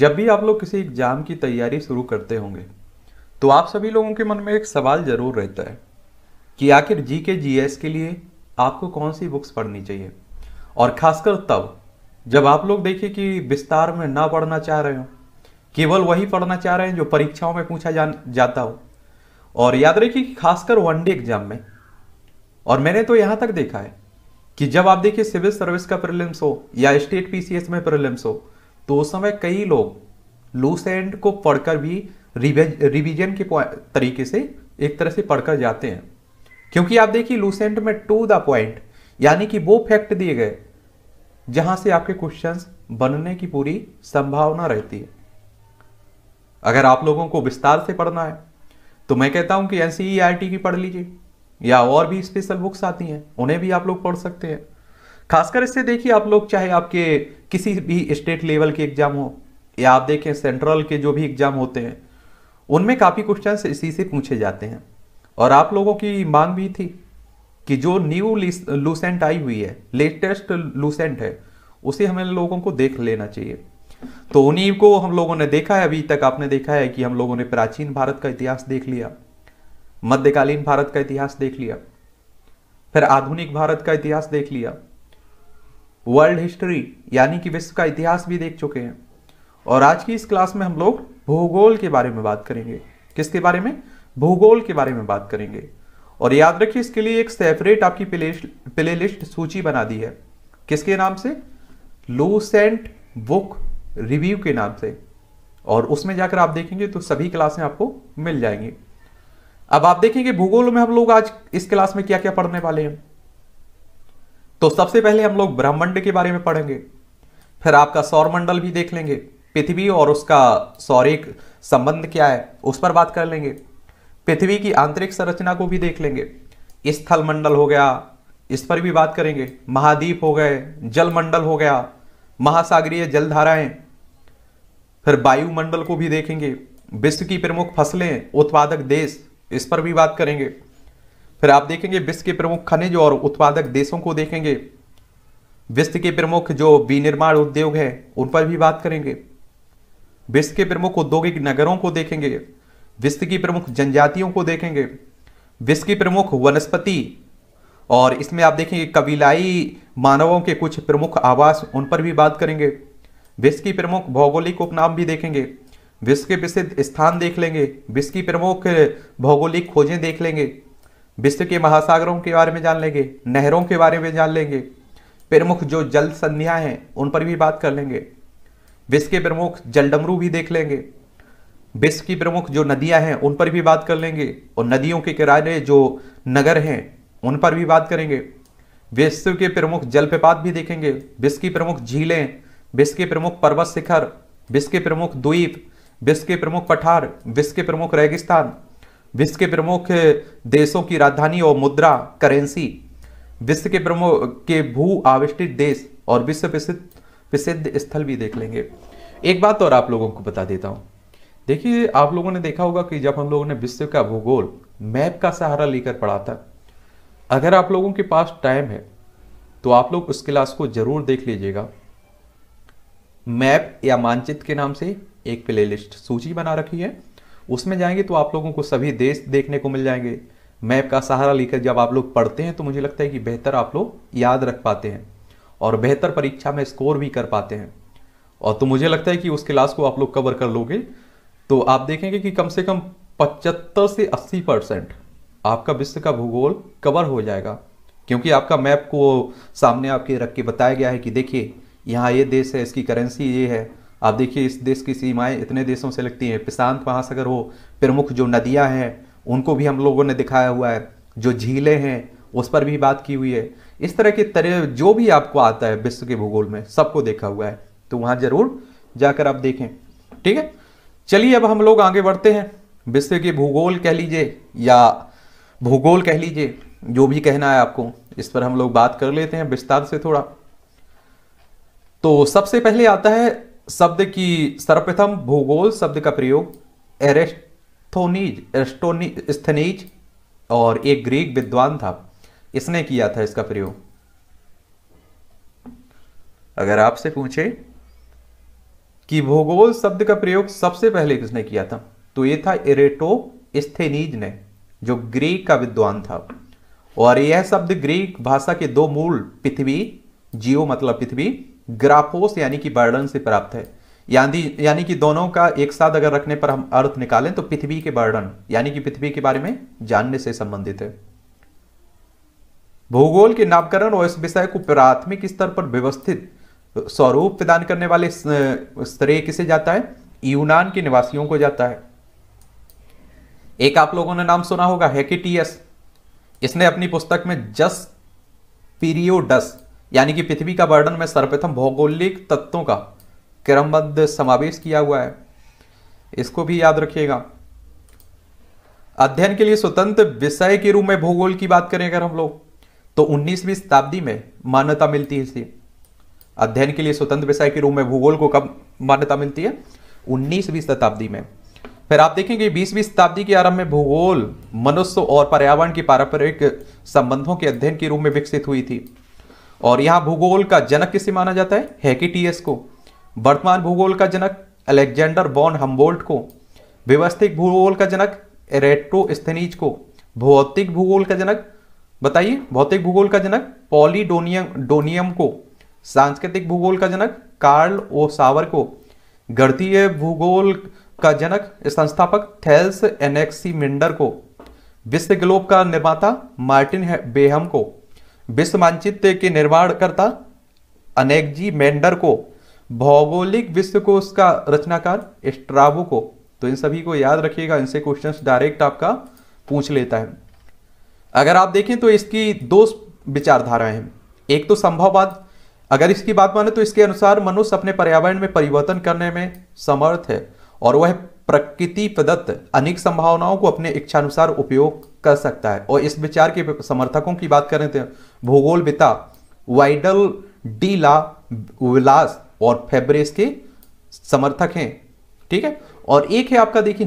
जब भी आप लोग किसी एग्ज़ाम की तैयारी शुरू करते होंगे तो आप सभी लोगों के मन में एक सवाल ज़रूर रहता है कि आखिर जी के जी के लिए आपको कौन सी बुक्स पढ़नी चाहिए और ख़ासकर तब जब आप लोग देखिए कि विस्तार में ना पढ़ना चाह रहे हो केवल वही पढ़ना चाह रहे हैं जो परीक्षाओं में पूछा जा जाता हो और याद रखिए कि खासकर वनडे एग्जाम में और मैंने तो यहाँ तक देखा है कि जब आप देखिए सिविल सर्विस का प्रिलिम्स हो या स्टेट पीसीएस में प्रिलिम्स हो तो उस समय कई लोग लूस एंड को पढ़कर भी रिवीजन के तरीके से एक तरह से पढ़कर जाते हैं क्योंकि आप देखिए लूसेंट में टू द पॉइंट यानी कि वो फैक्ट दिए गए जहां से आपके क्वेश्चंस बनने की पूरी संभावना रहती है अगर आप लोगों को विस्तार से पढ़ना है तो मैं कहता हूं कि एनसीईआरटी e की पढ़ लीजिए या और भी स्पेशल बुक्स आती हैं उन्हें भी आप लोग पढ़ सकते हैं खासकर इससे देखिए आप लोग चाहे आपके किसी भी स्टेट लेवल के एग्जाम हो या आप देखें सेंट्रल के जो भी एग्जाम होते हैं उनमें काफ़ी क्वेश्चन इसी से पूछे जाते हैं और आप लोगों की मांग भी थी कि जो न्यू लूसेंट आई हुई है लेटेस्ट लूसेंट है उसे हमें लोगों को देख लेना चाहिए तो उन्हीं को हम लोगों ने देखा है अभी तक आपने देखा है कि हम लोगों ने प्राचीन भारत का इतिहास देख लिया मध्यकालीन भारत का इतिहास देख लिया फिर आधुनिक भारत का इतिहास देख लिया वर्ल्ड हिस्ट्री यानी कि विश्व का इतिहास भी देख चुके हैं और आज की इस क्लास में हम लोग भूगोल के बारे में बात करेंगे किसके बारे में भूगोल के बारे में बात करेंगे और याद रखिए इसके लिए एक सेपरेट आपकी प्ले प्ले लिस्ट सूची बना दी है किसके नाम से लूसेंट बुक रिव्यू के नाम से और उसमें जाकर आप देखेंगे तो सभी क्लासें आपको मिल जाएंगी अब आप देखेंगे भूगोल में हम लोग आज इस क्लास में क्या क्या पढ़ने वाले हैं तो सबसे पहले हम लोग ब्रह्मांड के बारे में पढ़ेंगे फिर आपका सौर मंडल भी देख लेंगे पृथ्वी और उसका सौरिक संबंध क्या है उस पर बात कर लेंगे पृथ्वी की आंतरिक संरचना को भी देख लेंगे स्थल मंडल हो गया इस पर भी बात करेंगे महाद्वीप हो गए जल मंडल हो गया महासागरीय जलधाराएं फिर वायुमंडल को भी देखेंगे विश्व की प्रमुख फसलें उत्पादक देश इस पर भी बात करेंगे फिर आप देखेंगे विश्व के प्रमुख खनिज और उत्पादक देशों को देखेंगे विश्व के प्रमुख जो विनिर्माण उद्योग हैं उन पर भी बात करेंगे विश्व के प्रमुख औद्योगिक नगरों को देखेंगे विश्व की प्रमुख जनजातियों को देखेंगे विश्व की प्रमुख वनस्पति और इसमें आप देखेंगे कबीलाई मानवों के कुछ प्रमुख आवास उन पर भी बात करेंगे विश्व की प्रमुख भौगोलिक उपनाम भी देखेंगे विश्व के प्रसिद्ध स्थान देख लेंगे विश्व की प्रमुख भौगोलिक खोजें देख लेंगे विश्व के महासागरों के बारे में जान लेंगे नहरों के बारे में जान लेंगे प्रमुख जो जल संध्या हैं उन पर भी बात कर लेंगे विश्व के प्रमुख जलडमरू भी देख लेंगे विश्व की प्रमुख जो नदियां हैं उन पर भी बात कर लेंगे और नदियों के किनारे जो नगर हैं उन पर भी बात करेंगे विश्व के प्रमुख जलप्रपात भी देखेंगे विश्व की प्रमुख झीलें विश्व के प्रमुख पर्वत शिखर विश्व के प्रमुख द्वीप विश्व के प्रमुख पठार विश्व के प्रमुख रेगिस्तान विश्व के प्रमुख देशों की राजधानी और मुद्रा करेंसी विश्व के प्रमुख के भू आविष्टित देश और विश्व प्रसिद्ध प्रसिद्ध स्थल भी देख लेंगे एक बात और आप लोगों को बता देता हूँ देखिए आप लोगों ने देखा होगा कि जब हम लोगों ने विश्व का भूगोल मैप का सहारा लेकर पढ़ा था अगर आप लोगों के पास टाइम है तो आप लोग उस क्लास को जरूर देख लीजिएगा मैप या मानचित्र के नाम से एक प्लेलिस्ट सूची बना रखी है उसमें जाएंगे तो आप लोगों को सभी देश देखने को मिल जाएंगे मैप का सहारा लेकर जब आप लोग पढ़ते हैं तो मुझे लगता है कि बेहतर आप लोग याद रख पाते हैं और बेहतर परीक्षा में स्कोर भी कर पाते हैं और तो मुझे लगता है कि उस क्लास को आप लोग कवर कर लोगे तो आप देखेंगे कि कम से कम पचहत्तर से अस्सी परसेंट आपका विश्व का भूगोल कवर हो जाएगा क्योंकि आपका मैप को सामने आपके रख के बताया गया है कि देखिए यहाँ ये देश है इसकी करेंसी ये है आप देखिए इस देश की सीमाएं इतने देशों से लगती हैं प्रशांत महासागर हो प्रमुख जो नदियां हैं उनको भी हम लोगों ने दिखाया हुआ है जो झीलें हैं उस पर भी बात की हुई है इस तरह के तरह जो भी आपको आता है विश्व के भूगोल में सबको देखा हुआ है तो वहाँ ज़रूर जाकर आप देखें ठीक है चलिए अब हम लोग आगे बढ़ते हैं विश्व के भूगोल कह लीजिए या भूगोल कह लीजिए जो भी कहना है आपको इस पर हम लोग बात कर लेते हैं विस्तार से थोड़ा तो सबसे पहले आता है शब्द की सर्वप्रथम भूगोल शब्द का प्रयोग एरेस्थोनीज एरेस्टोनी स्थनीज और एक ग्रीक विद्वान था इसने किया था इसका प्रयोग अगर आपसे पूछे कि भूगोल शब्द का प्रयोग सबसे पहले किसने किया था तो ये था एरेटो स्थेनीज ने जो ग्रीक का विद्वान था और यह शब्द ग्रीक भाषा के दो मूल पृथ्वी जियो मतलब पृथ्वी ग्राफोस यानी कि बर्डन से प्राप्त है यानी कि दोनों का एक साथ अगर रखने पर हम अर्थ निकालें तो पृथ्वी के बर्डन यानी कि पृथ्वी के बारे में जानने से संबंधित है भूगोल के नामकरण और इस विषय को प्राथमिक स्तर पर व्यवस्थित स्वरूप प्रदान करने वाले श्रेय किसे जाता है यूनान के निवासियों को जाता है एक आप लोगों ने नाम सुना होगा हैकेटीएस इसने अपनी पुस्तक में जस पीरियोडस यानी कि पृथ्वी का वर्णन में सर्वप्रथम भौगोलिक तत्वों का क्रमबद्ध समावेश किया हुआ है इसको भी याद रखिएगा अध्ययन के लिए स्वतंत्र विषय के रूप में भूगोल की बात करें अगर हम लोग तो 19वीं शताब्दी में मान्यता मिलती है इसे अध्ययन के लिए स्वतंत्र विषय के रूप में भूगोल को कब मान्यता मिलती है 19वीं शताब्दी में फिर आप देखेंगे बीसवीं शताब्दी के आरंभ में भूगोल मनुष्य और पर्यावरण के पारंपरिक संबंधों के अध्ययन के रूप में विकसित हुई थी और यहाँ भूगोल का जनक किसे माना जाता है हैकीटीएस को वर्तमान भूगोल का जनक अलेक्जेंडर बॉन हम्बोल्ट को व्यवस्थित भूगोल का जनक स्थनीज को भौतिक भूगोल का जनक बताइए भौतिक भूगोल का जनक पॉलीडोनियम डोनियम को सांस्कृतिक भूगोल का जनक कार्ल ओ सावर को गणतीय भूगोल का जनक संस्थापक थेल्स एनेक्सीमेंडर को विश्व ग्लोब का निर्माता मार्टिन बेहम को विश्व मानचित्र के निर्माणकर्ता जी मेंडर को भौगोलिक विश्व को उसका रचनाकार स्ट्राबो को तो इन सभी को याद रखिएगा इनसे क्वेश्चंस डायरेक्ट आपका पूछ लेता है अगर आप देखें तो इसकी दो विचारधाराएं हैं एक तो संभववाद अगर इसकी बात माने तो इसके अनुसार मनुष्य अपने पर्यावरण में परिवर्तन करने में समर्थ है और वह प्रकृति प्रदत्त अनेक संभावनाओं को अपने इच्छानुसार उपयोग कर सकता है और इस विचार के समर्थकों की बात करें तो भूगोलविता वाइडल डी ला विलास और फेब्रेस के समर्थक हैं ठीक है और एक है आपका देखिए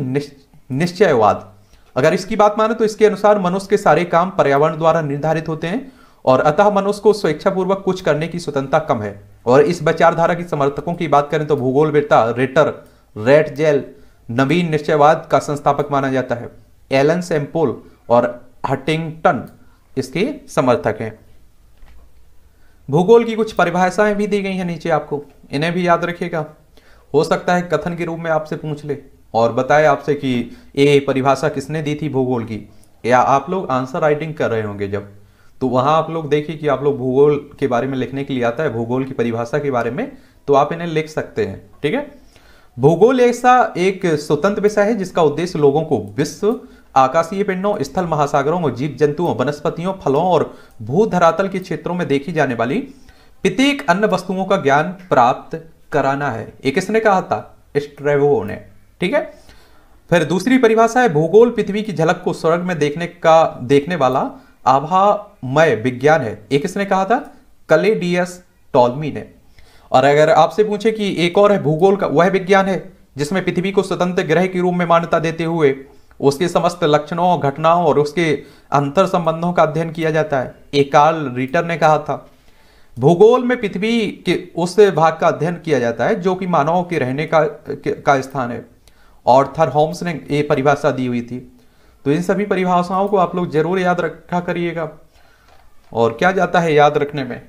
निश्चयवाद अगर इसकी बात माने तो इसके अनुसार मनुष्य के सारे काम पर्यावरण द्वारा निर्धारित होते हैं और अतः मनुष्य को स्वेच्छापूर्वक कुछ करने की स्वतंत्रता कम है और इस विचारधारा के समर्थकों की बात करें तो भूगोल वेता रेटर रेट जेल नवीन निश्चयवाद का संस्थापक माना जाता है एलन सेम्पोल और हटिंगटन इसके समर्थक हैं भूगोल की कुछ परिभाषाएं भी दी गई हैं नीचे आपको इन्हें भी याद रखिएगा हो सकता है कथन के रूप में आपसे पूछ ले और बताए आपसे कि ये परिभाषा किसने दी थी भूगोल की या आप लोग आंसर राइटिंग कर रहे होंगे जब तो वहां आप लोग देखिए कि आप लोग भूगोल के बारे में लिखने के लिए आता है भूगोल की परिभाषा के बारे में तो आप इन्हें लिख सकते हैं ठीक है भूगोल ऐसा एक स्वतंत्र विषय है जिसका उद्देश्य लोगों को विश्व आकाशीय पिंडों स्थल महासागरों और जीव जंतुओं वनस्पतियों फलों और भू धरातल के क्षेत्रों में देखी जाने वाली प्रत्येक अन्य वस्तुओं का ज्ञान प्राप्त कराना है एक किसने कहा था स्ट्रेवो ने ठीक है फिर दूसरी परिभाषा है भूगोल पृथ्वी की झलक को स्वर्ग में देखने का देखने वाला आभामय विज्ञान है एक किसने कहा था कलेडियस टॉलमी ने और अगर आपसे पूछे कि एक और है भूगोल का वह विज्ञान है जिसमें पृथ्वी को स्वतंत्र ग्रह के रूप में मान्यता देते हुए उसके समस्त लक्षणों घटनाओं और उसके अंतर संबंधों का अध्ययन किया जाता है एकाल रिटर ने कहा था भूगोल में पृथ्वी के उस भाग का अध्ययन किया जाता है जो कि मानव के रहने का का स्थान है और थर होम्स ने ये परिभाषा दी हुई थी तो इन सभी परिभाषाओं को आप लोग जरूर याद रखा करिएगा और क्या जाता है याद रखने में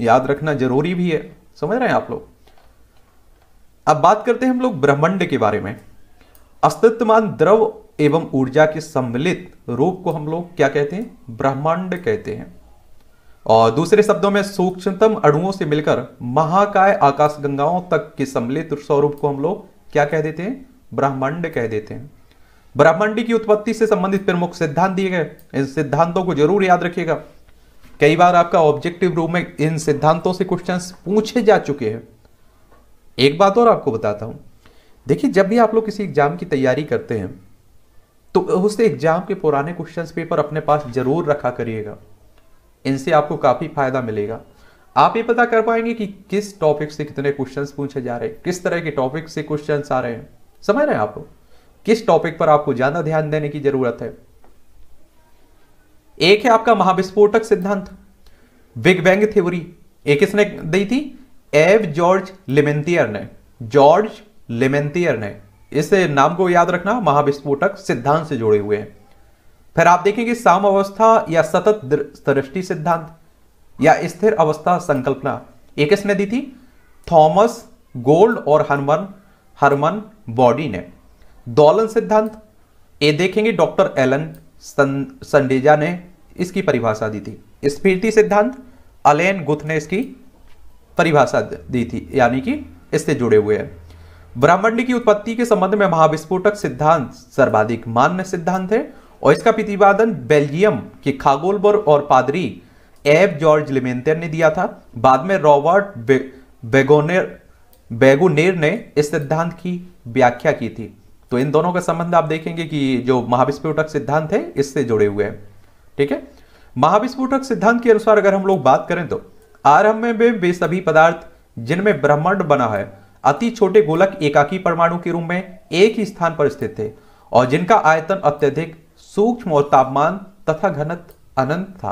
याद रखना जरूरी भी है समझ रहे हैं आप लोग अब बात करते हैं हम लोग ब्रह्मंड के बारे में अस्तित्वमान द्रव एवं ऊर्जा के सम्मिलित रूप को हम लोग क्या कहते हैं ब्रह्मांड कहते हैं और दूसरे शब्दों में सूक्ष्मतम अणुओं से मिलकर महाकाय आकाशगंगाओं तक के सम्मिलित स्वरूप को हम लोग क्या कह देते हैं ब्रह्मांड कह देते हैं ब्रह्मांडी की उत्पत्ति से संबंधित प्रमुख सिद्धांत दिए गए इन सिद्धांतों को जरूर याद रखिएगा कई बार आपका ऑब्जेक्टिव रूप में इन सिद्धांतों से क्वेश्चन पूछे जा चुके हैं एक बात और आपको बताता हूं देखिए जब भी आप लोग किसी एग्जाम की तैयारी करते हैं तो उस एग्जाम के पुराने क्वेश्चन पेपर अपने पास जरूर रखा करिएगा इनसे आपको काफ़ी फायदा मिलेगा आप ये पता कर पाएंगे कि किस टॉपिक से कितने क्वेश्चन पूछे जा रहे हैं किस तरह के टॉपिक से क्वेश्चन आ रहे हैं समझ रहे हैं आप लोग किस टॉपिक पर आपको ज्यादा ध्यान देने की जरूरत है एक है आपका महाविस्फोटक सिद्धांत बिग बैंग थ्योरी एक इसने दी थी एव जॉर्ज लिमेंटियर ने जॉर्ज लेमेंतियर ने इस नाम को याद रखना महाविस्फोटक सिद्धांत से जुड़े हुए हैं फिर आप देखेंगे साम अवस्था या सतत दृष्टि सिद्धांत या स्थिर अवस्था संकल्पना एक इसने दी थी थॉमस गोल्ड और हरमन हरमन बॉडी ने दौलन सिद्धांत ये देखेंगे डॉक्टर एलन संडेजा ने इसकी परिभाषा दी थी स्फीर्ति सिद्धांत अलेन गुथ ने इसकी परिभाषा दी थी यानी कि इससे जुड़े हुए हैं ब्रह्मांड की उत्पत्ति के संबंध में महाविस्फोटक सिद्धांत सर्वाधिक मान्य सिद्धांत है और इसका प्रतिपादन बेल्जियम के खागोलबर और पादरी एब जॉर्ज लिमेंतर ने दिया था बाद में रॉबर्ट बेगोनेर बेगोनेर ने इस सिद्धांत की व्याख्या की थी तो इन दोनों का संबंध आप देखेंगे कि जो महाविस्फोटक सिद्धांत है इससे जुड़े हुए हैं ठीक है महाविस्फोटक सिद्धांत के अनुसार अगर हम लोग बात करें तो आरंभ में वे सभी पदार्थ जिनमें ब्रह्मांड बना है अति छोटे गोलक एकाकी परमाणु के रूप में एक ही स्थान पर स्थित थे और जिनका आयतन अत्यधिक सूक्ष्म और तापमान तथा घनत अनंत था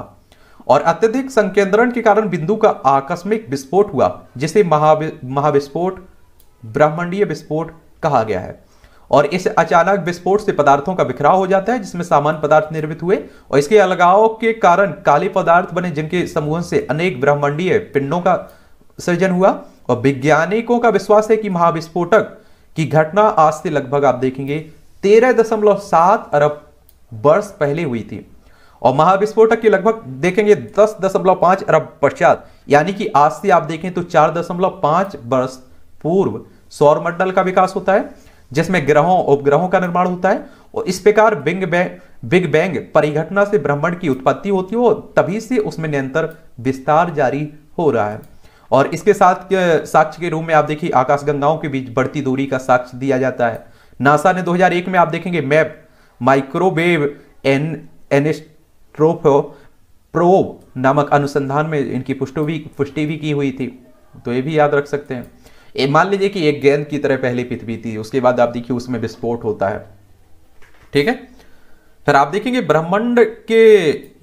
और अत्यधिक संकेंद्रण के कारण बिंदु का आकस्मिक विस्फोट हुआ जिसे महाविस्फोट ब्रह्मंडीय विस्फोट कहा गया है और इस अचानक विस्फोट से पदार्थों का बिखराव हो जाता है जिसमें सामान्य पदार्थ निर्मित हुए और इसके अलगाव के कारण काले पदार्थ बने जिनके समूह से अनेक ब्रह्मंडीय पिंडों का सृजन हुआ और वैज्ञानिकों का विश्वास है कि महाविस्फोटक की घटना आज से लगभग आप देखेंगे तेरह दशमलव सात अरब वर्ष पहले हुई थी और महाविस्फोटक की लगभग देखेंगे दस दशमलव पांच अरब पश्चात यानी कि आज से आप देखें तो चार दशमलव पांच वर्ष पूर्व सौर मंडल का विकास होता है जिसमें ग्रहों उपग्रहों का निर्माण होता है और इस प्रकार बिंग बैंग बिग बैंग परिघटना से ब्रह्मांड की उत्पत्ति होती है हो, और तभी से उसमें निरंतर विस्तार जारी हो रहा है और इसके साथ साक्ष्य के रूप में आप देखिए आकाशगंगाओं के बीच बढ़ती दूरी का साक्ष्य दिया जाता है नासा ने 2001 में आप देखेंगे map microwave an anisotropy probe नामक अनुसंधान में इनकी पुष्टि भी पुष्टि भी की हुई थी तो ये भी याद रख सकते हैं मान लीजिए कि एक गेंद की तरह पहले पृथ्वी थी उसके बाद आप देखिए उसमें विस्फोट होता है ठीक है फिर आप देखेंगे ब्रह्मांड के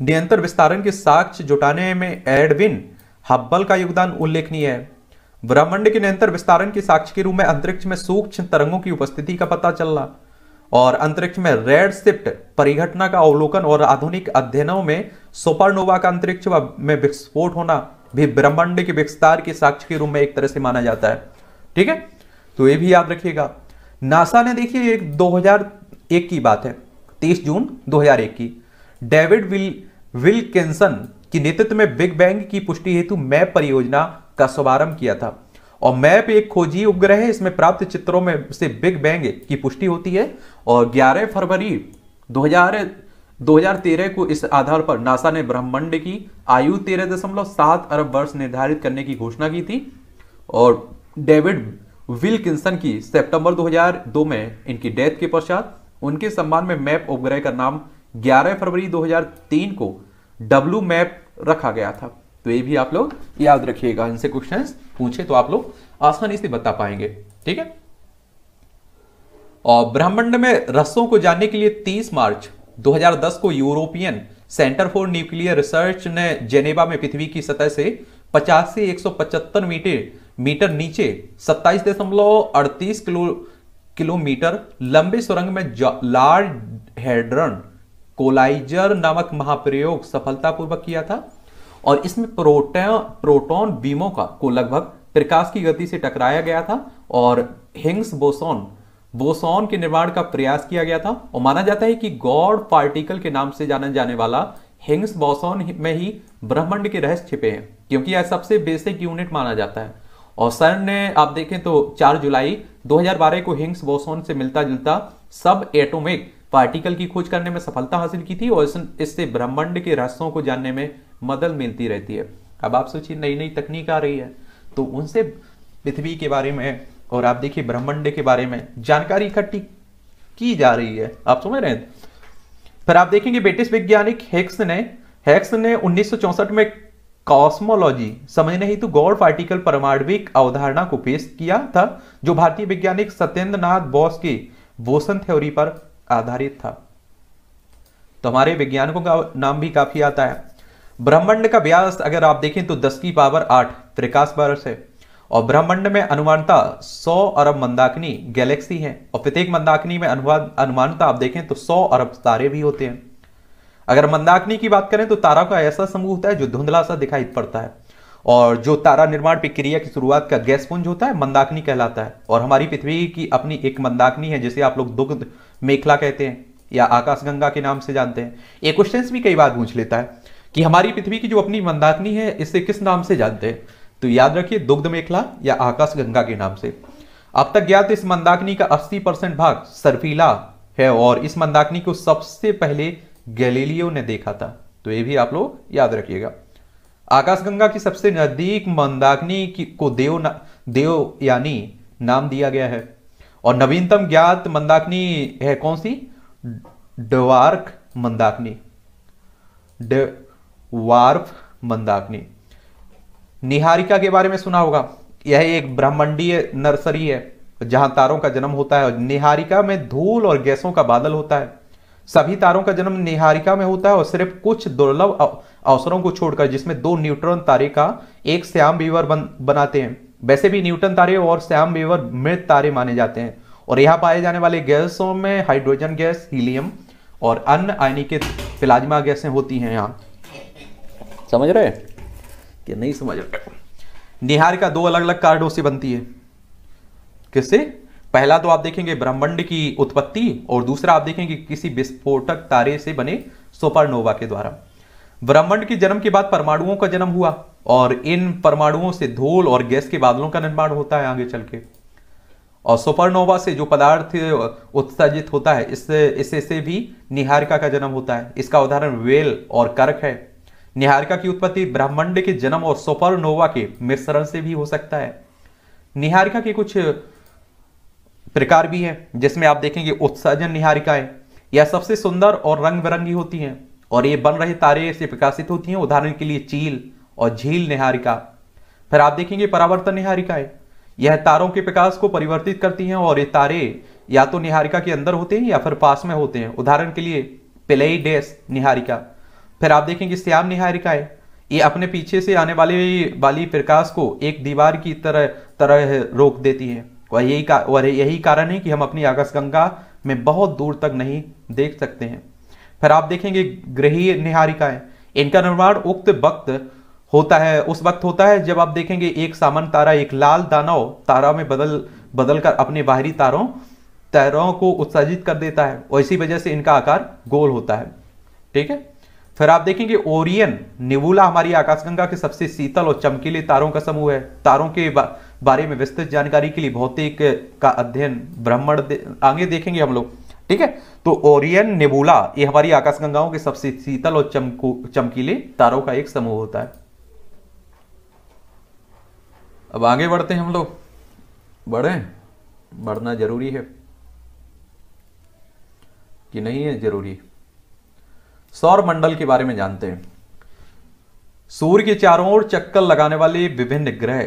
निरंतर विस्तारण के साक्ष्य जुटाने में एडविन हब्बल का योगदान उल्लेखनीय है ब्रह्मंड के निरंतर विस्तारण की साक्ष के रूप में अंतरिक्ष में सूक्ष्म तरंगों की उपस्थिति का पता चलना और अंतरिक्ष में रेड शिफ्ट परिघटना का अवलोकन और आधुनिक अध्ययनों में सुपरनोवा का अंतरिक्ष में विस्फोट होना भी ब्रह्मांड के विस्तार के साक्ष के रूप में एक तरह से माना जाता है ठीक है तो ये भी याद रखिएगा नासा ने देखिए एक 2001 की बात है 30 जून 2001 की डेविड विल केंसन कि नेतृत्व में बिग बैंग की पुष्टि हेतु मैप परियोजना का शुभारंभ किया था और मैप एक खोजी उपग्रह है इसमें प्राप्त चित्रों में से बिग बैंग की पुष्टि होती है और 11 फरवरी 2000 2013 को इस आधार पर नासा ने ब्रह्मांड की आयु 13.7 अरब वर्ष निर्धारित करने की घोषणा की थी और डेविड विलकिंसन की सितंबर 2002 में इनकी डेथ के पश्चात उनके सम्मान में मैप उपग्रह का नाम 11 फरवरी 2003 को डब्ल्यू मैप रखा गया था तो ये भी आप लोग याद रखिएगा इनसे क्वेश्चन पूछे तो आप लोग आसानी से बता पाएंगे ठीक है और ब्रह्मांड में रसों को जानने के लिए 30 मार्च 2010 को European Centre for Nuclear Research ने जेनेवा में पृथ्वी की सतह से पचास से सौ मीटर मीटर नीचे 27.38 किलो किलोमीटर लंबे सुरंग में लार्ज हेड्रन कोलाइजर नामक महाप्रयोग सफलतापूर्वक किया था और इसमें प्रोटॉन प्रोटॉन बीमों का को लगभग प्रकाश की गति से टकराया गया था और हिंग्स बोसोन बोसोन के निर्माण का प्रयास किया गया था और माना जाता है कि गॉड पार्टिकल के नाम से जाना जाने वाला हिंग्स बोसोन में ही ब्रह्मांड के रहस्य छिपे हैं क्योंकि यह सबसे बेसिक यूनिट माना जाता है और सर ने आप देखें तो 4 जुलाई 2012 को हिंग्स बोसोन से मिलता जुलता सब एटोमिक पार्टिकल की खोज करने में सफलता हासिल की थी और इससे ब्रह्मांड के रहस्यों को जानने में मदद मिलती रहती है अब आप सोचिए नई नई तकनीक आ रही है तो उनसे पृथ्वी के बारे में और आप देखिए ब्रह्मांड के बारे में जानकारी इकट्ठी की जा रही है आप समझ रहे हैं फिर आप देखेंगे ब्रिटिश वैज्ञानिक हेक्स ने हेक्स ने उन्नीस में कॉस्मोलॉजी समझने ही तो गौड़ पार्टिकल परमाणविक अवधारणा को पेश किया था जो भारतीय वैज्ञानिक सत्येंद्र बोस की बोसन थ्योरी पर आधारित था तो हमारे वैज्ञानिकों का नाम भी काफी आता है ब्रह्मांड का व्यास अगर आप देखें तो 10 की पावर 8 प्रकाश वर्ष है और ब्रह्मांड में अनुमानता 100 अरब मंदाकिनी गैलेक्सी है और प्रत्येक मंदाकिनी में अनुमानता आप देखें तो 100 अरब तारे भी होते हैं अगर मंदाकिनी की बात करें तो तारा का ऐसा समूह होता है जो धुंधला सा दिखाई पड़ता है और जो तारा निर्माण प्रक्रिया की शुरुआत का गैस पुंज होता है मंदाकिनी कहलाता है और हमारी पृथ्वी की अपनी एक मंदाकिनी है जिसे आप लोग दुग्ध मेखला कहते हैं या आकाशगंगा के नाम से जानते हैं ये क्वेश्चन भी कई बार पूछ लेता है कि हमारी पृथ्वी की जो अपनी मंदाकिनी है इसे किस नाम से जानते हैं तो याद रखिए दुग्ध मेखला या आकाशगंगा के नाम से अब तक ज्ञात इस मंदाकिनी का 80 परसेंट भाग सरफीला है और इस मंदाकिनी को सबसे पहले गैलीलियो ने देखा था तो ये भी आप लोग याद रखिएगा आकाशगंगा की सबसे नजदीक मंदाकिनी को देव न, देव यानी नाम दिया गया है और नवीनतम ज्ञात मंदाकिनी है कौन सी डवार्क मंदाकिनी वार्फ मंदाकिनी निहारिका के बारे में सुना होगा यह एक ब्रह्मंडीय नर्सरी है जहां तारों का जन्म होता है और निहारिका में धूल और गैसों का बादल होता है सभी तारों का जन्म निहारिका में होता है और सिर्फ कुछ दुर्लभ अवसरों को छोड़कर जिसमें दो न्यूट्रॉन तारे का एक श्याम विवर बन, बनाते हैं वैसे भी न्यूट्रन तारे और श्याम विवर मृत तारे माने जाते हैं और यहाँ पाए जाने वाले गैसों में हाइड्रोजन गैस हीलियम और अन्य आयनिकित प्लाज्मा गैसें होती हैं यहाँ समझ रहे कि नहीं समझ रहे निहार का दो अलग अलग कार्डों से बनती है किससे पहला तो आप देखेंगे ब्रह्मांड की उत्पत्ति और दूसरा आप देखेंगे किसी विस्फोटक तारे से बने सुपरनोवा के द्वारा ब्रह्मांड के जन्म के बाद परमाणुओं का जन्म हुआ और इन परमाणुओं से धूल और गैस के बादलों का निर्माण होता है आगे चल के और सुपरनोवा से जो पदार्थ उत्सर्जित होता है इससे इससे से भी निहारिका का जन्म होता है इसका उदाहरण वेल और कर्क है निहारिका की उत्पत्ति ब्रह्मांड के जन्म और सुपरनोवा के मिश्रण से भी हो सकता है निहारिका के कुछ प्रकार भी हैं जिसमें आप देखेंगे उत्सर्जन निहारिकाएं यह सबसे सुंदर और रंग बिरंगी होती हैं और ये बन रहे तारे से प्रकाशित होती हैं उदाहरण के लिए चील और झील निहारिका फिर आप देखेंगे परावर्तन निहारिकाएं यह तारों के प्रकाश को परिवर्तित करती हैं और ये तारे या तो निहारिका के अंदर होते हैं या फिर पास में होते हैं उदाहरण के लिए पिलई डेस निहारिका फिर आप देखेंगे श्याम निहारिकाएं ये अपने पीछे से आने वाले वाली प्रकाश को एक दीवार की तरह तरह रोक देती है और यही का और यही कारण है कि हम अपनी गंगा में बहुत दूर तक नहीं देख सकते हैं फिर आप देखेंगे ग्रही निहारिकाएं इनका निर्माण उक्त वक्त होता है उस वक्त होता है जब आप देखेंगे एक सामान तारा एक लाल दानव तारा में बदल बदल कर अपने बाहरी तारों तारों को उत्साहित कर देता है और इसी वजह से इनका आकार गोल होता है ठीक है फिर आप देखेंगे ओरियन निवूला हमारी आकाशगंगा के सबसे शीतल और चमकीले तारों का समूह है तारों के बा, बारे में विस्तृत जानकारी के लिए भौतिक का अध्ययन ब्रह्मण दे, आगे देखेंगे हम लोग ठीक है तो ओरियन नेबुला ये हमारी आकाशगंगाओं के सबसे शीतल और चमको चमकीले तारों का एक समूह होता है अब आगे बढ़ते हैं हम लोग बढ़े बढ़ना जरूरी है कि नहीं है जरूरी सौर मंडल के बारे में जानते हैं सूर्य के चारों ओर चक्कर लगाने वाले विभिन्न ग्रह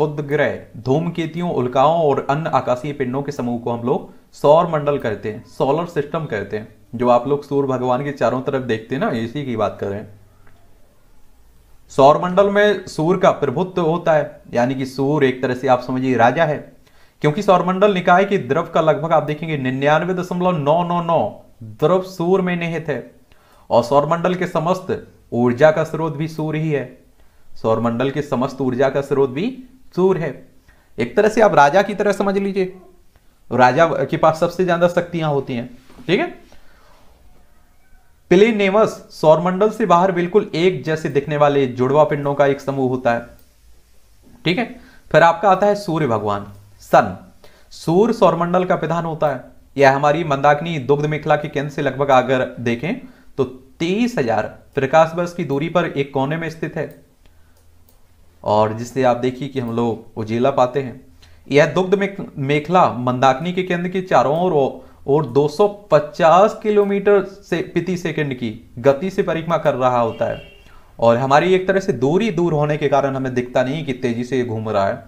ग्रह धूमकेतियों उल्काओं और अन्य आकाशीय पिंडों के समूह को हम लोग सौर मंडल कहते हैं सोलर सिस्टम कहते हैं जो आप लोग सूर्य भगवान के चारों तरफ देखते हैं ना इसी की बात कर रहे हैं सौर मंडल में सूर्य का प्रभुत्व होता है यानी कि सूर्य एक तरह से आप समझिए राजा है क्योंकि सौरमंडल निकाय की द्रव का लगभग आप देखेंगे निन्यानवे दशमलव नौ नौ नौ द्रव सूर्य में निहित है और सौर मंडल के समस्त ऊर्जा का स्रोत भी सूर्य ही है सौर मंडल के समस्त ऊर्जा का स्रोत भी सूर है एक तरह से आप राजा की तरह समझ लीजिए राजा के पास सबसे ज्यादा शक्तियां होती हैं ठीक है नेवस सौरमंडल से बाहर बिल्कुल एक जैसे दिखने वाले जुड़वा पिंडों का एक समूह होता है ठीक है फिर आपका आता है सूर्य भगवान सन सूर्य सौरमंडल का प्रधान होता है यह हमारी मंदाकिनी दुग्ध मेखला के केंद्र से लगभग अगर देखें तो तेईस हजार प्रकाश वर्ष की दूरी पर एक कोने में स्थित है और जिससे आप देखिए कि हम लोग उजेला पाते हैं यह दुग्ध मेखला मंदाकिनी के केंद्र के चारों ओर और 250 किलोमीटर से प्रति सेकंड की गति से परिक्रमा कर रहा होता है और हमारी एक तरह से दूरी दूर होने के कारण हमें दिखता नहीं कि तेजी से घूम रहा है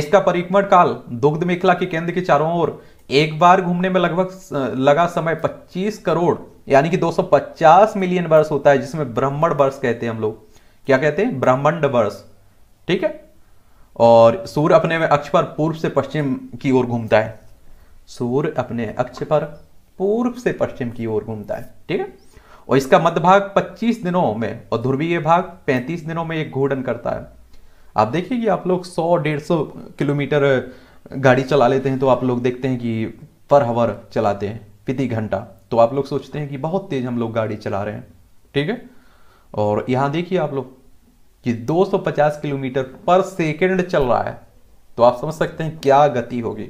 इसका परिक्रमण काल दुग्ध मेखला के केंद्र के चारों ओर एक बार घूमने में लगभग लगा समय 25 करोड़ यानी कि 250 मिलियन वर्ष होता है जिसमें ब्राह्मण वर्ष कहते हैं हम लोग क्या कहते हैं ब्राह्मण वर्ष ठीक है और सूर्य अपने अक्ष पर पूर्व से पश्चिम की ओर घूमता है सूर्य अपने अक्ष पर पूर्व से पश्चिम की ओर घूमता है ठीक है और इसका मध्य भाग 25 दिनों में और ध्रुवीय भाग 35 दिनों में एक घूर्णन करता है आप देखिए कि आप लोग 100 150 किलोमीटर गाड़ी चला लेते हैं तो आप लोग देखते हैं कि पर हवर चलाते हैं प्रति घंटा तो आप लोग सोचते हैं कि बहुत तेज हम लोग गाड़ी चला रहे हैं ठीक है और यहां देखिए आप लोग कि 250 किलोमीटर पर सेकेंड चल रहा है तो आप समझ सकते हैं क्या गति होगी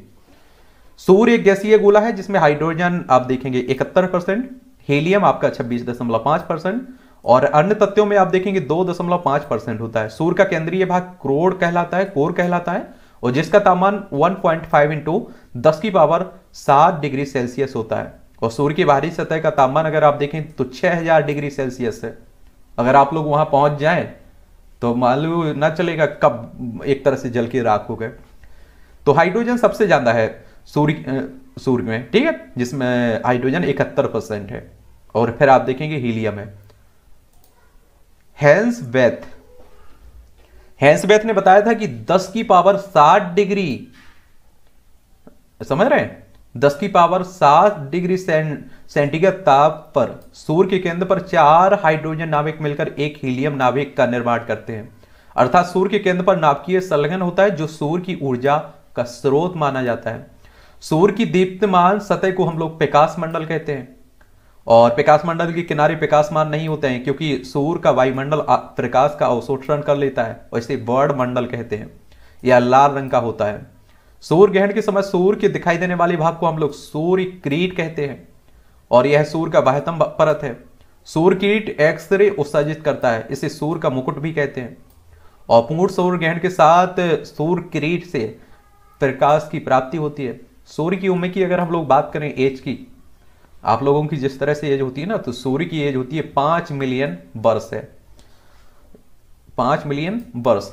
सूर्य एक गैसीय गोला है जिसमें हाइड्रोजन आप देखेंगे इकहत्तर परसेंट हेलियम आपका छब्बीस दशमलव पांच परसेंट और अन्य तत्वों में आप देखेंगे दो दशमलव पांच परसेंट होता है सूर्य का केंद्रीय भाग क्रोड कहलाता है कोर कहलाता है और जिसका तापमान 1.5 पॉइंट फाइव इंटू दस की पावर सात डिग्री सेल्सियस होता है और सूर्य की बाहरी सतह का तापमान अगर आप देखें तो छह डिग्री सेल्सियस है अगर आप लोग वहां पहुंच जाएं तो मालूम ना चलेगा कब एक तरह से जल के राख हो गए तो हाइड्रोजन सबसे ज़्यादा है सूर्य सूर्य में ठीक है जिसमें हाइड्रोजन इकहत्तर परसेंट है और फिर आप देखेंगे हीलियम है हैंस बेथ हेंस बेथ ने बताया था कि 10 की पावर 60 डिग्री समझ रहे हैं दस की पावर सात डिग्री सेंटीग्रेड ताप पर सूर्य के केंद्र पर चार हाइड्रोजन नाभिक मिलकर एक हीलियम नाभिक का निर्माण करते हैं अर्थात सूर्य के केंद्र पर नाभिकीय संलग्न होता है जो सूर्य की ऊर्जा का स्रोत माना जाता है सूर्य की दीप्तमान सतह को हम लोग प्रकाश मंडल कहते हैं और प्रकाश मंडल के किनारे प्रकाशमान नहीं होते हैं क्योंकि सूर्य का वायुमंडल प्रकाश का अवशोषण कर लेता है और इसे वर्ण मंडल कहते हैं यह लाल रंग का होता है सूर्य ग्रहण के समय सूर्य के दिखाई देने वाले भाग को हम लोग सूर्य क्रीट कहते हैं और यह सूर्य का बाह्यतम परत है सूर्य कीट एक्सरे उत्सर्जित करता है इसे सूर्य का मुकुट भी कहते हैं और पूर्ण सूर्य ग्रहण के साथ सूर्य क्रीट से प्रकाश की प्राप्ति होती है सूर्य की उम्र की अगर हम लोग बात करें एज की आप लोगों की जिस तरह से एज होती है ना तो सूर्य की एज होती है पांच मिलियन वर्ष है पांच मिलियन वर्ष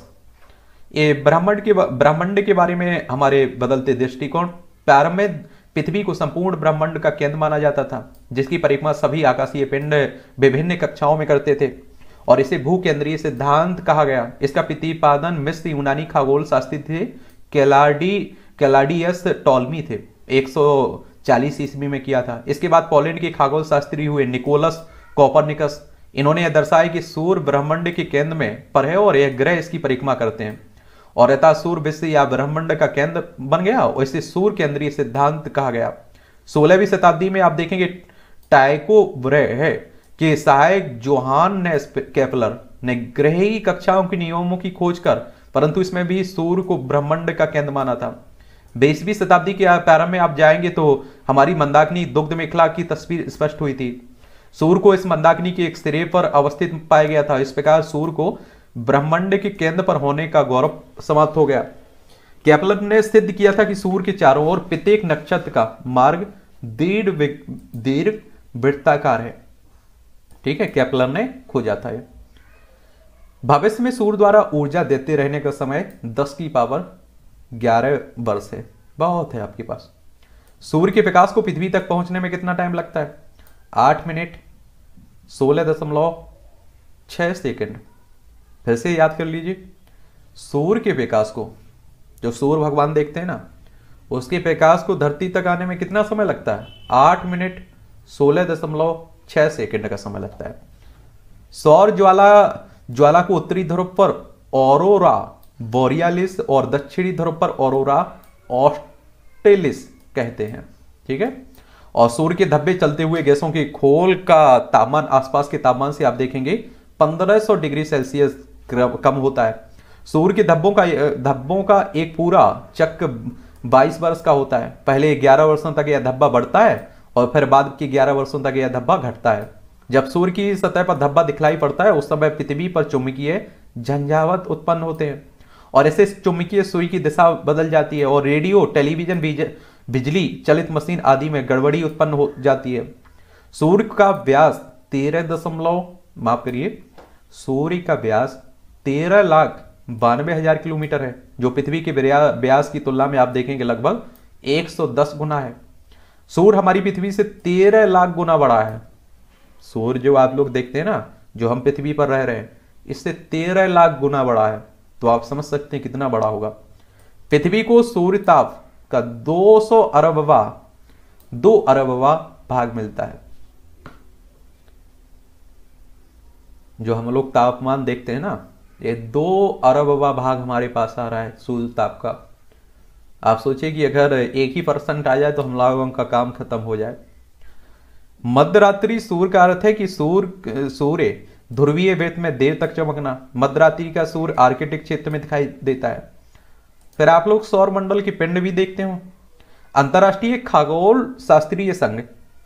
ये ब्रह्मांड के ब्रह्मांड के बारे में हमारे बदलते दृष्टिकोण प्रारंभ में पृथ्वी को संपूर्ण ब्रह्मांड का केंद्र माना जाता था जिसकी परिक्रमा सभी आकाशीय पिंड विभिन्न कक्षाओं में करते थे और इसे भू केंद्रीय सिद्धांत कहा गया इसका प्रतिपादन मिस्र यूनानी खगोल शास्त्री थे कैलाडी कैलाडियस टॉलमी थे 140 ईस्वी में किया था इसके बाद पोलैंड के खागोल शास्त्री हुए निकोलस कॉपरनिकस इन्होंने यह दर्शाया कि सूर्य ब्रह्मांड के केंद्र में पर है और यह ग्रह इसकी परिक्रमा करते हैं और यथा सूर्य विश्व या ब्रह्मंड का केंद्र बन गया वैसे सूर्य केंद्रीय सिद्धांत कहा गया सोलहवीं शताब्दी में आप देखेंगे टाइको ब्रेहे के सहायक जोहान ने कैपलर ने ग्रह ग्रही कक्षाओं के नियमों की खोज कर परंतु इसमें भी सूर्य को ब्रह्मंड का केंद्र माना था बीसवीं शताब्दी के प्रारंभ में आप जाएंगे तो हमारी मंदाकिनी दुग्ध मेखला की तस्वीर स्पष्ट हुई थी सूर्य को इस मंदाकिनी के एक सिरे पर अवस्थित पाया गया था इस प्रकार सूर्य को ब्रह्मांड के केंद्र पर होने का गौरव समाप्त हो गया कैपलर ने सिद्ध किया था कि सूर्य के चारों ओर प्रत्येक नक्षत्र का मार्ग दीर्घ दीर्घ वृत्ताकार है ठीक है कैपलर ने खोजा था भविष्य में सूर्य द्वारा ऊर्जा देते रहने का समय 10 की पावर 11 वर्ष है बहुत है आपके पास सूर्य के विकास को पृथ्वी तक पहुंचने में कितना टाइम लगता है आठ मिनट सोलह दशमलव छह सेकेंड फिर से याद कर लीजिए सूर्य के विकास को जो सूर्य भगवान देखते हैं ना उसके विकास को धरती तक आने में कितना समय लगता है आठ मिनट सोलह दशमलव छह सेकेंड का समय लगता है सौर ज्वाला ज्वाला को उत्तरी ध्रुव पर औरोरा बोरियालिस और दक्षिणी ध्रुव पर औरोरा ऑस्टेलिस कहते हैं ठीक है और सूर्य के धब्बे चलते हुए गैसों के खोल का तापमान आसपास के तापमान से आप देखेंगे 1500 डिग्री सेल्सियस कम होता है सूर्य के धब्बों का धब्बों का एक पूरा चक्र 22 वर्ष का होता है पहले 11 वर्षों तक यह धब्बा बढ़ता है और फिर बाद के 11 वर्षों तक यह धब्बा घटता है जब सूर्य की सतह पर धब्बा दिखलाई पड़ता है उस समय पृथ्वी पर चुम्बकीय झंझावत उत्पन्न होते हैं और ऐसे चुम्बकीय सूर्य की दिशा बदल जाती है और रेडियो टेलीविजन बिजली चलित मशीन आदि में गड़बड़ी उत्पन्न हो जाती है सूर्य का व्यास तेरह दशमलव माफ करिए सूर्य का व्यास तेरह लाख बानवे हजार किलोमीटर है जो पृथ्वी के ब्यास की तुलना में आप देखेंगे लगभग 110 गुना है सूर्य हमारी पृथ्वी से 13 लाख गुना बड़ा है सूर्य जो आप लोग देखते हैं ना जो हम पृथ्वी पर रह रहे हैं इससे 13 लाख गुना बड़ा है तो आप समझ सकते हैं कितना बड़ा होगा पृथ्वी को सूर्य ताप का 200 अरबवा दो अरबवा भाग मिलता है जो हम लोग तापमान देखते हैं ना ये दो अरबवा भाग हमारे पास आ रहा है सूर्य ताप का आप सोचिए कि अगर एक ही परसेंट आ जाए तो हम लोगों का काम खत्म हो जाए मध्यरात्रि सूर्य का अर्थ है कि सूर्य सूर्य ध्रुवीय वेत में देर तक चमकना मध्यरात्रि का सूर्य आर्किटिक क्षेत्र में दिखाई देता है फिर आप लोग सौर मंडल के पिंड भी देखते हो अंतर्राष्ट्रीय खगोल शास्त्रीय संघ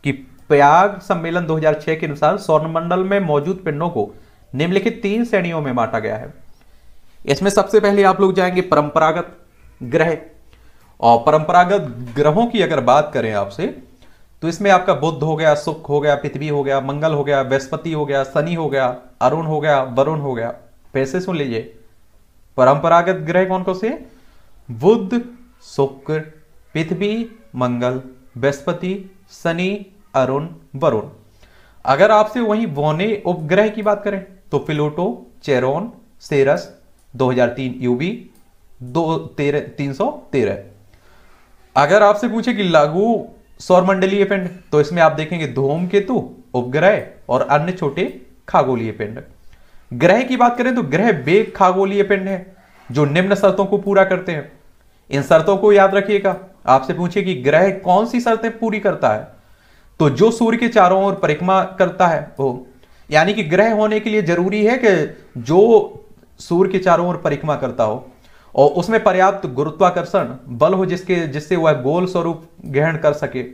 की प्रयाग सम्मेलन 2006 के अनुसार मंडल में मौजूद पिंडों को निम्नलिखित तीन श्रेणियों में बांटा गया है इसमें सबसे पहले आप लोग जाएंगे परंपरागत ग्रह और परंपरागत ग्रहों की अगर बात करें आपसे तो इसमें आपका बुद्ध हो गया सुख हो गया पृथ्वी हो गया मंगल हो गया बृहस्पति हो गया शनि हो गया अरुण हो गया वरुण हो गया पैसे सुन लीजिए परंपरागत ग्रह कौन कौन से बुद्ध शुक्र पृथ्वी मंगल बृहस्पति शनि अरुण वरुण अगर आपसे वही वोने उपग्रह की बात करें तो फिलोटो चेरोन सेरस 2003 यूबी दो तेरह तीन सौ तेरह अगर आपसे पूछे कि लागू सौरमंडलीय पिंड तो इसमें आप देखेंगे धूम केतु उपग्रह और अन्य छोटे खागोलीय पिंड ग्रह की बात करें तो ग्रह बे खागोलीय पिंड है जो निम्न शर्तों को पूरा करते हैं इन शर्तों को याद रखिएगा आपसे पूछे कि ग्रह कौन सी शर्तें पूरी करता है तो जो सूर्य के चारों ओर परिक्रमा करता है वो यानी कि ग्रह होने के लिए जरूरी है कि जो सूर्य के चारों ओर परिक्रमा करता हो और उसमें पर्याप्त गुरुत्वाकर्षण बल हो जिसके जिससे वह गोल स्वरूप ग्रहण कर सके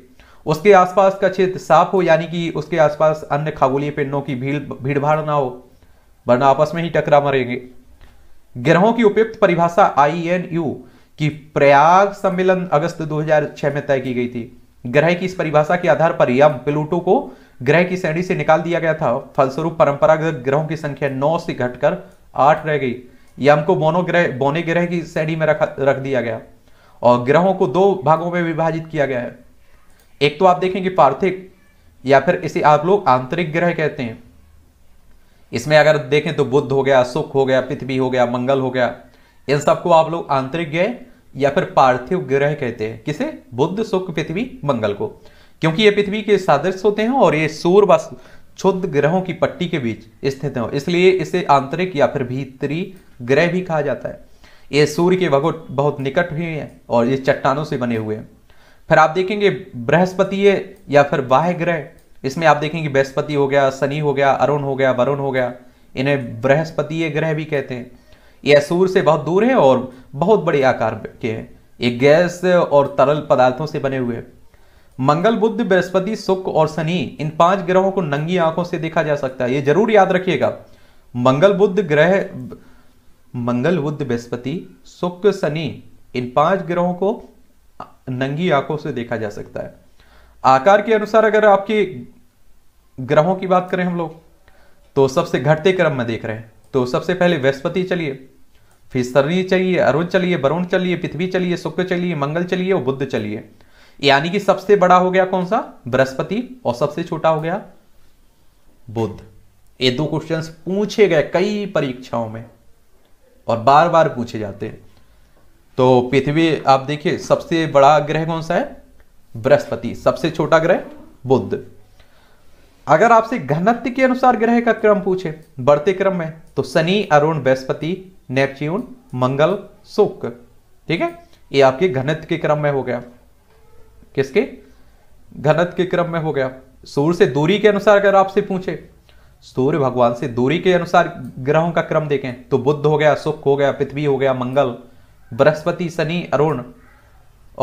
उसके आसपास का क्षेत्र साफ हो यानी कि उसके आसपास अन्य खगोलीय पिंडों की भीड़ भाड़ ना हो वरना आपस में ही टकरा मरेंगे ग्रहों की उपयुक्त परिभाषा आई एन यू की प्रयाग सम्मेलन अगस्त 2006 में तय की गई थी ग्रह की इस परिभाषा के आधार पर यम प्लूटो को ग्रह की श्रेणी से निकाल दिया गया था फलस्वरूप परंपरागत ग्रहों की संख्या नौ से घटकर आठ रह गई यह हमको मोनोग्रह बोने ग्रह की श्रेणी में रख रख दिया गया और ग्रहों को दो भागों में विभाजित किया गया है एक तो आप देखेंगे पार्थिक या फिर इसे आप लोग आंतरिक ग्रह कहते हैं इसमें अगर देखें तो बुद्ध हो गया सुख हो गया पृथ्वी हो गया मंगल हो गया इन सबको आप लोग आंतरिक ग्रह या फिर पार्थिव ग्रह कहते हैं किसे बुद्ध सुख पृथ्वी मंगल को क्योंकि ये पृथ्वी के सादृश होते हैं और ये सूर्य व क्षुद्ध ग्रहों की पट्टी के बीच स्थित हैं इसलिए इसे आंतरिक या फिर भीतरी ग्रह भी कहा जाता है ये सूर्य के भगोट बहुत निकट हुए हैं और ये चट्टानों से बने हुए हैं फिर आप देखेंगे बृहस्पति या फिर बाह्य ग्रह इसमें आप देखेंगे बृहस्पति हो गया शनि हो गया अरुण हो गया वरुण हो गया इन्हें बृहस्पति ग्रह भी कहते हैं यह सूर्य से बहुत दूर है और बहुत बड़े आकार के हैं ये गैस और तरल पदार्थों से बने हुए हैं मंगल बुद्ध बृहस्पति शुक्र और शनि इन पांच ग्रहों को नंगी आंखों से देखा जा सकता है ये जरूर याद रखिएगा मंगल बुद्ध ग्रह मंगल बुद्ध बृहस्पति शुक्र शनि इन पांच ग्रहों को नंगी आंखों से देखा जा सकता है आकार के अनुसार अगर आपके ग्रहों की बात करें हम लोग तो सबसे घटते क्रम में देख रहे हैं तो सबसे पहले बृहस्पति चलिए फिर शनि चलिए अरुण चलिए वरुण चलिए पृथ्वी चलिए शुक्र चलिए मंगल चलिए और बुद्ध चलिए यानी कि सबसे बड़ा हो गया कौन सा बृहस्पति और सबसे छोटा हो गया बुद्ध ये दो क्वेश्चंस पूछे गए कई परीक्षाओं में और बार बार पूछे जाते हैं तो पृथ्वी आप देखिए सबसे बड़ा ग्रह कौन सा है बृहस्पति सबसे छोटा ग्रह बुद्ध अगर आपसे घनत्व के अनुसार ग्रह का क्रम पूछे बढ़ते क्रम में तो शनि अरुण बृहस्पति नेपच्यून मंगल शुक्र ठीक है ये आपके घनत्व के क्रम में हो गया किसके घनत के क्रम में हो गया सूर्य से दूरी के अनुसार अगर आपसे पूछे सूर्य भगवान से दूरी के अनुसार ग्रहों का क्रम देखें तो बुद्ध हो गया सुख हो गया पृथ्वी हो गया मंगल बृहस्पति शनि अरुण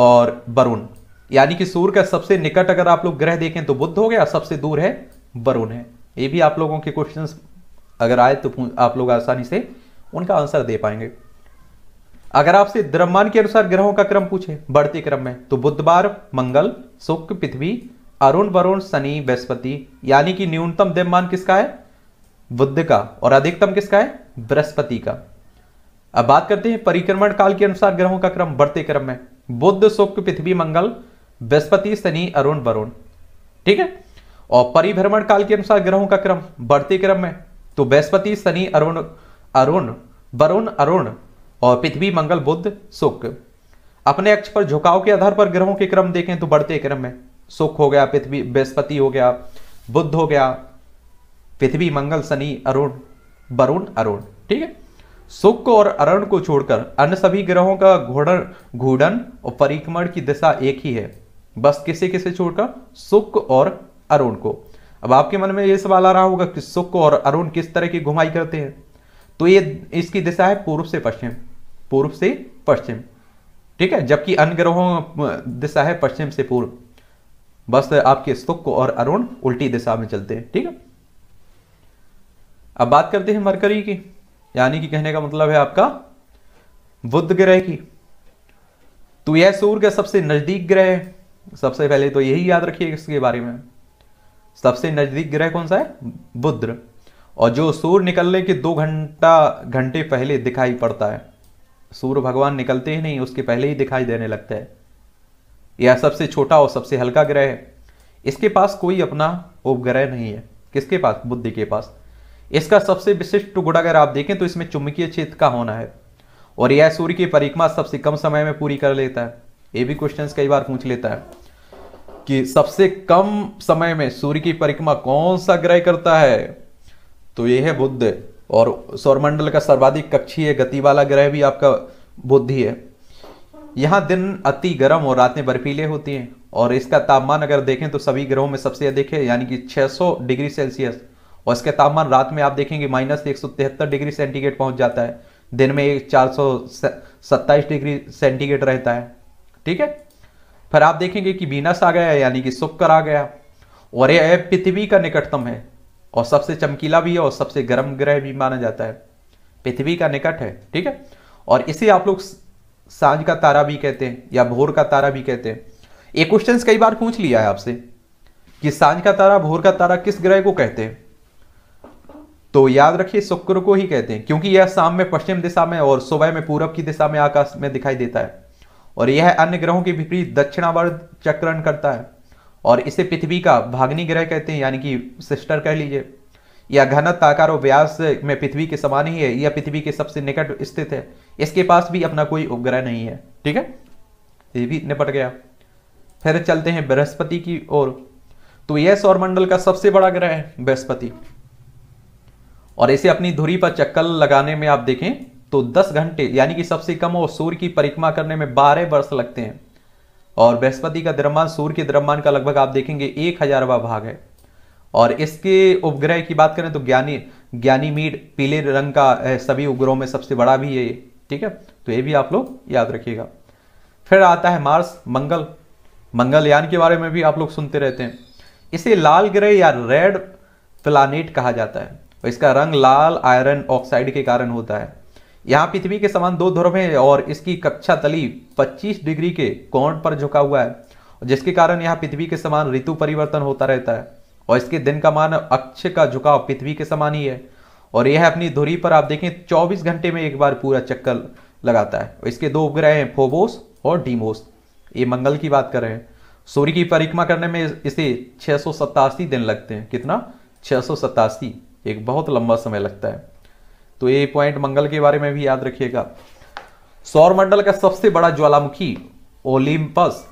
और वरुण यानी कि सूर्य का सबसे निकट अगर आप लोग ग्रह देखें तो बुद्ध हो गया सबसे दूर है वरुण है ये भी आप लोगों के क्वेश्चन अगर आए तो आप लोग आसानी से उनका आंसर दे पाएंगे अगर आपसे द्रव्यमान के अनुसार ग्रहों का क्रम पूछे बढ़ते क्रम में तो बुधवार मंगल शुक्र पृथ्वी अरुण वरुण शनि बृहस्पति यानी कि न्यूनतम द्रव्यमान किसका है बुद्ध का और अधिकतम किसका है बृहस्पति का अब बात करते हैं परिक्रमण काल के अनुसार ग्रहों का क्रम बढ़ते क्रम में बुद्ध शुक्र पृथ्वी मंगल बृहस्पति शनि अरुण वरुण ठीक है और परिभ्रमण काल के अनुसार ग्रहों का क्रम बढ़ते क्रम में तो बृहस्पति शनि अरुण अरुण वरुण अरुण और पृथ्वी मंगल बुद्ध शुक्र अपने अक्ष पर झुकाव के आधार पर ग्रहों के क्रम देखें तो बढ़ते क्रम में सुख हो गया पृथ्वी बृहस्पति हो गया बुद्ध हो गया पृथ्वी मंगल शनि अरुण वरुण अरुण ठीक है सुख और अरुण को छोड़कर अन्य सभी ग्रहों का घोड़न घूडन और परिक्रमण की दिशा एक ही है बस किसे किसे छोड़कर सुख और अरुण को अब आपके मन में यह सवाल आ रहा होगा कि सुख और अरुण किस तरह की घुमाई करते हैं तो ये इसकी दिशा है पूर्व से पश्चिम पूर्व से पश्चिम ठीक है जबकि अन्य ग्रहों दिशा है पश्चिम से पूर्व बस आपके शुक्र और अरुण उल्टी दिशा में चलते हैं ठीक है अब बात करते हैं मरकरी की यानी कि कहने का मतलब है आपका बुद्ध ग्रह की तो यह सूर्य का सबसे नजदीक ग्रह है सबसे पहले तो यही याद रखिए इसके बारे में सबसे नजदीक ग्रह कौन सा है बुद्ध और जो सूर्य निकलने के दो घंटा घंटे पहले दिखाई पड़ता है सूर्य भगवान निकलते ही नहीं उसके पहले ही दिखाई देने लगते हैं यह सबसे छोटा और सबसे हल्का ग्रह है इसके पास कोई अपना उपग्रह नहीं है किसके पास बुद्धि के पास इसका सबसे विशिष्ट टुकड़ा अगर आप देखें तो इसमें चुंबकीय क्षेत्र का होना है और यह सूर्य की परिक्रमा सबसे कम समय में पूरी कर लेता है ये भी क्वेश्चन कई बार पूछ लेता है कि सबसे कम समय में सूर्य की परिक्रमा कौन सा ग्रह करता है तो यह है बुद्ध और सौरमंडल का सर्वाधिक कक्षीय गति वाला ग्रह भी आपका बुद्ध है यहाँ दिन अति गर्म और रातें बर्फीले होती हैं और इसका तापमान अगर देखें तो सभी ग्रहों में सबसे अधिक है यानी कि 600 डिग्री सेल्सियस और इसका तापमान रात में आप देखेंगे माइनस एक डिग्री सेंटीग्रेड पहुंच जाता है दिन में एक चार डिग्री सेंटीग्रेड रहता है ठीक है फिर आप देखेंगे कि बीनस आ गया यानी कि शुक्र आ गया और यह पृथ्वी का निकटतम है और सबसे चमकीला भी है और सबसे गर्म ग्रह भी माना जाता है पृथ्वी का निकट है ठीक है और इसे आप लोग सांझ का तारा भी कहते हैं या भोर का तारा भी कहते हैं ये क्वेश्चन कई बार पूछ लिया है आपसे कि सांझ का तारा भोर का तारा किस ग्रह को कहते हैं तो याद रखिए शुक्र को ही कहते हैं क्योंकि यह शाम में पश्चिम दिशा में और सुबह में पूरब की दिशा में आकाश में दिखाई देता है और यह अन्य ग्रहों के विपरीत दक्षिणावर्त चक्रण करता है और इसे पृथ्वी का भाग्नि ग्रह कहते हैं यानी कि सिस्टर कह लीजिए यह घनत आकार और व्यास में पृथ्वी के समान ही है यह पृथ्वी के सबसे निकट स्थित है इसके पास भी अपना कोई उपग्रह नहीं है ठीक है ये भी निपट गया फिर चलते हैं बृहस्पति की ओर तो यह सौरमंडल का सबसे बड़ा ग्रह है बृहस्पति और इसे अपनी धुरी पर चक्कर लगाने में आप देखें तो 10 घंटे यानी कि सबसे कम और सूर्य की परिक्रमा करने में 12 वर्ष लगते हैं और बृहस्पति का द्रव्यमान सूर्य के द्रव्यमान का लगभग आप देखेंगे एक हजारवा भाग है और इसके उपग्रह की बात करें तो ज्ञानी ज्ञानी मीड पीले रंग का सभी उपग्रहों में सबसे बड़ा भी है ये ठीक है तो ये भी आप लोग याद रखिएगा फिर आता है मार्स मंगल मंगलयान के बारे में भी आप लोग सुनते रहते हैं इसे लाल ग्रह या रेड प्लानिट कहा जाता है इसका रंग लाल आयरन ऑक्साइड के कारण होता है यहाँ पृथ्वी के समान दो ध्रुव है और इसकी कक्षा तली 25 डिग्री के कोण पर झुका हुआ है जिसके कारण यहाँ पृथ्वी के समान ऋतु परिवर्तन होता रहता है और इसके दिन का मान अक्ष का झुकाव पृथ्वी के समान ही है और यह अपनी धुरी पर आप देखें 24 घंटे में एक बार पूरा चक्कर लगाता है इसके दो उपग्रह हैं फोबोस और डीमोस ये मंगल की बात कर रहे हैं सूर्य की परिक्रमा करने में इसे छह दिन लगते हैं कितना छह एक बहुत लंबा समय लगता है तो ये पॉइंट मंगल के बारे में भी याद रखिएगा सौरमंडल का सबसे बड़ा ज्वालामुखी ओलिम्पस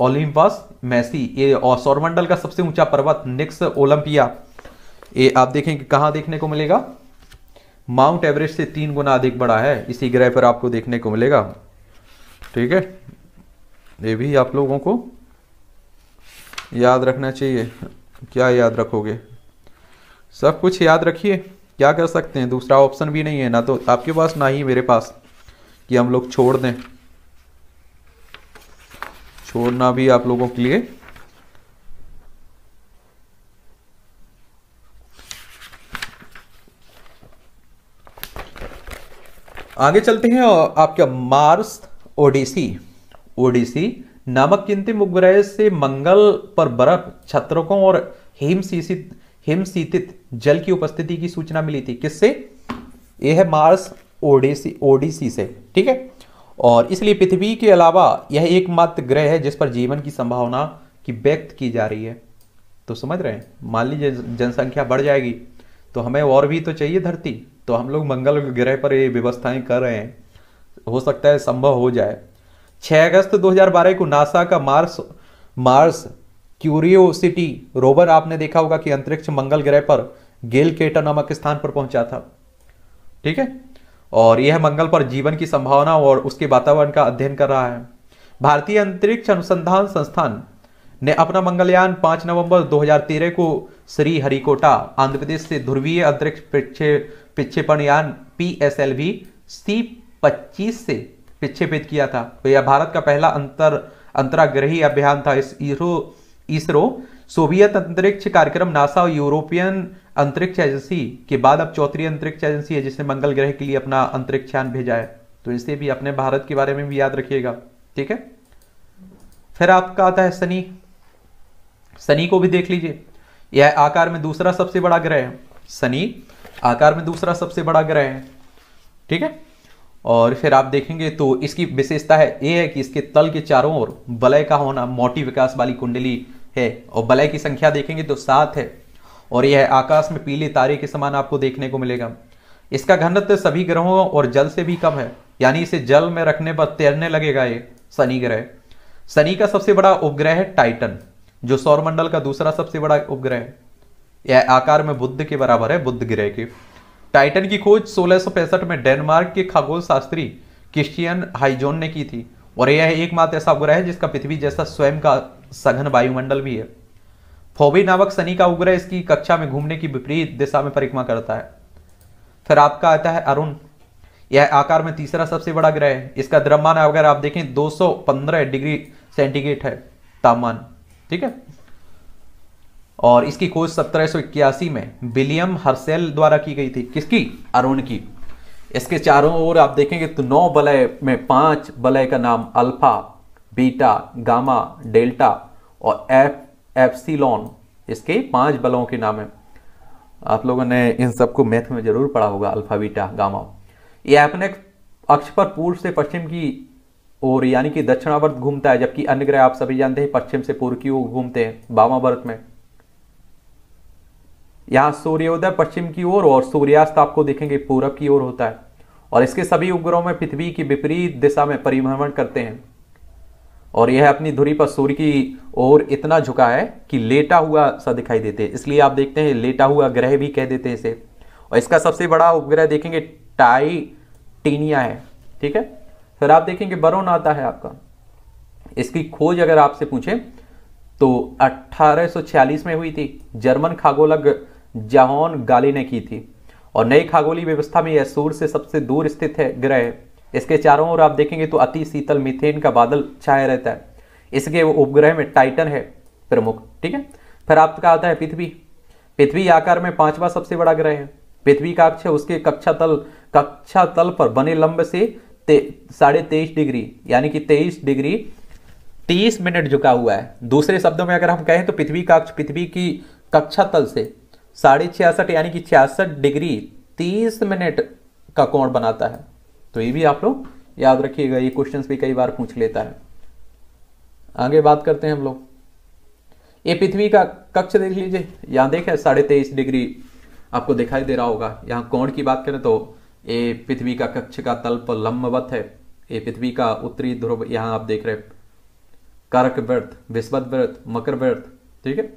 ओलिम्पस मैसी ये और मंडल का सबसे ऊंचा पर्वत निक्स ओलंपिया ये आप देखेंगे कहां देखने को मिलेगा माउंट एवरेस्ट से तीन गुना अधिक बड़ा है इसी ग्रह पर आपको देखने को मिलेगा ठीक है ये भी आप लोगों को याद रखना चाहिए क्या याद रखोगे सब कुछ याद रखिए क्या कर सकते हैं दूसरा ऑप्शन भी नहीं है ना तो आपके पास ना ही मेरे पास कि हम लोग छोड़ दें छोड़ना भी आप लोगों के लिए आगे चलते हैं आपका मार्स ओडिसी ओडिसी नामक किंति मुगराय से मंगल पर बर्फ छत्रकों और हिमशीसित हिमशीतित जल की उपस्थिति की सूचना मिली थी किससे यह है मार्स ओडिसी ओडिसी से ठीक है और इसलिए पृथ्वी के अलावा यह एकमात्र ग्रह है जिस पर जीवन की संभावना की व्यक्त की जा रही है तो समझ रहे हैं मान लीजिए जनसंख्या बढ़ जाएगी तो हमें और भी तो चाहिए धरती तो हम लोग मंगल ग्रह पर ये व्यवस्थाएं कर रहे हैं हो सकता है संभव हो जाए 6 अगस्त 2012 को नासा का मार्स मार्स क्यूरियोसिटी रोवर आपने देखा होगा कि अंतरिक्ष मंगल ग्रह पर गेल केटर नामक स्थान पर पहुंचा था ठीक है और यह मंगल पर जीवन की संभावना और उसके वातावरण का अध्ययन कर रहा है भारतीय अंतरिक्ष अनुसंधान संस्थान ने अपना मंगलयान 5 नवंबर 2013 को श्री हरिकोटा आंध्र प्रदेश से ध्रुवीय अंतरिक्ष प्रक्षेपण यान P S L V C पच्चीस से प्रक्षेपित किया था तो यह भारत का पहला अंतर अंतराग्रही अभियान था इस इसरो इसरो सोवियत अंतरिक्ष कार्यक्रम नासा और यूरोपियन अंतरिक्ष एजेंसी के बाद अब चौथी अंतरिक्ष एजेंसी है जिसने मंगल ग्रह के लिए अपना अंतरिक्ष यान भेजा है तो इसे भी अपने भारत के बारे में भी याद रखिएगा ठीक है फिर आपका आता है शनि शनि को भी देख लीजिए यह आकार में दूसरा सबसे बड़ा ग्रह है शनि आकार में दूसरा सबसे बड़ा ग्रह है ठीक है और फिर आप देखेंगे तो इसकी विशेषता है ये है कि इसके तल के चारों ओर बलय का होना मोटी विकास वाली कुंडली है और बलय की संख्या देखेंगे तो सात है और यह आकाश में पीले तारे के समान आपको देखने को मिलेगा इसका घनत्व सभी ग्रहों और जल से भी कम है यानी इसे जल में रखने पर तैरने लगेगा ये शनि ग्रह शनि का सबसे बड़ा उपग्रह है टाइटन जो सौरमंडल का दूसरा सबसे बड़ा उपग्रह है यह आकार में बुद्ध के बराबर है बुद्ध ग्रह के टाइटन की खोज सोलह में डेनमार्क के खगोल शास्त्री क्रिस्टियन हाइजोन ने की थी और यह एकमात्र ऐसा उपग्रह है जिसका पृथ्वी जैसा स्वयं का सघन वायुमंडल भी है फोबी नामक शनि का उग्रह इसकी कक्षा में घूमने की विपरीत दिशा में परिक्रमा करता है फिर आपका आता है अरुण यह आकार में तीसरा सबसे बड़ा ग्रह है इसका द्रव्यमान अगर आप देखें 215 डिग्री सेंटीग्रेड है तापमान ठीक है और इसकी खोज सत्रह में विलियम हर्सेल द्वारा की गई थी किसकी अरुण की इसके चारों ओर आप देखेंगे तो नौ बलय में पांच बलय का नाम अल्फा बीटा गामा डेल्टा और एफ एप्सिलॉन इसके पांच बलों के नाम हैं आप लोगों ने इन सबको मैथ में जरूर पढ़ा होगा अल्फा बीटा गामा ये अपने अक्ष पर पूर्व से पश्चिम की ओर यानी कि दक्षिणावर्त घूमता है जबकि अन्य ग्रह आप सभी जानते हैं पश्चिम से पूर्व की ओर घूमते हैं वर्त में यहां सूर्योदय पश्चिम की ओर और, और सूर्यास्त आपको देखेंगे पूरब की ओर होता है और इसके सभी उपग्रहों में पृथ्वी की विपरीत दिशा में परिभ्रमण करते हैं और यह अपनी धुरी पर सूर्य की ओर इतना झुका है कि लेटा हुआ सा दिखाई देते हैं इसलिए आप देखते हैं लेटा हुआ ग्रह भी कह देते हैं इसे और इसका सबसे बड़ा उपग्रह देखेंगे टीनिया है ठीक है फिर आप देखेंगे बरोन आता है आपका इसकी खोज अगर आपसे पूछे तो 1846 में हुई थी जर्मन खागोलक जहान गाली ने की थी और नई खागोली व्यवस्था में यह सूर्य से सबसे दूर स्थित है ग्रह इसके चारों ओर आप देखेंगे तो अति शीतल मिथेन का बादल छाया रहता है इसके उपग्रह में टाइटन है प्रमुख ठीक है फिर आपका आता है पृथ्वी पृथ्वी आकार में पांचवा सबसे बड़ा ग्रह है पृथ्वी का अक्ष उसके कक्षा तल कक्षा तल पर बने लंब से साढ़े तेईस डिग्री यानी कि तेईस डिग्री तीस मिनट झुका हुआ है दूसरे शब्दों में अगर हम कहें तो पृथ्वी का अक्ष पृथ्वी की कक्षा तल से साढ़े छियासठ यानी कि छियासठ डिग्री तीस मिनट का कोण बनाता है तो ये भी आप लोग याद रखिएगा ये क्वेश्चंस भी कई बार पूछ लेता है आगे बात करते हैं हम लोग ये पृथ्वी का कक्ष देख लीजिए यहाँ देखे साढ़े तेईस डिग्री आपको दिखाई दे रहा होगा यहाँ कोण की बात करें तो ये पृथ्वी का कक्ष का तल्प लंबवत है ये पृथ्वी का उत्तरी ध्रुव यहाँ आप देख रहे हैं कारक व्रत विस्वत व्रत मकर व्रत ठीक है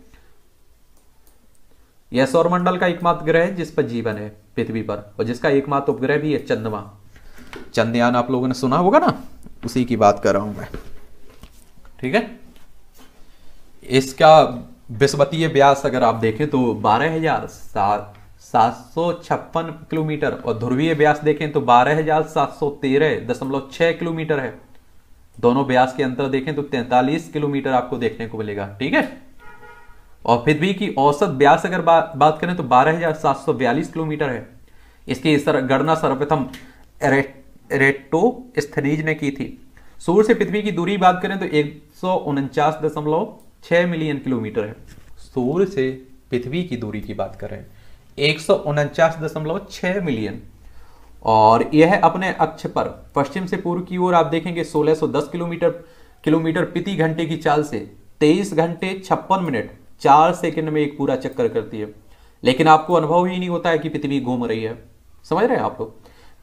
यह सौरमंडल का एकमात्र ग्रह है जिस पर जीवन है पृथ्वी पर और जिसका एकमात्र उपग्रह भी है चंद्रमा चंद्रयान आप लोगों ने सुना होगा ना उसी की बात कर रहा हूं मैं ठीक है इसका विस्वतीय व्यास अगर आप देखें तो बारह हजार सात सौ छप्पन किलोमीटर और ध्रुवीय व्यास देखें तो बारह हजार सात सौ तेरह दशमलव छह किलोमीटर है दोनों व्यास के अंतर देखें तो तैंतालीस किलोमीटर आपको देखने को मिलेगा ठीक है और फिर भी की औसत व्यास अगर बा, बात करें तो बारह किलोमीटर है इसकी सर, गणना सर्वप्रथम रेटो स्थनीज ने की थी सूर्य से पृथ्वी की दूरी बात करें तो एक सौ मिलियन किलोमीटर है सूर्य से पृथ्वी की दूरी की बात करें एक मिलियन और यह है अपने अक्ष पर पश्चिम से पूर्व की ओर आप देखेंगे 1610 किलोमीटर किलोमीटर प्रति घंटे की चाल से 23 घंटे छप्पन मिनट चार सेकंड में एक पूरा चक्कर करती है लेकिन आपको अनुभव ही नहीं होता है कि पृथ्वी घूम रही है समझ रहे हैं आप लोग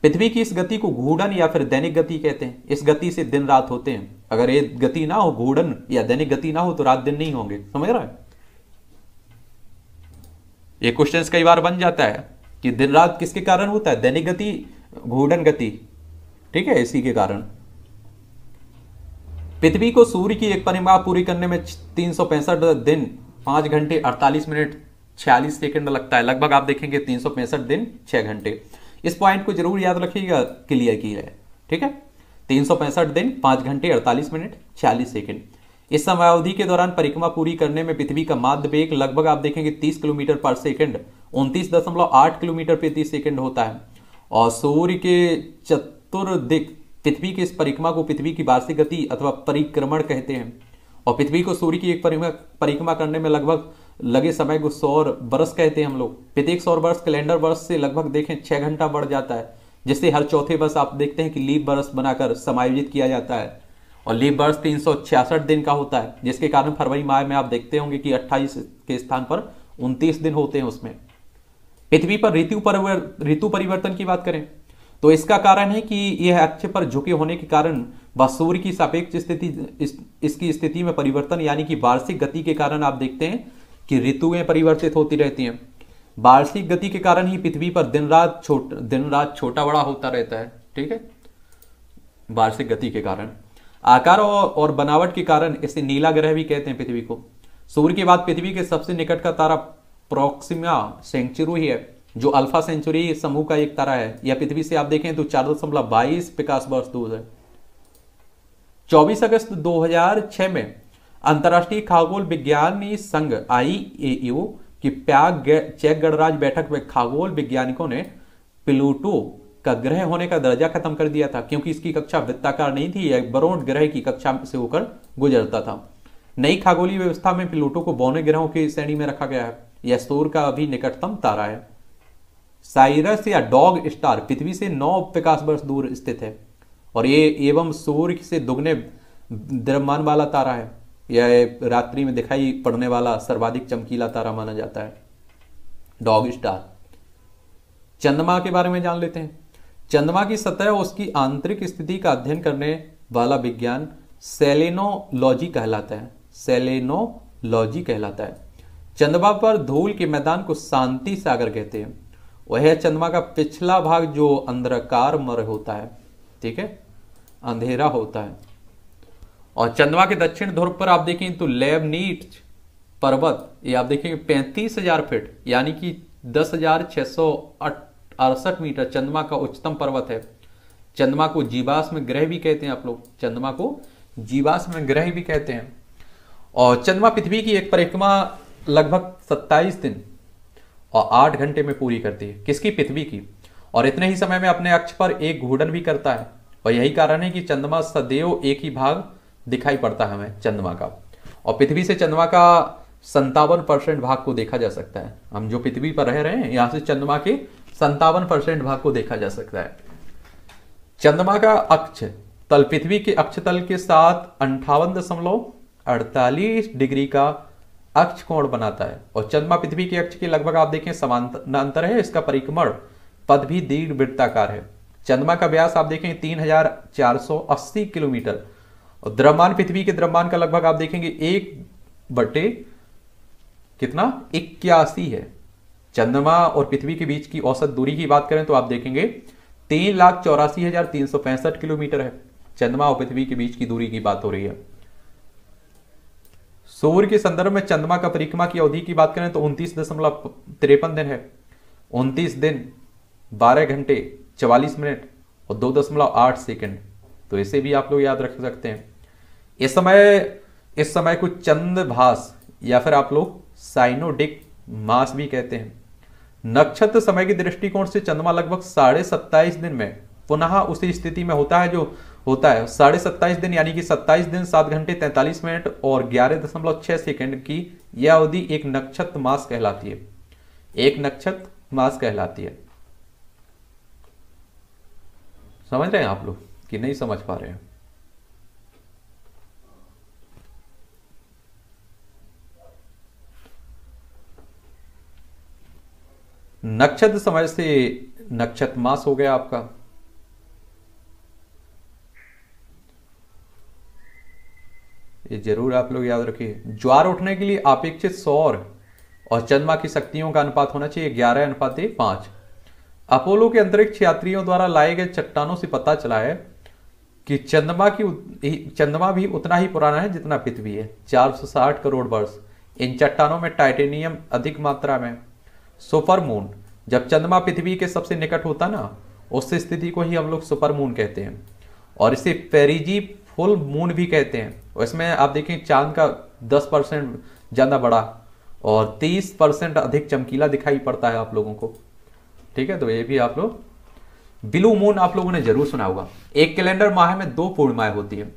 पृथ्वी की इस गति को घूर्णन या फिर दैनिक गति कहते हैं इस गति से दिन रात होते हैं अगर ये गति ना हो घूर्णन या दैनिक गति ना हो तो रात दिन नहीं होंगे समझ रहा है ये क्वेश्चन कई बार बन जाता है कि दिन रात किसके कारण होता है दैनिक गति घूर्णन गति ठीक है इसी के कारण पृथ्वी को सूर्य की एक परिमा पूरी करने में तीन दिन पांच घंटे अड़तालीस मिनट छियालीस सेकंड लगता है लगभग आप देखेंगे तीन दिन छह घंटे इस पॉइंट को जरूर याद रखिएगा क्लियर की है ठीक है तीन सौ पैंसठ दिन पांच घंटे अड़तालीस मिनट छियालीस सेकेंड इस समय अवधि के दौरान परिक्रमा पूरी करने में पृथ्वी का माध्य वेग लगभग आप देखेंगे 30 किलोमीटर पर सेकंड उनतीस दशमलव आठ किलोमीटर प्रति सेकंड होता है और सूर्य के चतुर्दिक पृथ्वी की इस परिक्रमा को पृथ्वी की वार्षिक गति अथवा परिक्रमण कहते हैं और पृथ्वी को सूर्य की एक परिक्रमा करने में लगभग लगे समय को सौर बरस कहते हैं हम लोग प्रत्येक सौर वर्ष कैलेंडर वर्ष से लगभग देखें छह घंटा बढ़ जाता है जिससे हर चौथे वर्ष आप देखते हैं कि लीप बरस बनाकर समायोजित किया जाता है और लीप वर्ष तीन दिन का होता है जिसके कारण फरवरी माह में आप देखते होंगे कि अट्ठाईस के स्थान पर उनतीस दिन होते हैं उसमें पृथ्वी पर ऋतु ऋतु परिवर्तन की बात करें तो इसका कारण है कि यह अक्ष पर झुके होने के कारण व सूर्य की सापेक्ष स्थिति इस, इसकी स्थिति में परिवर्तन यानी कि वार्षिक गति के कारण आप देखते हैं कि ऋतुएं परिवर्तित होती रहती हैं वार्षिक गति के कारण ही पृथ्वी पर दिन रात छोट दिन रात छोटा बड़ा होता रहता है ठीक है वार्षिक गति के कारण आकार और, और बनावट के कारण इसे नीला ग्रह भी कहते हैं पृथ्वी को सूर्य के बाद पृथ्वी के सबसे निकट का तारा प्रोक्सिमा सेंचुरी है जो अल्फा सेंचुरी समूह का एक तारा है या पृथ्वी से आप देखें तो चार दशमलव बाईस प्रकाश वर्ष दूर है चौबीस अगस्त 2006 में अंतर्राष्ट्रीय खगोल विज्ञानी संघ आई e की प्याग चेक गणराज बैठक में खगोल वैज्ञानिकों ने प्लूटो का ग्रह होने का दर्जा खत्म कर दिया था क्योंकि इसकी कक्षा वृत्ताकार नहीं थी यह बरोड ग्रह की कक्षा से होकर गुजरता था नई खगोलीय व्यवस्था में प्लूटो को बौने ग्रहों की श्रेणी में रखा गया है यह सूर का अभी निकटतम तारा है साइरस या डॉग स्टार पृथ्वी से नौ प्रकाश वर्ष दूर स्थित है और ये एवं सूर्य से दुगने द्रव्यमान वाला तारा है यह रात्रि में दिखाई पड़ने वाला सर्वाधिक चमकीला तारा माना जाता है डॉग स्टार चंद्रमा के बारे में जान लेते हैं चंद्रमा की सतह और उसकी आंतरिक स्थिति का अध्ययन करने वाला विज्ञान सेलेनोलॉजी कहलाता है सेलेनोलॉजी कहलाता है चंद्रमा पर धूल के मैदान को शांति सागर कहते हैं वह चंद्रमा का पिछला भाग जो अंधकार मर होता है ठीक है अंधेरा होता है और चंद्रमा के दक्षिण ध्रुव पर आप देखें तो लेब नीट पर्वत ये आप देखेंगे पैंतीस हजार फिट यानी कि दस हजार छह सौ अड़सठ मीटर चंद्रमा का उच्चतम पर्वत है चंद्रमा को जीवाश्म ग्रह भी कहते हैं आप लोग चंद्रमा को जीवाश्म ग्रह भी कहते हैं और चंद्रमा पृथ्वी की एक परिक्रमा लगभग सत्ताईस दिन और आठ घंटे में पूरी करती है किसकी पृथ्वी की और इतने ही समय में अपने अक्ष पर एक घूर्णन भी करता है और यही कारण है कि चंद्रमा सदैव एक ही भाग दिखाई पड़ता है हमें चंद्रमा का और पृथ्वी से चंद्रमा का संतावन परसेंट भाग को देखा जा सकता है हम जो पृथ्वी पर रह रहे हैं यहां से चंद्रमा के संतावन परसेंट भाग को देखा जा सकता है चंद्रमा का अक्ष तल पृथ्वी के अक्ष तल के साथ अंठावन दशमलव अड़तालीस डिग्री का अक्ष कोण बनाता है और चंद्रमा पृथ्वी के अक्ष के लगभग आप देखें समानांतर है इसका परिक्रमण पद भी दीर्घ वृत्ताकार है चंद्रमा का व्यास आप देखें तीन किलोमीटर और द्रव्यमान पृथ्वी के द्रव्यमान का लगभग आप देखेंगे एक बटे कितना इक्यासी है चंद्रमा और पृथ्वी के बीच की औसत दूरी की बात करें तो आप देखेंगे तीन लाख चौरासी हजार तीन सौ पैंसठ किलोमीटर है चंद्रमा और पृथ्वी के बीच की दूरी की बात हो रही है सूर्य के संदर्भ में चंद्रमा का परिक्रमा की अवधि की बात करें तो उनतीस दशमलव तिरपन दिन है उनतीस दिन बारह घंटे चवालीस मिनट और दो दशमलव आठ सेकेंड तो इसे भी आप लोग याद रख सकते हैं इस समय इस समय को भास या फिर आप लोग साइनोडिक मास भी कहते हैं नक्षत्र समय के दृष्टिकोण से चंद्रमा लगभग साढ़े सत्ताईस दिन में पुनः उसी स्थिति में होता है जो होता है साढ़े सत्ताईस दिन यानी कि सत्ताईस दिन सात घंटे तैंतालीस मिनट और ग्यारह दशमलव छह सेकेंड की यह अवधि एक नक्षत्र मास कहलाती है एक नक्षत्र मास कहलाती है समझ रहे हैं आप लोग कि नहीं समझ पा रहे हैं नक्षत्र समय से नक्षत्र मास हो गया आपका ये जरूर आप लोग याद रखिए ज्वार उठने के लिए अपेक्षित सौर और चंद्रमा की शक्तियों का अनुपात होना चाहिए ग्यारह अनुपात पांच अपोलो के अंतरिक्ष यात्रियों द्वारा लाए गए चट्टानों से पता चला है कि चंद्रमा की चंद्रमा भी उतना ही पुराना है जितना पृथ्वी है 460 करोड़ वर्ष इन चट्टानों में टाइटेनियम अधिक मात्रा में सुपर मून जब चंद्रमा पृथ्वी के सबसे निकट होता ना उस स्थिति को ही हम लोग सुपर मून कहते हैं और इसे पेरिजी फुल मून भी कहते हैं और इसमें आप देखें चांद का 10 परसेंट ज़्यादा बड़ा और 30 परसेंट अधिक चमकीला दिखाई पड़ता है आप लोगों को ठीक है तो ये भी आप लोग ब्लू मून आप लोगों ने जरूर सुना होगा एक कैलेंडर माह में दो पूर्णिमाएं होती हैं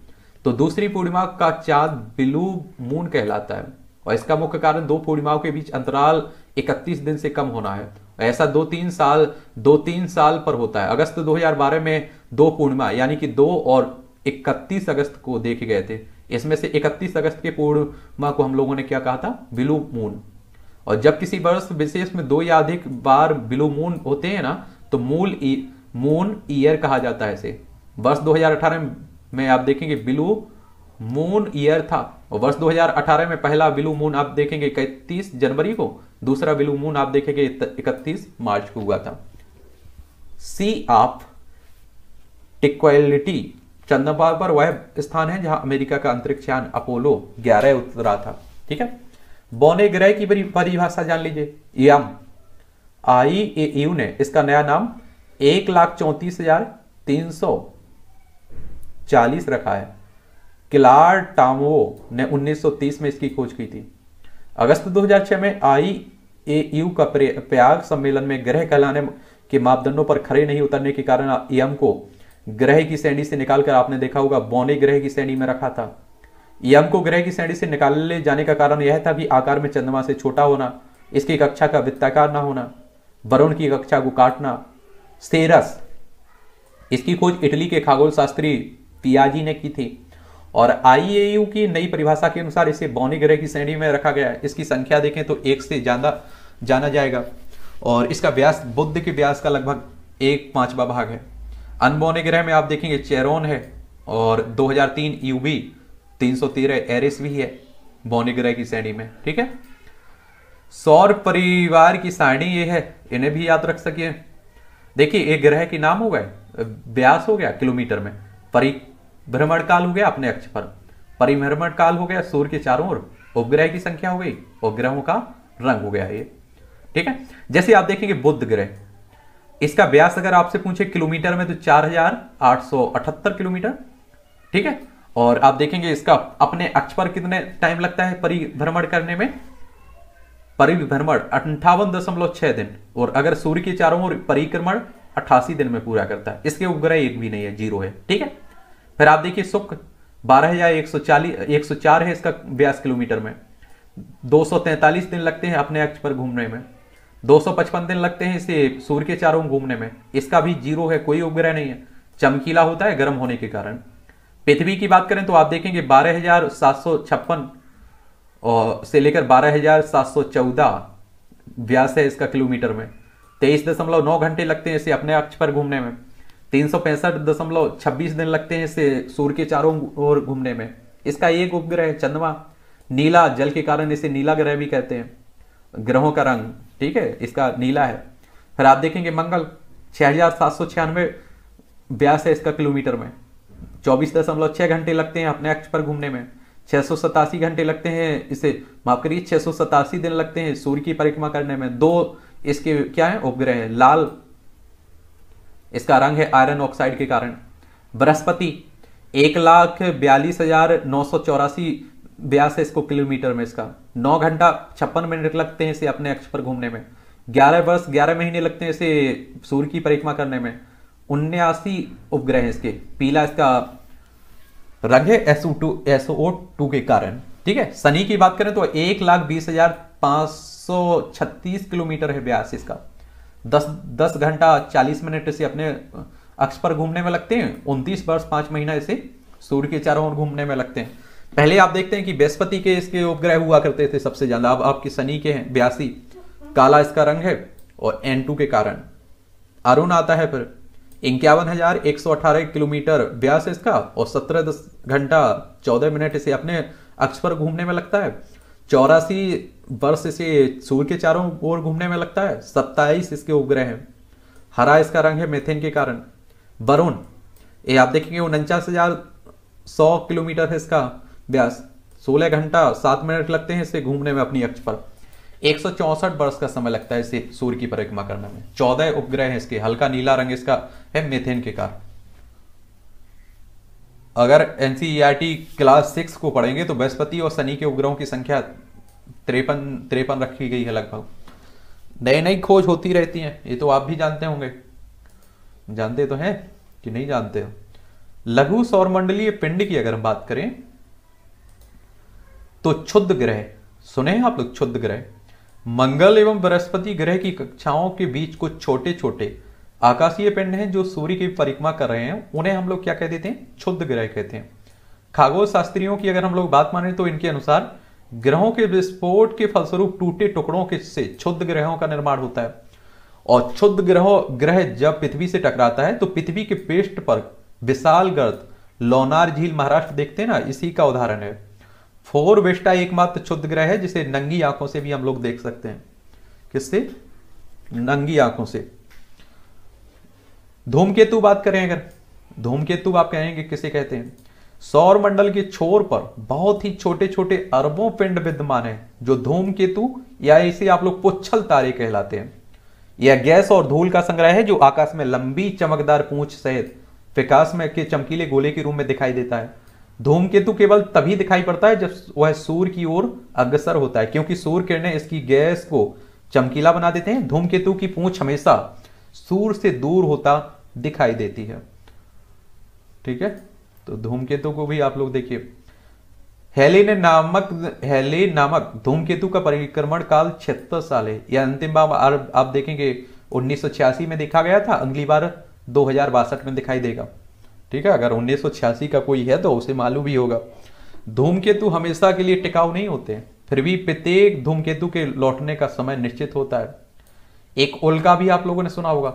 तो दूसरी पूर्णिमा का चांद ब्लू मून कहलाता है और इसका मुख्य कारण दो पूर्णिमाओं के बीच अंतराल इकतीस दिन से कम होना है ऐसा दो तीन साल दो तीन साल पर होता है अगस्त 2012 में दो पूर्णिमा यानी कि दो और 31 अगस्त को देखे गए थे इसमें से 31 अगस्त के पूर्णिमा को हम लोगों ने क्या कहा था बिलू मून और जब किसी वर्ष विशेष में दो या अधिक बार बिलू मून होते हैं ना तो मूल मून ईयर कहा जाता है इसे वर्ष 2018 में आप देखेंगे बिलू मून ईयर था और वर्ष 2018 में पहला ब्लू मून आप देखेंगे इकतीस जनवरी को दूसरा ब्लू मून आप देखेंगे इकतीस मार्च को हुआ था सी ऑफ टिक्वेलिटी चंद्रमा पर वह स्थान है जहां अमेरिका का अंतरिक्ष यान अपोलो 11 उतरा था ठीक है बौने ग्रह की परिभाषा जान लीजिए यम आई ए यू ने इसका नया नाम एक लाख चौंतीस हजार तीन सौ चालीस रखा है किलार टामो ने 1930 में इसकी खोज की थी अगस्त 2006 में आई ए यू का प्रयाग सम्मेलन में ग्रह कहलाने के मापदंडों पर खड़े नहीं उतरने के कारण यम को ग्रह की श्रेणी से निकालकर आपने देखा होगा बौने ग्रह की श्रेणी में रखा था यम को ग्रह की श्रेणी से निकाले जाने का कारण यह था कि आकार में चंद्रमा से छोटा होना इसकी कक्षा का वित्ताकार ना होना वरुण की कक्षा को काटना सेरस इसकी खोज इटली के खागोल शास्त्री पियाजी ने की थी और आईएयू की नई परिभाषा के अनुसार इसे बौनी ग्रह की श्रेणी में रखा गया है इसकी संख्या देखें तो एक से ज्यादा जाना जाएगा और इसका व्यास बुद्ध के व्यास का लगभग एक पांचवा भाग है अनबौने ग्रह में आप देखेंगे चेरोन है और 2003 यूबी 313 एरिस भी है बौने ग्रह की श्रेणी में ठीक है सौर परिवार की सारणी ये है इन्हें भी याद रख सकिए देखिए एक ग्रह के नाम हो गए व्यास हो गया किलोमीटर में परि भ्रमण काल हो गया अपने अक्ष पर परिभ्रमण काल हो गया सूर्य के चारों ओर उपग्रह की संख्या हो गई उपग्रहों का रंग हो गया ये ठीक है जैसे आप देखेंगे बुद्ध ग्रह इसका व्यास अगर आपसे पूछे किलोमीटर में तो चार किलोमीटर ठीक है और आप देखेंगे इसका अपने अक्ष पर कितने टाइम लगता है परिभ्रमण करने में परिभ्रमण अंठावन दशमलव छह दिन और अगर सूर्य के चारों ओर परिक्रमण अट्ठासी दिन में पूरा करता है इसके उपग्रह एक भी नहीं है जीरो है ठीक है फिर आप देखिए सुख बारह हजार एक सौ चालीस एक सौ चार है इसका व्यास किलोमीटर में दो सौ तैंतालीस दिन लगते हैं अपने अक्ष पर घूमने में दो सौ पचपन दिन लगते हैं इसे सूर्य के चारों घूमने में इसका भी जीरो है कोई उपग्रह नहीं है चमकीला होता है गर्म होने के कारण पृथ्वी की बात करें तो आप देखेंगे बारह हजार सात सौ छप्पन और से लेकर बारह हजार सात सौ चौदह व्यास है इसका किलोमीटर में तेईस दशमलव नौ घंटे लगते हैं इसे अपने अक्ष पर घूमने में तीन दशमलव छब्बीस दिन लगते हैं इसे सूर्य के चारों ओर घूमने में इसका एक उपग्रह चंद्रमा नीला जल के कारण इसे नीला ग्रह भी कहते हैं ग्रहों का रंग ठीक है इसका नीला है फिर आप देखेंगे मंगल छह व्यास है इसका किलोमीटर में चौबीस दशमलव छह घंटे लगते हैं अपने अक्ष पर घूमने में छह सौ सतासी घंटे लगते हैं इसे माफ करिए सतासी दिन लगते हैं सूर्य की परिक्रमा करने में दो इसके क्या है उपग्रह है लाल इसका रंग है आयरन ऑक्साइड के कारण बृहस्पति एक लाख बयालीस हजार नौ सौ चौरासी ब्यास है इसको किलोमीटर में इसका नौ घंटा छप्पन मिनट लगते हैं इसे अपने अक्ष पर घूमने में ग्यारह वर्ष ग्यारह महीने लगते हैं इसे सूर्य की परिक्रमा करने में उन्यासी उपग्रह इसके पीला इसका रंग है एसओ टू एसओ टू के कारण ठीक है शनि की बात करें तो एक लाख बीस हजार पांच सौ छत्तीस किलोमीटर है ब्यास इसका दस दस घंटा चालीस मिनट इसे अपने अक्ष पर घूमने में लगते हैं उनतीस वर्ष पांच महीना इसे सूर्य के चारों ओर घूमने में लगते हैं पहले आप देखते हैं कि बृहस्पति के इसके उपग्रह हुआ करते थे सबसे ज्यादा अब आपके शनि के हैं ब्यासी काला इसका रंग है और एन के कारण अरुण आता है फिर इक्यावन हजार एक सौ अठारह किलोमीटर व्यास इसका और सत्रह घंटा चौदह मिनट इसे अपने अक्ष पर घूमने में लगता है चौरासी वर्ष इसे सूर्य के चारों ओर घूमने में लगता है सत्ताईस इसके उपग्रह हैं हरा इसका रंग है मेथेन के कारण वरुण ये आप देखेंगे उनचास हजार सौ किलोमीटर है इसका व्यास सोलह घंटा सात मिनट लगते हैं इसे घूमने में अपनी अक्ष पर एक वर्ष का समय लगता है इसे सूर्य की परिक्रमा करने में चौदह उपग्रह है इसके हल्का नीला रंग इसका है मेथेन के कारण अगर एनसीईआरटी क्लास सिक्स को पढ़ेंगे तो बृहस्पति और शनि के उपग्रहों की संख्या त्रेपन त्रेपन रखी गई है लगभग नई नई खोज होती रहती है ये तो आप भी जानते होंगे जानते तो हैं कि नहीं जानते हो लघु सौरमंडलीय पिंड की अगर हम बात करें तो क्षुद्ध ग्रह सुने आप लोग क्षुद्ध ग्रह मंगल एवं बृहस्पति ग्रह की कक्षाओं के बीच कुछ छोटे छोटे आकाशीय पिंड हैं जो सूर्य की परिक्रमा कर रहे हैं उन्हें हम लोग क्या कह देते हैं क्षुद्ध ग्रह कहते हैं खागोल शास्त्रियों की अगर हम लोग बात माने तो इनके अनुसार ग्रहों के विस्फोट के फलस्वरूप टूटे टुकड़ों के से क्षुद्ध ग्रहों का निर्माण होता है और क्षुद्ध ग्रह ग्रह जब पृथ्वी से टकराता है तो पृथ्वी के पेस्ट पर विशाल गर्द लोनार झील महाराष्ट्र देखते हैं ना इसी का उदाहरण है फोर वेस्टा एकमात्र क्षुद्ध ग्रह है जिसे नंगी आंखों से भी हम लोग देख सकते हैं किससे नंगी आंखों से धूमकेतु बात करें अगर धूमकेतु आप कहेंगे किसे कहते हैं सौर मंडल के छोर पर बहुत ही छोटे छोटे अरबों पिंड विद्यमान है जो धूम केतु या इसे आप लोग पुच्छल तारे कहलाते हैं यह गैस और धूल का संग्रह है जो आकाश में लंबी चमकदार पूंछ सहित विकास में के चमकीले गोले के रूप में दिखाई देता है धूम केतु केवल तभी दिखाई पड़ता है जब वह सूर्य की ओर अग्रसर होता है क्योंकि सूर्य किरणें इसकी गैस को चमकीला बना देते हैं धूमकेतु की पूंछ हमेशा सूर्य से दूर होता दिखाई देती है ठीक है तो धूमकेतु को भी आप लोग देखिए ने नामक हेले नामक धूमकेतु का परिक्रमण काल छिहत्तर साल है यह अंतिम बार आप देखेंगे उन्नीस में देखा गया था अगली बार दो में दिखाई देगा ठीक है अगर उन्नीस का कोई है तो उसे मालूम ही होगा धूमकेतु हमेशा के लिए टिकाऊ नहीं होते फिर भी प्रत्येक धूमकेतु के लौटने का समय निश्चित होता है एक उल्का भी आप लोगों ने सुना होगा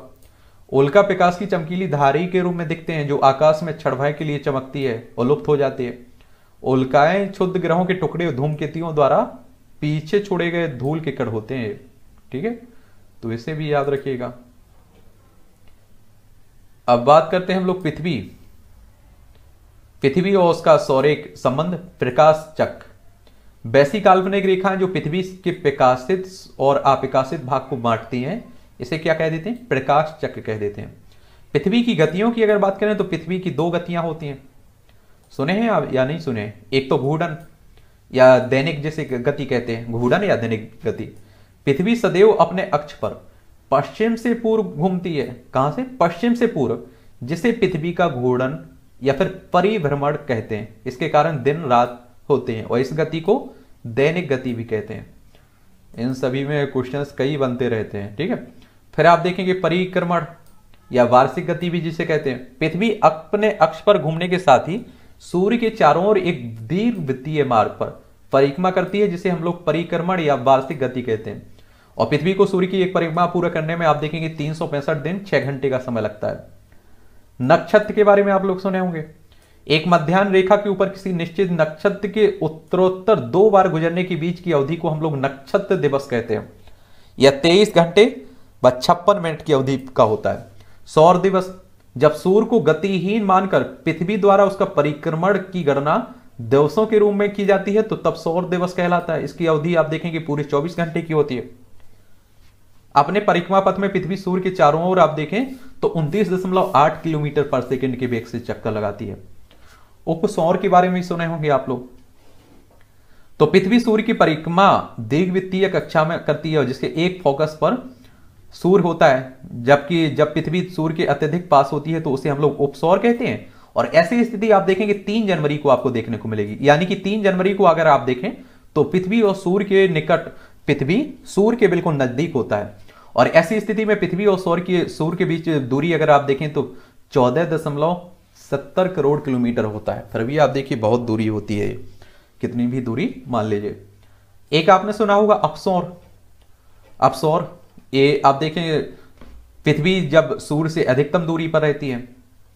ओल्का पिकास की चमकीली धारी के रूप में दिखते हैं जो आकाश में क्षणभय के लिए चमकती है और लुप्त हो जाती है उल्काएं क्षुद्ध ग्रहों के टुकड़े धूमकेतियों द्वारा पीछे छोड़े गए धूल के कण होते हैं ठीक है तो इसे भी याद रखिएगा अब बात करते हैं हम लोग पृथ्वी पृथ्वी और उसका सौरिक संबंध प्रकाश चक वैसी काल्पनिक रेखाएं जो पृथ्वी के प्रकाशित और अपिकाशित भाग को बांटती हैं इसे क्या कह देते हैं प्रकाश चक्र कह देते हैं पृथ्वी की गतियों की अगर बात करें तो पृथ्वी की दो गतियां होती हैं सुने हैं आप या नहीं सुने एक तो घूर्णन या दैनिक जैसे गति कहते हैं घूर्णन या दैनिक गति पृथ्वी सदैव अपने अक्ष पर पश्चिम से पूर्व घूमती है कहां से पश्चिम से पूर्व जिसे पृथ्वी का घूर्णन या फिर परिभ्रमण कहते हैं इसके कारण दिन रात होते हैं और इस गति को दैनिक गति भी कहते हैं इन सभी में क्वेश्चंस कई बनते रहते हैं ठीक है फिर आप देखेंगे परिक्रमण या वार्षिक गति भी जिसे कहते हैं पृथ्वी अपने अक्ष पर घूमने के साथ ही सूर्य के चारों ओर एक दीर्घ वित्तीय मार्ग पर परिक्रमा करती है जिसे हम लोग परिक्रमण या वार्षिक गति कहते हैं और पृथ्वी को सूर्य की एक परिक्रमा पूरा करने में आप देखेंगे तीन दिन छह घंटे का समय लगता है नक्षत्र के बारे में आप लोग सुने होंगे एक मध्यान्ह रेखा के ऊपर किसी निश्चित नक्षत्र के उत्तरोत्तर दो बार गुजरने के बीच की अवधि को हम लोग नक्षत्र दिवस कहते हैं या तेईस घंटे व छप्पन मिनट की अवधि का होता है सौर दिवस जब सूर्य को गतिहीन मानकर पृथ्वी द्वारा उसका परिक्रमण की गणना दिवसों के रूप में की जाती है तो तब सौर दिवस कहलाता है इसकी अवधि आप देखेंगे पूरे 24 घंटे की होती है अपने परिक्रमा पथ में पृथ्वी सूर्य के चारों ओर आप देखें तो उन्तीस किलोमीटर पर सेकेंड के वेग से चक्कर लगाती है उप सौर के बारे में सुने होंगे आप लोग तो पृथ्वी सूर्य की परिक्रमा वित्तीय कक्षा में करती है जिसके एक फोकस पर सूर्य होता है जबकि जब पृथ्वी सूर्य के अत्यधिक पास होती है तो उसे हम लोग उपसौर कहते हैं और ऐसी स्थिति आप देखेंगे तीन जनवरी को आपको देखने को मिलेगी यानी कि तीन जनवरी को अगर आप देखें तो पृथ्वी और सूर्य के निकट पृथ्वी सूर्य के बिल्कुल नजदीक होता है और ऐसी स्थिति में पृथ्वी और सौर के सूर्य के बीच दूरी अगर आप देखें तो चौदह दशमलव सत्तर करोड़ किलोमीटर होता है फिर भी आप देखिए बहुत दूरी होती है कितनी भी दूरी मान लीजिए एक आपने सुना होगा अपसौर अपसौर ये आप देखें पृथ्वी जब सूर्य से अधिकतम दूरी पर रहती है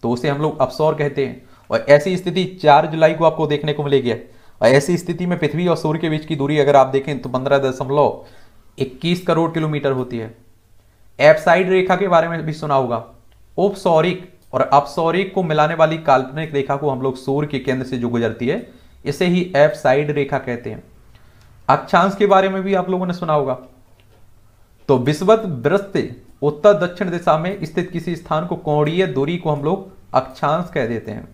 तो उसे हम लोग अपसौर कहते हैं और ऐसी स्थिति चार जुलाई को आपको देखने को मिलेगी और ऐसी स्थिति में पृथ्वी और सूर्य के बीच की दूरी अगर आप देखें तो पंद्रह दशमलव इक्कीस करोड़ किलोमीटर होती है एपसाइड रेखा के बारे में भी सुना होगा उपसौरिक और अपसौरिक को मिलाने वाली काल्पनिक रेखा को हम लोग सूर्य के केंद्र से जो गुजरती है इसे ही एपसाइड रेखा कहते हैं अक्षांश के बारे में भी आप लोगों ने सुना होगा तो विषवत वृत्त उत्तर दक्षिण दिशा में स्थित किसी स्थान को कोणीय दूरी को हम लोग अक्षांश कह देते हैं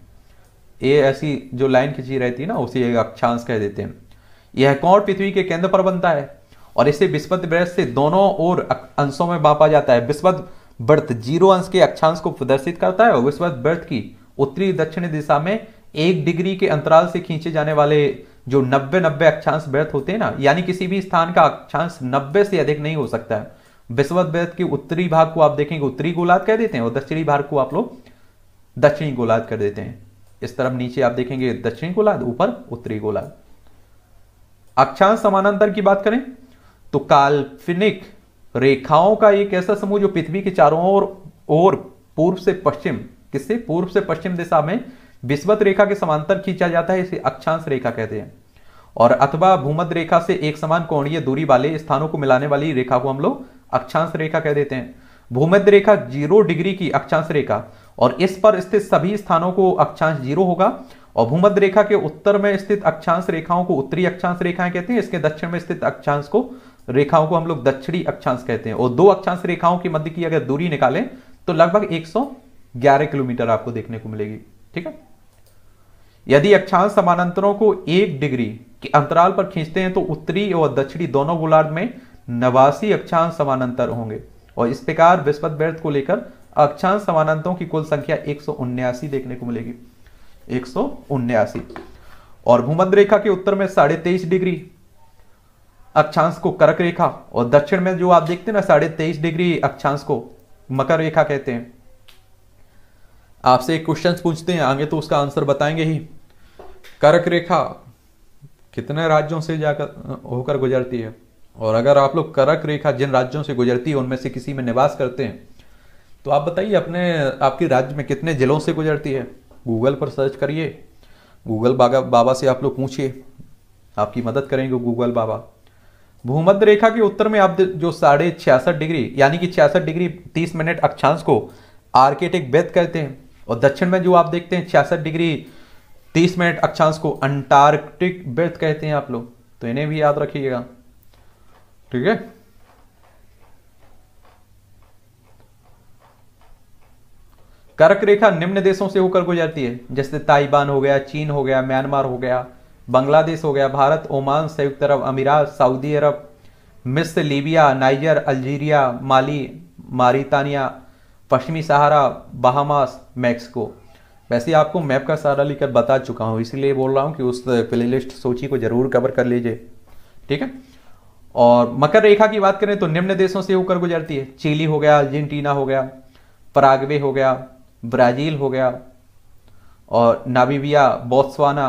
ये ऐसी जो लाइन खिंची रहती है ना उसे एक अक्षांश कह देते हैं यह कौन पृथ्वी के केंद्र पर बनता है और इसे विस्पत वृत्त से दोनों ओर अंशों में बापा जाता है विस्पत वृत्त जीरो अंश के अक्षांश को प्रदर्शित करता है और विस्पत वृत्त की उत्तरी दक्षिण दिशा में एक डिग्री के अंतराल से खींचे जाने वाले जो नब्बे नब्बे अक्षांश व्यर्थ होते हैं ना यानी किसी भी स्थान का अक्षांश नब्बे से अधिक नहीं हो सकता है विश्वत व्यर्थ के उत्तरी भाग को आप देखेंगे उत्तरी गोलाद कह देते हैं और दक्षिणी भाग को आप लोग दक्षिणी गोलाद कर देते हैं इस तरफ नीचे आप देखेंगे दक्षिणी गोलाद ऊपर उत्तरी गोलाद अक्षांश समानांतर की बात करें तो काल्पनिक रेखाओं का एक ऐसा समूह जो पृथ्वी के चारों ओर और पूर्व से पश्चिम किससे पूर्व से पश्चिम दिशा में विस्वत रेखा के समांतर खींचा जाता है इसे अक्षांश रेखा कहते हैं और अथवा भूमध्य रेखा से एक समान कोणीय दूरी वाले स्थानों को मिलाने वाली रेखा को हम लोग अक्षांश रेखा कह देते हैं भूमध्य रेखा जीरो डिग्री की अक्षांश रेखा और इस पर स्थित सभी स्थानों को अक्षांश जीरो होगा और भूमध्य रेखा के उत्तर में स्थित अक्षांश रेखाओं को उत्तरी अक्षांश रेखाएं कहते हैं इसके दक्षिण में स्थित अक्षांश को रेखाओं को हम लोग दक्षिणी अक्षांश कहते हैं और दो अक्षांश रेखाओं के मध्य की अगर दूरी निकालें तो लगभग 111 किलोमीटर आपको देखने को मिलेगी ठीक है यदि अक्षांश समानांतरों को एक डिग्री कि अंतराल पर खींचते हैं तो उत्तरी और दक्षिणी दोनों गोलार्ध में नवासी अक्षांश समानांतर होंगे और इस प्रकार विस्पत व्यर्थ को लेकर अक्षांश समानांतरों की कुल संख्या एक देखने को मिलेगी एक और भूमध रेखा के उत्तर में साढ़े तेईस डिग्री अक्षांश को करक रेखा और दक्षिण में जो आप देखते हैं ना साढ़े तेईस डिग्री अक्षांश को मकर रेखा कहते हैं आपसे एक क्वेश्चन पूछते हैं आगे तो उसका आंसर बताएंगे ही करक रेखा कितने राज्यों से जाकर होकर गुजरती है और अगर आप लोग करक रेखा जिन राज्यों से गुजरती है उनमें से किसी में निवास करते हैं तो आप बताइए अपने आपके राज्य में कितने जिलों से गुजरती है गूगल पर सर्च करिए गूगल बाबा बाबा से आप लोग पूछिए आपकी मदद करेंगे गूगल बाबा भूमध्य रेखा के उत्तर में आप जो साढ़े छियासठ डिग्री यानी कि छियासठ डिग्री तीस मिनट अक्षांश को आर्केटिक व्यत कहते हैं और दक्षिण में जो आप देखते हैं छियासठ डिग्री तीस मिनट अक्षांश को अंटार्कटिक बेथ कहते हैं आप लोग तो इन्हें भी याद रखिएगा ठीक है कर्क रेखा निम्न देशों से होकर गुजरती है जैसे ताइवान हो गया चीन हो गया म्यांमार हो गया बांग्लादेश हो गया भारत ओमान संयुक्त अरब अमीरात सऊदी अरब मिस्र Libya Niger Algeria Mali Mauritania पश्चिमी सहारा बहामास मैक्सिको वैसे आपको मैप का सहारा लिखकर बता चुका हूँ इसीलिए बोल रहा हूँ कि उस प्लेलिस्ट सूची को जरूर कवर कर लीजिए ठीक है और मकर रेखा की बात करें तो निम्न देशों से होकर गुजरती है चिली हो गया अर्जेंटीना हो गया परागवे हो गया ब्राजील हो गया और नाबीबिया बोत्सवाना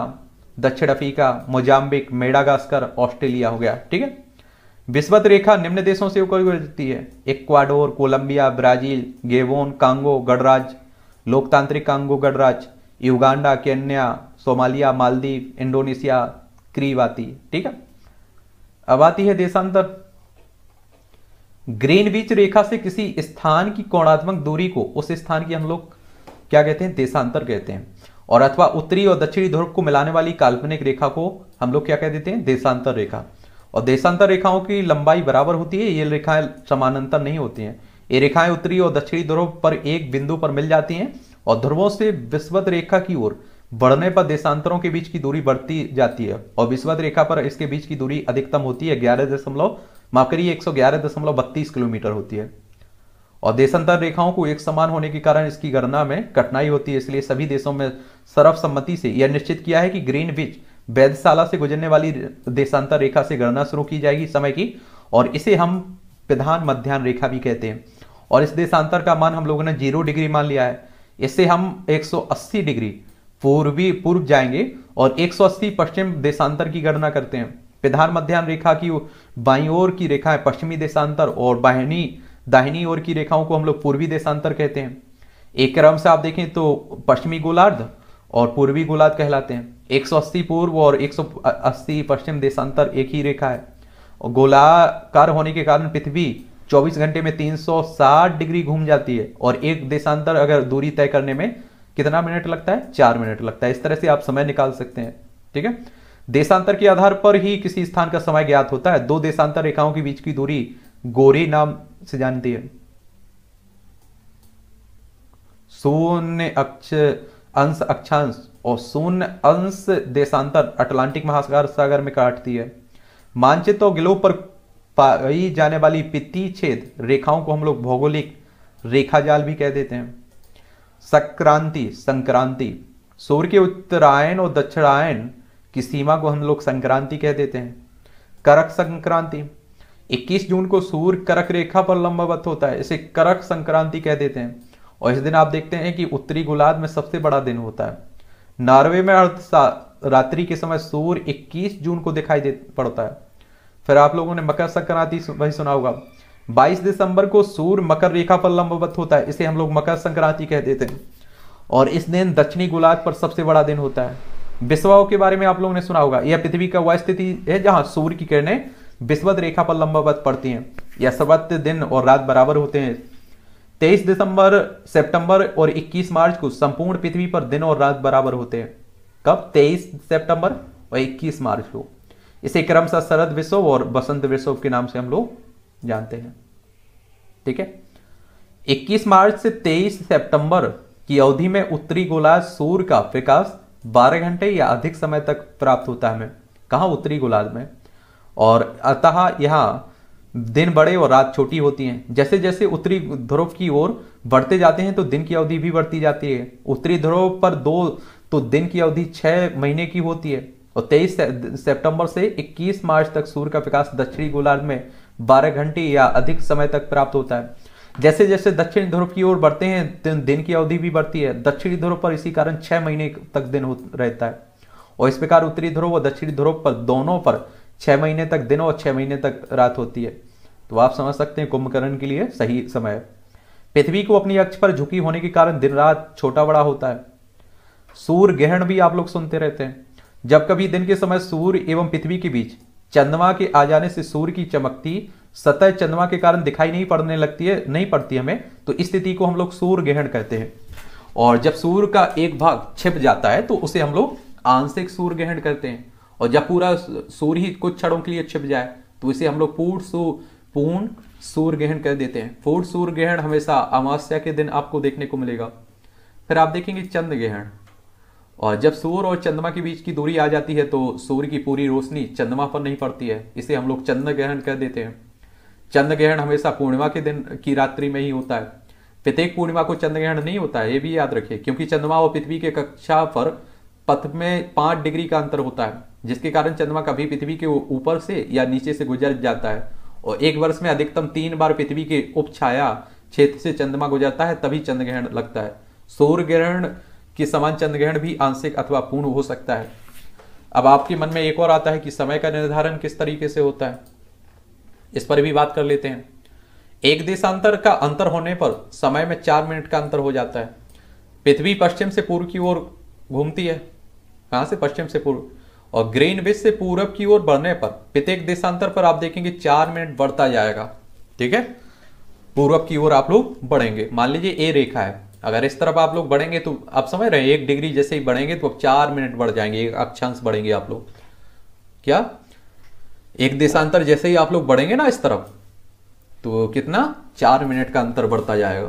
दक्षिण अफ्रीका मोजाम्बिक मेडागास्कर ऑस्ट्रेलिया हो गया ठीक है विस्वत रेखा निम्न देशों से होकर गुजरती है Ecuador Colombia Brazil Gabon Congo गणराज लोकतांत्रिक कांगो गणराज Uganda Kenya Somalia Maldives Indonesia Kiribati है ठीक है अब आती है देशांतर ग्रीन बीच रेखा से किसी स्थान की कोणात्मक दूरी को उस स्थान की हम लोग क्या कहते हैं देशांतर कहते हैं और अथवा उत्तरी और दक्षिणी ध्रुव को मिलाने वाली काल्पनिक रेखा को हम लोग क्या कह देते हैं देशांतर रेखा और देशांतर रेखाओं की लंबाई बराबर होती है ये रेखाएं समानांतर नहीं होती हैं ये रेखाएं उत्तरी और दक्षिणी ध्रुव पर एक बिंदु पर मिल जाती हैं और ध्रुवों से विस्वत रेखा की ओर बढ़ने पर देशांतरों के बीच की दूरी बढ़ती जाती है और विस्वत रेखा पर इसके बीच की दूरी अधिकतम होती है ग्यारह दशमलव माफ करिए एक सौ ग्यारह दशमलव बत्तीस किलोमीटर होती है और देशांतर रेखाओं को एक समान होने के कारण इसकी गणना में कठिनाई होती है इसलिए सभी देशों में सर्वसम्मति से यह निश्चित किया है कि ग्रीन विच वैधशाला से गुजरने वाली देशांतर रेखा से गणना शुरू की जाएगी समय की और इसे हम प्रधान मध्यान्ह रेखा भी कहते हैं और इस देशांतर का मान हम लोगों ने जीरो डिग्री मान लिया है इससे हम 180 डिग्री पूर्वी पूर्व जाएंगे और 180 पश्चिम देशांतर की गणना करते हैं प्रधान मध्यान रेखा की बाई ओर की रेखा है पश्चिमी देशांतर और बाहिनी दाहिनी ओर की रेखाओं को हम लोग पूर्वी देशांतर कहते हैं एक क्रम से आप देखें तो पश्चिमी गोलार्ध और पूर्वी गोलार्ध कहलाते हैं 180 पूर्व और 180 पश्चिम देशांतर एक ही रेखा है और गोलाकार होने के कारण पृथ्वी 24 घंटे में 360 डिग्री घूम जाती है और एक देशांतर अगर दूरी तय करने में कितना मिनट लगता है चार मिनट लगता है इस तरह से आप समय निकाल सकते हैं ठीक है देशांतर के आधार पर ही किसी स्थान का समय ज्ञात होता है दो देशांतर रेखाओं के बीच की दूरी गोरी नाम से जानती है शून्य अक्ष अंश अक्षांश और शून्य अंश देशांतर अटलांटिक महासागर सागर में काटती है मानचित्र और ग्लोब पर पाई जाने वाली पित्ती छेद रेखाओं को हम लोग भौगोलिक रेखा जाल भी कह देते हैं संक्रांति संक्रांति सूर्य के उत्तरायण और दक्षिणायन की सीमा को हम लोग संक्रांति कह देते हैं करक संक्रांति 21 जून को सूर्य करक रेखा पर लंबवत होता है इसे करक संक्रांति कह देते हैं और इस दिन आप देखते हैं कि उत्तरी गोलार्ध में सबसे बड़ा दिन होता है नॉर्वे में अर्थ रात्रि के समय सूर्य 21 जून को दिखाई दे पड़ता है फिर आप लोगों ने मकर संक्रांति वही सुना होगा 22 दिसंबर को सूर्य मकर रेखा पर लंबवत होता है इसे हम लोग मकर संक्रांति कह देते हैं और इस दिन दक्षिणी गोलार्ध पर सबसे बड़ा दिन होता है विश्वाओं के बारे में आप लोगों ने सुना होगा यह पृथ्वी का वह स्थिति है जहां सूर्य की किरणें विश्वत रेखा पर लंबवत पड़ती हैं यह सर्वत्र दिन और रात बराबर होते हैं तेईस दिसंबर सेप्टेम्बर और इक्कीस मार्च को संपूर्ण पृथ्वी पर दिन और रात बराबर होते हैं कब तेईस सेप्टेम्बर और इक्कीस मार्च को इसे क्रमशः शरद विश्व और बसंत विश्व के नाम से हम लोग जानते हैं ठीक है 21 मार्च से 23 सितंबर की अवधि में उत्तरी गोलार्ध सूर्य का प्रकाश 12 घंटे या अधिक समय तक प्राप्त होता है हमें कहा उत्तरी गोलार्ध में और अतः यहां दिन बड़े और रात छोटी होती हैं जैसे जैसे उत्तरी ध्रुव की ओर बढ़ते जाते हैं तो दिन की अवधि भी बढ़ती जाती है उत्तरी ध्रुव पर दो तो दिन की अवधि छह महीने की होती है और 23 सितंबर से 21 मार्च तक सूर्य का विकास दक्षिणी गोलार्ध में 12 घंटे या अधिक समय तक प्राप्त होता है जैसे जैसे दक्षिण ध्रुव की ओर बढ़ते हैं दिन की अवधि भी बढ़ती है दक्षिणी ध्रुव पर इसी कारण छह महीने तक दिन रहता है और इस प्रकार उत्तरी ध्रुव और दक्षिणी ध्रुव पर दोनों पर छह महीने तक दिन और छह महीने तक रात होती है तो आप समझ सकते हैं कुंभकर्ण के लिए सही समय है पृथ्वी को अपनी अक्ष पर झुकी होने के कारण दिन रात छोटा बड़ा होता है सूर्य ग्रहण भी आप लोग सुनते रहते हैं जब कभी दिन के समय सूर्य एवं पृथ्वी के बीच चंद्रमा के आ जाने से सूर्य की चमकती सतह चंद्रमा के कारण दिखाई नहीं पड़ने लगती है नहीं पड़ती हमें तो इस स्थिति को हम लोग सूर्य ग्रहण कहते हैं और जब सूर्य का एक भाग छिप जाता है तो उसे हम लोग आंशिक सूर्य ग्रहण करते हैं और जब पूरा सूर्य ही कुछ क्षणों के लिए छिप जाए तो इसे हम लोग पूर्ण सू पूर्ण सूर्य ग्रहण कर देते हैं पूर्ण सूर्य ग्रहण हमेशा अमावस्या के दिन आपको देखने को मिलेगा फिर आप देखेंगे चंद्र ग्रहण और जब सूर्य और चंद्रमा के बीच की दूरी आ जाती है तो सूर्य की पूरी रोशनी चंद्रमा पर नहीं पड़ती है इसे हम लोग चंद्र ग्रहण कह देते हैं चंद्र ग्रहण हमेशा पूर्णिमा के दिन की रात्रि में ही होता है प्रत्येक पूर्णिमा को चंद्र ग्रहण नहीं होता है ये भी याद रखिए क्योंकि चंद्रमा और पृथ्वी के कक्षा पर पथ में पांच डिग्री का अंतर होता है जिसके कारण चंद्रमा कभी पृथ्वी के ऊपर से या नीचे से गुजर जाता है और एक वर्ष में अधिकतम तीन बार पृथ्वी के उपछाया क्षेत्र से चंद्रमा गुजरता है तभी चंद्र ग्रहण लगता है सूर्य ग्रहण कि समान चंद्रग्रहण भी आंशिक अथवा पूर्ण हो सकता है अब आपके मन में एक और आता है कि समय का निर्धारण किस तरीके से होता है इस पर भी बात कर लेते हैं एक देशांतर का अंतर होने पर समय में चार मिनट का अंतर हो जाता है पृथ्वी पश्चिम से पूर्व की ओर घूमती है कहां से पश्चिम से पूर्व और ग्रीन विच से पूर्व की ओर बढ़ने पर प्रत्येक देशांतर पर आप देखेंगे चार मिनट बढ़ता जाएगा ठीक है पूर्व की ओर आप लोग बढ़ेंगे मान लीजिए ए रेखा है अगर इस तरफ आप लोग बढ़ेंगे तो आप समझ रहे हैं एक डिग्री जैसे ही बढ़ेंगे तो अब चार मिनट बढ़ जाएंगे एक अक्षांश बढ़ेंगे आप लोग क्या एक देशांतर जैसे ही आप लोग बढ़ेंगे ना इस तरफ तो कितना चार मिनट का अंतर बढ़ता जाएगा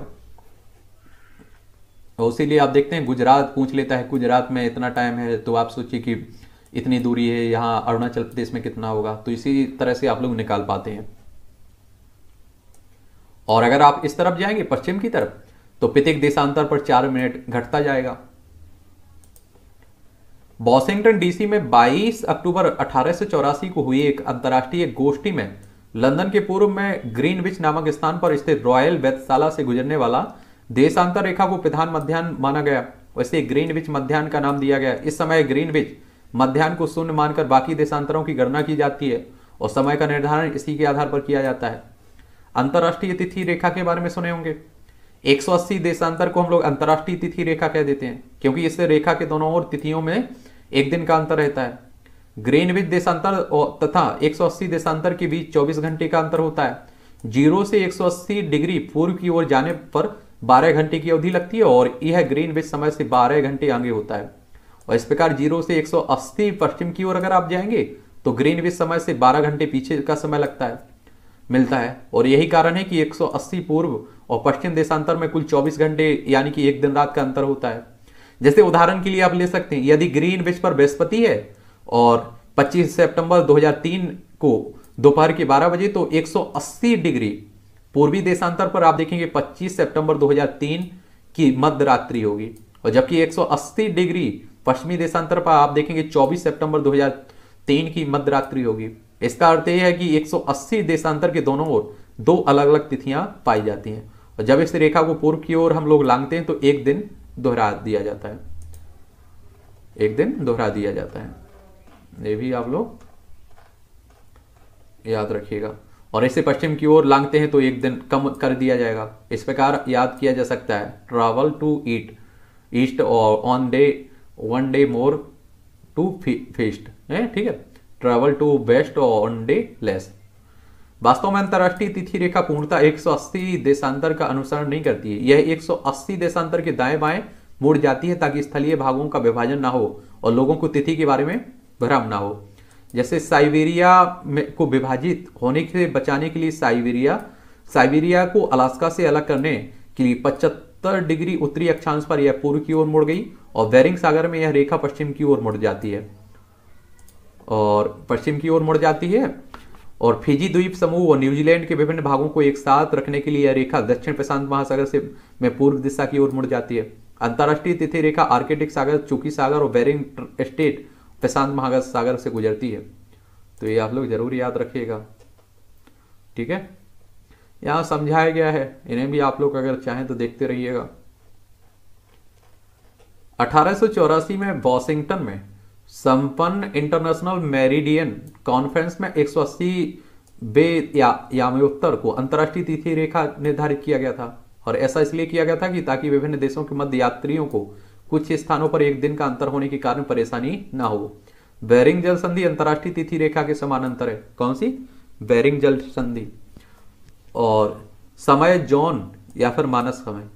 तो उसीलिए आप देखते हैं गुजरात पूछ लेता है गुजरात में इतना टाइम है तो आप सोचिए कि इतनी दूरी है यहाँ अरुणाचल प्रदेश में कितना होगा तो इसी तरह से आप लोग निकाल पाते हैं और अगर आप इस तरफ जाएंगे पश्चिम की तरफ तो प्रत्येक देशांतर पर चार मिनट घटता जाएगा वॉशिंगटन डीसी में 22 अक्टूबर अठारह को हुई एक अंतर्राष्ट्रीय गोष्ठी में लंदन के पूर्व में ग्रीनविच नामक स्थान पर स्थित रॉयल वैधशाला से गुजरने वाला देशांतर रेखा को प्रधान मध्यान माना गया वैसे ग्रीनविच मध्यान्ह का नाम दिया गया इस समय ग्रीनविच मध्यान्ह को शून्य मानकर बाकी देशांतरों की गणना की जाती है और समय का निर्धारण इसी के आधार पर किया जाता है अंतर्राष्ट्रीय तिथि रेखा के बारे में सुने होंगे 180 देशांतर को हम लोग अंतरराष्ट्रीय तिथि रेखा कह देते हैं क्योंकि इससे रेखा के दोनों ओर तिथियों में एक दिन का अंतर रहता है ग्रीनविच देशांतर तथा 180 देशांतर के बीच 24 घंटे का अंतर होता है जीरो से 180 डिग्री पूर्व की ओर जाने पर 12 घंटे की अवधि लगती है और यह ग्रीनविच समय से 12 घंटे आगे होता है और इस प्रकार जीरो से 180 पश्चिम की ओर अगर आप जाएंगे तो ग्रीनविच समय से 12 घंटे पीछे का समय लगता है मिलता है और यही कारण है कि 180 पूर्व और पश्चिम देशांतर में कुल 24 घंटे यानी कि एक दिन रात का अंतर होता है जैसे उदाहरण के लिए आप ले सकते हैं यदि ग्रीन विश्व पर बृहस्पति है और 25 सितंबर 2003 को दोपहर के 12 बजे तो 180 डिग्री पूर्वी देशांतर पर आप देखेंगे 25 सितंबर 2003 की मध्य रात्रि होगी और जबकि 180 डिग्री पश्चिमी देशांतर पर आप देखेंगे 24 सितंबर 2003 की मध्य रात्रि होगी इसका अर्थ यह है कि 180 देशांतर के दोनों ओर दो अलग अलग तिथियां पाई जाती हैं और जब इस रेखा को पूर्व की ओर हम लोग लांगते हैं तो एक दिन दोहरा दिया जाता है एक दिन दोहरा दिया जाता है ये भी आप लोग याद रखिएगा और इसे पश्चिम की ओर लांगते हैं तो एक दिन कम कर दिया जाएगा इस प्रकार याद किया जा सकता है ट्रावल टू ईट ईस्ट और on day one day more to fest है ठीक है travel to west on day less वास्तव में अंतरराष्ट्रीय तिथि रेखा पूर्णता 180 देशांतर का अनुसरण नहीं करती है यह 180 देशांतर के दाएं बाएं मुड़ जाती है ताकि स्थलीय भागों का विभाजन ना हो और लोगों को तिथि के बारे में भ्रम ना हो जैसे साइबेरिया में को विभाजित होने से बचाने के लिए साइबेरिया साइबेरिया को अलास्का से अलग करने के लिए पचहत्तर डिग्री उत्तरी अक्षांश पर यह पूर्व की ओर मुड़ गई और बैरिंग सागर में यह रेखा पश्चिम की ओर मुड़ जाती है और पश्चिम की ओर मुड़ जाती है और फिजी द्वीप समूह और न्यूजीलैंड के विभिन्न भागों को एक साथ रखने के लिए यह रेखा दक्षिण प्रशांत महासागर से में पूर्व दिशा की ओर मुड़ जाती है अंतर्राष्ट्रीय तिथि रेखा आर्कटिक सागर चुकी सागर और बेरिंग स्टेट प्रशांत महासागर सागर से गुजरती है तो ये आप लोग जरूर याद रखिएगा ठीक है यहां समझाया गया है इन्हें भी आप लोग अगर चाहें तो देखते रहिएगा अठारह में वॉशिंगटन में संपन्न इंटरनेशनल मेरिडियन कॉन्फ्रेंस में एक बे या यामे उत्तर को अंतर्राष्ट्रीय तिथि रेखा निर्धारित किया गया था और ऐसा इसलिए किया गया था कि ताकि विभिन्न देशों के मध्य यात्रियों को कुछ स्थानों पर एक दिन का अंतर होने के कारण परेशानी ना हो बैरिंग जल संधि अंतर्राष्ट्रीय तिथि रेखा के समान अंतर है कौन सी बैरिंग जल संधि और समय जोन या फिर मानस समय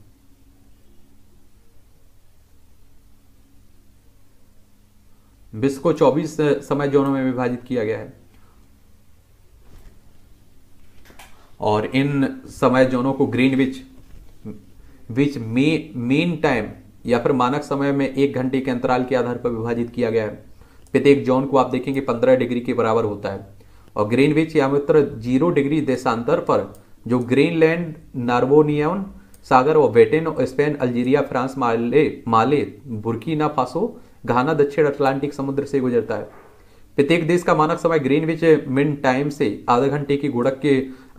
विश्व को 24 समय जोनों में विभाजित किया गया है और इन समय जोनों को Greenwich which mean time या फिर मानक समय में एक घंटे के अंतराल के आधार पर विभाजित किया गया है प्रत्येक जोन को आप देखेंगे पंद्रह डिग्री के बराबर होता है और ग्रीनविच या मित्र जीरो डिग्री देशांतर पर जो ग्रीनलैंड नार्वोनियन सागर और ब्रिटेन और Spain Algeria France Mali Mali ना फासो घाना दक्षिण अटलांटिक समुद्र से गुजरता है प्रत्येक देश का मानक समय ग्रीनविच मिन टाइम से आधे घंटे की गुड़क के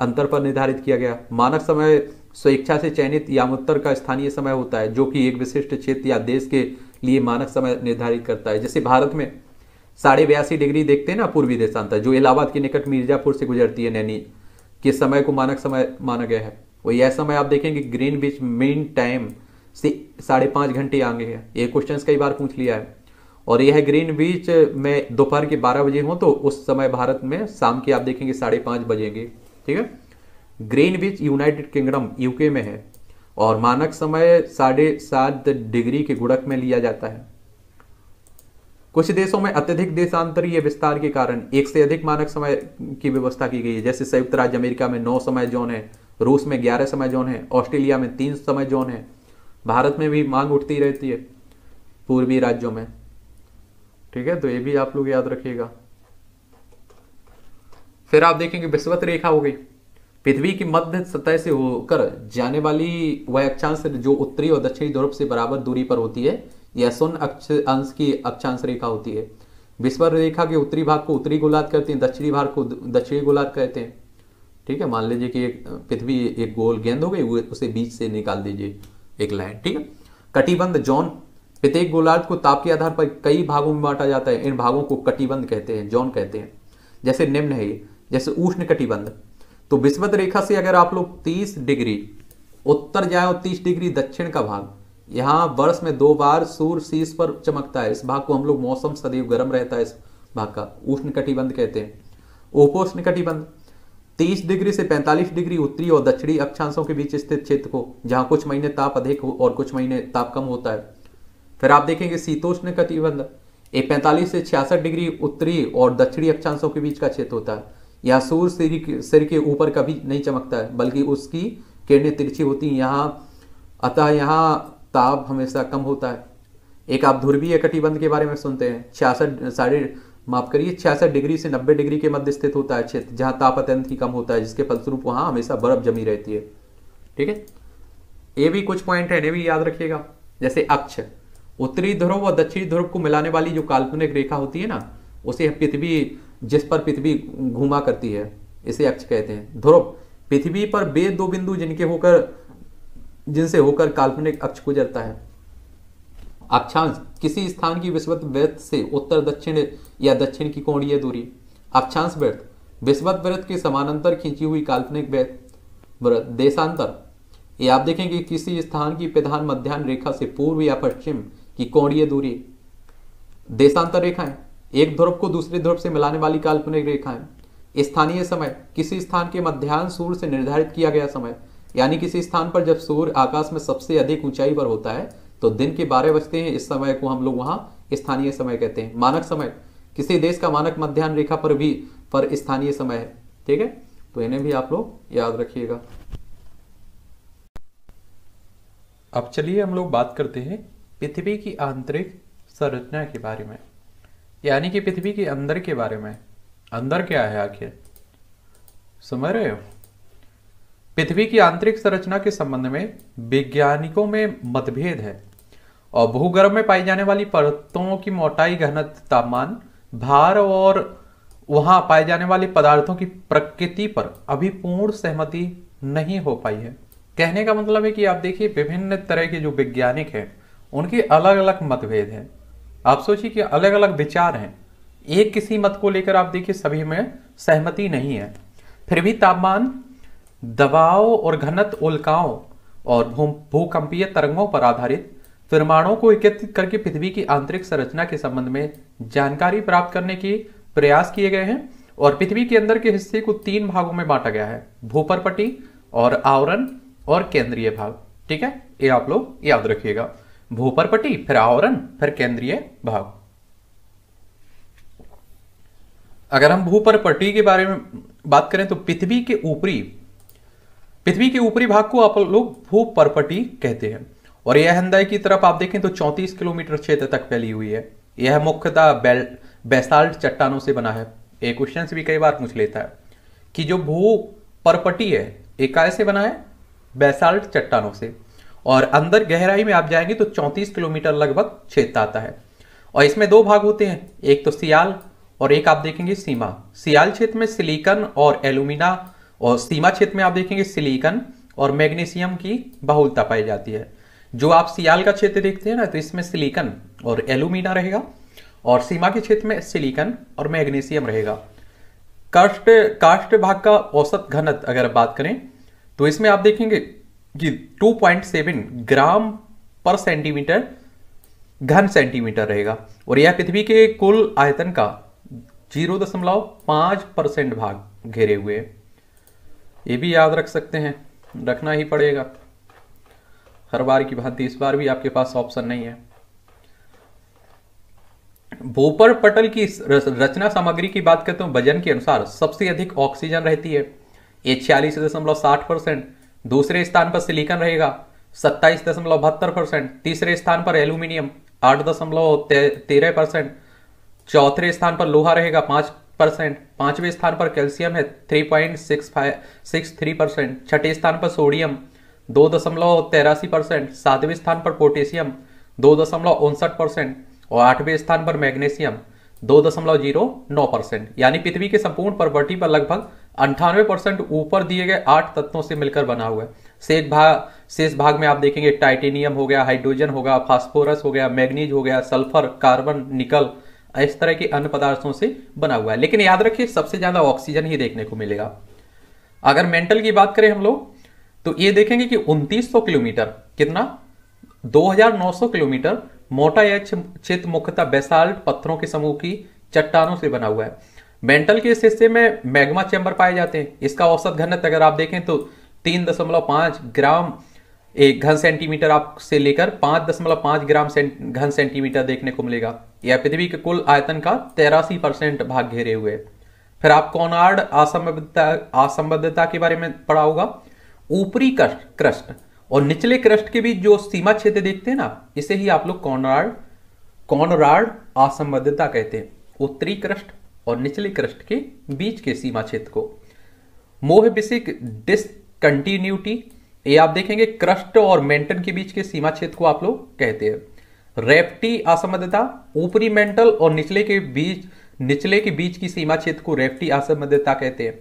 अंतर पर निर्धारित किया गया मानक समय स्वेच्छा से चयनित यामोत्तर का स्थानीय समय होता है जो कि एक विशिष्ट क्षेत्र या देश के लिए मानक समय निर्धारित करता है जैसे भारत में साढ़े बयासी डिग्री देखते हैं ना पूर्वी देशांतर जो इलाहाबाद के निकट मिर्जापुर से गुजरती है नैनी के समय को मानक समय माना गया है और यह समय आप देखेंगे ग्रीन बीच मेन टाइम से साढ़े पाँच घंटे आगे है ये क्वेश्चन कई बार पूछ लिया है और यह ग्रीन बीच में दोपहर के 12 बजे हो तो उस समय भारत में शाम की आप देखेंगे साढ़े पांच बजेंगे ठीक है Greenwich United Kingdom UK में है और मानक समय साढ़े सात डिग्री के गुड़क में लिया जाता है कुछ देशों में अत्यधिक देशांतरीय विस्तार के कारण एक से अधिक मानक समय की व्यवस्था की गई है जैसे संयुक्त राज्य अमेरिका में नौ समय जोन है रूस में ग्यारह समय जोन है ऑस्ट्रेलिया में तीन समय जोन है भारत में भी मांग उठती रहती है पूर्वी राज्यों में ठीक है तो ये भी आप लोग याद रखिएगा फिर आप देखेंगे विस्वत रेखा हो गई पृथ्वी की मध्य सतह से होकर जाने वाली वह अक्षांश जो उत्तरी और दक्षिणी ध्रुव से बराबर दूरी पर होती है यह सुन अक्ष अंश की अक्षांश रेखा होती है विश्व रेखा के उत्तरी भाग को उत्तरी गोलार्ध कहते हैं दक्षिणी भाग को दक्षिणी गोलार्ध कहते हैं ठीक है मान लीजिए कि एक पृथ्वी एक गोल गेंद हो गई उसे बीच से निकाल दीजिए एक लाइन ठीक है कटिबंध जॉन प्रत्येक गोलार्ध को ताप के आधार पर कई भागों में बांटा जाता है इन भागों को कटिबंध कहते हैं जौन कहते हैं जैसे निम्न है जैसे उष्ण कटिबंध तो विस्मत रेखा से अगर आप लोग 30 डिग्री उत्तर जाए और 30 डिग्री दक्षिण का भाग यहाँ वर्ष में दो बार सूर्य शीर्ष पर चमकता है इस भाग को हम लोग मौसम सदैव गर्म रहता है इस भाग का उष्ण कटिबंध कहते हैं उपोष्ण कटिबंध तीस डिग्री से पैंतालीस डिग्री उत्तरी और दक्षिणी अक्षांशों के बीच स्थित क्षेत्र को जहाँ कुछ महीने ताप अधिक और कुछ महीने ताप कम होता है फिर आप देखेंगे शीतोष्ण कटिबंध ये पैंतालीस से छियासठ डिग्री उत्तरी और दक्षिणी अक्षांशों के बीच का क्षेत्र होता है यहाँ सूर्य सिर के ऊपर कभी नहीं चमकता है बल्कि उसकी किरणें तिरछी होती हैं यहाँ अतः यहाँ ताप हमेशा कम होता है एक आप ध्रुवीय कटिबंध के बारे में सुनते हैं छियासठ साढ़े माफ करिए छियासठ डिग्री से नब्बे डिग्री के मध्य स्थित होता है क्षेत्र जहाँ ताप अत्यंत ही कम होता है जिसके फलस्वरूप वहाँ हमेशा बर्फ जमी रहती है ठीक है ये भी कुछ पॉइंट है ये भी याद रखिएगा जैसे अक्ष उत्तरी ध्रुव व दक्षिणी ध्रुव को मिलाने वाली जो काल्पनिक रेखा होती है ना उसे पृथ्वी जिस पर पृथ्वी घूमा करती है इसे अक्ष कहते हैं ध्रुव पृथ्वी पर वे दो बिंदु जिनके होकर जिनसे होकर काल्पनिक अक्ष गुजरता है अक्षांश किसी स्थान की विश्वत व्यर्थ से उत्तर दक्षिण या दक्षिण की कोणीय दूरी अक्षांश व्यर्थ विश्वत व्यर्थ के समानांतर खींची हुई काल्पनिक वृत्त देशांतर ये आप देखेंगे किसी स्थान की प्रधान मध्यान्ह रेखा से पूर्व या पश्चिम कि कोणीय दूरी देशांतर रेखाएं एक ध्रुव को दूसरे ध्रुव से मिलाने वाली काल्पनिक रेखाएं स्थानीय समय किसी स्थान के मध्यान्ह सूर्य से निर्धारित किया गया समय यानी किसी स्थान पर जब सूर्य आकाश में सबसे अधिक ऊंचाई पर होता है तो दिन के बारह बजते हैं इस समय को हम लोग वहां स्थानीय समय कहते हैं मानक समय किसी देश का मानक मध्यान्ह रेखा पर भी पर स्थानीय समय है ठीक है तो इन्हें भी आप लोग याद रखिएगा अब चलिए हम लोग बात करते हैं पृथ्वी की आंतरिक संरचना के बारे में यानी कि पृथ्वी के अंदर के बारे में अंदर क्या है आखिर समझ रहे हो पृथ्वी की आंतरिक संरचना के संबंध में वैज्ञानिकों में मतभेद है और भूगर्भ में पाई जाने वाली परतों की मोटाई घनत्व तापमान भार और वहां पाए जाने वाले पदार्थों की प्रकृति पर अभी पूर्ण सहमति नहीं हो पाई है कहने का मतलब है कि आप देखिए विभिन्न तरह के जो वैज्ञानिक हैं उनके अलग अलग मतभेद हैं आप सोचिए कि अलग अलग विचार हैं एक किसी मत को लेकर आप देखिए सभी में सहमति नहीं है फिर भी तापमान दबाव और घनत उल्काओं और भूकंपीय तरंगों पर आधारित परमाणुओं को एकत्रित करके पृथ्वी की आंतरिक संरचना के संबंध में जानकारी प्राप्त करने के प्रयास किए गए हैं और पृथ्वी के अंदर के हिस्से को तीन भागों में बांटा गया है भूपरपटी और आवरण और केंद्रीय भाग ठीक है ये आप लोग याद रखिएगा भूपरपटी फिर आवरण फिर केंद्रीय भाग अगर हम भूपरपटी के बारे में बात करें तो पृथ्वी के ऊपरी पृथ्वी के ऊपरी भाग को आप लोग भूपरपटी कहते हैं और यह हंदाई की तरफ आप देखें तो 34 किलोमीटर क्षेत्र तक फैली हुई है यह मुख्यतः बेल बेसाल्ट चट्टानों से बना है एक क्वेश्चन भी कई बार पूछ लेता है कि जो भू परपटी है एक कैसे से बना है बेसाल्ट चट्टानों से और अंदर गहराई में आप जाएंगे तो 34 किलोमीटर लगभग क्षेत्र आता है और इसमें दो भाग होते हैं एक तो सियाल और एक आप देखेंगे सीमा सियाल क्षेत्र में सिलिकन और एलुमिना और सीमा क्षेत्र में आप देखेंगे सिलिकन और मैग्नीशियम की बहुलता पाई जाती है जो आप सियाल का क्षेत्र देखते हैं ना तो इसमें सिलिकन और एलुमिना रहेगा और सीमा के क्षेत्र में सिलिकन और मैग्नीशियम रहेगा कास्ट कास्ट भाग का औसत घनत अगर बात करें तो इसमें आप देखेंगे जी 2.7 ग्राम पर सेंटीमीटर घन सेंटीमीटर रहेगा और यह पृथ्वी के कुल आयतन का जीरो दशमलव परसेंट भाग घेरे हुए ये भी याद रख सकते हैं रखना ही पड़ेगा हर बार की भांति इस बार भी आपके पास ऑप्शन नहीं है भोपर पटल की रचना सामग्री की बात करते हैं तो वजन के अनुसार सबसे अधिक ऑक्सीजन रहती है ये छियालीस दशमलव साठ परसेंट दूसरे स्थान पर सिलिकॉन रहेगा सत्ताईस दशमलव बहत्तर परसेंट तीसरे स्थान पर एल्यूमिनियम आठ दशमलव तेरह परसेंट चौथे स्थान पर लोहा रहेगा पांच परसेंट पांचवें स्थान पर कैल्शियम है three point six five six three percent छठे स्थान पर सोडियम दो दशमलव तेरासी परसेंट सातवें स्थान पर पोटेशियम दो दशमलव उनसठ परसेंट और आठवें स्थान पर मैग्नेशियम दो दशमलव जीरो नौ परसेंट यानी पृथ्वी के संपूर्ण प्रॉपर्टी पर लगभग अंठानवे परसेंट ऊपर दिए गए आठ तत्वों से मिलकर बना हुआ है शेष भाग शेष भाग में आप देखेंगे टाइटेनियम हो गया हाइड्रोजन हो गया फास्फोरस हो गया मैग्नीज हो गया सल्फर कार्बन निकल इस तरह के अन्य पदार्थों से बना हुआ है लेकिन याद रखिए सबसे ज्यादा ऑक्सीजन ही देखने को मिलेगा अगर मेंटल की बात करें हम लोग तो ये देखेंगे कि 2900 किलोमीटर कितना 2900 किलोमीटर मोटा या क्षेत्र मुख्यतः बेसाल्ट पत्थरों के समूह की चट्टानों से बना हुआ है मेंटल के इस हिस्से में मैग्मा चैम्बर पाए जाते हैं इसका औसत घनत्व अगर आप देखें तो तीन दशमलव पांच ग्राम एक घन सेंटीमीटर आपसे लेकर पांच दशमलव पांच ग्राम घन सेंटीमीटर देखने को मिलेगा यह पृथ्वी के कुल आयतन का तेरासी परसेंट भाग घेरे हुए फिर आप कौनार्ड असंबद्धता असंबद्धता के बारे में पढ़ा होगा ऊपरी क्रस्ट और निचले क्रस्ट के बीच जो सीमा क्षेत्र देखते हैं ना इसे ही आप लोग कौनार्ड कौनराड असंबद्धता कहते हैं उत्तरी क्रस्ट और निचली क्रस्ट के बीच के सीमा क्षेत्र को मोहबिसिक डिसकंटिन्यूटी ये आप देखेंगे क्रस्ट और मेंटन के बीच के सीमा क्षेत्र को आप लोग कहते हैं रेप्टी असंबद्धता ऊपरी मेंटल और निचले के बीच निचले के बीच की सीमा क्षेत्र को रेप्टी असंबद्धता कहते हैं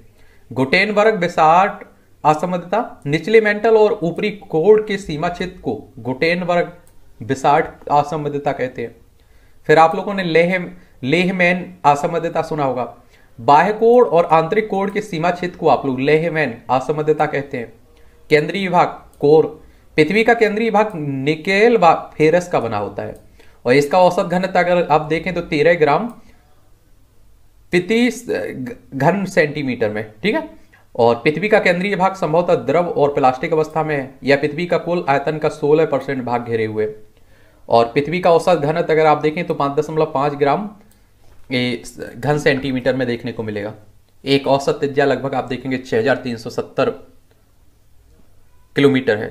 गुटेन वर्ग बेसार्ट असंबद्धता निचले मेंटल और ऊपरी कोड के सीमा क्षेत्र को गुटेन वर्ग बिसार्ट असंबद्धता कहते हैं फिर आप लोगों ने लेह लेहमैन असंबद्धता सुना होगा बाह्य कोड और आंतरिक कोड के सीमा क्षेत्र को आप लोग लेहमैन असंबद्धता कहते हैं केंद्रीय विभाग कोर पृथ्वी का केंद्रीय विभाग निकेल व फेरस का बना होता है और इसका औसत घनत्व अगर आप देखें तो तेरह ग्राम प्रति घन सेंटीमीटर में ठीक है और पृथ्वी का केंद्रीय भाग संभवतः द्रव और प्लास्टिक अवस्था में है या पृथ्वी का कुल आयतन का 16 परसेंट भाग घेरे हुए और पृथ्वी का औसत घनत्व अगर आप देखें तो पांच दशमलव पांच ग्राम ये घन सेंटीमीटर में देखने को मिलेगा एक औसत त्रिज्या लगभग आप देखेंगे 6370 किलोमीटर है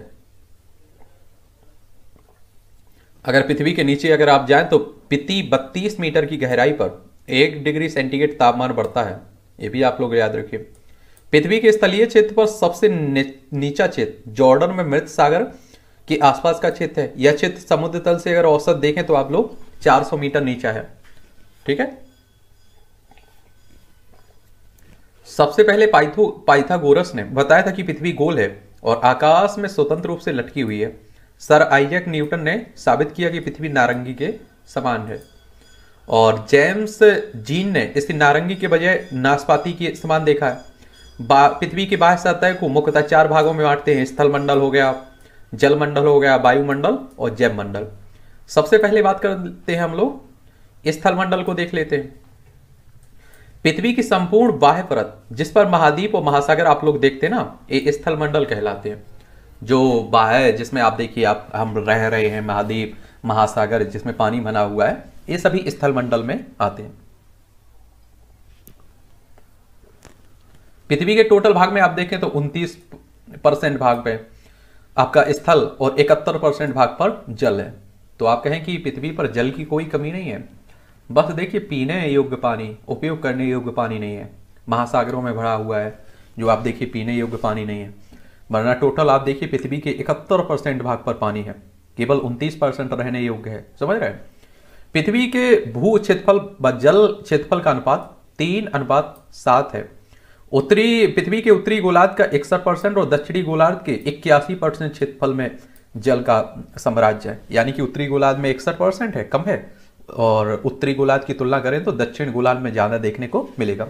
अगर पृथ्वी के नीचे अगर आप जाएं तो पिति 32 मीटर की गहराई पर एक डिग्री सेंटीग्रेड तापमान बढ़ता है ये भी आप लोग याद रखिए पृथ्वी के स्थलीय क्षेत्र पर सबसे नीचा क्षेत्र जॉर्डन में मृत सागर के आसपास का क्षेत्र है यह क्षेत्र समुद्र तल से अगर औसत देखें तो आप लोग 400 मीटर नीचा है ठीक है सबसे पहले पाइथो पाइथागोरस ने बताया था कि पृथ्वी गोल है और आकाश में स्वतंत्र रूप से लटकी हुई है सर आइजक न्यूटन ने साबित किया कि पृथ्वी नारंगी के समान है और जेम्स जीन ने इसे नारंगी के बजाय नाशपाती के समान देखा है पृथ्वी के बाह्य सतह को मुख्यतः चार भागों में बांटते हैं स्थलमंडल हो गया जल मंडल हो गया वायुमंडल और जैव मंडल सबसे पहले बात करते हैं हम लोग स्थलमंडल को देख लेते हैं पृथ्वी की संपूर्ण बाह्य परत जिस पर महाद्वीप और महासागर आप लोग देखते हैं ना ये स्थल मंडल कहलाते हैं जो बाह्य जिसमें आप देखिए आप हम रह रहे हैं महाद्वीप महासागर जिसमें पानी बना हुआ है ये सभी स्थल मंडल में आते हैं पृथ्वी के टोटल भाग में आप देखें तो उनतीस परसेंट भाग पे आपका स्थल और इकहत्तर परसेंट भाग पर जल है तो आप कहें कि पृथ्वी पर जल की कोई कमी नहीं है बस देखिए पीने योग्य पानी उपयोग करने योग्य पानी नहीं है महासागरों में भरा हुआ है जो आप देखिए पीने योग्य पानी नहीं है वरना टोटल आप देखिए पृथ्वी के इकहत्तर परसेंट भाग पर पानी है केवल उनतीस परसेंट रहने योग्य है समझ रहे हैं पृथ्वी के भू क्षेत्रफल व जल क्षेत्रफल का अनुपात तीन अनुपात सात है उत्तरी पृथ्वी के उत्तरी गोलार्ध का इकसठ परसेंट और दक्षिणी गोलार्ध के इक्यासी परसेंट क्षेत्रफल में जल का साम्राज्य है यानी कि उत्तरी गोलार्ध में इकसठ परसेंट है कम है और उत्तरी गोलार्ध की तुलना करें तो दक्षिण गोलार्ध में ज्यादा देखने को मिलेगा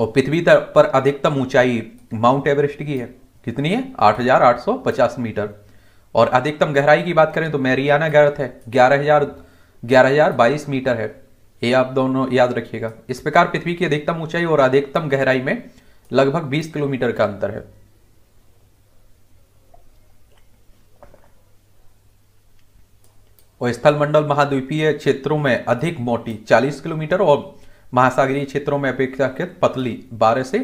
और पृथ्वी पर अधिकतम ऊंचाई माउंट एवरेस्ट की है कितनी है 8,850 मीटर और अधिकतम गहराई की बात करें तो मैरियाना गर्थ है ग्यारह हजार ग्यारह हजार बाईस मीटर है ये आप दोनों याद रखिएगा इस प्रकार पृथ्वी की अधिकतम ऊंचाई और अधिकतम गहराई में लगभग 20 किलोमीटर का अंतर है और स्थल मंडल महाद्वीपीय क्षेत्रों में अधिक मोटी 40 किलोमीटर और महासागरीय क्षेत्रों में अपेक्षाकृत पतली 12 से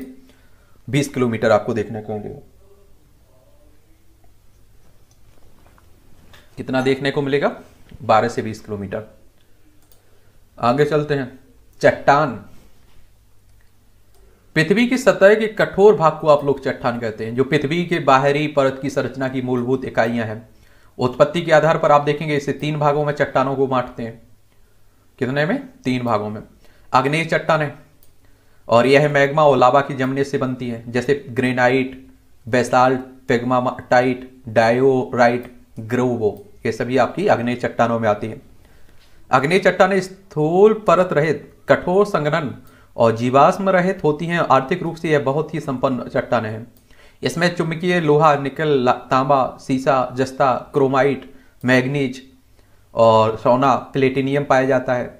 20 किलोमीटर आपको देखने को मिलेगा कितना देखने को मिलेगा 12 से 20 किलोमीटर आगे चलते हैं चट्टान पृथ्वी की सतह के कठोर भाग को आप लोग चट्टान कहते हैं जो पृथ्वी के बाहरी परत की संरचना की मूलभूत इकाइयां हैं उत्पत्ति के आधार पर आप देखेंगे इसे तीन भागों में चट्टानों को बांटते हैं कितने में तीन भागों में अग्नि चट्टान और यह मैग्मा और लावा की जमने से बनती है जैसे granite basalt pegmatite diorite gabbro ये सभी आपकी अग्नि चट्टानों में आती है अग्नि चट्टाने स्थूल परत रहित कठोर संगठन और जीवाश्म रहित होती हैं आर्थिक रूप से यह बहुत ही संपन्न चट्टाने हैं इसमें चुंबकीय लोहा निकल तांबा सीसा जस्ता क्रोमाइट मैग्नीज और सोना प्लेटिनियम पाया जाता है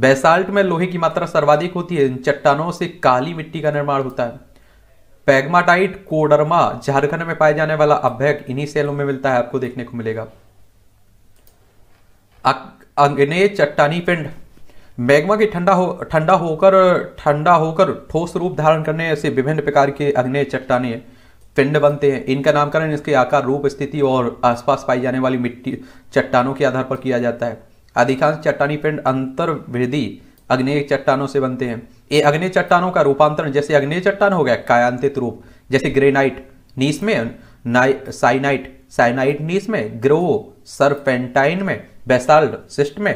बेसाल्ट में लोहे की मात्रा सर्वाधिक होती है इन चट्टानों से काली मिट्टी का निर्माण होता है पैगमाटाइट कोडरमा झारखंड में पाए जाने वाला अभ्यक इन्हीं सेलों में मिलता है आपको देखने को मिलेगा अग्ने चट्टानी पिंड मैग्मा के ठंडा हो ठंडा होकर ठंडा होकर ठोस रूप धारण करने से विभिन्न प्रकार के अग्नेय है पिंड बनते हैं इनका नामकरण इसके आकार रूप स्थिति और आसपास पाई जाने वाली मिट्टी चट्टानों के आधार पर किया जाता है अधिकांश चट्टानी पिंड अंतर्भेदी अग्नेय चट्टानों से बनते हैं ये अग्नेय चट्टानों का रूपांतरण जैसे अग्नेय चट्टान हो गया कायांतित रूप जैसे ग्रेनाइट नीस में साइनाइट साइनाइट नीस में ग्रो सरपेंटाइन में बेसाल्ट सिस्ट में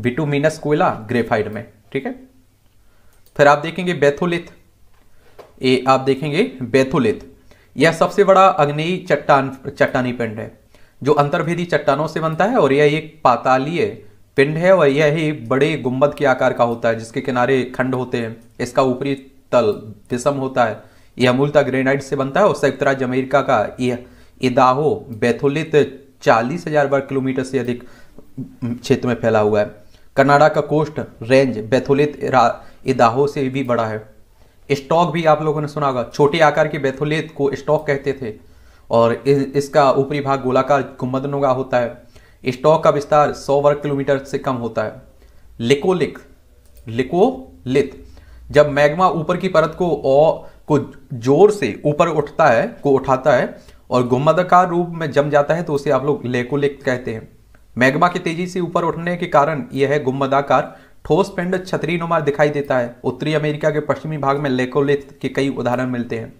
विटूमिनस कोयला ग्रेफाइड में ठीक है फिर आप देखेंगे बेथोलिथ ये आप देखेंगे बेथुलित यह सबसे बड़ा अग्नि चट्टान चट्टानी पिंड है जो अंतर्भेदी चट्टानों से बनता है और यह एक पातालीय पिंड है और यह ही बड़े गुंबद के आकार का होता है जिसके किनारे खंड होते हैं इसका ऊपरी तल विषम होता है यह मूलतः ग्रेनाइट से बनता है और संयुक्त राज्य अमेरिका का यह इदाहो बेथुलित चालीस हजार वर्ग किलोमीटर से अधिक क्षेत्र में फैला हुआ है कनाडा का कोस्ट रेंज बेथुलित इदाहो से भी बड़ा है स्टॉक भी आप लोगों ने सुना होगा छोटे आकार के बेथोलेत को स्टॉक कहते थे और इस, इसका ऊपरी भाग गोलाकार गुम्बदनुगा होता है स्टॉक का विस्तार 100 वर्ग किलोमीटर से कम होता है लिकोलिक लिकोलिथ जब मैग्मा ऊपर की परत को और को जोर से ऊपर उठता है को उठाता है और गुम्बदकार रूप में जम जाता है तो उसे आप लोग लेकोलिक कहते हैं मैग्मा की तेजी से ऊपर उठने के कारण यह गुम्बदाकार ठोस पिंड छतरी नुमा दिखाई देता है उत्तरी अमेरिका के पश्चिमी भाग में लेकोलित के कई उदाहरण मिलते हैं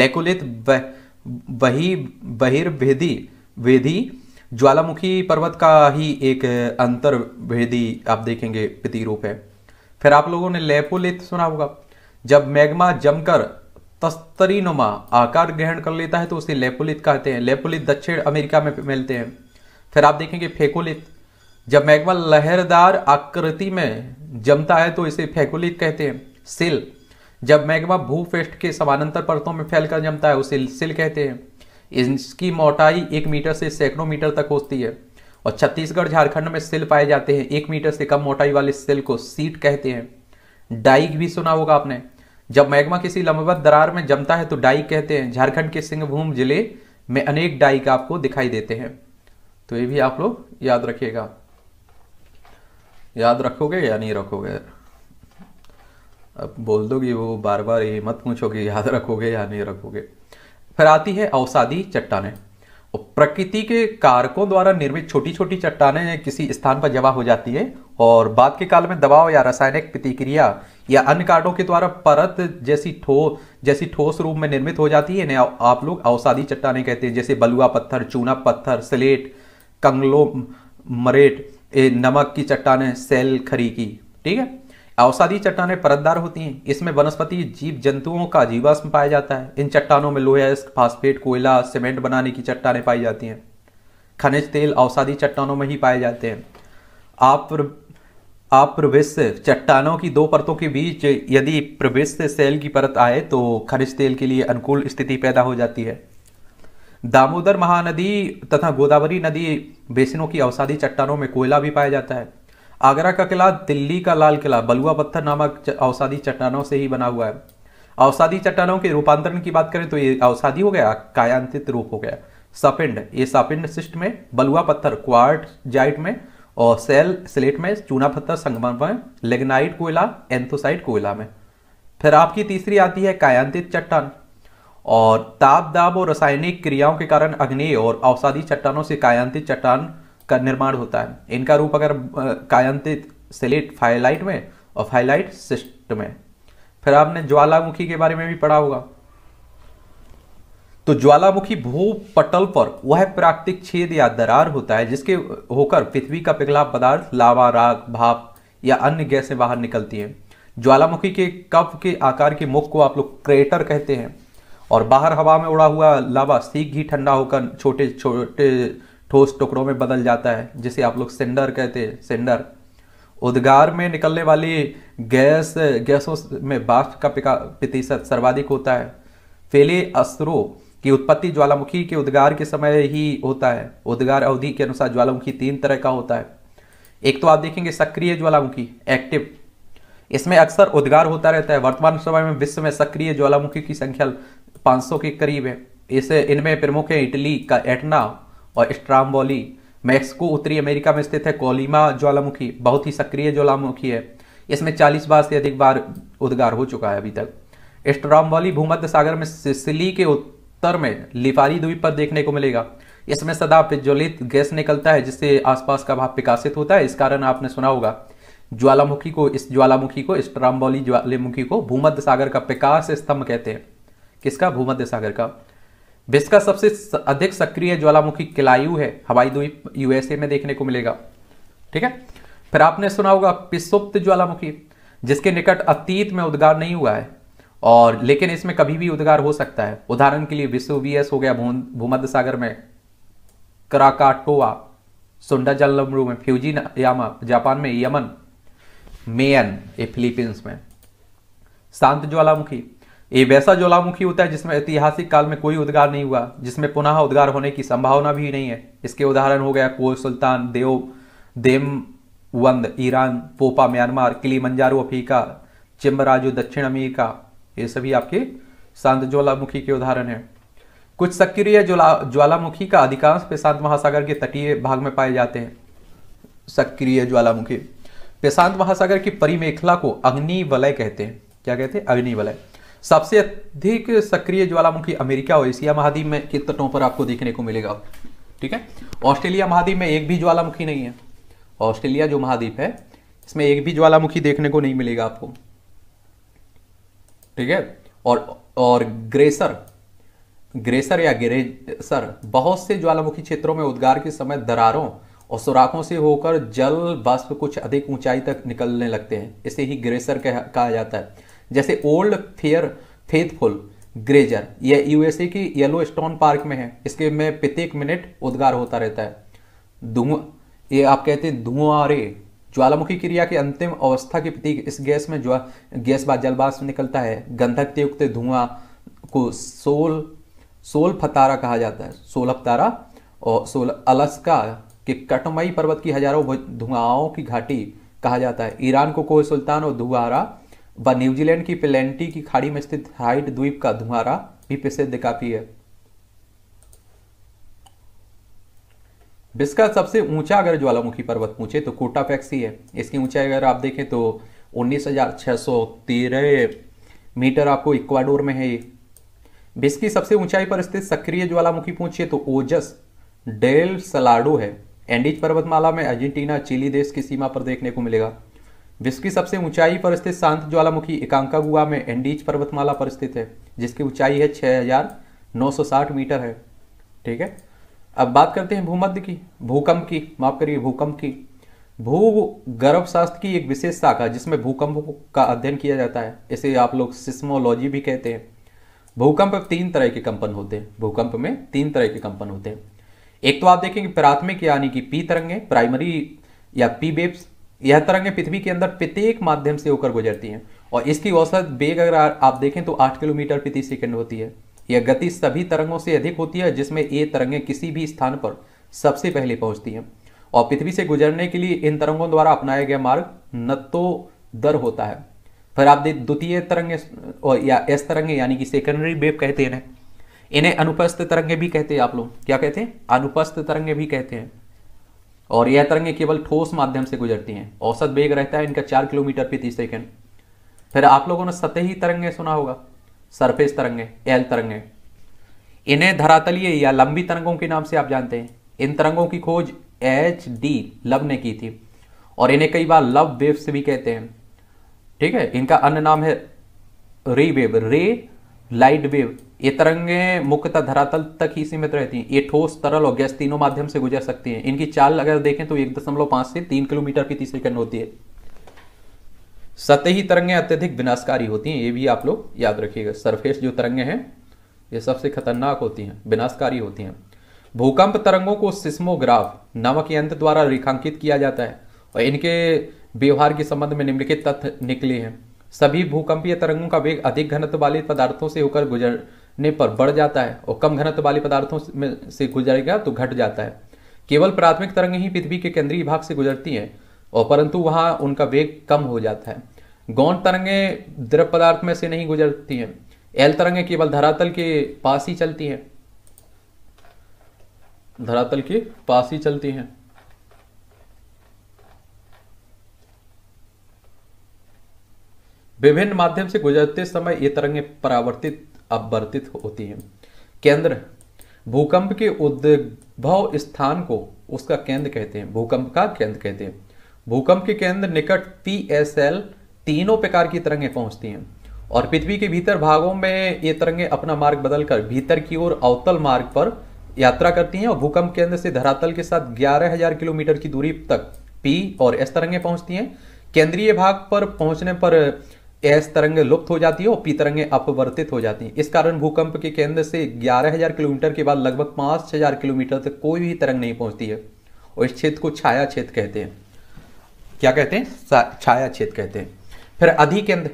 लेकोलित वही बहिर्भेदी वेदी ज्वालामुखी पर्वत का ही एक अंतर्भेदी आप देखेंगे प्रतिरूप है फिर आप लोगों ने लेपोलित सुना होगा जब मैग्मा जमकर तस्तरीनुमा आकार ग्रहण कर लेता है तो उसे लेपोलित कहते हैं लेपोलित दक्षिण अमेरिका में मिलते हैं फिर आप देखेंगे फेकोलित जब मैग्मा लहरदार आकृति में जमता है तो इसे फैकुलिक कहते हैं सिल जब मैग्मा भूपृष्ठ के समानांतर परतों में फैलकर जमता है उसे सिल कहते हैं इसकी मोटाई एक मीटर से सैकड़ों मीटर तक होती है और छत्तीसगढ़ झारखंड में सिल पाए जाते हैं एक मीटर से कम मोटाई वाले सिल को सीट कहते हैं डाइक भी सुना होगा आपने जब मैग्मा किसी लंबवत दरार में जमता है तो डाइक कहते हैं झारखंड के सिंहभूम जिले में अनेक डाइक आपको दिखाई देते हैं तो ये भी आप लोग याद रखिएगा याद रखोगे या नहीं रखोगे अब बोल दो कि वो बार बार ये मत पूछो कि याद रखोगे या नहीं रखोगे फिर आती है औसादी चट्टाने और प्रकृति के कारकों द्वारा निर्मित छोटी छोटी चट्टाने किसी स्थान पर जमा हो जाती है और बाद के काल में दबाव या रासायनिक प्रतिक्रिया या अन्य कारणों के द्वारा परत जैसी ठो जैसी ठोस रूप में निर्मित हो जाती है ना आप लोग औसादी चट्टाने कहते हैं जैसे बलुआ पत्थर चूना पत्थर स्लेट कंगलो मरेट नमक की चट्टाने सेल खरी की ठीक है अवसादी चट्टाने परतदार होती हैं इसमें वनस्पति जीव जंतुओं का जीवाश्म पाया जाता है इन चट्टानों में लोहे फास्फेट कोयला सीमेंट बनाने की चट्टाने पाई जाती हैं खनिज तेल अवसादी चट्टानों में ही पाए जाते हैं आप आप चट्टानों की दो परतों के बीच यदि प्रविश्य सेल की परत आए तो खनिज तेल के लिए अनुकूल स्थिति पैदा हो जाती है दामोदर महानदी तथा गोदावरी नदी बेसिनों की अवसादी चट्टानों में कोयला भी पाया जाता है आगरा का किला दिल्ली का लाल किला बलुआ पत्थर नामक अवसादी चट्टानों से ही बना हुआ है अवसादी चट्टानों के रूपांतरण की बात करें तो ये अवसादी हो गया कायांतित रूप हो गया सपिंड ये सपिंड सिस्ट में बलुआ पत्थर क्वार्ट जाइट में और सेल स्लेट में चूना पत्थर संगम में कोयला एंथोसाइट कोयला में फिर आपकी तीसरी आती है कायांतित चट्टान और ताप दाब और रासायनिक क्रियाओं के कारण अग्नि और अवसादी चट्टानों से कायांतित चट्टान का निर्माण होता है इनका रूप अगर कायांतित सेलेट फाइलाइट में और फाइलाइट सिस्ट में फिर आपने ज्वालामुखी के बारे में भी पढ़ा होगा तो ज्वालामुखी भू पटल पर वह प्राकृतिक छेद या दरार होता है जिसके होकर पृथ्वी का पिघला पदार्थ लावा राग भाप या अन्य गैसें बाहर निकलती हैं ज्वालामुखी के कप के आकार के मुख को आप लोग क्रेटर कहते हैं और बाहर हवा में उड़ा हुआ लावा सीख ही ठंडा होकर छोटे छोटे ठोस टुकड़ों में बदल जाता है जिसे आप लोग सेंडर कहते हैं सेंडर उद्गार में निकलने वाली गैस गैसों में बाष्प का प्रतिशत सर्वाधिक होता है फेले अस्त्रों की उत्पत्ति ज्वालामुखी के उद्गार के समय ही होता है उद्गार अवधि के अनुसार ज्वालामुखी तीन तरह का होता है एक तो आप देखेंगे सक्रिय ज्वालामुखी एक्टिव इसमें अक्सर उद्गार होता रहता है वर्तमान समय में विश्व में सक्रिय ज्वालामुखी की संख्या 500 के करीब है इसे इनमें प्रमुख है इटली का एटना और स्ट्राम्बोली मैक्सिको उत्तरी अमेरिका में स्थित है कोलिमा ज्वालामुखी बहुत ही सक्रिय ज्वालामुखी है इसमें 40 बार से अधिक बार उद्गार हो चुका है अभी तक स्ट्राम्बोली भूमध्य सागर में सिसिली के उत्तर में लिफारी द्वीप पर देखने को मिलेगा इसमें सदा प्रज्वलित गैस निकलता है जिससे आसपास का भाव विकासित होता है इस कारण आपने सुना होगा ज्वालामुखी को इस ज्वालामुखी को स्ट्राम्बोली ज्वालामुखी को भूमध्य सागर का विकास स्तंभ कहते हैं किसका भूमध्य सागर का विश्व का सबसे अधिक सक्रिय ज्वालामुखी किलायु है हवाई द्वीप यूएसए में देखने को मिलेगा ठीक है फिर आपने सुना होगा पिसुप्त ज्वालामुखी जिसके निकट अतीत में उद्गार नहीं हुआ है और लेकिन इसमें कभी भी उद्गार हो सकता है उदाहरण के लिए वीएस हो गया भूमध्य सागर में कराकाटोआ सुंडा जलमरू में फ्यूजी यामा जापान में यमन मेयन ये फिलीपींस में शांत ज्वालामुखी ये वैसा ज्वालामुखी होता है जिसमें ऐतिहासिक काल में कोई उद्गार नहीं हुआ जिसमें पुनः उद्गार होने की संभावना भी नहीं है इसके उदाहरण हो गया कोल सुल्तान देव वंद Iran Popa Myanmar Kilimanjaro Africa चिम्बराजू दक्षिण अमेरिका ये सभी आपके शांत ज्वालामुखी के उदाहरण है कुछ सक्रिय ज्वाला ज्वालामुखी का अधिकांश प्रशांत महासागर के तटीय भाग में पाए जाते हैं सक्रिय ज्वालामुखी प्रशांत महासागर की परिमेखला को अग्नि वलय कहते हैं क्या कहते हैं अग्नि वलय सबसे अधिक सक्रिय ज्वालामुखी अमेरिका और एशिया महाद्वीप में के तटों पर आपको देखने को मिलेगा ठीक है ऑस्ट्रेलिया महाद्वीप में एक भी ज्वालामुखी नहीं है ऑस्ट्रेलिया जो महाद्वीप है इसमें एक भी ज्वालामुखी देखने को नहीं मिलेगा आपको ठीक है और और ग्रेसर ग्रेसर या ग्रेसर बहुत से ज्वालामुखी क्षेत्रों में उद्गार के समय दरारों और सुराखों से होकर जल वाष्प कुछ अधिक ऊंचाई तक निकलने लगते हैं इसे ही ग्रेसर कहा जाता है जैसे ओल्ड फेयर फेथफुल ग्रेजर यह यूएसए की येलो स्टोन पार्क में है इसके में प्रत्येक मिनट उद्गार होता रहता है धुआं ये आप कहते हैं धुआंरे ज्वालामुखी क्रिया के अंतिम अवस्था के प्रतीक इस गैस में ज्वा गैस बाद जलवाष्प निकलता है गंधक युक्त धुआं को सोल सोल फतारा कहा जाता है सोल फतारा और सोल अलस्का के कटमई पर्वत की हजारों धुआओं की घाटी कहा जाता है ईरान को कोई सुल्तान और धुआरा व न्यूजीलैंड की पेलेंटी की खाड़ी में स्थित हाइट द्वीप का धुआरा भी प्रसिद्ध काफी है विश्व का सबसे ऊंचा अगर ज्वालामुखी पर्वत पूछे तो कोटा फैक्सी है इसकी ऊंचाई अगर आप देखें तो उन्नीस मीटर आपको इक्वाडोर में है ये विश्व की सबसे ऊंचाई पर स्थित सक्रिय ज्वालामुखी पूछिए तो ओजस डेल सलाडो है एंडीज पर्वतमाला में अर्जेंटीना चिली देश की सीमा पर देखने को मिलेगा विश्व की सबसे ऊंचाई पर स्थित शांत ज्वालामुखी एकांका गुआ में एंडीज पर्वतमाला पर स्थित है जिसकी ऊंचाई है 6,960 मीटर है ठीक है अब बात करते हैं भूमध्य की भूकंप की माफ करिए भूकंप की भू गर्भशास्त्र की एक विशेष शाखा जिसमें भूकंप का अध्ययन किया जाता है इसे आप लोग सिस्मोलॉजी भी कहते हैं भूकंप तीन तरह के कंपन होते हैं भूकंप में तीन तरह के कंपन होते हैं एक तो आप देखेंगे प्राथमिक यानी कि पी तरंगे प्राइमरी या पी बेब्स यह तरंगे पृथ्वी के अंदर प्रत्येक माध्यम से होकर गुजरती हैं और इसकी औसत वेग अगर आप देखें तो आठ किलोमीटर प्रति सेकंड होती है यह गति सभी तरंगों से अधिक होती है जिसमें ये तरंगें किसी भी स्थान पर सबसे पहले पहुंचती हैं और पृथ्वी से गुजरने के लिए इन तरंगों द्वारा अपनाया गया मार्ग नत्तो दर होता है फिर आप देख द्वितीय तरंगे और या एस तरंगे यानी कि सेकेंडरी वेब कहते हैं इन्हें अनुपस्थ तरंगे भी कहते हैं आप लोग क्या कहते हैं अनुपस्थ तरंगे भी कहते हैं और यह तरंगें केवल ठोस माध्यम से गुजरती हैं औसत वेग रहता है इनका चार किलोमीटर प्रति सेकेंड फिर आप लोगों ने सतही तरंगे सुना होगा सरफेस तरंगे एल तरंगे इन्हें धरातलीय या लंबी तरंगों के नाम से आप जानते हैं इन तरंगों की खोज एच डी लव ने की थी और इन्हें कई बार लव से भी कहते हैं ठीक है इनका अन्य नाम है रे वेव रे लाइट वेव ये तरंगे मुख्यतः धरातल तक ही सीमित रहती हैं ये ठोस तरल और गैस तीनों माध्यम से गुजर सकती हैं इनकी चाल अगर देखें तो एक दशमलव पांच से तीन किलोमीटर प्रति सेकंड होती है सतही तरंगे अत्यधिक विनाशकारी होती हैं ये भी आप लोग याद रखिएगा सरफेस जो तरंगे हैं ये सबसे खतरनाक होती हैं विनाशकारी होती हैं भूकंप तरंगों को सिस्मोग्राफ नामक यंत्र द्वारा रेखांकित किया जाता है और इनके व्यवहार के संबंध में निम्नलिखित तथ्य निकले हैं सभी भूकंपीय तरंगों का वेग अधिक घनत्व वाले पदार्थों से होकर गुजर ने पर बढ़ जाता है और कम घनत्व वाले पदार्थों में से गुजरेगा तो घट जाता है केवल प्राथमिक तरंगें ही पृथ्वी के केंद्रीय भाग से गुजरती हैं और परंतु वहाँ उनका वेग कम हो जाता है गौण तरंगें द्रव पदार्थ में से नहीं गुजरती हैं एल तरंगें केवल धरातल के पास ही चलती हैं धरातल के पास ही चलती हैं विभिन्न माध्यम से गुजरते समय ये तरंगें परावर्तित अपवर्तित होती हैं केंद्र भूकंप के उद्भव स्थान को उसका केंद्र कहते हैं भूकंप का केंद्र कहते हैं भूकंप के केंद्र निकट पी एस एल तीनों प्रकार की तरंगें पहुंचती हैं और पृथ्वी के भीतर भागों में ये तरंगें अपना मार्ग बदलकर भीतर की ओर अवतल मार्ग पर यात्रा करती हैं और भूकंप केंद्र से धरातल के साथ 11,000 किलोमीटर की दूरी तक पी और एस तरंगें पहुंचती हैं केंद्रीय भाग पर पहुंचने पर एस तरंग लुप्त हो जाती है और पी तरंगें अपवर्तित हो जाती हैं इस कारण भूकंप के केंद्र से 11000 किलोमीटर के बाद लगभग 5000 किलोमीटर तक कोई भी तरंग नहीं पहुंचती है और इस क्षेत्र को छाया क्षेत्र कहते हैं क्या कहते हैं छाया क्षेत्र कहते हैं फिर अधिकेंद्र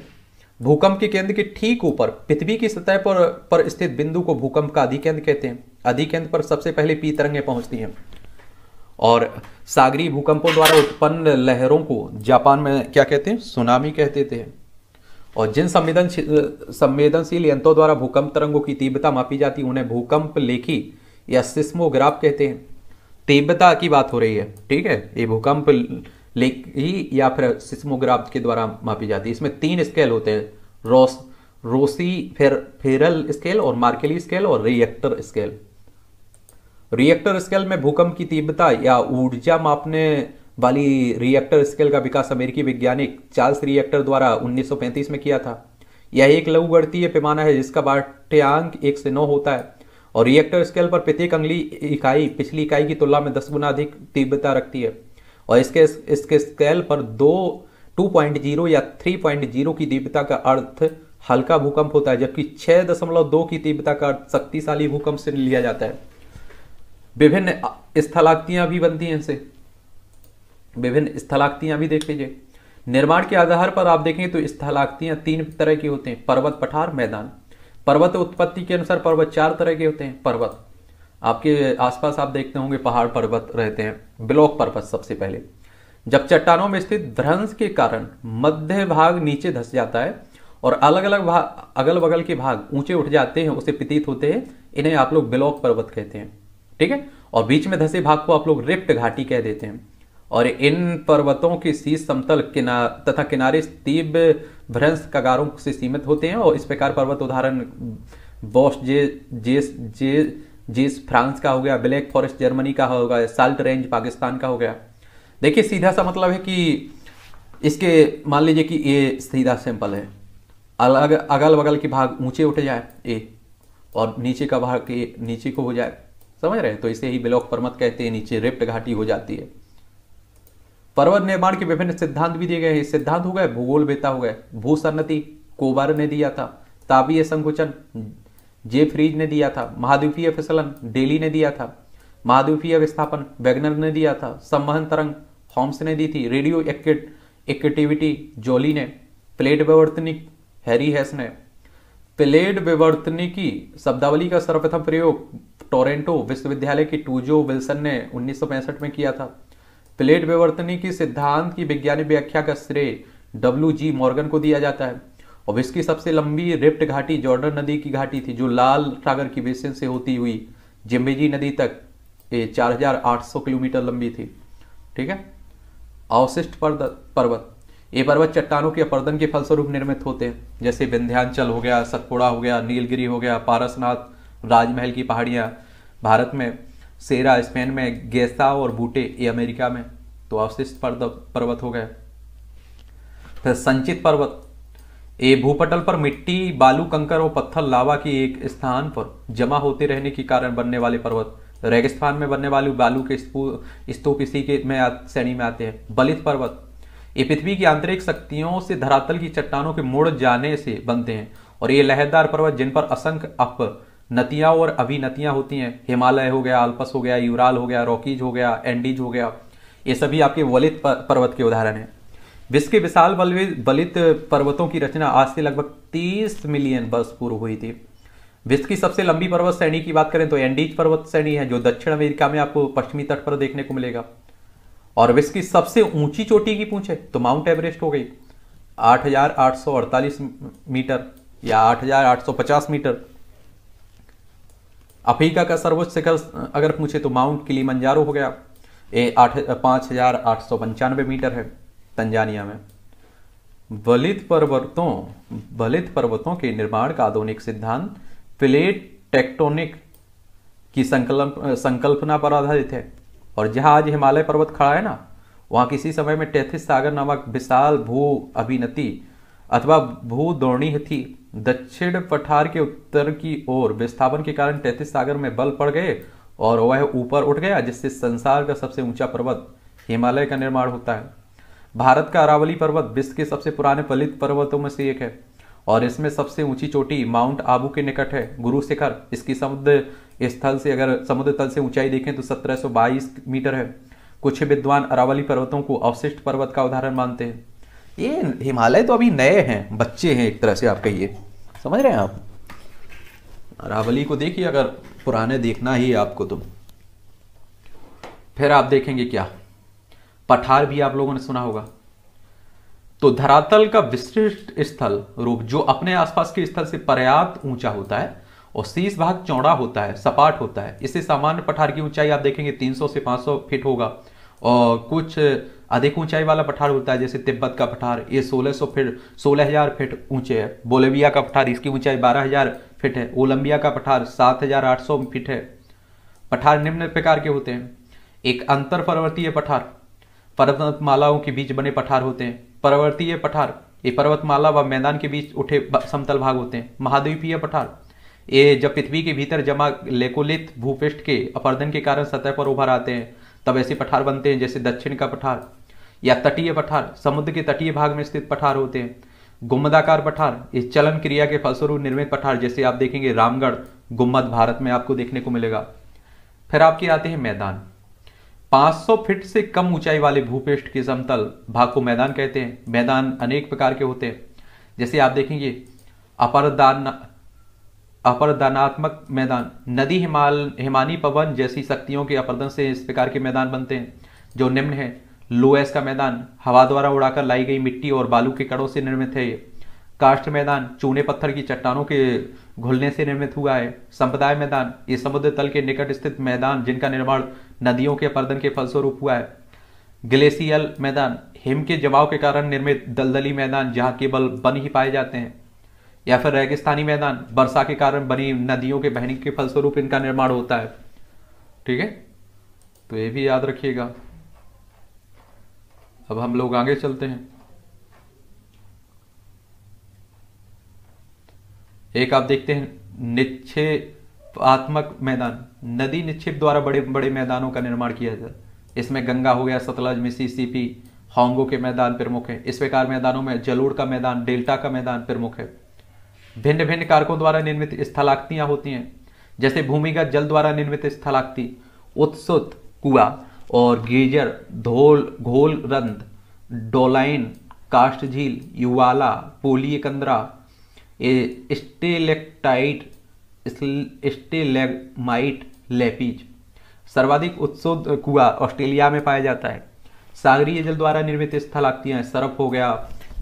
भूकंप के केंद्र के ठीक ऊपर पृथ्वी की सतह पर पर स्थित बिंदु को भूकंप का अधिकेंद्र कहते हैं अधिकेंद्र पर सबसे पहले पी तरंगें पहुंचती हैं और सागरी भूकंपों द्वारा उत्पन्न लहरों को जापान में क्या कहते हैं सुनामी कहते थे और जिन संवेदनशील संवेदनशील यंत्रों द्वारा भूकंप तरंगों की तीव्रता मापी जाती है उन्हें भूकंप लेखी या सिस्मोग्राफ कहते हैं तीव्रता की बात हो रही है ठीक है ये भूकंप लेखी या फिर सिस्मोग्राफ के द्वारा मापी जाती है इसमें तीन स्केल होते हैं Ross Rossi fer Forel scale और मार्केली स्केल और रिएक्टर स्केल रिएक्टर स्केल में भूकंप की तीव्रता या ऊर्जा मापने वाली रिएक्टर स्केल का विकास अमेरिकी वैज्ञानिक चार्ल्स रिएक्टर द्वारा 1935 में किया था यह एक लघु गणतीय पैमाना है जिसका पाठ्यांक एक से नौ होता है और रिएक्टर स्केल पर प्रत्येक अंगली इकाई पिछली इकाई की तुलना में दस गुना अधिक तीव्रता रखती है और इसके इसके स्केल पर दो 2.0 या 3.0 की तीव्रता का अर्थ हल्का भूकंप होता है जबकि 6.2 की तीव्रता का अर्थ शक्तिशाली भूकंप से लिया जाता है विभिन्न स्थलाक्तियां भी बनती हैं इनसे विभिन्न स्थलाक्तियां भी देख लीजिए निर्माण के आधार पर आप देखें तो स्थलाकृतियाँ तीन तरह की होते हैं पर्वत पठार मैदान पर्वत उत्पत्ति के अनुसार पर्वत चार तरह के होते हैं पर्वत आपके आसपास आप देखते होंगे पहाड़ पर्वत रहते हैं ब्लॉक पर्वत सबसे पहले जब चट्टानों में स्थित ध्रंस के कारण मध्य भाग नीचे धस जाता है और अलग अलग भाग अगल बगल के भाग ऊंचे उठ जाते हैं उसे पितीत होते हैं इन्हें आप लोग ब्लॉक पर्वत कहते हैं ठीक है और बीच में धसे भाग को आप लोग रिफ्ट घाटी कह देते हैं और इन पर्वतों की शीश समतल किनार तथा किनारे तीव्र भ्रंश कगारों से सीमित होते हैं और इस प्रकार पर्वत उदाहरण बॉस जे जेस जे जेस फ्रांस का हो गया ब्लैक फॉरेस्ट जर्मनी का होगा साल्ट रेंज पाकिस्तान का हो गया देखिए सीधा सा मतलब है कि इसके मान लीजिए कि ये सीधा सिंपल है अलग अगल बगल के भाग ऊंचे उठ जाए ए और नीचे का भाग के नीचे को हो जाए समझ रहे हैं तो इसे ही ब्लॉक पर्वत कहते हैं नीचे रिप्ट घाटी हो जाती है पर्वत निर्माण के विभिन्न सिद्धांत भी दिए गए हैं सिद्धांत हो गए भूगोल बेता हो गए भू सन्नति कोबार ने दिया था तापीय संकुचन जे फ्रीज ने दिया था महाद्वीपीय फिसलन डेली ने दिया था महाद्वीपीय विस्थापन वेगनर ने दिया था संवहन तरंग हॉम्स ने दी थी रेडियो एक्टिविटी जोली ने प्लेट विवर्तनिक हैरी हैस ने प्लेट विवर्तनिकी शब्दावली का सर्वप्रथम प्रयोग टोरेंटो विश्वविद्यालय की टूजो विल्सन ने उन्नीस में किया था प्लेट विवर्तनी की सिद्धांत की वैज्ञानिक व्याख्या का श्रेय डब्ल्यू जी मॉर्गन को दिया जाता है और विश्व की सबसे लंबी रिप्ट घाटी जॉर्डन नदी की घाटी थी जो लाल सागर की बेसिन से होती हुई जिम्बेजी नदी तक ये सौ किलोमीटर लंबी थी ठीक है अवशिष्ट पर्वत ये पर्वत चट्टानों के अपर्दन के फलस्वरूप निर्मित होते हैं जैसे विंध्याचल हो गया सतपुड़ा हो गया नीलगिरी हो गया पारसनाथ राजमहल की पहाड़ियाँ भारत में सेरा स्पेन में गेस्ता और बूटे ये अमेरिका में तो अवशिष्ट पर्वत हो गए फिर तो संचित पर्वत ये भूपटल पर मिट्टी बालू कंकर और पत्थर लावा की एक स्थान पर जमा होते रहने के कारण बनने वाले पर्वत रेगिस्तान में बनने वाले बालू के स्तूप इसी के में श्रेणी में आते हैं बलित पर्वत ये पृथ्वी की आंतरिक शक्तियों से धरातल की चट्टानों के मुड़ जाने से बनते हैं और ये लहरदार पर्वत जिन पर असंख्य अप नतियाँ और अभी नतियाँ होती हैं हिमालय हो गया आल्पस हो गया यूराल हो गया रॉकीज हो गया एंडीज हो गया ये सभी आपके वलित पर्वत के उदाहरण हैं विश्व के विशाल बलित पर्वतों की रचना आज से लगभग 30 मिलियन वर्ष पूर्व हुई थी विश्व की सबसे लंबी पर्वत श्रेणी की बात करें तो एंडीज पर्वत श्रेणी है जो दक्षिण अमेरिका में आपको पश्चिमी तट पर देखने को मिलेगा और विश्व की सबसे ऊंची चोटी की पूछे तो माउंट एवरेस्ट हो गई 8,848 मीटर या 8,850 मीटर अफ्रीका का सर्वोच्च शिखर अगर पूछे तो माउंट मंजारो हो गया ये आठ पाँच हजार आठ सौ पंचानवे मीटर है तंजानिया में बलित पर्वतों बलित पर्वतों के निर्माण का आधुनिक सिद्धांत प्लेट टेक्टोनिक की संकल्प संकल्पना पर आधारित है और जहां आज हिमालय पर्वत खड़ा है ना वहां किसी समय में टैथिस सागर नामक विशाल भू अभिनति अथवा भू भूदोणी थी दक्षिण पठार के उत्तर की ओर विस्थापन के कारण तैतीस सागर में बल पड़ गए और वह ऊपर उठ गया जिससे संसार का सबसे ऊंचा पर्वत हिमालय का निर्माण होता है भारत का अरावली पर्वत विश्व के सबसे पुराने पलित पर्वतों में से एक है और इसमें सबसे ऊंची चोटी माउंट आबू के निकट है गुरु शिखर इसकी समुद्र स्थल से अगर समुद्र तल से ऊंचाई देखें तो 1722 मीटर है कुछ विद्वान अरावली पर्वतों को अवशिष्ट पर्वत का उदाहरण मानते हैं ये हिमालय तो अभी नए हैं बच्चे हैं एक तरह से आप कहिए समझ रहे हैं आप अरावली को देखिए अगर पुराने देखना ही आपको तो फिर आप देखेंगे क्या पठार भी आप लोगों ने सुना होगा तो धरातल का विशिष्ट स्थल रूप जो अपने आसपास के स्थल से पर्याप्त ऊंचा होता है और शीस भाग चौड़ा होता है सपाट होता है इसे सामान्य पठार की ऊंचाई आप देखेंगे 300 से 500 फीट होगा और कुछ अधिक ऊंचाई वाला पठार होता है जैसे तिब्बत का पठार ये 1600 फिट 16000 फीट ऊंचे है बोलेविया का पठार इसकी ऊंचाई 12000 फीट है ओलंबिया का पठार 7800 फीट है पठार निम्न प्रकार के होते हैं एक अंतर पर्वतीय पठार पर्वतमालाओं के बीच बने पठार होते हैं पर्वतीय पठार ये पर्वतमाला व मैदान के बीच उठे समतल भाग होते हैं महाद्वीपीय पठार ये जब पृथ्वी के भीतर जमा लेकोलित भूपृष्ठ के अपर्दन के कारण सतह पर उभर आते हैं तब ऐसे पठार बनते हैं जैसे दक्षिण का पठार या तटीय पठार समुद्र के तटीय भाग में स्थित पठार होते हैं गुम्बदाकार पठार इस चलन क्रिया के फलस्वरूप निर्मित पठार जैसे आप देखेंगे रामगढ़ गुम्बद भारत में आपको देखने को मिलेगा फिर आपके आते हैं मैदान 500 फीट से कम ऊंचाई वाले भूपेष्ट के समतल भाग को मैदान कहते हैं मैदान अनेक प्रकार के होते हैं जैसे आप देखेंगे अपरदान अपरदानात्मक मैदान नदी हिमाल हिमानी पवन जैसी शक्तियों के अपरदन से इस प्रकार के मैदान बनते हैं जो निम्न है लोएस का मैदान हवा द्वारा उड़ाकर लाई गई मिट्टी और बालू के कड़ों से निर्मित है काष्ट मैदान चूने पत्थर की चट्टानों के घुलने से निर्मित हुआ है संप्रदाय मैदान ये समुद्र तल के निकट स्थित मैदान जिनका निर्माण नदियों के पर्दन के फलस्वरूप हुआ है ग्लेशियल मैदान हिम के जमाव के कारण निर्मित दलदली मैदान जहाँ केवल बन ही पाए जाते हैं या फिर रेगिस्तानी मैदान वर्षा के कारण बनी नदियों के बहने के फलस्वरूप इनका निर्माण होता है ठीक है तो ये भी याद रखिएगा अब हम लोग आगे चलते हैं एक आप देखते हैं निक्षेपात्मक मैदान नदी निक्षेप द्वारा बड़े बड़े मैदानों का निर्माण किया जाता है इसमें गंगा हो गया सतलज मिसीसीपी होंगो के मैदान प्रमुख है इस प्रकार मैदानों में जलोड़ का मैदान डेल्टा का मैदान प्रमुख है भिन्न भिन्न कारकों द्वारा निर्मित स्थलाक्तियां होती हैं जैसे भूमिगत जल द्वारा निर्मित स्थलाक्ति उत्सुत कुआ और गेजर धोल घोलरंद डोलाइन कास्ट झील युवाला पोलियकंदरा स्टेलेक्टाइट स्टेलेगमाइट लेपीज सर्वाधिक उत्सुद कुआ ऑस्ट्रेलिया में पाया जाता है सागरीय जल द्वारा निर्मित स्थल हैं सरफ हो गया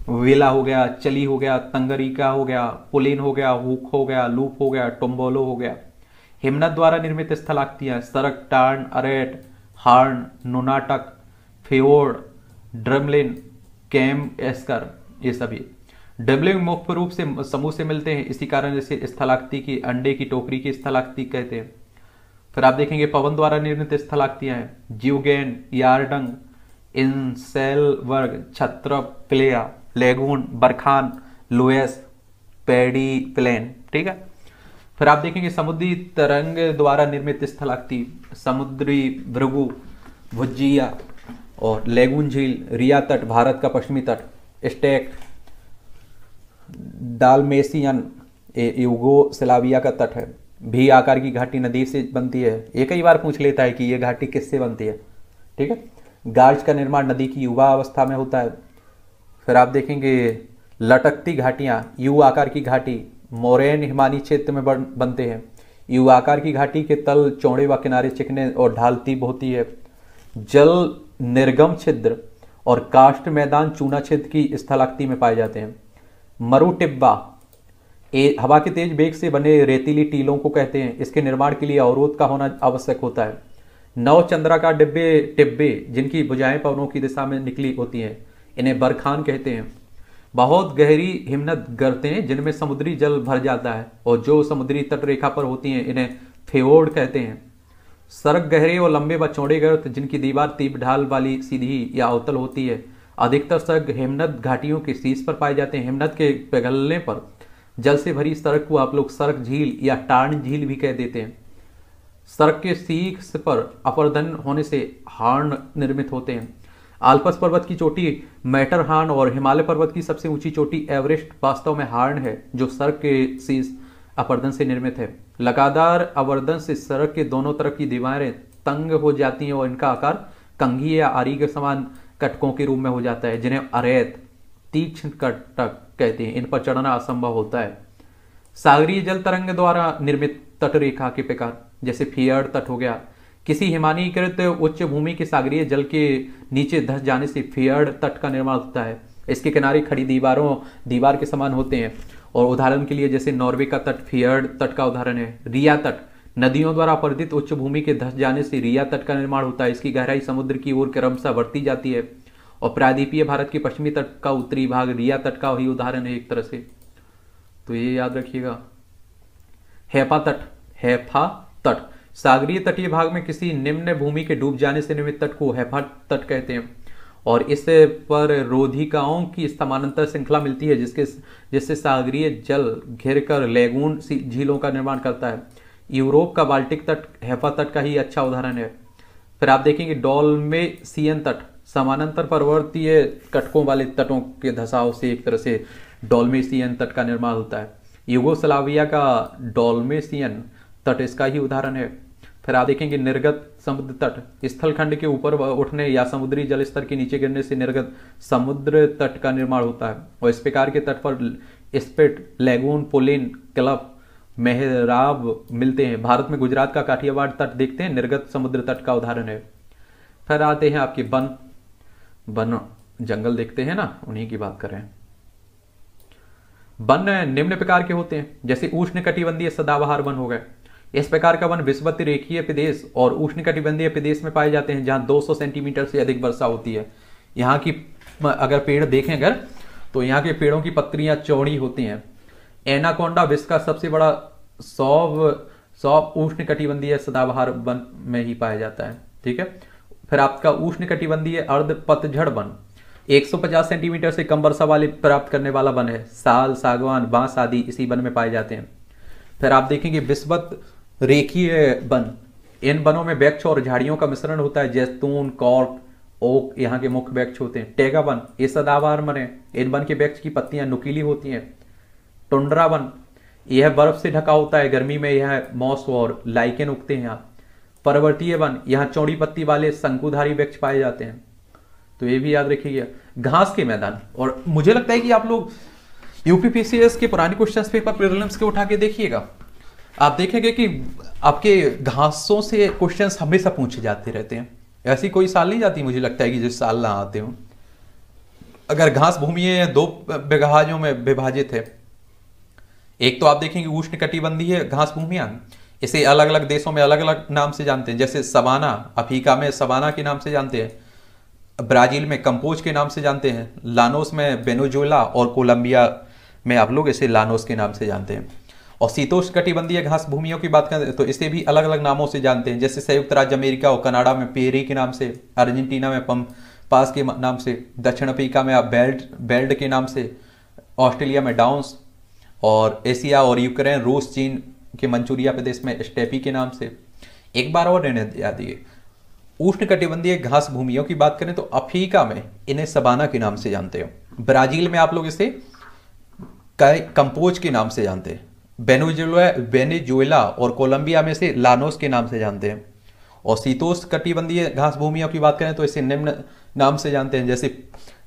वेला हो गया चली हो गया तंगरीका हो गया पुलिन हो गया हुक हो गया लूप हो गया टोम्बोलो हो गया हिमनद द्वारा निर्मित स्थल हैं cirque tarn arete horn nunatak fjord drumlin kame esker ये सभी डबलिंग मुख्य रूप से समूह से मिलते हैं इसी कारण इसे स्थलाक्ति की अंडे की टोकरी की स्थलाक्ति कहते हैं फिर आप देखेंगे पवन द्वारा निर्मित स्थलाक्तियां हैं जीवगेन यारडंग इंसेलवर्ग छत्र playa lagoon barchan loess pediplain ठीक है फिर आप देखेंगे समुद्री तरंग द्वारा निर्मित स्थलाक्ति समुद्री भृगु भुजिया और लेगुन झील रिया तट भारत का पश्चिमी तट स्टेक डालमेसियन युगो सिलाविया का तट है भी आकार की घाटी नदी से बनती है ये कई बार पूछ लेता है कि ये घाटी किससे बनती है ठीक है गार्ज का निर्माण नदी की युवा अवस्था में होता है फिर आप देखेंगे लटकती घाटियाँ यू आकार की घाटी मोरेन हिमानी क्षेत्र में बनते हैं युवाकार की घाटी के तल चौड़े व किनारे चिकने और ढालती होती है जल निर्गम छिद्र और काष्ट मैदान चूना छिद्र की स्थलाक्ति में पाए जाते हैं मरु टिब्बा ए, हवा के तेज बेग से बने रेतीली टीलों को कहते हैं इसके निर्माण के लिए अवरोध का होना आवश्यक होता है नौ का डिब्बे टिब्बे जिनकी बुझाएं पवनों की दिशा में निकली होती हैं इन्हें बरखान कहते हैं बहुत गहरी हिमनद गर्तें जिनमें समुद्री जल भर जाता है और जो समुद्री तट रेखा पर होती हैं इन्हें फेवोड कहते हैं सड़क गहरे और लंबे व चौड़े गर्त जिनकी दीवार तीप ढाल वाली सीधी या अवतल होती है अधिकतर सड़क हिमनद घाटियों के शीर्ष पर पाए जाते हैं हिमनद के पिघलने पर जल से भरी सड़क को आप लोग सड़क झील या टाण झील भी कह देते हैं सड़क के सीख पर अपरदन होने से हार्न निर्मित होते हैं आल्पस पर्वत की चोटी मैटरहार्न और हिमालय पर्वत की सबसे ऊंची चोटी एवरेस्ट वास्तव में हार्न है जो सर के अपर्दन से निर्मित है लगातार अवर्दन से सड़क के दोनों तरफ की दीवारें तंग हो जाती हैं और इनका आकार कंघी या आरी के समान कटकों के रूप में हो जाता है जिन्हें अरेत तीक्ष्ण कटक कहते हैं इन पर चढ़ना असंभव होता है सागरीय जल तरंग द्वारा निर्मित तटरेखा के प्रकार जैसे फियर तट हो गया किसी हिमानीकृत उच्च भूमि के सागरीय जल के नीचे धस जाने से फेयर तट का निर्माण होता है इसके किनारे खड़ी दीवारों दीवार के समान होते हैं और उदाहरण के लिए जैसे नॉर्वे का तट फियर्ड तट का उदाहरण है रिया तट नदियों द्वारा अपर्दित उच्च भूमि के धस जाने से रिया तट का निर्माण होता है इसकी गहराई समुद्र की ओर क्रमशः बढ़ती जाती है और प्रादीपीय भारत के पश्चिमी तट का उत्तरी भाग रिया तट का वही उदाहरण है एक तरह से तो ये याद रखिएगा हेपा तट हैफा तट सागरीय तटीय भाग में किसी निम्न भूमि के डूब जाने से निर्मित तट को हैफा तट कहते हैं और इस पर रोधिकाओं की समानांतर श्रृंखला मिलती है जिसके जिससे सागरीय जल घिर कर लेगून झीलों का निर्माण करता है यूरोप का बाल्टिक तट हैफा तट का ही अच्छा उदाहरण है फिर आप देखेंगे डॉल में सीएन तट समानांतर पर्वतीय कटकों वाले तटों के धसाव से एक तरह से डॉल्मेसियन तट का निर्माण होता है युगोसलाविया का डॉल्मेसियन तट इसका ही उदाहरण है फिर आप देखेंगे निर्गत समुद्र तट स्थलखंड के ऊपर उठने या समुद्री जल स्तर के नीचे गिरने से निर्गत समुद्र तट का निर्माण होता है और इस प्रकार के तट पर स्पेट लेगून पोलिन क्लब मेहराब मिलते हैं भारत में गुजरात का काठियावाड़ तट देखते हैं निर्गत समुद्र तट का उदाहरण है फिर आते हैं आपके वन वन जंगल देखते हैं ना उन्हीं की बात करें वन निम्न प्रकार के होते हैं जैसे उष्ण कटिबंधीय सदाबहार वन हो गए इस प्रकार का वन विस्वत रेखीय प्रदेश और उष्णकटिबंधीय प्रदेश में पाए जाते हैं जहां 200 सेंटीमीटर से अधिक वर्षा होती है यहाँ की अगर पेड़ देखें अगर तो यहाँ के पेड़ों की पत्तियां चौड़ी होती हैं एनाकोंडा विश्व का सबसे बड़ा सौव सौ उष्ण कटिबंधीय सदाबहार वन में ही पाया जाता है ठीक है फिर आपका उष्ण कटिबंधीय अर्ध पतझड़ वन 150 सेंटीमीटर से कम वर्षा वाले प्राप्त करने वाला वन है साल सागवान बांस आदि इसी वन में पाए जाते हैं फिर आप देखेंगे विस्वत रेखीय बन इन बनों में वृक्ष और झाड़ियों का मिश्रण होता है जैतून कॉर्क ओक यहाँ के मुख्य वृक्ष होते हैं टेगा वन ये सदावार वन इन वन के वृक्ष की पत्तियां नुकीली होती हैं टुंड्रा वन यह बर्फ से ढका होता है गर्मी में यह मॉस और लाइकेन उगते हैं यहाँ पर्वतीय वन यहाँ चौड़ी पत्ती वाले शंकुधारी वृक्ष पाए जाते हैं तो ये भी याद रखिएगा घास के मैदान और मुझे लगता है कि आप लोग यूपीपीसीएस के पुराने क्वेश्चन पेपर प्रिलिम्स के उठा के देखिएगा आप देखेंगे कि आपके घासों से क्वेश्चंस हमेशा पूछे जाते रहते हैं ऐसी कोई साल नहीं जाती मुझे लगता है कि जिस साल ना आते हों अगर घास भूमिएं दो विभाजों में विभाजित है एक तो आप देखेंगे उष्ण कटिबंधीय घास भूमिया इसे अलग अलग देशों में अलग अलग नाम से जानते हैं जैसे सवाना अफ्रीका में सवाना के नाम से जानते हैं ब्राजील में कंपोज के नाम से जानते हैं लानोस में बेनोजोला और कोलंबिया में आप लोग इसे लानोस के नाम से जानते हैं और कटिबंधीय घास भूमियों की बात करें तो इसे भी अलग अलग नामों से जानते हैं जैसे संयुक्त राज्य अमेरिका और कनाडा में पेरी के नाम से अर्जेंटीना में पम पास के नाम से दक्षिण अफ्रीका में बेल्ट बेल्ट के नाम से ऑस्ट्रेलिया में डाउंस और एशिया और यूक्रेन रूस चीन के मंचूरिया प्रदेश में स्टेपी के नाम से एक बार और निर्णय दिया दिए उष्ण कटिबंधीय घास भूमियों की बात करें तो अफ्रीका में इन्हें सबाना के नाम से जानते हो ब्राजील में आप लोग इसे कंपोज के नाम से जानते हैं बेनेजुएला बेनेजुएला और कोलंबिया में से लानोस के नाम से जानते हैं और शीतोष कटिबंधीय घास भूमियों की बात करें तो इसे निम्न नाम से जानते हैं जैसे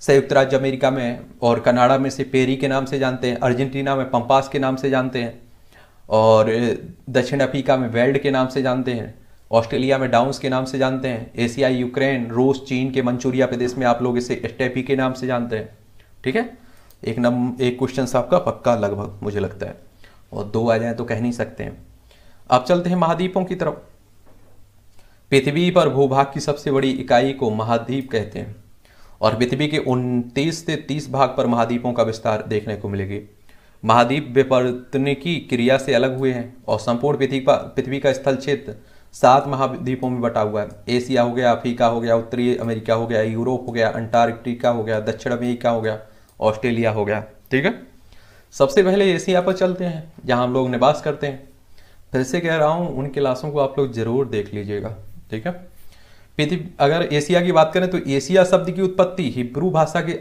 संयुक्त राज्य अमेरिका में और कनाडा में से पेरी के नाम से जानते हैं अर्जेंटीना में पंपास के नाम से जानते हैं और दक्षिण अफ्रीका में वेल्ड के नाम से जानते हैं ऑस्ट्रेलिया में डाउंस के नाम से जानते हैं एशिया यूक्रेन रूस चीन के मंचूरिया प्रदेश में आप लोग इसे स्टेपी के नाम से जानते हैं ठीक है एक नम एक क्वेश्चन आपका पक्का लगभग मुझे लगता है और दो आ जाए तो कह नहीं सकते हैं अब चलते हैं महाद्वीपों की तरफ पृथ्वी पर भूभाग की सबसे बड़ी इकाई को महाद्वीप कहते हैं और पृथ्वी के उनतीस से तीस भाग पर महाद्वीपों का विस्तार देखने को मिलेगी महाद्वीप की क्रिया से अलग हुए हैं और संपूर्ण पृथ्वी का पृथ्वी का स्थल क्षेत्र सात महाद्वीपों में बटा हुआ है एशिया हो गया अफ्रीका हो गया उत्तरी अमेरिका हो गया यूरोप हो गया अंटार्कटिका हो गया दक्षिण अमेरिका हो गया ऑस्ट्रेलिया हो गया ठीक है सबसे पहले एशिया पर चलते हैं जहाँ हम लोग निवास करते हैं फिर से कह रहा हूँ उन क्लासों को आप लोग जरूर देख लीजिएगा ठीक है पृथ्वी अगर एशिया की बात करें तो एशिया शब्द की उत्पत्ति हिब्रू भाषा के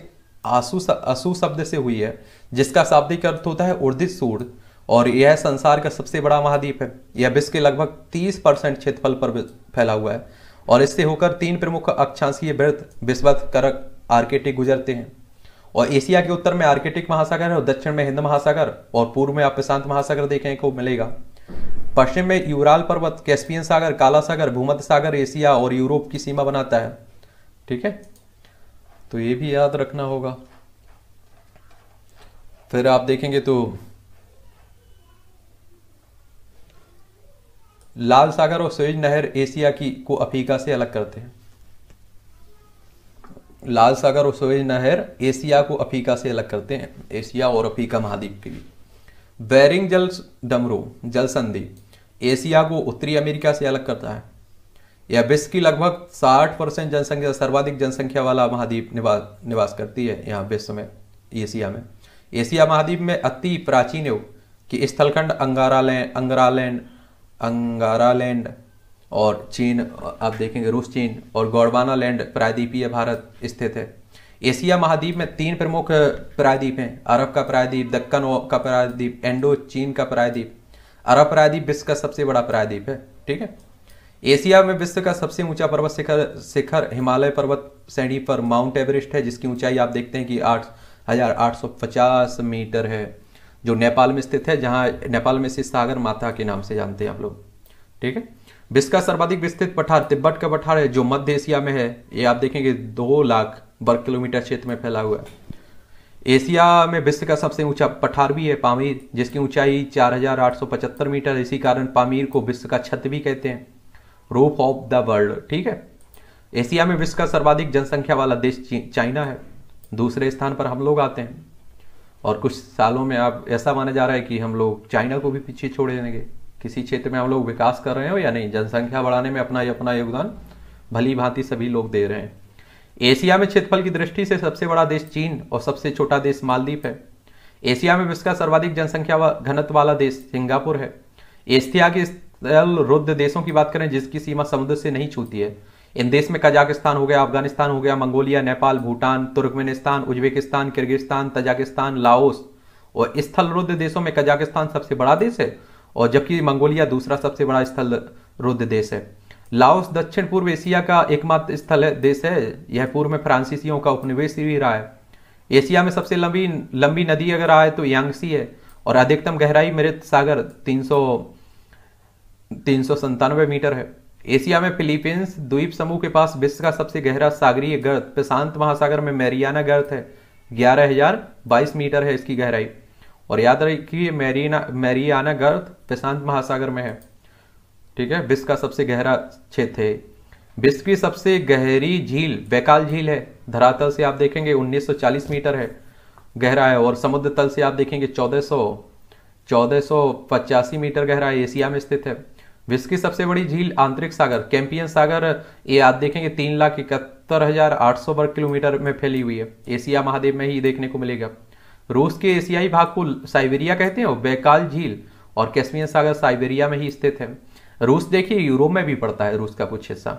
आसू असू शब्द से हुई है जिसका शाब्दिक अर्थ होता है उर्दित सूर्य और यह संसार का सबसे बड़ा महाद्वीप है यह विश्व के लगभग 30 परसेंट क्षेत्रफल पर फैला हुआ है और इससे होकर तीन प्रमुख अक्षांशीय वृत्त विस्वत करक आर्केटिक गुजरते हैं और एशिया के उत्तर में आर्किटिक महासागर है और दक्षिण में हिंद महासागर और पूर्व में आप प्रशांत महासागर देखने को मिलेगा पश्चिम में यूराल पर्वत कैस्पियन सागर काला सागर भूमध्य सागर एशिया और यूरोप की सीमा बनाता है ठीक है तो ये भी याद रखना होगा फिर आप देखेंगे तो लाल सागर और स्वेज नहर एशिया की को अफ्रीका से अलग करते हैं लाल सागर और सवेज नहर एशिया को अफ्रीका से अलग करते हैं एशिया और अफ्रीका महाद्वीप के लिए बैरिंग जल डमरू जल संधि एशिया को उत्तरी अमेरिका से अलग करता है यह विश्व की लगभग 60 परसेंट जनसंख्या सर्वाधिक जनसंख्या वाला महाद्वीप निवास निवास करती है यहाँ विश्व में एशिया में एशिया महाद्वीप में अति प्राचीन युग की स्थलखंड अंगारालैंड अंगारालैंड अंगारालैंड और चीन आप देखेंगे रूस चीन और गौरबाना लैंड प्रायद्वीपीय भारत स्थित है एशिया महाद्वीप में तीन प्रमुख प्रायद्वीप हैं अरब का प्रायद्वीप दक्कन का प्रायद्वीप एंडो चीन का प्रायद्वीप अरब प्रायद्वीप विश्व का सबसे बड़ा प्रायद्वीप है ठीक है एशिया में विश्व का सबसे ऊंचा पर्वत शिखर शिखर हिमालय पर्वत श्रेणी पर माउंट एवरेस्ट है जिसकी ऊंचाई आप देखते हैं कि आठ हजार आठ सौ पचास मीटर है जो नेपाल में स्थित है जहाँ नेपाल में से सागर माता के नाम से जानते हैं आप लोग ठीक है विश्व का सर्वाधिक विस्तृत पठार तिब्बत का पठार है जो मध्य एशिया में है ये आप देखेंगे दो लाख वर्ग किलोमीटर क्षेत्र में फैला हुआ है एशिया में विश्व का सबसे ऊंचा पठार भी है पामीर जिसकी ऊंचाई 4,875 मीटर इसी कारण पामीर को विश्व का छत भी कहते हैं रूफ ऑफ द वर्ल्ड ठीक है एशिया में विश्व का सर्वाधिक जनसंख्या वाला देश चाइना है दूसरे स्थान पर हम लोग आते हैं और कुछ सालों में आप ऐसा माना जा रहा है कि हम लोग चाइना को भी पीछे छोड़ देंगे किसी क्षेत्र में हम लोग विकास कर रहे हो या नहीं जनसंख्या बढ़ाने में अपना अपना योगदान भली भांति सभी लोग दे रहे हैं एशिया में क्षेत्रफल की दृष्टि से सबसे बड़ा देश चीन और सबसे छोटा देश मालदीप है एशिया में विश्व का सर्वाधिक जनसंख्या घनत घनत्व वाला देश सिंगापुर है एशिया के स्थल रुद्ध देशों की बात करें जिसकी सीमा समुद्र से नहीं छूती है इन देश में कजाकिस्तान हो गया अफगानिस्तान हो गया Mongolia Nepal Bhutan Turkmenistan Uzbekistan Kyrgyzstan Tajikistan Laos और स्थल रुद्ध देशों में कजाकिस्तान सबसे बड़ा देश है और जबकि मंगोलिया दूसरा सबसे बड़ा स्थल रुद्ध देश है लाओस दक्षिण पूर्व एशिया का एकमात्र स्थल देश है यह पूर्व में फ्रांसीसियों का उपनिवेश भी रहा है एशिया में सबसे लंबी लंबी नदी अगर आए तो यांगसी है और अधिकतम गहराई मृत सागर तीन सौ तीन सौ संतानवे मीटर है एशिया में फिलीपींस द्वीप समूह के पास विश्व का सबसे गहरा सागरीय गर्त प्रशांत महासागर में मैरियाना गर्त है ग्यारह हजार बाईस मीटर है इसकी गहराई और याद रखिए मैरीना मैरियाना गर्द प्रशांत महासागर में है ठीक है बिस्क का सबसे गहरा क्षेत्र है बिस्क की सबसे गहरी झील बैकाल झील है धरातल से आप देखेंगे 1940 मीटर है गहरा है और समुद्र तल से आप देखेंगे 1400 1485 मीटर गहरा है एशिया में स्थित है विश्व की सबसे बड़ी झील आंतरिक सागर कैंपियन सागर ये आप देखेंगे तीन लाख इकहत्तर हजार आठ सौ वर्ग किलोमीटर में फैली हुई है एशिया महादेव में ही देखने को मिलेगा रूस के एशियाई भाग को साइबेरिया कहते हैं और बैकाल झील और कैस्पियन सागर साइबेरिया में ही स्थित है रूस देखिए यूरोप में भी पड़ता है रूस का कुछ हिस्सा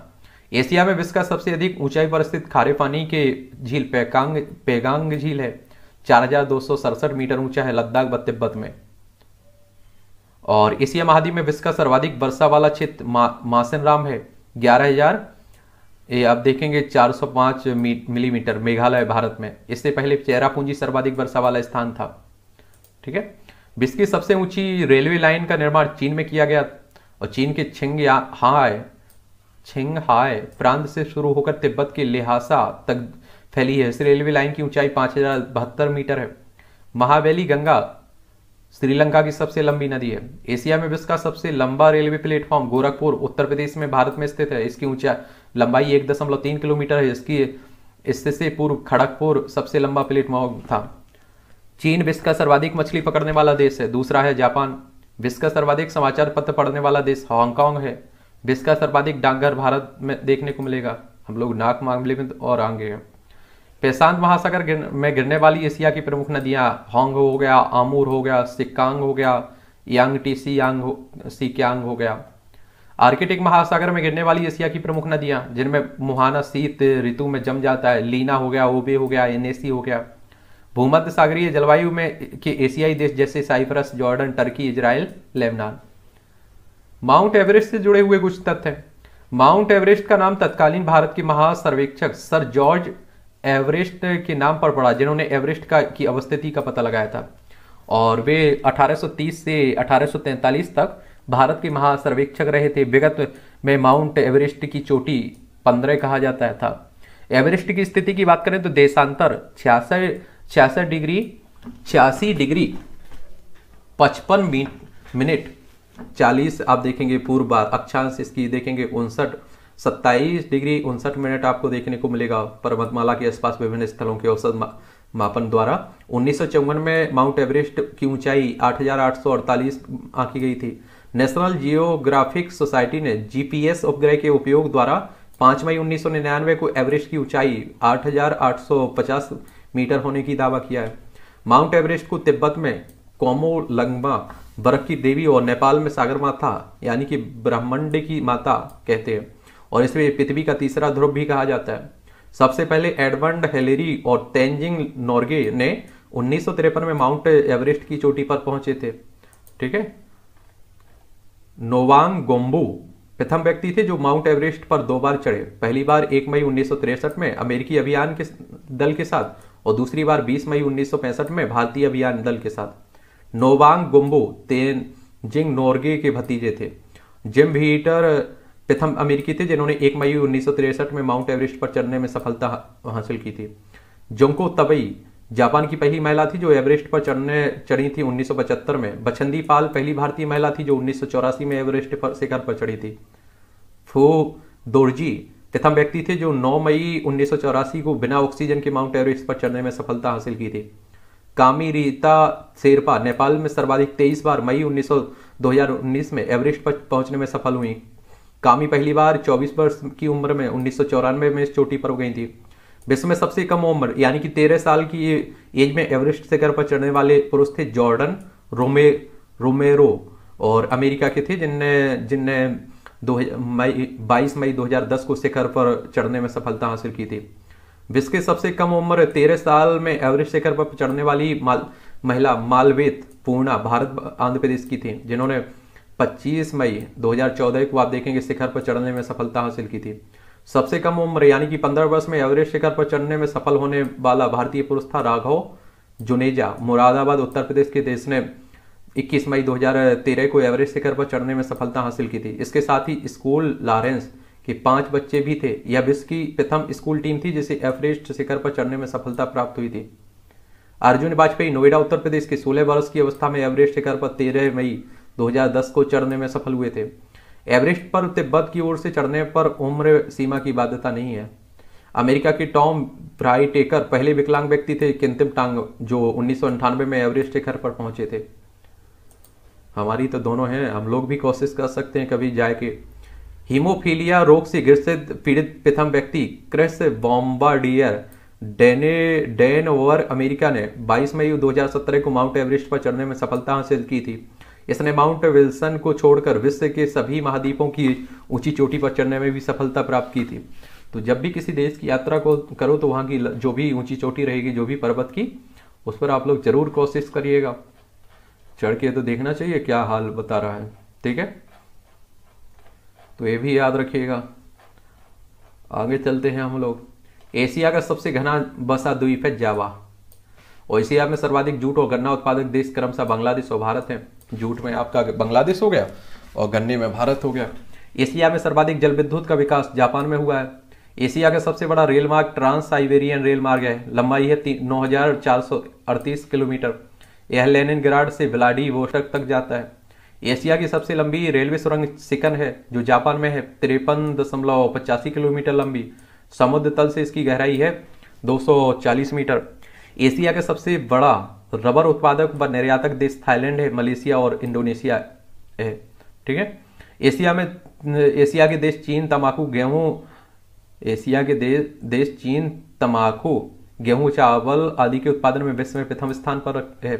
एशिया में विश्व का सबसे अधिक ऊंचाई पर स्थित खारे पानी के झील पैकांग पेगांग झील है चार मीटर ऊंचा है लद्दाख व तिब्बत में और एशिया महाद्वीप में विश्व का सर्वाधिक वर्षा वाला क्षेत्र मा, मासनराम है ग्यारह हजार ये आप देखेंगे 405 मिलीमीटर मेघालय भारत में इससे पहले चेरापूंजी सर्वाधिक वर्षा वाला स्थान था ठीक है विश्व की सबसे ऊंची रेलवे लाइन का निर्माण चीन में किया गया और चीन के छिंग हाय प्रांत से शुरू होकर तिब्बत के लिहासा तक फैली है इस रेलवे लाइन की ऊंचाई पांच हजार बहत्तर मीटर है महावैली गंगा श्रीलंका की सबसे लंबी नदी है एशिया में विश्व का सबसे लंबा रेलवे प्लेटफॉर्म गोरखपुर उत्तर प्रदेश में भारत में स्थित है इसकी ऊंचाई लंबाई एक दशमलव तीन किलोमीटर है जिसकी इससे पूर्व खड़गपुर सबसे लंबा प्लेटफॉर्म था चीन विश्व का सर्वाधिक मछली पकड़ने वाला देश है दूसरा है जापान विश्व का सर्वाधिक समाचार पत्र पढ़ने वाला देश हांगकांग है विश्व का सर्वाधिक डाकघर भारत में देखने को मिलेगा हम लोग नाक मामले में और आगे हैं पेशांत महासागर में गिरने वाली एशिया की प्रमुख नदियाँ हांग हो गया आमूर हो गया सिक्कांग हो गया यांग टी सी यांग हो सिक्यांग हो गया आर्किटिक महासागर में गिरने वाली एशिया की प्रमुख नदियां जिनमें मुहाना शीत ऋतु में जम जाता है लीना हो गया ओबे हो गया एनएसी हो गया भूमध्य सागरीय जलवायु में के एशियाई देश जैसे Cyprus Jordan Turkey Israel Lebanon Mount Everest से जुड़े हुए कुछ तथ्य माउंट एवरेस्ट का नाम तत्कालीन भारत के महासर्वेक्षक सर जॉर्ज एवरेस्ट के नाम पर पड़ा जिन्होंने एवरेस्ट का की अवस्थिति का पता लगाया था और वे 1830 से 1843 तक भारत के महासर्वेक्षक रहे थे विगत में माउंट एवरेस्ट की चोटी पंद्रह कहा जाता था एवरेस्ट की स्थिति की बात करें तो देशांतर छियासठ छियासठ डिग्री छियासी डिग्री पचपन मिनट चालीस आप देखेंगे पूर्व अक्षांश इसकी देखेंगे उनसठ सत्ताईस डिग्री उनसठ मिनट आपको देखने को मिलेगा पर्वतमाला के आसपास विभिन्न स्थलों के औसत मापन द्वारा उन्नीस में माउंट एवरेस्ट की ऊंचाई अड़तालीस आंकी गई थी नेशनल जियोग्राफिक सोसाइटी ने जीपीएस उपग्रह के उपयोग द्वारा 5 मई 1999 को एवरेस्ट की ऊंचाई 8,850 मीटर होने की दावा किया है माउंट एवरेस्ट को तिब्बत में लंगमा बर्फ की देवी और नेपाल में सागर माता यानी कि ब्रह्मंड की माता कहते हैं और इसमें पृथ्वी का तीसरा ध्रुव भी कहा जाता है सबसे पहले एडवर्ड हेलेरी और तेंजिंग नॉर्गे ने उन्नीस में माउंट एवरेस्ट की चोटी पर पहुंचे थे ठीक है नोवांग गोम्बू प्रथम व्यक्ति थे जो माउंट एवरेस्ट पर दो बार चढ़े पहली बार 1 मई उन्नीस में अमेरिकी अभियान के दल के साथ और दूसरी बार 20 मई उन्नीस में भारतीय अभियान दल के साथ नोवांग गोम्बो तेन जिंग नोर्गे के भतीजे थे जिम भीटर प्रथम अमेरिकी थे जिन्होंने 1 मई उन्नीस में माउंट एवरेस्ट पर चढ़ने में सफलता हासिल की थी जोंको तबई जापान की पहली महिला थी जो एवरेस्ट पर चढ़ने चढ़ी थी 1975 में बछंदी पाल पहली भारतीय महिला थी जो उन्नीस में एवरेस्ट पर शिखर पर चढ़ी थी फू दोर्जी प्रथम व्यक्ति थे जो 9 मई उन्नीस को बिना ऑक्सीजन के माउंट एवरेस्ट पर चढ़ने में सफलता हासिल की थी कामी रीता शेरपा नेपाल में सर्वाधिक 23 बार मई उन्नीस में एवरेस्ट पर पहुंचने में सफल हुई कामी पहली बार 24 वर्ष की उम्र में उन्नीस में इस चोटी पर हो गई थी विश्व में सबसे कम उम्र यानी कि तेरह साल की एज में एवरेस्ट शिखर पर चढ़ने वाले पुरुष थे जॉर्डन रोमे रोमेरो और अमेरिका के थे जिनने जिनने दो मई बाईस मई 2010 को शिखर पर चढ़ने में सफलता हासिल की थी विश्व के सबसे कम उम्र तेरह साल में एवरेस्ट शिखर पर चढ़ने वाली माल, महिला मालवेत पूर्णा भारत आंध्र प्रदेश की थी जिन्होंने 25 मई 2014 को आप देखेंगे शिखर पर चढ़ने में सफलता हासिल की थी सबसे कम उम्र यानी कि पंद्रह वर्ष में एवरेस्ट शिखर पर चढ़ने में सफल होने वाला भारतीय पुरुष था राघव जुनेजा मुरादाबाद उत्तर प्रदेश के देश ने 21 मई 2013 को एवरेस्ट शिखर पर चढ़ने में सफलता हासिल की थी इसके साथ ही स्कूल लॉरेंस के पांच बच्चे भी थे यह विश्व की प्रथम स्कूल टीम थी जिसे एवरेस्ट शिखर पर चढ़ने में सफलता प्राप्त हुई थी अर्जुन वाजपेयी नोएडा उत्तर प्रदेश के सोलह वर्ष की अवस्था में एवरेस्ट शिखर पर तेरह मई 2010 को चढ़ने में सफल हुए थे एवरेस्ट पर तिब्बत की ओर से चढ़ने पर उम्र सीमा की बाध्यता नहीं है अमेरिका के टॉम ब्राइटेकर पहले विकलांग व्यक्ति थे किंतिम टांग जो उन्नीस में एवरेस्ट शिखर पर पहुंचे थे हमारी तो दोनों हैं हम लोग भी कोशिश कर सकते हैं कभी जाए के हीमोफीलिया रोग से ग्रसित पीड़ित प्रथम व्यक्ति Chris Bombardier Denver America ने 22 मई 2017 को माउंट एवरेस्ट पर चढ़ने में सफलता हासिल की थी इसने माउंट विल्सन को छोड़कर विश्व के सभी महाद्वीपों की ऊंची चोटी पर चढ़ने में भी सफलता प्राप्त की थी तो जब भी किसी देश की यात्रा को करो तो वहाँ की जो भी ऊंची चोटी रहेगी जो भी पर्वत की उस पर आप लोग जरूर कोशिश करिएगा चढ़ के तो देखना चाहिए क्या हाल बता रहा है ठीक है तो ये भी याद रखिएगा आगे चलते हैं हम लोग एशिया का सबसे घना बसा द्वीप है जावा ओएसीआर में सर्वाधिक जूट और गन्ना उत्पादक देश क्रमशः बांग्लादेश और भारत है जूट में आपका बांग्लादेश हो गया और गन्ने में भारत हो गया एशिया में सर्वाधिक जल विद्युत का विकास जापान में हुआ है एशिया का सबसे बड़ा रेल मार्ग ट्रांस साइबेरियन रेल मार्ग है लंबाई है नौ किलोमीटर यह लेनिन ग्राड से व्लाडी वोशक तक जाता है एशिया की सबसे लंबी रेलवे सुरंग सिकन है जो जापान में है तिरपन किलोमीटर लंबी समुद्र तल से इसकी गहराई है 240 मीटर एशिया का सबसे बड़ा रबर उत्पादक व निर्यातक देश थाईलैंड है मलेशिया और इंडोनेशिया है ठीक है एशिया में एशिया के देश चीन तंबाकू गेहूं एशिया के देश देश चीन तंबाकू गेहूं चावल आदि के उत्पादन में विश्व में प्रथम स्थान पर है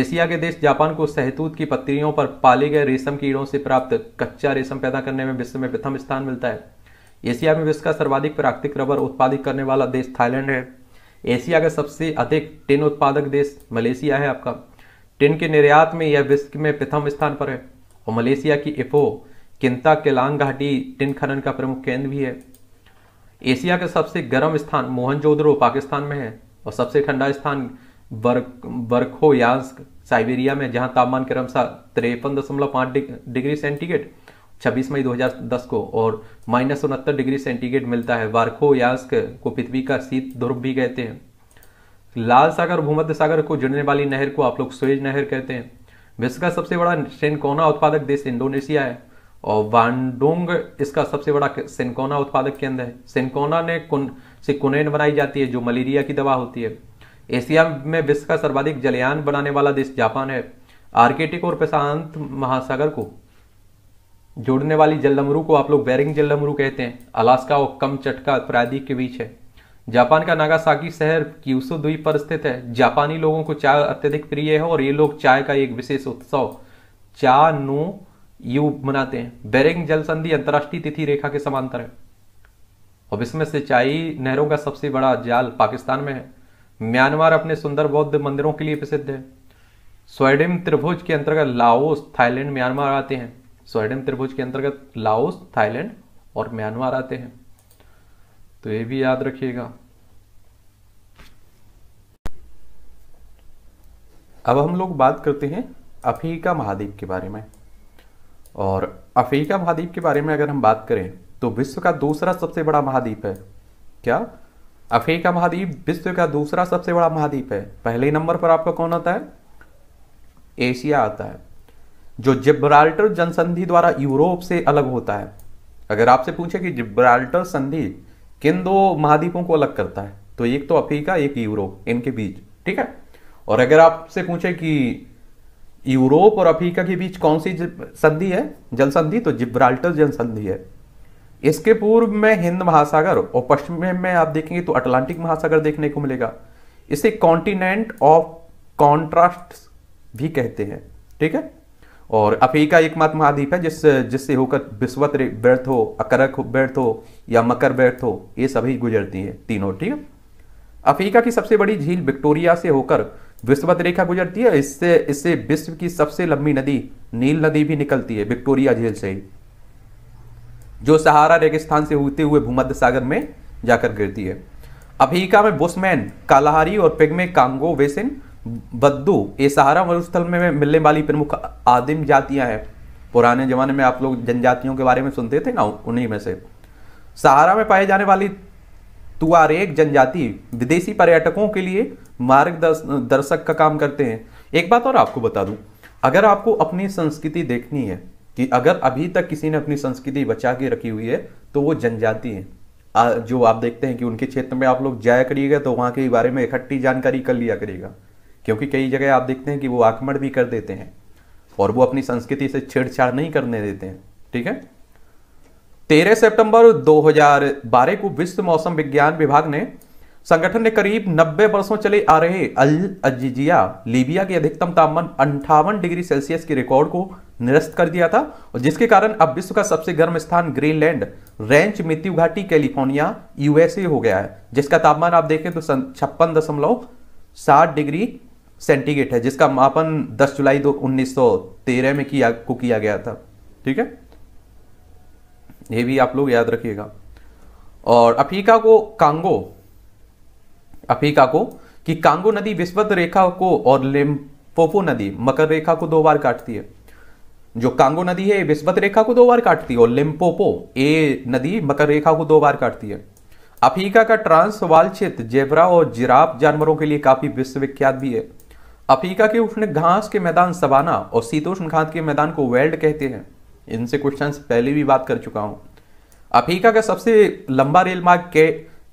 एशिया के देश जापान को सहतूत की पत्तियों पर पाले गए रेशम कीड़ों से प्राप्त कच्चा रेशम पैदा करने में विश्व में प्रथम स्थान मिलता है एशिया में विश्व का सर्वाधिक प्राकृतिक रबर उत्पादित करने वाला देश थाईलैंड है एशिया का सबसे अधिक टिन उत्पादक देश मलेशिया है आपका टिन के निर्यात में यह विश्व में प्रथम स्थान पर है और मलेशिया की इफो किंता केलांग घाटी टिन खनन का प्रमुख केंद्र भी है एशिया का सबसे गर्म स्थान मोहनजोद्रो पाकिस्तान में है और सबसे ठंडा स्थान बर्खोयांस्क साइबेरिया में जहां तापमान क्रमशः तिरपन दशमलव पांच डिग्री सेंटीग्रेड 26 मई 2010 को और माइनस उनहत्तर डिग्री सेंटीग्रेड मिलता है वार्खो यास्क को पृथ्वी का शीत ध्रुव भी कहते हैं लाल सागर भूमध्य सागर को जुड़ने वाली नहर को आप लोग सुएज नहर कहते हैं विश्व का सबसे बड़ा सेनकोना उत्पादक देश इंडोनेशिया है और वानडोंग इसका सबसे बड़ा सेनकोना उत्पादक केंद्र है सेनकोना ने कुन, से कुनेन बनाई जाती है जो मलेरिया की दवा होती है एशिया में विश्व का सर्वाधिक जलयान बनाने वाला देश जापान है आर्केटिक और प्रशांत महासागर को जोड़ने वाली जलडमरू को आप लोग बैरिंग जलडमरू कहते हैं अलास्का और कम चटका प्रायद्वीप के बीच है जापान का नागासाकी शहर क्यूसो द्वीप पर स्थित है जापानी लोगों को चाय अत्यधिक प्रिय है और ये लोग चाय का एक विशेष उत्सव चा नो यू मनाते हैं बेरिंग जल संधि अंतर्राष्ट्रीय तिथि रेखा के समांतर है और इसमें सिंचाई नहरों का सबसे बड़ा जाल पाकिस्तान में है म्यांमार अपने सुंदर बौद्ध मंदिरों के लिए प्रसिद्ध है स्वेडिम त्रिभुज के अंतर्गत लाओस थाईलैंड म्यांमार आते हैं स्वर्णिम त्रिभुज के अंतर्गत लाओस थाईलैंड और म्यांमार आते हैं तो ये भी याद रखिएगा अब हम लोग बात करते हैं अफ्रीका महाद्वीप के बारे में और अफ्रीका महाद्वीप के बारे में अगर हम बात करें तो विश्व का दूसरा सबसे बड़ा महाद्वीप है क्या अफ्रीका महाद्वीप विश्व का दूसरा सबसे बड़ा महाद्वीप है पहले नंबर पर आपका कौन आता है एशिया आता है जो जिब्राल्टर जनसंधि द्वारा यूरोप से अलग होता है अगर आपसे पूछे कि जिब्राल्टर संधि किन दो महाद्वीपों को अलग करता है तो एक तो अफ्रीका एक यूरोप इनके बीच ठीक है और अगर आपसे पूछे कि यूरोप और अफ्रीका के बीच कौन सी संधि है जल संधि तो जिब्राल्टर जल संधि है इसके पूर्व में हिंद महासागर और पश्चिम में आप देखेंगे तो अटलांटिक महासागर देखने को मिलेगा इसे कॉन्टिनेंट ऑफ कॉन्ट्रास्ट भी कहते हैं ठीक है और अफ्रीका एकमात्र महाद्वीप है जिस जिससे होकर विश्वत व्यर्थ हो अकरक व्यर्थ हो या मकर व्यर्थ हो ये सभी गुजरती है तीनों ठीक है अफ्रीका की सबसे बड़ी झील विक्टोरिया से होकर विश्वत रेखा गुजरती है इससे इससे विश्व की सबसे लंबी नदी नील नदी भी निकलती है विक्टोरिया झील से ही जो सहारा रेगिस्तान से होते हुए भूमध्य सागर में जाकर गिरती है अफ्रीका में बुसमैन कालाहारी और पिगमे कांगो वेसिन बद्दू ये सहारा मरुस्थल में मिलने वाली प्रमुख आदिम जातियां हैं पुराने जमाने में आप लोग जनजातियों के बारे में सुनते थे ना उन्हीं में से सहारा में पाए जाने वाली तुआरेग जनजाति विदेशी पर्यटकों के लिए मार्ग दर्शक का काम करते हैं एक बात और आपको बता दूं अगर आपको अपनी संस्कृति देखनी है कि अगर अभी तक किसी ने अपनी संस्कृति बचा के रखी हुई है तो वो जनजाति है जो आप देखते हैं कि उनके क्षेत्र में आप लोग जाया करिएगा तो वहाँ के बारे में इकट्ठी जानकारी कर लिया करिएगा क्योंकि कई जगह आप देखते हैं कि वो आक्रमण भी कर देते हैं और वो अपनी संस्कृति से छेड़छाड़ नहीं करने देते हैं ठीक है तेरह सितंबर 2012 को विश्व मौसम विज्ञान विभाग ने संगठन ने करीब 90 वर्षों चले आ रहे अल अजीजिया लीबिया के अधिकतम तापमान अंठावन डिग्री सेल्सियस के रिकॉर्ड को निरस्त कर दिया था और जिसके कारण अब विश्व का सबसे गर्म स्थान ग्रीनलैंड रेंच मृत्यु घाटी कैलिफोर्निया यूएसए हो गया है जिसका तापमान आप देखें तो छप्पन दशमलव सात डिग्री सेंटीग्रेड है जिसका मापन 10 जुलाई दो उन्नीस में किया को किया गया था ठीक है ये भी आप लोग याद रखिएगा और अफ्रीका को कांगो अफ्रीका को कि कांगो नदी विस्वत रेखा को और लेम्पोपो नदी मकर रेखा को दो बार काटती है जो कांगो नदी है विस्वत रेखा को दो बार काटती है और लिम्पोपो ए नदी मकर रेखा को दो बार काटती है अफ्रीका का ट्रांसवाल क्षेत्र जेबरा और जिराफ जानवरों के लिए काफी विश्वविख्यात भी है अफ्रीका के उष्ण घास के मैदान सबाना और शीतोष्ण घास के मैदान को वेल्ड कहते हैं इनसे क्वेश्चन पहले भी बात कर चुका हूँ अफ्रीका का सबसे लंबा रेल मार्ग के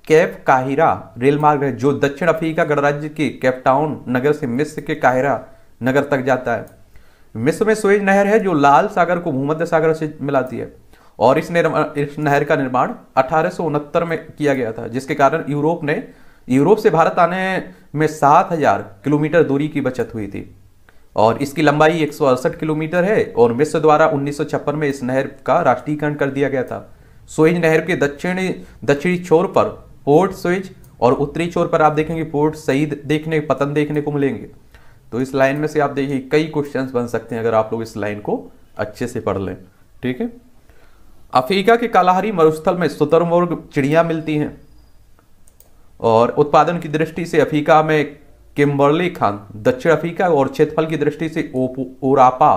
कैप काहिरा रेल मार्ग है जो दक्षिण अफ्रीका गणराज्य के कैपटाउन नगर से मिस्र के काहिरा नगर तक जाता है मिस्र में सुएज नहर है जो लाल सागर को भूमध्य सागर से मिलाती है और इस, इस नहर का निर्माण अठारह में किया गया था जिसके कारण यूरोप ने यूरोप से भारत आने में 7000 किलोमीटर दूरी की बचत हुई थी और इसकी लंबाई एक किलोमीटर है और मिस्र द्वारा उन्नीस में इस नहर का राष्ट्रीयकरण कर दिया गया था सोइज नहर के दक्षिण दक्षिणी छोर पर पोर्ट सोइज और उत्तरी छोर पर आप देखेंगे पोर्ट सईद देखने पतन देखने को मिलेंगे तो इस लाइन में से आप देखिए कई क्वेश्चंस बन सकते हैं अगर आप लोग इस लाइन को अच्छे से पढ़ लें ठीक है अफ्रीका के कालाहारी मरुस्थल में सुतरमुर्ग चिड़िया मिलती हैं और उत्पादन की दृष्टि से अफ्रीका में किम्बर्ली खान दक्षिण अफ्रीका और क्षेत्रफल की दृष्टि से ओरापा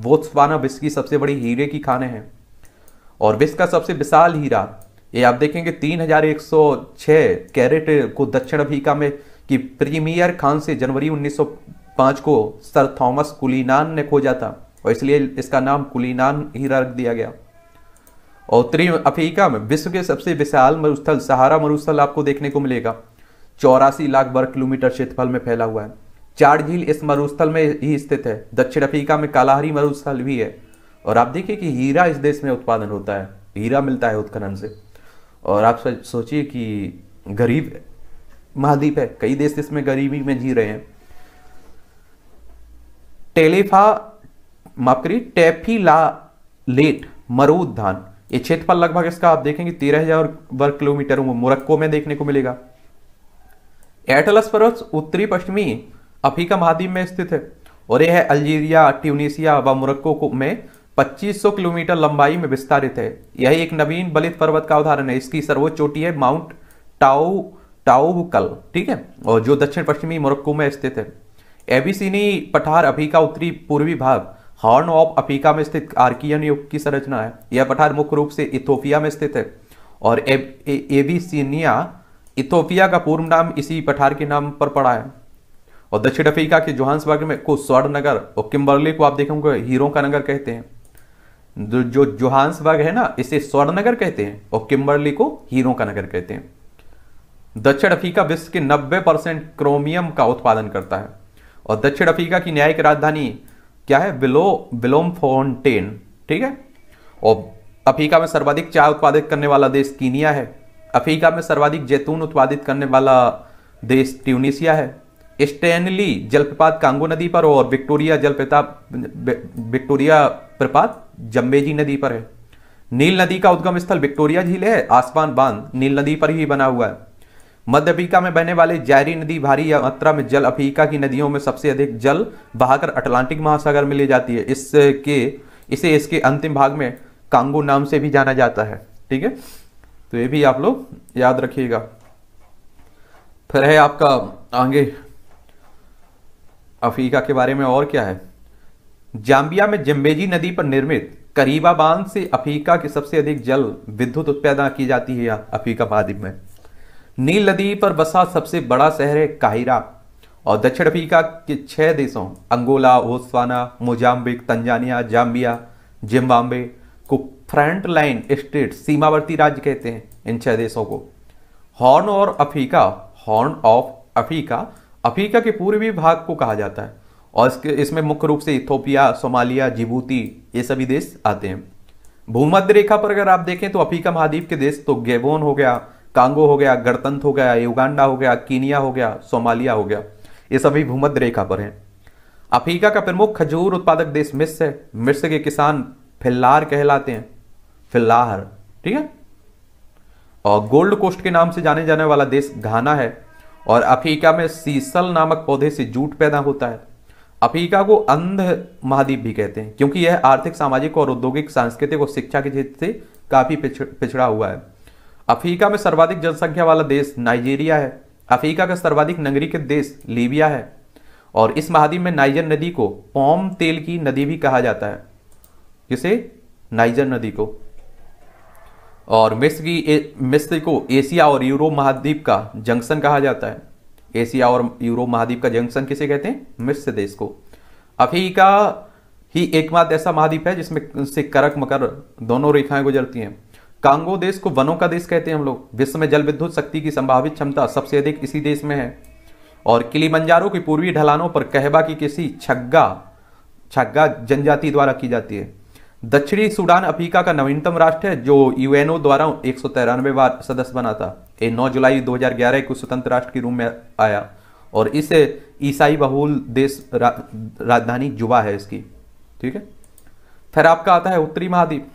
वोत्सवाना विश्व की सबसे बड़ी हीरे की खाने हैं और विश्व का सबसे विशाल हीरा ये आप देखेंगे 3106 कैरेट को दक्षिण अफ्रीका में की प्रीमियर खान से जनवरी 1905 को सर थॉमस कुलीनान ने खोजा था और इसलिए इसका नाम कुलीनान हीरा रख दिया गया और उत्तरी अफ्रीका में विश्व के सबसे विशाल मरुस्थल सहारा मरुस्थल आपको देखने को मिलेगा चौरासी लाख वर्ग किलोमीटर क्षेत्रफल में फैला हुआ है चार झील इस मरुस्थल में ही स्थित है दक्षिण अफ्रीका में कालाहारी मरुस्थल भी है और आप देखिए कि हीरा इस देश में उत्पादन होता है हीरा मिलता है उत्खनन से और आप सोचिए कि गरीब महाद्वीप है कई देश इसमें गरीबी में जी रहे हैं टेलीफा माफ करिए टेफी ला लेट मरुद्धान ये क्षेत्रफल लगभग इसका आप देखेंगे तेरह हजार वर्ग किलोमीटर मोरक्को में देखने को मिलेगा एटलस पर्वत उत्तरी पश्चिमी अफ्रीका महाद्वीप में स्थित है और यह अल्जीरिया ट्यूनिशिया व मोरक्को में 2500 किलोमीटर लंबाई में विस्तारित है यह एक नवीन बलित पर्वत का उदाहरण है इसकी सर्वोच्च चोटी है माउंट टाओ टाउबकल ठीक है और जो दक्षिण पश्चिमी मोरक्को में स्थित है एबीसीनी पठार अफ्रीका उत्तरी पूर्वी भाग हॉर्न ऑफ अफ्रीका में स्थित आर्कियन युग की संरचना है यह पठार मुख्य रूप से इथोपिया में स्थित है और एबीसीनिया इथोपिया का पूर्व नाम इसी पठार के नाम पर पड़ा है और दक्षिण अफ्रीका के जोहान्सबर्ग में को स्वर्ण नगर और किम्बर्ली को आप देखेंगे हीरो का नगर कहते हैं जो, जोहान्स जोहान्सबर्ग है ना इसे स्वर्ण नगर कहते हैं और किम्बर्ली को हीरो का नगर कहते हैं दक्षिण अफ्रीका विश्व के 90 परसेंट क्रोमियम का उत्पादन करता है और दक्षिण अफ्रीका की न्यायिक राजधानी क्या है विलो विलोम फोनटेन ठीक है और अफ्रीका में सर्वाधिक चाय उत्पादित करने वाला देश कीनिया है अफ्रीका में सर्वाधिक जैतून उत्पादित करने वाला देश ट्यूनिशिया है स्टेनली जलप्रपात कांगो नदी पर और विक्टोरिया जलप्रपात विक्टोरिया प्रपात जम्बेजी नदी पर है नील नदी का उद्गम स्थल विक्टोरिया झील है आसमान बांध नील नदी पर ही बना हुआ है मध्य अफ्रीका में बहने वाली जहरी नदी भारी मात्रा में जल अफ्रीका की नदियों में सबसे अधिक जल बहाकर अटलांटिक महासागर में ले जाती है इसके इसे इसके अंतिम भाग में कांगो नाम से भी जाना जाता है ठीक है तो ये भी आप लोग याद रखिएगा फिर है आपका आगे अफ्रीका के बारे में और क्या है जाम्बिया में जम्बेजी नदी पर निर्मित करीबा बांध से अफ्रीका की सबसे अधिक जल विद्युत उत्पादन की जाती है अफ्रीका महाद्वीप में नील नदी पर बसा सबसे बड़ा शहर है काहिरा और दक्षिण अफ्रीका के छह देशों Angola Botswana Mozambique Tanzania Zambia Zimbabwe को फ्रंट लाइन स्टेट सीमावर्ती राज्य कहते हैं इन छह देशों को हॉर्न और Africa horn of Africa Africa के पूर्वी भाग को कहा जाता है और इसके इसमें मुख्य रूप से इथोपिया सोमालिया जिबूती ये सभी देश आते हैं भूमध्य रेखा पर अगर आप देखें तो अफ्रीका महाद्वीप के देश तो गेबोन हो गया कांगो हो गया गणतंत्र हो गया युगांडा हो गया कीनिया हो गया सोमालिया हो गया ये सभी भूमध्य रेखा पर हैं अफ्रीका का प्रमुख खजूर उत्पादक देश मिस्र है मिस्र के किसान फिल्लार कहलाते हैं फिल्लाहर ठीक है और गोल्ड कोस्ट के नाम से जाने जाने वाला देश घाना है और अफ्रीका में सीसल नामक पौधे से जूट पैदा होता है अफ्रीका को अंध महाद्वीप भी कहते हैं क्योंकि यह आर्थिक सामाजिक और औद्योगिक सांस्कृतिक और शिक्षा के क्षेत्र से काफी पिछड़ा हुआ है अफ्रीका में सर्वाधिक जनसंख्या वाला देश नाइजीरिया है अफ्रीका का सर्वाधिक के देश लीबिया है और इस महाद्वीप में नाइजर नदी को पॉम तेल की नदी भी कहा जाता है किसे नाइजर नदी को और मिस्र की मिस्र को एशिया और यूरोप महाद्वीप का जंक्शन कहा जाता है एशिया और यूरोप महाद्वीप का जंक्शन किसे कहते हैं मिस्र देश को अफ्रीका ही एकमात्र ऐसा महाद्वीप है जिसमें से करक मकर दोनों रेखाएं गुजरती हैं कांगो देश को वनों का देश कहते हैं हम लोग विश्व में जल विद्युत शक्ति की संभावित क्षमता सबसे अधिक इसी देश में है और किली बंजारों की पूर्वी ढलानों पर कहबा की किसी छग्गा छग्गा जनजाति द्वारा की जाती है दक्षिणी सूडान अफ्रीका का नवीनतम राष्ट्र है जो यूएनओ द्वारा एक सौ तिरानवे बार सदस्य बना था ये 9 जुलाई 2011 को स्वतंत्र राष्ट्र के रूप में आया और इसे ईसाई बहुल देश रा, राजधानी जुबा है इसकी ठीक है फिर आपका आता है उत्तरी महाद्वीप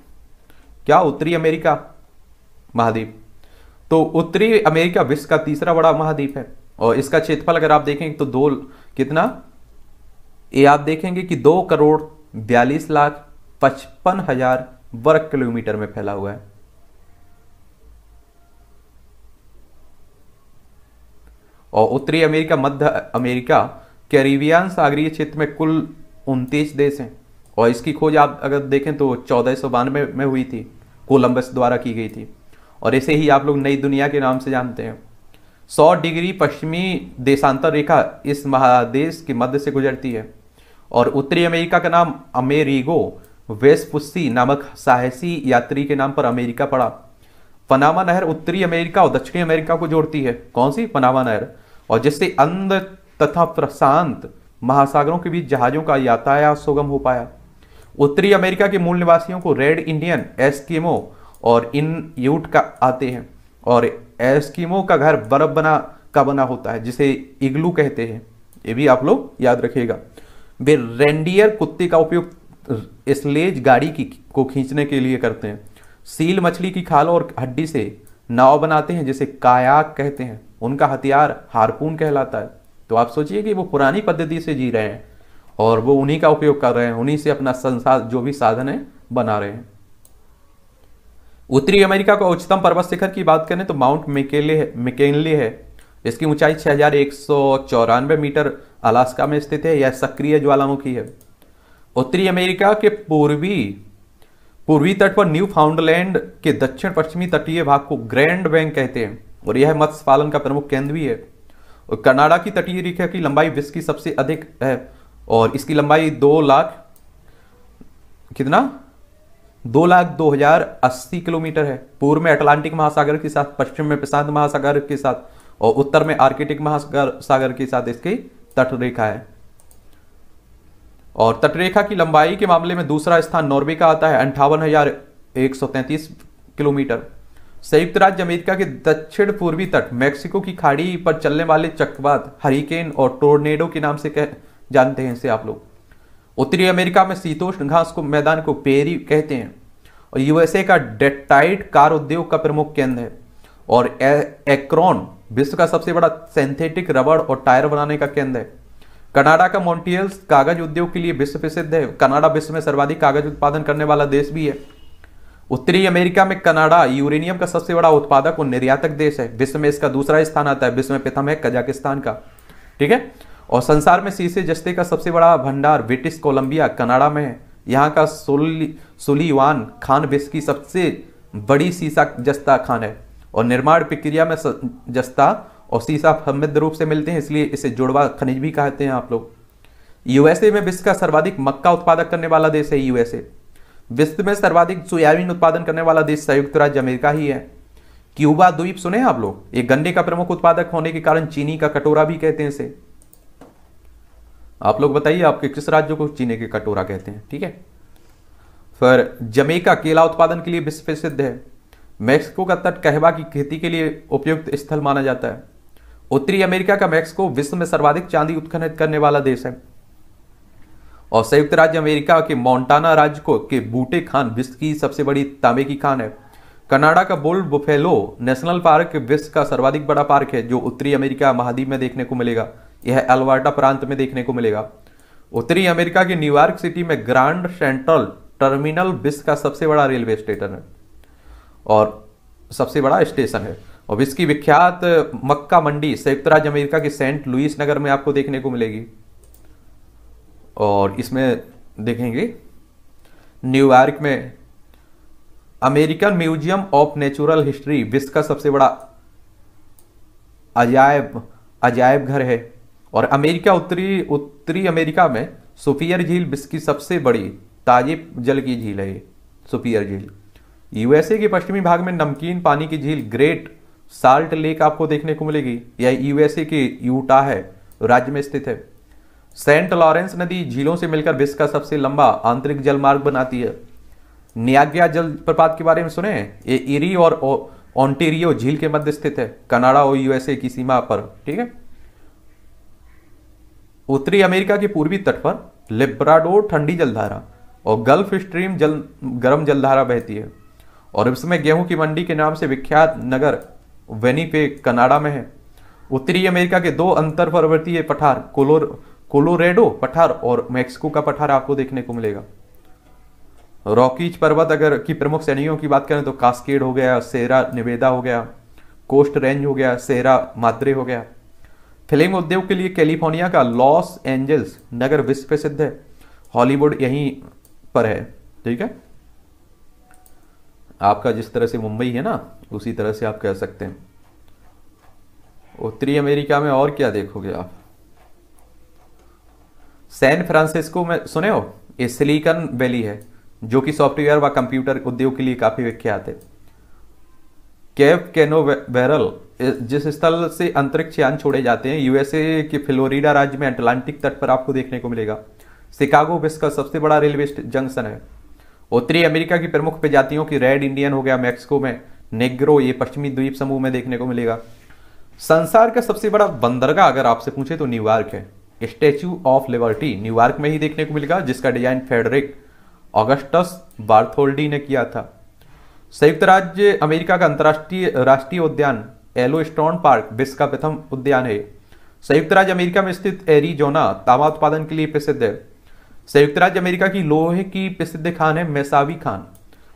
क्या उत्तरी अमेरिका महाद्वीप तो उत्तरी अमेरिका विश्व का तीसरा बड़ा महाद्वीप है और इसका क्षेत्रफल अगर आप देखेंगे तो दो कितना ये आप देखेंगे कि दो करोड़ बयालीस लाख पचपन हजार वर्ग किलोमीटर में फैला हुआ है और उत्तरी अमेरिका मध्य अमेरिका कैरिबियन सागरीय क्षेत्र में कुल उनतीस देश हैं और इसकी खोज आप अगर देखें तो चौदह सौ बानवे में हुई थी कोलंबस द्वारा की गई थी और ऐसे ही आप लोग नई दुनिया के नाम से जानते हैं 100 डिग्री पश्चिमी देशांतर रेखा इस महादेश के मध्य से गुजरती है और उत्तरी अमेरिका का नाम अमेरिगो वेस्पुस्सी नामक साहसी यात्री के नाम पर अमेरिका पड़ा पनामा नहर उत्तरी अमेरिका और दक्षिणी अमेरिका को जोड़ती है कौन सी पनामा नहर और जिससे अंध तथा प्रशांत महासागरों के बीच जहाजों का यातायात सुगम हो पाया उत्तरी अमेरिका के मूल निवासियों को रेड इंडियन एस्किमो और इन यूट का आते हैं और एस्किमो का घर बर्फ बना का बना होता है जिसे इग्लू कहते हैं ये भी आप लोग याद रखिएगा वे रेंडियर कुत्ते का उपयोग स्लेज गाड़ी की को खींचने के लिए करते हैं सील मछली की खालों और हड्डी से नाव बनाते हैं जिसे कायाक कहते हैं उनका हथियार हारपून कहलाता है तो आप सोचिए कि वो पुरानी पद्धति से जी रहे हैं और वो उन्हीं का उपयोग कर रहे हैं उन्हीं से अपना संसाधन जो भी साधन है बना रहे हैं उत्तरी अमेरिका का उच्चतम पर्वत शिखर की बात करें तो माउंट मिकेले है मिकेनले है इसकी ऊंचाई छः मीटर अलास्का में स्थित है यह सक्रिय ज्वालामुखी है उत्तरी अमेरिका के पूर्वी पूर्वी तट पर न्यू फाउंडलैंड के दक्षिण पश्चिमी तटीय भाग को ग्रैंड बैंक कहते हैं और यह मत्स्य पालन का प्रमुख केंद्र भी है और कनाडा की तटीय रेखा की लंबाई विश्व की सबसे अधिक है और इसकी लंबाई दो लाख कितना दो लाख दो हजार अस्सी किलोमीटर है पूर्व में अटलांटिक महासागर के साथ पश्चिम में प्रशांत महासागर के साथ और उत्तर में आर्किटिक महासागर सागर के साथ इसकी तटरेखा है और तटरेखा की लंबाई के मामले में दूसरा स्थान नॉर्वे का आता है अंठावन हजार एक सौ तैंतीस किलोमीटर संयुक्त राज्य अमेरिका के दक्षिण पूर्वी तट मैक्सिको की खाड़ी पर चलने वाले चक्रवात हरिकेन और टोर्नेडो के नाम से कह जानते हैं इसे आप लोग उत्तरी अमेरिका में शीतोष्ण घास को मैदान को पेरी कहते हैं और यूएसए का डेटाइट कार उद्योग का प्रमुख केंद्र है और एक्रॉन विश्व का सबसे बड़ा सिंथेटिक रबड़ और टायर बनाने का केंद्र है कनाडा का मोन्टियल्स कागज उद्योग के लिए विश्व प्रसिद्ध है कनाडा विश्व में सर्वाधिक कागज उत्पादन करने वाला देश भी है उत्तरी अमेरिका में कनाडा यूरेनियम का सबसे बड़ा उत्पादक और निर्यातक देश है विश्व में इसका दूसरा स्थान आता है विश्व में प्रथम है कजाकिस्तान का ठीक है और संसार में सीसे जस्ते का सबसे बड़ा भंडार ब्रिटिश कोलंबिया कनाडा में है यहाँ का सुलीवान खान की सबसे बड़ी सीसा जस्ता खान है और निर्माण प्रक्रिया में जस्ता और सीसा समृद्ध रूप से मिलते हैं इसलिए इसे जुड़वा खनिज भी कहते हैं आप लोग यूएसए में विश्व का सर्वाधिक मक्का उत्पादक करने वाला देश है यूएसए विश्व में सर्वाधिक सोयाबीन उत्पादन करने वाला देश संयुक्त राज्य अमेरिका ही है क्यूबा द्वीप सुने आप लोग ये गन्ने का प्रमुख उत्पादक होने के कारण चीनी का कटोरा भी कहते हैं इसे आप लोग बताइए आपके किस राज्य को चीनी के कटोरा कहते हैं ठीक है फिर जमेका केला उत्पादन के लिए विश्व प्रसिद्ध है मैक्सिको का तट कहवा की खेती के लिए उपयुक्त स्थल माना जाता है उत्तरी अमेरिका का मैक्सिको विश्व में सर्वाधिक चांदी उत्खनित करने वाला देश है और संयुक्त राज्य अमेरिका के मोन्टाना राज्य को के बूटे खान विश्व की सबसे बड़ी तांबे की खान है कनाडा का बोल बुफेलो नेशनल पार्क विश्व का सर्वाधिक बड़ा पार्क है जो उत्तरी अमेरिका महाद्वीप में देखने को मिलेगा यह अल्बर्टा प्रांत में देखने को मिलेगा उत्तरी अमेरिका के न्यूयॉर्क सिटी में ग्रांड सेंट्रल टर्मिनल विश्व का सबसे बड़ा रेलवे स्टेशन है और सबसे बड़ा स्टेशन है और विश्व की विख्यात मक्का मंडी संयुक्त राज्य अमेरिका के सेंट लुइस नगर में आपको देखने को मिलेगी और इसमें देखेंगे न्यूयॉर्क में American Museum of Natural History विश्व का सबसे बड़ा अजायब अजायब घर है और अमेरिका उत्तरी उत्तरी अमेरिका में सुपियर झील विश्व की सबसे बड़ी ताजे जल की झील है सुफियर झील यूएसए के पश्चिमी भाग में नमकीन पानी की झील ग्रेट साल्ट लेक आपको देखने को मिलेगी यह यूएसए के यूटा है राज्य में स्थित है सेंट लॉरेंस नदी झीलों से मिलकर विश्व का सबसे लंबा आंतरिक जलमार्ग बनाती है नियाग्या जलप्रपात के बारे में सुने ये इरी और ऑन्टेरियो झील के मध्य स्थित है कनाडा और यूएसए की सीमा पर ठीक है उत्तरी अमेरिका के पूर्वी तट पर लिब्राडो ठंडी जलधारा और गल्फ स्ट्रीम जल गर्म जलधारा बहती है और इसमें गेहूं की मंडी के नाम से विख्यात नगर वेनीपे कनाडा में है उत्तरी अमेरिका के दो अंतर पर्वतीय पठार कोलोर कोलोरेडो पठार और मेक्सिको का पठार आपको देखने को मिलेगा रॉकीज पर्वत अगर की प्रमुख श्रेणियों की बात करें तो कास्केड हो गया सेरा निवेदा हो गया कोस्ट रेंज हो गया सेरा माद्रे हो गया फिल्म उद्योग के लिए कैलिफोर्निया का लॉस एंजल्स नगर विश्व प्रसिद्ध है हॉलीवुड यहीं पर है ठीक है आपका जिस तरह से मुंबई है ना उसी तरह से आप कह सकते हैं उत्तरी अमेरिका में और क्या देखोगे आप सैन फ्रांसिस्को में सुने हो ये सिलिकन वैली है जो कि सॉफ्टवेयर व कंप्यूटर उद्योग के लिए काफी विख्यात है केव कैनो बैरल जिस स्थल से अंतरिक्ष यान छोड़े जाते हैं यूएसए के फ्लोरिडा राज्य में अटलांटिक तट पर आपको देखने को मिलेगा शिकागो विश्व का सबसे बड़ा रेलवे जंक्शन है उत्तरी अमेरिका की प्रमुख प्रजातियों की रेड इंडियन हो गया मैक्सिको में नेग्रो ये पश्चिमी द्वीप समूह में देखने को मिलेगा संसार का सबसे बड़ा बंदरगाह अगर आपसे पूछे तो न्यूयॉर्क है स्टेच्यू ऑफ लिबर्टी न्यूयॉर्क में ही देखने को मिलेगा जिसका डिजाइन फेडरिक ऑगस्टस बार्थोल्डी ने किया था संयुक्त राज्य अमेरिका का अंतर्राष्ट्रीय राष्ट्रीय उद्यान एलोस्टोन पार्क विश्व का प्रथम उद्यान है संयुक्त राज्य अमेरिका में स्थित एरिजोना तांबा उत्पादन के लिए प्रसिद्ध है संयुक्त राज्य अमेरिका की लोहे की प्रसिद्ध खान है मेसावी खान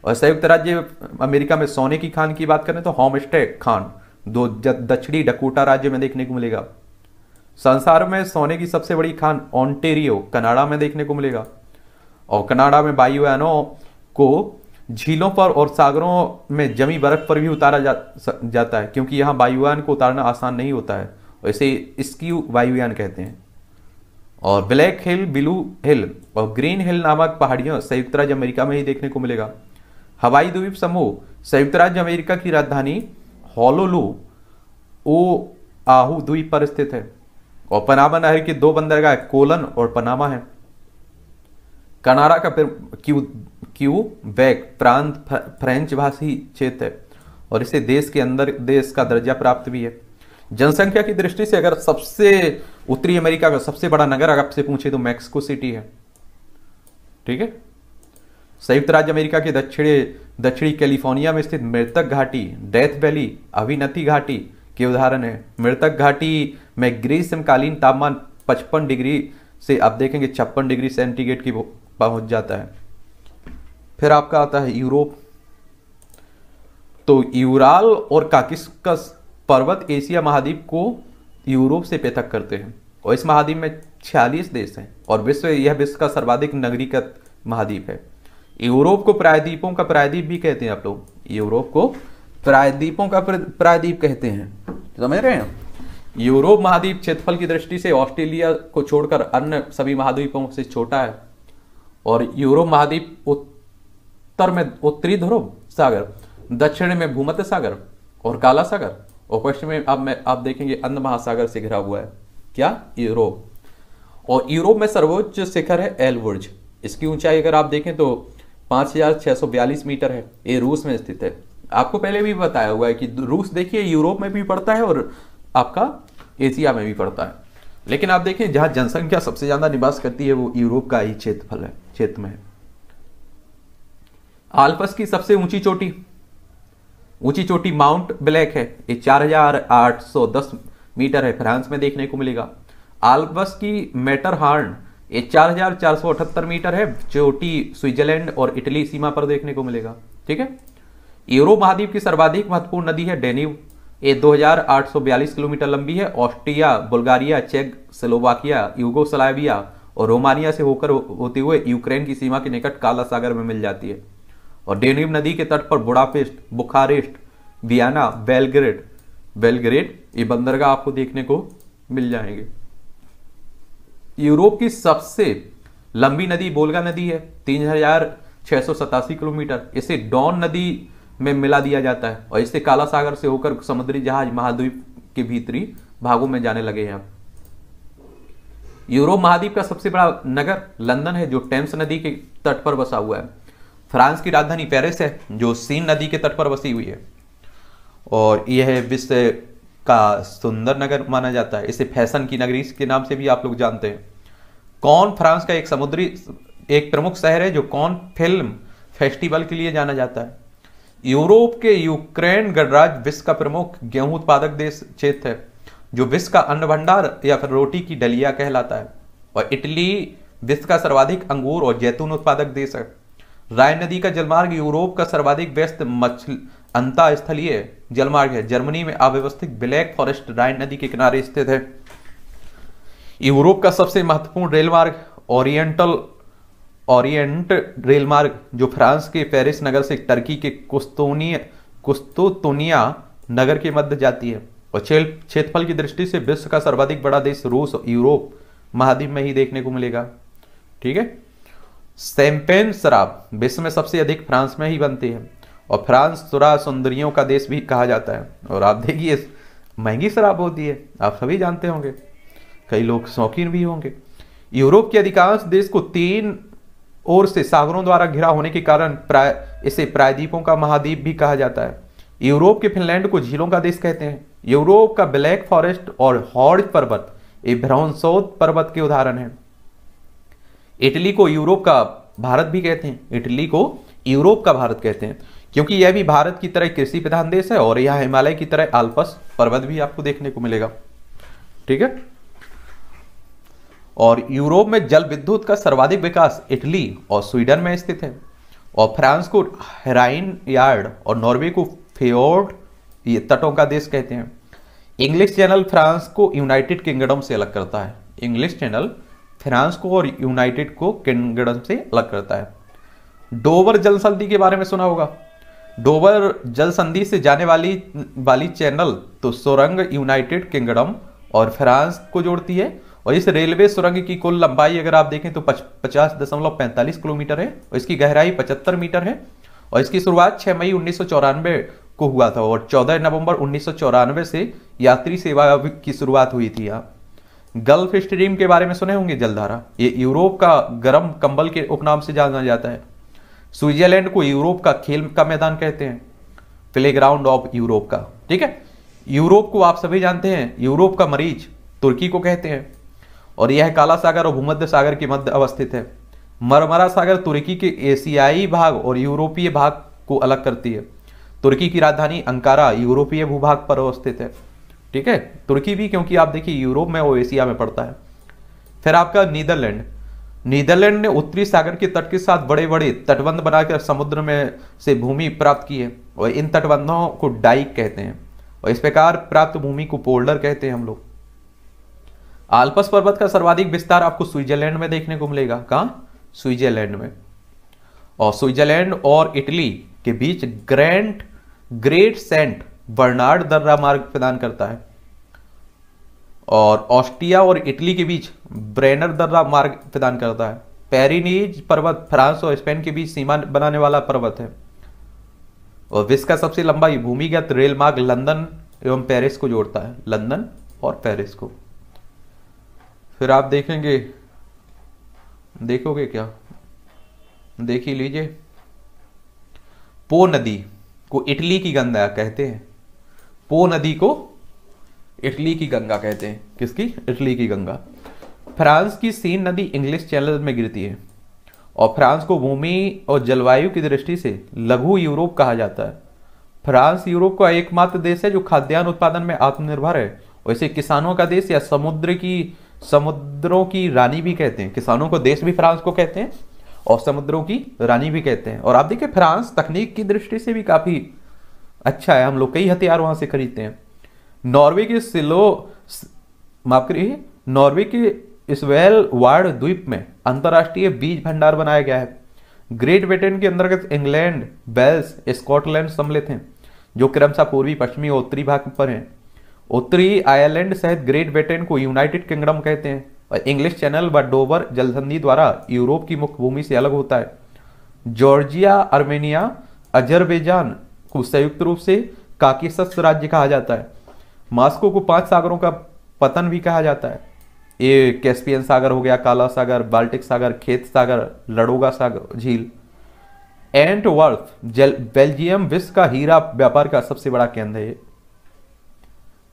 और संयुक्त राज्य अमेरिका में सोने की खान की बात करें तो होमस्टे खान दो दक्षिणी डकोटा राज्य में देखने को मिलेगा संसार में सोने की सबसे बड़ी खान ऑन्टेरियो कनाडा में देखने को मिलेगा और कनाडा में बायोनो को झीलों पर और सागरों में जमी बर्फ पर भी उतारा जा, जाता है क्योंकि यहाँ वायुयान को उतारना आसान नहीं होता है ऐसे इसकी वायुयान कहते हैं और ब्लैक हिल ब्लू हिल और ग्रीन हिल नामक पहाड़ियों संयुक्त राज्य अमेरिका में ही देखने को मिलेगा हवाई द्वीप समूह संयुक्त राज्य अमेरिका की राजधानी होलोलू ओ आहू द्वीप पर स्थित है और पनामा नहर की दो बंदरगाह कोलन और पनामा है कनाडा का कि बैक प्रांत फ्रेंच भाषी क्षेत्र है और इसे देश के अंदर देश का दर्जा प्राप्त भी है जनसंख्या की दृष्टि से अगर सबसे उत्तरी अमेरिका का सबसे बड़ा नगर अगर आपसे पूछे तो मैक्सिको सिटी है ठीक है संयुक्त राज्य अमेरिका के दक्षिणी दक्षिणी कैलिफोर्निया में स्थित मृतक घाटी डेथ वैली अभिनति घाटी के उदाहरण है मृतक घाटी में ग्रीष्मकालीन तापमान 55 डिग्री से आप देखेंगे छप्पन डिग्री सेंटीग्रेड की पहुंच जाता है फिर आपका आता है यूरोप तो यूराल और काकिस्कस पर्वत एशिया महाद्वीप को यूरोप से पृथक करते हैं और इस महाद्वीप में 46 देश हैं और विश्व यह विश्व का सर्वाधिक नगरीकृत महाद्वीप है यूरोप को प्रायद्वीपों का प्रायद्वीप भी कहते हैं आप लोग यूरोप को प्रायद्वीपों का प्रायद्वीप कहते हैं समझ रहे हैं यूरोप महाद्वीप क्षेत्रफल की दृष्टि से ऑस्ट्रेलिया को छोड़कर अन्य सभी महाद्वीपों से छोटा है और यूरोप महाद्वीप उत्तर में उत्तरी ध्रुव सागर दक्षिण में भूमध्य सागर और काला सागर और पश्चिम में आप आप देखेंगे अन्न महासागर से घिरा हुआ है क्या यूरोप और यूरोप में सर्वोच्च शिखर है एलवर्ज इसकी ऊंचाई अगर आप देखें तो 5642 मीटर है ये रूस में स्थित है आपको पहले भी बताया हुआ है कि रूस देखिए यूरोप में भी पड़ता है और आपका एशिया में भी पड़ता है लेकिन आप देखें जहां जनसंख्या सबसे ज्यादा निवास करती है वो यूरोप का ही क्षेत्रफल है क्षेत्र में है आल्पस की सबसे ऊंची चोटी ऊंची चोटी माउंट ब्लैक है ये 4,810 मीटर है फ्रांस में देखने को मिलेगा आल्पस की मेटर हार्न ये 4,478 मीटर है चोटी स्विट्जरलैंड और इटली सीमा पर देखने को मिलेगा ठीक है यूरो महाद्वीप की सर्वाधिक महत्वपूर्ण नदी है डेन्यू ये 2,842 किलोमीटर लंबी है ऑस्ट्रिया बुल्गारिया चेक स्लोवाकिया यूगोस्लाविया और रोमानिया से होकर होते हुए यूक्रेन की सीमा के निकट काला सागर में मिल जाती है और डेन्यूब नदी के तट पर Budapest Bucharest Vienna Belgrade Belgrade ये बंदरगाह आपको देखने को मिल जाएंगे यूरोप की सबसे लंबी नदी बोलगा नदी है तीन हजार छह सौ सतासी किलोमीटर इसे डॉन नदी में मिला दिया जाता है और इसे काला सागर से होकर समुद्री जहाज महाद्वीप के भीतरी भागों में जाने लगे हैं यूरोप महाद्वीप का सबसे बड़ा नगर लंदन है जो टेम्स नदी के तट पर बसा हुआ है फ्रांस की राजधानी पेरिस है जो सीन नदी के तट पर बसी हुई है और यह विश्व का सुंदर नगर माना जाता है इसे फैशन की नगरी के नाम से भी आप लोग जानते हैं कौन फ्रांस का एक समुद्री एक प्रमुख शहर है जो कौन फिल्म फेस्टिवल के लिए जाना जाता है यूरोप के यूक्रेन गणराज्य विश्व का प्रमुख गेहूं उत्पादक देश क्षेत्र है जो विश्व का अन्न भंडार या फिर रोटी की डलिया कहलाता है और इटली विश्व का सर्वाधिक अंगूर और जैतून उत्पादक देश है राय नदी का जलमार्ग यूरोप का सर्वाधिक व्यस्त अंता स्थलीय जलमार्ग है जर्मनी में अव्यवस्थित ब्लैक फॉरेस्ट राइन नदी के किनारे स्थित है यूरोप का सबसे महत्वपूर्ण रेलमार्ग ओरिएंटल ओरिएंट रेलमार्ग जो फ्रांस के पेरिस नगर से टर्की के कुस्तोनिया कुस्तोतोनिया नगर के मध्य जाती है और क्षेत्रफल की दृष्टि से विश्व का सर्वाधिक बड़ा देश रूस यूरोप महाद्वीप में ही देखने को मिलेगा ठीक है सेम्पेन शराब विश्व में सबसे अधिक फ्रांस में ही बनती है और फ्रांस सुरा सुंदरियों का देश भी कहा जाता है और आप देखिए महंगी शराब होती है आप सभी जानते होंगे कई लोग शौकीन भी होंगे यूरोप के अधिकांश देश को तीन ओर से सागरों द्वारा घिरा होने के कारण प्राय इसे प्रायद्वीपों का महाद्वीप भी कहा जाता है यूरोप के फिनलैंड को झीलों का देश कहते हैं यूरोप का ब्लैक फॉरेस्ट और हॉर्ज पर्वत ये भ्रौनसोत पर्वत के उदाहरण हैं इटली को यूरोप का भारत भी कहते हैं इटली को यूरोप का भारत कहते हैं क्योंकि यह भी भारत की तरह कृषि प्रधान देश है और यह हिमालय की तरह आल्पस पर्वत भी आपको देखने को मिलेगा ठीक है और यूरोप में जल विद्युत का सर्वाधिक विकास इटली और स्वीडन में स्थित है और फ्रांस को हेराइन यार्ड और नॉर्वे को फेयोर्ड ये तटों का देश कहते हैं इंग्लिश चैनल फ्रांस को यूनाइटेड किंगडम से अलग करता है इंग्लिश चैनल फ्रांस को और यूनाइटेड को किंगडम से अलग करता है डोवर जल संधि के बारे में सुना होगा डोवर जल संधि से जाने वाली वाली चैनल तो सुरंग यूनाइटेड किंगडम और फ्रांस को जोड़ती है और इस रेलवे सुरंग की कुल लंबाई अगर आप देखें तो पचास दशमलव पैंतालीस किलोमीटर है और इसकी गहराई पचहत्तर मीटर है और इसकी शुरुआत 6 मई उन्नीस को हुआ था और 14 नवंबर उन्नीस से यात्री सेवा की शुरुआत हुई थी यहाँ गल्फ स्ट्रीम के बारे में सुने होंगे जलधारा ये यूरोप का गर्म कंबल के उपनाम से जाना जाता है स्विट्जरलैंड को यूरोप का खेल का मैदान कहते हैं प्ले ग्राउंड ऑफ यूरोप का ठीक है यूरोप को आप सभी जानते हैं यूरोप का मरीज तुर्की को कहते हैं और यह काला सागर और भूमध्य सागर के मध्य अवस्थित है मरमरा सागर तुर्की के एशियाई भाग और यूरोपीय भाग को अलग करती है तुर्की की राजधानी अंकारा यूरोपीय भूभाग पर अवस्थित है ठीक है तुर्की भी क्योंकि आप देखिए यूरोप में और एशिया में पड़ता है फिर आपका नीदरलैंड नीदरलैंड ने उत्तरी सागर के तट के साथ बड़े बड़े तटबंध बनाकर समुद्र में से भूमि प्राप्त की है और इन तटबंधों को डाइक कहते हैं और इस प्रकार प्राप्त भूमि को पोल्डर कहते हैं हम लोग आल्पस पर्वत का सर्वाधिक विस्तार आपको स्विट्जरलैंड में देखने को मिलेगा कहा स्विट्जरलैंड में और स्विट्जरलैंड और इटली के बीच ग्रैंड ग्रेट सेंट बर्नार्ड दर्रा मार्ग प्रदान करता है और ऑस्ट्रिया और इटली के बीच ब्रेनर दर्रा मार्ग प्रदान करता है पेरिनीज पर्वत फ्रांस और स्पेन के बीच सीमा बनाने वाला पर्वत है और विश्व का सबसे लंबा भूमिगत रेल मार्ग लंदन एवं पेरिस को जोड़ता है लंदन और पेरिस को फिर आप देखेंगे देखोगे क्या देख ही लीजिए पो नदी को इटली की गंगा कहते हैं पो नदी को इटली की गंगा कहते हैं किसकी इटली की गंगा फ्रांस की सीन नदी इंग्लिश चैनल में गिरती है और फ्रांस को भूमि और जलवायु की दृष्टि से लघु यूरोप कहा जाता है फ्रांस यूरोप का एकमात्र देश है जो खाद्यान्न उत्पादन में आत्मनिर्भर है और इसे किसानों का देश या समुद्र की समुद्रों की रानी भी कहते हैं किसानों को देश भी फ्रांस को कहते हैं और समुद्रों की रानी भी कहते हैं और आप देखिए फ्रांस तकनीक की दृष्टि से भी काफ़ी अच्छा है हम लोग कई हथियार वहां से खरीदते हैं नॉर्वे के सिलो माफ करिए नॉर्वे के इसवेल वार्ड द्वीप में अंतर्राष्ट्रीय बीज भंडार बनाया गया है ग्रेट ब्रिटेन के अंतर्गत इंग्लैंड वेल्स स्कॉटलैंड सम्मिलित हैं जो क्रमशः पूर्वी पश्चिमी और उत्तरी भाग पर हैं उत्तरी आयरलैंड सहित ग्रेट ब्रिटेन को यूनाइटेड किंगडम कहते हैं और इंग्लिश चैनल व डोबर जलसंधि द्वारा यूरोप की मुख्य भूमि से अलग होता है जॉर्जिया अर्मेनिया अजरबैजान को संयुक्त रूप से काकेस राज्य कहा जाता है मास्को को पांच सागरों का पतन भी कहा जाता है ये कैस्पियन सागर हो गया काला सागर बाल्टिक सागर खेत सागर लड़ोगा सागर झील एंट वर्थ बेल्जियम विश्व का हीरा व्यापार का सबसे बड़ा केंद्र है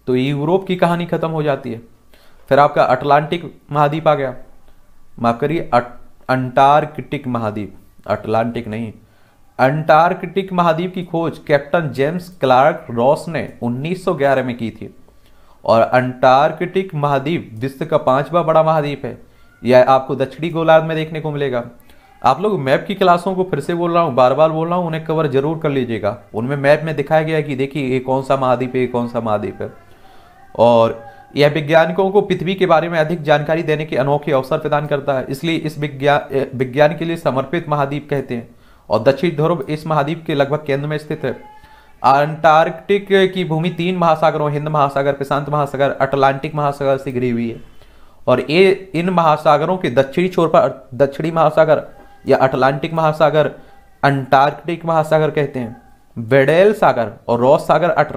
तो यूरोप की कहानी खत्म हो जाती है फिर आपका अटलांटिक महाद्वीप आ गया माफ करिए अंटार्कटिक महाद्वीप अटलांटिक नहीं अंटार्कटिक महाद्वीप की खोज कैप्टन जेम्स क्लार्क रॉस ने 1911 में की थी और अंटार्कटिक महाद्वीप विश्व का पांचवा बड़ा महाद्वीप है यह आपको दक्षिणी गोलार्ध में देखने को मिलेगा आप लोग मैप की क्लासों को फिर से बोल रहा हूँ बार बार बोल रहा हूँ उन्हें कवर जरूर कर लीजिएगा उनमें मैप में दिखाया गया है कि देखिए ये कौन सा महाद्वीप है ये कौन सा महाद्वीप है और यह वैज्ञानिकों को पृथ्वी के बारे में अधिक जानकारी देने के अनोखे अवसर प्रदान करता है इसलिए इस विज्ञान विज्ञान के लिए समर्पित महाद्वीप कहते हैं और दक्षिण ध्रुव इस महाद्वीप के लगभग केंद्र में स्थित है अंटार्कटिक की भूमि तीन महासागरों हिंद महासागर प्रशांत महासागर अटलांटिक महासागर से घिरी हुई है और ये इन महासागरों के दक्षिणी छोर पर दक्षिणी महासागर या अटलांटिक महासागर अंटार्कटिक महासागर कहते हैं वेडेल सागर और रॉस सागर अट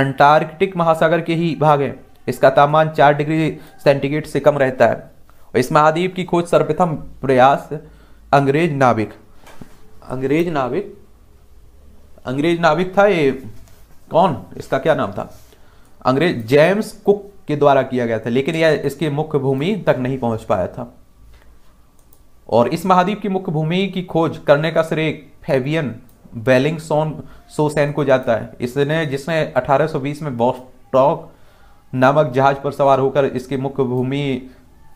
अंटार्कटिक महासागर के ही भाग हैं इसका तापमान चार डिग्री सेंटीग्रेड से कम रहता है इस महाद्वीप की खोज सर्वप्रथम प्रयास अंग्रेज नाविक अंग्रेज नाविक अंग्रेज नाविक था ये कौन इसका क्या नाम था अंग्रेज जेम्स कुक के द्वारा किया गया था लेकिन यह इसकी मुख्य भूमि तक नहीं पहुंच पाया था और इस महाद्वीप की मुख्य भूमि की खोज करने का श्रेय फेवियन वेलिंगसोन सोसेन को जाता है इसने जिसने 1820 में बॉस्टॉक नामक जहाज पर सवार होकर इसकी मुख्य भूमि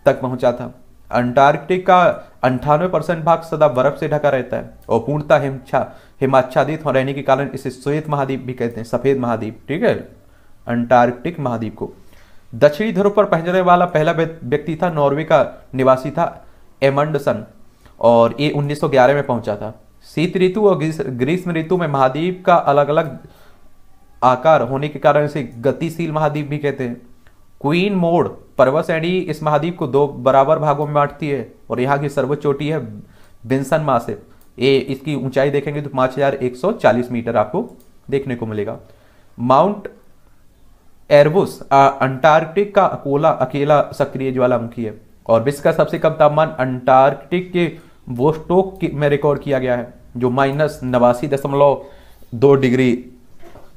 तक पहुंचा था अंटार्कटिक का अंठानवे परसेंट भाग सदा बर्फ से ढका रहता है और पूर्णता हिमछा हिमाच्छादित रहने के कारण इसे श्वेत महाद्वीप भी कहते हैं सफेद महाद्वीप ठीक है अंटार्कटिक महाद्वीप को दक्षिणी ध्रुव पर पहनने वाला पहला व्यक्ति था नॉर्वे का निवासी था एमंडसन और ये 1911 में पहुंचा था शीत ऋतु और ग्रीष्म ऋतु में महाद्वीप का अलग अलग आकार होने के कारण इसे गतिशील महाद्वीप भी कहते हैं क्वीन मोड पर्वत श्रेणी इस महाद्वीप को दो बराबर भागों में बांटती है और यहाँ की सर्वोच्च चोटी है बिंसन मासिप ये इसकी ऊंचाई देखेंगे तो 5140 मीटर आपको देखने को मिलेगा माउंट एरबुस अंटार्कटिक का अकोला अकेला सक्रिय ज्वालामुखी है और विश्व का सबसे कम तापमान अंटार्कटिक के वोस्टोक में रिकॉर्ड किया गया है जो माइनस नवासी दशमलव दो डिग्री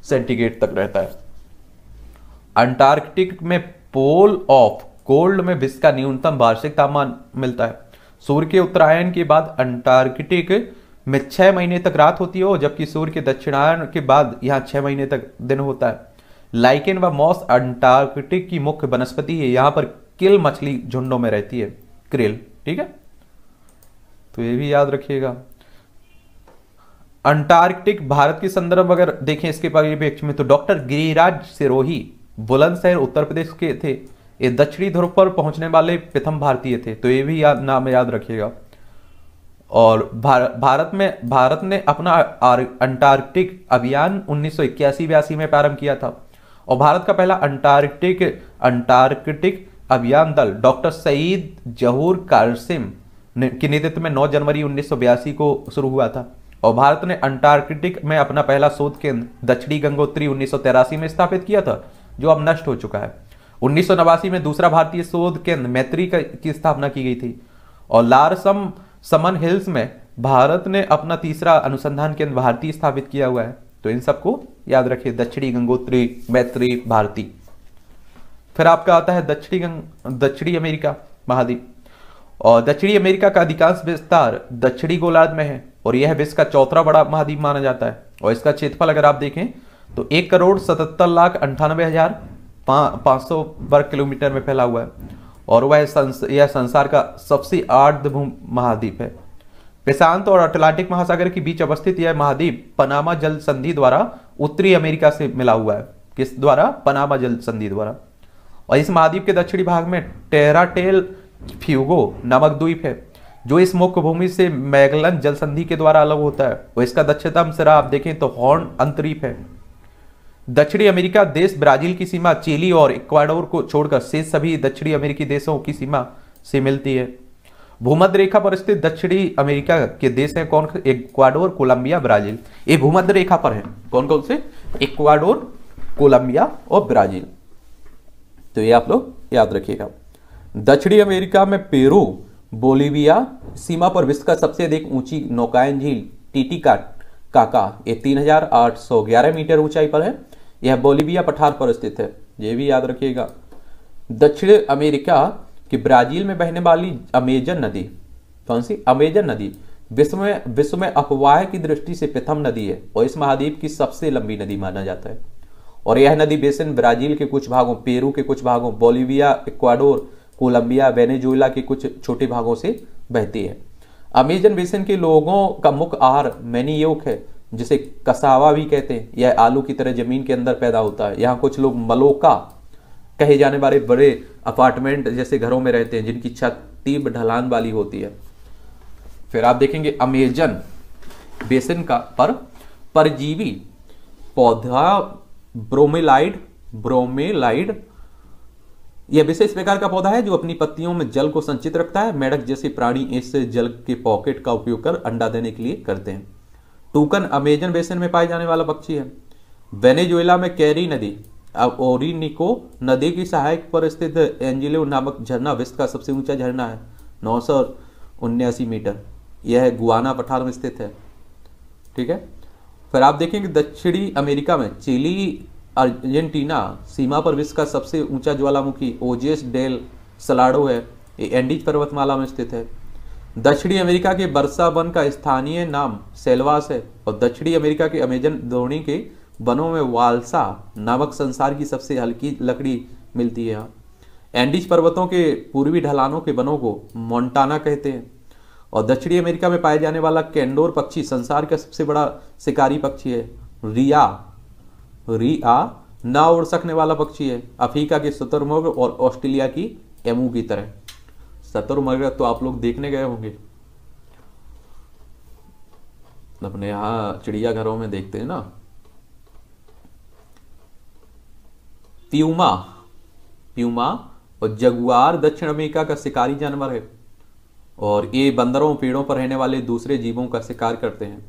सेंटीग्रेड तक रहता है अंटार्कटिक में पोल ऑफ कोल्ड में विश्व का न्यूनतम वार्षिक तापमान मिलता है सूर्य के उत्तरायण के बाद अंटार्कटिक में छह महीने तक रात होती हो जबकि सूर्य के दक्षिणायन के बाद यहाँ छह महीने तक दिन होता है लाइकेन व मॉस अंटार्कटिक की मुख्य वनस्पति है यहां पर किल मछली झुंडों में रहती है क्रिल ठीक है तो ये भी याद रखिएगा अंटार्कटिक भारत के संदर्भ अगर देखें इसके परिप्रेक्ष्य में तो डॉक्टर गिरिराज सिरोही बुलंदशहर उत्तर प्रदेश के थे ये दक्षिणी ध्रुव पर पहुंचने वाले प्रथम भारतीय थे तो ये भी याद नाम याद रखिएगा और भार, भारत में भारत ने अपना अंटार्कटिक अभियान उन्नीस सौ इक्यासी बयासी में प्रारंभ किया था और भारत का पहला अंटार्कटिक अंटार्कटिक अभियान दल डॉक्टर सईद जहूर कारसिम के नेतृत्व में 9 जनवरी उन्नीस को शुरू हुआ था और भारत ने अंटार्कटिक में अपना पहला शोध केंद्र दक्षिणी गंगोत्री उन्नीस में स्थापित किया था जो अब नष्ट हो चुका है उन्नीस में दूसरा भारतीय शोध केंद्र मैत्री की स्थापना की गई थी और लारसम समन हिल्स में भारत ने अपना तीसरा अनुसंधान केंद्र भारतीय स्थापित किया हुआ है तो इन सबको याद रखिए दक्षिणी गंगोत्री मैत्री भारती फिर आपका आता है दक्षिणी गंग दक्षिणी अमेरिका महाद्वीप और दक्षिणी अमेरिका का अधिकांश विस्तार दक्षिणी गोलार्ध में है और यह विश्व का चौथा बड़ा महाद्वीप माना जाता है और इसका क्षेत्रफल अगर आप देखें तो एक करोड़ सतहत्तर लाख अंठानवे हजार पाँच सौ वर्ग किलोमीटर में फैला हुआ है और वह यह संसार का सबसे आर्द्र महाद्वीप है प्रशांत और अटलांटिक महासागर के बीच अवस्थित यह महाद्वीप पनामा जल संधि द्वारा उत्तरी अमेरिका से मिला हुआ है किस द्वारा पनामा जल संधि द्वारा और इस महाद्वीप के दक्षिणी भाग में टेराटेल फ्यूगो नामक द्वीप है जो इस मुख्य भूमि से मैगलन जल संधि के द्वारा अलग होता है और इसका दक्षिणतम सिरा आप देखें तो हॉर्न अंतरीप है दक्षिणी अमेरिका देश ब्राजील की सीमा चिली और इक्वाडोर को छोड़कर शेष सभी दक्षिणी अमेरिकी देशों की सीमा से मिलती है भूमध्य रेखा पर स्थित दक्षिणी अमेरिका के देश है कौन इक्वाडोर कोलंबिया ब्राजील ये भूमध्य रेखा पर है कौन कौन से इक्वाडोर कोलंबिया और ब्राजील तो ये आप लोग याद रखिएगा दक्षिणी अमेरिका में पेरू बोलीविया सीमा पर विश्व का सबसे अधिक ऊंची नौकायन झील टीटी काका ये तीन हजार आठ सौ ग्यारह मीटर ऊंचाई पर है यह बोलिविया पठार पर स्थित है यह भी याद रखिएगा दक्षिण अमेरिका की ब्राजील में बहने वाली अमेजन नदी कौन सी अमेजन नदी विश्व में विश्व में अफवाह की दृष्टि से प्रथम नदी है और इस महाद्वीप की सबसे लंबी नदी माना जाता है और यह नदी बेसिन ब्राजील के कुछ भागों पेरू के कुछ भागों बोलिविया इक्वाडोर कोलंबिया वेनेजुएला के कुछ छोटे भागों से बहती है अमेजन बेसिन के लोगों का मुख्य आहार मैनी है जिसे कसावा भी कहते हैं यह आलू की तरह ज़मीन के अंदर पैदा होता है यहाँ कुछ लोग मलोका कहे जाने वाले बड़े अपार्टमेंट जैसे घरों में रहते हैं जिनकी छत तीब ढलान वाली होती है फिर आप देखेंगे अमेजन बेसिन का पर परजीवी पौधा ब्रोमेलाइड ब्रोमेलाइड यह विशेष प्रकार का पौधा है जो अपनी पत्तियों में जल को संचित रखता है मेढक जैसे प्राणी इस जल के पॉकेट का उपयोग कर अंडा देने के लिए करते हैं टूकन अमेजन बेसन में पाए जाने वाला पक्षी है वेनेजुएला में कैरी नदी अब ओरिनिको नदी की सहायक पर स्थित एंजिलो नामक झरना विश्व का सबसे ऊंचा झरना है नौ मीटर यह गुआना पठार में स्थित है ठीक है फिर आप देखेंगे दक्षिणी अमेरिका में चिली अर्जेंटीना सीमा पर विश्व का सबसे ऊंचा ज्वालामुखी ओजेस डेल सलाडो है ये एंडीज पर्वतमाला में स्थित है दक्षिणी अमेरिका के बरसा वन का स्थानीय नाम सेल्वास है और दक्षिणी अमेरिका के अमेजन द्रोणी के वनों में वालसा नामक संसार की सबसे हल्की लकड़ी मिलती है एंडिज एंडीज पर्वतों के पूर्वी ढलानों के वनों को मोन्टाना कहते हैं और दक्षिणी अमेरिका में पाया जाने वाला कैंडोर पक्षी संसार का सबसे बड़ा शिकारी पक्षी है रिया रिया ना उड़ सकने वाला पक्षी है अफ्रीका के शुतुरमुर्ग और ऑस्ट्रेलिया की एमू की तरह सत्तर उम्र का तो आप लोग देखने गए होंगे अपने यहां चिड़ियाघरों में देखते हैं ना प्यूमा प्यूमा और जगुआर दक्षिण अमेरिका का शिकारी जानवर है और ये बंदरों पेड़ों पर रहने वाले दूसरे जीवों का शिकार करते हैं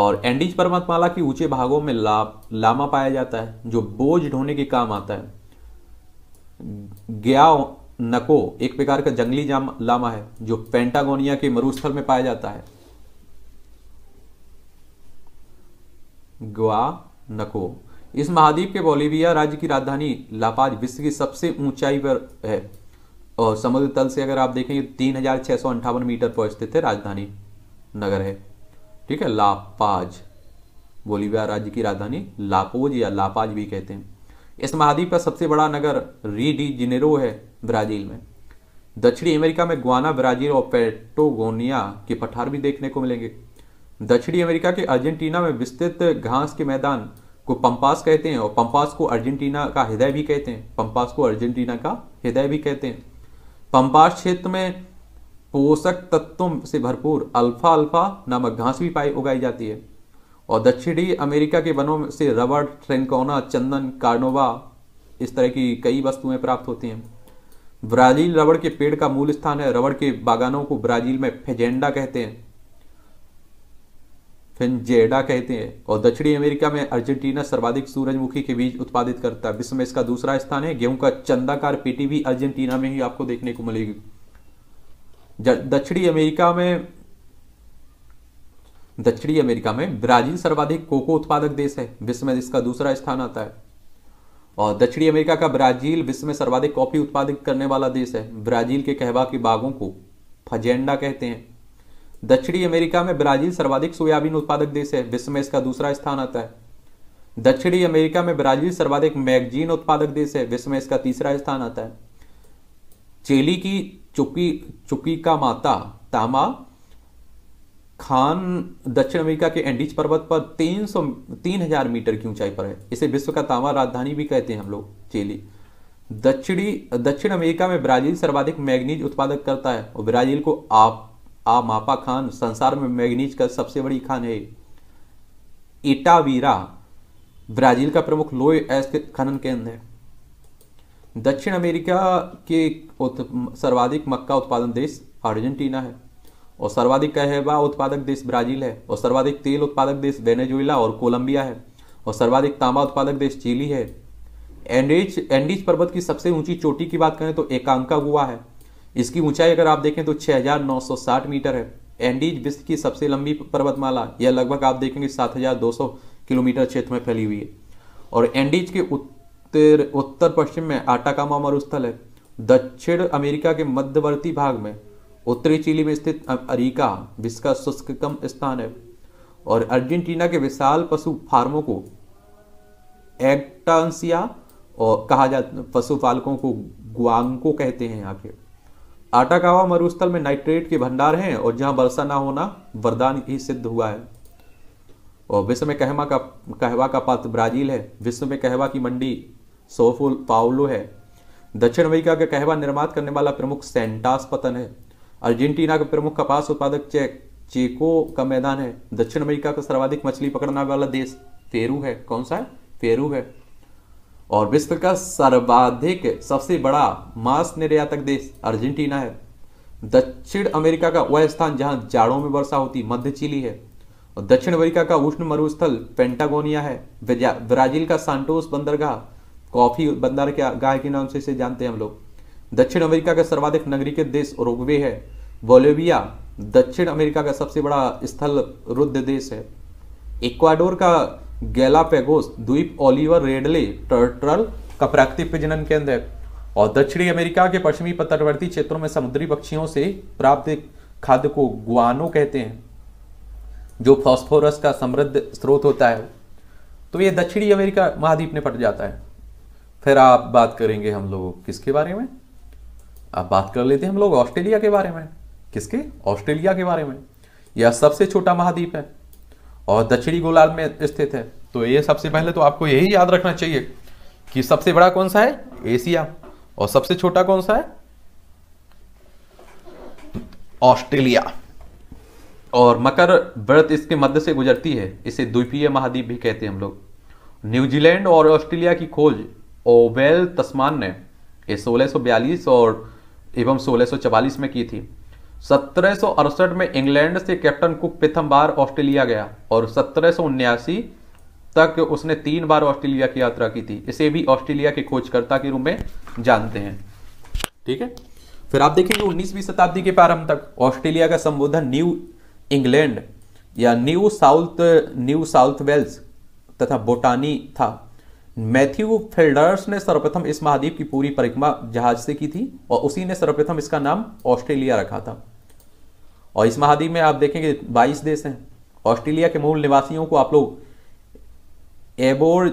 और एंडीज पर्वतमाला के ऊंचे भागों में ला, लामा पाया जाता है जो बोझ ढोने के काम आता है नको एक प्रकार का जंगली जाम लामा है जो पेंटागोनिया के मरुस्थल में पाया जाता है ग्वा नको इस महाद्वीप के बोलीविया राज्य की राजधानी लापाज विश्व की सबसे ऊंचाई पर है और समुद्र तल से अगर आप देखेंगे तो तीन हजार छह सौ अंठावन मीटर पर स्थित है राजधानी नगर है ठीक है लापाज बोलीविया राज्य की राजधानी लापोज या लापाज भी कहते हैं इस महाद्वीप का सबसे बड़ा नगर री डी जिनेरो है ब्राज़ील में दक्षिणी अमेरिका में ग्वाना ब्राज़ील और पेटोगोनिया के पठार भी देखने को मिलेंगे दक्षिणी अमेरिका के अर्जेंटीना में विस्तृत घास के मैदान को पंपास कहते हैं और पंपास को अर्जेंटीना का हृदय भी कहते हैं पंपास को अर्जेंटीना का हृदय भी कहते हैं पंपास क्षेत्र में पोषक तत्वों से भरपूर अल्फा अल्फा नामक घास भी पाई उगाई जाती है और दक्षिणी अमेरिका के वनों से रबड़ ट्रेनकोना चंदन कार्नोवा इस तरह की कई वस्तुएं प्राप्त होती हैं ब्राजील रबड़ के पेड़ का मूल स्थान है रबड़ के बागानों को ब्राजील में फेजेंडा कहते हैं फेंजेडा कहते हैं और दक्षिणी अमेरिका में अर्जेंटीना सर्वाधिक सूरजमुखी के बीज उत्पादित करता है विश्व में इसका दूसरा स्थान है गेहूं का चंदाकार पेटी भी अर्जेंटीना में ही आपको देखने को मिलेगी दक्षिणी अमेरिका में दक्षिणी अमेरिका में ब्राजील सर्वाधिक कोको उत्पादक देश है विश्व में इसका दूसरा स्थान आता है और दक्षिणी अमेरिका का ब्राजील विश्व में सर्वाधिक कॉफी उत्पादित करने वाला देश है ब्राजील के कहवा के बागों को फजेंडा कहते हैं दक्षिणी अमेरिका में ब्राजील सर्वाधिक सोयाबीन उत्पादक देश है विश्व में इसका दूसरा स्थान आता है दक्षिणी अमेरिका में ब्राजील सर्वाधिक मैगजीन उत्पादक देश है विश्व में इसका तीसरा स्थान आता है चेली की चुकी चुकी का माता तामा खान दक्षिण अमेरिका के एंडीज पर्वत पर 300 हजार मीटर की ऊंचाई पर है इसे विश्व का तांवा राजधानी भी कहते हैं हम लोग चेली दक्षिणी दक्षिण अमेरिका में ब्राजील सर्वाधिक मैग्नीज उत्पादक करता है और ब्राजील को आप मापा खान संसार में मैग्नीज का सबसे बड़ी खान है इटावीरा ब्राजील का प्रमुख लोहे खनन केंद्र है दक्षिण अमेरिका के सर्वाधिक मक्का उत्पादन देश अर्जेंटीना है और सर्वाधिक कहवा उत्पादक देश ब्राजील है और सर्वाधिक तेल उत्पादक देश वेनेजुएला और कोलंबिया है और सर्वाधिक तांबा उत्पादक देश चिली है एंडीज एंडीज पर्वत की सबसे ऊंची चोटी की बात करें तो एकांका गुआ है इसकी ऊंचाई अगर आप देखें तो 6,960 मीटर है एंडीज विश्व की सबसे लंबी पर्वतमाला यह लगभग आप देखेंगे 7,200 किलोमीटर क्षेत्र में फैली हुई है और एंडीज के उत्तर उत्तर पश्चिम में आटाकामा मरुस्थल है दक्षिण अमेरिका के मध्यवर्ती भाग में उत्तरी चिली में स्थित अरीका का शुष्कतम स्थान है और अर्जेंटीना के विशाल पशु फार्मों को एक्टांसिया और कहा जाता पशुपालकों को गुआंको कहते हैं यहाँ के आटाकावा मरुस्थल में नाइट्रेट के भंडार हैं और जहां वर्षा ना होना वरदान ही सिद्ध हुआ है और विश्व में कहमा का कहवा का पात्र ब्राजील है विश्व में कहवा की मंडी सोफो पाउलो है दक्षिण अमेरिका का कहवा निर्मात करने वाला प्रमुख सेंटास पतन है अर्जेंटीना का प्रमुख कपास उत्पादक चेक चेको का मैदान है दक्षिण अमेरिका का सर्वाधिक मछली पकड़ने वाला देश पेरू है कौन सा है पेरू है और विश्व का सर्वाधिक सबसे बड़ा मांस निर्यातक देश अर्जेंटीना है दक्षिण अमेरिका का वह स्थान जहां जाड़ों में वर्षा होती मध्य चिली है और दक्षिण अमेरिका का उष्ण मरुस्थल पेंटागोनिया है ब्राजील का सांटोस बंदरगाह कॉफी बंदरगाह के नाम से इसे जानते हैं हम लोग दक्षिण अमेरिका का सर्वाधिक नागरिक देश उरुग्वे है बोलेविया दक्षिण अमेरिका का सबसे बड़ा स्थल रुद्ध देश है इक्वाडोर का गैलापेगोस द्वीप ओलिवर रेडले टर्टल का प्राकृतिक प्रजनन केंद्र है और दक्षिणी अमेरिका के पश्चिमी तटवर्ती क्षेत्रों में समुद्री पक्षियों से प्राप्त खाद्य को गुआनो कहते हैं जो फॉस्फोरस का समृद्ध स्रोत होता है तो ये दक्षिणी अमेरिका महाद्वीप में पट जाता है फिर आप बात करेंगे हम लोग किसके बारे में अब बात कर लेते हैं हम लोग ऑस्ट्रेलिया के बारे में किसके ऑस्ट्रेलिया के बारे में यह सबसे छोटा महाद्वीप है और दक्षिणी गोलार्ध में स्थित है तो ये सबसे पहले तो आपको यही याद रखना चाहिए कि सबसे बड़ा कौन सा है एशिया और सबसे छोटा कौन सा है ऑस्ट्रेलिया और मकर व्रत इसके मध्य से गुजरती है इसे द्वीपीय महाद्वीप भी कहते हैं हम लोग न्यूजीलैंड और ऑस्ट्रेलिया की खोज ओवेल तस्मान ने सोलह सौ बयालीस और एवं सोलह में की थी सत्रह में इंग्लैंड से कैप्टन कुक प्रथम बार ऑस्ट्रेलिया गया और सत्रह तक उसने तीन बार ऑस्ट्रेलिया की यात्रा की थी इसे भी ऑस्ट्रेलिया के खोजकर्ता के रूप में जानते हैं ठीक है फिर आप देखेंगे 19वीं शताब्दी के प्रारंभ तक ऑस्ट्रेलिया का संबोधन न्यू इंग्लैंड या New South New South Wales तथा बोटानी था मैथ्यू फिल्डर्स ने सर्वप्रथम इस महाद्वीप की पूरी परिक्रमा जहाज से की थी और उसी ने सर्वप्रथम इसका नाम ऑस्ट्रेलिया रखा था और इस महाद्वीप में आप देखेंगे 22 देश हैं ऑस्ट्रेलिया के मूल निवासियों को आप लोग एबोर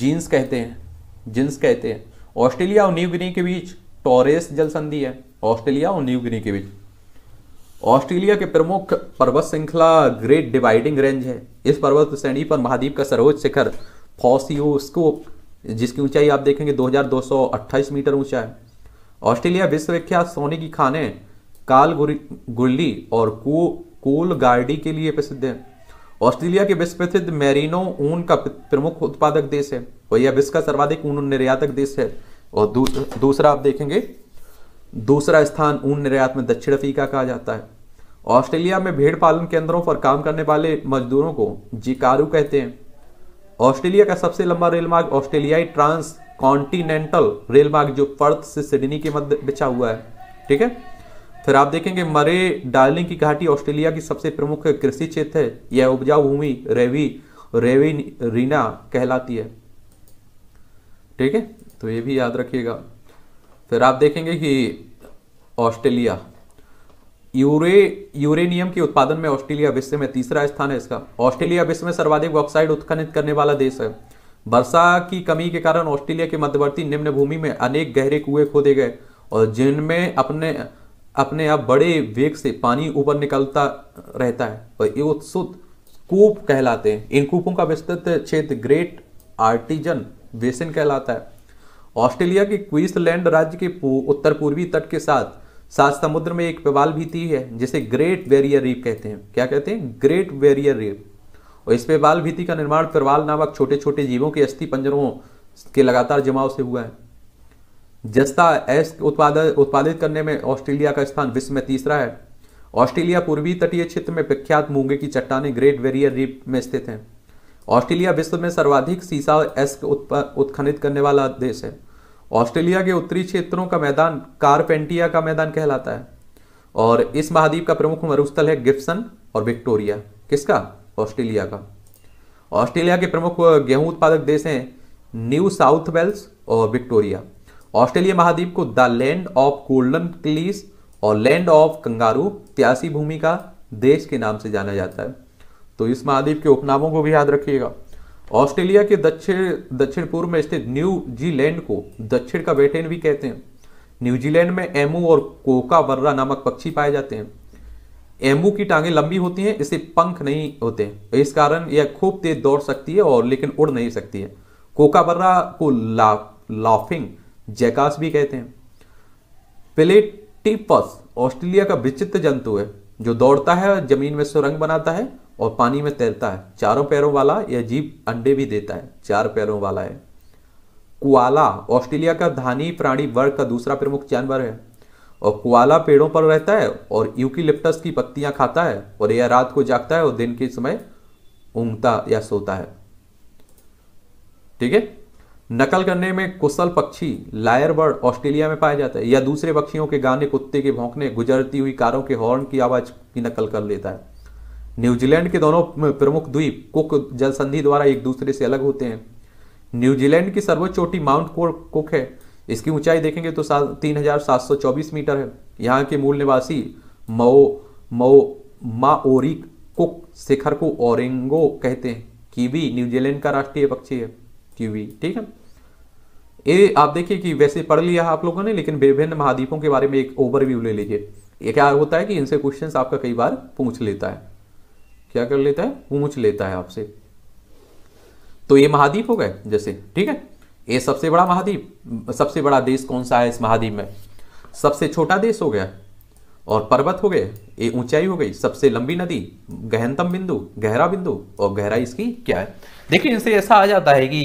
जींस कहते हैं जींस कहते हैं ऑस्ट्रेलिया और न्यू गिनी के बीच टॉरेस जल संधि है ऑस्ट्रेलिया और न्यू गिनी के बीच ऑस्ट्रेलिया के प्रमुख पर्वत श्रृंखला ग्रेट डिवाइडिंग रेंज है इस पर्वत श्रेणी पर महाद्वीप का सर्वोच्च शिखर फॉसियोस्कोप जिसकी ऊंचाई आप देखेंगे 2228 मीटर ऊंचा है ऑस्ट्रेलिया विश्वविख्यात सोने की खाने काल गुल्ली और को, कोल गार्डी के लिए प्रसिद्ध है ऑस्ट्रेलिया के विश्व प्रसिद्ध मैरिनो ऊन का प्रमुख उत्पादक देश है और यह विश्व का सर्वाधिक ऊन निर्यातक देश है और दूसरा, दूसरा आप देखेंगे दूसरा स्थान ऊन निर्यात में दक्षिण अफ्रीका कहा जाता है ऑस्ट्रेलिया में भेड़ पालन केंद्रों पर काम करने वाले मजदूरों को जिकारू कहते हैं ऑस्ट्रेलिया का सबसे लंबा रेलमार्ग ऑस्ट्रेलियाई ट्रांस कॉन्टिनेंटल रेलमार्ग जो पर्थ से सिडनी के मध्य बिछा हुआ है ठीक है फिर आप देखेंगे मरे डार्लिंग की घाटी ऑस्ट्रेलिया की सबसे प्रमुख कृषि क्षेत्र है यह उपजाऊ भूमि रेवी रेवी रीना कहलाती है ठीक है तो ये भी याद रखिएगा फिर आप देखेंगे कि ऑस्ट्रेलिया यूरे यूरेनियम के उत्पादन में ऑस्ट्रेलिया विश्व में तीसरा स्थान है इसका ऑस्ट्रेलिया विश्व में सर्वाधिक ऑक्साइड उत्खनित करने वाला देश है वर्षा की कमी के कारण ऑस्ट्रेलिया के मध्यवर्ती निम्न भूमि में अनेक गहरे कुएं खोदे गए और जिनमें अपने अपने आप बड़े वेग से पानी ऊपर निकलता रहता है और ये उत्सुत कूप कहलाते हैं इन कूपों का विस्तृत क्षेत्र ग्रेट आर्टिजन बेसिन कहलाता है ऑस्ट्रेलिया के क्वीसलैंड राज्य के उत्तर पूर्वी तट के साथ सात समुद्र में एक पेवाल भी थी है जिसे ग्रेट वेरियर रीप कहते हैं क्या कहते हैं ग्रेट वेरियर रीप और इस पेवाल भीति का निर्माण प्रवाल नामक छोटे छोटे जीवों के अस्थि पंजरों के लगातार जमाव से हुआ है जस्ता एस उत्पादन उत्पादित करने में ऑस्ट्रेलिया का स्थान विश्व में तीसरा है ऑस्ट्रेलिया पूर्वी तटीय क्षेत्र में प्रख्यात मूंगे की चट्टाने ग्रेट वेरियर रीप में स्थित हैं ऑस्ट्रेलिया विश्व में सर्वाधिक सीसा एस्क उत्खनित करने वाला देश है ऑस्ट्रेलिया के उत्तरी क्षेत्रों का मैदान कारपेंटिया का मैदान कहलाता है और इस महाद्वीप का प्रमुख मरुस्थल है गिफ्सन और विक्टोरिया किसका ऑस्ट्रेलिया का ऑस्ट्रेलिया के प्रमुख गेहूं उत्पादक देश हैं न्यू साउथ वेल्स और विक्टोरिया ऑस्ट्रेलिया महाद्वीप को the land of golden fleece और लैंड ऑफ कंगारू त्यासी भूमि का देश के नाम से जाना जाता है तो इस महाद्वीप के उपनामों को भी याद रखिएगा ऑस्ट्रेलिया के दक्षिण दक्षिण पूर्व में स्थित न्यूजीलैंड को दक्षिण का बेटेन भी कहते हैं न्यूजीलैंड में एमू और कोका बर्रा नामक पक्षी पाए जाते हैं एमू की टांगें लंबी होती हैं इसे पंख नहीं होते इस कारण यह खूब तेज दौड़ सकती है और लेकिन उड़ नहीं सकती है कोका बर्रा को ला लाफिंग जैकास भी कहते हैं प्लेटिपस ऑस्ट्रेलिया का विचित्र जंतु है जो दौड़ता है जमीन में सुरंग बनाता है और पानी में तैरता है चारों पैरों वाला यह जीव अंडे भी देता है चार पैरों वाला है कुआला ऑस्ट्रेलिया का धानी प्राणी वर्ग का दूसरा प्रमुख जानवर है और कुआला पेड़ों पर रहता है और यूकिलिप्टस की पत्तियां खाता है और यह रात को जागता है और दिन के समय ऊँगता या सोता है ठीक है नकल करने में कुशल पक्षी लायर बर्ड ऑस्ट्रेलिया में पाया जाता है या दूसरे पक्षियों के गाने कुत्ते के भौंकने गुजरती हुई कारों के हॉर्न की आवाज़ की नकल कर लेता है न्यूजीलैंड के दोनों प्रमुख द्वीप कुक जल संधि द्वारा एक दूसरे से अलग होते हैं न्यूजीलैंड की सर्वोच्च चोटी माउंट कुक है इसकी ऊंचाई देखेंगे तो तीन हजार सात सौ चौबीस मीटर है यहाँ के मूल निवासी मो मओ माओरी कुक शिखर को ओरेंगो कहते हैं कीवी न्यूजीलैंड का राष्ट्रीय पक्षी है कीवी ठीक है ये आप देखिए कि वैसे पढ़ लिया आप लोगों ने लेकिन विभिन्न महाद्वीपों के बारे में एक ओवरव्यू ले लीजिए ये क्या होता है कि इनसे क्वेश्चंस आपका कई बार पूछ लेता है क्या कर लेता है पूछ लेता है आपसे तो ये महाद्वीप हो गए जैसे ठीक है ये सबसे बड़ा महाद्वीप सबसे बड़ा देश कौन सा है इस महाद्वीप में सबसे छोटा देश हो गया और पर्वत हो गए ये ऊंचाई हो गई सबसे लंबी नदी गहनतम बिंदु गहरा बिंदु और गहराई इसकी क्या है देखिए इनसे ऐसा आ जाता है कि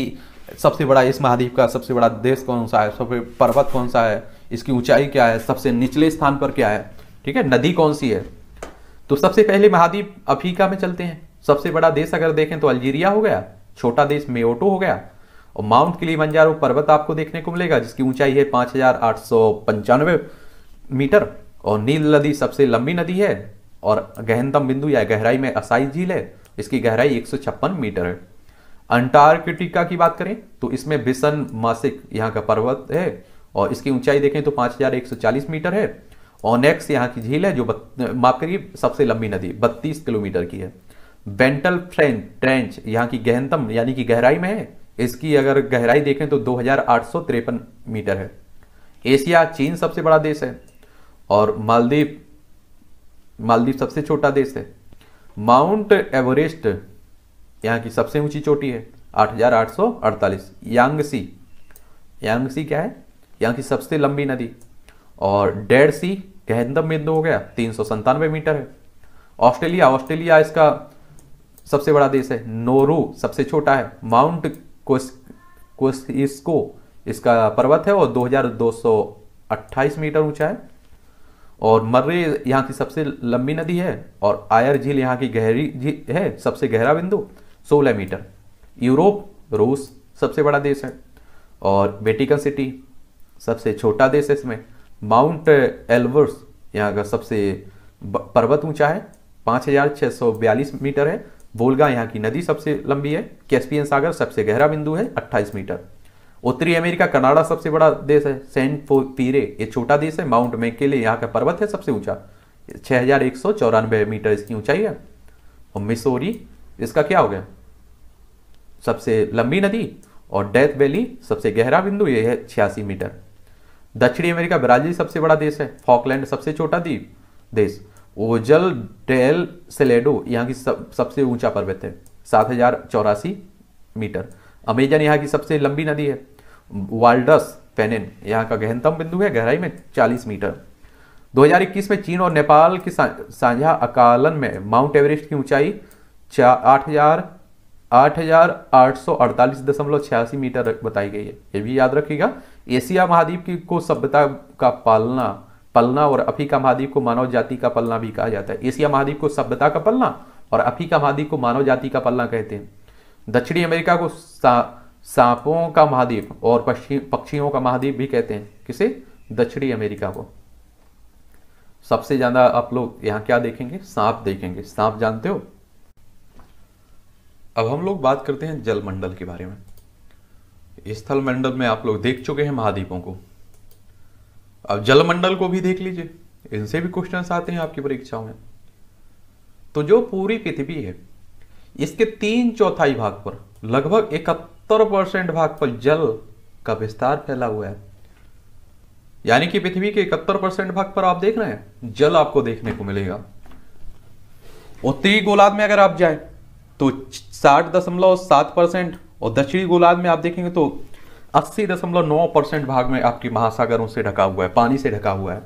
सबसे बड़ा इस महाद्वीप का सबसे बड़ा देश कौन सा है सबसे पर्वत कौन सा है इसकी ऊंचाई क्या है सबसे निचले स्थान पर क्या है ठीक है नदी कौन सी है तो सबसे पहले महाद्वीप अफ्रीका में चलते हैं सबसे बड़ा देश अगर देखें तो अल्जीरिया हो गया छोटा देश मेओटो हो गया और माउंट किलीमंजारो पर्वत आपको देखने को मिलेगा जिसकी ऊंचाई है पांच मीटर और नील नदी सबसे लंबी नदी है और गहनतम बिंदु या गहराई में असाई झील है इसकी गहराई एक मीटर है अंटार्कटिका की बात करें तो इसमें बिसन मासिक यहाँ का पर्वत है और इसकी ऊंचाई देखें तो पांच मीटर है नेक्स्ट यहाँ की झील है जो माफ करिए सबसे लंबी नदी बत्तीस किलोमीटर की है बेंटल फ्रेंच ट्रेंच यहाँ की गहनतम यानी कि गहराई में है इसकी अगर गहराई देखें तो दो मीटर है एशिया चीन सबसे बड़ा देश है और मालदीव मालदीव सबसे छोटा देश है माउंट एवरेस्ट यहाँ की सबसे ऊंची चोटी है 8,848 यांगसी यांगसी क्या है यहाँ की सबसे लंबी नदी और डेड सी गहनतम बिंदु हो गया तीन सौ संतानवे मीटर है ऑस्ट्रेलिया ऑस्ट्रेलिया इसका सबसे बड़ा देश है नोरू सबसे छोटा है माउंट कोस कोस्को इसका पर्वत है और 2228 मीटर ऊंचा है और मर्रे यहाँ की सबसे लंबी नदी है और आयर झील यहाँ की गहरी झील है सबसे गहरा बिंदु 16 मीटर यूरोप रूस सबसे बड़ा देश है और वेटिकन सिटी सबसे छोटा देश है इसमें माउंट एल्वर्स यहाँ का सबसे पर्वत ऊंचा है पाँच हजार छः सौ बयालीस मीटर है वोल्गा यहाँ की नदी सबसे लंबी है कैस्पियन सागर सबसे गहरा बिंदु है 28 मीटर उत्तरी अमेरिका कनाडा सबसे बड़ा देश है सेंट पीरे ये छोटा देश है माउंट मेकेले यहाँ का पर्वत है सबसे ऊंचा छः हजार एक सौ मीटर इसकी ऊंचाई है और मिसोरी इसका क्या हो गया सबसे लंबी नदी और डेथ वैली सबसे गहरा बिंदु ये है छियासी मीटर दक्षिणी अमेरिका ब्राजील सबसे बड़ा देश है फॉकलैंड सबसे छोटा द्वीप देश ओजल डेल सेलेडो यहाँ की सब, सबसे ऊंचा पर्वत है सात हजार चौरासी मीटर अमेजन यहाँ की सबसे लंबी नदी है वाल्डस पेनेन यहाँ का गहनतम बिंदु है गहराई में 40 मीटर 2021 में चीन और नेपाल की साझा अकालन में माउंट एवरेस्ट की ऊंचाई आठ हजार आठ हजार आठ सौ अड़तालीस दशमलव छियासी मीटर बताई गई है ये भी याद रखिएगा एशिया महाद्वीप की को सभ्यता का पालना पलना और अफ्रीका महाद्वीप को मानव जाति का पलना भी कहा जाता है एशिया महाद्वीप को सभ्यता का पलना और अफ्रीका महाद्वीप को मानव जाति का पलना कहते हैं दक्षिणी अमेरिका को सांपों का महाद्वीप और पक्षियों का महाद्वीप भी कहते हैं किसे दक्षिणी अमेरिका को सबसे ज्यादा आप लोग यहाँ क्या देखेंगे सांप देखेंगे सांप जानते हो अब हम लोग बात करते हैं जलमंडल के बारे में स्थल मंडल में आप लोग देख चुके हैं महाद्वीपों को अब जल मंडल को भी देख लीजिए इनसे भी क्वेश्चन आते हैं आपकी परीक्षाओं में तो जो पूरी पृथ्वी है इसके तीन चौथाई भाग पर लगभग इकहत्तर परसेंट भाग पर जल का विस्तार फैला हुआ है यानी कि पृथ्वी के इकहत्तर परसेंट भाग पर आप देख रहे हैं जल आपको देखने को मिलेगा उत्तरी गोलाद में अगर आप जाए तो साठ दशमलव सात परसेंट और दक्षिणी गोलार्ध में आप देखेंगे तो 80.9 परसेंट भाग में आपकी महासागरों से ढका हुआ है पानी से ढका हुआ है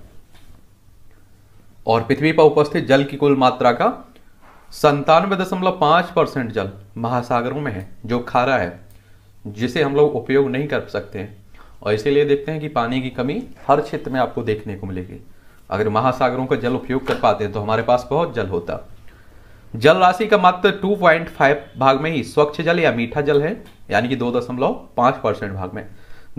और पृथ्वी पर उपस्थित जल की कुल मात्रा का संतानवे दशमलव पांच परसेंट जल महासागरों में है जो खारा है जिसे हम लोग उपयोग नहीं कर सकते हैं और इसीलिए देखते हैं कि पानी की कमी हर क्षेत्र में आपको देखने को मिलेगी अगर महासागरों का जल उपयोग कर पाते हैं तो हमारे पास बहुत जल होता जल राशि का मात्र 2.5 भाग में ही स्वच्छ जल या मीठा जल है यानी कि 2.5 परसेंट भाग में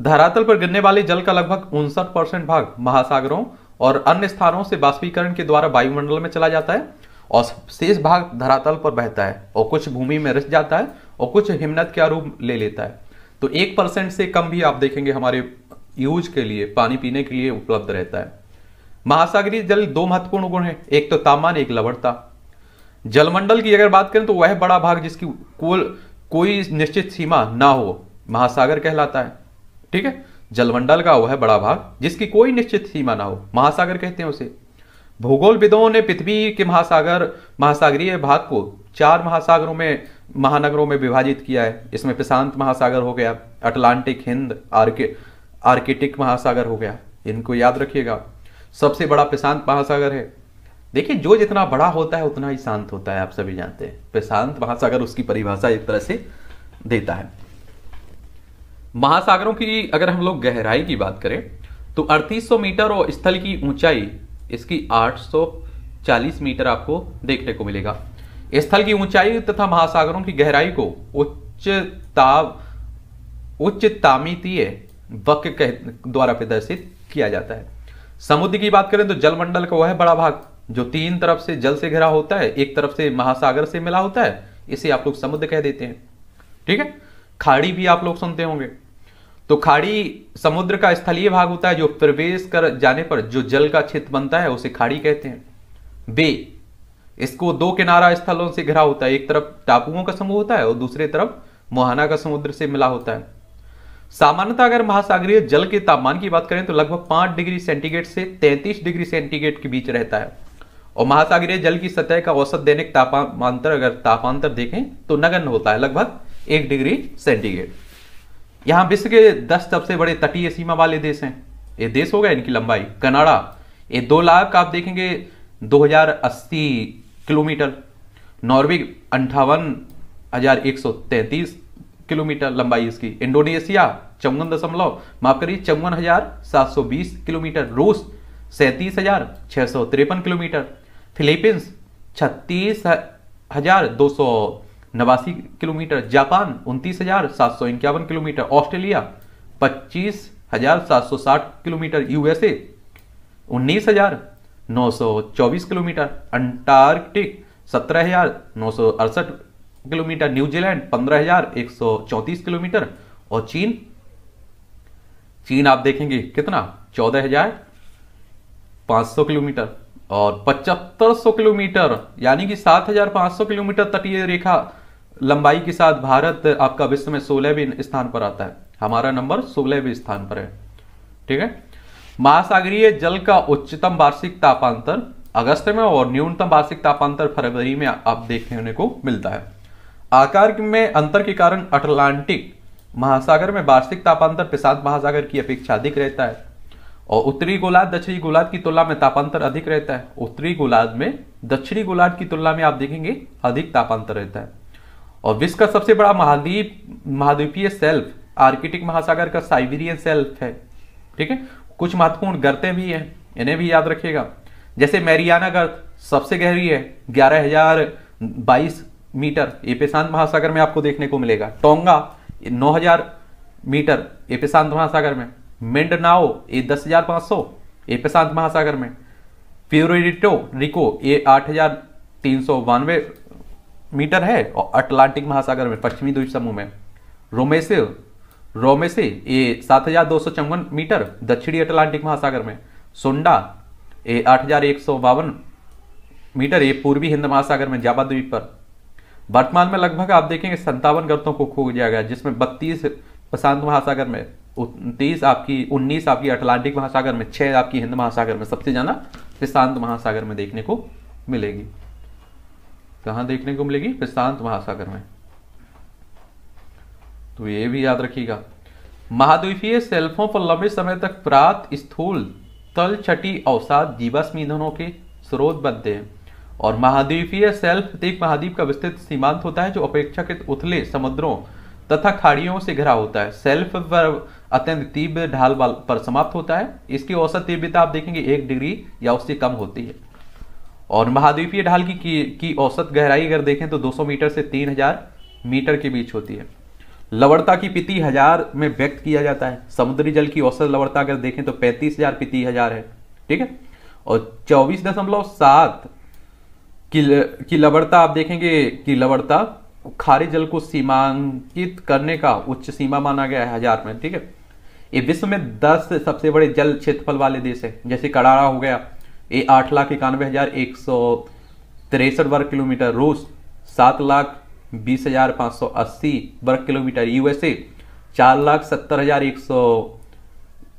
धरातल पर गिरने वाले जल का लगभग उनसठ परसेंट भाग महासागरों और अन्य स्थानों से बाष्पीकरण के द्वारा वायुमंडल में चला जाता है और शेष भाग धरातल पर बहता है और कुछ भूमि में रच जाता है और कुछ हिमनत का रूप ले लेता है तो एक परसेंट से कम भी आप देखेंगे हमारे यूज के लिए पानी पीने के लिए उपलब्ध रहता है महासागरीय जल दो महत्वपूर्ण गुण है एक तो तापमान एक लवणता जलमंडल की अगर बात करें तो वह बड़ा भाग जिसकी कोल कोई निश्चित सीमा ना हो महासागर कहलाता है ठीक है जलमंडल का वह बड़ा भाग जिसकी कोई निश्चित सीमा ना हो महासागर कहते हैं उसे भूगोलविदों ने पृथ्वी के महासागर महासागरीय भाग को चार महासागरों में महानगरों में विभाजित किया है इसमें प्रशांत महासागर हो गया अटलांटिक हिंद आर्के आर्किटिक महासागर हो गया इनको याद रखिएगा सबसे बड़ा प्रशांत महासागर है देखिए जो जितना बड़ा होता है उतना ही शांत होता है आप सभी जानते हैं शांत महासागर उसकी परिभाषा एक तरह से देता है महासागरों की अगर हम लोग गहराई की बात करें तो 3800 मीटर और स्थल की ऊंचाई इसकी 840 मीटर आपको देखने को मिलेगा स्थल की ऊंचाई तथा महासागरों की गहराई को उच्च ताव उच्च तामितीय वक्र द्वारा प्रदर्शित किया जाता है समुद्र की बात करें तो जलमंडल का वह बड़ा भाग जो तीन तरफ से जल से घिरा होता है एक तरफ से महासागर से मिला होता है इसे आप लोग समुद्र कह देते हैं ठीक है खाड़ी भी आप लोग सुनते होंगे तो खाड़ी समुद्र का स्थलीय भाग होता है जो प्रवेश कर जाने पर जो जल का क्षेत्र बनता है उसे खाड़ी कहते हैं बे इसको दो किनारा स्थलों से घिरा होता है एक तरफ टापुओं का समूह होता है और दूसरे तरफ मोहाना का समुद्र से मिला होता है सामान्यतः अगर महासागरीय जल के तापमान की बात करें तो लगभग पांच डिग्री सेंटीग्रेड से तैंतीस डिग्री सेंटीग्रेड के बीच रहता है और महासागरीय जल की सतह का औसत दैनिक तापामांतर अगर तापांतर देखें तो नगन होता है लगभग एक डिग्री सेंटीग्रेड यहां विश्व के दस सबसे बड़े तटीय सीमा वाले देश हैं ये देश हो इनकी लंबाई कनाडा ये दो लाख आप देखेंगे 2080 किलोमीटर नॉर्वे अंठावन हजार एक सौ तैतीस किलोमीटर लंबाई इसकी इंडोनेशिया चौवन दशमलव माफ करिए चौवन हजार सात सौ बीस किलोमीटर रूस सैंतीस हजार छह सौ तिरपन किलोमीटर फिलीपींस छत्तीस हजार दो सौ नवासी किलोमीटर जापान उनतीस हजार सात सौ इक्यावन किलोमीटर ऑस्ट्रेलिया पच्चीस हजार सात सौ साठ किलोमीटर यूएसए उन्नीस हजार नौ सौ चौबीस किलोमीटर अंटार्कटिक सत्रह हजार नौ सौ अड़सठ किलोमीटर न्यूजीलैंड पंद्रह हजार एक सौ चौंतीस किलोमीटर और चीन चीन आप देखेंगे कितना चौदह हजार पांच सौ किलोमीटर और 7500 किलोमीटर यानी कि 7500 किलोमीटर तटीय रेखा लंबाई के साथ भारत आपका विश्व में सोलहवें स्थान पर आता है हमारा नंबर सोलहवें स्थान पर है ठीक है महासागरीय जल का उच्चतम वार्षिक तापांतर अगस्त में और न्यूनतम वार्षिक तापांतर फरवरी में आप देखने को मिलता है आकार में अंतर के कारण अटलांटिक महासागर में वार्षिक तापांतर प्रशांत महासागर की अपेक्षा अधिक रहता है और उत्तरी गोलार्ध दक्षिणी गोलार्ध की तुलना में तापांतर अधिक रहता है उत्तरी गोलार्ध में दक्षिणी गोलार्ध की तुलना में आप देखेंगे अधिक तापांतर रहता है और विश्व का सबसे बड़ा महाद्वीप महाद्वीपीय सेल्फ आर्किटिक महासागर का साइबेरियन सेल्फ है ठीक है कुछ महत्वपूर्ण गर्ते भी हैं इन्हें भी याद रखिएगा जैसे मैरियाना गर्त सबसे गहरी है ग्यारह हजार बाईस मीटर ये प्रशांत महासागर में आपको देखने को मिलेगा टोंगा हजार मीटर ये प्रशांत महासागर में मेंडनाओ ये दस हजार पाँच सौ ये प्रशांत महासागर में प्योरिटो रिको ये आठ हजार तीन सौ बानवे मीटर है और अटलांटिक महासागर में पश्चिमी द्वीप समूह में रोमेसे रोमेसे ये सात हजार दो सौ चौवन मीटर दक्षिणी अटलांटिक महासागर में सोंडा ये आठ हजार एक सौ बावन मीटर ये पूर्वी हिंद महासागर में जावा द्वीप पर वर्तमान में लगभग आप देखेंगे संतावन गर्तों को खो दिया गया जिसमें बत्तीस प्रशांत महासागर में उनतीस आपकी उन्नीस आपकी अटलांटिक महासागर में छह आपकी हिंद महासागर में सबसे ज़्यादा प्रशांत महासागर में देखने को मिलेगी कहा देखने को मिलेगी प्रशांत महासागर में तो ये भी याद रखिएगा महाद्वीपीय सेल्फों पर लंबे समय तक प्रात स्थूल तल छटी अवसाद जीवाश्म ईंधनों के स्रोत बनते हैं और महाद्वीपीय सेल्फ प्रत्येक महाद्वीप का विस्तृत सीमांत होता है जो अपेक्षाकृत उथले समुद्रों तथा खाड़ियों से घिरा होता है सेल्फ अत्यंत तीव्र ढाल पर समाप्त होता है इसकी औसत तीव्रता आप देखेंगे एक डिग्री या उससे कम होती है और महाद्वीपीय ढाल की, की, की औसत गहराई अगर देखें तो 200 मीटर से 3000 मीटर के बीच होती है लवड़ता की पिति हजार में व्यक्त किया जाता है समुद्री जल की औसत लवड़ता अगर देखें तो पैंतीस हजार पिति हजार है ठीक है और चौबीस दशमलव सात की, की आप देखेंगे कि लवड़ता खारे जल को सीमांकित करने का उच्च सीमा माना गया है हजार में ठीक है ये विश्व में 10 सबसे बड़े जल क्षेत्रफल वाले देश है जैसे कड़ाड़ा हो गया ये आठ लाख इक्यानवे हजार एक सौ तिरसठ वर्ग किलोमीटर रूस सात लाख बीस हजार पाँच सौ अस्सी वर्ग किलोमीटर यूएसए चार लाख सत्तर हजार एक सौ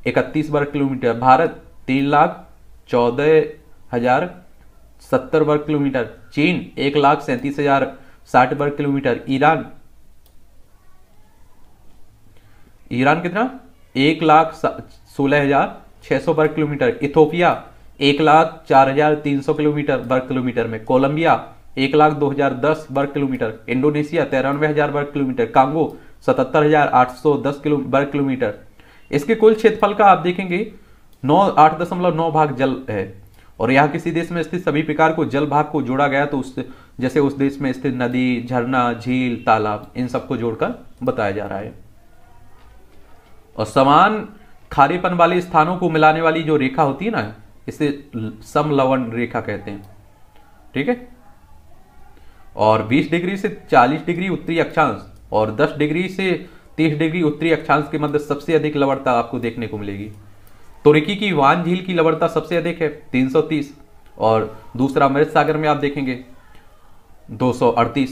इकतीस वर्ग किलोमीटर भारत तीन लाख चौदह हजार सत्तर वर्ग किलोमीटर चीन एक लाख सैंतीस हजार साठ वर्ग किलोमीटर ईरान ईरान कितना एक लाख सोलह हजार छह सौ वर्ग किलोमीटर इथोपिया एक लाख चार हजार तीन सौ किलोमीटर वर्ग किलोमीटर में कोलंबिया एक लाख दो हजार दस वर्ग किलोमीटर इंडोनेशिया तिरानवे हजार वर्ग किलोमीटर कांगो सतहत्तर हजार आठ सौ दस किलो वर्ग किलोमीटर इसके कुल क्षेत्रफल का आप देखेंगे नौ आठ दशमलव नौ भाग जल है और यहाँ किसी देश में स्थित सभी प्रकार को जल भाग को जोड़ा गया तो उस जैसे उस देश में स्थित नदी झरना झील तालाब इन सबको जोड़कर बताया जा रहा है और समान खारीपन वाले स्थानों को मिलाने वाली जो रेखा होती है ना इसे समलवण रेखा कहते हैं ठीक है और 20 डिग्री से 40 डिग्री उत्तरी अक्षांश और 10 डिग्री से 30 डिग्री उत्तरी अक्षांश के मध्य सबसे अधिक लवणता आपको देखने को मिलेगी तुर्की की वान झील की लवणता सबसे अधिक है 330 और दूसरा मृत सागर में आप देखेंगे 238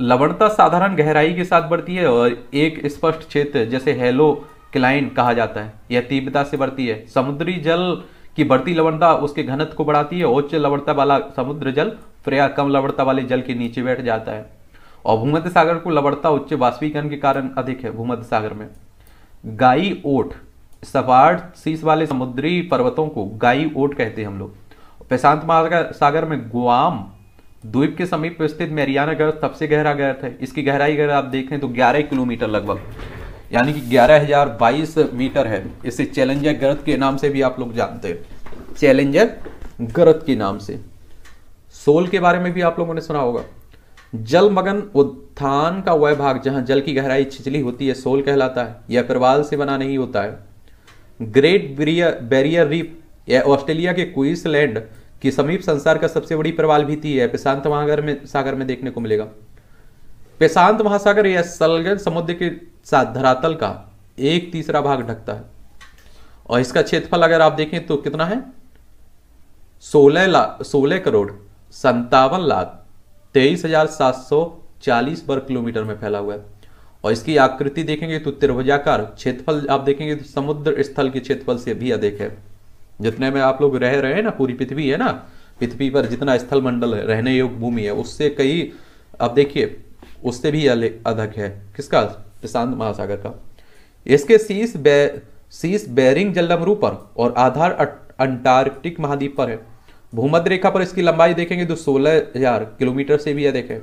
लवणता साधारण गहराई के साथ बढ़ती है और एक स्पष्ट क्षेत्र जैसे हेलो क्लाइन कहा जाता है यह तीव्रता से बढ़ती है समुद्री जल की बढ़ती लवणता उसके घनत्व को बढ़ाती है उच्च लवणता वाला समुद्र जल प्रया कम लवणता वाले जल के नीचे बैठ जाता है और भूमध्य सागर को लवणता उच्च वाष्पीकरण के कारण अधिक है भूमध्य सागर में गाई ओट सपाट शीस वाले समुद्री पर्वतों को गाई ओट कहते हैं हम लोग प्रशांत महासागर में गुआम द्वीप के समीप स्थित मेरियाना गर्थ सबसे गहरा गर्थ है इसकी गहराई अगर आप देखें तो 11 किलोमीटर लगभग यानी कि 11,022 मीटर है इसे चैलेंजर गर्द के नाम से भी आप लोग जानते हैं चैलेंजर गर्त के नाम से सोल के बारे में भी आप लोगों ने सुना होगा जलमगन उत्थान का वह भाग जहां जल की गहराई छिछली होती है सोल कहलाता है यह प्रवाल से बना नहीं होता है ग्रेट बैरियर रीप यह ऑस्ट्रेलिया के क्वीसलैंड के समीप संसार का सबसे बड़ी प्रवाल थी है प्रशांत महागर में सागर में देखने को मिलेगा प्रशांत महासागर या सलगन समुद्र के साथ धरातल का एक तीसरा भाग ढकता है और इसका क्षेत्रफल अगर आप देखें तो कितना है सोलह लाख सोलह करोड़ संतावन लाख तेईस हजार सात सौ चालीस वर्ग किलोमीटर में फैला हुआ है और इसकी आकृति देखेंगे तो त्रिभुजाकार क्षेत्रफल आप देखेंगे तो समुद्र स्थल के क्षेत्रफल से भी अधिक है जितने में आप लोग रह रहे हैं ना पूरी पृथ्वी है ना पृथ्वी पर जितना स्थल मंडल है रहने योग्य भूमि है उससे कई आप देखिए उससे भी अधिक है किसका प्रशांत महासागर का इसके शीश बे शीश बैरिंग जलमरू पर और आधार अंटार्कटिक महाद्वीप पर है भूमध्य रेखा पर इसकी लंबाई देखेंगे तो सोलह किलोमीटर से भी अधिक है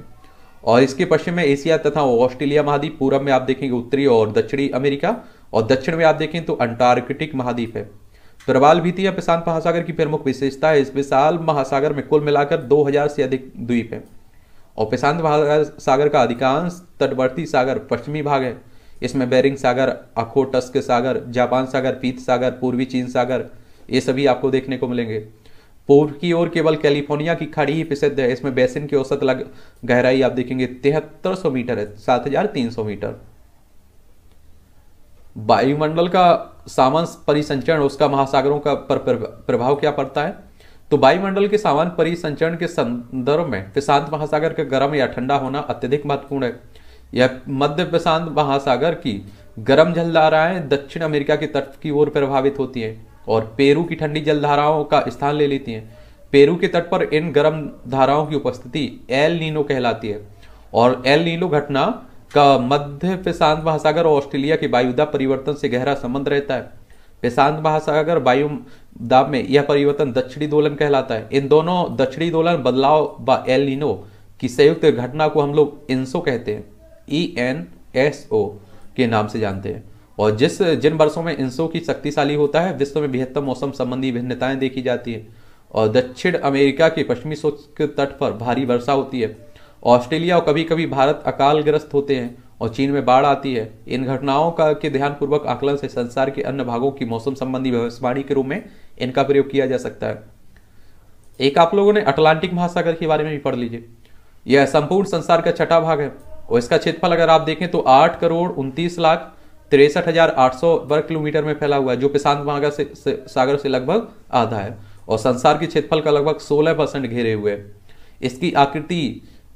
और इसके पश्चिम में एशिया तथा ऑस्ट्रेलिया महाद्वीप पूर्व में आप देखेंगे उत्तरी और दक्षिणी अमेरिका और दक्षिण में आप देखें तो अंटार्कटिक महाद्वीप है प्रवाल भीति या प्रशांत महासागर की प्रमुख विशेषता है इस विशाल महासागर में कुल मिलाकर 2000 से अधिक द्वीप हैं। और प्रशांत सागर का अधिकांश तटवर्ती सागर पश्चिमी भाग है इसमें बैरिंग सागर अखोटस्क सागर जापान सागर पीत सागर पूर्वी चीन सागर ये सभी आपको देखने को मिलेंगे पूर्व की ओर केवल कैलिफोर्निया की खाड़ी ही प्रसिद्ध है इसमें बेसिन की औसत लग गहराई आप देखेंगे तिहत्तर सौ मीटर है सात हजार तीन सौ मीटर वायुमंडल का सामान्य परिसंचरण उसका महासागरों का पर प्रभाव क्या पड़ता है तो वायुमंडल के सामान्य परिसंचरण के संदर्भ में प्रशांत महासागर का गर्म या ठंडा होना अत्यधिक महत्वपूर्ण है यह मध्य प्रशांत महासागर की गर्म जलधाराएं दक्षिण अमेरिका के तट की ओर प्रभावित होती हैं और पेरू की ठंडी जलधाराओं का स्थान ले लेती हैं पेरू के तट पर इन गर्म धाराओं की उपस्थिति एल नीनो कहलाती है और एल नीनो घटना का मध्य प्रशांत महासागर और ऑस्ट्रेलिया के वायुदा परिवर्तन से गहरा संबंध रहता है प्रशांत महासागर वायु दाब में यह परिवर्तन दक्षिणी दोलन कहलाता है इन दोनों दक्षिणी दोलन बदलाव व एलिनो की संयुक्त घटना को हम लोग इंसो कहते हैं ई एन एस ओ के नाम से जानते हैं और जिस जिन वर्षों में इंसो की शक्तिशाली होता है विश्व में बेहतर मौसम संबंधी भिन्नताएं देखी जाती है और दक्षिण अमेरिका के पश्चिमी शुष्क तट पर भारी वर्षा होती है ऑस्ट्रेलिया और कभी कभी भारत अकालग्रस्त होते हैं और चीन में बाढ़ आती है इन घटनाओं का के ध्यानपूर्वक आकलन से संसार के अन्य भागों की मौसम संबंधी भविष्यवाणी के रूप में इनका प्रयोग किया जा सकता है एक आप लोगों ने अटलांटिक महासागर के बारे में भी पढ़ लीजिए यह संपूर्ण संसार का छठा भाग है और इसका क्षेत्रफल अगर आप देखें तो आठ करोड़ उनतीस लाख तिरसठ हजार आठ सौ वर्ग किलोमीटर में फैला हुआ है जो प्रशांत महासागर से, से सागर से लगभग आधा है और संसार के क्षेत्रफल का लगभग सोलह परसेंट घेरे हुए है इसकी आकृति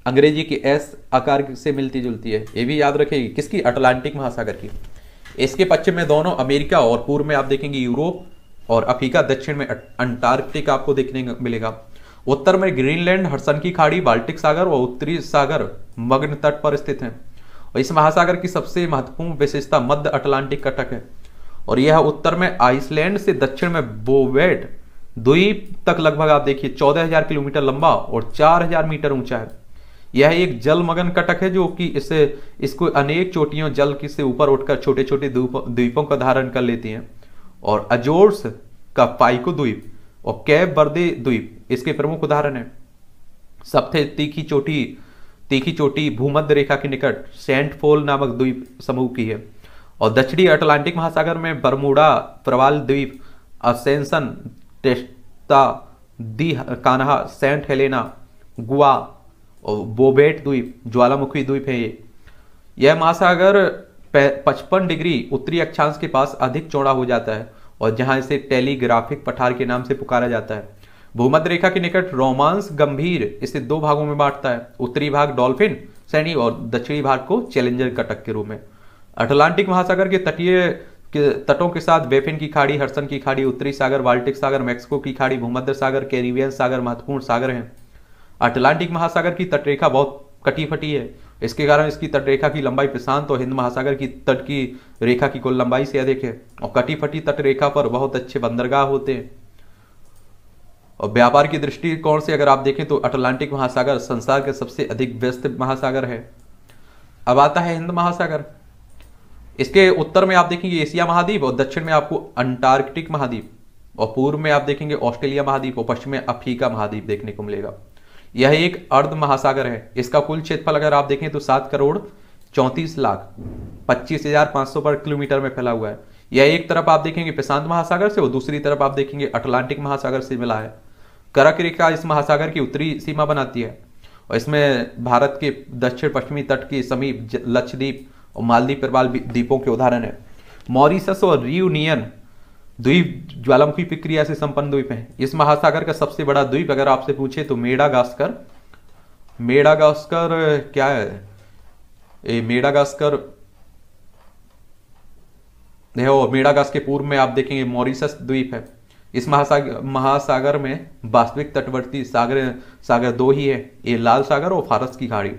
अंग्रेजी की एस आकार से मिलती जुलती है ये भी याद रखेगी किसकी अटलांटिक महासागर की इसके पश्चिम में दोनों अमेरिका और पूर्व में आप देखेंगे यूरोप और अफ्रीका दक्षिण में अं-, अंटार्कटिक आपको देखने मिलेगा उत्तर में ग्रीनलैंड हरसन की खाड़ी बाल्टिक सागर और उत्तरी सागर मग्न तट पर स्थित है और इस महासागर की सबसे महत्वपूर्ण विशेषता मध्य अटलांटिक कटक है और यह उत्तर में आइसलैंड से दक्षिण में बोवेट द्वीप तक लगभग आप देखिए 14,000 किलोमीटर लंबा और 4,000 मीटर ऊंचा है यह एक जलमग्न कटक है जो कि इसे इसको अनेक चोटियों जल की से ऊपर उठकर छोटे छोटे द्वीपों का धारण कर लेती हैं और अजोर्स का पाइको द्वीप और कैब बर्दे द्वीप इसके प्रमुख उदाहरण है सबसे तीखी चोटी तीखी चोटी भूमध्य रेखा के निकट सेंट फोल नामक द्वीप समूह की है और दक्षिणी अटलांटिक महासागर में बरमूडा प्रवाल द्वीप Ascension Tristan da Cunha Saint Helena Gough और बोबेट द्वीप ज्वालामुखी द्वीप है ये यह महासागर पचपन डिग्री उत्तरी अक्षांश के पास अधिक चौड़ा हो जाता है और जहां इसे टेलीग्राफिक पठार के नाम से पुकारा जाता है भूमध्य रेखा के निकट रोमांस गंभीर इसे दो भागों में बांटता है उत्तरी भाग डॉल्फिन सैनी और दक्षिणी भाग को चैलेंजर कटक के रूप में अटलांटिक महासागर के तटीय के तटों के साथ बेफिन की खाड़ी हरसन की खाड़ी उत्तरी सागर बाल्टिक सागर मेक्सिको की खाड़ी भूमध्य सागर कैरिबियन सागर महत्वपूर्ण सागर हैं अटलांटिक महासागर की तटरेखा बहुत कटी फटी है इसके कारण इसकी तटरेखा की लंबाई प्रशांत और हिंद महासागर की तट की रेखा की कुल लंबाई से अधिक है और कटी फटी तटरेखा पर बहुत अच्छे बंदरगाह होते हैं और व्यापार की दृष्टिकोण से अगर आप देखें तो अटलांटिक महासागर संसार के सबसे अधिक व्यस्त महासागर है अब आता है हिंद महासागर इसके उत्तर में आप देखेंगे एशिया महाद्वीप और दक्षिण में आपको अंटार्कटिक महाद्वीप और पूर्व में आप देखेंगे ऑस्ट्रेलिया महाद्वीप और पश्चिम में अफ्रीका महाद्वीप देखने को मिलेगा यह एक अर्ध महासागर है इसका कुल क्षेत्रफल अगर आप देखें तो सात करोड़ चौंतीस लाख पच्चीस हजार पांच सौ पर किलोमीटर में फैला हुआ है यह एक तरफ आप देखेंगे प्रशांत महासागर से और दूसरी तरफ आप देखेंगे अटलांटिक महासागर से मिला है करक रेखा इस महासागर की उत्तरी सीमा बनाती है और इसमें भारत के दक्षिण पश्चिमी तट के समीप लक्षद्वीप और मालदीप प्रवाल द्वीपों के उदाहरण है मॉरिसस और रियूनियन द्वीप ज्वालामुखी प्रक्रिया से संपन्न द्वीप है इस महासागर का सबसे बड़ा द्वीप अगर आपसे पूछे तो मेडागास्कर मेडागास्कर क्या है ये मेडागास्कर देखो मेडागास के पूर्व में आप देखेंगे मॉरिशस द्वीप है इस महासागर महासागर में वास्तविक तटवर्ती सागर सागर दो ही है ये लाल सागर और फारस की खाड़ी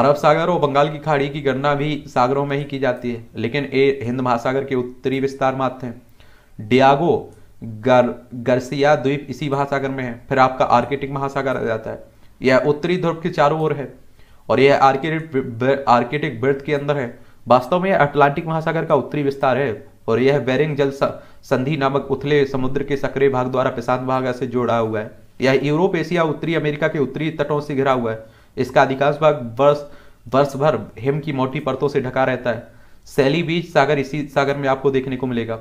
अरब सागर और बंगाल की खाड़ी की गणना भी सागरों में ही की जाती है लेकिन ये हिंद महासागर के उत्तरी विस्तार मात्र हैं डियागो गर गर्सिया द्वीप इसी महासागर में है फिर आपका आर्किटिक महासागर आ जाता है यह उत्तरी ध्रुव के चारों ओर है और यह आर्किटिक आर्किटिक वृत्त के अंदर है वास्तव में यह अटलांटिक महासागर का उत्तरी विस्तार है और यह बेरिंग जल संधि नामक उथले समुद्र के सक्रिय भाग द्वारा प्रशांत भाग से जोड़ा हुआ है यह यूरोप एशिया उत्तरी अमेरिका के उत्तरी तटों से घिरा हुआ है इसका अधिकांश भाग वर्ष वर्ष भर हिम की मोटी परतों से ढका रहता है सैली बीच सागर इसी सागर में आपको देखने को मिलेगा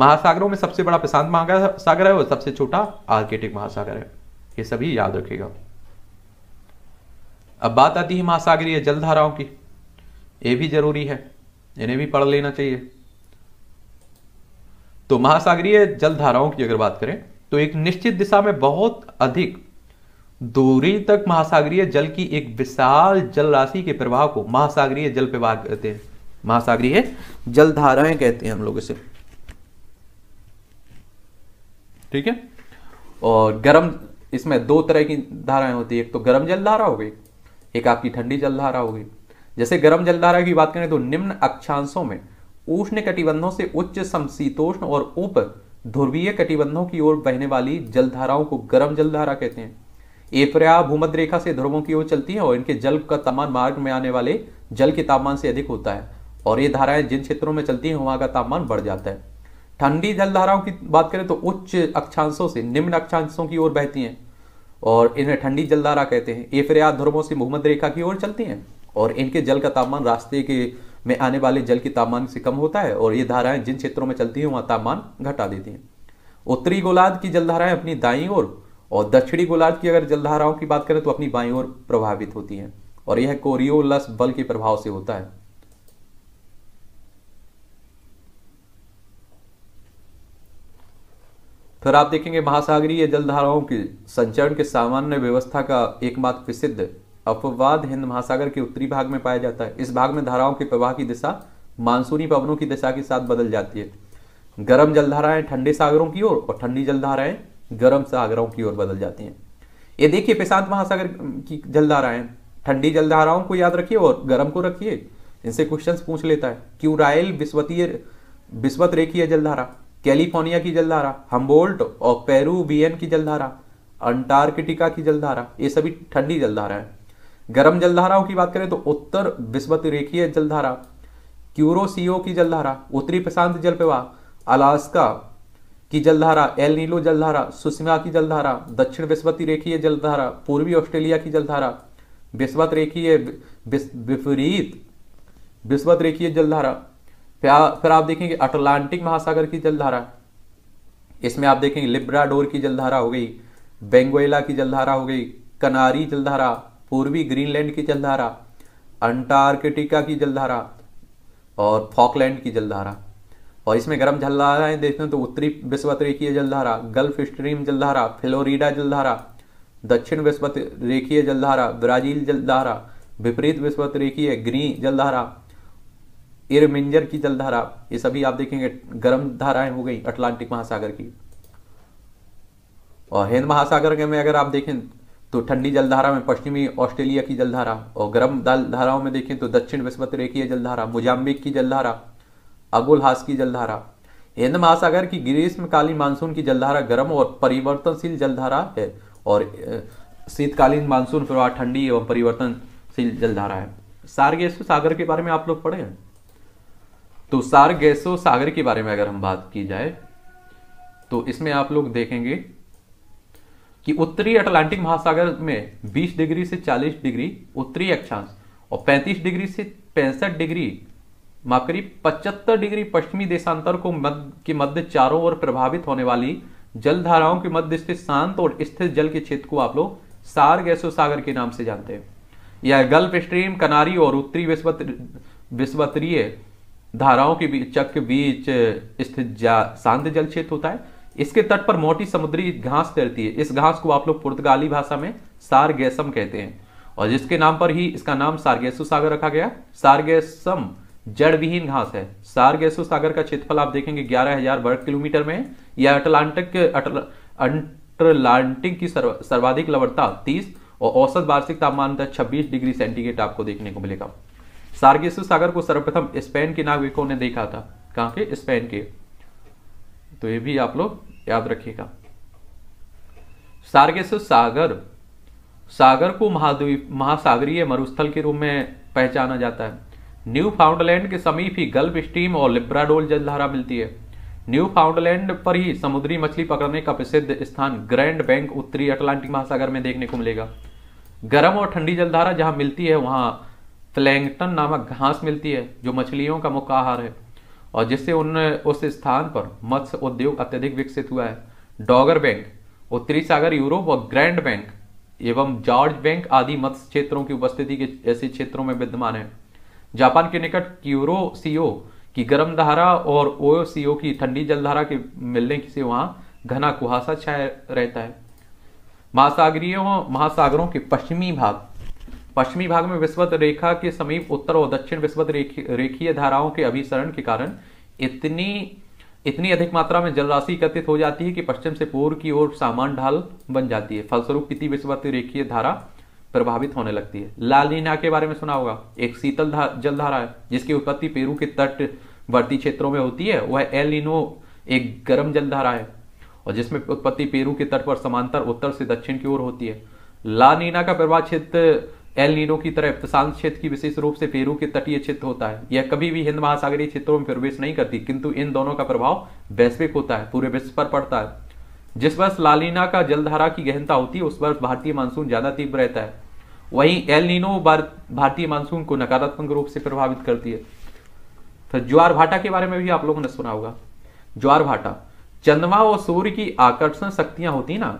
महासागरों में सबसे बड़ा प्रशांत महासागर है और सबसे छोटा आर्किटिक महासागर है ये सभी याद रखेगा अब बात आती है महासागरीय जलधाराओं की ये भी जरूरी है इन्हें भी पढ़ लेना चाहिए तो महासागरीय जल धाराओं की अगर बात करें तो एक निश्चित दिशा में बहुत अधिक दूरी तक महासागरीय जल की एक विशाल जल राशि के प्रभाव को महासागरीय जल प्रभाव कहते हैं महासागरीय जलधाराएं कहते हैं हम लोग इसे ठीक है और गर्म इसमें दो तरह की धाराएं होती है एक तो गर्म जल धारा हो गई एक आपकी ठंडी जल धारा हो गई जैसे गर्म जल धारा की बात करें तो निम्न अक्षांशों में उष्ण कटिबंधों से उच्च समशीतोष्ण और उप ध्रुवीय कटिबंधों की ओर बहने वाली जलधाराओं को गर्म जलधारा कहते हैं एफ्रिया भूमध्य रेखा से ध्रुवों की ओर चलती है और इनके जल का तापमान मार्ग में आने वाले जल के तापमान से अधिक होता है और ये धाराएं जिन क्षेत्रों में चलती हैं वहां का तापमान बढ़ जाता है ठंडी जलधाराओं की बात करें तो उच्च अक्षांशों से निम्न अक्षांशों की ओर बहती हैं और इन्हें ठंडी जलधारा कहते हैं ये फ्रिया ध्रुवों से मोहम्मद रेखा की ओर चलती हैं और इनके जल का तापमान रास्ते के में आने वाले जल के तापमान से कम होता है और ये धाराएं जिन क्षेत्रों में चलती हैं वहाँ तापमान घटा देती हैं उत्तरी गोलार्ध की जलधाराएं अपनी दाई ओर और, और दक्षिणी गोलार्ध की अगर जलधाराओं की बात करें तो अपनी बाई ओर प्रभावित होती हैं और यह कोरियोलस बल के प्रभाव से होता है फिर आप देखेंगे महासागरीय जलधाराओं के संचरण के सामान्य व्यवस्था का एकमात्र प्रसिद्ध अपवाद हिंद महासागर के उत्तरी भाग में पाया जाता है इस भाग में धाराओं के प्रवाह की दिशा मानसूनी पवनों की दिशा के साथ बदल जाती है गर्म जलधाराएं ठंडे सागरों की ओर और, ठंडी जलधाराएं गर्म सागरों की ओर बदल जाती हैं ये देखिए प्रशांत महासागर की जलधाराएं ठंडी जलधाराओं को याद रखिए और गर्म को रखिए इनसे क्वेश्चन पूछ लेता है क्यों रायल विस्वतीय विस्वत रेखीय जलधारा कैलिफोर्निया की जलधारा हम्बोल्ट और पेरूबियन की जलधारा अंटार्कटिका की जलधारा ये सभी ठंडी जलधारा है गर्म जलधाराओं की बात करें तो उत्तर विस्वत रेखीय जलधारा क्यूरोसियो की जलधारा उत्तरी प्रशांत जलप्रवाह अलास्का की जलधारा एल नीलो जलधारा सुषमा की जलधारा दक्षिण विस्वती रेखीय जलधारा पूर्वी ऑस्ट्रेलिया की जलधारा विस्वत रेखीय विपरीत विस्वत रेखीय जलधारा फिर आप देखेंगे अटलांटिक महासागर की जलधारा इसमें आप देखेंगे लिब्राडोर की जलधारा हो गई बेंगोला की जलधारा हो गई कनारी जलधारा पूर्वी ग्रीनलैंड की जलधारा अंटार्कटिका की जलधारा और फॉकलैंड की जलधारा और इसमें गर्म जलधाराएं देखते हैं तो उत्तरी विश्वत रेखीय जलधारा गल्फ स्ट्रीम जलधारा फ्लोरिडा जलधारा दक्षिण विश्वत रेखीय जलधारा ब्राजील जलधारा विपरीत विश्वत रेखीय ग्रीन जलधारा इरमिंजर की जलधारा ये सभी आप देखेंगे गर्म धाराएं हो गई अटलांटिक महासागर की और हिंद महासागर के में अगर आप देखें तो ठंडी जलधारा में पश्चिमी ऑस्ट्रेलिया की जलधारा और गर्म धाराओं में देखें तो दक्षिण विस्पत रेखीय जलधारा मोजाम्बिक की जलधारा अगुलहास की जलधारा हिंद महासागर की ग्रीष्मकालीन मानसून की जलधारा गर्म और परिवर्तनशील जलधारा है और शीतकालीन मानसून प्रवाह ठंडी एवं परिवर्तनशील जलधारा है सार्गेश्वर सागर के बारे में आप लोग पढ़े हैं तो सार गैसो सागर के बारे में अगर हम बात की जाए तो इसमें आप लोग देखेंगे कि उत्तरी अटलांटिक महासागर में 20 डिग्री से 40 डिग्री उत्तरी अक्षांश और 35 डिग्री से पैंसठ डिग्री माफ करिए पचहत्तर डिग्री पश्चिमी देशांतर को मध्य के मध्य चारों ओर प्रभावित होने वाली जल धाराओं के मध्य स्थित शांत और स्थिर जल के क्षेत्र को आप लोग सार गैसो सागर के नाम से जानते हैं यह गल्फ स्ट्रीम कनारी और उत्तरी विश्वत विश्वतरीय धाराओं के बीच चक के बीच स्थित शांत जल क्षेत्र होता है इसके तट पर मोटी समुद्री घास तैरती है इस घास को आप लोग पुर्तगाली भाषा में सारगेसम कहते हैं और जिसके नाम पर ही इसका नाम सारगेसु सागर रखा गया सारगेसम जड़ विहीन घास है सारगेसु सागर का क्षेत्रफल आप देखेंगे ग्यारह हजार वर्ग किलोमीटर में यह अटलांटिक अटलांटिक की सर्व, सर्वाधिक लवड़ता तीस और औसत वार्षिक तापमान छब्बीस डिग्री सेंटीग्रेड आपको देखने को मिलेगा सार्गेसु सागर को सर्वप्रथम स्पेन के नागरिकों ने देखा था कहा के स्पेन के तो ये भी आप लोग याद रखिएगा सार्गेसु सागर सागर को महाद्वीप महासागरीय मरुस्थल के रूप में पहचाना जाता है न्यू फाउंडलैंड के समीप ही गल्फ स्टीम और लिब्राडोल जलधारा मिलती है न्यू फाउंडलैंड पर ही समुद्री मछली पकड़ने का प्रसिद्ध स्थान ग्रैंड बैंक उत्तरी अटलांटिक महासागर में देखने को मिलेगा गर्म और ठंडी जलधारा जहां मिलती है वहां प्लैंकटन नामक घास मिलती है जो मछलियों का मुख्य आहार है और जिससे उन उस स्थान पर मत्स्य उद्योग अत्यधिक विकसित हुआ है डॉगर बैंक उत्तरी सागर यूरोप और ग्रैंड बैंक एवं जॉर्ज बैंक आदि मत्स्य क्षेत्रों की उपस्थिति के ऐसे क्षेत्रों में विद्यमान है जापान के निकट क्यूरो सीओ की गर्म धारा और ओयो की ठंडी जलधारा के मिलने से वहां घना कुहासा छाया रहता है महासागरीय महासागरों के पश्चिमी भाग पश्चिमी भाग में विस्वत रेखा के समीप उत्तर और दक्षिण विस्वत रेखी, रेखीय धाराओं के अभिसरण के कारण इतनी इतनी अधिक मात्रा में जलराशि एकत्रित हो जाती है कि पश्चिम से पूर्व की ओर सामान ढाल बन जाती है फलस्वरूप किति विस्वत रेखीय धारा प्रभावित होने लगती है लाल नीना के बारे में सुना होगा एक शीतल जलधारा है जिसकी उत्पत्ति पेरू के तटवर्ती क्षेत्रों में होती है वह एल एक गर्म जलधारा है और जिसमें उत्पत्ति पेरू के तट पर समांतर उत्तर से दक्षिण की ओर होती है ला नीना का प्रभाव क्षेत्र एल नीनो की तरह प्रशांत क्षेत्र की विशेष रूप से पेरू के तटीय क्षेत्र होता है यह कभी भी हिंद महासागरीय क्षेत्रों में प्रवेश नहीं करती किंतु इन दोनों का प्रभाव वैश्विक होता है पूरे विश्व पर पड़ता है जिस वर्ष लालिना का जलधारा की गहनता होती है उस वर्ष भारतीय मानसून ज्यादा तीव्र रहता है वहीं एल नीनो भारतीय मानसून को नकारात्मक रूप से प्रभावित करती है तो ज्वार भाटा के बारे में भी आप लोगों ने सुना होगा ज्वार भाटा चंद्रमा और सूर्य की आकर्षण शक्तियां होती ना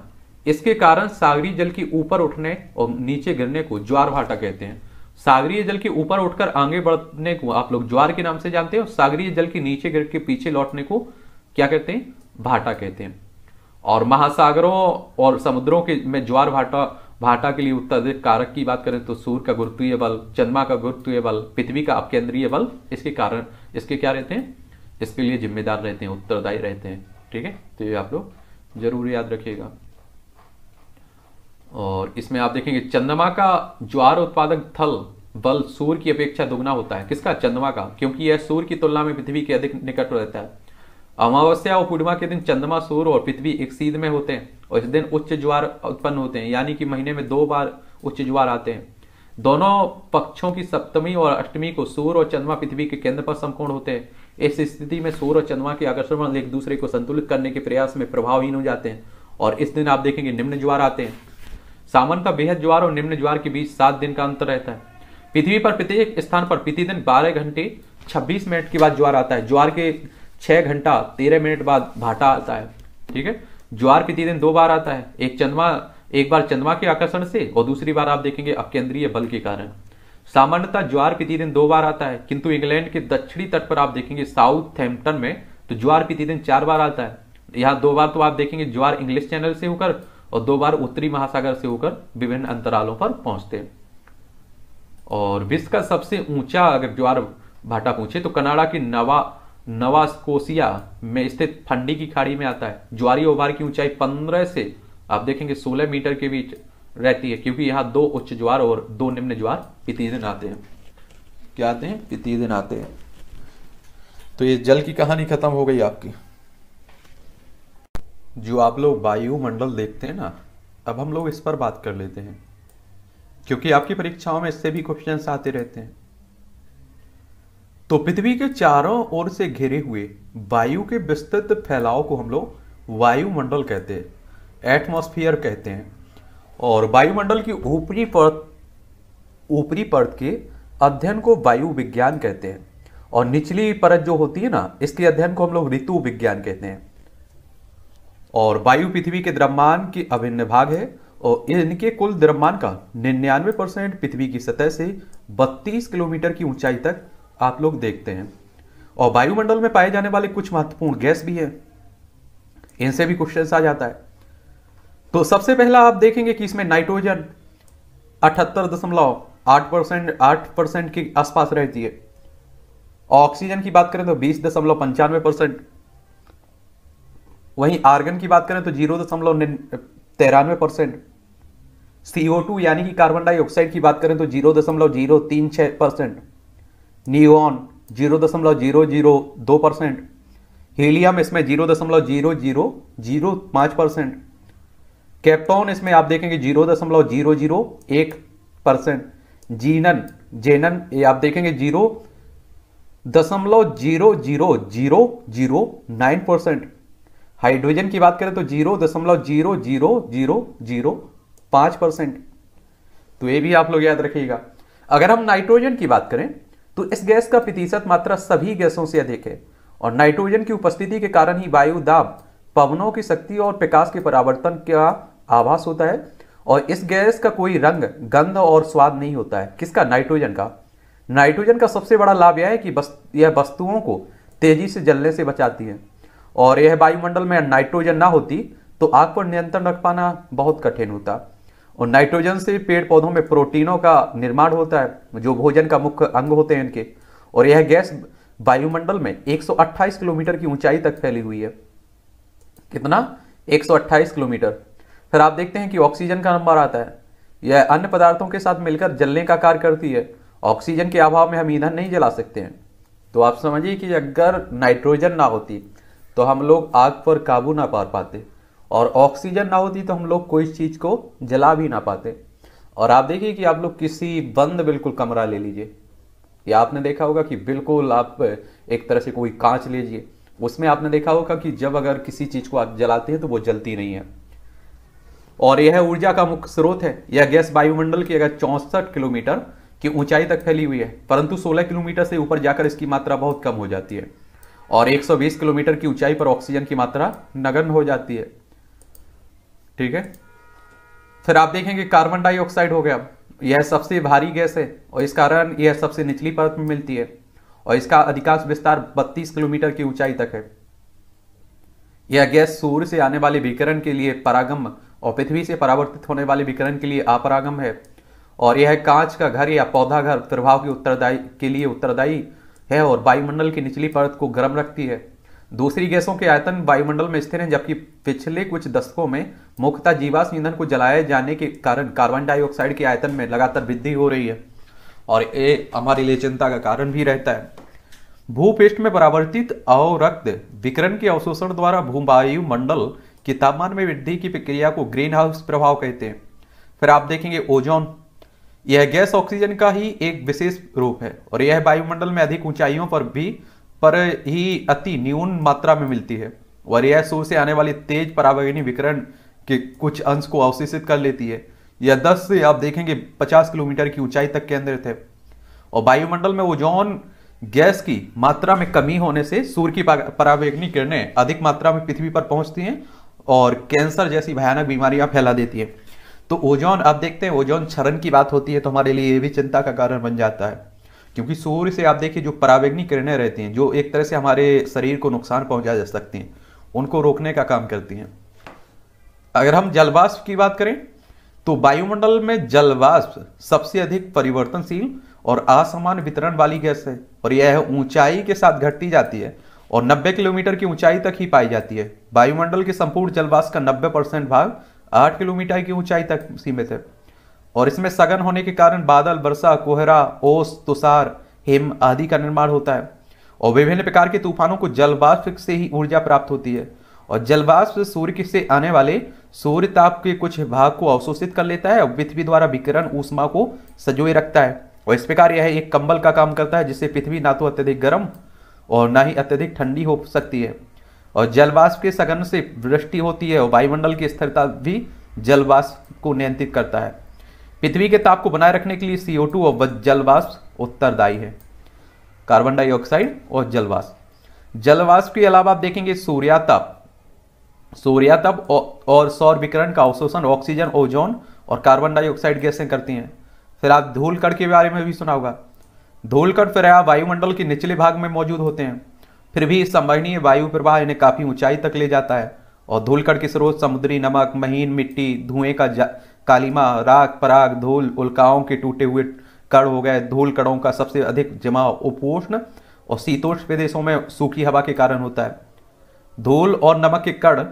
इसके कारण सागरीय जल के ऊपर उठने और नीचे गिरने को ज्वार भाटा कहते हैं सागरीय जल के ऊपर उठकर आगे बढ़ने को आप लोग ज्वार के नाम से जानते हैं और सागरीय जल के नीचे गिर के पीछे लौटने को क्या कहते हैं भाटा कहते हैं और महासागरों और समुद्रों के में ज्वार भाटा भाटा के लिए उत्तराधिक कारक की बात करें तो सूर्य का गुरुत्वीय बल चंद्रमा का गुरुत्वीय बल पृथ्वी का अपकेंद्रीय बल इसके कारण इसके क्या रहते हैं इसके लिए जिम्मेदार रहते हैं उत्तरदायी रहते हैं ठीक है तो ये आप लोग जरूर याद रखिएगा और इसमें आप देखेंगे चंद्रमा का ज्वार उत्पादक थल बल सूर्य की अपेक्षा दुगना होता है किसका चंद्रमा का क्योंकि यह सूर्य की तुलना में पृथ्वी के अधिक निकट रहता है अमावस्या और पूर्णिमा के दिन चंद्रमा सूर्य और पृथ्वी एक सीध में होते हैं और इस दिन उच्च ज्वार उत्पन्न होते हैं यानी कि महीने में दो बार उच्च ज्वार आते हैं दोनों पक्षों की सप्तमी और अष्टमी को सूर्य और चंद्रमा पृथ्वी के केंद्र पर संपूर्ण होते हैं इस स्थिति में सूर्य और चंद्रमा के आकर्षण एक दूसरे को संतुलित करने के प्रयास में प्रभावहीन हो जाते हैं और इस दिन आप देखेंगे निम्न ज्वार आते हैं सावन का बेहद ज्वार और निम्न ज्वार के बीच सात दिन का अंतर रहता है पृथ्वी पर प्रत्येक स्थान पर प्रतिदिन बारह घंटे छब्बीस मिनट के बाद ज्वार आता है ज्वार के छह घंटा तेरह मिनट बाद भाटा आता है ठीक है ज्वार प्रतिदिन दो बार आता है एक चंद्रमा एक बार चंद्रमा के आकर्षण से और दूसरी बार आप देखेंगे अपकेंद्रीय बल के कारण सामान्यतः ज्वार प्रतिदिन दो बार आता है किंतु इंग्लैंड के दक्षिणी तट पर आप देखेंगे साउथ हैम्पटन में तो ज्वार प्रतिदिन चार बार आता है यहाँ दो बार तो आप देखेंगे ज्वार इंग्लिश चैनल से होकर और दो बार उत्तरी महासागर से होकर विभिन्न अंतरालों पर पहुंचते हैं और विश्व का सबसे ऊंचा अगर ज्वार भाटा पूछे तो कनाडा की नवा नवा स्कोसिया में स्थित फंडी की खाड़ी में आता है ज्वारी ओभार की ऊंचाई 15 से आप देखेंगे 16 मीटर के बीच रहती है क्योंकि यहाँ दो उच्च ज्वार और दो निम्न ज्वार प्रतिदिन आते हैं क्या आते हैं प्रतिदिन आते हैं तो ये जल की कहानी खत्म हो गई आपकी जो आप लोग वायुमंडल देखते हैं ना अब हम लोग इस पर बात कर लेते हैं क्योंकि आपकी परीक्षाओं में इससे भी क्वेश्चन आते रहते हैं तो पृथ्वी के चारों ओर से घिरे हुए वायु के विस्तृत फैलाव को हम लोग वायुमंडल कहते हैं एटमोस्फियर कहते हैं और वायुमंडल की ऊपरी परत ऊपरी परत के अध्ययन को वायु विज्ञान कहते हैं और निचली परत जो होती है ना इसके अध्ययन को हम लोग ऋतु विज्ञान कहते हैं और वायु पृथ्वी के द्रव्यमान के अभिन्न भाग है और इनके कुल द्रव्यमान का निन्यानवे परसेंट पृथ्वी की सतह से 32 किलोमीटर की ऊंचाई तक आप लोग देखते हैं और वायुमंडल में पाए जाने वाले कुछ महत्वपूर्ण गैस भी है इनसे भी क्वेश्चन आ जाता है तो सबसे पहला आप देखेंगे कि इसमें नाइट्रोजन अठहत्तर दशमलव आठ परसेंट आठ परसेंट के आसपास रहती है ऑक्सीजन की बात करें तो बीस दशमलव पंचानवे परसेंट वहीं आर्गन की बात करें तो जीरो दशमलव तिरानवे परसेंट सीओ टू यानी कि कार्बन डाइऑक्साइड की बात करें तो जीरो दशमलव जीरो तीन छः परसेंट नियोन जीरो दशमलव जीरो जीरो दो परसेंट हीलियम इसमें जीरो दशमलव जीरो जीरो जीरो पाँच परसेंट कैप्टॉन इसमें आप देखेंगे जीरो दशमलव जीरो जीरो एक परसेंट जीनन जेनन ये आप देखेंगे जीरो दशमलव zero zero zero zero nine percent hydrogen की बात करें तो जीरो दशमलव जीरो जीरो जीरो जीरो पांच परसेंट तो ये भी आप लोग याद रखिएगा अगर हम नाइट्रोजन की बात करें तो इस गैस का प्रतिशत मात्रा सभी गैसों से अधिक है और नाइट्रोजन की उपस्थिति के कारण ही वायु दाब पवनों की शक्ति और प्रकाश के परावर्तन का आभास होता है और इस गैस का कोई रंग गंध और स्वाद नहीं होता है किसका नाइट्रोजन का नाइट्रोजन का सबसे बड़ा लाभ यह है कि यह वस्तुओं को तेजी से जलने से बचाती है और यह वायुमंडल में नाइट्रोजन ना होती तो आग पर नियंत्रण रख पाना बहुत कठिन होता और नाइट्रोजन से पेड़ पौधों में प्रोटीनों का निर्माण होता है जो भोजन का मुख्य अंग होते हैं इनके और यह गैस वायुमंडल में 128 किलोमीटर की ऊंचाई तक फैली हुई है कितना 128 किलोमीटर फिर आप देखते हैं कि ऑक्सीजन का नंबर आता है यह अन्य पदार्थों के साथ मिलकर जलने का कार्य करती है ऑक्सीजन के अभाव में हम ईंधन नहीं जला सकते हैं तो आप समझिए कि अगर नाइट्रोजन ना होती तो हम लोग आग पर काबू ना पा पाते और ऑक्सीजन ना होती तो हम लोग कोई चीज़ को जला भी ना पाते और आप देखिए कि आप लोग किसी बंद बिल्कुल कमरा ले लीजिए या आपने देखा होगा कि बिल्कुल आप एक तरह से कोई कांच लीजिए उसमें आपने देखा होगा कि जब अगर किसी चीज़ को आप जलाते हैं तो वो जलती नहीं है और यह ऊर्जा का मुख्य स्रोत है यह गैस वायुमंडल की अगर चौंसठ किलोमीटर की ऊंचाई तक फैली हुई है परंतु 16 किलोमीटर से ऊपर जाकर इसकी मात्रा बहुत कम हो जाती है और 120 किलोमीटर की ऊंचाई पर ऑक्सीजन की मात्रा नगन हो जाती है ठीक है फिर आप देखेंगे कार्बन डाइऑक्साइड हो गया यह सबसे भारी गैस है और इस कारण यह सबसे निचली परत में मिलती है और इसका अधिकांश विस्तार 32 किलोमीटर की ऊंचाई तक है यह गैस सूर्य से आने वाले विकरण के लिए परागम और पृथ्वी से परावर्तित होने वाले विकरण के लिए अपरागम है और यह कांच का घर या पौधा घर प्रभाव के उत्तरदायी के लिए उत्तरदायी है और वायुमंडल की निचली परत को गर्म रखती है दूसरी गैसों के आयतन वायुमंडल में स्थिर हैं जबकि पिछले कुछ दशकों में मुख्यतः जीवाश्म ईंधन को जलाए जाने के कारण कार्बन डाइऑक्साइड के आयतन में लगातार वृद्धि हो रही है और ये हमारे लिए चिंता का कारण भी रहता है भूपृष्ठ में परावर्तित अवरक्त विकरण के अवशोषण द्वारा भू वायुमंडल के तापमान में वृद्धि की प्रक्रिया को ग्रीन हाउस प्रभाव कहते हैं फिर आप देखेंगे ओजोन यह गैस ऑक्सीजन का ही एक विशेष रूप है और यह वायुमंडल में अधिक ऊंचाइयों पर भी पर ही अति न्यून मात्रा में मिलती है और यह सूर्य से आने वाली तेज परावैनी विकरण के कुछ अंश को अवशेषित कर लेती है यह दस से आप देखेंगे पचास किलोमीटर की ऊंचाई तक केंद्रित है और वायुमंडल में ओजोन गैस की मात्रा में कमी होने से सूर्य की परावेगनी किरणें अधिक मात्रा में पृथ्वी पर पहुंचती हैं और कैंसर जैसी भयानक बीमारियां फैला देती है तो ओजोन आप देखते हैं ओजोन क्षरण की बात होती है तो हमारे लिए ये भी चिंता का कारण बन जाता है क्योंकि सूर्य से आप देखिए जो परावैग्निक किरणें रहती हैं जो एक तरह से हमारे शरीर को नुकसान पहुंचा जा सकती हैं उनको रोकने का काम करती हैं अगर हम जलवाष्प की बात करें तो वायुमंडल में जलवाष्प सबसे अधिक परिवर्तनशील और असमान वितरण वाली गैस है और यह ऊंचाई के साथ घटती जाती है और 90 किलोमीटर की ऊंचाई तक ही पाई जाती है वायुमंडल के संपूर्ण जलवाष्प का 90 परसेंट भाग आठ किलोमीटर की ऊंचाई तक सीमित है और इसमें सघन होने के कारण बादल वर्षा कोहरा ओस तुषार हिम आदि का निर्माण होता है और विभिन्न प्रकार के तूफानों को जलवाष्प से ही ऊर्जा प्राप्त होती है और जलवाष्प सूर्य से आने वाले सूर्य ताप के कुछ भाग को अवशोषित कर लेता है और पृथ्वी द्वारा विकिरण ऊष्मा को सजोए रखता है और इस प्रकार यह एक कंबल का काम करता है जिससे पृथ्वी ना तो अत्यधिक गर्म और ना ही अत्यधिक ठंडी हो सकती है और जलवाष्प के सघन से वृष्टि होती है और वायुमंडल की स्थिरता भी जलवाष्प को नियंत्रित करता है पृथ्वी के ताप को बनाए रखने के लिए टू और जलवाष्प उत्तरदायी है कार्बन डाइऑक्साइड और जलवाष्प जलवाष्प के अलावा आप देखेंगे सूर्याताप सूर्याताप और सौर विकिरण का अवशोषण ऑक्सीजन ओजोन और कार्बन डाइऑक्साइड गैसें करती हैं फिर आप धूलकण के बारे में भी सुना होगा धूलकण फिर वायुमंडल के निचले भाग में मौजूद होते हैं फिर भी संवर्णीय वायु प्रवाह इन्हें काफ़ी ऊंचाई तक ले जाता है और धूलकड़ के स्रोत समुद्री नमक महीन मिट्टी धुएं का कालीमा राग पराग धूल उल्काओं के टूटे हुए कण हो गए धूल कड़ों का सबसे अधिक जमाव उपोष्ण और शीतोष्ण प्रदेशों में सूखी हवा के कारण होता है धूल और नमक के कण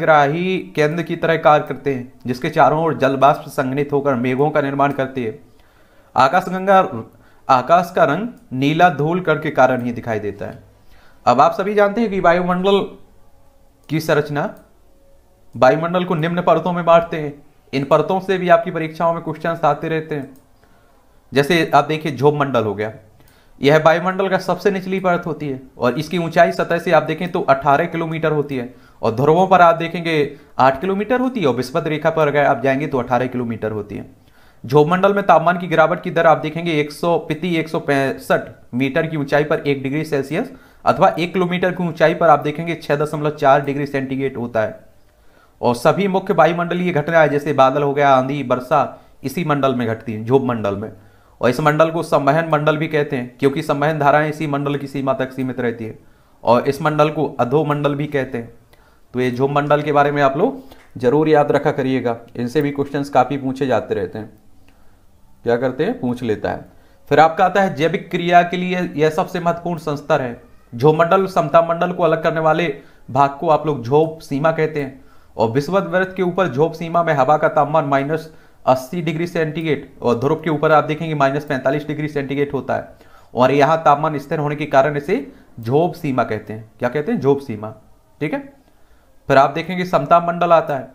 ग्राही केंद्र की तरह कार्य करते हैं जिसके चारों ओर जलबाष्प संगणित होकर मेघों का निर्माण करती है आकाशगंगा आकाश का रंग नीला धूल कण के कारण ही दिखाई देता है अब आप सभी जानते हैं कि वायुमंडल की संरचना वायुमंडल को निम्न परतों में बांटते हैं इन परतों से भी आपकी परीक्षाओं में क्वेश्चन आते रहते हैं जैसे आप देखिए झोप मंडल हो गया यह वायुमंडल का सबसे निचली परत होती है और इसकी ऊंचाई सतह से आप देखें तो 18 किलोमीटर होती है और ध्रुवों पर आप देखेंगे 8 किलोमीटर होती है और विस्पत रेखा पर अगर आप जाएंगे तो 18 किलोमीटर होती है झोपमंडल में तापमान की गिरावट की दर आप देखेंगे एक सौ एक मीटर की ऊंचाई पर एक डिग्री सेल्सियस अथवा एक किलोमीटर की ऊंचाई पर आप देखेंगे छह दशमलव चार डिग्री सेंटीग्रेड होता है और सभी मुख्य वायुमंडलीय घटनाएं जैसे बादल हो गया आंधी वर्षा इसी मंडल में घटती हैं झोप मंडल में और इस मंडल को संवहन मंडल भी कहते हैं क्योंकि संवहन धाराएं इसी मंडल की सीमा तक सीमित रहती है और इस मंडल को अधो मंडल भी कहते हैं तो ये झोप मंडल के बारे में आप लोग जरूर याद रखा करिएगा इनसे भी क्वेश्चंस काफ़ी पूछे जाते रहते हैं क्या करते हैं पूछ लेता है फिर आपका आता है जैविक क्रिया के लिए यह सबसे महत्वपूर्ण संस्तर है मंडल समता मंडल को अलग करने वाले भाग को आप लोग झोप सीमा कहते हैं और विश्व वृत्त के ऊपर झोप सीमा में हवा का तापमान माइनस अस्सी डिग्री सेंटीग्रेड और ध्रुव के ऊपर आप देखेंगे माइनस पैंतालीस डिग्री सेंटीग्रेड होता है और यहाँ तापमान स्थिर होने के कारण इसे झोप सीमा कहते हैं क्या कहते हैं झोप सीमा ठीक है फिर आप देखेंगे समता मंडल आता है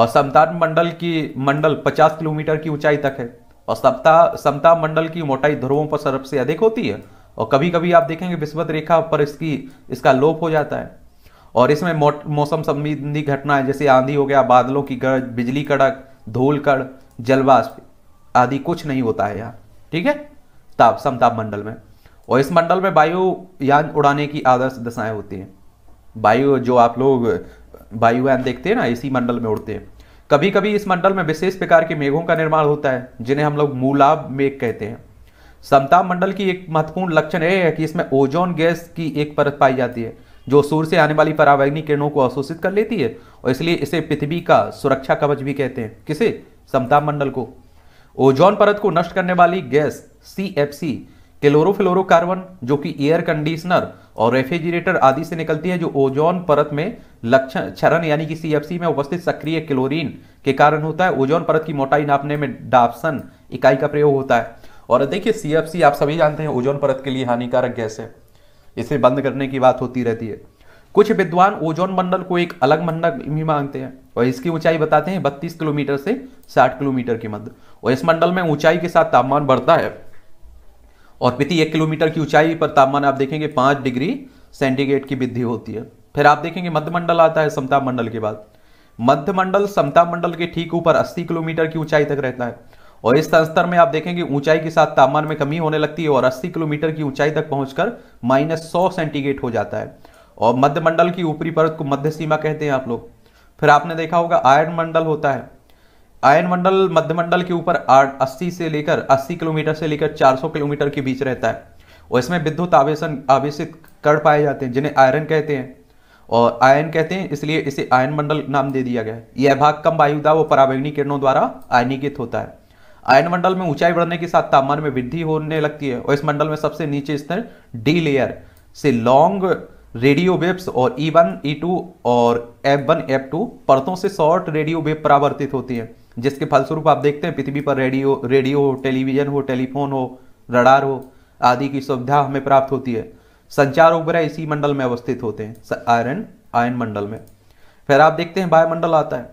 और समता मंडल की मंडल पचास किलोमीटर की ऊंचाई तक है और सप्ताह समता मंडल की मोटाई ध्रुवों पर सबसे अधिक होती है और कभी कभी आप देखेंगे विस्वत रेखा पर इसकी इसका लोप हो जाता है और इसमें मौसम संबंधी घटनाएं जैसे आंधी हो गया बादलों की गरज बिजली कड़क धूल कड़ जलवाष्प आदि कुछ नहीं होता है यहाँ ठीक है ताप समताप मंडल में और इस मंडल में वायुयान उड़ाने की आदर्श दशाएं होती हैं वायु जो आप लोग वायुयान देखते हैं ना इसी मंडल में उड़ते हैं कभी कभी इस मंडल में विशेष प्रकार के मेघों का निर्माण होता है जिन्हें हम लोग मूलाब मेघ कहते हैं समताप मंडल की एक महत्वपूर्ण लक्षण यह है कि इसमें ओजोन गैस की एक परत पाई जाती है जो सूर्य से आने वाली परावैग्निक किरणों को अवशोषित कर लेती है और इसलिए इसे पृथ्वी का सुरक्षा कवच भी कहते हैं किसे समताप मंडल को ओजोन परत को नष्ट करने वाली gas C F C chlorofluorocarbon जो कि एयर कंडीशनर और रेफ्रिजरेटर आदि से निकलती है जो ओजोन परत में लक्षण क्षरण यानी कि सीएफसी में उपस्थित सक्रिय क्लोरीन के कारण होता है ओजोन परत की मोटाई नापने में डाप्सन इकाई का प्रयोग होता है और देखिए सी आप सभी जानते हैं ओजोन परत के लिए हानिकारक गैस है इसे बंद करने की बात होती रहती है कुछ विद्वान ओजोन मंडल को एक अलग मंडल भी मांगते हैं और इसकी ऊंचाई बताते हैं 32 किलोमीटर से 60 किलोमीटर के मध्य और इस मंडल में ऊंचाई के साथ तापमान बढ़ता है और प्रति एक किलोमीटर की ऊंचाई पर तापमान आप देखेंगे पांच डिग्री सेंटीग्रेड की वृद्धि होती है फिर आप देखेंगे मध्यमंडल आता है समताप मंडल के बाद मध्यमंडल समताप मंडल के ठीक ऊपर अस्सी किलोमीटर की ऊंचाई तक रहता है और इस स्तर में आप देखेंगे ऊंचाई के साथ तापमान में कमी होने लगती है और 80 किलोमीटर की ऊंचाई तक पहुंचकर माइनस सौ सेंटीग्रेड हो जाता है और मध्य मंडल की ऊपरी परत को मध्य सीमा कहते हैं आप लोग फिर आपने देखा होगा आयन मंडल होता है आयन मंडल मध्य मंडल के ऊपर अस्सी से लेकर अस्सी किलोमीटर से लेकर चार किलोमीटर के बीच रहता है और इसमें विद्युत आवेशन आवेशित कर पाए जाते हैं जिन्हें आयरन कहते हैं और आयन कहते हैं इसलिए इसे आयन मंडल नाम दे दिया गया है यह भाग कम वायुदा व पराबैंगनी किरणों द्वारा आयनीकृत होता है आयन मंडल में ऊंचाई बढ़ने के साथ तापमान में वृद्धि होने लगती है और इस मंडल में सबसे नीचे स्तर डी लेयर से लॉन्ग रेडियो वेव्स और ई वन ई टू और एफ वन एफ टू परतों से शॉर्ट रेडियो वेब परावर्तित होती है जिसके फलस्वरूप आप देखते हैं पृथ्वी पर रेडियो रेडियो हो टेलीविजन हो टेलीफोन हो रडार हो आदि की सुविधा हमें प्राप्त होती है संचार उपग्रह इसी मंडल में अवस्थित होते हैं आयरन आयन मंडल में फिर आप देखते हैं वायुमंडल आता है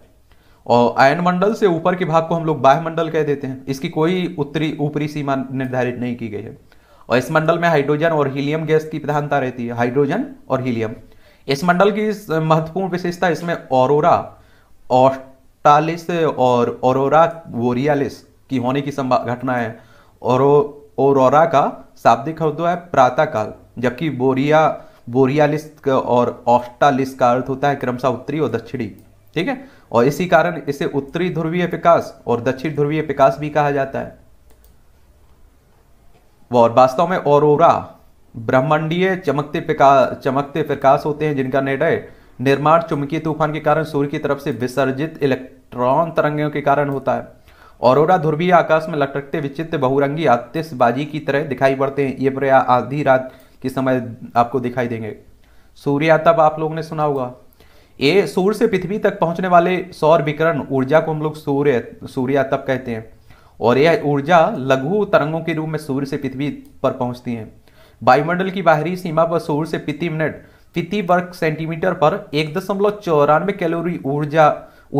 और आयन मंडल से ऊपर के भाग को हम लोग मंडल कह देते हैं इसकी कोई उत्तरी ऊपरी सीमा निर्धारित नहीं की गई है और इस मंडल में हाइड्रोजन और हीलियम गैस की प्रधानता रहती है हाइड्रोजन और हीलियम इस मंडल की महत्वपूर्ण विशेषता इसमें ओरोरा ऑस्टालिस और ओरोरा वोरियालिस की होने की संभा घटना है और औरोरा का शाब्दिक अर्थ है प्रातःकाल जबकि बोरिया बोरियालिस और ऑस्टालिस का अर्थ होता है क्रमशः उत्तरी और दक्षिणी ठीक है और इसी कारण इसे उत्तरी ध्रुवीय विकास और दक्षिण ध्रुवीय विकास भी कहा जाता है और वास्तव में ओरोरा ब्रह्मांडीय चमकते चमकते प्रकाश होते हैं जिनका निर्णय निर्माण चुंबकीय तूफान के कारण सूर्य की तरफ से विसर्जित इलेक्ट्रॉन तरंगों के कारण होता है ओरोरा ध्रुवीय आकाश में लटकते विचित्र बहुरंगी आतिशबाजी की तरह दिखाई पड़ते हैं ये प्रया आधी रात के समय आपको दिखाई देंगे सूर्य तब आप लोगों ने सुना होगा ये सूर्य से पृथ्वी तक पहुंचने वाले सौर विकरण ऊर्जा को हम लोग सूर्य सूर्या तप कहते हैं और यह ऊर्जा लघु तरंगों के रूप में सूर्य से पृथ्वी पर पहुंचती है वायुमंडल की बाहरी सीमा पर सूर्य से प्रति मिनट प्रति वर्ग सेंटीमीटर पर एक दशमलव चौरानवे कैलोरी ऊर्जा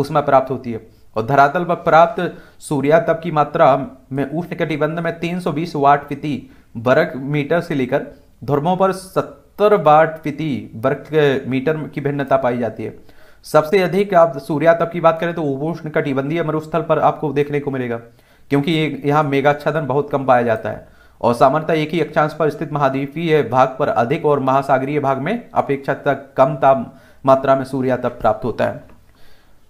उसमें प्राप्त होती है और धरातल पर प्राप्त सूर्या तप की मात्रा में उष्ण कटिबंध में तीन वाट प्रति वर्ग मीटर से लेकर ध्रमों पर सत सत्तर बाट प्रति वर्ग मीटर की भिन्नता पाई जाती है सबसे अधिक आप सूर्यातप की बात करें तो उपोष्ण कटिबंधीय मरुस्थल पर आपको देखने को मिलेगा क्योंकि यहाँ मेगाच्छादन बहुत कम पाया जाता है और सामान्यतः एक ही अक्षांश पर स्थित महाद्वीपीय भाग पर अधिक और महासागरीय भाग में अपेक्षाकृत कम ताप मात्रा में सूर्यातप प्राप्त होता है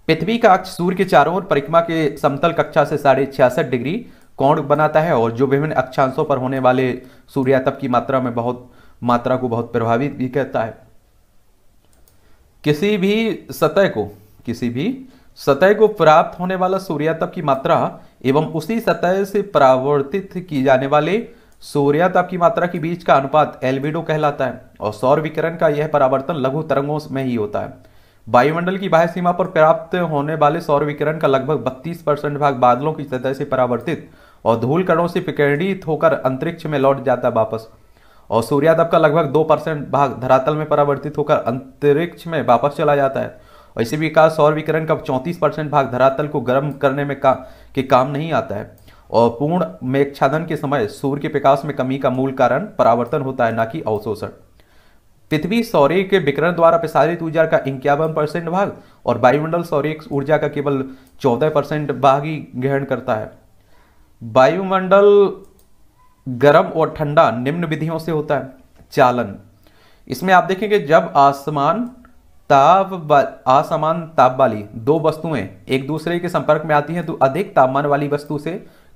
पृथ्वी का अक्ष सूर्य के चारों ओर परिक्रमा के समतल कक्षा से साढ़े छियासठ डिग्री कोण बनाता है और जो विभिन्न अक्षांशों पर होने वाले सूर्यातप की मात्रा में बहुत मात्रा को बहुत प्रभावित भी कहता है किसी भी सतह को किसी भी सतह को प्राप्त होने वाला सूर्याताप की मात्रा एवं उसी सतह से परावर्तित की जाने वाले सूर्याताप की मात्रा के बीच का अनुपात एल्बिडो कहलाता है और सौर विकिरण का यह परावर्तन लघु तरंगों में ही होता है वायुमंडल की बाह्य सीमा पर प्राप्त होने वाले सौर विकरण का लगभग 32 परसेंट भाग बादलों की सतह से परावर्तित और धूल कणों से विकिरणित होकर अंतरिक्ष में लौट जाता है वापस और सूर्यातप का लगभग दो परसेंट भाग धरातल में परावर्तित होकर अंतरिक्ष में वापस चला जाता है और इसी विकास सौर विकिरण का चौंतीस परसेंट भाग धरातल को गर्म करने में का के काम नहीं आता है और पूर्ण मेघाच्छादन के समय सूर्य के विकास में कमी का मूल कारण परावर्तन होता है न कि अवशोषण पृथ्वी सौर्य के विकरण द्वारा प्रसारित ऊर्जा का इक्यावन परसेंट भाग और वायुमंडल सौर्य ऊर्जा का केवल चौदह परसेंट भाग ही ग्रहण करता है वायुमंडल गर्म और ठंडा निम्न विधियों से होता है चालन इसमें आप देखेंगे जब आसमान ताप आसमान ताप वाली दो वस्तुएं एक दूसरे के संपर्क में आती हैं तो अधिक तापमान वाली वस्तु से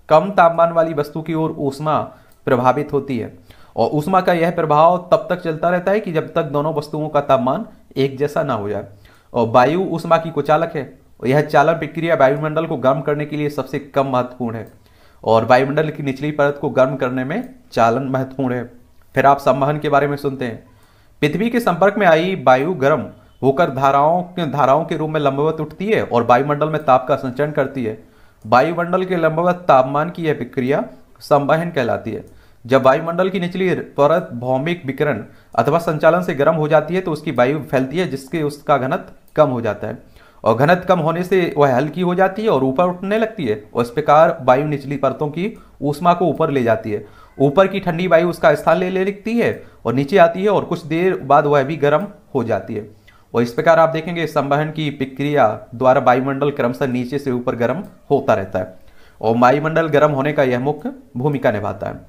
कम तापमान वाली वस्तु की ओर ऊष्मा प्रभावित होती है और ऊष्मा का यह प्रभाव तब तक चलता रहता है कि जब तक दोनों वस्तुओं का तापमान एक जैसा ना हो जाए और वायु ऊष्मा की कुचालक है यह चालन प्रक्रिया वायुमंडल को गर्म करने के लिए सबसे कम महत्वपूर्ण है और वायुमंडल की निचली परत को गर्म करने में चालन महत्वपूर्ण है फिर आप संवहन के बारे में सुनते हैं पृथ्वी के संपर्क में आई वायु गर्म होकर धाराओं के धाराओं के रूप में लंबवत उठती है और वायुमंडल में ताप का संचरण करती है वायुमंडल के लंबवत तापमान की यह प्रक्रिया संवहन कहलाती है जब वायुमंडल की निचली परत भौमिक विकरण अथवा संचालन से गर्म हो जाती है तो उसकी वायु फैलती है जिसके उसका घनत्व कम हो जाता है और घनत कम होने से वह हल्की हो जाती है और ऊपर उठने लगती है और इस प्रकार वायु निचली परतों की ऊष्मा को ऊपर ले जाती है ऊपर की ठंडी वायु उसका स्थान ले ले लिखती है और नीचे आती है और कुछ देर बाद वह भी गर्म हो जाती है और इस प्रकार आप देखेंगे संवहन की प्रक्रिया द्वारा वायुमंडल क्रमशः नीचे से ऊपर गर्म होता रहता है और वायुमंडल गर्म होने का यह मुख्य भूमिका निभाता है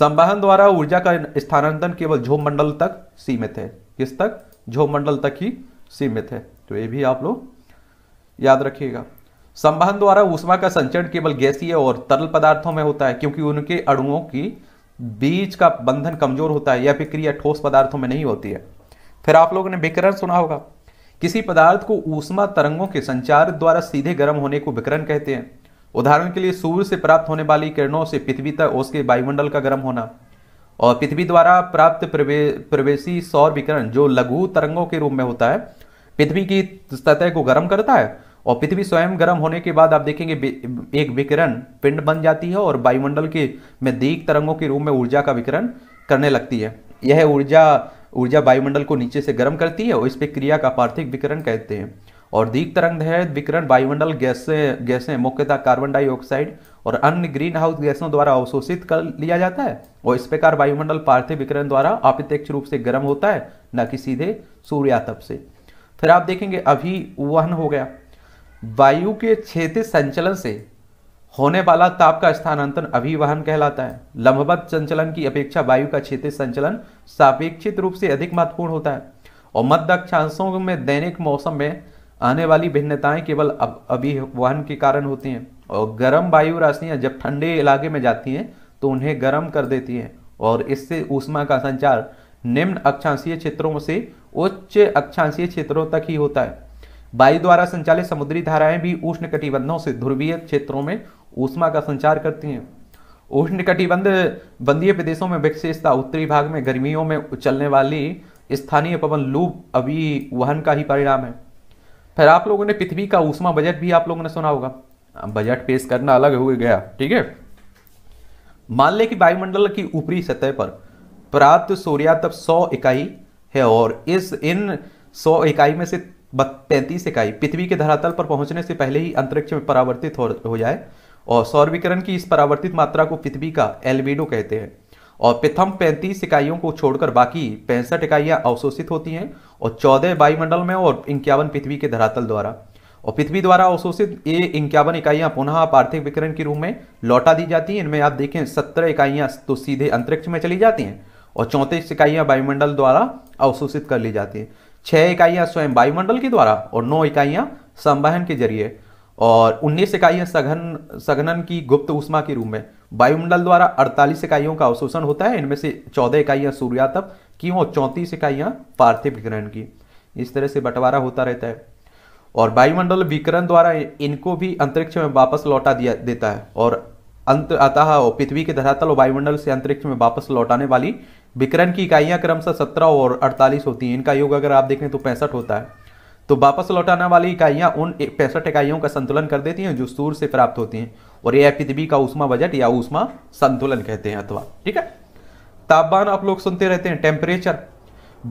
संवहन द्वारा ऊर्जा का स्थानांतरण केवल झोम मंडल तक सीमित है किस तक झोम मंडल तक ही सीमित है तो ये भी आप लोग याद रखिएगा संवहन द्वारा ऊष्मा का संचरण केवल गैसीय और तरल पदार्थों में होता है क्योंकि उनके अणुओं की बीज का बंधन कमजोर होता है यह प्रक्रिया ठोस पदार्थों में नहीं होती है फिर आप लोगों ने विकरण सुना होगा किसी पदार्थ को ऊष्मा तरंगों के संचार द्वारा सीधे गर्म होने को विकरण कहते हैं उदाहरण के लिए सूर्य से प्राप्त होने वाली किरणों से पृथ्वी तक उसके वायुमंडल का गर्म होना और पृथ्वी द्वारा प्राप्त प्रवे, प्रवेशी सौर विकरण जो लघु तरंगों के रूप में होता है पृथ्वी की सतह को गर्म करता है और पृथ्वी स्वयं गर्म होने के बाद आप देखेंगे एक विकिरण पिंड बन जाती है और वायुमंडल के में दीक तरंगों के रूप में ऊर्जा का विकिरण करने लगती है यह ऊर्जा ऊर्जा वायुमंडल को नीचे से गर्म करती है और इस पर क्रिया का पार्थिक विकिरण कहते हैं और दीक तरंग विकिरण वायुमंडल गैसें गैसें मुख्यतः कार्बन डाइऑक्साइड और अन्य ग्रीन हाउस गैसों द्वारा अवशोषित कर लिया जाता है और इस प्रकार वायुमंडल पार्थिव विकिरण द्वारा अप्रत्यक्ष रूप से गर्म होता है न कि सीधे सूर्यातप से फिर आप देखेंगे अभी वहन हो गया वायु के क्षेत्र संचलन से होने वाला ताप का स्थानांतरण अभिवहन कहलाता है लंबवत संचलन की अपेक्षा वायु का क्षेत्र संचलन सापेक्षित रूप से अधिक महत्वपूर्ण होता है और मध्य अक्षांशों में दैनिक मौसम में आने वाली भिन्नताएं केवल अभिवहन के कारण होती हैं और गर्म वायु राशियां जब ठंडे इलाके में जाती हैं तो उन्हें गर्म कर देती हैं और इससे ऊष्मा का संचार निम्न अक्षांशीय क्षेत्रों से उच्च अक्षांशीय क्षेत्रों तक ही होता है वायु द्वारा संचालित समुद्री धाराएं भी उष्ण कटिबंधों से ध्रुवीय क्षेत्रों में ऊष्मा का संचार करती हैं उष्ण कटिबंध बंदीय प्रदेशों में विशेषता उत्तरी भाग में गर्मियों में चलने वाली स्थानीय पवन लूप अभी वहन का ही परिणाम है फिर आप लोगों ने पृथ्वी का ऊष्मा बजट भी आप लोगों ने सुना होगा बजट पेश करना अलग हो गया ठीक है मान लें कि वायुमंडल की ऊपरी सतह पर प्राप्त सूर्या सौ इकाई है और इस इन सौ इकाई में से पैंतीस इकाई पृथ्वी के धरातल पर पहुंचने से पहले ही अंतरिक्ष में परावर्तित हो, हो जाए और सौर विकरण की इस परावर्तित मात्रा को पृथ्वी का एलवीडो कहते हैं और प्रथम पैंतीस इकाइयों को छोड़कर बाकी पैंसठ इकाइयाँ अवशोषित होती हैं और चौदह वायुमंडल में और इक्यावन पृथ्वी के धरातल द्वारा और पृथ्वी द्वारा अवशोषित ये इक्यावन इकाइयाँ पुनः पार्थिव विकरण के रूप में लौटा दी जाती हैं इनमें आप देखें सत्रह इकाइयाँ तो सीधे अंतरिक्ष में चली जाती हैं और चौंतीस इकाइयाँ वायुमंडल द्वारा अवशोषित कर ली जाती हैं छह इकाइयां स्वयं वायुमंडल के द्वारा और नौ इकाइयां संवहन के जरिए और उन्नीस इकाइयां सघन सघनन की गुप्त उष्मा के रूप में वायुमंडल द्वारा अड़तालीस इकाइयों का अवशोषण होता है इनमें से चौदह इकाइयां सूर्यातप की और चौंतीस इकाइयां पार्थिव विकिरण की इस तरह से बंटवारा होता रहता है और वायुमंडल विकरण द्वारा इनको भी अंतरिक्ष में वापस लौटा दिया देता है और अंत अतः पृथ्वी के धरातल और वायुमंडल से अंतरिक्ष में वापस लौटाने वाली विकरण की इकाइयाँ क्रमशः सत्रह और अड़तालीस होती हैं इनका योग अगर आप देखें तो पैंसठ होता है तो वापस लौटाने वाली इकाइयाँ उन पैंसठ इकाइयों का संतुलन कर देती हैं जो सूर्य से प्राप्त होती हैं और यह पृथ्वी का उष्मा बजट या उष्मा संतुलन कहते हैं अथवा ठीक है तापमान आप लोग सुनते रहते हैं टेम्परेचर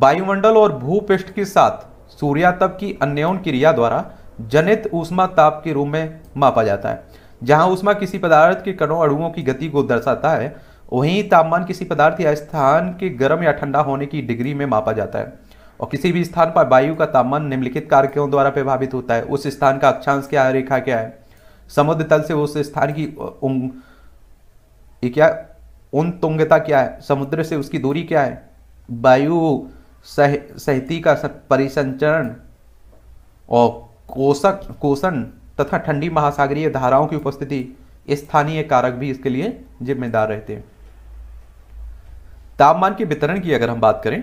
वायुमंडल और भूपृष्ठ के साथ सूर्यातप की अन्योन क्रिया द्वारा जनित ऊष्मा ताप के रूप में मापा जाता है जहां ऊष्मा किसी पदार्थ के कणों अणुओं की गति को दर्शाता है वहीं तापमान किसी पदार्थ या स्थान के गर्म या ठंडा होने की डिग्री में मापा जाता है और किसी भी स्थान पर वायु का तापमान निम्नलिखित कारकों द्वारा प्रभावित होता है उस स्थान का अक्षांश क्या रेखा क्या है समुद्र तल से उस स्थान की उम, क्या उन तुंगता क्या है समुद्र से उसकी दूरी क्या है वायु सह सहती का परिसंचरण और कोषक कोषण तथा ठंडी महासागरीय धाराओं की उपस्थिति स्थानीय कारक भी इसके लिए जिम्मेदार रहते हैं तापमान के वितरण की अगर हम बात करें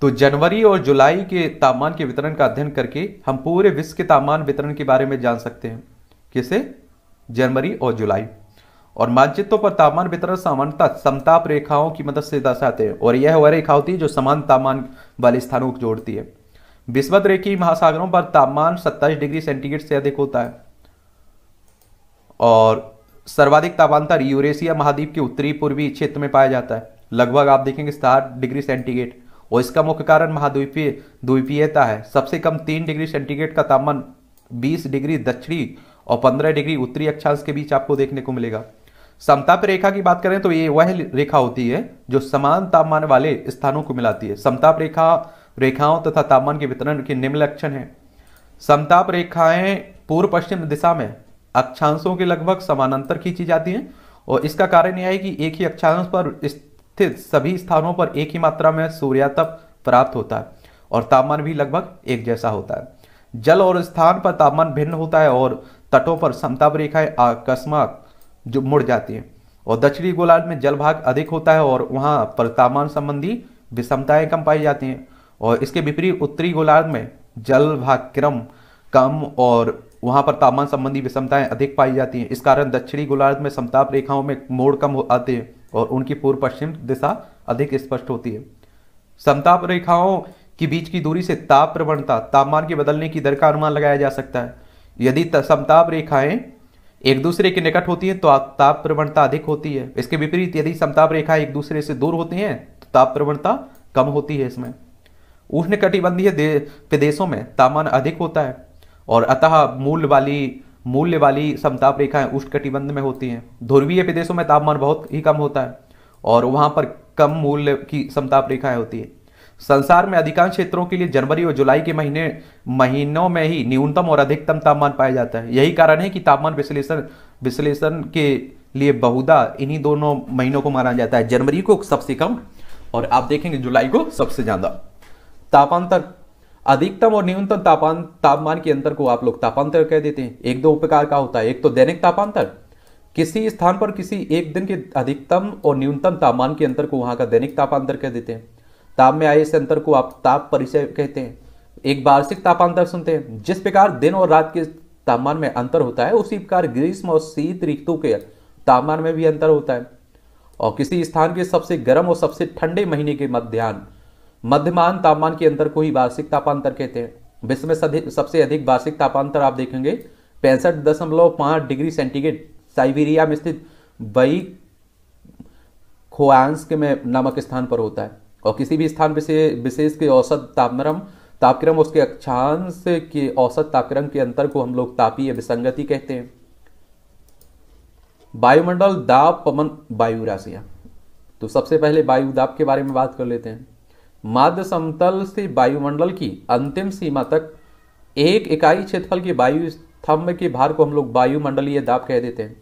तो जनवरी और जुलाई के तापमान के वितरण का अध्ययन करके हम पूरे विश्व के तापमान वितरण के बारे में जान सकते हैं किसे जनवरी और जुलाई और मानचित्रों पर तापमान वितरण सामान्यता समताप रेखाओं की मदद से दर्शाते हैं और यह वह रेखा होती है जो समान तापमान वाले स्थानों को जोड़ती है विस्वत रेखी महासागरों पर तापमान सत्ताईस डिग्री सेंटीग्रेड से अधिक होता है और सर्वाधिक तापांतर यूरेशिया महाद्वीप के उत्तरी पूर्वी क्षेत्र में पाया जाता है लगभग आप देखेंगे सात डिग्री सेंटीग्रेड और इसका मुख्य कारण महाद्वीपीय द्वीपीयता है सबसे कम तीन डिग्री सेंटीग्रेड का तापमान बीस डिग्री दक्षिणी और पंद्रह डिग्री उत्तरी अक्षांश के बीच आपको देखने को मिलेगा समताप रेखा की बात करें तो ये वह रेखा होती है जो समान तापमान वाले स्थानों को मिलाती है समताप रेखा रेखाओं तथा तो तापमान के वितरण के निम्न लक्षण हैं समताप रेखाएं पूर्व पश्चिम दिशा में अक्षांशों के लगभग समानांतर खींची जाती हैं और इसका कारण यह है कि एक ही अक्षांश पर स्थित सभी स्थानों पर एक ही मात्रा में सूर्यातप प्राप्त होता है और तापमान भी लगभग एक जैसा होता है जल और स्थान पर तापमान भिन्न होता है और तटों पर समताप रेखाएं आकस्मक जो मुड़ जाती हैं और दक्षिणी गोलार्ध में जल भाग अधिक होता है और वहाँ पर तापमान संबंधी विषमताएँ कम पाई जाती हैं और इसके विपरीत उत्तरी गोलार्ध में जल भाग क्रम कम और वहाँ पर तापमान संबंधी विषमताएँ अधिक पाई जाती हैं इस कारण दक्षिणी गोलार्ध में समताप रेखाओं में मोड़ कम आते हैं और उनकी पूर्व पश्चिम दिशा अधिक स्पष्ट होती है समताप रेखाओं के बीच की दूरी से ताप प्रवणता तापमान के बदलने की दर का अनुमान लगाया जा सकता है यदि समताप रेखाएं एक दूसरे के निकट होती हैं तो ताप प्रवणता अधिक होती है इसके विपरीत यदि समताप रेखाएं एक दूसरे से दूर होती हैं तो ताप प्रवणता कम होती है इसमें उष्ण कटिबंधीय प्रदेशों में तापमान अधिक होता है और अतः मूल वाली मूल्य वाली समताप रेखाएं कटिबंध में होती हैं ध्रुवीय प्रदेशों में तापमान बहुत ही कम होता है और वहाँ पर कम मूल्य की समताप रेखाएं होती है संसार में अधिकांश क्षेत्रों के लिए जनवरी और जुलाई के महीने महीनों में ही न्यूनतम और अधिकतम तापमान पाया जाता है यही कारण है कि तापमान विश्लेषण विश्लेषण के लिए बहुधा इन्हीं दोनों महीनों को माना जाता है जनवरी को सबसे कम और आप देखेंगे जुलाई को सबसे ज़्यादा तापांतर अधिकतम और न्यूनतम तापमान तापमान के अंतर को आप लोग तापांतर कह देते हैं एक दो प्रकार का होता है एक तो दैनिक तापांतर किसी स्थान पर किसी एक दिन के अधिकतम और न्यूनतम तापमान के अंतर को वहां का दैनिक तापांतर कह देते हैं ताप में आए इस अंतर को आप ताप परिचय कहते हैं एक वार्षिक तापांतर सुनते हैं जिस प्रकार दिन और रात के तापमान में अंतर होता है उसी प्रकार ग्रीष्म और शीत ऋतु के तापमान में भी अंतर होता है और किसी स्थान के सबसे गर्म और सबसे ठंडे महीने के मध्यान्ह मध्यमान तापमान के अंतर को ही वार्षिक तापांतर कहते हैं विश्व में सबसे अधिक वार्षिक तापांतर आप देखेंगे पैंसठ दशमलव पांच डिग्री सेंटीग्रेड साइबेरिया में स्थित वही खोआंस के में नामक स्थान पर होता है और किसी भी स्थान विशेष विशेष के औसत तापक्रम तापक्रम उसके अक्षांश के औसत तापक्रम के अंतर को हम लोग तापीय विसंगति कहते हैं वायुमंडल दाब पवन वायु राशियां तो सबसे पहले वायु दाब के बारे में बात कर लेते हैं माध्य समतल से वायुमंडल की अंतिम सीमा तक एक इकाई क्षेत्रफल की वायु स्तंभ के भार को हम लोग वायुमंडलीय दाब कह देते हैं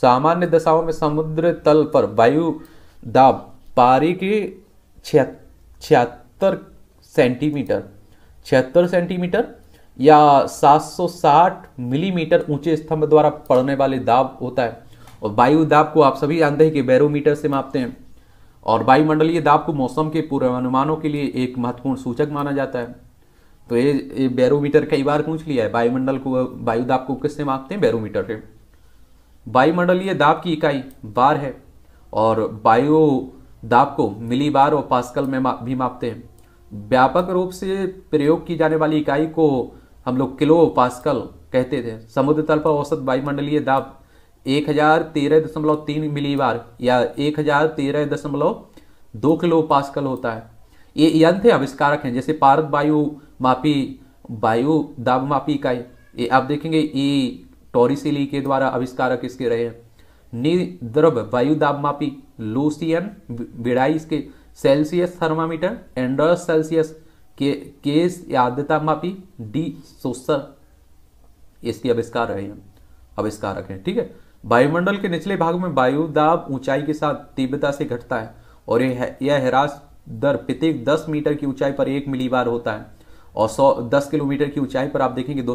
सामान्य दशाओं में समुद्र तल पर वायु दाब पारी के छिहत्तर सेंटीमीटर छिहत्तर सेंटीमीटर या 760 मिलीमीटर ऊंचे स्तंभ द्वारा पड़ने वाले दाब होता है और वायु दाब को आप सभी जानते हैं कि बैरोमीटर से मापते हैं और वायुमंडलीय दाब को मौसम के पूर्वानुमानों के लिए एक महत्वपूर्ण सूचक माना जाता है तो ये, ये बैरोमीटर कई बार पूछ लिया है वायुमंडल को वायु दाब को किससे मापते हैं बैरोमीटर से वायुमंडलीय दाब की इकाई बार है और वायु दाब को मिली बार और पास्कल में भी मापते हैं व्यापक रूप से प्रयोग की जाने वाली इकाई को हम लोग किलो पास्कल कहते थे समुद्र तल पर औसत वायुमंडलीय दाब एक हजार तेरह दशमलव तीन मिलीबार या एक हजार तेरह दशमलव दो किलो पास्कल होता है ये यंत्र आविष्कारक हैं जैसे पारद वायु मापी वायु दाब मापी इकाई ये आप देखेंगे ये टोरिसिली के द्वारा आविष्कारक इसके रहे हैं निद्रव वायु दाब मापी लूसियन बिड़ाई इसके सेल्सियस थर्मामीटर एंडर्स सेल्सियस के केस आद्यता मापी डी सोसर इसके आविष्कार रहे हैं आविष्कारक हैं ठीक है वायुमंडल के निचले भाग में वायु दाब ऊंचाई के साथ तीव्रता से घटता है और यह ह्रास दर प्रत्येक 10 मीटर की ऊंचाई पर एक बार होता है और सौ 10 किलोमीटर की ऊंचाई पर आप देखेंगे दो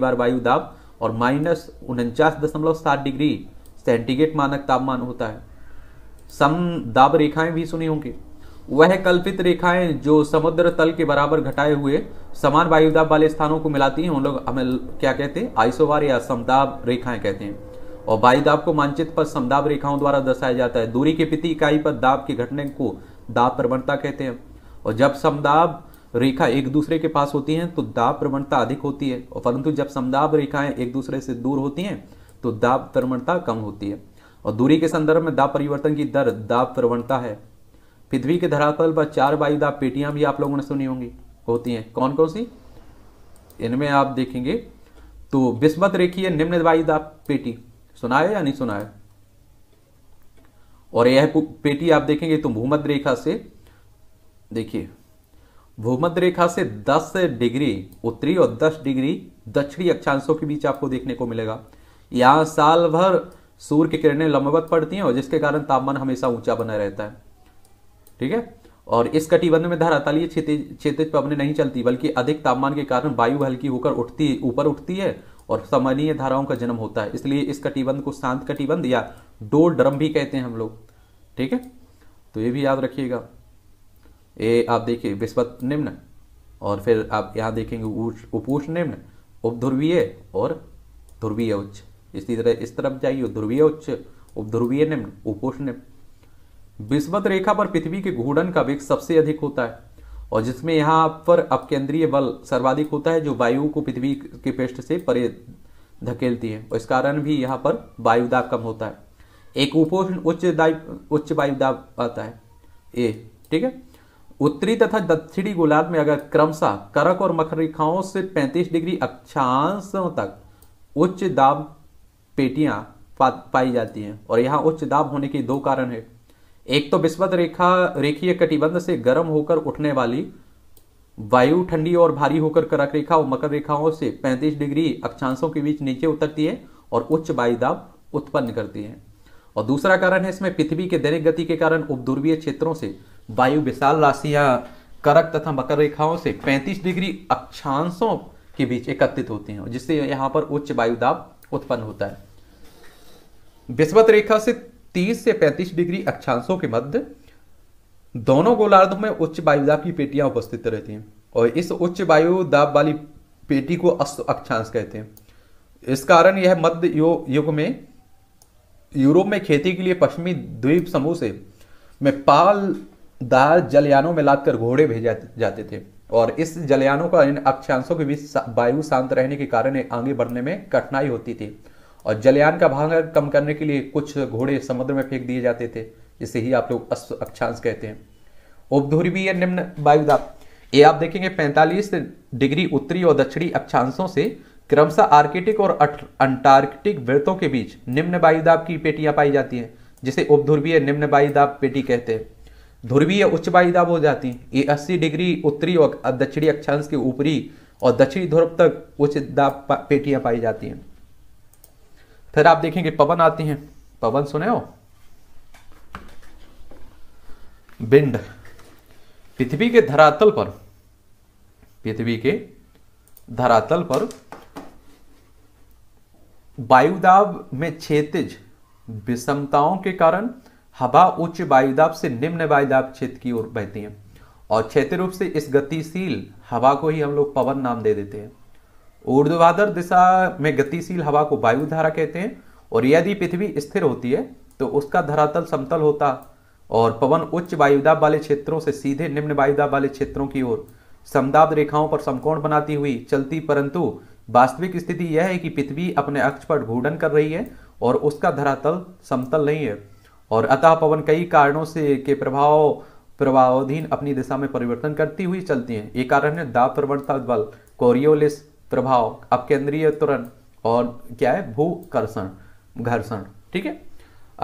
बार वायु दाब और माइनस उनचास डिग्री सेंटीग्रेड मानक तापमान होता है सम दाब रेखाएं भी सुनी होंगी वह कल्पित रेखाएं जो समुद्र तल के बराबर घटाए हुए समान वायुदाब वाले स्थानों को मिलाती हैं उन लोग हमें क्या कहते हैं आइसोवार या समदाब रेखाएं कहते हैं और बाई दाब को मानचित्र पर समदाब रेखाओं द्वारा दर्शाया जाता है दूरी के प्रति इकाई पर दाब के घटने को दाब प्रवणता कहते हैं और जब समदाब रेखा एक दूसरे के पास होती हैं तो दाब प्रवणता अधिक होती है और परंतु जब समदाब रेखाएं एक दूसरे से दूर होती हैं तो दाब प्रवणता कम होती है और दूरी के संदर्भ में दाब परिवर्तन की दर दाब प्रवणता है पृथ्वी के धरातल पर चार वायु दाब पेटियां भी आप लोगों ने सुनी होंगी होती हैं कौन कौन सी इनमें आप देखेंगे तो विस्मत है निम्न वायु दाब पेटी सुनाया या नहीं है और यह पेटी आप देखेंगे तो भूमध्य रेखा से देखिए भूमध्य रेखा से 10 डिग्री उत्तरी और 10 डिग्री दक्षिणी अक्षांशों के बीच आपको देखने को मिलेगा यहां साल भर सूर्य की किरणें लंबवत पड़ती हैं और जिसके कारण तापमान हमेशा ऊंचा बना रहता है ठीक है और इस कटिबंध में धरातलीय क्षेत्र पर अपने नहीं चलती बल्कि अधिक तापमान के कारण वायु हल्की होकर उठती ऊपर उठती है और समानीय धाराओं का जन्म होता है इसलिए इस कटिबंध को शांत कटिबंध या डो ड्रम भी कहते हैं हम लोग ठीक है तो ये भी याद रखिएगा ये आप देखिए विस्वत निम्न और फिर आप यहाँ देखेंगे उपोष निम्न उपध्रुवीय और ध्रुवीय उच्च इसी तरह इस तरफ जाइए ध्रुवीय उच्च उपध्रुवीय निम्न उपोष निम्न विस्वत रेखा पर पृथ्वी के घूर्णन का वेग सबसे अधिक होता है और जिसमें यहाँ पर अपकेंद्रीय बल सर्वाधिक होता है जो वायु को पृथ्वी के पृष्ठ से परे धकेलती है और इस कारण भी यहाँ पर वायुदाब कम होता है एक उपोषण उच्च उच्च वायुदाब आता है ए ठीक है उत्तरी तथा दक्षिणी गोलार्ध में अगर क्रमशः करक और मकर रेखाओं से 35 डिग्री अक्षांशों तक उच्च दाब पेटियां पाई जाती हैं और यहाँ उच्च दाब होने के दो कारण है एक तो विस्वत रेखा रेखीय कटिबंध से गर्म होकर उठने वाली वायु ठंडी और भारी होकर करक रेखा और मकर रेखाओं से 35 डिग्री अक्षांशों के बीच नीचे उतरती है और उच्च वायुदाब उत्पन्न करती है और दूसरा कारण है इसमें पृथ्वी के दैनिक गति के कारण उपध्रुवीय क्षेत्रों से वायु विशाल राशियां करक तथा मकर रेखाओं से 35 डिग्री अक्षांशों के बीच एकत्रित होती हैं जिससे यहां पर उच्च वायुदाब उत्पन्न होता है विस्वत रेखा से 30 से 35 डिग्री अक्षांशों के मध्य दोनों गोलार्धों में उच्च वायुदाब की पेटियां उपस्थित रहती हैं और इस उच्च वायुदाब वाली पेटी को अक्षांश कहते हैं इस कारण यह मध्य युग में यूरोप में खेती के लिए पश्चिमी द्वीप समूह से में पालदार जलयानों में लादकर घोड़े भेजे जाते थे और इस जलयानों का इन अक्षांशों के बीच वायु शांत रहने के कारण आगे बढ़ने में कठिनाई होती थी और जलयान का भार कम करने के लिए कुछ घोड़े समुद्र में फेंक दिए जाते थे जिसे ही आप लोग अक्षांश कहते हैं उपधूर्वीय निम्न वायुदाब ये आप देखेंगे 45 डिग्री उत्तरी और दक्षिणी अक्षांशों से क्रमशः आर्किटिक और अंटार्कटिक वृत्तों के बीच निम्न वायुदाब की पेटियां पाई जाती हैं जिसे उपध्रुवीय निम्न वायुदाब पेटी कहते हैं ध्रुवीय उच्च वायुदाब हो जाती है ये अस्सी डिग्री उत्तरी और दक्षिणी अक्षांश के ऊपरी और दक्षिणी ध्रुव तक उच्च दाब पेटियां पाई जाती हैं फिर आप देखेंगे पवन आती हैं पवन सुने हो बिंड पृथ्वी के धरातल पर पृथ्वी के धरातल पर वायुदाब में क्षेतिज विषमताओं के कारण हवा उच्च वायुदाब से निम्न वायुदाब क्षेत्र की ओर बहती है और क्षेत्र रूप से इस गतिशील हवा को ही हम लोग पवन नाम दे देते हैं ऊर्ध्वाधर दिशा में गतिशील हवा को वायु धारा कहते हैं और यदि पृथ्वी स्थिर होती है तो उसका धरातल समतल होता और पवन उच्च वायुदाब वाले क्षेत्रों से सीधे निम्न वायुदाब वाले क्षेत्रों की ओर समदाब रेखाओं पर समकोण बनाती हुई चलती परंतु वास्तविक स्थिति यह है कि पृथ्वी अपने अक्ष पर घूर्णन कर रही है और उसका धरातल समतल नहीं है और अतः पवन कई कारणों से के प्रभाव प्रभावाधीन अपनी दिशा में परिवर्तन करती हुई चलती हैं ये कारण है दाब प्रवणता बल कोरियोलिस प्रभाव अपकेंद्रीय त्वरण और क्या है भूकर्षण घर्षण ठीक है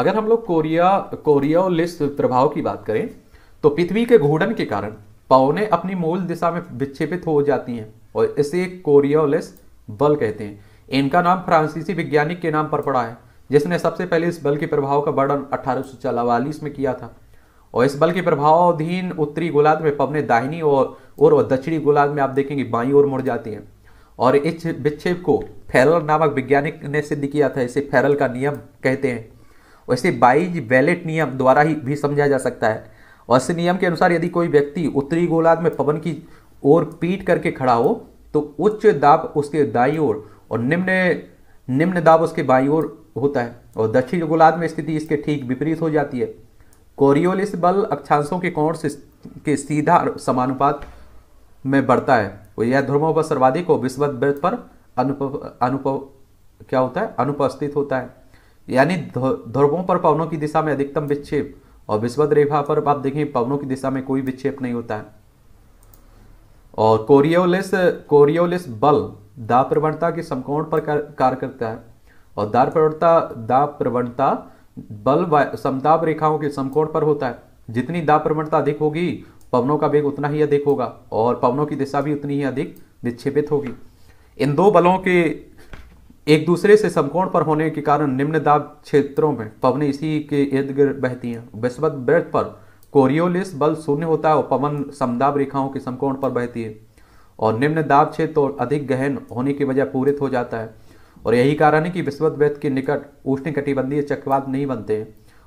अगर हम लोग कोरिया कोरियोलिस प्रभाव की बात करें तो पृथ्वी के घूर्णन के कारण पवने अपनी मूल दिशा में विक्षेपित हो जाती हैं और इसे कोरियोलिस बल कहते हैं इनका नाम फ्रांसीसी वैज्ञानिक के नाम पर पड़ा है जिसने सबसे पहले इस बल के प्रभाव का वर्णन अठारह में किया था और इस बल के प्रभाव अधीन उत्तरी गोलार्ध में पवने दाहिनी और और दक्षिणी गोलार्ध में आप देखेंगे बाई और मुड़ जाती हैं और इस विक्षेप को फेरल नामक वैज्ञानिक ने सिद्ध किया था इसे फेरल का नियम कहते हैं वैसे बाइज वैलेट नियम द्वारा ही भी समझा जा सकता है और इस नियम के अनुसार यदि कोई व्यक्ति उत्तरी गोलार्ध में पवन की ओर पीट करके खड़ा हो तो उच्च दाब उसके दाई ओर और निम्न निम्न दाब उसके बाई ओर होता है और दक्षिण गोलार्ध में स्थिति इसके ठीक विपरीत हो जाती है कोरियोलिस बल अक्षांशों के कोण से के सीधा समानुपात में बढ़ता है वो यह धर्मोपसर्वादी को विश्व व्रत पर अनुप अनुप क्या होता है अनुपस्थित होता है यानी धर्मों पर पवनों की दिशा में अधिकतम विक्षेप और विश्व रेखा पर आप देखें पवनों की दिशा में कोई विक्षेप नहीं होता है और कोरियोलिस कोरियोलिस बल दा प्रवणता के समकोण पर कार्य करता है और दार प्रवणता दा प्रवणता बल समताप रेखाओं के समकोण पर होता है जितनी दा प्रवणता अधिक होगी पवनों का वेग उतना ही अधिक होगा और पवनों की दिशा भी उतनी ही अधिक निक्षेपित होगी इन दो बलों के एक दूसरे से समकोण पर होने के कारण निम्न दाब क्षेत्रों में पवन इसी के इर्द गिर्द बहती हैं विस्वत वृत्त पर कोरियोलिस बल शून्य होता है और पवन समदाब रेखाओं के समकोण पर बहती है और निम्न दाब क्षेत्र अधिक गहन होने की वजह पूरित हो जाता है और यही कारण है कि विस्वत वृत्त के निकट उष्ण कटिबंधीय चक्रवात नहीं बनते हैं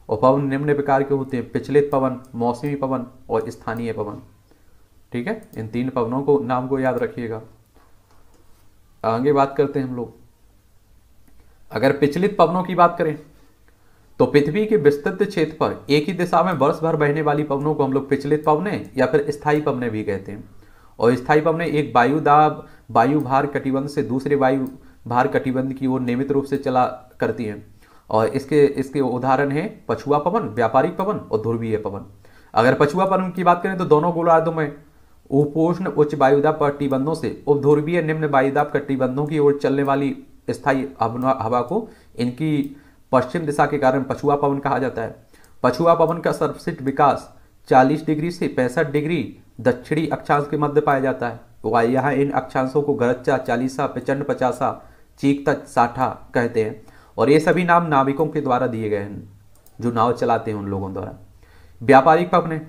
और पवन निम्न प्रकार के होते हैं पिछलित पवन मौसमी पवन और स्थानीय पवन ठीक है इन तीन पवनों को नाम को याद रखिएगा आगे बात करते हैं हम लोग अगर पिछलित पवनों की बात करें तो पृथ्वी के विस्तृत क्षेत्र पर एक ही दिशा में वर्ष भर बहने वाली पवनों को हम लोग पिछलित पवने या फिर स्थायी पवने भी कहते हैं और स्थायी पवने एक वायु दाब वायु भार कटिबंध से दूसरे वायु भार कटिबंध की ओर नियमित रूप से चला करती हैं और इसके इसके उदाहरण है पछुआ पवन व्यापारिक पवन और ध्रुवीय पवन अगर पछुआ पवन की बात करें तो दोनों गोलार्धों में उपोष्ण उच्च वायुदाब कटिबंधों से उपध्रुवीय निम्न वायुदाब कटिबंधों की ओर चलने वाली स्थायी हवा को इनकी पश्चिम दिशा के कारण पछुआ पवन कहा जाता है पछुआ पवन का सर्वश्रेष्ठ विकास 40 डिग्री से पैंसठ डिग्री दक्षिणी अक्षांश के मध्य पाया जाता है वह यहाँ इन अक्षांशों को गरच्चा चालीसा प्रचंड पचासा चीकता साठा कहते हैं और ये सभी नाम नाविकों के द्वारा दिए गए हैं जो नाव चलाते हैं उन लोगों द्वारा व्यापारिक पबने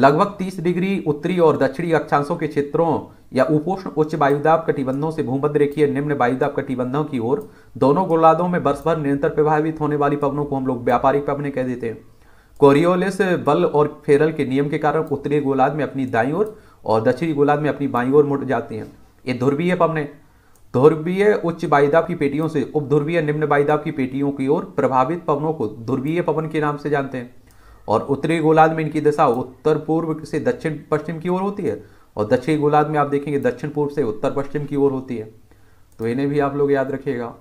लगभग 30 डिग्री उत्तरी और दक्षिणी अक्षांशों के क्षेत्रों या उपोष्ण उच्च वायुदाब कटिबंधों से भूमध्य रेखीय निम्न वायुदाब कटिबंधों की ओर दोनों गोलादों में वर्ष भर निरंतर प्रभावित होने वाली पवनों को हम लोग व्यापारिक पवने कह देते हैं कोरियोलिस बल और फेरल के नियम के कारण उत्तरी गोलाद में अपनी दाई ओर और, दक्षिणी गोलाद में अपनी बाई ओर मुड़ जाती हैं ये ध्रुवीय पवने ध्रुवीय उच्च वायुदाब की पेटियों से उपध्रुवीय निम्न वायुदाब की पेटियों की ओर प्रभावित पवनों को ध्रुवीय पवन के नाम से जानते हैं और उत्तरी गोलार्ध में इनकी दशा उत्तर पूर्व से दक्षिण पश्चिम की ओर होती है और दक्षिणी गोलार्ध में आप देखेंगे दक्षिण पूर्व से उत्तर पश्चिम की ओर होती है तो इन्हें भी आप लोग याद रखिएगा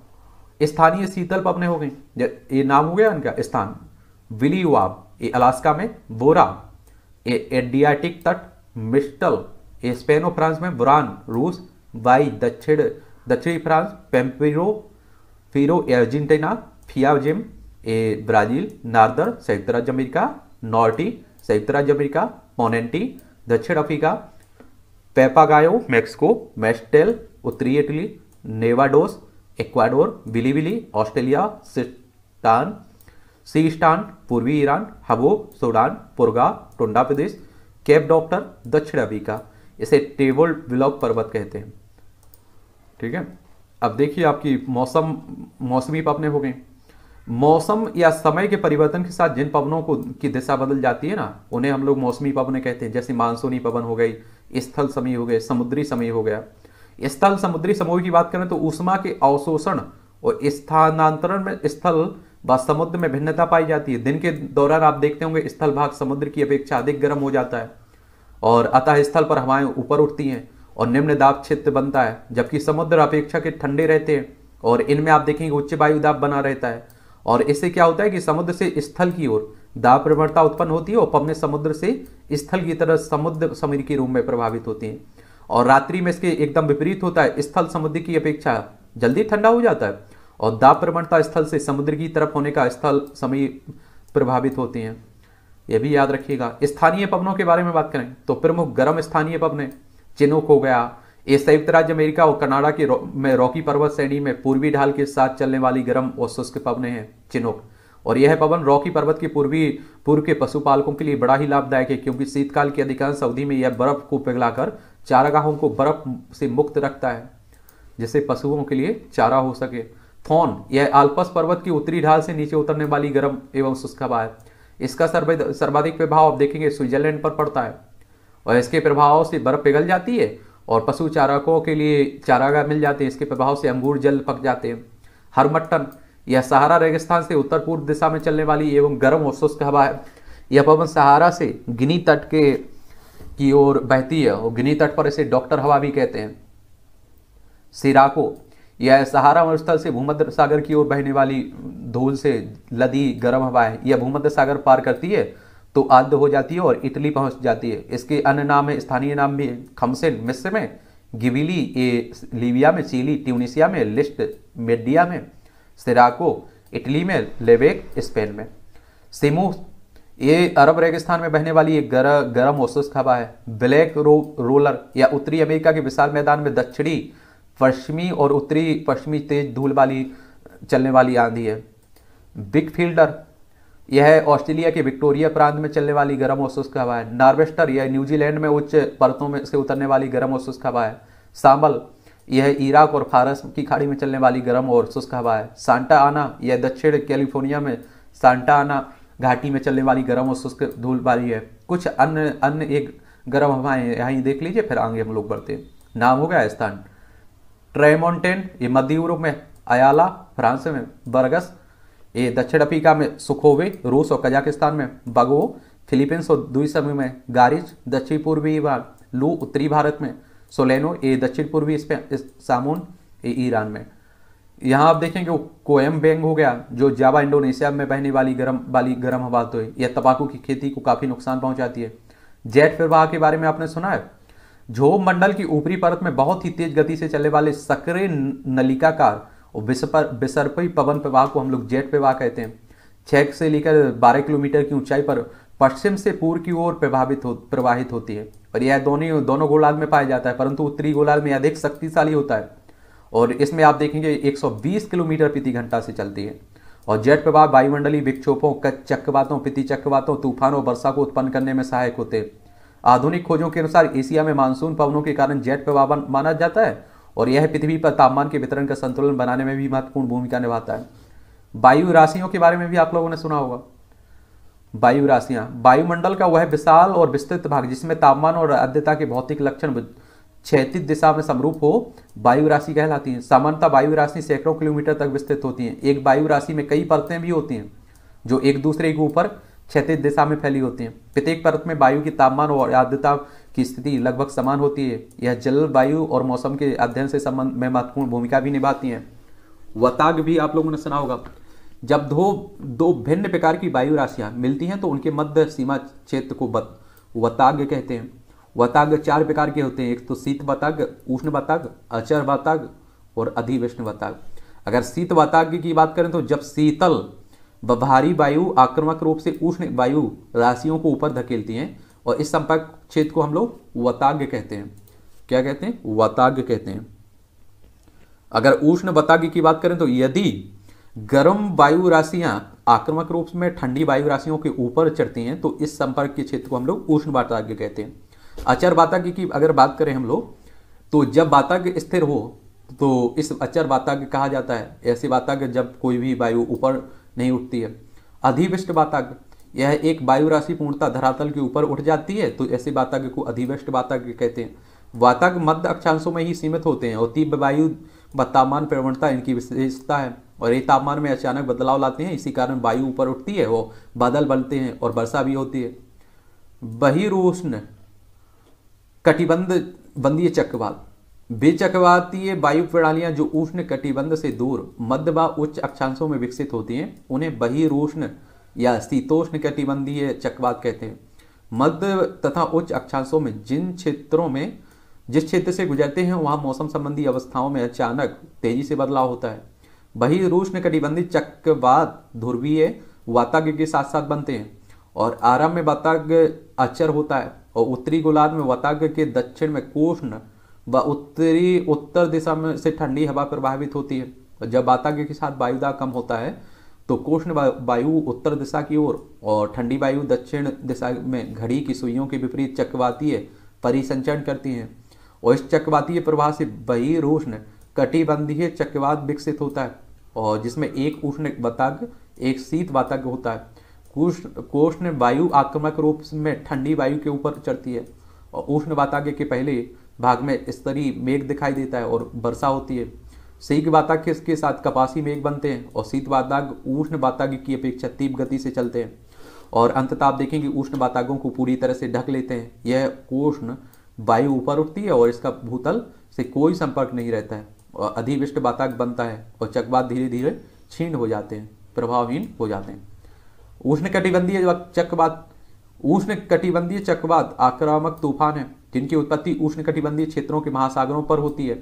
स्थानीय शीतल पवने हो गए ये नाम हो गया इनका स्थान विली ये अलास्का में बोरा ये एडियाटिक तट मिस्टल ये स्पेन और फ्रांस में बुरान रूस वाई दक्षिण दक्षिणी फ्रांस पेम्पेरो फिरो अर्जेंटीना फियाजिम ए ब्राजील नार्दर संयुक्त राज्य अमेरिका नॉर्टी संयुक्त राज्य अमेरिका पोनेंटी दक्षिण अफ्रीका पेपागायो मैक्सिको मेस्टेल उत्तरी Italy Nevados Ecuador willy willy Australia Seistan Seistan पूर्वी Iran haboob Sudan purga tundra प्रदेश कैप डॉक्टर दक्षिण अफ्रीका इसे टेबल ब्लॉक पर्वत कहते हैं ठीक है अब देखिए आपकी मौसम मौसमी पवने हो गए मौसम या समय के परिवर्तन के साथ जिन पवनों को की दिशा बदल जाती है ना उन्हें हम लोग मौसमी पवने कहते हैं जैसे मानसूनी पवन हो गई स्थल समय हो गए समुद्री समय हो गया स्थल समुद्री समूह की बात करें तो उष्मा के अवशोषण और स्थानांतरण में स्थल व समुद्र में भिन्नता पाई जाती है दिन के दौरान आप देखते होंगे स्थल भाग समुद्र की अपेक्षा अधिक गर्म हो जाता है और अतः स्थल पर हवाएं ऊपर उठती हैं और निम्न दाब क्षेत्र बनता है जबकि समुद्र अपेक्षा के ठंडे रहते हैं और इनमें आप देखेंगे उच्च वायु दाब बना रहता है और इससे क्या होता है कि समुद्र से स्थल की ओर दाब प्रवणता उत्पन्न होती है और पवने समुद्र से स्थल की तरह समुद्र समुद्र रूप में प्रभावित होती हैं और रात्रि में इसके एकदम विपरीत होता है स्थल समुद्र की अपेक्षा जल्दी ठंडा हो जाता है और दाब प्रवणता स्थल से समुद्र की तरफ होने का स्थल समय प्रभावित होती हैं यह भी याद रखिएगा स्थानीय पवनों के बारे में बात करें तो प्रमुख गर्म स्थानीय है चिनुक हो गया ये संयुक्त राज्य अमेरिका और कनाडा के रौ, में रॉकी पर्वत श्रेणी में पूर्वी ढाल के साथ चलने वाली गर्म और शुष्क पवने हैं चिनुक और यह पवन रॉकी पर्वत के पूर्वी पूर्व के पशुपालकों के लिए बड़ा ही लाभदायक है क्योंकि शीतकाल की अधिकांश अवधि में यह बर्फ को पिघलाकर चारागाहों को बर्फ से मुक्त रखता है जिससे पशुओं के लिए चारा हो सके थॉन यह आल्पस पर्वत की उत्तरी ढाल से नीचे उतरने वाली गर्म एवं शुष्क हवा है इसका सर्वाधिक प्रभाव आप देखेंगे स्विट्जरलैंड पर पड़ता है और इसके प्रभाव से बर्फ़ पिघल जाती है और पशु चारकों के लिए चारागाह मिल जाते हैं इसके प्रभाव से अंगूर जल पक जाते हैं हरमट्टन यह सहारा रेगिस्तान से उत्तर पूर्व दिशा में चलने वाली एवं गर्म और शुष्क हवा है यह पवन सहारा से गिनी तट के की ओर बहती है और गिनी तट पर इसे डॉक्टर हवा भी कहते हैं सिराको यह सहारा मरुस्थल से भूमध्य सागर की ओर बहने वाली धूल से लदी गर्म हवा है यह भूमध्य सागर पार करती है तो आद्य हो जाती है और इटली पहुंच जाती है इसके अन्य नाम है स्थानीय नाम भी खमसेन मिस्र में गिविली ए लीबिया में चीली ट्यूनिशिया में लिस्ट मेडिया में सिराको इटली में लेबेक स्पेन में सिमू ये अरब रेगिस्तान में बहने वाली एक गर, गर्म ओसस हवा है ब्लैक रो, रोलर या उत्तरी अमेरिका के विशाल मैदान में दक्षिणी पश्चिमी और उत्तरी पश्चिमी तेज धूल वाली चलने वाली आंधी है बिग फील्डर यह ऑस्ट्रेलिया के विक्टोरिया प्रांत में चलने वाली गर्म और शुष्क हवा है नार्वेस्टर यह न्यूजीलैंड में उच्च परतों में से उतरने वाली गर्म और शुष्क हवा है सांबल यह इराक और फारस की खाड़ी में चलने वाली गर्म और शुष्क हवा है सांटा आना यह दक्षिण कैलिफोर्निया में सांटा आना घाटी में चलने वाली गर्म और शुष्क धूल वाली है कुछ अन्य अन्य एक गर्म हवाएं यहाँ देख लीजिए फिर आगे हम लोग बढ़ते हैं नाम हो गया स्थान ट्रेमोन्टेन ये मध्य यूरोप में अयाला फ्रांस में बर्गस ये दक्षिण अफ्रीका में सुखोवे रूस और कजाकिस्तान में बगवो फिलीपींस और द्विसमूह में गारिज दक्षिण पूर्वी भाग लू उत्तरी भारत में सोलेनो ये दक्षिण पूर्वी इस सामून ये ईरान में यहाँ आप देखेंगे कोयम बैंग हो गया जो जावा इंडोनेशिया में बहने वाली गर्म वाली गर्म हवा तो है यह तंबाकू की खेती को काफ़ी नुकसान पहुंचाती है जेट प्रवाह के बारे में आपने सुना है झोव मंडल की ऊपरी परत में बहुत ही तेज गति से चलने वाले सक्रिय नलिकाकार और बिसपर पवन प्रवाह को हम लोग जेट प्रवाह कहते हैं छः से लेकर बारह किलोमीटर की ऊंचाई पर पश्चिम से पूर्व की ओर प्रभावित हो प्रवाहित होती है और यह दोनों दोनों गोलार्ध में पाया जाता है परंतु उत्तरी गोलार्ध में अधिक शक्तिशाली होता है और इसमें आप देखेंगे 120 किलोमीटर प्रति घंटा से चलती है और जेट प्रभाव वायुमंडलीय विक्षोभों चक्रवातों प्रति चक्रवातों तूफानों और वर्षा को उत्पन्न करने में सहायक होते हैं आधुनिक खोजों के अनुसार एशिया में मानसून पवनों के कारण जेट प्रभाव माना जाता है और यह पृथ्वी पर तापमान के वितरण का संतुलन बनाने में भी महत्वपूर्ण भूमिका निभाता है वायु राशियों के बारे में भी आप लोगों ने सुना होगा वायु राशियां वायुमंडल का वह विशाल और विस्तृत भाग जिसमें तापमान और आद्यता के भौतिक लक्षण क्षैतिज दिशा में समरूप हो वायु राशि कहलाती है सामान्यतः वायु राशि सैकड़ों किलोमीटर तक विस्तृत होती है एक वायु राशि में कई परतें भी होती हैं जो एक दूसरे के ऊपर क्षेत्रित दिशा में फैली होती हैं प्रत्येक परत में वायु की तापमान और आद्यता की स्थिति लगभग समान होती है यह जलवायु और मौसम के अध्ययन से संबंध में महत्वपूर्ण भूमिका भी निभाती है वताग भी आप लोगों ने सुना होगा जब दो दो भिन्न प्रकार की वायु राशियां मिलती हैं तो उनके मध्य सीमा क्षेत्र को बत, वताग कहते हैं वताग चार प्रकार के होते हैं एक तो शीत वताग उष्ण वताग अचर वताग और अधिवृष्ण वताग अगर शीत वाताग की बात करें तो जब शीतल भारी वायु आक्रामक रूप से उष्ण वायु राशियों को ऊपर धकेलती हैं और इस संपर्क क्षेत्र को हम लोग वताग्य कहते हैं क्या कहते हैं वताग्य कहते हैं अगर उष्ण वताग्य की बात करें तो यदि गर्म वायु राशियां आक्रमक रूप में ठंडी वायु राशियों के ऊपर चढ़ती हैं तो इस संपर्क के क्षेत्र को हम लोग उष्ण वाताग्य कहते हैं अचर वाताग्य की अगर बात करें हम लोग तो जब वाताग्य स्थिर हो तो इस अचर वाताग्य कहा जाता है ऐसी वाताग्य जब कोई भी वायु ऊपर नहीं उठती है अधिविष्ट वाताग्य यह एक वायु राशि पूर्णता धरातल के ऊपर उठ जाती है तो ऐसे वातक को अधिवेष्ट वातक कहते हैं वातक मध्य अक्षांशों में ही सीमित होते हैं और तीव्र वायु व तापमान प्रवणता इनकी विशेषता है और ये तापमान में अचानक बदलाव लाते हैं इसी कारण वायु ऊपर उठती है और बादल बनते हैं और वर्षा भी होती है बहिरोष्ण कटिबंध बंदीय चक्रवात बेचकवातीय वायु प्रणालियां जो उष्ण कटिबंध से दूर मध्य व उच्च अक्षांशों में विकसित होती हैं उन्हें बहिरोष्ण या शीतोष्ण कटिबंधीय चक्रवात कहते हैं मध्य तथा उच्च अक्षांशों में जिन क्षेत्रों में जिस क्षेत्र से गुजरते हैं वहाँ मौसम संबंधी अवस्थाओं में अचानक तेजी से बदलाव होता है वही रूष्ण कटिबंधीय चक्रवात ध्रुवीय वाताग्य के साथ साथ बनते हैं और आराम में वाताग्य अचर होता है और उत्तरी गोलार्ध में वाताग्य के दक्षिण में कोष्ण व उत्तरी उत्तर दिशा में से ठंडी हवा प्रभावित होती है और जब वाताग्य के साथ वायुदा कम होता है तो कोष्ण वायु उत्तर दिशा की ओर और, ठंडी वायु दक्षिण दिशा में घड़ी की सुइयों के विपरीत चक्रवातीय परिसंचरण करती हैं और इस चक्रवातीय प्रवाह से बहिरोष्ण कटिबंधीय चक्रवात विकसित होता है और जिसमें एक उष्ण वातक एक शीत वातक होता है कोष्ण वायु आक्रमक रूप में ठंडी वायु के ऊपर चढ़ती है और उष्ण वाताग्य के पहले भाग में स्तरीय मेघ दिखाई देता है और वर्षा होती है सीघ वातक किसके साथ कपासी मेघ बनते हैं और शीत वाताग उष्ण वाताग की अपेक्षा तीव्र गति से चलते हैं और अंततः आप देखेंगे उष्ण वातागों को पूरी तरह से ढक लेते हैं यह उष्ण वायु ऊपर उठती है और इसका भूतल से कोई संपर्क नहीं रहता है और अधिविष्ट वाताग बनता है और चक्रवात धीरे धीरे छीण हो जाते हैं प्रभावहीन हो जाते हैं उष्ण कटिबंधीय चक्रवात उष्ण कटिबंधीय चक्रवात आक्रामक तूफान है जिनकी उत्पत्ति उष्ण कटिबंधीय क्षेत्रों के महासागरों पर होती है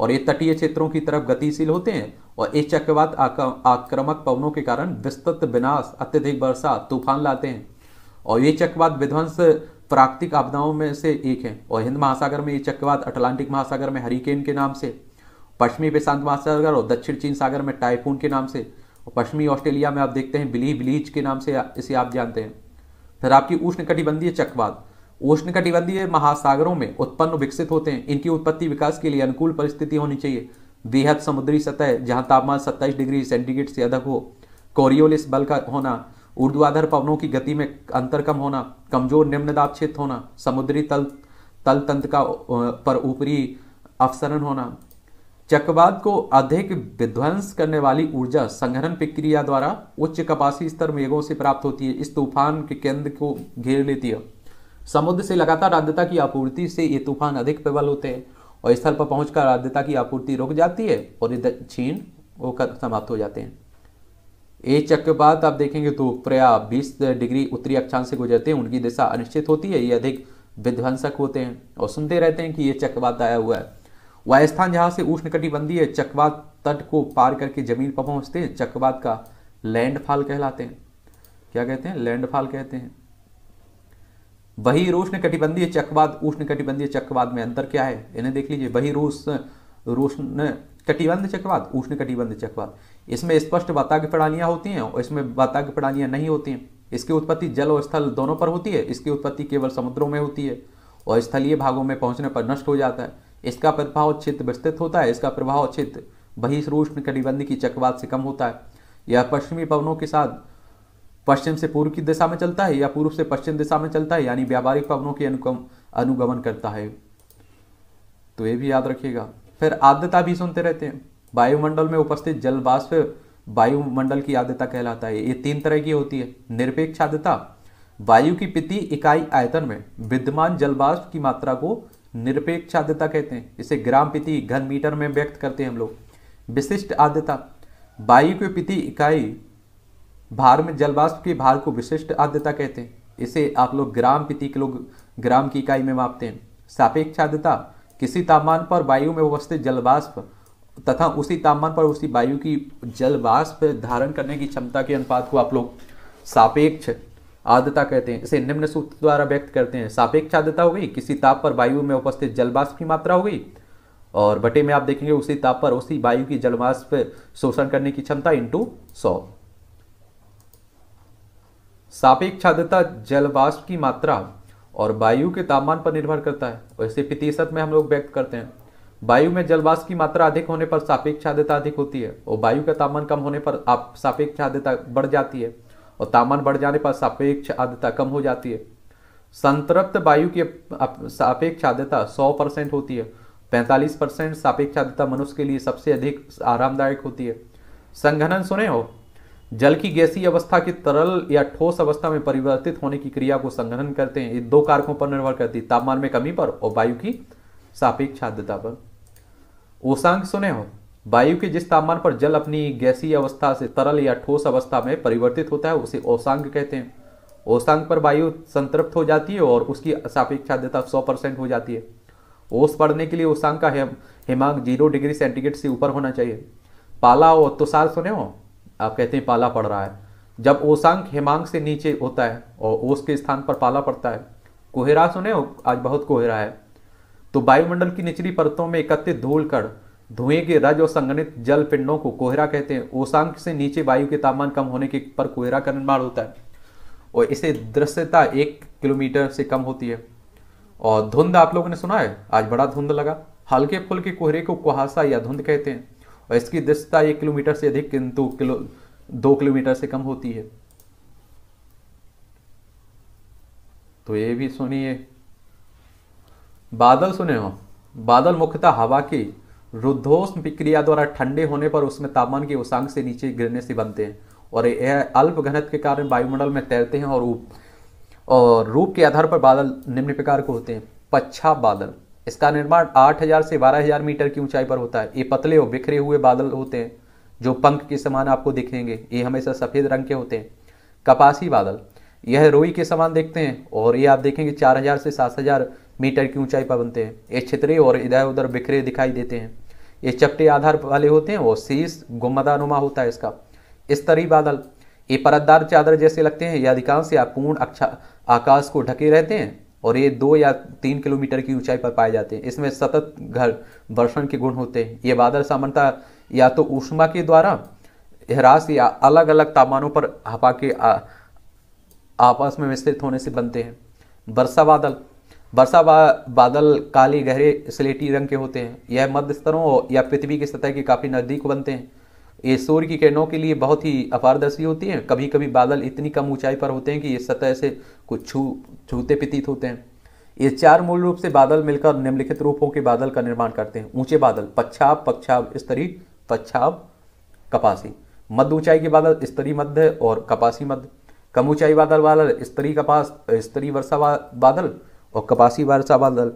और ये तटीय क्षेत्रों की तरफ गतिशील होते हैं और इस चक्रवात आक्रामक पवनों के कारण विस्तृत विनाश अत्यधिक वर्षा तूफान लाते हैं और ये चक्रवात विध्वंस प्राकृतिक आपदाओं में से एक है और हिंद महासागर में ये चक्रवात अटलांटिक महासागर में हरिकेन के नाम से पश्चिमी प्रशांत महासागर और दक्षिण चीन सागर में टाइफून के नाम से और पश्चिमी ऑस्ट्रेलिया में आप देखते हैं बिली बिलीच के नाम से इसे आप जानते हैं फिर आपकी उष्ण कटिबंधीय चक्रवात उष्णकटिबंधीय महासागरों में उत्पन्न विकसित होते हैं इनकी उत्पत्ति विकास के लिए अनुकूल परिस्थिति होनी चाहिए बेहद समुद्री सतह जहां तापमान 27 डिग्री सेंटीग्रेड से अधिक हो कोरियोलिस बल का होना ऊर्ध्वाधर पवनों की गति में अंतर कम होना कमजोर निम्न दाब क्षेत्र होना समुद्री तल तल तंत्र का पर ऊपरी अवसरण होना चक्रवात को अधिक विध्वंस करने वाली ऊर्जा संग्रहण प्रक्रिया द्वारा उच्च कपासी स्तर मेघों से प्राप्त होती है इस तूफान के केंद्र को घेर लेती है समुद्र से लगातार आर्द्रता की आपूर्ति से ये तूफान अधिक प्रबल होते हैं और स्थल पर पहुंचकर आर्द्रता की आपूर्ति रुक जाती है और ये दक्षिण होकर समाप्त हो जाते हैं एक चक्रवात आप देखेंगे तो प्रया बीस डिग्री उत्तरी अक्षांश से गुजरते हैं उनकी दिशा अनिश्चित होती है ये अधिक विध्वंसक होते हैं और सुनते रहते हैं कि ये चक्रवात आया हुआ है वह स्थान जहाँ से उष्ण है चक्रवात तट को पार करके जमीन पर पहुँचते हैं चक्रवात का लैंडफॉल कहलाते हैं क्या कहते हैं लैंडफॉल कहते हैं वही ने कटिबंधीय चक्रवाद उष्ण कटिबंधीय चक्रवाद में अंतर क्या है इन्हें देख लीजिए वही रूस रोष्ण कटिबंध चक्रवाद उष्ण कटिबंध चक्रवाद इसमें स्पष्ट वाताग्य प्रणालियाँ होती हैं और इसमें वाताग्य प्रणालियाँ नहीं होती हैं इसकी उत्पत्ति जल और स्थल दोनों पर होती है इसकी उत्पत्ति केवल समुद्रों में होती है और स्थलीय भागों में पहुंचने पर नष्ट हो जाता है इसका प्रभाव क्षेत्र विस्तृत होता है इसका प्रभाव क्षेत्र बहिष्रूष्ण कटिबंध की चक्रवात से कम होता है यह पश्चिमी पवनों के साथ पश्चिम से पूर्व की दिशा में चलता है या पूर्व से पश्चिम दिशा में चलता है यानी व्यापारिक पवनों के अनुगम अनुगमन करता है तो ये भी याद रखिएगा फिर आद्यता भी सुनते रहते हैं वायुमंडल में उपस्थित जल बाष्प वायुमंडल की आद्यता कहलाता है ये तीन तरह की होती है निरपेक्ष आद्यता वायु की पिति इकाई आयतन में विद्यमान जलवाष्प की मात्रा को निरपेक्ष आद्यता कहते हैं इसे ग्राम पिति घन मीटर में व्यक्त करते हैं हम लोग विशिष्ट आद्यता वायु की पिति इकाई भार में जलवाष्प की भार को विशिष्ट आद्यता कहते हैं इसे आप लोग ग्राम प्रति ग्राम की इकाई में मापते हैं सापेक्ष आद्यता किसी तापमान पर वायु में उपस्थित जलवाष्प तथा उसी तापमान पर उसी वायु की जलवाष्प धारण करने की क्षमता के अनुपात को आप लोग सापेक्ष आद्यता कहते हैं इसे निम्न सूत्र द्वारा व्यक्त करते हैं सापेक्ष आद्यता हो गई किसी ताप पर वायु में उपस्थित जलवाष्प की मात्रा हो गई और बटे में आप देखेंगे उसी ताप पर उसी वायु की जलवाष्प शोषण करने की क्षमता इंटू सौ सापेक्ष आद्रता जलवाष्प की मात्रा और वायु के तापमान पर निर्भर करता है वैसे प्रतिशत में हम लोग व्यक्त करते हैं वायु में जलवाष्प की मात्रा अधिक होने पर सापेक्ष आद्रता अधिक होती है और वायु का तापमान कम होने पर आप सापेक्ष आद्रता बढ़ जाती है और तापमान बढ़ जाने पर सापेक्ष आद्रता कम हो जाती है संतृप्त वायु की सापेक्ष आद्रता 100 परसेंट होती है 45 परसेंट सापेक्ष आद्रता मनुष्य के लिए सबसे अधिक आरामदायक होती है संघनन सुने हो जल की गैसीय अवस्था की तरल या ठोस अवस्था में परिवर्तित होने की क्रिया को संग्रहण करते हैं ये दो कारकों पर निर्भर करती है तापमान में कमी पर और वायु की सापेक्ष आद्रता पर ओसांग सुने हो वायु के जिस तापमान पर जल अपनी गैसीय अवस्था से तरल या ठोस अवस्था में परिवर्तित होता है उसे ओसांग कहते हैं ओसांग पर वायु संतृप्त हो जाती है और उसकी सापेक्ष आद्रता सौ परसेंट हो जाती है ओस पड़ने के लिए ओसांग का हिमांक जीरो डिग्री सेंटीग्रेड से ऊपर होना चाहिए पाला और तुषार सुने हो आप कहते हैं पाला पड़ रहा है जब ओसांग हेमांग से नीचे होता है और ओस के स्थान पर पाला पड़ता है कोहरा सुने हो आज बहुत कोहरा है तो वायुमंडल की निचली परतों में एकत्रित धूल कर धुएं के रज और संगठित जल पिंडों को कोहरा कहते हैं ओसांग से नीचे वायु के तापमान कम होने के पर कोहरा का निर्माण होता है और इसे दृश्यता एक किलोमीटर से कम होती है और धुंध आप लोगों ने सुना है आज बड़ा धुंध लगा हल्के फुल्के कोहरे को कुहासा या धुंध कहते हैं और इसकी दृश्यता एक किलोमीटर से अधिक किंतु किलो दो किलोमीटर से कम होती है तो ये भी सुनिए बादल सुने हो बादल मुख्यतः हवा की रुद्धोष्ण प्रक्रिया द्वारा ठंडे होने पर उसमें तापमान के उसांग से नीचे गिरने से बनते हैं और यह अल्प घनत्व के कारण वायुमंडल में तैरते हैं और रूप और रूप के आधार पर बादल निम्न प्रकार के होते हैं पच्छा बादल इसका निर्माण 8000 से 12000 मीटर की ऊंचाई पर होता है ये पतले और बिखरे हुए बादल होते हैं जो पंख के समान आपको दिखेंगे ये हमेशा सफ़ेद रंग के होते हैं कपासी बादल यह रोई के समान देखते हैं और ये आप देखेंगे 4000 से 7000 मीटर की ऊंचाई पर बनते हैं ये छितरे और इधर उधर बिखरे दिखाई देते हैं ये चपटे आधार वाले होते हैं और शीस गुमदानुमा होता है इसका स्तरी बादल ये परतदार चादर जैसे लगते हैं ये अधिकांश या पूर्ण अक्षा आकाश को ढके रहते हैं और ये दो या तीन किलोमीटर की ऊंचाई पर पाए जाते हैं इसमें सतत घर वर्षण के गुण होते हैं ये बादल सामान्यता या तो ऊष्मा के द्वारा ह्रास या अलग अलग तापमानों पर हवा के आपस में विस्तृत होने से बनते हैं वर्षा बादल वर्षा बा, बादल काले गहरे स्लेटी रंग के होते हैं यह मध्य स्तरों या पृथ्वी की सतह के काफ़ी नज़दीक बनते हैं ये सूर्य की किरणों के लिए बहुत ही अपारदर्शी होती हैं कभी कभी बादल इतनी कम ऊंचाई पर होते हैं कि ये सतह से कुछ छू छूते पीतीत होते हैं ये चार मूल रूप से बादल मिलकर निम्नलिखित रूपों के बादल का निर्माण करते हैं ऊंचे बादल पच्छाव पक्षाव स्तरी पच्छाव कपासी मध्य ऊंचाई के बादल स्तरी मध्य और कपासी मध्य कम ऊंचाई बादल बादल स्तरी कपास स्तरी वर्षा बादल और कपासी वर्षा बादल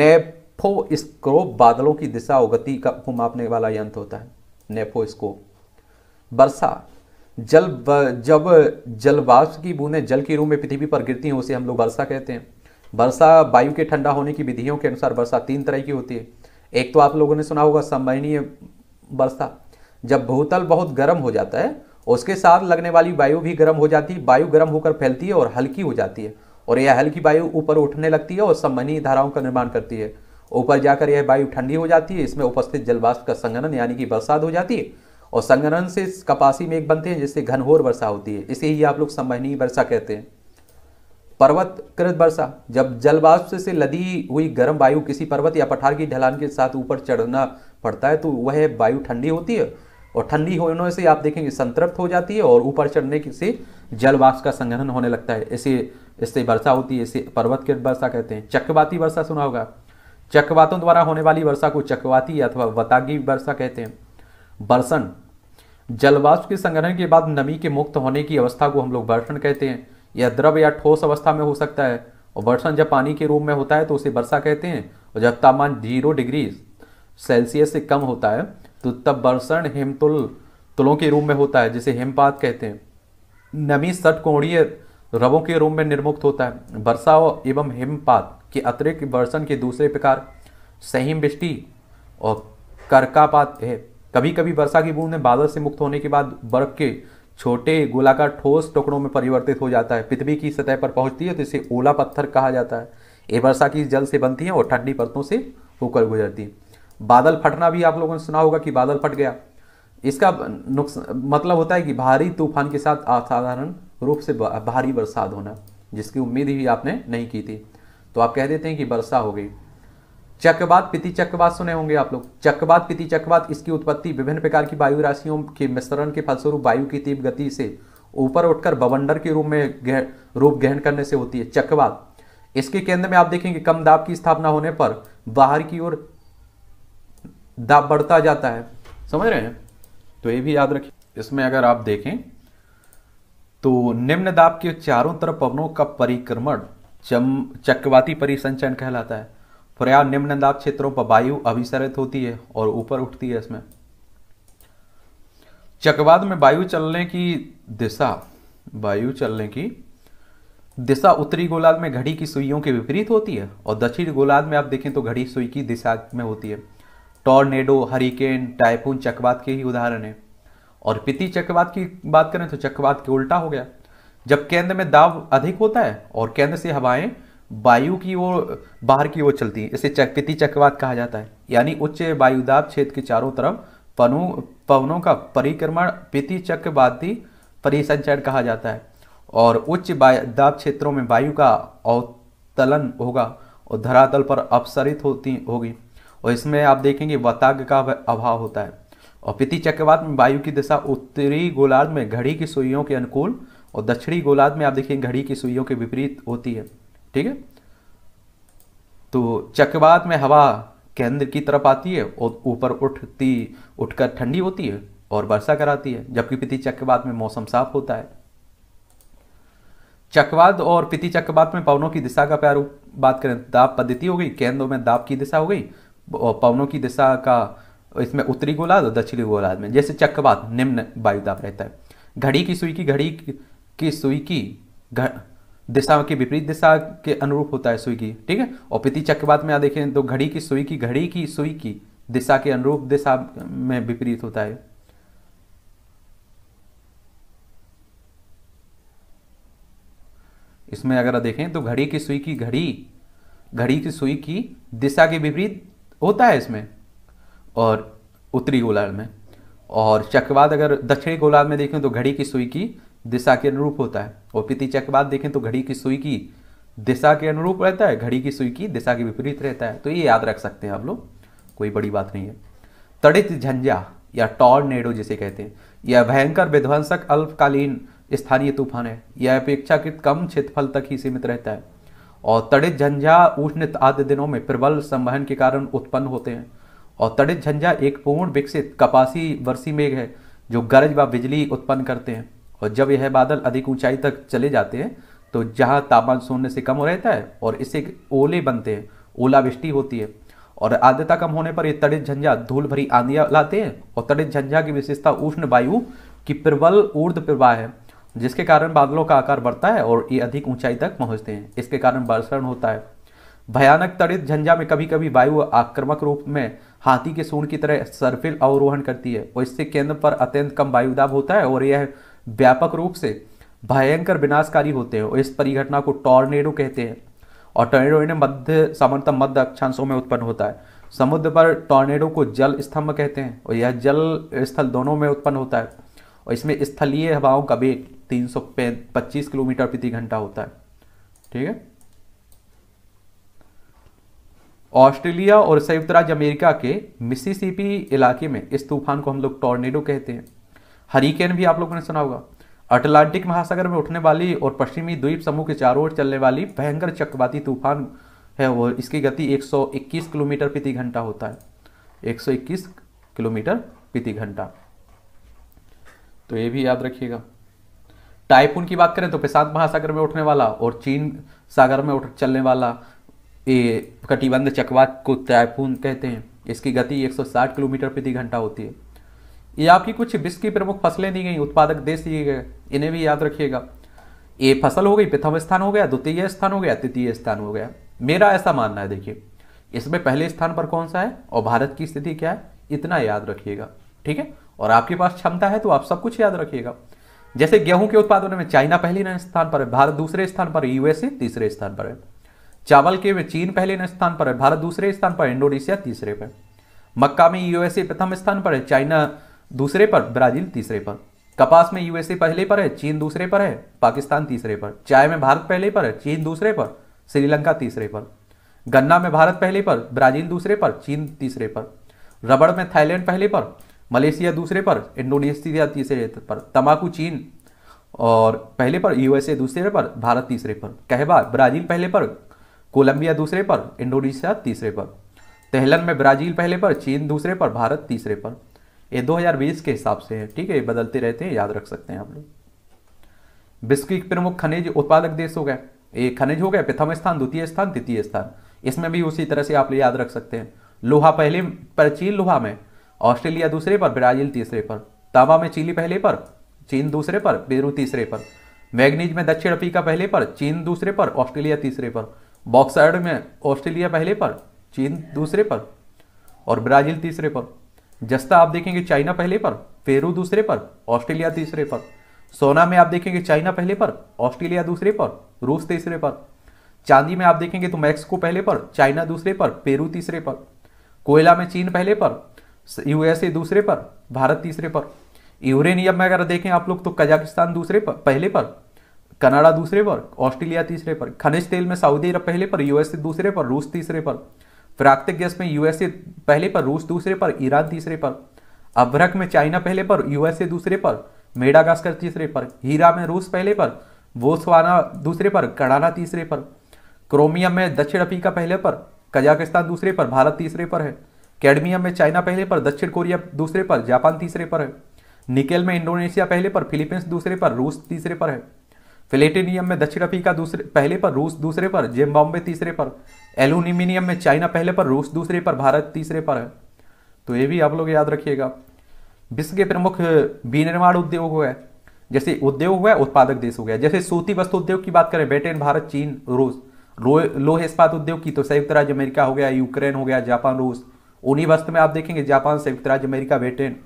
नेफो स्क्रोप बादलों की दिशा और गति का को मापने वाला यंत्र होता है नेफोस्कोप वर्षा जल जब जलवाष्प की बूंदें जल के रूप में पृथ्वी पर गिरती हैं उसे हम लोग वर्षा कहते हैं वर्षा वायु के ठंडा होने की विधियों के अनुसार वर्षा तीन तरह की होती है एक तो आप लोगों ने सुना होगा संवहनीय वर्षा जब भूतल बहुत गर्म हो जाता है उसके साथ लगने वाली वायु भी गर्म हो जाती है वायु गर्म होकर फैलती है और हल्की हो जाती है और यह हल्की वायु ऊपर उठने लगती है और संवहनीय धाराओं का निर्माण करती है ऊपर जाकर यह वायु ठंडी हो जाती है इसमें उपस्थित जलवाष्प का संगनन यानी कि बरसात हो जाती है और संगनन से कपासी में एक बनते हैं जिससे घनघोर वर्षा होती है इसे ही आप लोग संवहनीय वर्षा कहते हैं पर्वतकृत वर्षा जब जलवाष्प से लदी हुई गर्म वायु किसी पर्वत या पठार की ढलान के साथ ऊपर चढ़ना पड़ता है तो वह वायु ठंडी होती है और ठंडी होने से आप देखेंगे संतृप्त हो जाती है और ऊपर चढ़ने से जलवाष्प का संगठन होने लगता है इसे इससे वर्षा होती है इसे पर्वतकृत वर्षा कहते हैं चक्रवाती वर्षा सुना होगा चक्रवातों द्वारा होने वाली वर्षा को चक्रवाती अथवा वतागी वर्षा कहते हैं बर्षण जलवाष्प के संग्रहण के बाद नमी के मुक्त होने की अवस्था को हम लोग वर्षण कहते हैं यह द्रव या ठोस अवस्था में हो सकता है और वर्षण जब पानी के रूप में होता है तो उसे वर्षा कहते हैं और जब तापमान जीरो डिग्री सेल्सियस से कम होता है तो तब वर्षण हिमतुल तुलों के रूप में होता है जिसे हिमपात कहते हैं नमी सटकोणीय रवों के रूप में निर्मुक्त होता है वर्षा एवं हिमपात कि अतिरिक्त वर्षण के दूसरे प्रकार सहीम बृष्टि और करकापात है कभी कभी वर्षा की बूंदें बादल से मुक्त होने के बाद बर्फ के छोटे गोलाकार ठोस टुकड़ों में परिवर्तित हो जाता है पृथ्वी की सतह पर पहुंचती है तो इसे ओला पत्थर कहा जाता है ये वर्षा की जल से बनती है और ठंडी परतों से होकर गुजरती है बादल फटना भी आप लोगों ने सुना होगा कि बादल फट गया इसका नुकसान मतलब होता है कि भारी तूफान के साथ असाधारण रूप से भारी बरसात होना जिसकी उम्मीद ही आपने नहीं की थी तो आप कह देते हैं कि वर्षा हो गई चक्रवात पिति चक्रवात सुने होंगे आप लोग चक्रवात पिति चक्रवात इसकी उत्पत्ति विभिन्न प्रकार की वायु राशियों के मिश्रण के फलस्वरूप वायु की तीव्र गति से ऊपर उठकर बवंडर के रूप में रूप ग्रहण करने से होती है चक्रवात इसके केंद्र में आप देखेंगे कम दाब की स्थापना होने पर बाहर की ओर दाब बढ़ता जाता है समझ रहे हैं तो ये भी याद रखिए इसमें अगर आप देखें तो निम्न दाब के चारों तरफ पवनों का परिक्रमण चम चक्रवाती परिसंचरण कहलाता है प्रयाग निम्न दाब क्षेत्रों पर वायु अभिसरित होती है और ऊपर उठती है इसमें चक्रवात में वायु चलने की दिशा वायु चलने की दिशा उत्तरी गोलार्ध में घड़ी की सुइयों के विपरीत होती है और दक्षिण गोलार्ध में आप देखें तो घड़ी सुई की दिशा में होती है टॉर्नेडो हरिकेन टाइफून चक्रवात के ही उदाहरण है और पिति चक्रवात की बात करें तो चक्रवात के उल्टा हो गया जब केंद्र में दाब अधिक होता है और केंद्र से हवाएं वायु की ओर बाहर की ओर चलती हैं इसे चकपिति चक्रवात कहा जाता है यानी उच्च वायुदाब क्षेत्र के चारों तरफ पनों पवनों का परिक्रमण पिति चक्रवाती परिसंचरण कहा जाता है और उच्च दाब क्षेत्रों में वायु का अवतलन होगा और धरातल पर अपसरित होती होगी और इसमें आप देखेंगे वताग का अभाव होता है और पिति चक्रवात में वायु की दिशा उत्तरी गोलार्ध में घड़ी की सुइयों के अनुकूल और दक्षिणी गोलार्ध में आप देखिए घड़ी की सुइयों के विपरीत होती है ठीक है तो चक्रवात में हवा केंद्र की तरफ आती है और ऊपर उठती उठकर ठंडी होती है और वर्षा कराती है जबकि पिति चक्रवात में मौसम साफ होता है चक्रवात और पिति चक्रवात में पवनों की दिशा का प्यार बात करें दाब पद्धति हो गई केंद्र में दाब की दिशा हो गई और पवनों की दिशा का इसमें उत्तरी गोलार्ध और दक्षिणी गोलार्ध में जैसे चक्रवात निम्न वायुदाब रहता है घड़ी की सुई की घड़ी की सुई की दिशा के विपरीत दिशा के अनुरूप होता है सुई की ठीक है और प्रति चक्र बाद में आप देखें तो घड़ी की सुई की घड़ी की सुई की दिशा के अनुरूप दिशा में विपरीत होता है इसमें अगर देखें तो घड़ी की सुई की घड़ी घड़ी की सुई की दिशा के विपरीत होता है इसमें और उत्तरी गोलार्ध में और चक्रवात अगर दक्षिणी गोलार्ध में देखें तो घड़ी की सुई की दिशा के अनुरूप होता है और पिति चक बाद देखें तो घड़ी की सुई की दिशा के अनुरूप रहता है घड़ी की सुई की दिशा के विपरीत रहता है तो ये याद रख सकते हैं आप लोग कोई बड़ी बात नहीं है तड़ित झंझा या टॉर्नेडो जिसे कहते हैं यह भयंकर विध्वंसक अल्पकालीन स्थानीय तूफान है यह अपेक्षाकृत कम क्षेत्रफल तक ही सीमित रहता है और तड़ित झंझा उष्ण आदि दिनों में प्रबल संवहन के कारण उत्पन्न होते हैं और तड़ित झंझा एक पूर्ण विकसित कपासी वर्षी मेघ है जो गरज व बिजली उत्पन्न करते हैं और जब यह बादल अधिक ऊंचाई तक चले जाते हैं तो जहाँ तापमान शून्य से कम हो रहता है और इससे ओले बनते हैं ओलावृष्टि होती है और आद्रता कम होने पर ये तड़ित झंझा धूल भरी आंधिया लाते हैं और तड़ित झंझा की विशेषता उष्ण वायु की प्रबल ऊर्ध प्रवाह है जिसके कारण बादलों का आकार बढ़ता है और ये अधिक ऊंचाई तक पहुंचते हैं इसके कारण वर्षण होता है भयानक तड़ित झंझा में कभी कभी वायु आक्रमक रूप में हाथी के सूर्ण की तरह सर्फिल अवरोहण करती है और इससे केंद्र पर अत्यंत कम वायुदाब होता है और यह व्यापक रूप से भयंकर विनाशकारी होते हैं इस परिघटना को टॉर्नेडो कहते हैं और टॉर्नेडो इन्हें मध्य सामान्यतः मध्य अक्षांशों में उत्पन्न होता है समुद्र पर टॉर्नेडो को जल स्तंभ कहते हैं और यह जल स्थल दोनों में उत्पन्न होता है और इसमें स्थलीय हवाओं का वेग तीन किलोमीटर प्रति घंटा होता है ठीक है ऑस्ट्रेलिया और संयुक्त राज्य अमेरिका के मिसिसिपी इलाके में इस तूफान को हम लोग टॉर्नेडो कहते हैं हरिकेन भी आप लोगों ने सुना होगा अटलांटिक महासागर में उठने वाली और पश्चिमी द्वीप समूह के चारों ओर चलने वाली भयंकर चक्रवाती तूफान है और इसकी गति 121 किलोमीटर प्रति घंटा होता है 121 किलोमीटर प्रति घंटा तो ये भी याद रखिएगा टाइपून की बात करें तो प्रशांत महासागर में उठने वाला और चीन सागर में उठ चलने वाला ये कटिबंध चक्रवात को टाइपून कहते हैं इसकी गति 160 किलोमीटर प्रति घंटा होती है ये आपकी कुछ विश्व की प्रमुख फसलें दी गई उत्पादक देश दिए गए इन्हें भी याद रखिएगा ये फसल हो गई प्रथम स्थान हो गया द्वितीय स्थान हो गया तृतीय स्थान हो गया मेरा ऐसा मानना है देखिए इसमें पहले स्थान पर कौन सा है और भारत की स्थिति क्या है इतना याद रखिएगा ठीक है और आपके पास क्षमता है तो आप सब कुछ याद रखिएगा जैसे गेहूं के उत्पादन में चाइना पहले स्थान पर है भारत दूसरे स्थान पर यूएसए तीसरे स्थान पर है चावल के में चीन पहले स्थान पर है भारत दूसरे स्थान पर इंडोनेशिया तीसरे पर मक्का में यूएसए प्रथम स्थान पर है चाइना दूसरे पर ब्राजील तीसरे पर कपास में यूएसए पहले पर है चीन दूसरे पर है पाकिस्तान तीसरे पर चाय में भारत पहले पर है चीन दूसरे पर श्रीलंका तीसरे पर गन्ना में भारत पहले पर ब्राजील दूसरे पर चीन तीसरे पर रबड़ में थाईलैंड पहले पर मलेशिया दूसरे पर इंडोनेशिया तीसरे पर तंबाकू चीन और पहले पर यूएसए दूसरे पर भारत तीसरे पर कहवा ब्राजील पहले पर कोलंबिया दूसरे पर इंडोनेशिया तीसरे पर तेहलन में ब्राजील पहले पर चीन दूसरे पर भारत तीसरे पर ये 2020 के हिसाब से है ठीक है ये बदलते रहते हैं याद रख सकते हैं आप लोग विश्व के प्रमुख खनिज उत्पादक देश हो गए ये खनिज हो गए प्रथम स्थान द्वितीय स्थान तृतीय स्थान इसमें भी उसी तरह से आप याद रख सकते हैं लोहा पहले पर चीन लोहा में ऑस्ट्रेलिया दूसरे पर ब्राजील तीसरे पर तांबा में चिली पहले पर चीन दूसरे पर पेरू तीसरे पर मैग्नीज में दक्षिण अफ्रीका पहले पर चीन दूसरे पर ऑस्ट्रेलिया तीसरे पर बॉक्साइड में ऑस्ट्रेलिया पहले पर चीन दूसरे पर और ब्राजील तीसरे पर जस्ता आप देखेंगे चाइना पहले पर पेरू दूसरे पर ऑस्ट्रेलिया तीसरे पर सोना में आप देखेंगे चाइना पहले पर ऑस्ट्रेलिया दूसरे पर रूस तीसरे पर चांदी में आप देखेंगे तो मैक्सिको पहले पर चाइना दूसरे पर पेरू तीसरे पर कोयला में चीन पहले पर यूएसए दूसरे पर भारत तीसरे पर यूरेनियम में अगर देखें आप लोग तो कजाकिस्तान दूसरे पर पहले पर कनाडा दूसरे पर ऑस्ट्रेलिया तीसरे पर खनिज तेल में सऊदी अरब पहले पर यूएसए दूसरे पर रूस तीसरे पर प्राकृतिक गैस में यूएसए पहले पर रूस दूसरे पर ईरान तीसरे पर अभ्रक में चाइना पहले पर यूएसए दूसरे पर मेडागास्कर तीसरे पर हीरा में रूस पहले पर वोसवाना दूसरे पर कड़ाना तीसरे पर क्रोमियम में दक्षिण अफ्रीका पहले पर कजाकिस्तान दूसरे पर भारत तीसरे पर है कैडमियम में चाइना पहले पर दक्षिण कोरिया दूसरे पर जापान तीसरे पर है निकेल में इंडोनेशिया पहले पर फिलीपींस दूसरे पर रूस तीसरे पर है फिलेटिनियम में दक्षिण अफ्रीका दूसरे पहले पर रूस दूसरे पर जिम्बाब्वे तीसरे पर एल्यूमिनियम में चाइना पहले पर रूस दूसरे पर भारत तीसरे पर है तो ये भी आप लोग याद रखिएगा विश्व के प्रमुख विनिर्माण उद्योग हुए जैसे उद्योग हुआ उत्पादक देश हो गया जैसे सूती वस्तु उद्योग की बात करें ब्रिटेन भारत चीन रूस लोहे इस्पात उद्योग की तो संयुक्त राज्य अमेरिका हो गया यूक्रेन हो गया जापान रूस उन्हीं वस्त्र में आप देखेंगे जापान संयुक्त राज्य अमेरिका ब्रिटेन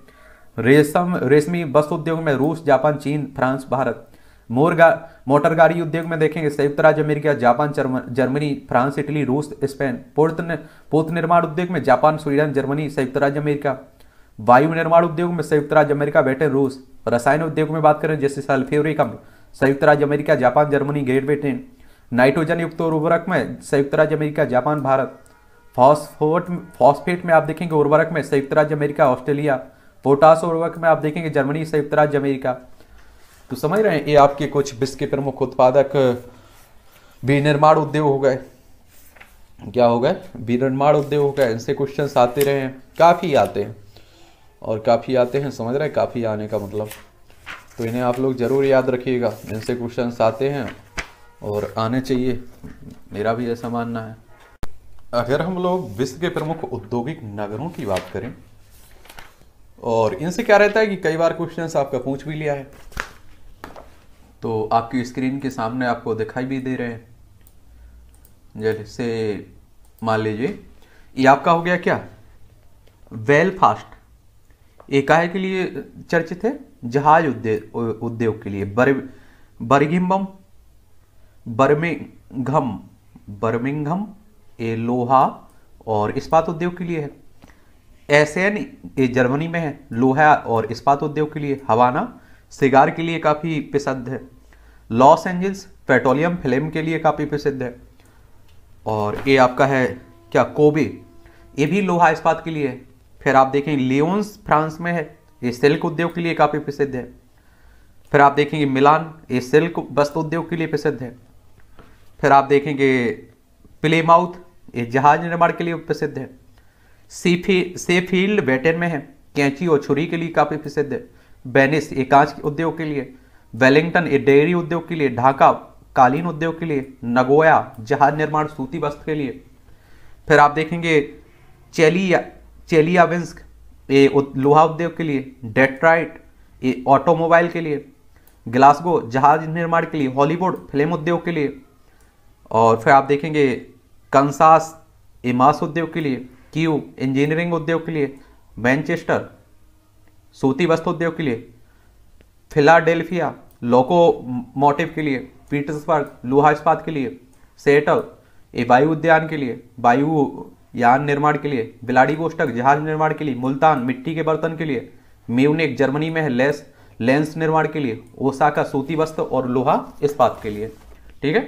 रेशम रेशमी वस्त्र उद्योग में रूस जापान चीन फ्रांस भारत मोरगा मोटर गाड़ी उद्योग में देखेंगे संयुक्त राज्य America Japan Germany France Italy रूस स्पेन पोर्त पोत निर्माण उद्योग में जापान स्वीडन जर्मनी संयुक्त राज्य अमेरिका वायु निर्माण उद्योग में संयुक्त राज्य अमेरिका बैठे रूस रसायन उद्योग में बात करें जैसे सल्फ्यूरिक अम्ल संयुक्त राज्य America Japan Germany Great Britain nitrogen युक्त उर्वरक में संयुक्त राज्य America Japan Bharat phosphate phosphate में आप देखेंगे उर्वरक में संयुक्त राज्य अमेरिका ऑस्ट्रेलिया पोटास उर्वरक में आप देखेंगे जर्मनी संयुक्त राज्य अमेरिका तो समझ रहे हैं ये आपके कुछ विश्व के प्रमुख उत्पादक विनिर्माण उद्योग हो गए क्या हो गए विनिर्माण उद्योग हो गए इनसे क्वेश्चन आते रहे हैं काफ़ी आते हैं और काफ़ी आते हैं समझ रहे हैं काफ़ी आने का मतलब तो इन्हें आप लोग ज़रूर याद रखिएगा इनसे क्वेश्चन आते हैं और आने चाहिए मेरा भी ऐसा मानना है अगर हम लोग विश्व के प्रमुख औद्योगिक नगरों की बात करें और इनसे क्या रहता है कि कई बार क्वेश्चन आपका पूछ भी लिया है तो आपकी स्क्रीन के सामने आपको दिखाई भी दे रहे हैं जैसे मान लीजिए ये आपका हो गया क्या वेल फास्ट ये काहे के लिए चर्चित है जहाज उद्योग उद्योग के लिए बर बर्गिम्बम बर्मिंघम बर्मिंगम ये लोहा और इस्पात उद्योग के लिए है एसएन ये जर्मनी में है लोहा और इस्पात उद्योग के लिए हवाना सिगार के लिए काफ़ी प्रसिद्ध है लॉस एंजल्स पेट्रोलियम फिल्म के लिए काफ़ी प्रसिद्ध है और ये आपका है क्या कोबे ये भी लोहा इस्पात के लिए है फिर आप देखें लियोन्स फ्रांस में है ये सिल्क उद्योग के लिए काफ़ी प्रसिद्ध है फिर आप देखेंगे मिलान ये सिल्क वस्त्र उद्योग के लिए प्रसिद्ध है फिर आप देखेंगे प्लेमाउथ ये जहाज निर्माण के लिए प्रसिद्ध है सीफी सेफील्ड ब्रिटेन में है कैंची और छुरी के लिए काफ़ी प्रसिद्ध है बेनिस ये कांच उद्योग के लिए वेलिंगटन डेयरी उद्योग के लिए ढाका कालीन उद्योग के लिए नगोया जहाज निर्माण सूती वस्त्र के लिए फिर आप देखेंगे चेलिया चेलियाविंस्क ये लोहा उद्योग के लिए डेट्राइट ये ऑटोमोबाइल के लिए ग्लासगो जहाज निर्माण के लिए हॉलीवुड फिल्म उद्योग के लिए और फिर आप देखेंगे कंसास ये मास उद्योग के लिए क्यू इंजीनियरिंग उद्योग के लिए मैनचेस्टर सूती वस्त्र उद्योग के लिए फिलाडेल्फिया लोकोमोटिव के लिए पीटर्सबर्ग लोहा इस्पात के लिए सेटल ए वायु उद्यान के लिए वायु यान निर्माण के लिए बिलाड़ी गोष्टक जहाज निर्माण के लिए मुल्तान मिट्टी के बर्तन के लिए म्यूनिक जर्मनी में है लेस लेंस निर्माण के लिए का सूती वस्त्र और लोहा इस्पात के लिए ठीक है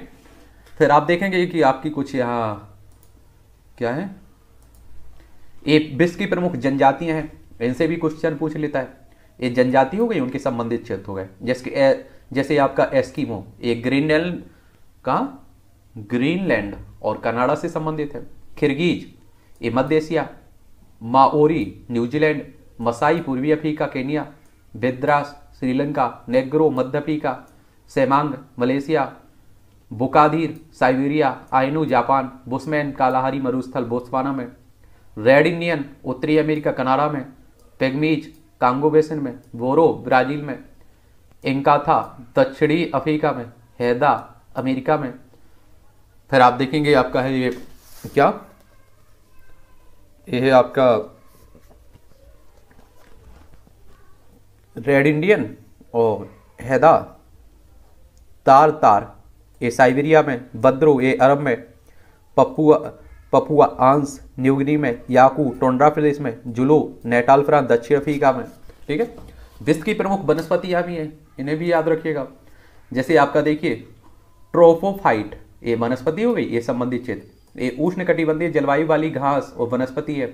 फिर आप देखेंगे कि आपकी कुछ यहाँ क्या है ये विश्व की प्रमुख जनजातियां हैं इनसे भी क्वेश्चन पूछ लेता है ये जनजाति हो गई उनके संबंधित क्षेत्र हो गए जैसे जैसे आपका एस्किमो ये ग्रीनलैंड का ग्रीनलैंड और कनाडा से संबंधित है खिरगीज ये मध्य एशिया माओरी न्यूजीलैंड मसाई पूर्वी अफ्रीका केनिया बेद्रास श्रीलंका नेग्रो मध्य अफ्रीका सेमांग मलेशिया बुकाधीर Siberia Ainu Japan Bushman Kalahari मरुस्थल बोस्वाना में रेड इंडियन उत्तरी अमेरिका कनाडा में पेगमीज कांगो बेसिन में वोरो ब्राजील में इंकाथा दक्षिणी अफ्रीका में हैदा अमेरिका में फिर आप देखेंगे आपका है ये क्या यह है आपका रेड इंडियन और हैदा तार तार ये साइबेरिया में बद्रो ये अरब में पपुआ पपुआ आंस न्यूगिनी में याकू टोंड्रा में जुलो नेटाल दक्षिण अफ्रीका में ठीक है विश्व की प्रमुख वनस्पति यहाँ भी है इन्हें भी याद रखिएगा जैसे आपका देखिए ट्रोफोफाइट ये वनस्पति हो गई ये संबंधित क्षेत्र ये उष्ण कटिबंधीय जलवायु वाली घास और वनस्पति है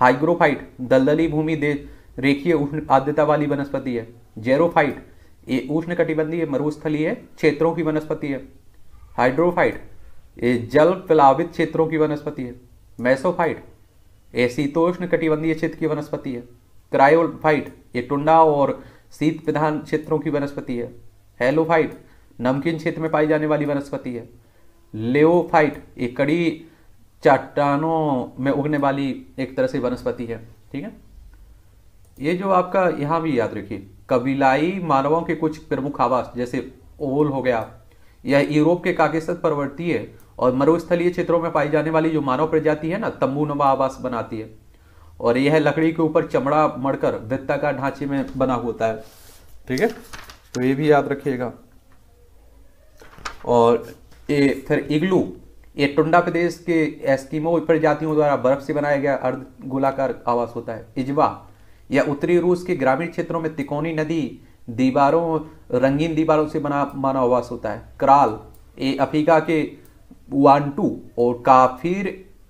हाइग्रोफाइट दलदली भूमि दे रेखीय उष्ण आद्यता वाली वनस्पति है जेरोफाइट ये उष्ण कटिबंधीय मरुस्थलीय क्षेत्रों की वनस्पति है हाइड्रोफाइट ये जल प्लावित क्षेत्रों की वनस्पति है मैसोफाइट ये शीतोष्ण कटिबंधीय क्षेत्र की वनस्पति है क्रायोफाइट ये टुंडा और शीत प्रधान क्षेत्रों की वनस्पति है हेलोफाइट नमकीन क्षेत्र में पाई जाने वाली वनस्पति है लेओफाइट ये कड़ी चट्टानों में उगने वाली एक तरह से वनस्पति है ठीक है ये जो आपका यहाँ भी याद रखिए कबीलाई मानवों के कुछ प्रमुख आवास जैसे ओल हो गया यह यूरोप के काकेसत पर्वतीय और मरुस्थलीय क्षेत्रों में पाई जाने वाली जो मानव प्रजाति है ना तंबू नुमा आवास बनाती है और यह लकड़ी के ऊपर चमड़ा मड़कर वृत्ताकार ढांचे में बना होता है ठीक है तो ये भी याद रखिएगा और ये फिर इग्लू ये टुंडा प्रदेश के एस्किमो प्रजातियों द्वारा बर्फ से बनाया गया अर्ध गोलाकार आवास होता है इजवा यह उत्तरी रूस के ग्रामीण क्षेत्रों में तिकोनी नदी दीवारों रंगीन दीवारों से बना माना आवास होता है कराल ये अफ्रीका के वानटू और काफिर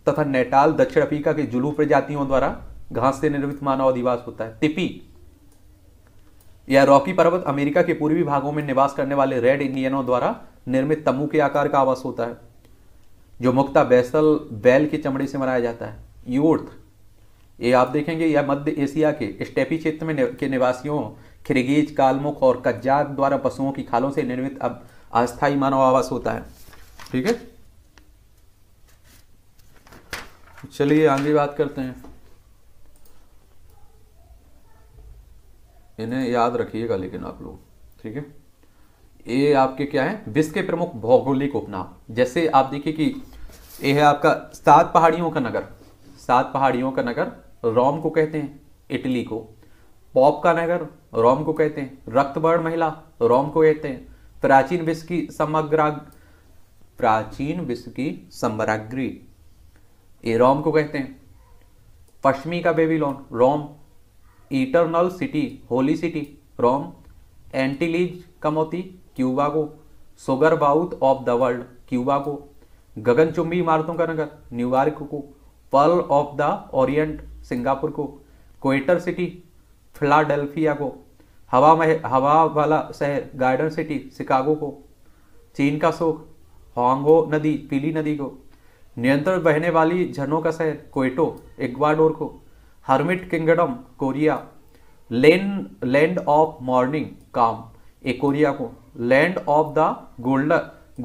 तथा नेटाल दक्षिण अफ्रीका के जुलू प्रजातियों द्वारा घास से निर्मित मानव अधिवास होता है तिपी या रॉकी पर्वत अमेरिका के पूर्वी भागों में निवास करने वाले रेड इंडियनों द्वारा निर्मित तमू के आकार का आवास होता है जो मुक्ता बैसल बैल के चमड़े से बनाया जाता है यूर्थ ये आप देखेंगे यह मध्य एशिया के स्टेपी क्षेत्र में के निवासियों खिरगेज कालमुख और कज्जात द्वारा पशुओं की खालों से निर्मित अब अस्थायी मानव आवास होता है ठीक है चलिए आगे बात करते हैं इन्हें याद रखिएगा लेकिन आप लोग ठीक है ये आपके क्या है विश्व के प्रमुख भौगोलिक उपनाम जैसे आप देखिए कि ये है आपका सात पहाड़ियों का नगर सात पहाड़ियों का नगर रोम को कहते हैं इटली को पॉप का नगर रोम को कहते हैं रक्तवर्ण महिला रोम को कहते हैं प्राचीन विश्व की समग्र प्राचीन विश्व की सम्राग्री ये रोम को कहते हैं पश्चिमी का Babylon Rome eternal city holy city Rome Antilles कमोती क्यूबा को sugar bowl of the world Cuba को गगनचुंबी इमारतों का नगर न्यूयॉर्क York pearl of the Orient Singapore को क्वेटर सिटी फिलाडेल्फिया को हवा मह हवा वाला शहर गार्डन सिटी शिकागो को चीन का शोक हॉन्गो नदी पीली नदी को नियंत्रण बहने वाली झरनों का शहर कोयटो एक्वाडोर को hermit kingdom Korea land land of morning calm ए कोरिया को land of the gold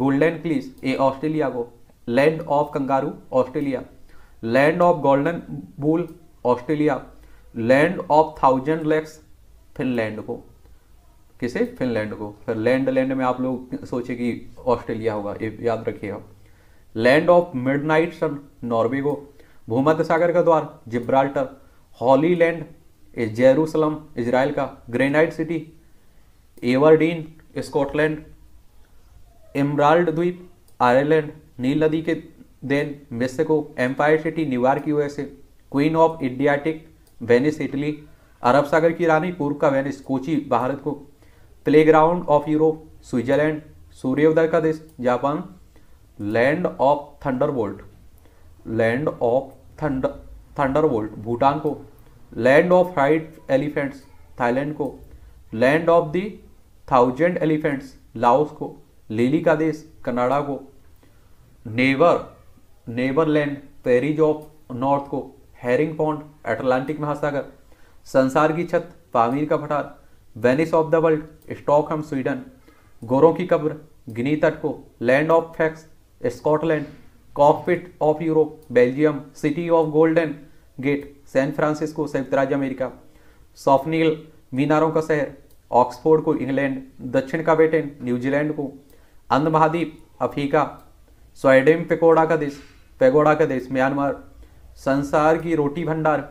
golden fleece ए ऑस्ट्रेलिया को land of kangaroo Australia land of golden bull Australia land of thousand lakes Finland को किसे Finland को फिर land land में आप लोग सोचे कि ऑस्ट्रेलिया होगा ये याद आप लैंड ऑफ मिडनाइट्स नॉर्वे को भूमध्य सागर का द्वार Gibraltar holy land Jerusalem Israel का granite city Aberdeen Scotland emerald द्वीप आयरलैंड नील नदी के देन मेक्सिको एम्पायर सिटी न्यूयॉर्क से queen of Adriatic Venice Italy अरब सागर की रानी पूर्व का वेनिस कोची भारत को प्लेग्राउंड ऑफ यूरोप स्विट्जरलैंड सूर्योदय का देश Japan land of thunderbolt land of thunder thunderbolt Bhutan को land of white elephants Thailand को land of the thousand elephants Laos को लेली का देश कनाडा को never neverland Paris of north को हेरिंग पॉन्ड अटलांटिक महासागर संसार की छत पामीर का भटार Venice of the world Stockholm Sweden गोरों की कब्र गिनी तट को land of cakes Scotland cockpit of Europe Belgium city of golden gate San Francisco संयुक्त राज्य अमेरिका सॉफनील मीनारों का शहर ऑक्सफोर्ड को इंग्लैंड दक्षिण का बेटे न्यूजीलैंड को अंध महाद्वीप अफ्रीका स्वेडेम पेकोडा का देश पेगोडा का देश म्यांमार संसार की रोटी भंडार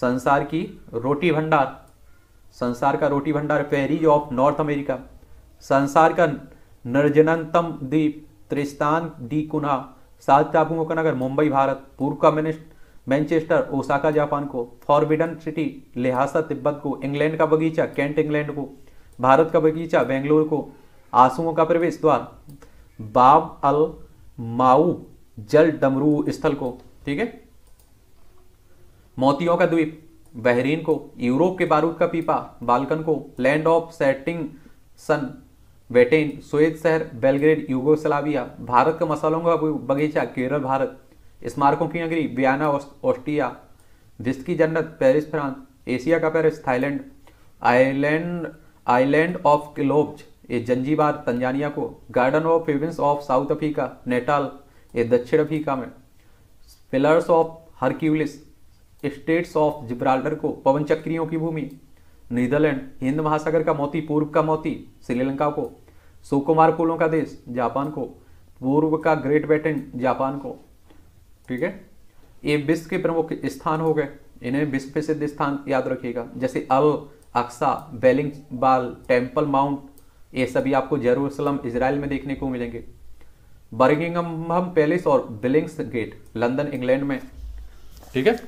संसार की रोटी भंडार संसार का रोटी भंडार फेरीज ऑफ नॉर्थ अमेरिका संसार का निर्जनतम द्वीप त्रिस्तान डी कुना सात टापुओं का नगर मुंबई भारत पूर्व कम्युनिस्ट मैनचेस्टर ओसाका जापान को फॉरबिडन सिटी लिहासा तिब्बत को इंग्लैंड का बगीचा कैंट इंग्लैंड को भारत का बगीचा बेंगलुरु को आंसुओं का प्रवेश द्वार बाब अल माऊ जल डमरू स्थल को ठीक है मोतियों का द्वीप बहरीन को यूरोप के बारूद का पीपा बालकन को लैंड ऑफ सेटिंग सन वेटेन सोएत शहर बेलग्रेड यूगोसलाविया भारत का मसालों का बगीचा केरल भारत स्मारकों की नगरी वियाना ऑस्ट्रिया विश्व की जन्नत पेरिस फ्रांस एशिया का Paris Thailand island island of cloves ये जंजीबार तंजानिया को garden of province of south Africa Natal ये दक्षिण अफ्रीका में pillars of Hercules straits of Gibraltar को पवन चक्रियों की भूमि नीदरलैंड हिंद महासागर का मोती पूर्व का मोती श्रीलंका को सुकुमार कुलों का देश जापान को पूर्व का ग्रेट ब्रिटेन जापान को ठीक है ये विश्व के प्रमुख स्थान हो गए इन्हें विश्व प्रसिद्ध स्थान याद रखिएगा जैसे अल अक्सा बेलिंग बाल टेम्पल माउंट ये सभी आपको जेरूसलम इसराइल में देखने को मिलेंगे बर्गिंगम पैलेस और बिलिंग्स गेट लंदन इंग्लैंड में ठीक है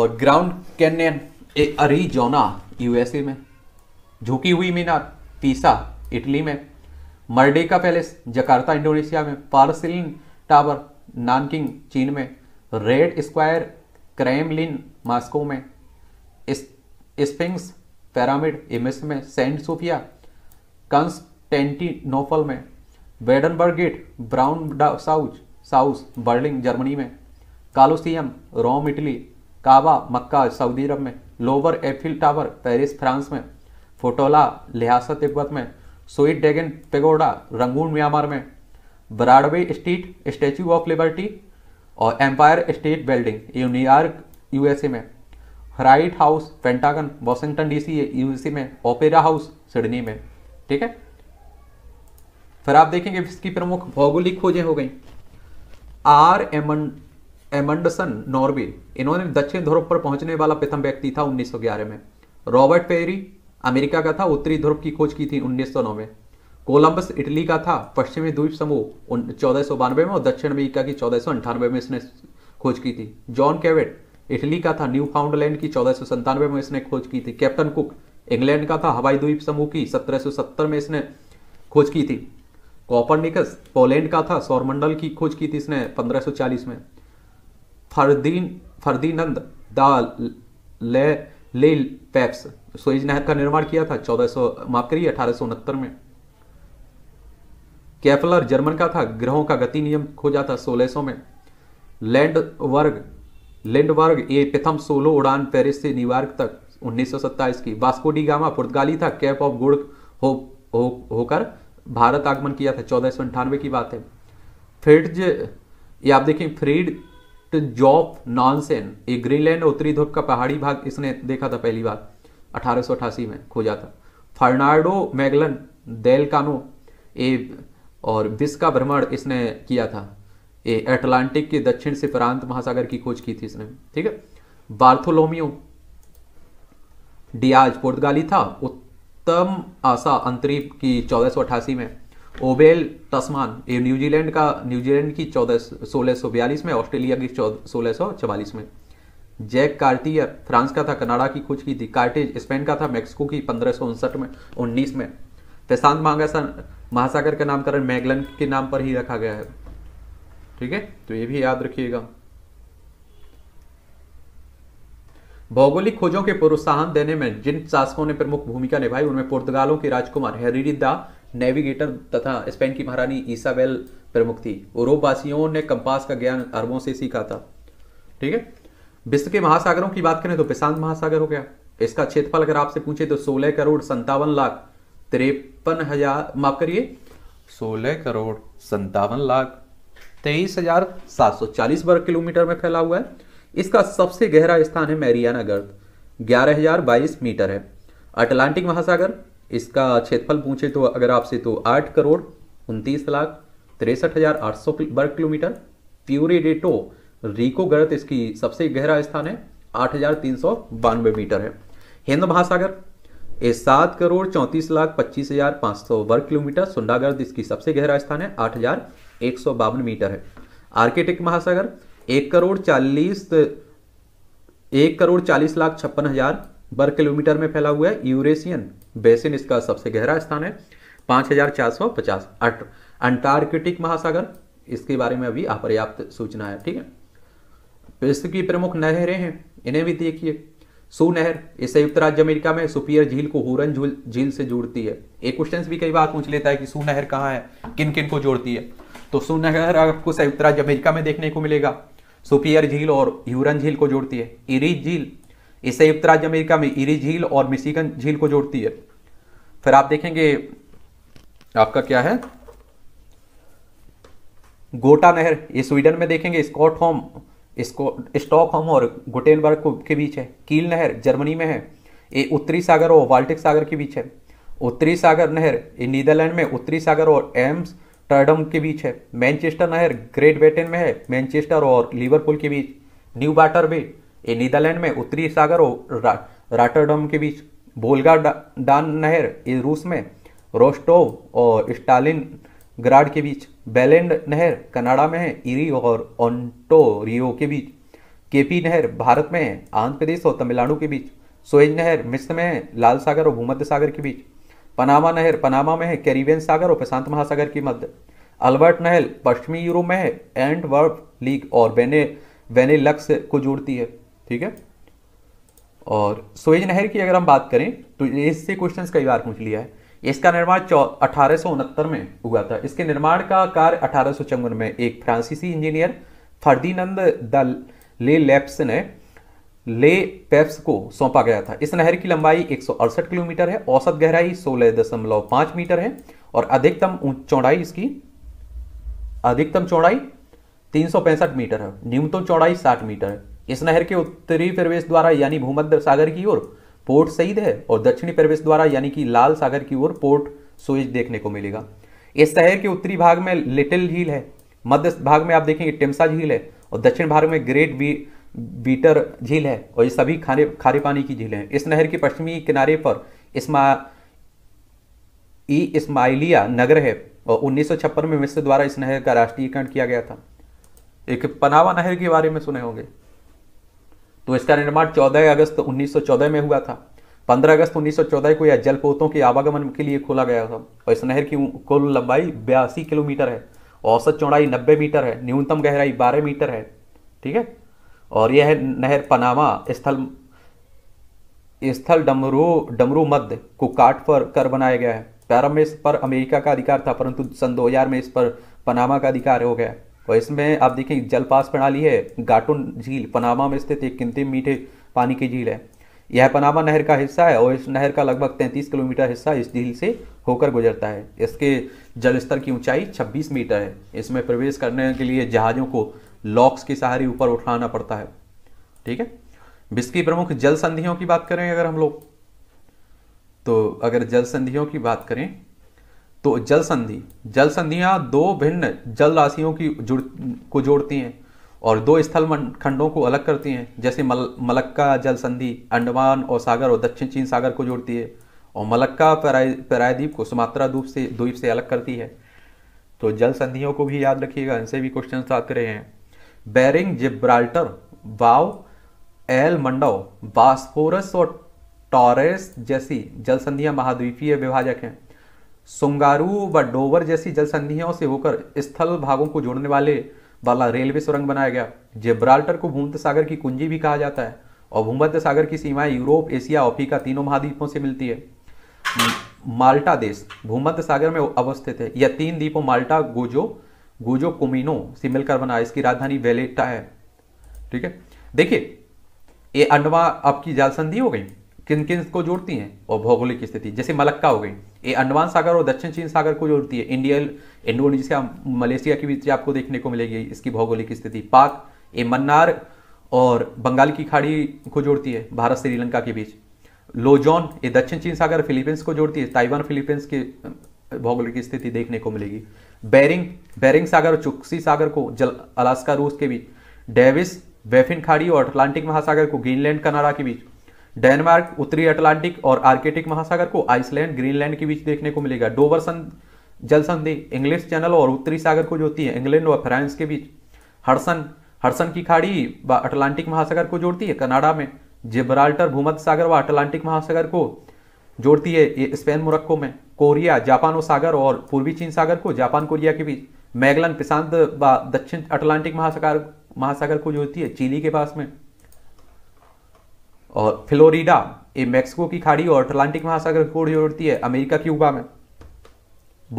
और ग्राउंड कैनियन ए अरिजोना यूएसए में झुकी हुई मीनार पीसा इटली में मर्डेका पैलेस जकार्ता इंडोनेशिया में पारसिलिन टावर नानकिंग चीन में रेड स्क्वायर क्रेमलिन मास्को में स्पिंग्स पैरामिड इमिस में सेंट सोफिया कंस्टेंटिनोफल में वेडनबर्ग गेट ब्राउन साउज साउस बर्लिन जर्मनी में कालोसियम रोम इटली काबा मक्का सऊदी अरब में Louvre Eiffel tower Paris France में फोटोला लिहासत तिब्बत में Shwedagon pagoda Rangoon Myanmar में Broadway street statue of liberty और empire state building New York USA में white house Pentagon Washington DC USA में ओपेरा हाउस सिडनी में ठीक है फिर आप देखेंगे इसकी प्रमुख भौगोलिक खोजें हो गई आर एमन एमंडसन नॉर्वे इन्होंने दक्षिण ध्रुव पर पहुंचने वाला प्रथम व्यक्ति था 1911 में रॉबर्ट पेरी अमेरिका का था उत्तरी ध्रुव की खोज की थी 1909 में कोलंबस इटली का था पश्चिमी द्वीप समूह चौदह में और दक्षिण अमेरिका की चौदह में इसने खोज की थी जॉन कैवेट इटली का था न्यू फाउंडलैंड की चौदह में इसने खोज की थी कैप्टन कुक इंग्लैंड का था हवाई द्वीप समूह की सत्रह में इसने खोज की थी कॉपरनिकस पोलैंड का था सौरमंडल की खोज की थी इसने पंद्रह में फरदीन फरदीनंद द ले ले पैप्स सोइज नहर का निर्माण किया था 1400 माफ करिए अठारह में कैफलर जर्मन का था ग्रहों का गति नियम खोजा था 1600 में लैंड वर्ग लैंड वर्ग ये प्रथम सोलो उड़ान पेरिस से न्यूयॉर्क तक 1927 की वास्कोडी गामा पुर्तगाली था कैप ऑफ गुड़ हो, हो, होकर भारत आगमन किया था चौदह की बात है फ्रिड ये आप देखें फ्रीड जॉप नॉनसेन ये ग्रीनलैंड उत्तरी ध्रुव का पहाड़ी भाग इसने देखा था पहली बार अठारह में खोजा था फर्नाडो मैगलन देल कानो और विस का भ्रमण इसने किया था ए अटलांटिक के दक्षिण से प्रांत महासागर की खोज की थी इसने ठीक है बार्थोलोमियो डियाज पुर्तगाली था उत्तम आशा अंतरीप की चौदह में ओबेल तस्मान ये न्यूजीलैंड का न्यूजीलैंड की चौदह सोलह सौ बयालीस में ऑस्ट्रेलिया की सोलह सौ चवालीस में जैक कार्टियर फ्रांस का था कनाडा की खोज की थी कार्टेज स्पेन का था मेक्सिको की पंद्रह सौ उनसठ में उन्नीस में प्रशांत महासागर महासागर का नामकरण मैगलन के नाम पर ही रखा गया है ठीक है तो ये भी याद रखिएगा भौगोलिक खोजों के प्रोत्साहन देने में जिन शासकों ने प्रमुख भूमिका निभाई उनमें पुर्तगालों के राजकुमार हेरिडी द नेविगेटर तथा स्पेन की महारानी ईसाबेल प्रमुख थी यूरोपवासियों ने कंपास का ज्ञान अरबों से सीखा था ठीक है विश्व के महासागरों की बात करें तो प्रशांत महासागर हो गया इसका क्षेत्रफल अगर आपसे पूछे तो सोलह करोड़ संतावन लाख तिरपन हजार माफ करिए सोलह करोड़ संतावन लाख तेईस हजार सात सौ चालीस वर्ग किलोमीटर में फैला हुआ है इसका सबसे गहरा स्थान है मैरियाना गर्द ग्यारह हजार बाईस मीटर है अटलांटिक महासागर इसका क्षेत्रफल पूछे तो अगर आपसे तो आठ करोड़ उनतीस लाख तिरसठ हज़ार आठ सौ वर्ग किलोमीटर प्यूरी डेटो रिको गर्त इसकी सबसे गहरा स्थान है आठ हज़ार तीन सौ बानवे मीटर है हिंद महासागर ये सात करोड़ चौंतीस लाख पच्चीस हज़ार पांच सौ वर्ग किलोमीटर सुंडागर्द इसकी सबसे गहरा स्थान है आठ हज़ार एक सौ बावन मीटर है आर्किटिक महासागर एक करोड़ चालीस एक करोड़ चालीस लाख छप्पन हज़ार वर्ग किलोमीटर में फैला हुआ है यूरेशियन बेसिन इसका सबसे गहरा स्थान है पांच हजार चार सौ पचास अंटार्कटिक महासागर इसके बारे में अभी अपर्याप्त सूचना है ठीक है विश्व तो की प्रमुख नहरें हैं इन्हें भी देखिए सू नहर इस संयुक्त राज्य अमेरिका में सुपियर झील को हुरन झील से जोड़ती है एक क्वेश्चन भी कई बार पूछ लेता है कि सू नहर कहाँ है किन किन को जोड़ती है तो सू नहर आपको संयुक्त राज्य अमेरिका में देखने को मिलेगा सुपियर झील और यूरन झील को जोड़ती है इरीज झील ये संयुक्त राज्य अमेरिका में इरी झील और मिशिगन झील को जोड़ती है फिर आप देखेंगे आपका क्या है गोटा नहर ये स्वीडन में देखेंगे स्कॉट होम स्टॉक होम और गुटेनबर्ग के बीच है कील नहर जर्मनी में है ये उत्तरी सागर और बाल्टिक सागर के बीच है उत्तरी सागर नहर ये नीदरलैंड में उत्तरी सागर और एम्स टर्डम के बीच है मैनचेस्टर नहर ग्रेट ब्रिटेन में है मैनचेस्टर और लिवरपूल के बीच न्यू बाटर वे ये नीदरलैंड में उत्तरी सागर और रा, राटरडम के बीच भोलगा डान नहर ये रूस में रोस्टोव और स्टालिन ग्राड के बीच बेलेंड नहर कनाडा में है इरी और ओंटोरियो के बीच केपी नहर भारत में है आंध्र प्रदेश और तमिलनाडु के बीच सोएज नहर मिस्र में है लाल सागर और भूमध्य सागर के बीच पनामा नहर पनामा में है कैरिबियन सागर और प्रशांत महासागर के मध्य अल्बर्ट नहर पश्चिमी यूरोप में है एंड वर्फ लीग और वेने वेनेलक्स को जोड़ती है ठीक है और सोएज नहर की अगर हम बात करें तो इससे क्वेश्चंस कई बार पूछ लिया है इसका निर्माण अठारह में हुआ था इसके निर्माण का कार्य अठारह में एक फ्रांसीसी engineer Ferdinand de Lesseps ने ले पेप्स को सौंपा गया था इस नहर की लंबाई एक किलोमीटर है औसत गहराई 16.5 मीटर है और अधिकतम चौड़ाई इसकी अधिकतम चौड़ाई तीन मीटर है न्यूनतम चौड़ाई 60 मीटर है इस नहर के उत्तरी प्रवेश द्वारा यानी भूमध्य सागर की ओर पोर्ट सईद है और दक्षिणी प्रवेश द्वारा यानी कि लाल सागर की ओर पोर्ट सोएज देखने को मिलेगा इस शहर के उत्तरी भाग में लिटिल झील है मध्य भाग में आप देखेंगे टिमसा झील है और दक्षिण भाग में ग्रेट बी बीटर झील है और ये सभी खारे खारे पानी की झील हैं इस नहर के पश्चिमी किनारे पर इसमा ई इस्माइलिया नगर है और उन्नीस में मिस्र द्वारा इस नहर का राष्ट्रीयकरण किया गया था एक पनावा नहर के बारे में सुने होंगे तो इसका निर्माण 14 अगस्त 1914 में हुआ था 15 अगस्त 1914 को यह जलपोतों के आवागमन के लिए खोला गया था और इस नहर की कुल लंबाई बयासी किलोमीटर है औसत चौड़ाई 90 मीटर है न्यूनतम गहराई 12 मीटर है ठीक है और यह नहर पनामा स्थल स्थल डमरू डमरू मध्य को काट पर कर बनाया गया है प्रारंभ में इस पर अमेरिका का अधिकार था परंतु सन 2000 में इस पर पनामा का अधिकार हो गया और इसमें आप देखें जलपास प्रणाली है गाटुन झील पनामा में स्थित एक किंतिम मीठे पानी की झील है यह पनामा नहर का हिस्सा है और इस नहर का लगभग 33 किलोमीटर हिस्सा इस झील से होकर गुजरता है इसके जल स्तर की ऊंचाई 26 मीटर है इसमें प्रवेश करने के लिए जहाज़ों को लॉक्स के सहारे ऊपर उठाना पड़ता है ठीक है बिस्की प्रमुख जल संधियों की बात करें अगर हम लोग तो अगर जल संधियों की बात करें तो जल संधि जल संधियां दो भिन्न जल राशियों की जुड़ को जोड़ती हैं और दो स्थल खंडों को अलग करती हैं जैसे मल, मलक्का जल संधि अंडमान और सागर और दक्षिण चीन सागर को जोड़ती है और मलक्का पैरायद्वीप को सुमात्रा द्वीप से द्वीप से अलग करती है तो जल संधियों को भी याद रखिएगा इनसे भी क्वेश्चन आते रहे हैं बैरिंग जिब्राल्टर वाव एल मंडो बास्फोरस और टॉरेस जैसी जल संधियां महाद्वीपीय विभाजक हैं सुंगारू व डोवर जैसी जल संधियों से होकर स्थल भागों को जोड़ने वाले वाला रेलवे सुरंग बनाया गया जिब्राल्टर को भूमध्य सागर की कुंजी भी कहा जाता है और भूमध्य सागर की सीमाएं यूरोप एशिया अफ्रीका तीनों महाद्वीपों से मिलती है माल्टा देश भूमध्य सागर में अवस्थित है यह तीन द्वीपों माल्टा गोजो गोजो कुमिनो से मिलकर बना इसकी राजधानी वेलेटा है ठीक है देखिए ये अंडवा आपकी जालसंधि हो गई किन किन को जोड़ती हैं और भौगोलिक स्थिति जैसे मलक्का हो गई ये अंडमान सागर और दक्षिण चीन सागर को जोड़ती है इंडिया इंडोनेशिया मलेशिया के बीच आपको देखने को मिलेगी इसकी भौगोलिक स्थिति पाक ये मन्नार और बंगाल की खाड़ी को जोड़ती है भारत श्रीलंका के बीच लोजॉन ये दक्षिण चीन सागर फिलीपींस को जोड़ती है ताइवान फिलीपींस की भौगोलिक स्थिति देखने को मिलेगी बैरिंग बैरिंग सागर और चुक्सी सागर को जल अलास्का रूस के बीच डेविस वेफिन खाड़ी और अटलांटिक महासागर को ग्रीनलैंड कनाडा के बीच डेनमार्क उत्तरी अटलांटिक और आर्कटिक महासागर को आइसलैंड ग्रीनलैंड के बीच देखने को मिलेगा डोवर जल संधि इंग्लिश चैनल और उत्तरी सागर को जोड़ती है इंग्लैंड और फ्रांस के बीच हडसन हडसन की खाड़ी व अटलांटिक महासागर को जोड़ती है कनाडा में जिब्राल्टर भूमध सागर व अटलांटिक महासागर को जोड़ती है स्पेन मोरक्को में कोरिया जापान सागर और पूर्वी चीन सागर को जापान कोरिया के बीच मैगलन प्रशांत व दक्षिण अटलांटिक महासागर महासागर को जोड़ती है चीनी के पास में और फ्लोरिडा ये मैक्सिको की खाड़ी और अटलांटिक महासागर को जोड़ती है अमेरिका की उबा में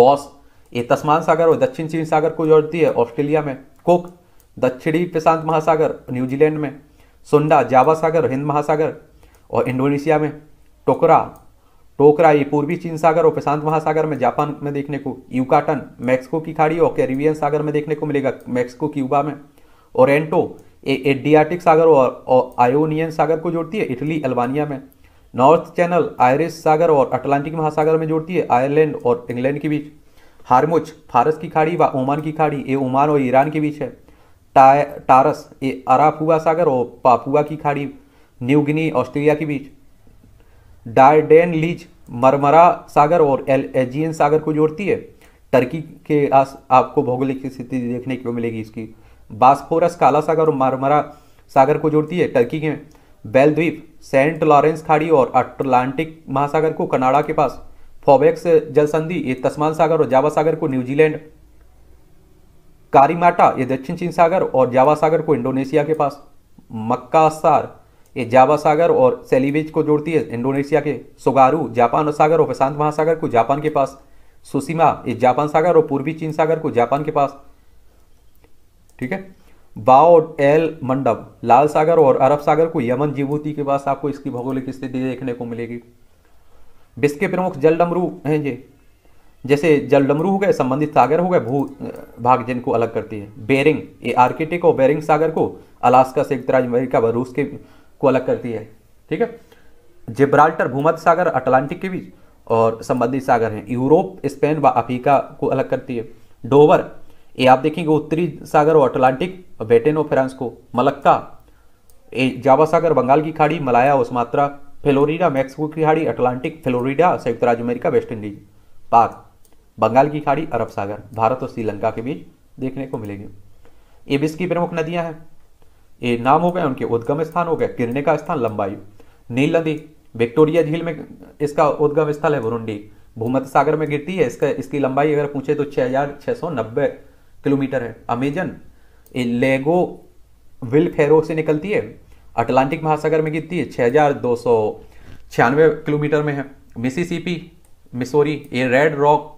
बॉस ये तस्मान सागर और दक्षिण चीन सागर को जोड़ती है ऑस्ट्रेलिया में कोक दक्षिणी प्रशांत महासागर न्यूजीलैंड में सुंडा जावा सागर हिंद महासागर और इंडोनेशिया में टोकरा टोकरा ये पूर्वी चीन सागर और प्रशांत महासागर में जापान में देखने को यूकाटन मैक्सिको की खाड़ी और कैरिबियन सागर में देखने को मिलेगा मैक्सिको क्यूबा में ओरेंटो एडियाटिक सागर और, आयोनियन सागर को जोड़ती है इटली अल्बानिया में नॉर्थ चैनल आयरिश सागर और अटलांटिक महासागर में जोड़ती है आयरलैंड और इंग्लैंड के बीच हारमुच फारस की खाड़ी व ओमान की खाड़ी ये ओमान और ईरान के बीच है टा टारस ये अराफुआ सागर और पापुआ की खाड़ी न्यू गिनी ऑस्ट्रेलिया के बीच डायडेन लीज मरमरा सागर और एल एजियन सागर को जोड़ती है टर्की के आस आपको भौगोलिक स्थिति देखने को मिलेगी इसकी बास्फोरस काला सागर और मारमरा सागर को जोड़ती है टर्की के बेलद्वीप सेंट लॉरेंस खाड़ी और अटलांटिक महासागर को कनाडा के पास फॉबेक्स जलसंधि ये तस्मान सागर और जावा सागर को न्यूजीलैंड कारीमाटा ये दक्षिण चीन सागर और जावा सागर को इंडोनेशिया के पास मक्कासार ये जावा सागर और सेलिवेज को जोड़ती है इंडोनेशिया के सोगारू जापान सागर और प्रशांत महासागर को जापान के पास सुसीमा ये जापान सागर और पूर्वी चीन सागर को जापान के पास ठीक है बाओ एल मंडप लाल सागर और अरब सागर को यमन जिबूती के पास आपको इसकी भौगोलिक स्थिति देखने को मिलेगी विश्व के प्रमुख जल डमरू हैं जी जैसे जल डमरू हो गए संबंधित सागर हो गए भू भाग जिनको अलग करती है बेरिंग ये आर्किटिक और बेरिंग सागर को अलास्का संयुक्त राज्य अमेरिका व रूस के को अलग करती है ठीक है जिब्राल्टर भूमध सागर अटलांटिक के बीच और संबंधित सागर हैं यूरोप स्पेन व अफ्रीका को अलग करती है डोवर ये आप देखेंगे उत्तरी सागर और अटलांटिक वेटेन और फ्रांस को मलक्का जावा सागर बंगाल की खाड़ी मलाया सुमात्रा फ्लोरिडा मैक्सिको की खाड़ी अटलांटिक फ्लोरिडा संयुक्त राज्य अमेरिका वेस्ट इंडीज पाक बंगाल की खाड़ी अरब सागर भारत और श्रीलंका के बीच देखने को मिलेंगे ये विश्व की प्रमुख नदियां हैं ये नाम हो गए उनके उद्गम स्थान हो गए किरने का स्थान लंबाई नील नदी विक्टोरिया झील में इसका उद्गम स्थल है बुरुंडी भूमध्य सागर में गिरती है इसका इसकी लंबाई अगर पूछे तो छः किलोमीटर है अमेजन लेगो विल फेरो से निकलती है अटलांटिक महासागर में गिरती है छः दो किलोमीटर में है मिसिसिपी मिसोरी ये रेड रॉक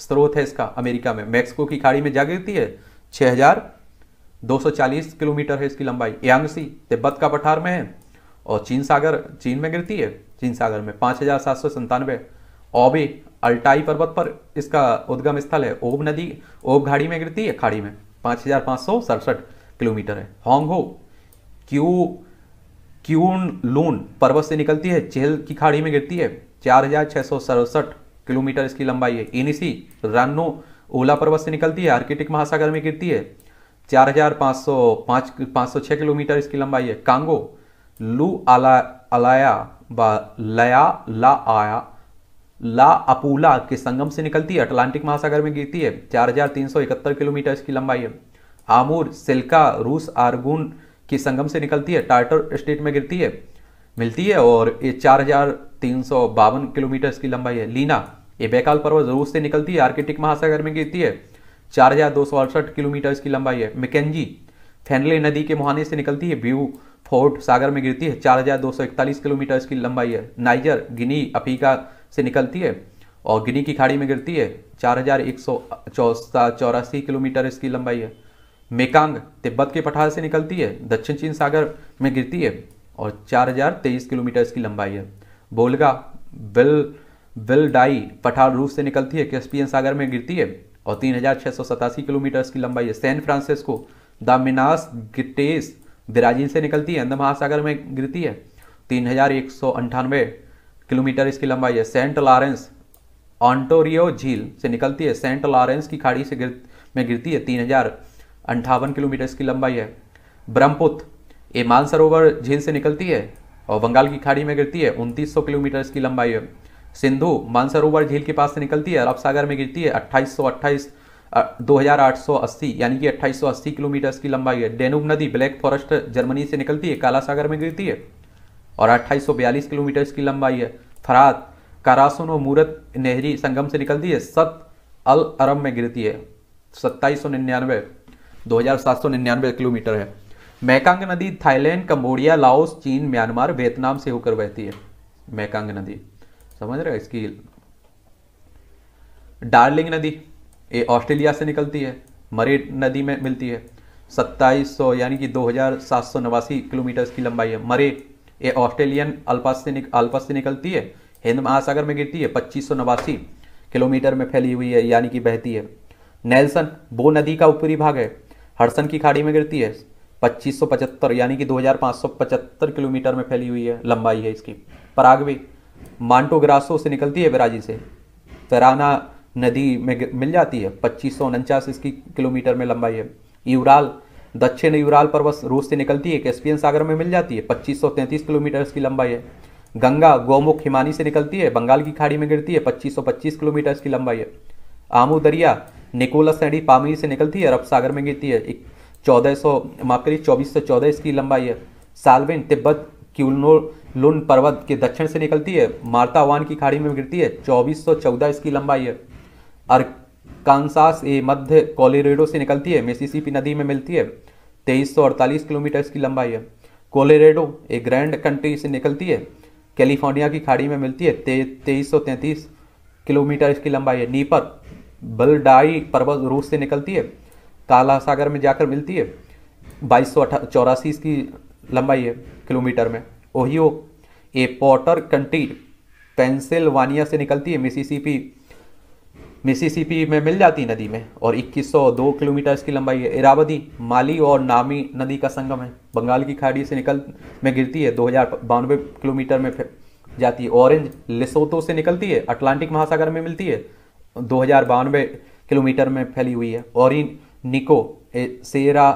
स्रोत है इसका अमेरिका में मैक्सिको की खाड़ी में जा गिरती है छः हजार चालीस किलोमीटर है इसकी लंबाई यांगसी तिब्बत का पठार में है और चीन सागर चीन में गिरती है चीन सागर में पाँच हजार सात सौ संतानवे ओबे अल्टाई पर्वत पर इसका उद्गम स्थल है ओब नदी ओब घाड़ी में गिरती है खाड़ी में पांच हजार सौ सड़सठ किलोमीटर है होंगहो क्यू क्यून लून पर्वत से निकलती है चेहल की खाड़ी में गिरती है चार हजार सौ सड़सठ किलोमीटर इसकी लंबाई है इनिसी रानो ओला पर्वत से निकलती है आर्किटिक महासागर में गिरती है चार हजार पांच सौ पांच पांच सौ छह किलोमीटर इसकी लंबाई है कांगो लू आला अलाया बा लया ला आया ला अपूला के संगम से निकलती है अटलांटिक महासागर में गिरती है 4,371 किलोमीटर इसकी लंबाई है आमूर सिल्का रूस आर्गुन के संगम से निकलती है टार्टर स्टेट में गिरती है मिलती है और ये चार हजार तीन सौ बावन किलोमीटर इसकी लंबाई है लीना ये बैकाल पर्वत रूस से निकलती है आर्किटिक महासागर में गिरती है चार हजार दो सौ अड़सठ किलोमीटर इसकी लंबाई है मिकेंजी फैनले नदी के मुहाने से निकलती है व्यू फोर्ट सागर में गिरती है चार हजार दो सौ इकतालीस किलोमीटर इसकी लंबाई है नाइजर गिनी अफ्रीका से निकलती है और गिनी की खाड़ी में गिरती है चार हजार एक सौ चौरासी किलोमीटर इसकी लंबाई है मेकांग तिब्बत के पठार से निकलती है दक्षिण चीन सागर में गिरती है और चार हजार तेईस किलोमीटर इसकी लंबाई है बोलगा बिल डाई पठार रूस से निकलती है कैस्पियन सागर में गिरती है और तीन हजार छः सौ सतासी किलोमीटर इसकी लंबाई है सैन फ्रांसिस्को द मिनास गिटेस ब्राजील से निकलती है अंदमान महासागर में गिरती है तीन हजार एक सौ अंठानवे किलोमीटर इसकी लंबाई है सेंट लॉरेंस ऑन्टोरियो झील से निकलती है सेंट लॉरेंस की खाड़ी से गिर में गिरती है तीन हजार अंठावन किलोमीटर इसकी लंबाई है ब्रह्मपुत्र ये मानसरोवर झील से निकलती है और बंगाल की खाड़ी में गिरती है उनतीस सौ किलोमीटर इसकी लंबाई है सिंधु मानसरोवर झील के पास से निकलती है अरब सागर में गिरती है अट्ठाईस सौ अट्ठाईस दो हजार आठ सौ अस्सी यानी कि अट्ठाईस सौ अस्सी किलोमीटर इसकी लंबाई है डेनुब नदी ब्लैक फॉरेस्ट जर्मनी से निकलती है काला सागर में गिरती है और अट्ठाईस किलोमीटर इसकी लंबाई है फरात कारासुन और मूरत नहरी संगम से निकलती है सत अल अरब में गिरती है सत्ताईस सौ निन्यानवे दो हजार सात सौ निन्यानवे किलोमीटर है मैकांग नदी थाईलैंड कंबोडिया लाओस चीन म्यांमार वियतनाम से होकर बहती है मैकांग नदी समझ रहे हो इसकी डार्लिंग नदी ये ऑस्ट्रेलिया से निकलती है मरे नदी में मिलती है सत्ताईस यानी कि दो किलोमीटर की लंबाई है मरे ये ऑस्ट्रेलियन अल्पास से निक, अल्पास से निकलती है हिंद महासागर में गिरती है पच्चीस किलोमीटर में फैली हुई है यानी कि बहती है नेल्सन बो नदी का ऊपरी भाग है हडसन की खाड़ी में गिरती है 2575 यानी कि 2575 किलोमीटर में फैली हुई है लंबाई है इसकी परागवे मांटोग्रासो से निकलती है ब्राजील से तराना नदी में मिल जाती है पच्चीस इसकी किलोमीटर में लंबाई है यूराल दक्षिण यूराल पर्वत रूस से निकलती है कैस्पियन सागर में मिल जाती है पच्चीस किलोमीटर इसकी लंबाई है गंगा गोमुख हिमानी से निकलती है बंगाल की खाड़ी में गिरती है पच्चीस किलोमीटर इसकी लंबाई है आमू दरिया निकोलस नदी पामी से निकलती है अरब सागर में गिरती है चौदह सौ माफ करिए चौबीस सौ चौदह इसकी लंबाई है सालविन तिब्बत क्यूनो पर्वत के दक्षिण से निकलती है मार्तावान की खाड़ी में गिरती है चौबीस सौ चौदह इसकी लंबाई है अर्क कांसास ये मध्य कोलेरेडो से निकलती है मेसीसीपी नदी में मिलती है तेईस सौ अड़तालीस किलोमीटर इसकी लंबाई है कोलेरेडो ये ग्रैंड कंट्री से निकलती है कैलिफोर्निया की खाड़ी में मिलती है ते, तेईस किलोमीटर इसकी लंबाई है नीपर बलडाई पर्वत रूस से निकलती है काला सागर में जाकर मिलती है बाईस सौ चौरासी इसकी लंबाई है किलोमीटर में ओहियो ए पॉटर कंट्री पेंसिल्वानिया से निकलती है मिसिसिपी मिसिसिपी में मिल जाती नदी में और 2102 किलोमीटर इसकी लंबाई है इरावदी माली और नामी नदी का संगम है बंगाल की खाड़ी से निकल में गिरती है दो किलोमीटर में जाती है ऑरेंज लिसोतो से निकलती है अटलांटिक महासागर में मिलती है दो किलोमीटर में फैली हुई है और निको सेरा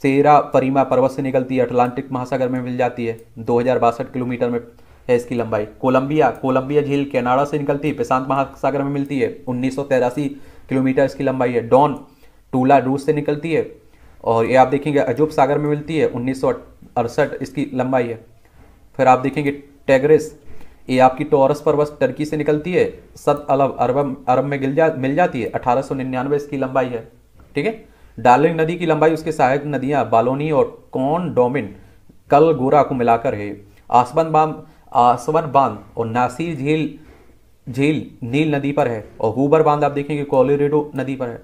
सेरा परिमा पर्वत से निकलती है अटलांटिक महासागर में मिल जाती है दो किलोमीटर में है इसकी लंबाई कोलंबिया कोलंबिया झील कैनाडा से निकलती है प्रशांत महासागर में मिलती है उन्नीस किलोमीटर इसकी लंबाई है डॉन टूला रूस से निकलती है और ये आप देखेंगे अजूब सागर में मिलती है उन्नीस इसकी लंबाई है फिर आप देखेंगे टेगरिस ये आपकी टोरस पर्वत टर्की से निकलती है सत अलब अरब अरब में गिल जा मिल जाती है अठारह इसकी लंबाई है ठीक है डार्लिंग नदी की लंबाई उसके सहायक नदियाँ बालोनी और कौन डोमिन कल गोरा को मिलाकर है आसमान बाम आसवन बांध और नासिर झील झील नील नदी पर है और हुबर बांध आप देखेंगे कोलोरेडो नदी पर है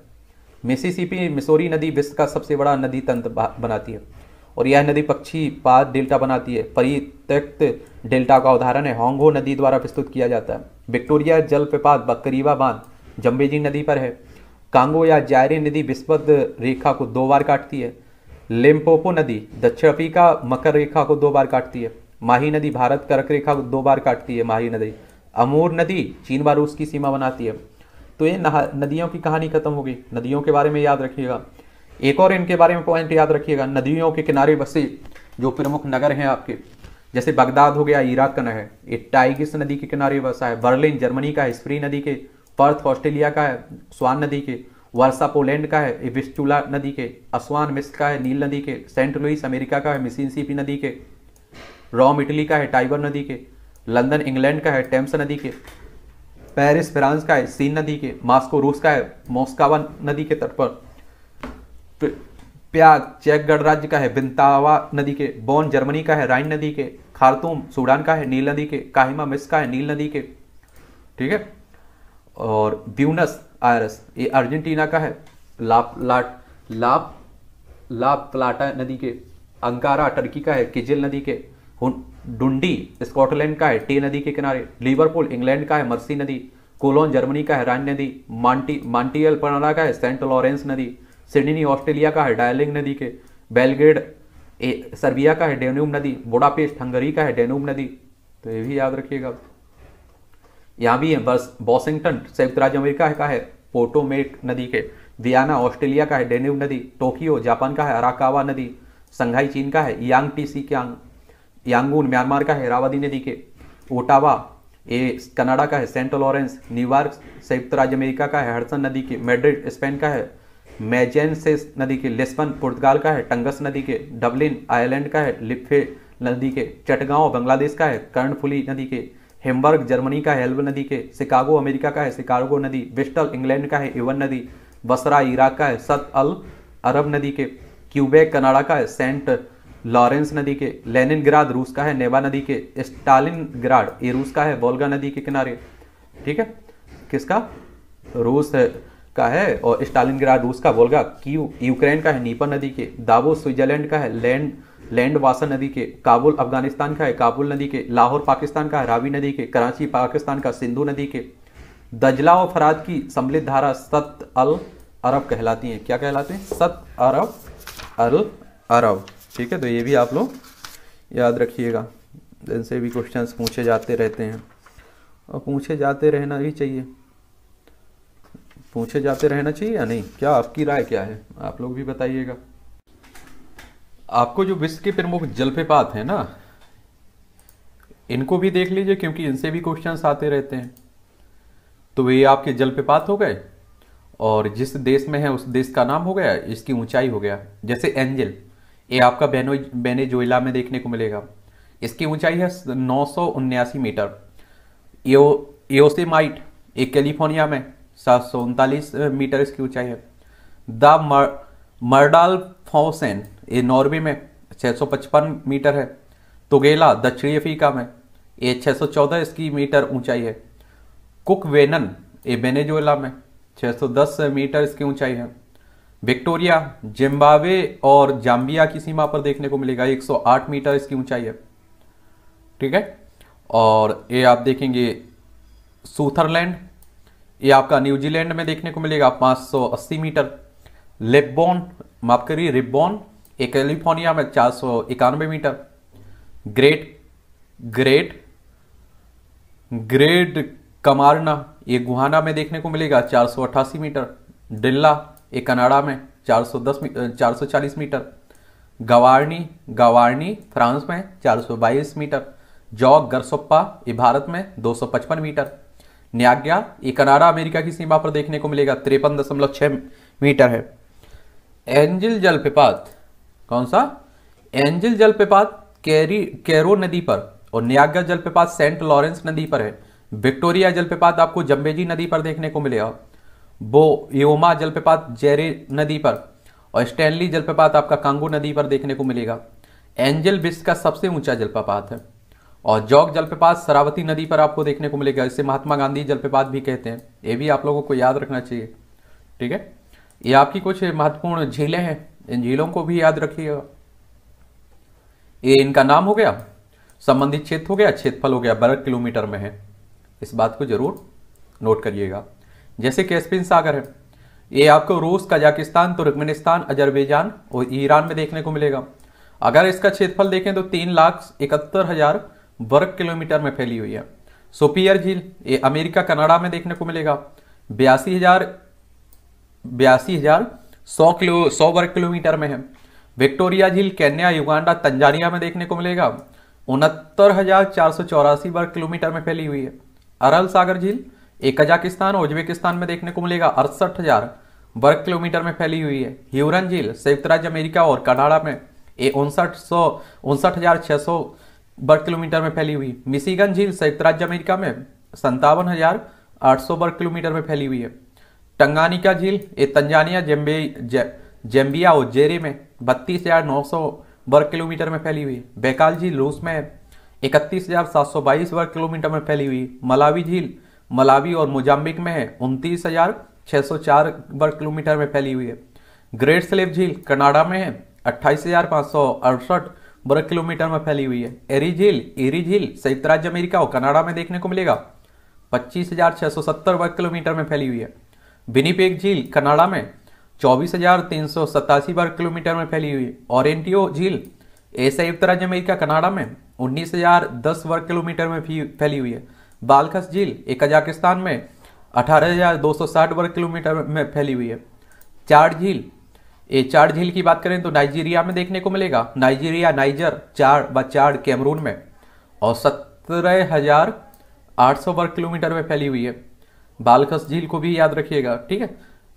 मिसिसिपी मिसोरी नदी विश्व का सबसे बड़ा नदी तंत्र बनाती है और यह नदी पक्षी पाद डेल्टा बनाती है परित्यक्त डेल्टा का उदाहरण है होंगो नदी द्वारा प्रस्तुत किया जाता है विक्टोरिया जलप्रपात बकरीवा बांध जम्बेजी नदी पर है कांगो या जायरे नदी विस्पत रेखा को दो बार काटती है लेम्पोपो नदी दक्षिण अफ्रीका मकर रेखा को दो बार काटती है माही नदी भारत का रख रेखा दो बार काटती है माही नदी अमूर नदी चीन व रूस की सीमा बनाती है तो ये नदियों की कहानी खत्म होगी नदियों के बारे में याद रखिएगा एक और इनके बारे में पॉइंट याद रखिएगा नदियों के किनारे बसे जो प्रमुख नगर हैं आपके जैसे बगदाद हो गया इराक का नगर ये टाइगिस नदी के किनारे बसा है बर्लिन जर्मनी का है स्प्री नदी के पर्थ ऑस्ट्रेलिया का है स्वान नदी के वर्षा पोलैंड का है विस्टूला नदी के असवान मिस्र का है नील नदी के सेंट लुइस अमेरिका का है मिसिसिपी नदी के रोम इटली का है टाइगर नदी के लंदन इंग्लैंड का है टेम्स नदी के पेरिस फ्रांस का है सीन नदी के मास्को रूस का है मोस्कावा नदी के तट पर प्याग चेक गणराज्य का है बिंतावा नदी के बॉन जर्मनी का है राइन नदी के खारतूम सूडान का है नील नदी के काहिमा मिस का है नील नदी के ठीक है और ब्यूनस आयरस ये अर्जेंटीना का है लाप लाट लाप लाप तलाटा नदी के अंकारा टर्की का है किजिल नदी के डुंडी स्कॉटलैंड का है टे नदी के किनारे लिवरपूल इंग्लैंड का है मर्सी नदी कोलोन जर्मनी का है रान नदी मांटी मांटियल पनाला का है सेंट लॉरेंस नदी सिडनी ऑस्ट्रेलिया का है डायलिंग नदी के बेलग्रेड सर्बिया का है डेन्यूब नदी बोडापेस्ट हंगरी का है डेन्यूब नदी तो ये भी याद रखिएगा यहाँ भी है बस वॉशिंगटन संयुक्त राज्य अमेरिका का है पोटोमेट नदी के वियाना ऑस्ट्रेलिया का है डेन्यूब नदी टोक्यो जापान का है अराकावा नदी संघाई चीन का है यांग T C Kiang Yangon Myanmar का है रावादी नदी के ओटावा ये कनाडा का है सेंट लॉरेंस न्यूयॉर्क संयुक्त राज्य अमेरिका का है हर्सन नदी के मेड्रिड स्पेन का है मेजेंसेस नदी के लिस्बन पुर्तगाल का है टंगस नदी के डबलिन आयरलैंड का है लिप्फे नदी के चटगांव बांग्लादेश का है कर्णफुली नदी के हेम्बर्ग जर्मनी का है नदी के शिकागो अमेरिका का है शिकागो नदी विस्टल इंग्लैंड का है इवन नदी बसरा इराक का है सत अल अरब नदी के क्यूबे कनाडा का है सेंट लॉरेंस नदी के लेनिन रूस का है नेवा नदी के ग्राड ये रूस का है बोलगा नदी के किनारे ठीक है किसका रूस का है और स्टालिन रूस का बोलगा क्यू यूक्रेन का है नीपा नदी के दावो स्विट्जरलैंड का है लैंड लैंड वासा नदी के काबुल अफगानिस्तान का है काबुल नदी के लाहौर पाकिस्तान का है रावी नदी के कराची पाकिस्तान का सिंधु नदी के दजला और फराज की सम्मिलित धारा सत अल अरब कहलाती है क्या कहलाते हैं सत अरब अल अरब ठीक है तो ये भी आप लोग याद रखिएगा इनसे भी क्वेश्चंस पूछे जाते रहते हैं और पूछे जाते रहना ही चाहिए पूछे जाते रहना चाहिए या नहीं क्या आपकी राय क्या है आप लोग भी बताइएगा आपको जो विश्व के प्रमुख जलप्रपात है ना इनको भी देख लीजिए क्योंकि इनसे भी क्वेश्चंस आते रहते हैं तो ये आपके जलप्रपात हो गए और जिस देश में है उस देश का नाम हो गया इसकी ऊंचाई हो गया जैसे एंजल ये आपका बेनो बेनेजुएला में देखने को मिलेगा इसकी ऊंचाई है नौ मीटर यो माइट एक कैलिफोर्निया में सात मीटर इसकी ऊंचाई है द मर, मर्डाल फोसेन ये नॉर्वे में 655 मीटर है तुगेला दक्षिणी अफ्रीका में ये 614 इसकी मीटर ऊंचाई है कुक वेनन ये बेनेजोला में 610 मीटर इसकी ऊंचाई है विक्टोरिया जिम्बावे और जाम्बिया की सीमा पर देखने को मिलेगा 108 मीटर इसकी ऊंचाई है ठीक है और ये आप देखेंगे सूथरलैंड ये आपका न्यूजीलैंड में देखने को मिलेगा 580 मीटर लेबॉन माफ करिए रिबॉन ये कैलिफोर्निया में चार मीटर ग्रेट ग्रेट ग्रेट कमारना ये गुहाना में देखने को मिलेगा चार मीटर डिल्ला ये कनाडा में 410 440 मीटर गवारनी गवारनी फ्रांस में 422 मीटर जॉग गरसोप्पा ये भारत में 255 मीटर न्याग्या ये कनाडा अमेरिका की सीमा पर देखने को मिलेगा तिरपन दशमलव मीटर है एंजिल जलप्रपात कौन सा एंजिल जल कैरी कैरो नदी पर और न्याग्या जलप्रपात सेंट लॉरेंस नदी पर है विक्टोरिया जलप्रपात आपको जम्बेजी नदी पर देखने को मिलेगा वो योमा जलप्रपात जेरे नदी पर और स्टैनली जलप्रपात आपका कांगो नदी पर देखने को मिलेगा एंजल विश्व का सबसे ऊंचा जलप्रपात है और जौक जलप्रपात सरावती नदी पर आपको देखने को मिलेगा इसे महात्मा गांधी जलप्रपात भी कहते हैं ये भी आप लोगों को याद रखना चाहिए ठीक है ये आपकी कुछ महत्वपूर्ण झीलें हैं इन झीलों को भी याद रखिएगा ये इनका नाम हो गया संबंधित क्षेत्र हो गया क्षेत्रफल हो गया बर्ग किलोमीटर में है इस बात को जरूर नोट करिएगा जैसे कैसपिन सागर है ये आपको रूस कजाकिस्तान तुर्कमेनिस्तान अजरबैजान और ईरान में देखने को मिलेगा अगर इसका क्षेत्रफल देखें तो तीन लाख इकहत्तर हजार वर्ग किलोमीटर में फैली हुई है सोपियर झील ये अमेरिका कनाडा में देखने को मिलेगा बयासी हजार बयासी हजार सौ किलो सौ वर्ग किलोमीटर में है विक्टोरिया झील कैन्या युगांडा तंजानिया में देखने को मिलेगा उनहत्तर हजार चार सौ चौरासी वर्ग किलोमीटर में फैली हुई है अरल सागर झील एक कजाकिस्तान और उज्बेकिस्तान में देखने को मिलेगा अड़सठ वर्ग किलोमीटर में फैली हुई है ह्यूरन झील संयुक्त राज्य अमेरिका और कनाडा में उनसठ सौ उनसठ हजार छः सौ वर्ग किलोमीटर में फैली हुई मिशीगन झील संयुक्त राज्य अमेरिका में संतावन हजार आठ सौ वर्ग किलोमीटर में फैली हुई है टंगानिका झील ये तंजानिया जेम्बे जेम्बिया और जेरे में बत्तीस हजार नौ सौ वर्ग किलोमीटर में फैली हुई बैकाल झील रूस में इकतीस हजार सात सौ बाईस वर्ग किलोमीटर में फैली हुई मलावी झील मलावी और मोजाम्बिक में है उनतीस हजार छह सौ चार वर्ग किलोमीटर में फैली हुई है ग्रेट स्लेब झील कनाडा में है अट्ठाईस हजार पांच सौ अड़सठ वर्ग किलोमीटर में फैली हुई है एरी झील एरी झील संयुक्त राज्य अमेरिका और कनाडा में देखने को मिलेगा पच्चीस हजार छह सौ सत्तर वर्ग किलोमीटर में फैली हुई है विनीपेग झील कनाडा में चौबीस हजार तीन सौ सतासी वर्ग किलोमीटर में फैली हुई है ऑरेंटियो झील संयुक्त राज्य अमेरिका कनाडा में उन्नीस हजार दस वर्ग किलोमीटर में फैली हुई है बालखस झील एक कजाकिस्तान में 18,260 वर्ग किलोमीटर में फैली हुई है चार झील ये चार झील की बात करें तो नाइजीरिया में देखने को मिलेगा नाइजीरिया नाइजर चार व चार कैमरून में और सत्रह हजार आठ सौ वर्ग किलोमीटर में फैली हुई है बालखस झील को भी याद रखिएगा ठीक है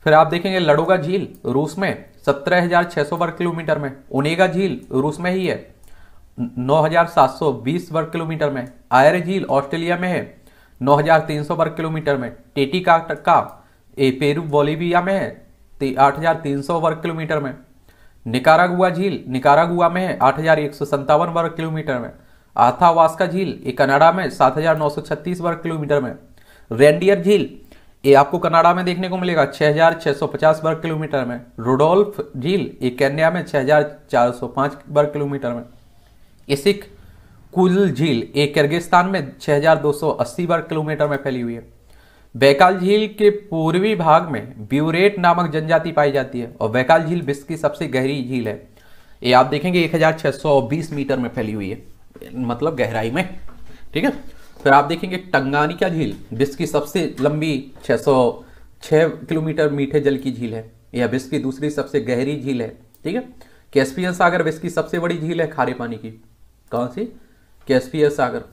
फिर आप देखेंगे लडोगा झील रूस में सत्रह हजार छः सौ वर्ग किलोमीटर में ओनेगा झील रूस में ही है 9,720 वर्ग किलोमीटर में आयर झील ऑस्ट्रेलिया में है 9,300 वर्ग किलोमीटर में टेटी का टक्का पेरू बोलीविया में है आठ वर्ग किलोमीटर में निकारागुआ झील निकारागुआ में है आठ वर्ग किलोमीटर में आथावास्का झील ये कनाडा में 7,936 वर्ग किलोमीटर में रेंडियर झील ये आपको कनाडा में देखने को मिलेगा 6,650 वर्ग किलोमीटर में रोडोल्फ झील ये कैनिया में 6,405 वर्ग किलोमीटर में इसिक कुल झील एक किर्गिस्तान में 6,280 वर्ग किलोमीटर में फैली हुई है बैकाल झील के पूर्वी भाग में ब्यूरेट नामक जनजाति पाई जाती है और बैकाल झील विश्व की सबसे गहरी झील है ये आप देखेंगे 1620 मीटर में फैली हुई है मतलब गहराई में ठीक है फिर आप देखेंगे टंगानिका झील विश्व की सबसे लंबी छह किलोमीटर मीठे जल की झील है यह विश्व की दूसरी सबसे गहरी झील है ठीक है कैस्पियन सागर विश्व की सबसे बड़ी झील है खारे पानी की कौन सी कैस्पियस सागर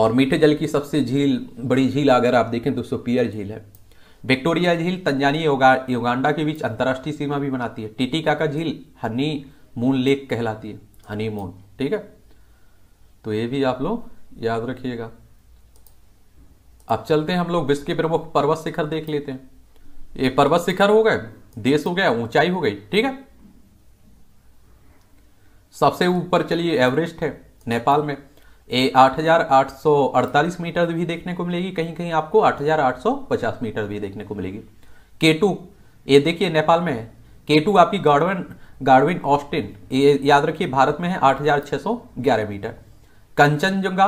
और मीठे जल की सबसे झील बड़ी झील अगर आप देखें तो सुपियर झील है विक्टोरिया झील तंजानी युगांडा के बीच अंतर्राष्ट्रीय सीमा भी बनाती है टीटी का झील हनी मून लेक कहलाती है हनी मून ठीक है तो ये भी आप लोग याद रखिएगा अब चलते हैं हम लोग विश्व के प्रमुख पर्वत शिखर देख लेते हैं ये पर्वत शिखर हो गए देश हो गया ऊंचाई हो गई ठीक है सबसे ऊपर चलिए एवरेस्ट है नेपाल में ए 8,848 मीटर भी देखने को मिलेगी कहीं कहीं आपको 8,850 मीटर भी देखने को मिलेगी के टू ये देखिए नेपाल में है के टू आपकी गार्डविन गार्डविन ऑस्टिन ये याद रखिए भारत में है 8,611 मीटर कंचनजंगा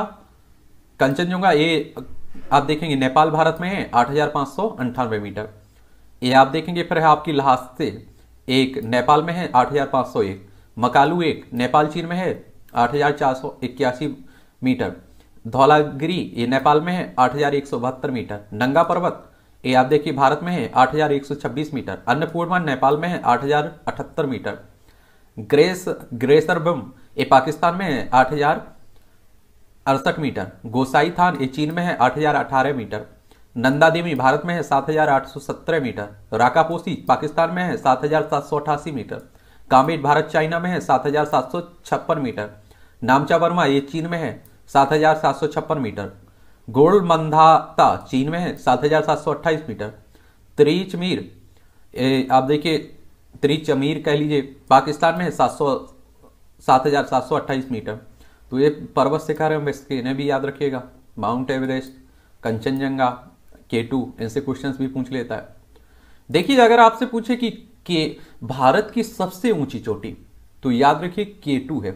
कंचनजंगा ये आप देखेंगे नेपाल भारत में है आठ मीटर ये आप देखेंगे फिर है आपकी लहास से एक नेपाल में है आठ मकालू एक नेपाल चीन में है आठ हजार चार सौ इक्यासी मीटर धौलागिरी ये नेपाल में है आठ हजार एक सौ बहत्तर मीटर नंगा पर्वत ये आप देखिए भारत में है आठ हजार एक सौ छब्बीस मीटर अन्नपूर्णा नेपाल में है आठ हजार अठहत्तर मीटर ग्रेस ग्रेसर बम ये पाकिस्तान में है आठ हजार अड़सठ मीटर गोसाई थान ये चीन में है आठ हजार अठारह मीटर नंदा देवी भारत में है सात हजार आठ सौ सत्रह मीटर राकापोसी पाकिस्तान में है सात हजार सात सौ अठासी मीटर कामेट भारत चाइना में है सात मीटर नामचा वर्मा ये चीन में है सात मीटर गोलमंधाता चीन में है 7,728 मीटर त्रिचमीर मीर आप देखिए त्रिचमीर अमीर कह लीजिए पाकिस्तान में है सात सौ सात हजार सात सौ अट्ठाईस मीटर तो ये पर्वत शिखर है इसके इन्हें भी याद रखिएगा माउंट एवरेस्ट कंचनजंगा केटू इनसे क्वेश्चंस भी पूछ लेता है देखिए अगर आपसे पूछे कि के भारत की सबसे ऊंची चोटी तो याद रखिए के टू है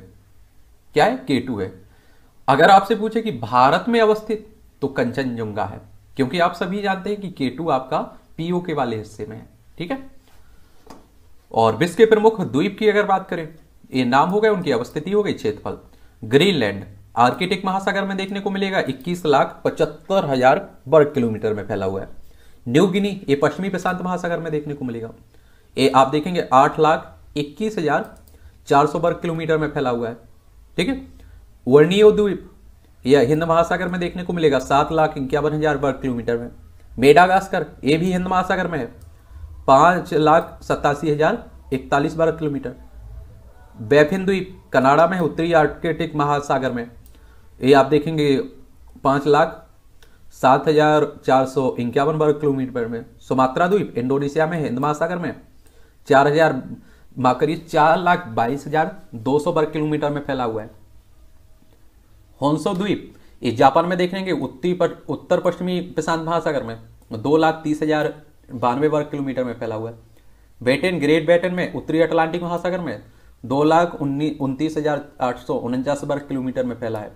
क्या है के टू है अगर आपसे पूछे कि भारत में अवस्थित तो कंचनजुंगा है क्योंकि आप सभी जानते हैं कि के टू आपका पीओ के वाले हिस्से में है ठीक है और विश्व के प्रमुख द्वीप की अगर बात करें ये नाम हो गए उनकी अवस्थिति हो गई क्षेत्रफल ग्रीनलैंड आर्किटिक महासागर में देखने को मिलेगा इक्कीस लाख पचहत्तर हजार वर्ग किलोमीटर में फैला हुआ है न्यू गिनी ये पश्चिमी प्रशांत महासागर में देखने को मिलेगा ये आप देखेंगे आठ लाख इक्कीस हजार चार सौ वर्ग किलोमीटर में फैला हुआ है ठीक है वर्णीय द्वीप यह हिंद महासागर में देखने को मिलेगा सात लाख इक्यावन हजार वर्ग किलोमीटर में मेडागास्कर ये भी हिंद महासागर में है पाँच लाख सतासी हजार इकतालीस वर्ग किलोमीटर बैफिन द्वीप कनाडा में उत्तरी आर्कटिक महासागर में ये आप देखेंगे पाँच लाख सात हजार चार सौ इक्यावन वर्ग किलोमीटर में सुमात्रा द्वीप इंडोनेशिया में हिंद महासागर में चार हजार माफ करिए चार लाख बाईस हजार दो सौ वर्ग किलोमीटर में फैला हुआ है होंसो द्वीप इस जापान में देखेंगे उत्तरी उत्तर पश्चिमी प्रशांत महासागर में दो लाख तीस हजार बानवे वर्ग किलोमीटर में फैला हुआ है ब्रिटेन ग्रेट ब्रिटेन में उत्तरी अटलांटिक महासागर में दो लाख उन्तीस हजार आठ सौ उनचास वर्ग किलोमीटर में फैला है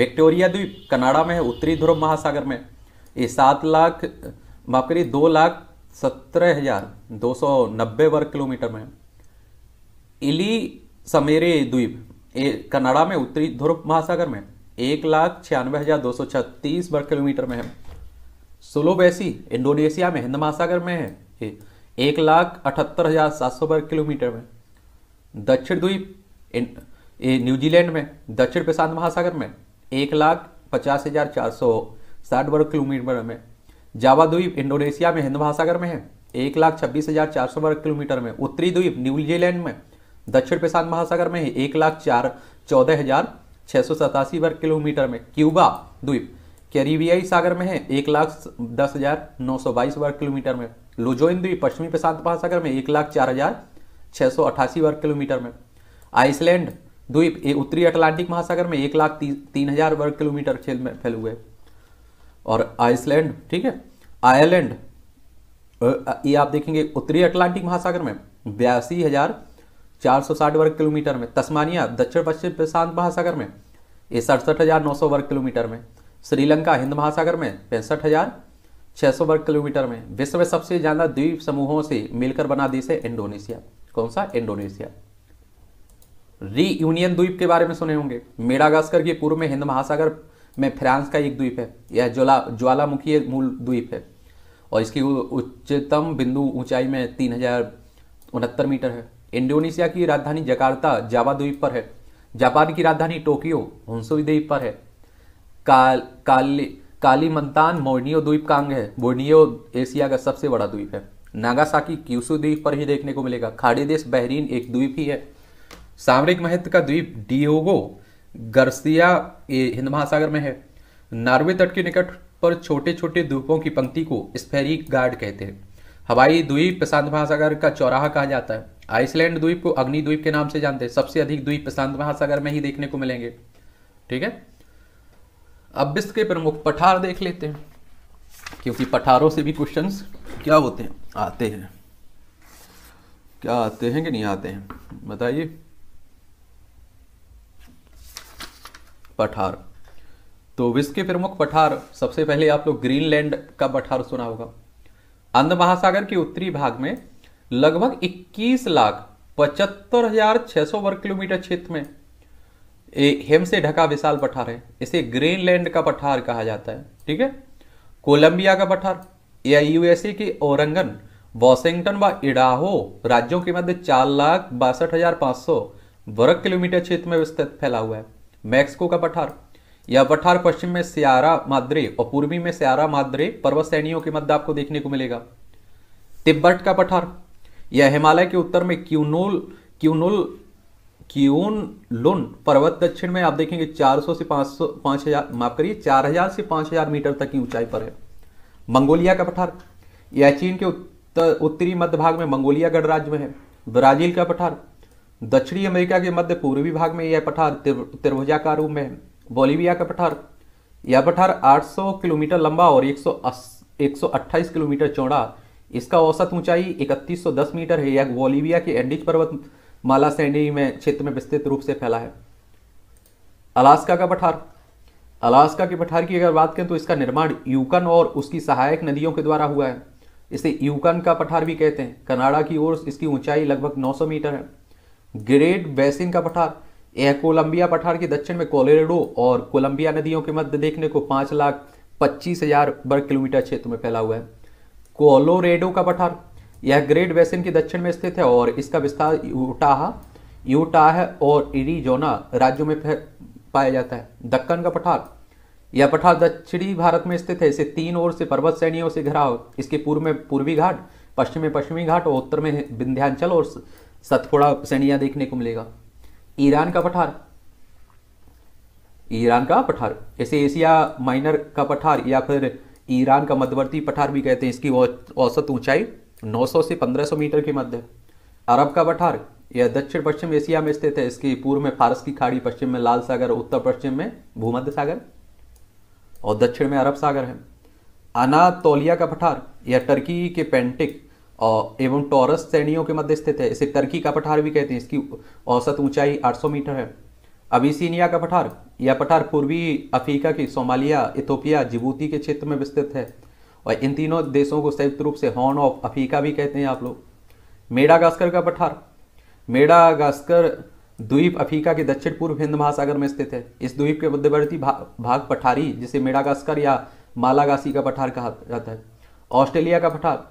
विक्टोरिया द्वीप कनाडा में है उत्तरी ध्रुव महासागर में ये सात लाख माफ करिए दो लाख सत्रह हजार दो सौ नब्बे वर्ग किलोमीटर में इली समेरे द्वीप कनाडा में उत्तरी ध्रुव महासागर में एक लाख छियानवे हजार दो सौ छत्तीस वर्ग किलोमीटर में है सुलोबेसी इंडोनेशिया में हिंद महासागर में है एक लाख अठहत्तर हजार सात सौ वर्ग किलोमीटर में दक्षिण द्वीप न्यूजीलैंड में दक्षिण प्रशांत महासागर में एक लाख पचास हजार चार सौ साठ वर्ग किलोमीटर में जावा द्वीप इंडोनेशिया में हिंद महासागर में है एक लाख छब्बीस हजार चार सौ वर्ग किलोमीटर में उत्तरी द्वीप न्यूजीलैंड में दक्षिण प्रशांत महासागर में है एक लाख चार चौदह हजार छः सौ सतासी वर्ग किलोमीटर में क्यूबा द्वीप कैरिबियाई सागर में है एक लाख दस हजार नौ सौ बाईस वर्ग किलोमीटर में लुजोइन द्वीप पश्चिमी प्रशांत महासागर में एक लाख चार हजार छः सौ अठासी वर्ग किलोमीटर में आइसलैंड द्वीप उत्तरी अटलांटिक महासागर में एक लाख तीन हजार वर्ग किलोमीटर क्षेत्र में फैले हुए और आइसलैंड ठीक है आयरलैंड ये आप देखेंगे उत्तरी अटलांटिक महासागर में बयासी हजार चार सौ साठ वर्ग किलोमीटर में तस्मानिया दक्षिण पश्चिम प्रशांत महासागर में ये सड़सठ हजार नौ सौ वर्ग किलोमीटर में श्रीलंका हिंद महासागर में पैंसठ हजार छह सौ वर्ग किलोमीटर में विश्व में सबसे ज़्यादा द्वीप समूहों से मिलकर बना देश है इंडोनेशिया कौन सा इंडोनेशिया री यूनियन द्वीप के बारे में सुने होंगे मेडागास्कर के पूर्व में हिंद महासागर में फ्रांस का एक द्वीप है यह ज्वाला ज्वालामुखी मूल द्वीप है और इसकी उच्चतम बिंदु ऊंचाई में तीन हजार उनहत्तर मीटर है इंडोनेशिया की राजधानी जकार्ता जावा द्वीप पर है जापान की राजधानी टोक्यो होंसुई द्वीप पर है काल काली कालीमंतान मोर्नियो द्वीप का अंग है बोर्नियो एशिया का सबसे बड़ा द्वीप है नागासाकी क्यूसू द्वीप पर ही देखने को मिलेगा खाड़ी देश बहरीन एक द्वीप ही है सामरिक महत्व का द्वीप डियोगो गर्सिया ये हिंद महासागर में है नार्वे तट के निकट पर छोटे छोटे द्वीपों की पंक्ति को स्पेरिक गार्ड कहते हैं हवाई द्वीप प्रशांत महासागर का चौराहा कहा जाता है आइसलैंड द्वीप को अग्नि द्वीप के नाम से जानते हैं सबसे अधिक द्वीप प्रशांत महासागर में ही देखने को मिलेंगे ठीक है अब विश्व के प्रमुख पठार देख लेते हैं क्योंकि पठारों से भी क्वेश्चंस क्या होते हैं आते हैं क्या आते हैं कि नहीं आते हैं बताइए पठार तो विश्व के प्रमुख पठार सबसे पहले आप लोग ग्रीनलैंड का पठार सुना होगा अंध महासागर के उत्तरी भाग में लगभग 21 लाख पचहत्तर हजार छह सौ वर्ग किलोमीटर क्षेत्र में हेम से ढका विशाल पठार है इसे ग्रीनलैंड का पठार कहा जाता है ठीक है कोलंबिया का पठार या यूएसए के ओरंगन वॉशिंगटन व वा इडाहो राज्यों के मध्य चार लाख बासठ हजार पांच सौ वर्ग किलोमीटर क्षेत्र में विस्तृत फैला हुआ है मैक्सिको का पठार यह पठार पश्चिम में सियारा माद्रे और पूर्वी में सियारा माद्रे पर्वत श्रेणियों के मध्य आपको देखने को मिलेगा तिब्बत का पठार यह हिमालय के उत्तर में क्यूनोल क्यूनोल क्यून लुन पर्वत दक्षिण में आप देखेंगे 400 से 500 हजार माफ करिए 4000 से 5000 मीटर तक की ऊंचाई पर है मंगोलिया का पठार यह चीन के उत्तर उत्तरी मध्य भाग में मंगोलिया गणराज्य में है ब्राजील का पठार दक्षिणी अमेरिका के मध्य पूर्वी भाग में यह पठार का रूप में है बोलीविया का पठार यह पठार 800 किलोमीटर लंबा और 128 किलोमीटर चौड़ा इसका औसत ऊंचाई 3110 मीटर है यह बोलीविया के एंडिज पर्वत माला सैनी में क्षेत्र में विस्तृत रूप से फैला है अलास्का का पठार अलास्का के पठार की अगर बात करें तो इसका निर्माण यूकन और उसकी सहायक नदियों के द्वारा हुआ है इसे यूकन का पठार भी कहते हैं कनाडा की ओर इसकी ऊंचाई लगभग 900 मीटर है ग्रेट बेसिन का पठार यह कोलंबिया पठार के दक्षिण में कोलोरेडो और कोलंबिया नदियों के मध्य देखने को पाँच लाख पच्चीस हजार वर्ग किलोमीटर क्षेत्र में फैला हुआ है कोलोरेडो का पठार यह ग्रेट बेसिन के दक्षिण में स्थित है और इसका विस्तार यूटाह यूटाह और इरीजोना राज्यों में पाया जाता है दक्कन का पठार यह पठार दक्षिणी भारत में स्थित है इसे तीन ओर से पर्वत श्रेणियों से घिरा हो इसके पूर्व में पूर्वी घाट पश्चिम में पश्चिमी घाट और उत्तर में विंध्यांचल और उपसैन यहां देखने को मिलेगा ईरान का पठार ईरान का पठार ऐसे एशिया माइनर का पठार या फिर ईरान का मध्यवर्ती पठार भी कहते हैं इसकी औसत ऊंचाई 900 से 1500 मीटर के मध्य अरब का पठार यह दक्षिण पश्चिम एशिया में स्थित है इसके पूर्व में फारस की खाड़ी पश्चिम में लाल सागर उत्तर पश्चिम में भूमध्य सागर और दक्षिण में अरब सागर है अनातोलिया का पठार यह टर्की के पेंटिक और एवं टॉरस श्रेणियों के मध्य स्थित है इसे तर्की का पठार भी कहते हैं इसकी औसत ऊंचाई 800 मीटर है अबिसीनिया का पठार यह पठार पूर्वी अफ्रीका की सोमालिया इथोपिया जिबूती के क्षेत्र में विस्तृत है और इन तीनों देशों को संयुक्त रूप से हॉर्न ऑफ अफ्रीका भी कहते हैं आप लोग मेडागास्कर का पठार मेडागास्कर द्वीप अफ्रीका के दक्षिण पूर्व हिंद महासागर में स्थित है इस द्वीप के मध्यवर्ती भा, भाग पठारी जिसे मेडागास्कर या मालागासी का पठार कहा जाता है ऑस्ट्रेलिया का पठार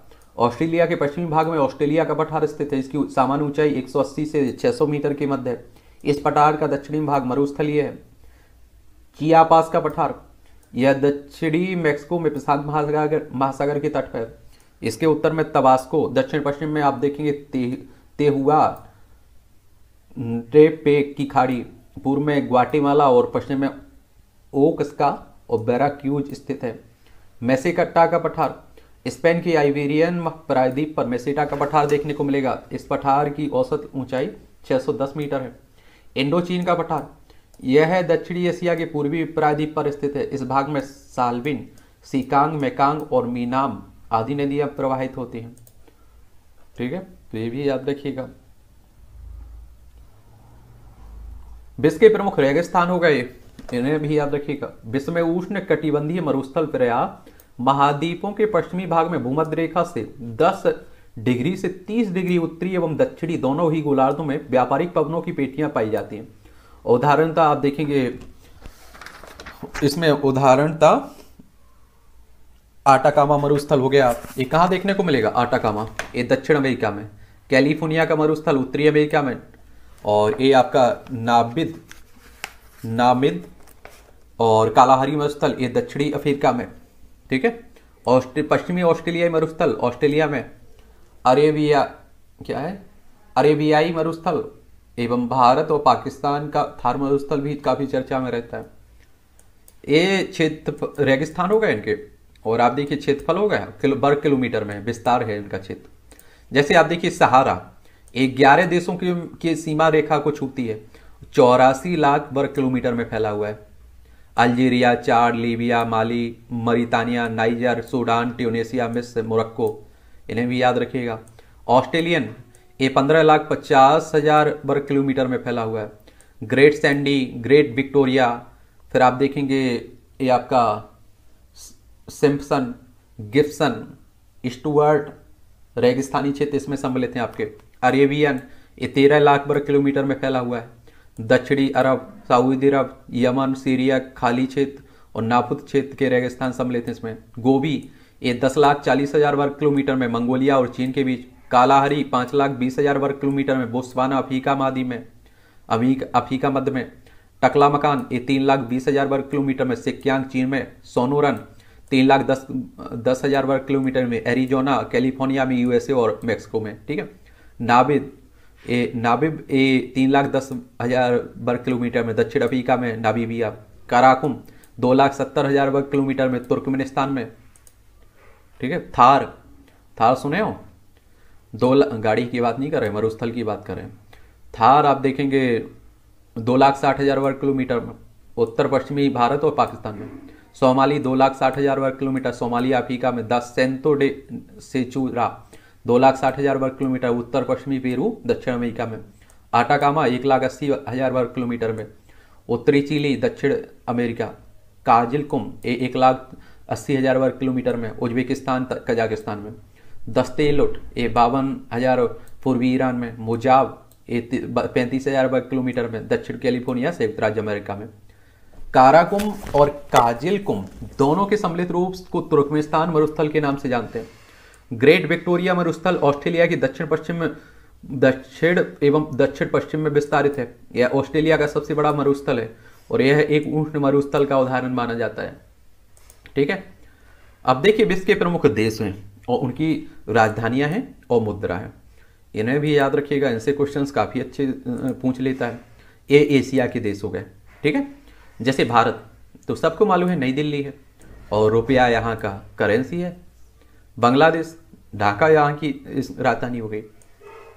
ऑस्ट्रेलिया के पश्चिमी भाग में ऑस्ट्रेलिया का पठार स्थित है इसकी सामान्य ऊंचाई 180 से 600 मीटर के मध्य है इस पठार का दक्षिणी भाग मरुस्थलीय है चियापास का पठार यह दक्षिणी मेक्सिको में प्रशांत महासागर महासागर के तट पर इसके उत्तर में तबास्को दक्षिण पश्चिम में आप देखेंगे तेहुआ टेपेक की खाड़ी पूर्व में ग्वाटेमाला और पश्चिम में ओकस्का और बैराक्यूज स्थित है मैसेकट्टा का पठार स्पेन की आइवेरियन प्रायद्वीप पर मेसिटा का पठार देखने को मिलेगा इस पठार की औसत ऊंचाई 610 मीटर है इंडो चीन का पठार यह दक्षिणी एशिया के पूर्वी प्रायद्वीप पर स्थित है इस भाग में सालविन सीकांग मेकांग और मीनाम आदि नदियां प्रवाहित होती हैं ठीक है तो ये भी याद रखिएगा विश्व के प्रमुख रेगिस्तान हो गए इन्हें भी याद रखिएगा विश्व में उष्ण कटिबंधीय मरुस्थल प्रयाग महाद्वीपों के पश्चिमी भाग में भूमध्य रेखा से 10 डिग्री से 30 डिग्री उत्तरी एवं दक्षिणी दोनों ही गोलार्धों में व्यापारिक पवनों की पेटियां पाई जाती हैं उदाहरणता आप देखेंगे इसमें उदाहरणता आटाकामा मरुस्थल हो गया ये कहाँ देखने को मिलेगा आटाकामा ये दक्षिण अमेरिका में कैलिफोर्निया का मरुस्थल उत्तरी अमेरिका में और ये आपका नाबिद नामिद और कालाहारी मरुस्थल ये दक्षिणी अफ्रीका में ठीक है पश्चिमी ऑस्ट्रेलियाई मरुस्थल ऑस्ट्रेलिया में अरेबिया क्या है अरेबियाई मरुस्थल एवं भारत और पाकिस्तान का थार मरुस्थल भी काफ़ी चर्चा में रहता है ये क्षेत्र रेगिस्तान हो गए इनके और आप देखिए क्षेत्रफल हो गया वर्ग किलोमीटर में विस्तार है इनका क्षेत्र जैसे आप देखिए सहारा एक ग्यारह देशों की, की सीमा रेखा को छूती है चौरासी लाख वर्ग किलोमीटर में फैला हुआ है अल्जीरिया चार Libya Mali Mauritania Niger Sudan Tunisia मिस मोरक्को इन्हें भी याद रखिएगा ऑस्ट्रेलियन ये पंद्रह लाख पचास हज़ार वर्ग किलोमीटर में फैला हुआ है ग्रेट सैंडी ग्रेट विक्टोरिया फिर आप देखेंगे ये आपका सिम्पसन गिफ्सन स्टुअर्ट रेगिस्तानी क्षेत्र इसमें सम्मिलित हैं आपके अरेबियन ये तेरह लाख वर्ग किलोमीटर में फैला हुआ है दक्षिणी अरब सऊदी अरब यमन सीरिया खाली क्षेत्र और नापुत क्षेत्र के रेगिस्तान सम्मिलित हैं इसमें गोभी ये दस लाख चालीस हजार वर्ग किलोमीटर में मंगोलिया और चीन के बीच कालाहरी पाँच लाख बीस हजार वर्ग किलोमीटर में बोस्वाना अफ्रीका मादी में अफ्रीका मध्य में टकला मकान ये तीन लाख बीस हजार वर्ग किलोमीटर में सिक्यांग चीन में सोनोरन तीन लाख दस दस हजार वर्ग किलोमीटर में एरिजोना कैलिफोर्निया में यूएसए और मेक्सिको में ठीक है नाबिद ए, नाबिब ए, तीन लाख दस हज़ार वर्ग किलोमीटर में दक्षिण अफ्रीका में नाबीबिया काराकुम दो लाख सत्तर हज़ार वर्ग किलोमीटर में तुर्कमेनिस्तान में ठीक है थार थार सुने हो दो गाड़ी की बात नहीं कर रहे मरुस्थल की बात करें थार आप देखेंगे दो लाख साठ हज़ार वर्ग किलोमीटर में उत्तर पश्चिमी भारत और पाकिस्तान में सोमाली दो लाख साठ हज़ार वर्ग किलोमीटर सोमाली अफ्रीका में दस सेंतो डे सेचूरा दो लाख साठ हज़ार वर्ग किलोमीटर उत्तर पश्चिमी पेरू दक्षिण अमेरिका में आटाकामा एक लाख अस्सी हज़ार वर्ग किलोमीटर में उत्तरी चिली दक्षिण अमेरिका कुम एक लाख अस्सी हज़ार वर्ग किलोमीटर में उज्बेकिस्तान कजाकिस्तान में दस्तेलुट ये बावन हज़ार पूर्वी ईरान में मोजाब ये पैंतीस हज़ार वर्ग किलोमीटर में दक्षिण कैलिफोर्निया संयुक्त राज्य अमेरिका में काराकुम और कुम दोनों के सम्मिलित रूप को तुर्कमेस्तान मरुस्थल के नाम से जानते हैं ग्रेट विक्टोरिया मरुस्थल ऑस्ट्रेलिया की दक्षिण पश्चिम में दक्षिण एवं दक्षिण पश्चिम में विस्तारित है यह ऑस्ट्रेलिया का सबसे बड़ा मरुस्थल है और यह एक उष्ण मरुस्थल का उदाहरण माना जाता है ठीक है अब देखिए विश्व के प्रमुख देश हैं और उनकी राजधानियां हैं और मुद्रा है इन्हें भी याद रखिएगा इनसे क्वेश्चन काफ़ी अच्छे पूछ लेता है ये एशिया के देश हो गए ठीक है जैसे भारत तो सबको मालूम है नई दिल्ली है और रुपया यहाँ का करेंसी है बांग्लादेश ढाका यहाँ की इस राजधानी हो गई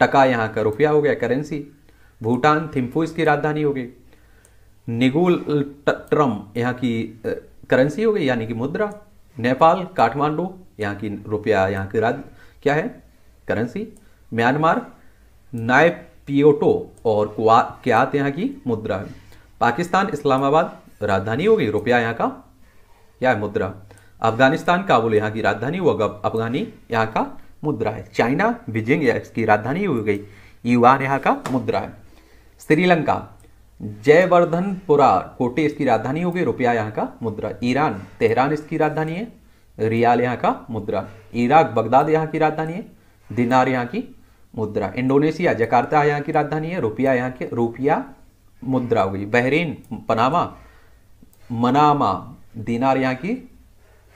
टका यहाँ का रुपया हो गया करेंसी भूटान थिम्फू इसकी राजधानी हो गई निगुल ट्रम यहाँ की करेंसी हो गई यानी कि मुद्रा नेपाल काठमांडू यहाँ की रुपया यहाँ की राज क्या है करेंसी म्यांमार नायपियोटो और क्वा क्यात यहाँ की मुद्रा है पाकिस्तान इस्लामाबाद राजधानी हो गई रुपया यहाँ का या मुद्रा अफगानिस्तान काबुल यहाँ की राजधानी वो अफगानी यहाँ का मुद्रा है चाइना बीजिंग इसकी राजधानी हो गई युवान यहाँ का मुद्रा है श्रीलंका जयवर्धनपुरा कोटे इसकी राजधानी हो गई रुपया यहाँ का मुद्रा ईरान तेहरान इसकी राजधानी है रियाल यहाँ का मुद्रा इराक बगदाद यहाँ की राजधानी है दिनार यहाँ की मुद्रा इंडोनेशिया जकार्ता यहाँ की राजधानी है रुपया यहाँ के रुपया मुद्रा हो गई बहरीन पनामा मनामा दिनार यहाँ की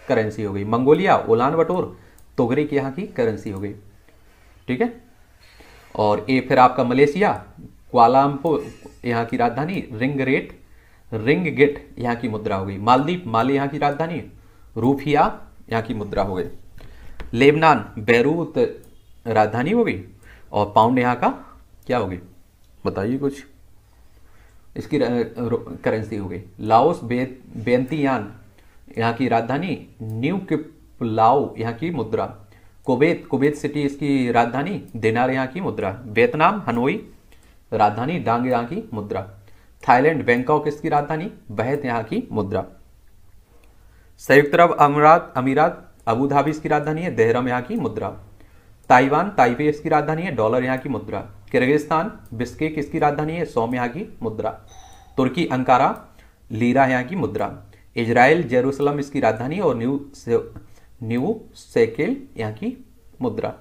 करेंसी हो गई मंगोलिया ओलान बटोर तोगरी की यहां की करेंसी हो गई ठीक है और ए फिर आपका मलेशिया क्वालामपो यहां की राजधानी रिंग रेट रिंग गेट यहां की मुद्रा हो गई मालदीप माले यहां की राजधानी रूफिया यहाँ की मुद्रा हो गई लेबनान बैरूत राजधानी हो गई और पाउंड यहां का क्या हो गई बताइए कुछ इसकी करेंसी हो गई लाओस बे बेंतियान यहाँ की राजधानी न्यू किपलाओ यहाँ की मुद्रा कोबेत कोबेत सिटी इसकी राजधानी देनार यहाँ की मुद्रा वियतनाम हनोई राजधानी डांग यहाँ की मुद्रा थाईलैंड बैंकॉक इसकी राजधानी बहत यहाँ की मुद्रा संयुक्त अरब अमीरात अमीरात अबू धाबी इसकी राजधानी है देहरम यहाँ की मुद्रा ताइवान ताइपे इसकी राजधानी है डॉलर यहाँ की मुद्रा किर्गिस्तान बिस्केक इसकी राजधानी है सोम यहाँ की मुद्रा तुर्की अंकारा लीरा यहाँ की मुद्रा इजराइल जेरूसलम इसकी राजधानी और न्यू से, न्यू सेकेल यहाँ की मुद्रा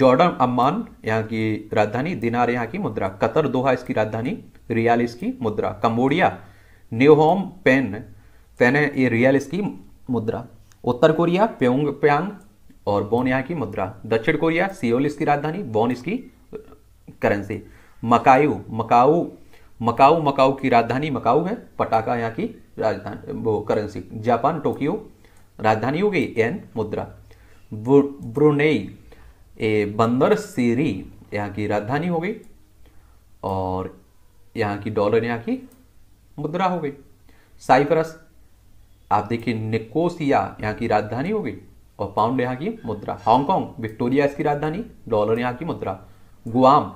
जॉर्डन अम्मान यहाँ की राजधानी दिनार यहाँ की मुद्रा कतर दोहा इसकी राजधानी रियाल इसकी मुद्रा कम्बोडिया न्यूहोम पेन पेन ये रियाल इसकी मुद्रा उत्तर कोरिया प्योंग प्यांग और बोन यहाँ की मुद्रा दक्षिण कोरिया सियोल इसकी राजधानी बोन इसकी currency Macau Macau Macau Macau की राजधानी मकाऊ है पटाखा यहाँ की राजधानी वो करेंसी जापान टोक्यो राजधानी गई एन मुद्रा ब्रुनेई ए बंदर सीरी यहाँ की राजधानी हो गई और यहाँ की डॉलर यहाँ की मुद्रा हो गई साइप्रस आप देखिए निकोसिया यहाँ की राजधानी हो गई और पाउंड यहाँ की मुद्रा हांगकांग विक्टोरिया इसकी राजधानी डॉलर यहाँ की मुद्रा गुआम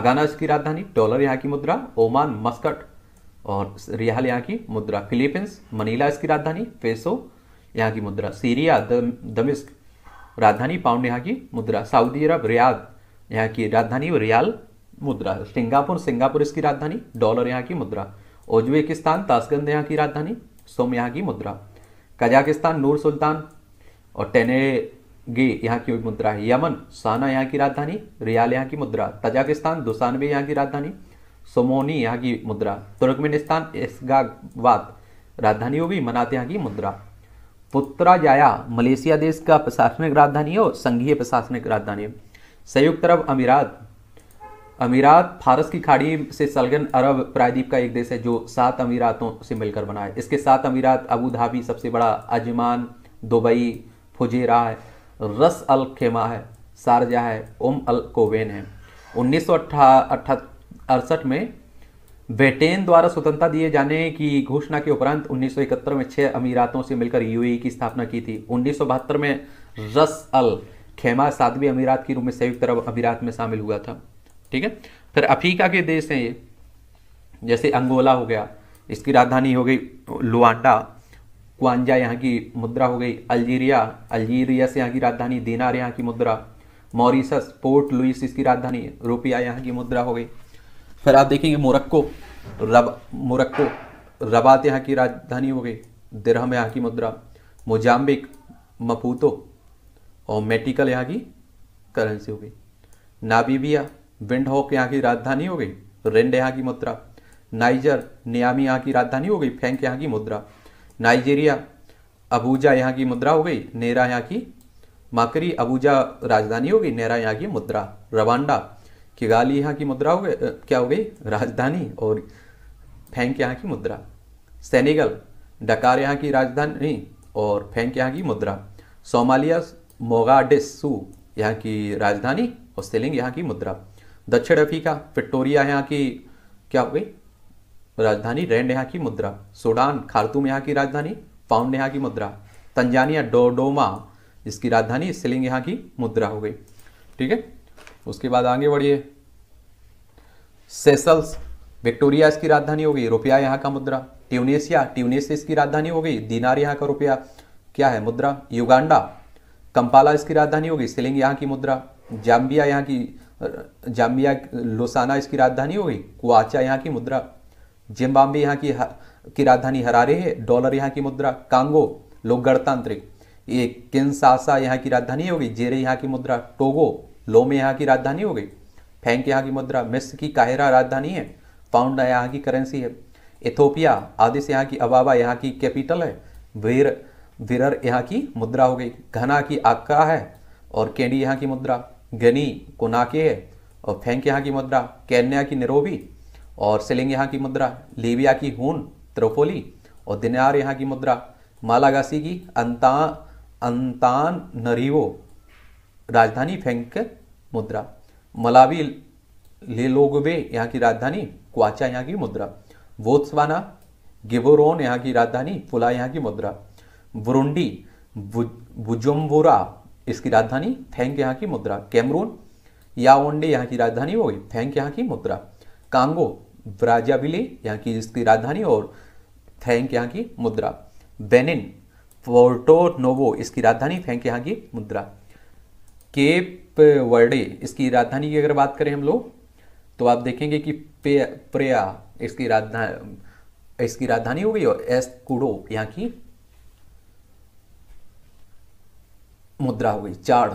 अगाना इसकी राजधानी डॉलर यहाँ की मुद्रा ओमान मस्कट और रियाल यहाँ की मुद्रा फिलीपींस मनीला इसकी राजधानी फेसो यहाँ की मुद्रा सीरिया दमिस्क राजधानी पाउंड यहाँ की मुद्रा सऊदी अरब रियाद यहाँ की राजधानी रियाल मुद्रा सिंगापुर सिंगापुर इसकी राजधानी डॉलर यहाँ की मुद्रा उज्बेकिस्तान ताशगंद यहाँ की राजधानी सोम यहाँ की मुद्रा कजाकिस्तान नूर सुल्तान और टेनेगे यहाँ की मुद्रा है यमन साना यहाँ की राजधानी रियाल यहाँ की मुद्रा तजाकिस्तान दुसानवे यहाँ की राजधानी सोमोनी यहाँ की मुद्रा तुर्कमेनिस्तान इसगाबाद राजधानी भी मनाते यहाँ की मुद्रा पुत्राजाया मलेशिया देश का प्रशासनिक राजधानी हो संघीय प्रशासनिक राजधानी संयुक्त अरब अमीरात अमीरात फारस की खाड़ी से सलगन अरब प्रायद्वीप का एक देश है जो सात अमीरातों से मिलकर बना है इसके सात अमीरात अबू धाबी सबसे बड़ा अजमान दुबई फुजेरा है रस अल खेमा है शारजा है उम अल कोवेन है उन्नीस अड़सठ में ब्रिटेन द्वारा स्वतंत्रता दिए जाने की घोषणा के उपरांत 1971 में छह अमीरातों से मिलकर यूएई की स्थापना की थी उन्नीस में रस अल खेमा सातवी अमीरात के रूप में संयुक्त अरब अमीरात में शामिल हुआ था ठीक है फिर अफ्रीका के देश हैं ये जैसे अंगोला हो गया इसकी राजधानी हो गई लुआंडा क्वांजा यहाँ की मुद्रा हो गई अल्जीरिया अल्जीरिया से यहाँ की राजधानी दीनार यहाँ की मुद्रा मॉरिसस पोर्ट लुइस इसकी राजधानी है रुपया यहाँ की मुद्रा हो गई फिर आप देखेंगे मोरक्को रब मोरक्को रबात यहाँ की राजधानी हो गई दिरहम यहाँ की मुद्रा मोजाम्बिक मपूतो और मेटिकल यहाँ की करेंसी हो गई नाबीबिया विंडहॉक यहाँ की राजधानी हो गई रेंड यहाँ की मुद्रा नाइजर नियामी यहाँ की राजधानी हो गई फेंक यहाँ की मुद्रा नाइजीरिया अबूजा यहाँ की मुद्रा हो गई नेरा यहाँ की माकरी अबूजा राजधानी हो गई नेरा यहाँ की मुद्रा रवांडा किगाली यहाँ की मुद्रा हो गई क्या हो गई राजधानी और फेंक यहाँ की मुद्रा सेनेगल डकार यहाँ की राजधानी और फेंक यहाँ की मुद्रा सोमालिया मोगाडिसू यहाँ की राजधानी और सेलिंग यहाँ की मुद्रा दक्षिण अफ्रीका विक्टोरिया यहाँ की क्या हो गई राजधानी रेंड यहाँ की मुद्रा सूडान खारतूम यहाँ की राजधानी पाउंड यहाँ की मुद्रा तंजानिया डोडोमा इसकी राजधानी सेलिंग यहाँ की मुद्रा हो गई ठीक है उसके बाद आगे बढ़िए सेसल्स विक्टोरिया इसकी राजधानी हो गई रुपया यहाँ का मुद्रा ट्यूनेशिया ट्यूनेशिया इसकी राजधानी हो गई दीनार यहाँ का रुपया क्या है मुद्रा युगांडा कंपाला इसकी राजधानी होगी सिलिंग यहाँ की मुद्रा जाम्बिया यहाँ की जाम्बिया लोसाना इसकी राजधानी हो गई कुआचा यहाँ की मुद्रा जिम्बाबे यहाँ की की राजधानी हरारे है डॉलर यहाँ की मुद्रा कांगो लोक गणतांत्रिक ये किन्सासा यहाँ की राजधानी होगी जेरे यहाँ की मुद्रा टोगो लोमे यहाँ की राजधानी हो गई फेंक यहाँ की मुद्रा मिस्र की काहिरा राजधानी है पाउंड यहाँ की करेंसी है इथोपिया आदि से यहाँ की अबाबा यहाँ की कैपिटल है वीर विरर यहाँ की मुद्रा हो गई घना की आक्का है और केंडी यहाँ की मुद्रा गनी कोनाके है और फेंक यहाँ की मुद्रा कैन्या की निरोबी और सिलिंग यहाँ की मुद्रा लीबिया की हून त्रोपोली और दिनार यहाँ की मुद्रा मालागासी की अंता अंतान नरीवो राजधानी फेंक मुद्रा मलावी लेलोगवे यहाँ की राजधानी क्वाचा यहाँ की मुद्रा वोत्सवाना गिबोरोन यहाँ की राजधानी फुला यहाँ की मुद्रा बुरुंडी बुजुम्बोरा इसकी राजधानी थैंक यहाँ की मुद्रा कैमरून याओंडे यहाँ की राजधानी गई थैंक यहाँ की मुद्रा कांगो ब्राजाविले यहाँ की इसकी राजधानी और थैंक यहाँ की मुद्रा बेनिन पोर्टो नोवो इसकी राजधानी थैंक यहाँ की मुद्रा केप वर्डे इसकी राजधानी की अगर बात करें हम लोग तो आप देखेंगे कि पे प्रया इसकी राजधानी इसकी राजधानी हो गई और एस कुडो यहाँ की मुद्रा हो गई चाड़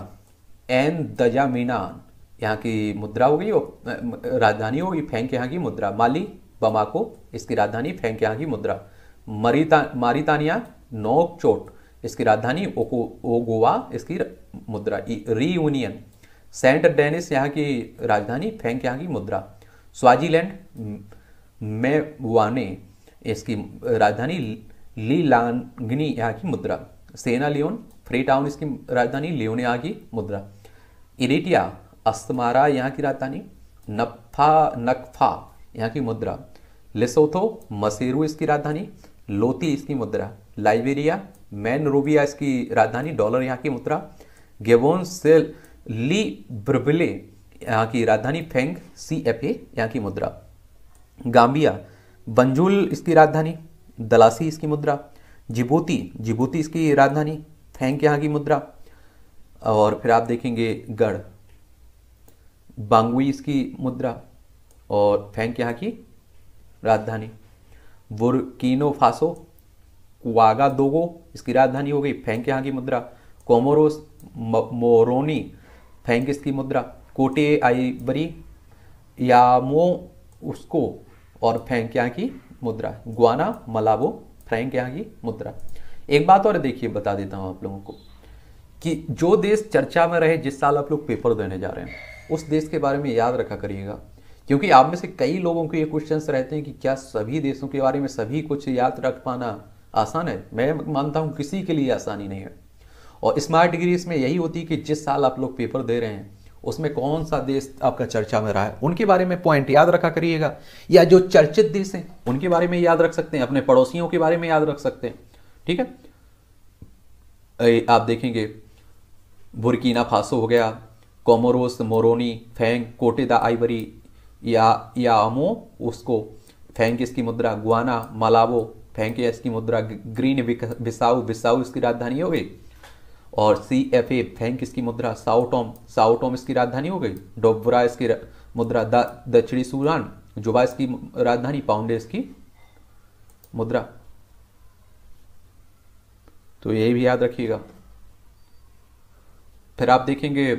एन दजामीनान यहाँ की मुद्रा हो गई और राजधानी होगी फेंक यहाँ की मुद्रा माली बमाको इसकी राजधानी फेंक यहाँ की मुद्रा मरीता मारितानिया नोक चोट इसकी राजधानी ओको ओगोवा इसकी मुद्रा रीयूनियन सेंट डेनिस यहाँ की राजधानी फेंक यहाँ की मुद्रा स्वाजीलैंड वाने इसकी राजधानी ली लांगनी यहाँ की मुद्रा सेना लियोन फ्री टाउन इसकी राजधानी लियोन यहाँ की मुद्रा इरिटिया अस्तमारा यहाँ की राजधानी नफा नकफा यहाँ की मुद्रा लेसोथो मसेरू इसकी राजधानी लोती इसकी मुद्रा लाइबेरिया मैन रूबिया इसकी राजधानी डॉलर यहाँ की मुद्रा गेबोन सेल ली ब्रबिले यहाँ की राजधानी फेंग सी एफ ए यहाँ की मुद्रा गांबिया बंजुल इसकी राजधानी दलासी इसकी मुद्रा जिबूती जिबूती इसकी राजधानी फेंक यहाँ की मुद्रा और फिर आप देखेंगे गढ़ बांगुई इसकी मुद्रा और फेंक यहाँ की राजधानी बुरकिनो फासो कुआगा दोगो इसकी राजधानी हो गई फेंक यहाँ की मुद्रा कोमोरोस मोरोनी फैंग की मुद्रा कोटे या मो उसको और फैंक यहाँ की मुद्रा ग्वाना मलाबो फ्रैंक यहाँ की मुद्रा एक बात और देखिए बता देता हूँ आप लोगों को कि जो देश चर्चा में रहे जिस साल आप लोग पेपर देने जा रहे हैं उस देश के बारे में याद रखा करिएगा क्योंकि आप में से कई लोगों के ये क्वेश्चंस रहते हैं कि क्या सभी देशों के बारे में सभी कुछ याद रख पाना आसान है मैं मानता हूँ किसी के लिए आसानी नहीं है और स्मार्ट डिग्री इसमें यही होती है कि जिस साल आप लोग पेपर दे रहे हैं उसमें कौन सा देश आपका चर्चा में रहा है उनके बारे में पॉइंट याद रखा करिएगा या जो चर्चित देश हैं उनके बारे में याद रख सकते हैं अपने पड़ोसियों के बारे में याद रख सकते हैं ठीक है ए, आप देखेंगे बुरकीना फासो हो गया Comoros Moroni franc Cote de Ivory या अमो उसको फेंग इसकी मुद्रा गुआना मलावो फेंग इसकी मुद्रा ग्रीन बिसाऊ बिसाऊ इसकी राजधानी हो गई और सी एफ ए फैंक इसकी मुद्रा साउटोम साउटोम इसकी राजधानी हो गई डोबरा इसकी मुद्रा दक्षिणी सूरान जुबा इसकी राजधानी पाउंडे इसकी मुद्रा तो यही भी याद रखिएगा फिर आप देखेंगे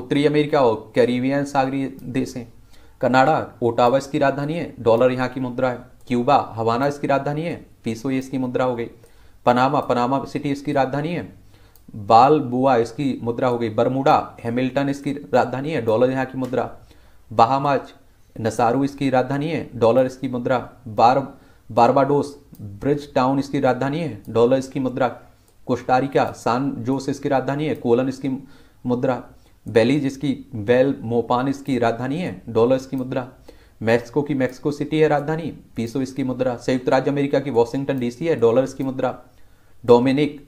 उत्तरी अमेरिका और कैरिबियन सागरी देश हैं कनाडा ओटावा इसकी राजधानी है डॉलर यहाँ की मुद्रा है क्यूबा हवाना इसकी राजधानी है पीसो इसकी मुद्रा हो गई पनामा पनामा सिटी इसकी राजधानी है बाल बुआ इसकी मुद्रा हो गई बरमुडा हैमिल्टन इसकी राजधानी है डॉलर यहाँ की मुद्रा बहामाज नसारू इसकी राजधानी है डॉलर इसकी मुद्रा बार बारबाडोस ब्रिज टाउन इसकी राजधानी है डॉलर इसकी मुद्रा कोस्टारिका सान जोस इसकी राजधानी है कोलन इसकी मुद्रा बेलीज इसकी बेल मोपान इसकी राजधानी है डॉलर इसकी मुद्रा मैक्सिको की मैक्सिको सिटी है राजधानी पीसो इसकी मुद्रा संयुक्त राज्य अमेरिका की वॉशिंगटन डीसी है डॉलर इसकी मुद्रा डोमिनिक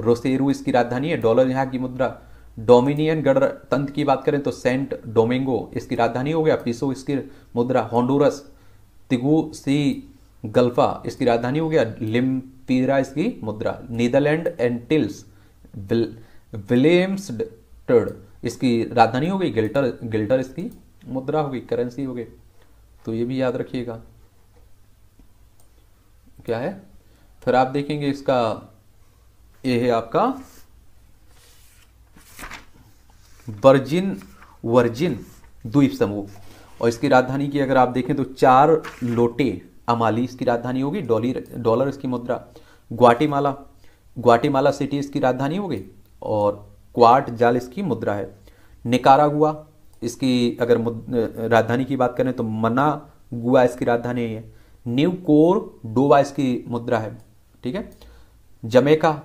रोसेरू इसकी राजधानी है डॉलर यहाँ की मुद्रा डोमिनियन गणतंत्र की बात करें तो सेंट डोमिंगो इसकी राजधानी हो गया पीसो इसकी मुद्रा हॉन्डोरस तिगू सी गल्फा इसकी राजधानी हो गया लिम्पीरा इसकी मुद्रा नीदरलैंड एंड टिल्स विलियम्स इसकी राजधानी हो गई गिल्टर गिल्टर इसकी मुद्रा हो गई करेंसी हो गई तो ये भी याद रखिएगा क्या है फिर आप देखेंगे इसका ये है आपका वर्जिन वर्जिन द्वीप समूह और इसकी राजधानी की अगर आप देखें तो चार लोटे अमाली इसकी राजधानी होगी डॉली डॉलर इसकी मुद्रा ग्वाटेमाला ग्वाटेमाला सिटी इसकी राजधानी होगी और क्वाट जाल इसकी मुद्रा है निकारागुआ इसकी अगर राजधानी की बात करें तो मना गुआ इसकी राजधानी है न्यू कोर डोवा इसकी मुद्रा है ठीक है जमेका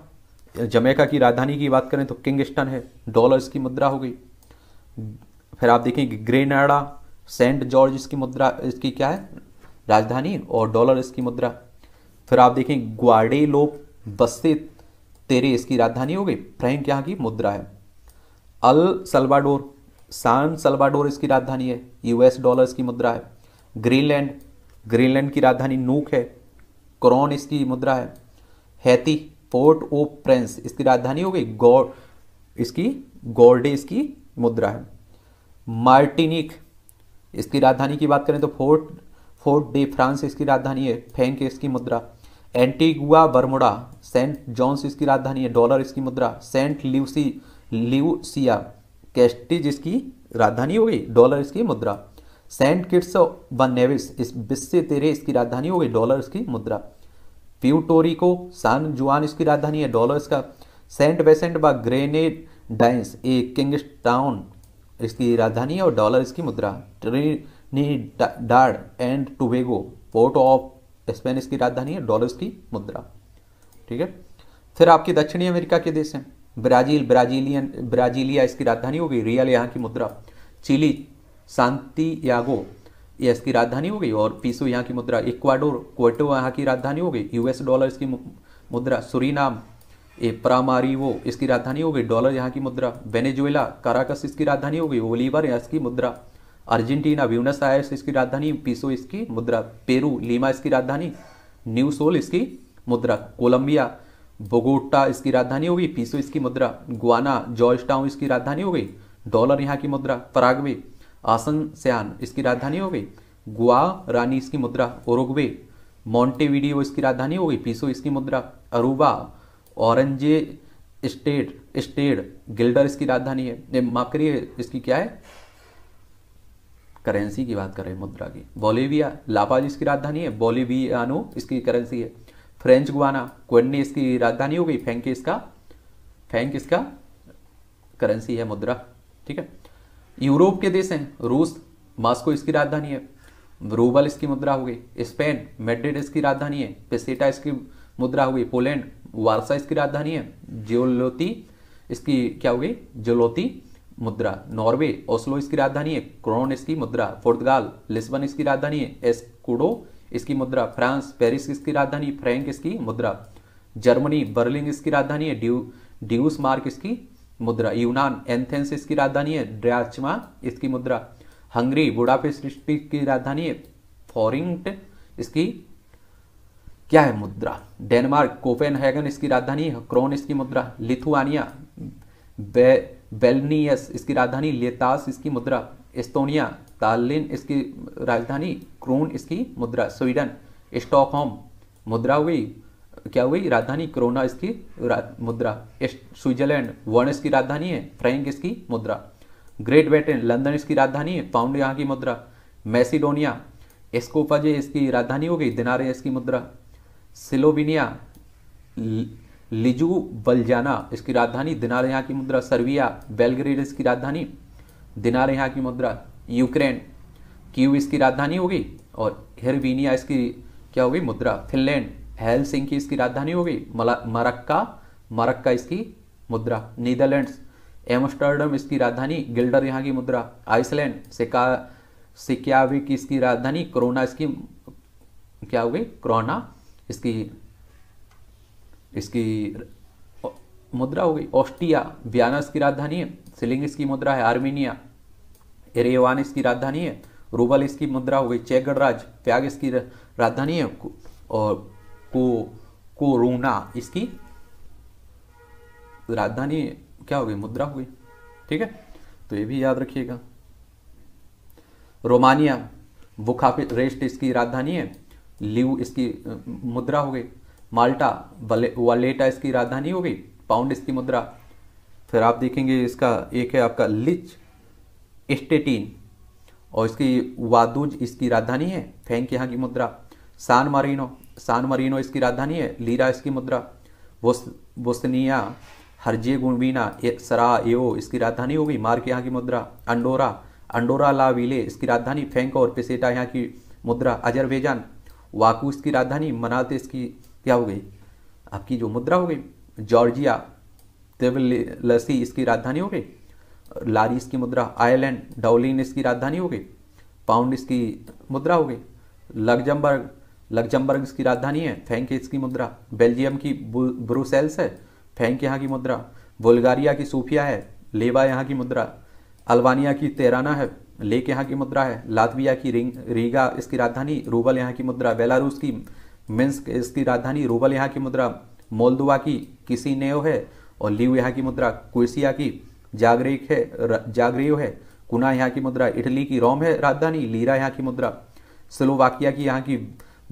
जमैका की राजधानी की बात करें तो किंगस्टन है डॉलर्स की मुद्रा हो गई फिर आप देखें ग्रेनाडा सेंट जॉर्ज इसकी मुद्रा इसकी क्या है राजधानी और डॉलर इसकी मुद्रा फिर आप देखें ग्वाडेलोप बस्ते तेरे इसकी राजधानी हो गई फ्रेंक यहाँ की मुद्रा है अल सलवाडोर सान सलवाडोर इसकी राजधानी है यूएस डॉलर की मुद्रा है ग्रीनलैंड ग्रीनलैंड की राजधानी नूक है क्रॉन इसकी मुद्रा है हैती पोर्ट ओ प्रेंस इसकी राजधानी हो गई गौर इसकी गौरडे इसकी मुद्रा है मार्टिनिक इसकी राजधानी की बात करें तो फोर्ट फोर्ट डे फ्रांस इसकी राजधानी है फेंक इसकी मुद्रा एंटीगुआ बर्मुडा सेंट जॉन्स इसकी राजधानी है डॉलर इसकी मुद्रा सेंट ल्यूसी ल्यूसिया कैस्टिज इसकी राजधानी हो गई डॉलर इसकी मुद्रा सेंट किट्स व नेविस इस बिस्से तेरे इसकी राजधानी हो गई डॉलर इसकी मुद्रा प्यूटोरिको सान जुआन इसकी राजधानी है डॉलर इसका सेंट बेसेंट व ग्रेनेड डाइंस ए किंग्स टाउन इसकी राजधानी है और डॉलर इसकी मुद्रा Trinidad and Tobago port of Spain इसकी राजधानी है डॉलर की मुद्रा ठीक है फिर आपके दक्षिणी अमेरिका के देश हैं ब्राजील ब्राजीलियन ब्राजीलिया इसकी राजधानी होगी रियल यहाँ की मुद्रा चिली सांतियागो ये इसकी राजधानी हो गई और पीसो यहाँ की मुद्रा इक्वाडोर क्वेटो यहाँ की राजधानी हो गई यूएस डॉलर इसकी मुद्रा सुरीनाम ए परामारी वो इसकी राजधानी हो गई डॉलर यहाँ की मुद्रा वेनेजुएला काराकस इसकी राजधानी हो गई ओलीवर यहाँ इसकी मुद्रा अर्जेंटीना व्यूनस आयस इसकी राजधानी पीसो इसकी मुद्रा पेरू लीमा इसकी राजधानी न्यू सोल इसकी मुद्रा कोलंबिया बोगोटा इसकी राजधानी हो गई पीसो इसकी मुद्रा गुआना जॉर्ज टाउन इसकी राजधानी हो गई डॉलर यहाँ की मुद्रा पराग्वे आसन सयान इसकी राजधानी हो गई गुआ रानी इसकी मुद्रा ओरोगवे मॉन्टेवीडियो इसकी राजधानी हो गई पीसो इसकी मुद्रा Aruba Oranjestad state guilder इसकी राजधानी है माफ करिए इसकी क्या है करेंसी की बात करें मुद्रा की बोलीविया लापाज इसकी राजधानी है बोलीवियानो इसकी करेंसी है फ्रेंच गुआना क्वेन्नी इसकी राजधानी हो गई फेंक इसका फेंक इसका करेंसी है मुद्रा ठीक है यूरोप के देश हैं रूस मास्को इसकी राजधानी है रूबल इसकी मुद्रा हो गई स्पेन मेड्रिड इसकी राजधानी है पेसेटा इसकी मुद्रा हो गई पोलैंड वारसा इसकी राजधानी है जियोलोती इसकी क्या हो गई जोलोती मुद्रा नॉर्वे ओस्लो इसकी राजधानी है क्रोन इसकी मुद्रा पुर्तगाल लिस्बन इसकी राजधानी है एस्कुडो इसकी मुद्रा फ्रांस पेरिस इसकी राजधानी फ्रैंक इसकी मुद्रा जर्मनी बर्लिन इसकी राजधानी है ड्यू ड्यूस मार्क इसकी मुद्रा यूनान एंथेंस इसकी राजधानी है ड्रियाचमा इसकी मुद्रा हंगरी बुडापे डिस्ट्रिक्ट की राजधानी है फॉरिंगट इसकी क्या है मुद्रा डेनमार्क कोपेनहेगन इसकी राजधानी है क्रोन इसकी मुद्रा लिथुआनिया बे, बेलनियस इसकी राजधानी लेतास इसकी मुद्रा एस्तोनिया तालिन इसकी राजधानी क्रोन इसकी मुद्रा स्वीडन स्टॉकहोम मुद्रा हुई क्या हुई राजधानी क्रोना इसकी मुद्रा स्विट्जरलैंड वर्न इसकी राजधानी है फ्रेंक इसकी मुद्रा ग्रेट ब्रिटेन लंदन इसकी राजधानी है पाउंड यहाँ की मुद्रा मैसिडोनिया एस्कोपाजे इसकी राजधानी हो गई दिनारे इसकी मुद्रा सिलोविनिया लिजू बलजाना इसकी राजधानी दिनार यहाँ की मुद्रा सर्विया बेलग्रेड इसकी राजधानी दिनारे यहाँ की मुद्रा यूक्रेन क्यू इसकी राजधानी होगी और हेरवीनिया इसकी क्या होगी मुद्रा फिनलैंड हेलसिंकी इसकी राजधानी हो गई मरक्का मरक्का इसकी मुद्रा नीदरलैंड्स एमस्टर्डम इसकी राजधानी गिल्डर यहाँ की मुद्रा आइसलैंड सिका सिक्याविक इसकी राजधानी क्रोना इसकी क्या हो गई क्रोना इसकी इसकी मुद्रा हो गई ऑस्ट्रिया वियाना की राजधानी है सिलिंग इसकी मुद्रा है आर्मीनिया एरेवान इसकी राजधानी है रूबल इसकी मुद्रा हो गई चेक गणराज प्याग इसकी राजधानी है और को कोरोना इसकी राजधानी क्या हो गई मुद्रा हो गई ठीक है तो ये भी याद रखिएगा रोमानिया रेस्ट इसकी राजधानी है लिव इसकी मुद्रा हो गई माल्टा वालेटा इसकी राजधानी हो गई पाउंड इसकी मुद्रा फिर आप देखेंगे इसका एक है आपका लिच एस्टेटीन और इसकी वादुज इसकी राजधानी है फेंक यहाँ की मुद्रा सान मारिनो सान मरीनो इसकी राजधानी है लीरा इसकी मुद्रा बोस्निया हरजे गुणवीना सरा एओ इसकी राजधानी होगी मार्क यहाँ की मुद्रा अंडोरा अंडोरा ला विले इसकी राजधानी फेंको और पेसेटा यहाँ की मुद्रा अजरबेजान वाकू इसकी राजधानी मनाते इसकी क्या हो गई आपकी जो मुद्रा हो गई जॉर्जिया तेवलसी इसकी राजधानी हो गई लारी इसकी मुद्रा आयरलैंड डाउलिन इसकी राजधानी हो गई पाउंड इसकी मुद्रा हो गई लग्जमबर्ग लग्जमबर्ग इसकी राजधानी है फेंक इसकी मुद्रा बेल्जियम की ब्रुसेल्स है फेंक यहाँ की मुद्रा बुल्गारिया की सूफिया है लेवा यहाँ की मुद्रा अल्बानिया की तेराना है लेक यहाँ की मुद्रा है लातविया की रिंग रीगा इसकी राजधानी रूबल यहाँ की मुद्रा बेलारूस की मिन्स्क इसकी राजधानी रूबल यहाँ की मुद्रा मोलदुआ की किसीनेव है और लीव यहाँ की मुद्रा कुर्सिया की जागरेक है जागरेव है कुना यहाँ की मुद्रा इटली की रोम है राजधानी लीरा यहाँ की मुद्रा स्लोवाकिया की यहाँ की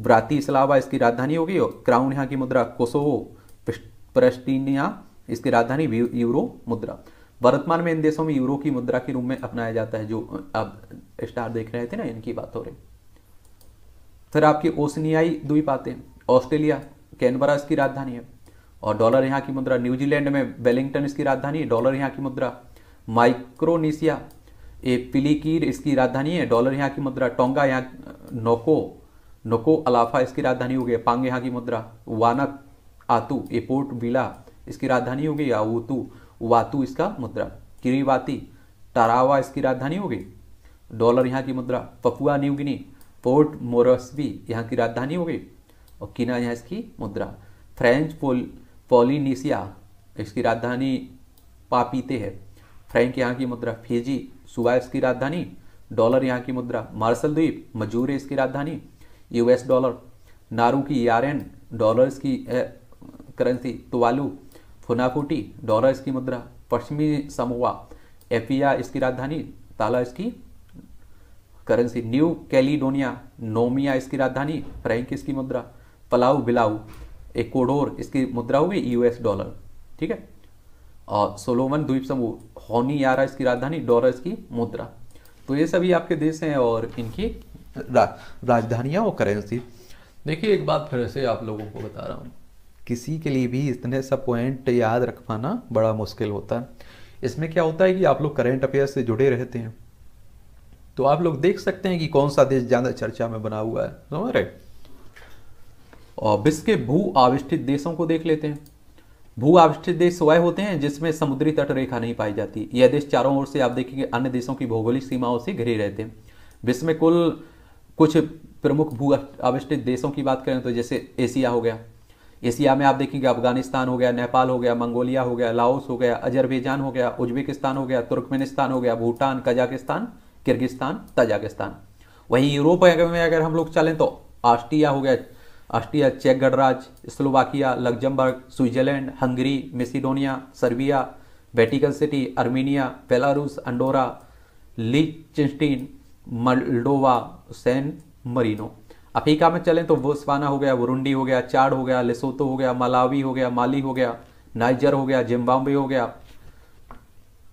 व्राती इसकी राजधानी होगी और क्राउन यहाँ की मुद्रा कोसोवो प्रस्टीनिया इसकी राजधानी यूरो मुद्रा वर्तमान में इन देशों में यूरो की मुद्रा के रूप में अपनाया जाता है जो अब स्टार देख रहे थे ना इनकी बात हो रही फिर आपकी ओसनियाई द्वीप आते हैं ऑस्ट्रेलिया कैनबरा इसकी राजधानी है और डॉलर यहाँ की मुद्रा न्यूजीलैंड में वेलिंगटन इसकी राजधानी है डॉलर यहाँ की मुद्रा माइक्रोनेशिया ए पिलीकीर इसकी राजधानी है डॉलर यहाँ की मुद्रा टोंगा यहाँ नोको नको अलाफा इसकी राजधानी हो गई पांग यहाँ की मुद्रा वानक आतु एपोर्ट विला इसकी राजधानी हो गई आवतु वातु इसका मुद्रा किरीवाती तारावा इसकी राजधानी हो गई डॉलर यहाँ की मुद्रा पपुआ न्यूगिनी पोर्ट मोरसवी यहाँ की राजधानी हो गई और किना यहाँ इसकी मुद्रा फ्रेंच पोल पोलिनीसिया इसकी राजधानी पापीते है फ्रेंक यहाँ की मुद्रा फिजी सुबह इसकी राजधानी डॉलर यहाँ की मुद्रा मार्सल द्वीप मजूर इसकी राजधानी यूएस डॉलर नारू की यारेन e डॉलर्स की करेंसी तुवालू फुनाकोटी डॉलर इसकी मुद्रा पश्चिमी समूआ एफिया e इसकी राजधानी ताला इसकी करेंसी न्यू कैलिडोनिया नोमिया इसकी राजधानी फ्रैंक इसकी मुद्रा पलाऊ बिलाऊ एकोडोर इसकी मुद्रा हुई यूएस डॉलर ठीक है और सोलोमन द्वीप समूह होनी यारा इसकी राजधानी डॉलर इसकी मुद्रा तो ये सभी आपके देश हैं और इनकी रा, राजधानियाँ और करेंसी देखिए एक बात फिर से आप लोगों को बता रहा हूँ किसी के लिए भी इतने सब पॉइंट याद रख पाना बड़ा मुश्किल होता है इसमें क्या होता है कि आप लोग करेंट अफेयर से जुड़े रहते हैं तो आप लोग देख सकते हैं कि कौन सा देश ज़्यादा चर्चा में बना हुआ है समझ रहे और विश्व के भू आविष्ठित देशों को देख लेते हैं भू आविष्ठित देश वह होते हैं जिसमें समुद्री तट रेखा नहीं पाई जाती यह देश चारों ओर से आप देखेंगे अन्य देशों की भौगोलिक सीमाओं से घिरे रहते हैं विश्व में कुल कुछ प्रमुख भू आविष्टित देशों की बात करें तो जैसे एशिया हो गया एशिया में आप देखेंगे अफगानिस्तान हो गया नेपाल हो गया मंगोलिया हो गया लाओस हो गया अजरबैजान हो गया उज्बेकिस्तान हो गया तुर्कमेनिस्तान हो गया भूटान कजाकिस्तान किर्गिस्तान तजाकिस्तान वहीं यूरोप में अगर हम लोग चलें तो ऑस्ट्रिया हो गया ऑस्ट्रिया चेक गणराज Slovakia Luxembourg Switzerland Hungary Macedonia Serbia Vatican city Armenia Belarus Andorra Liechtenstein Moldova San Marino Africa में चलें तो वोस्वाना हो गया वुरुंडी हो गया चाड हो गया लेसोतो हो गया मलावी हो गया माली हो गया नाइजर हो गया जिम्बाब्वे हो गया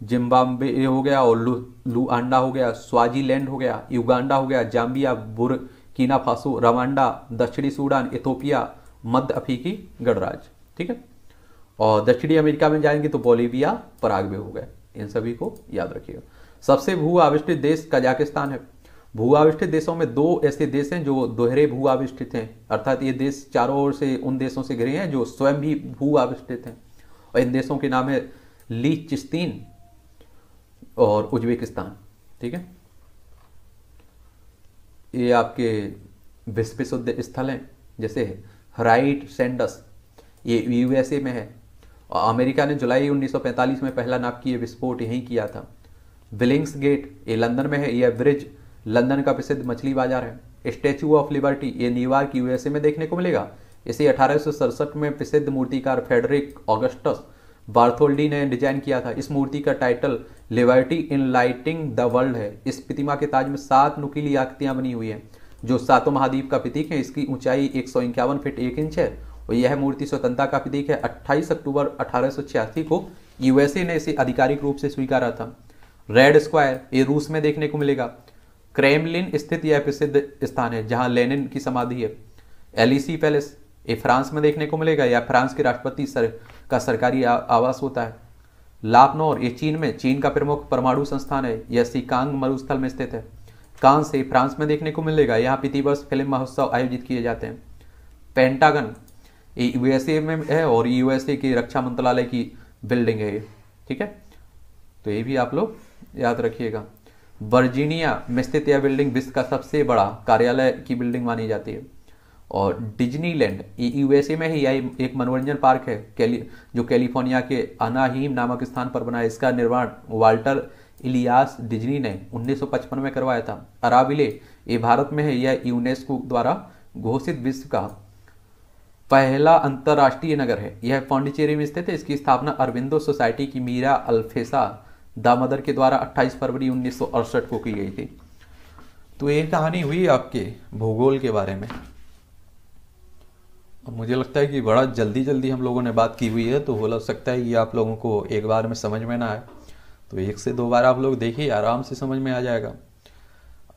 जिम्बाब्वे हो गया और लू लुआंडा हो गया स्वाजीलैंड हो गया युगांडा हो गया जाम्बिया कीना फासो रवांडा दक्षिणी सूडान इथोपिया मध्य अफ्रीकी गणराज ठीक है और दक्षिणी अमेरिका में जाएंगे तो बोलीविया पराग्वे हो गए इन सभी को याद रखिएगा सबसे भू आविष्टित देश कजाकिस्तान है भू आविष्टित देशों में दो ऐसे देश हैं जो दोहरे भू आविष्टित हैं अर्थात ये देश चारों ओर से उन देशों से घिरे हैं जो स्वयं भी भू आविष्टित हैं और इन देशों के नाम है ली चिस्तीन और उज्बेकिस्तान ठीक है ये आपके विश्व शुद्ध स्थल हैं जैसे राइट सेंडस ये यूएसए में है और अमेरिका ने जुलाई 1945 में पहला नाभिकीय विस्फोट यहीं किया था विलिंग्स गेट ये लंदन में है ये ब्रिज लंदन का प्रसिद्ध मछली बाजार है स्टेचू ऑफ लिबर्टी ये न्यूयॉर्क यूएसए में देखने को मिलेगा इसे अठारह में प्रसिद्ध मूर्तिकार फेडरिक ऑगस्टस बार्थोल्डी ने डिजाइन किया था इस मूर्ति का title liberty enlightening the world है इस प्रतिमा के ताज में सात नुकीली आकृतियां बनी हुई हैं जो सातों महाद्वीप का प्रतीक है इसकी ऊंचाई एक फीट एक इंच है और यह मूर्ति स्वतंत्रता का प्रतीक है 28 अक्टूबर अठारह को यूएसए ने इसे आधिकारिक रूप से स्वीकारा था रेड स्क्वायर ये रूस में देखने को मिलेगा क्रेमलिन स्थित यह प्रसिद्ध स्थान है जहां लेनिन की समाधि है एलिसी पैलेस ये फ्रांस में देखने को मिलेगा या फ्रांस के राष्ट्रपति सर का सरकारी आ, आवास होता है लापनौर ये चीन में चीन का प्रमुख परमाणु संस्थान है यह सिकांग मरुस्थल में स्थित है कांस से फ्रांस में देखने को मिलेगा यहाँ प्रतिवर्ष फिल्म महोत्सव आयोजित किए जाते हैं पेंटागन ये यूएसए में है और यूएसए की रक्षा मंत्रालय की बिल्डिंग है ये ठीक है तो ये भी आप लोग याद रखिएगा वर्जीनिया में स्थित यह बिल्डिंग विश्व का सबसे बड़ा कार्यालय की बिल्डिंग मानी जाती है और डिजनीलैंड यूएसए में ही यह एक मनोरंजन पार्क है कैली जो कैलिफोर्निया के अनाहीम नामक स्थान पर बना है इसका निर्माण वाल्टर इलियास डिजनी ने 1955 में करवाया था अराविले ये भारत में है यह यूनेस्को द्वारा घोषित विश्व का पहला अंतर्राष्ट्रीय नगर है यह पौंडिचेरी में स्थित है इसकी स्थापना अरविंदो सोसाइटी की मीरा अल्फेसा दामोदर के द्वारा 28 फरवरी उन्नीस को की गई थी तो ये कहानी हुई आपके भूगोल के बारे में और मुझे लगता है कि बड़ा जल्दी जल्दी हम लोगों ने बात की हुई है तो हो सकता है कि आप लोगों को एक बार में समझ में ना आए तो एक से दो बार आप लोग देखिए आराम से समझ में आ जाएगा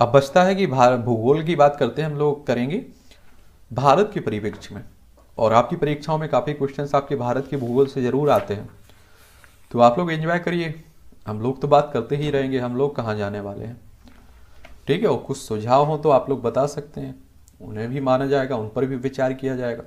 अब बचता है कि भारत भूगोल की बात करते हैं हम लोग करेंगे भारत के परिप्रेक्ष्य में और आपकी परीक्षाओं में काफ़ी क्वेश्चंस आपके भारत के भूगोल से ज़रूर आते हैं तो आप लोग एंजॉय करिए हम लोग तो बात करते ही रहेंगे हम लोग कहाँ जाने वाले हैं ठीक है और कुछ सुझाव हो तो आप लोग बता सकते हैं उन्हें भी माना जाएगा उन पर भी विचार किया जाएगा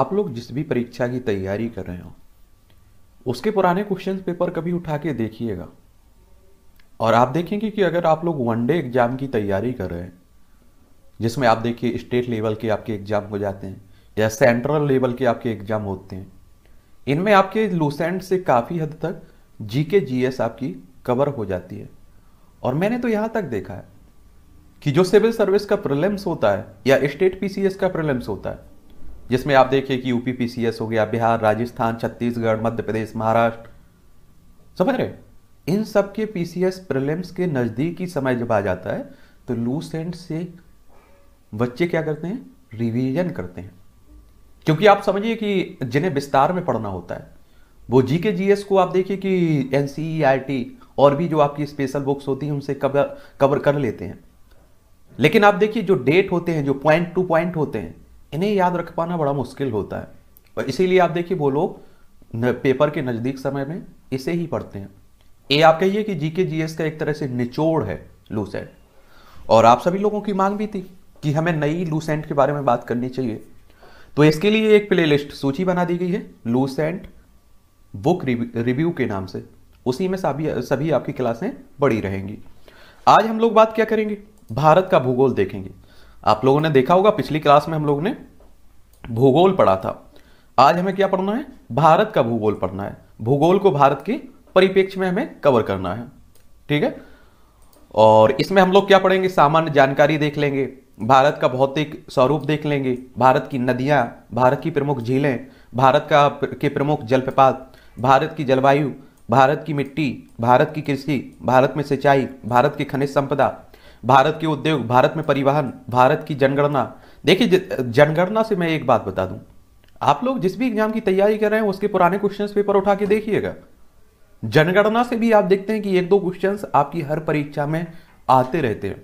आप लोग जिस भी परीक्षा की तैयारी कर रहे हो उसके पुराने क्वेश्चन पेपर कभी उठा के देखिएगा और आप देखेंगे कि अगर आप लोग वनडे एग्ज़ाम की तैयारी कर रहे हैं जिसमें आप देखिए स्टेट लेवल के आपके एग्ज़ाम हो जाते हैं या सेंट्रल लेवल के आपके एग्ज़ाम होते हैं इनमें आपके लूसेंट से काफ़ी हद तक जी के जी एस आपकी कवर हो जाती है और मैंने तो यहाँ तक देखा है कि जो सिविल सर्विस का प्रिलिम्स होता है या स्टेट एस का प्रिलिम्स होता है जिसमें आप देखिए कि यूपी एस हो गया बिहार राजस्थान छत्तीसगढ़ मध्य प्रदेश महाराष्ट्र समझ रहे इन सब के पीसीएस प्रीलिम्स के नज़दीक ही समय जब आ जाता है तो एंड से बच्चे क्या करते हैं रिवीजन करते हैं क्योंकि आप समझिए कि जिन्हें विस्तार में पढ़ना होता है वो जी के जी एस को आप देखिए कि एन सी टी और भी जो आपकी स्पेशल बुक्स होती हैं उनसे कवर कवर कर लेते हैं लेकिन आप देखिए जो डेट होते हैं जो पॉइंट टू पॉइंट होते हैं इन्हें याद रख पाना बड़ा मुश्किल होता है और इसीलिए आप देखिए वो लोग पेपर के नज़दीक समय में इसे ही पढ़ते हैं ये आप कहिए कि जीके जीएस का एक तरह से निचोड़ है लूसेंट और आप सभी लोगों की मांग भी थी कि हमें नई लूसेंट के बारे में बात करनी चाहिए तो इसके लिए एक प्लेलिस्ट सूची बना दी गई है लूसेंट बुक रिव्यू के नाम से उसी में सभी सभी आपकी क्लासें बड़ी रहेंगी आज हम लोग बात क्या करेंगे भारत का भूगोल देखेंगे आप लोगों ने देखा होगा पिछली क्लास में हम लोग ने भूगोल पढ़ा था आज हमें क्या पढ़ना है भारत का भूगोल पढ़ना है भूगोल को भारत की परिपेक्ष में हमें कवर करना है ठीक है और इसमें हम लोग क्या पढ़ेंगे सामान्य जानकारी देख लेंगे भारत का भौतिक स्वरूप देख लेंगे भारत की नदियां भारत की प्रमुख झीलें भारत का के प्रमुख जलप्रपात भारत की जलवायु भारत की मिट्टी भारत की कृषि भारत में सिंचाई भारत की खनिज संपदा भारत के उद्योग भारत में परिवहन भारत की जनगणना देखिए जनगणना से मैं एक बात बता दूं आप लोग जिस भी एग्जाम की तैयारी कर रहे हैं उसके पुराने क्वेश्चंस पेपर उठा के देखिएगा जनगणना से भी आप देखते हैं कि एक दो क्वेश्चंस आपकी हर परीक्षा में आते रहते हैं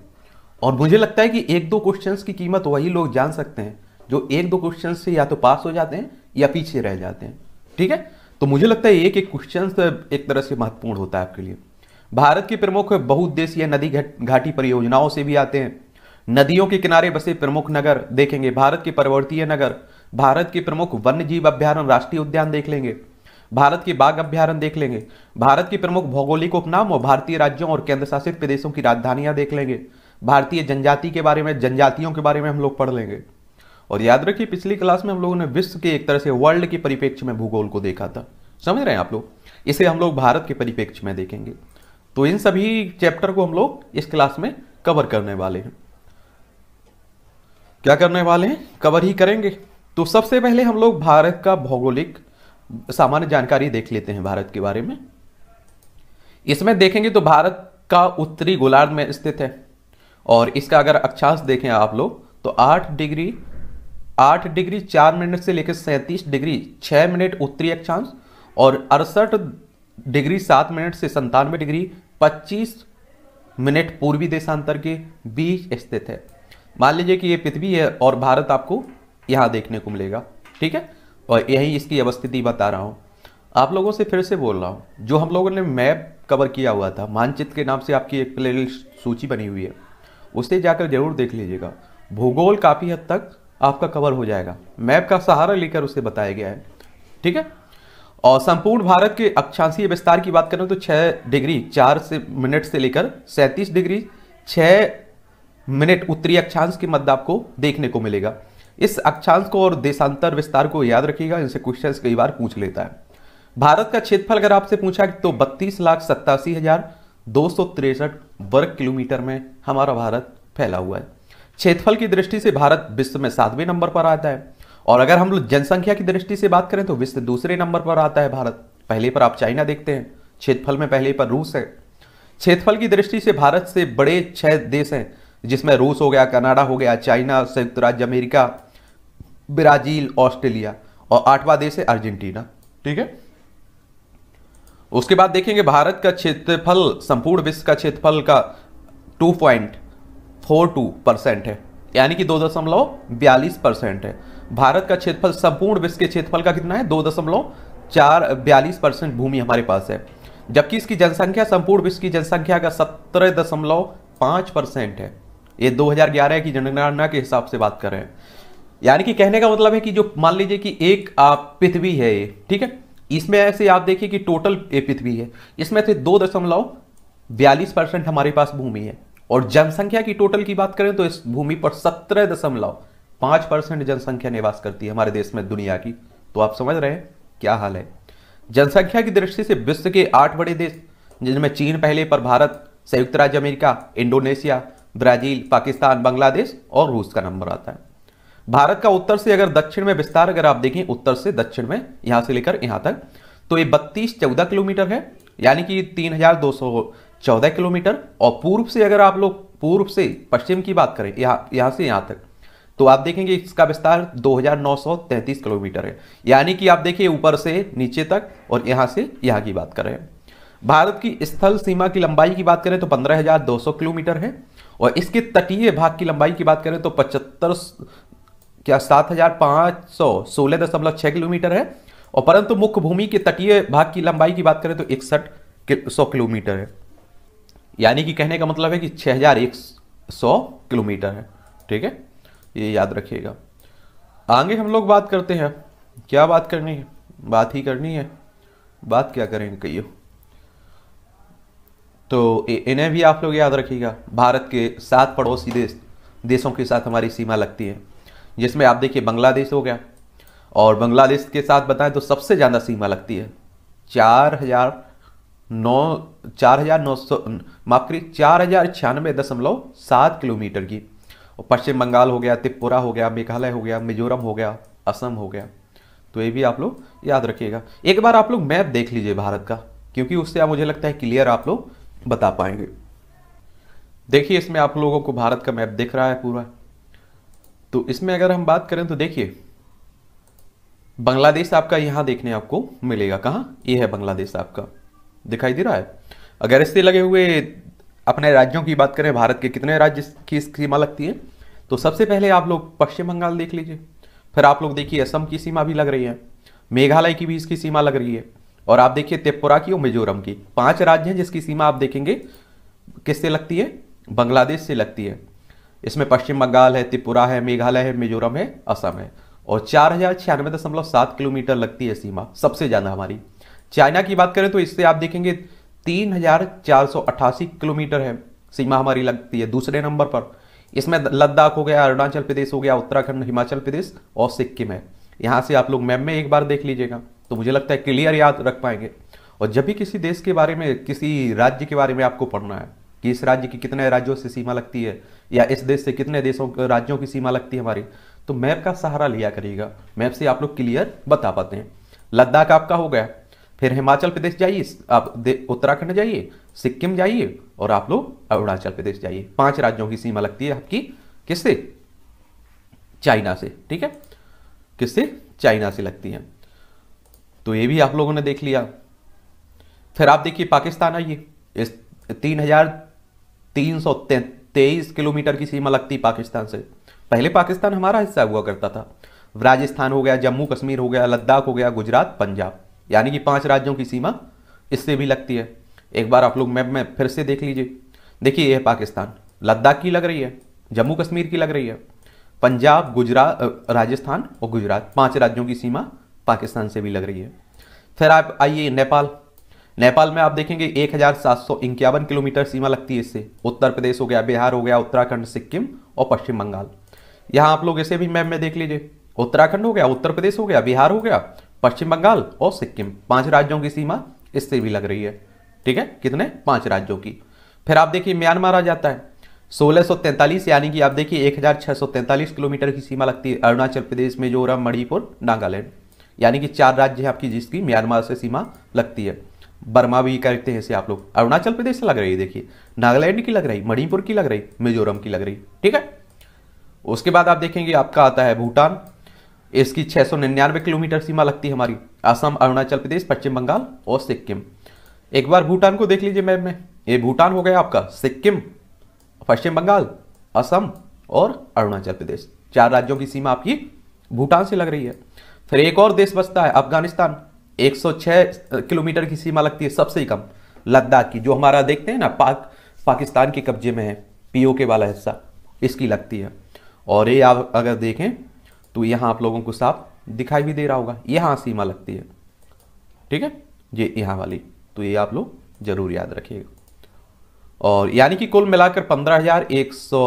और मुझे लगता है कि एक दो क्वेश्चंस की कीमत वही लोग जान सकते हैं जो एक दो क्वेश्चन से या तो पास हो जाते हैं या पीछे रह जाते हैं ठीक है तो मुझे लगता है एक एक क्वेश्चन एक तरह से महत्वपूर्ण होता है आपके लिए भारत के प्रमुख बहुउद्देशीय नदी घाटी परियोजनाओं से भी आते हैं नदियों के किनारे बसे प्रमुख नगर देखेंगे भारत के पर्वतीय नगर भारत के प्रमुख वन्य जीव अभ्यारण राष्ट्रीय उद्यान देख लेंगे भारत के बाघ अभ्यारण देख लेंगे भारत के प्रमुख भौगोलिक उपनाम और भारतीय राज्यों और केंद्र शासित प्रदेशों की राजधानियां देख लेंगे भारतीय जनजाति के बारे में जनजातियों के बारे में हम लोग पढ़ लेंगे और याद रखिए पिछली क्लास में हम लोगों ने विश्व के एक तरह से वर्ल्ड के परिपेक्ष में भूगोल को देखा था समझ रहे हैं आप लोग इसे हम लोग भारत के परिप्रेक्ष्य में देखेंगे तो इन सभी चैप्टर को हम लोग इस क्लास में कवर करने वाले हैं क्या करने वाले हैं कवर ही करेंगे तो सबसे पहले हम लोग भारत का भौगोलिक सामान्य जानकारी देख लेते हैं भारत के बारे में इसमें देखेंगे तो भारत का उत्तरी गोलार्ध में स्थित है और इसका अगर अक्षांश देखें आप लोग तो आठ डिग्री आठ डिग्री चार मिनट से लेकर सैंतीस डिग्री छः मिनट उत्तरी अक्षांश और अड़सठ डिग्री सात मिनट से संतानवे डिग्री पच्चीस मिनट पूर्वी देशांतर के बीच स्थित है मान लीजिए कि ये पृथ्वी है और भारत आपको यहाँ देखने को मिलेगा ठीक है और यही इसकी अवस्थिति बता रहा हूँ आप लोगों से फिर से बोल रहा हूँ जो हम लोगों ने मैप कवर किया हुआ था मानचित्र के नाम से आपकी एक प्ले सूची बनी हुई है उसे जाकर जरूर देख लीजिएगा भूगोल काफ़ी हद तक आपका कवर हो जाएगा मैप का सहारा लेकर उसे बताया गया है ठीक है और संपूर्ण भारत के अक्षांशीय विस्तार की बात करें तो छः डिग्री चार से मिनट से लेकर सैंतीस डिग्री छः मिनट उत्तरी अक्षांश के मध्य आपको देखने को मिलेगा इस अक्षांश को और देशांतर विस्तार को याद रखिएगा इनसे क्वेश्चन कई बार पूछ लेता है भारत का क्षेत्रफल अगर आपसे पूछा तो बत्तीस लाख सत्तासी हजार दो सौ तिरसठ वर्ग किलोमीटर में हमारा भारत फैला हुआ है क्षेत्रफल की दृष्टि से भारत विश्व में सातवें नंबर पर आता है और अगर हम लोग जनसंख्या की दृष्टि से बात करें तो विश्व दूसरे नंबर पर आता है भारत पहले पर आप चाइना देखते हैं क्षेत्रफल में पहले पर रूस है क्षेत्रफल की दृष्टि से भारत से बड़े छह देश हैं जिसमें रूस हो गया कनाडा हो गया चाइना संयुक्त राज्य अमेरिका ब्राजील ऑस्ट्रेलिया और आठवां देश है अर्जेंटीना ठीक है उसके बाद देखेंगे भारत का क्षेत्रफल संपूर्ण विश्व का क्षेत्रफल का 2.42 परसेंट है यानी कि दो दशमलव बयालीस परसेंट है भारत का क्षेत्रफल संपूर्ण विश्व के क्षेत्रफल का कितना है दो दशमलव चार बयालीस परसेंट भूमि हमारे पास है जबकि इसकी जनसंख्या संपूर्ण विश्व की जनसंख्या का सत्रह दशमलव पाँच परसेंट है ये 2011 की जनगणना के हिसाब से बात कर रहे हैं यानी कि कहने का मतलब है कि जो मान लीजिए कि एक पृथ्वी है ये ठीक है इसमें ऐसे आप देखिए कि टोटल पृथ्वी है इसमें से दो दशमलव बयालीस परसेंट हमारे पास भूमि है और जनसंख्या की टोटल की बात करें तो इस भूमि पर सत्रह दशमलव पांच परसेंट जनसंख्या निवास करती है हमारे देश में दुनिया की तो आप समझ रहे हैं क्या हाल है जनसंख्या की दृष्टि से विश्व के आठ बड़े देश जिनमें चीन पहले पर भारत संयुक्त राज्य America Indonesia Brazil Pakistan Bangladesh और रूस का नंबर आता है भारत का उत्तर से अगर दक्षिण में विस्तार अगर आप देखें उत्तर से दक्षिण में यहां से लेकर यहां तक तो ये बत्तीस चौदह किलोमीटर है यानी कि तीन हजार दो सौ चौदह किलोमीटर और पूर्व से अगर आप लोग पूर्व से पश्चिम की बात करें यहाँ यहाँ से यहाँ तक तो आप देखेंगे इसका विस्तार 2,933 किलोमीटर है यानी कि आप देखिए ऊपर से नीचे तक और यहाँ से यहाँ की बात करें भारत की स्थल सीमा की लंबाई की बात करें तो 15,200 किलोमीटर है और इसके तटीय भाग की लंबाई की बात करें तो पचहत्तर क्या सात हजार पाँच सौ सोलह दशमलव छः किलोमीटर है और परंतु मुख्य भूमि के तटीय भाग की लंबाई की बात करें तो इकसठ सौ किलोमीटर है यानी कि कहने का मतलब है कि छः हजार एक सौ किलोमीटर है ठीक है ये याद रखिएगा आगे हम लोग बात करते हैं क्या बात करनी है बात ही करनी है बात क्या करेंगे कहियो तो इन्हें भी आप लोग याद रखिएगा भारत के सात पड़ोसी देश देशों के साथ हमारी सीमा लगती है जिसमें आप देखिए बांग्लादेश हो गया और बांग्लादेश के साथ बताएं तो सबसे ज़्यादा सीमा लगती है चार हज़ार नौ चार हज़ार नौ सौ माफ करिए चार हज़ार छियानवे दशमलव सात किलोमीटर की और पश्चिम बंगाल हो गया त्रिपुरा हो गया मेघालय हो गया मिजोरम हो गया असम हो गया तो ये भी आप लोग याद रखिएगा एक बार आप लोग मैप देख लीजिए भारत का क्योंकि उससे आप मुझे लगता है क्लियर आप लोग बता पाएंगे देखिए इसमें आप लोगों को भारत का मैप दिख रहा है पूरा तो इसमें अगर हम बात करें तो देखिए बांग्लादेश आपका यहां देखने आपको मिलेगा कहाँ ये है बांग्लादेश आपका दिखाई दे रहा है अगर इससे लगे हुए अपने राज्यों की बात करें भारत के कितने राज्य की सीमा लगती है तो सबसे पहले आप लोग पश्चिम बंगाल देख लीजिए फिर आप लोग देखिए असम की सीमा भी लग रही है मेघालय की भी इसकी सीमा लग रही है और आप देखिए त्रिपुरा की और मिजोरम की पांच राज्य हैं जिसकी सीमा आप देखेंगे किससे लगती है बांग्लादेश से लगती है इसमें पश्चिम बंगाल है त्रिपुरा है मेघालय है मिजोरम है असम है और चार हजार छियानवे दशमलव सात किलोमीटर लगती है सीमा सबसे ज़्यादा हमारी चाइना की बात करें तो इससे आप देखेंगे तीन हजार चार सौ अट्ठासी किलोमीटर है सीमा हमारी लगती है दूसरे नंबर पर इसमें लद्दाख हो गया अरुणाचल प्रदेश हो गया उत्तराखंड हिमाचल प्रदेश और सिक्किम है यहाँ से आप लोग मैप में एक बार देख लीजिएगा तो मुझे लगता है क्लियर याद रख पाएंगे और जब भी किसी देश के बारे में किसी राज्य के बारे में आपको पढ़ना है कि इस राज्य की कितने राज्यों से सीमा लगती है या इस देश से कितने देशों राज्यों की सीमा लगती है हमारी तो मैप का सहारा लिया करिएगा मैप से आप लोग क्लियर बता पाते हैं लद्दाख आपका हो गया फिर हिमाचल प्रदेश जाइए आप उत्तराखंड जाइए सिक्किम जाइए और आप लोग अरुणाचल प्रदेश जाइए पांच राज्यों की सीमा लगती है आपकी किससे चाइना से ठीक है किससे चाइना से लगती है तो ये भी आप लोगों ने देख लिया फिर आप देखिए पाकिस्तान आइए इस तीन हजार तीन सौ तेईस किलोमीटर की सीमा लगती पाकिस्तान से पहले पाकिस्तान हमारा हिस्सा हुआ करता था राजस्थान हो गया जम्मू कश्मीर हो गया लद्दाख हो गया गुजरात पंजाब यानी कि पांच राज्यों की सीमा इससे भी लगती है एक बार आप लोग मैप में फिर से देख लीजिए देखिए यह पाकिस्तान लद्दाख की लग रही है जम्मू कश्मीर की लग रही है पंजाब गुजरात राजस्थान और गुजरात पांच राज्यों की सीमा पाकिस्तान से भी लग रही है फिर आप आइए नेपाल नेपाल में आप देखेंगे एक किलोमीटर सीमा लगती है इससे उत्तर प्रदेश हो गया बिहार हो गया उत्तराखंड सिक्किम और पश्चिम बंगाल यहाँ आप लोग इसे भी मैप में देख लीजिए उत्तराखंड हो गया उत्तर प्रदेश हो गया बिहार हो गया पश्चिम बंगाल और सिक्किम पांच राज्यों की सीमा इससे भी लग रही है ठीक है कितने पांच राज्यों की फिर आप देखिए म्यांमार आ जाता है 1643 यानी कि आप देखिए 1643 किलोमीटर की सीमा लगती है अरुणाचल प्रदेश मिजोरम मणिपुर नागालैंड यानी कि चार राज्य हैं आपकी जिसकी म्यांमार से सीमा लगती है बर्मा भी करते हैं इसे आप लोग अरुणाचल प्रदेश से लग रही है देखिए नागालैंड की लग रही मणिपुर की लग रही मिजोरम की लग रही ठीक है उसके बाद आप देखेंगे आपका आता है भूटान इसकी 699 किलोमीटर सीमा लगती है हमारी असम अरुणाचल प्रदेश पश्चिम बंगाल और सिक्किम एक बार भूटान को देख लीजिए मैप में ये भूटान हो गया आपका सिक्किम पश्चिम बंगाल असम और अरुणाचल प्रदेश चार राज्यों की सीमा आपकी भूटान से लग रही है फिर एक और देश बसता है अफगानिस्तान 106 किलोमीटर की सीमा लगती है सबसे कम लद्दाख की जो हमारा देखते हैं ना पाक पाकिस्तान के कब्जे में है पीओके वाला हिस्सा इसकी लगती है और ये आप अगर देखें तो यहाँ आप लोगों को साफ दिखाई भी दे रहा होगा यहाँ सीमा लगती है ठीक है ये यहाँ वाली तो ये आप लोग जरूर याद रखिएगा और यानी कि कुल मिलाकर पंद्रह हजार एक सौ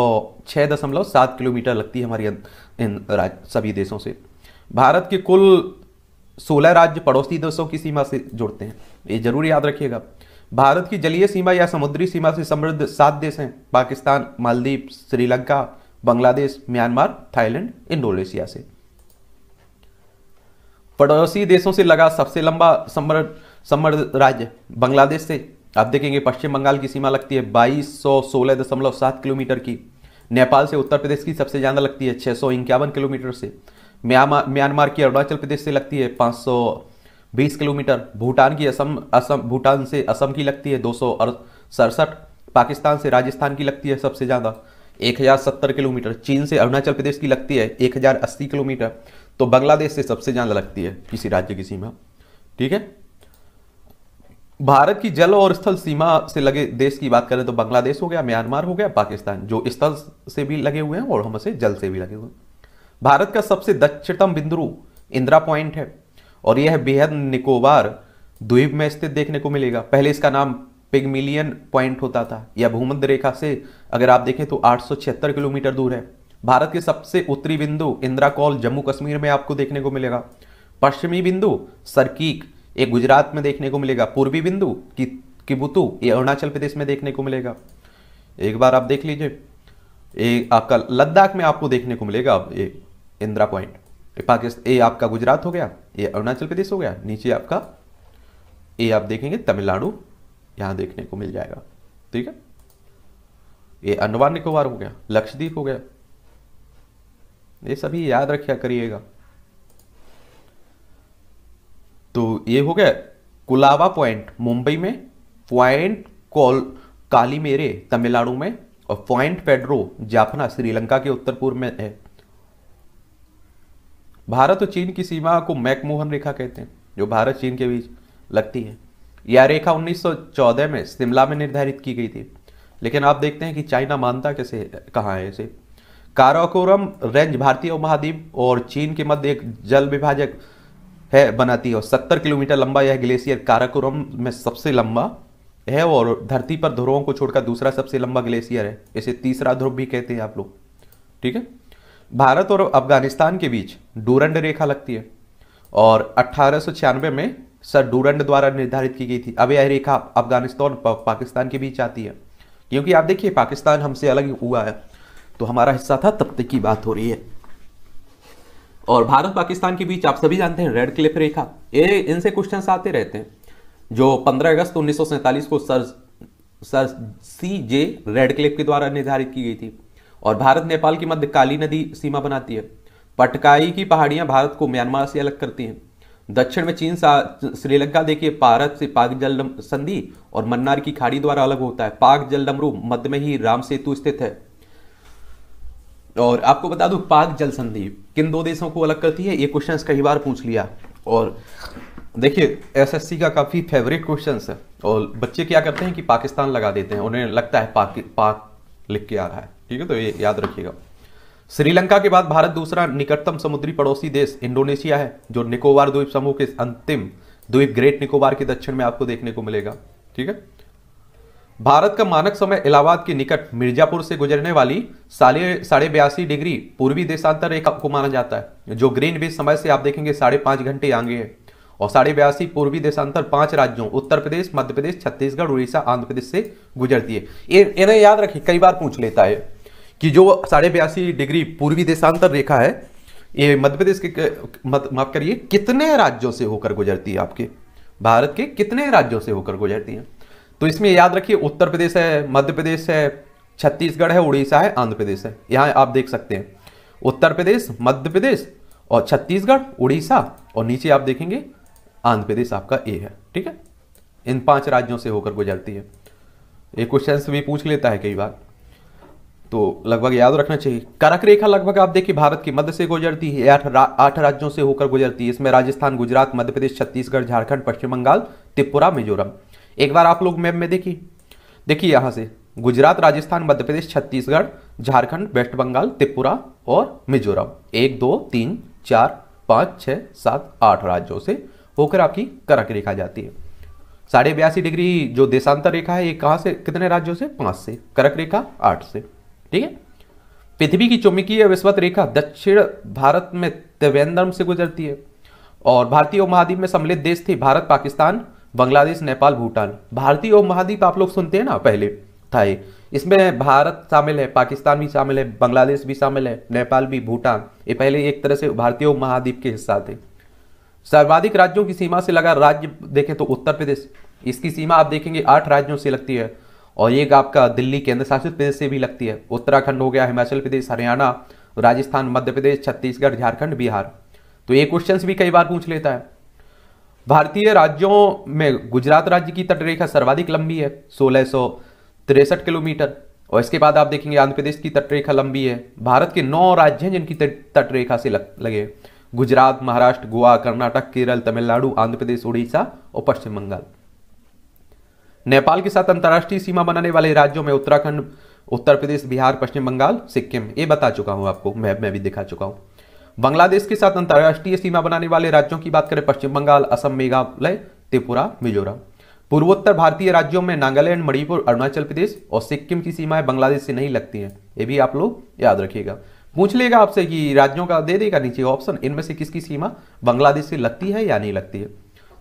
दशमलव सात किलोमीटर लगती है हमारी इन सभी देशों से भारत के कुल सोलह राज्य पड़ोसी देशों की सीमा से जुड़ते हैं ये जरूर याद रखिएगा भारत की जलीय सीमा या समुद्री सीमा से समृद्ध सात देश हैं Pakistan Maldives Sri Lanka Bangladesh Myanmar Thailand Indonesia से पड़ोसी देशों से लगा सबसे लंबा समृद्ध समृद्ध राज्य बांग्लादेश से आप देखेंगे पश्चिम बंगाल की सीमा लगती है बाईस सौ सोलह दशमलव सात किलोमीटर की नेपाल से उत्तर प्रदेश की सबसे ज़्यादा लगती है छह सौ इक्यावन किलोमीटर से म्यांमार की अरुणाचल प्रदेश से लगती है 520 किलोमीटर भूटान की असम असम भूटान से असम की लगती है दो सड़सठ पाकिस्तान से राजस्थान की लगती है सबसे ज़्यादा 1070 किलोमीटर चीन से अरुणाचल प्रदेश की लगती है 1080 किलोमीटर तो बांग्लादेश से सबसे ज़्यादा लगती है किसी राज्य की सीमा ठीक है भारत की जल और स्थल सीमा से लगे देश की बात करें तो बांग्लादेश हो गया म्यांमार हो गया पाकिस्तान जो स्थल से भी लगे हुए हैं और हमसे जल से भी लगे हुए हैं भारत का सबसे दक्षिणतम बिंदु इंदिरा पॉइंट है और यह बेहद निकोबार द्वीप में स्थित देखने को मिलेगा पहले इसका नाम पिगमिलियन पॉइंट होता था यह भूमध्य रेखा से अगर आप देखें तो आठ किलोमीटर दूर है भारत के सबसे उत्तरी बिंदु इंदिरा कॉल जम्मू कश्मीर में आपको देखने को मिलेगा पश्चिमी बिंदु सरकीक ये गुजरात में देखने को मिलेगा पूर्वी बिंदु कि, किबुतु ये अरुणाचल प्रदेश में देखने को मिलेगा एक बार आप देख लीजिए ये आपका लद्दाख में आपको देखने को मिलेगा ये इंदिरा पॉइंट पाकिस्तान ए आपका गुजरात हो गया ये अरुणाचल प्रदेश हो गया नीचे आपका ए आप देखेंगे तमिलनाडु यहां देखने को मिल जाएगा ठीक है ये अंडमान निकोबार हो गया लक्षद्वीप हो गया ये सभी याद रखिया करिएगा तो ये हो गया कुलावा पॉइंट मुंबई में पॉइंट कॉल कालीमेरे तमिलनाडु में और पॉइंट पेड्रो जाफना श्रीलंका के उत्तर पूर्व में है भारत और चीन की सीमा को मैकमोहन रेखा कहते हैं जो भारत चीन के बीच लगती है यह रेखा 1914 में शिमला में निर्धारित की गई थी लेकिन आप देखते हैं कि चाइना मानता कैसे कहाँ है इसे काराकोरम रेंज भारतीय महाद्वीप और चीन के मध्य एक जल विभाजक है बनाती है और सत्तर किलोमीटर लंबा यह ग्लेशियर काराकोरम में सबसे लंबा है और धरती पर ध्रुवों को छोड़कर दूसरा सबसे लंबा ग्लेशियर है इसे तीसरा ध्रुव भी कहते हैं आप लोग ठीक है भारत और अफगानिस्तान के बीच डूरंड रेखा लगती है और अठारह में सर डूरंड द्वारा निर्धारित की गई थी अब यह रेखा अफगानिस्तान और पाकिस्तान के बीच आती है क्योंकि आप देखिए पाकिस्तान हमसे अलग हुआ है तो हमारा हिस्सा था तब तक की बात हो रही है और भारत पाकिस्तान के बीच आप सभी जानते हैं रेड क्लिफ रेखा ये इनसे क्वेश्चन आते रहते हैं जो 15 अगस्त उन्नीस को sir sir C J Radcliffe के द्वारा निर्धारित की गई थी और भारत नेपाल की मध्य काली नदी सीमा बनाती है पटकाई की पहाड़ियां भारत को म्यांमार से अलग करती हैं दक्षिण में चीन श्रीलंका देखिए भारत से पाक जल संधि और मन्नार की खाड़ी द्वारा अलग होता है पाक जल डमरू मध्य में ही राम सेतु स्थित है और आपको बता दूं पाक जल संधि किन दो देशों को अलग करती है ये क्वेश्चन कई बार पूछ लिया और देखिए एसएससी का काफ़ी फेवरेट क्वेश्चन है और बच्चे क्या करते हैं कि पाकिस्तान लगा देते हैं उन्हें लगता है पाक पाक लिख के आ रहा है ठीक है तो ये याद रखिएगा श्रीलंका के बाद भारत दूसरा निकटतम समुद्री पड़ोसी देश इंडोनेशिया है जो निकोबार द्वीप समूह के अंतिम द्वीप ग्रेट निकोबार के दक्षिण में आपको देखने को मिलेगा ठीक है भारत का मानक समय इलाहाबाद के निकट मिर्जापुर से गुजरने वाली साढ़े साढ़े बयासी डिग्री पूर्वी देशांतर रेखा को माना जाता है जो ग्रीन बीच समय से आप देखेंगे साढ़े पांच घंटे आगे है और साढ़े बयासी पूर्वी देशांतर पांच राज्यों उत्तर प्रदेश मध्य प्रदेश छत्तीसगढ़ उड़ीसा आंध्र प्रदेश से गुजरती है इन्हें याद रखिए कई बार पूछ लेता है कि जो साढ़े बयासी डिग्री पूर्वी देशांतर रेखा है ये मध्य प्रदेश के माफ करिए कितने राज्यों से होकर गुजरती है आपके भारत के कितने राज्यों से होकर गुजरती है तो इसमें याद रखिए उत्तर प्रदेश है मध्य प्रदेश है छत्तीसगढ़ है उड़ीसा है आंध्र प्रदेश है यहाँ आप देख सकते हैं उत्तर प्रदेश मध्य प्रदेश और छत्तीसगढ़ उड़ीसा और नीचे आप देखेंगे आंध्र प्रदेश आपका ए है ठीक है इन पांच राज्यों से होकर गुजरती है ये क्वेश्चन भी पूछ लेता है कई बार तो लगभग याद रखना चाहिए करक रेखा लगभग आप देखिए भारत की मध्य से गुजरती है आठ रा, आठ राज्यों से होकर गुजरती है इसमें राजस्थान गुजरात मध्य प्रदेश छत्तीसगढ़ झारखंड पश्चिम बंगाल त्रिपुरा मिजोरम एक बार आप लोग मैप में देखिए देखिए यहाँ से गुजरात राजस्थान मध्य प्रदेश छत्तीसगढ़ झारखंड वेस्ट बंगाल त्रिपुरा और मिजोरम एक दो तीन चार पाँच छः सात आठ राज्यों से होकर आपकी करक रेखा जाती है साढ़े बयासी डिग्री जो देशांतर रेखा है ये कहाँ से कितने राज्यों से पाँच से करक रेखा आठ से ठीक है पृथ्वी की चुंबकीय विस्वत रेखा दक्षिण भारत में त्रिवेंद्रम से गुजरती है और भारतीय उपमहाद्वीप में सम्मिलित देश थे भारत पाकिस्तान बांग्लादेश नेपाल भूटान भारतीय उपमहाद्वीप आप लोग सुनते हैं ना पहले था इसमें भारत शामिल है पाकिस्तान भी शामिल है बांग्लादेश भी शामिल है नेपाल भी भूटान ये पहले एक तरह से भारतीय उपमहाद्वीप के हिस्सा थे सर्वाधिक राज्यों की सीमा से लगा राज्य देखें तो उत्तर प्रदेश इसकी सीमा आप देखेंगे आठ राज्यों से लगती है और ये आपका दिल्ली केंद्र शासित प्रदेश से भी लगती है उत्तराखंड हो गया हिमाचल प्रदेश हरियाणा राजस्थान मध्य प्रदेश छत्तीसगढ़ झारखंड बिहार तो ये क्वेश्चन भी कई बार पूछ लेता है भारतीय राज्यों में गुजरात राज्य की तटरेखा सर्वाधिक लंबी है सोलह किलोमीटर और इसके बाद आप देखेंगे आंध्र प्रदेश की तटरेखा लंबी है भारत के नौ राज्य हैं जिनकी तटरेखा से लग लगे गुजरात महाराष्ट्र गोवा कर्नाटक केरल तमिलनाडु आंध्र प्रदेश उड़ीसा और पश्चिम बंगाल नेपाल के साथ अंतर्राष्ट्रीय सीमा बनाने वाले राज्यों में उत्तराखंड उत्तर प्रदेश बिहार पश्चिम बंगाल सिक्किम ये बता चुका हूँ आपको मैप में भी दिखा चुका हूँ बांग्लादेश के साथ अंतर्राष्ट्रीय सीमा बनाने वाले राज्यों की बात करें पश्चिम बंगाल असम मेघालय त्रिपुरा मिजोरम पूर्वोत्तर भारतीय राज्यों में नागालैंड मणिपुर अरुणाचल प्रदेश और सिक्किम की सीमाएं बांग्लादेश से नहीं लगती हैं ये भी आप लोग याद रखिएगा पूछ लेगा आपसे कि राज्यों का दे देगा नीचे ऑप्शन इनमें से किसकी सीमा बांग्लादेश से लगती है या नहीं लगती है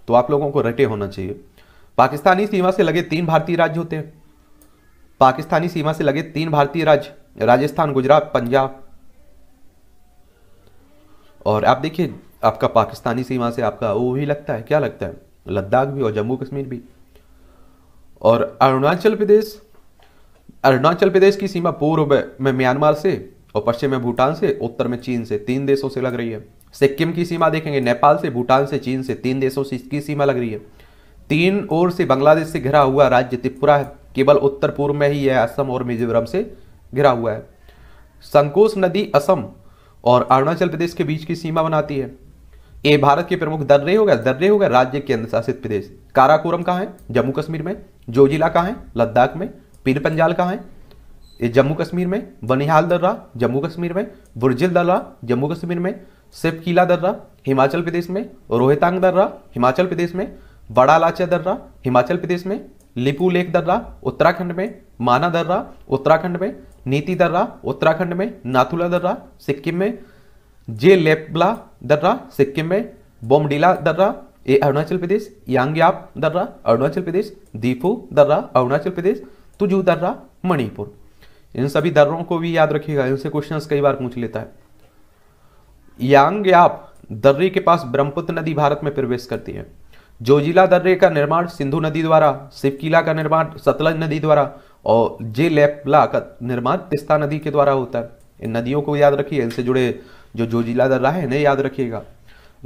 तो आप लोगों को रटे होना चाहिए पाकिस्तानी सीमा से लगे तीन भारतीय राज्य होते हैं पाकिस्तानी सीमा से लगे तीन भारतीय राज्य राजस्थान गुजरात पंजाब और आप देखिए आपका पाकिस्तानी सीमा से आपका वो भी लगता है क्या लगता है लद्दाख भी और जम्मू कश्मीर भी और अरुणाचल प्रदेश अरुणाचल प्रदेश की सीमा पूर्व में म्यांमार से और पश्चिम में भूटान से उत्तर में चीन से तीन देशों से लग रही है सिक्किम की सीमा देखेंगे नेपाल से भूटान से चीन से तीन देशों से इसकी सीमा लग रही है तीन ओर से बांग्लादेश से घिरा हुआ राज्य त्रिपुरा केवल उत्तर पूर्व में ही है असम और मिजोरम से घिरा हुआ है संकोच नदी असम और अरुणाचल प्रदेश के बीच की सीमा बनाती है ये भारत के प्रमुख दर्रे हो गया दर्रे हो गया राज्य केंद्र शासित प्रदेश काराकोरम कहाँ है जम्मू कश्मीर में जो जिला कहाँ है लद्दाख में पीर पंजाल कहाँ है ये जम्मू कश्मीर में बनिहाल दर्रा जम्मू कश्मीर में बुरजिल दर्रा जम्मू कश्मीर में सिपकीला दर्रा हिमाचल प्रदेश में रोहितांग दर्रा हिमाचल प्रदेश में बड़ा लाचा दर्रा हिमाचल प्रदेश में लिपू लेक दर्रा उत्तराखंड में माना दर्रा उत्तराखंड में नीति दर्रा उत्तराखंड में नाथुला दर्रा सिक्किम में जे लेपला दर्रा सिक्किम में बोमडीला दर्रा ए अरुणाचल प्रदेश यांग्याप दर्रा अरुणाचल प्रदेश दीपू दर्रा अरुणाचल प्रदेश तुजू दर्रा मणिपुर इन सभी दर्रों को भी याद रखिएगा इनसे क्वेश्चंस कई बार पूछ लेता है यांग्याप दर्री के पास ब्रह्मपुत्र नदी भारत में प्रवेश करती है जोजिला दर्रे का निर्माण सिंधु नदी द्वारा शिवकिला का निर्माण सतलज नदी द्वारा और जे लेपला का निर्माण तिस्ता नदी के द्वारा होता है इन नदियों को याद रखिए इनसे जुड़े जो जोजिला दर्रा है इन्हें याद रखिएगा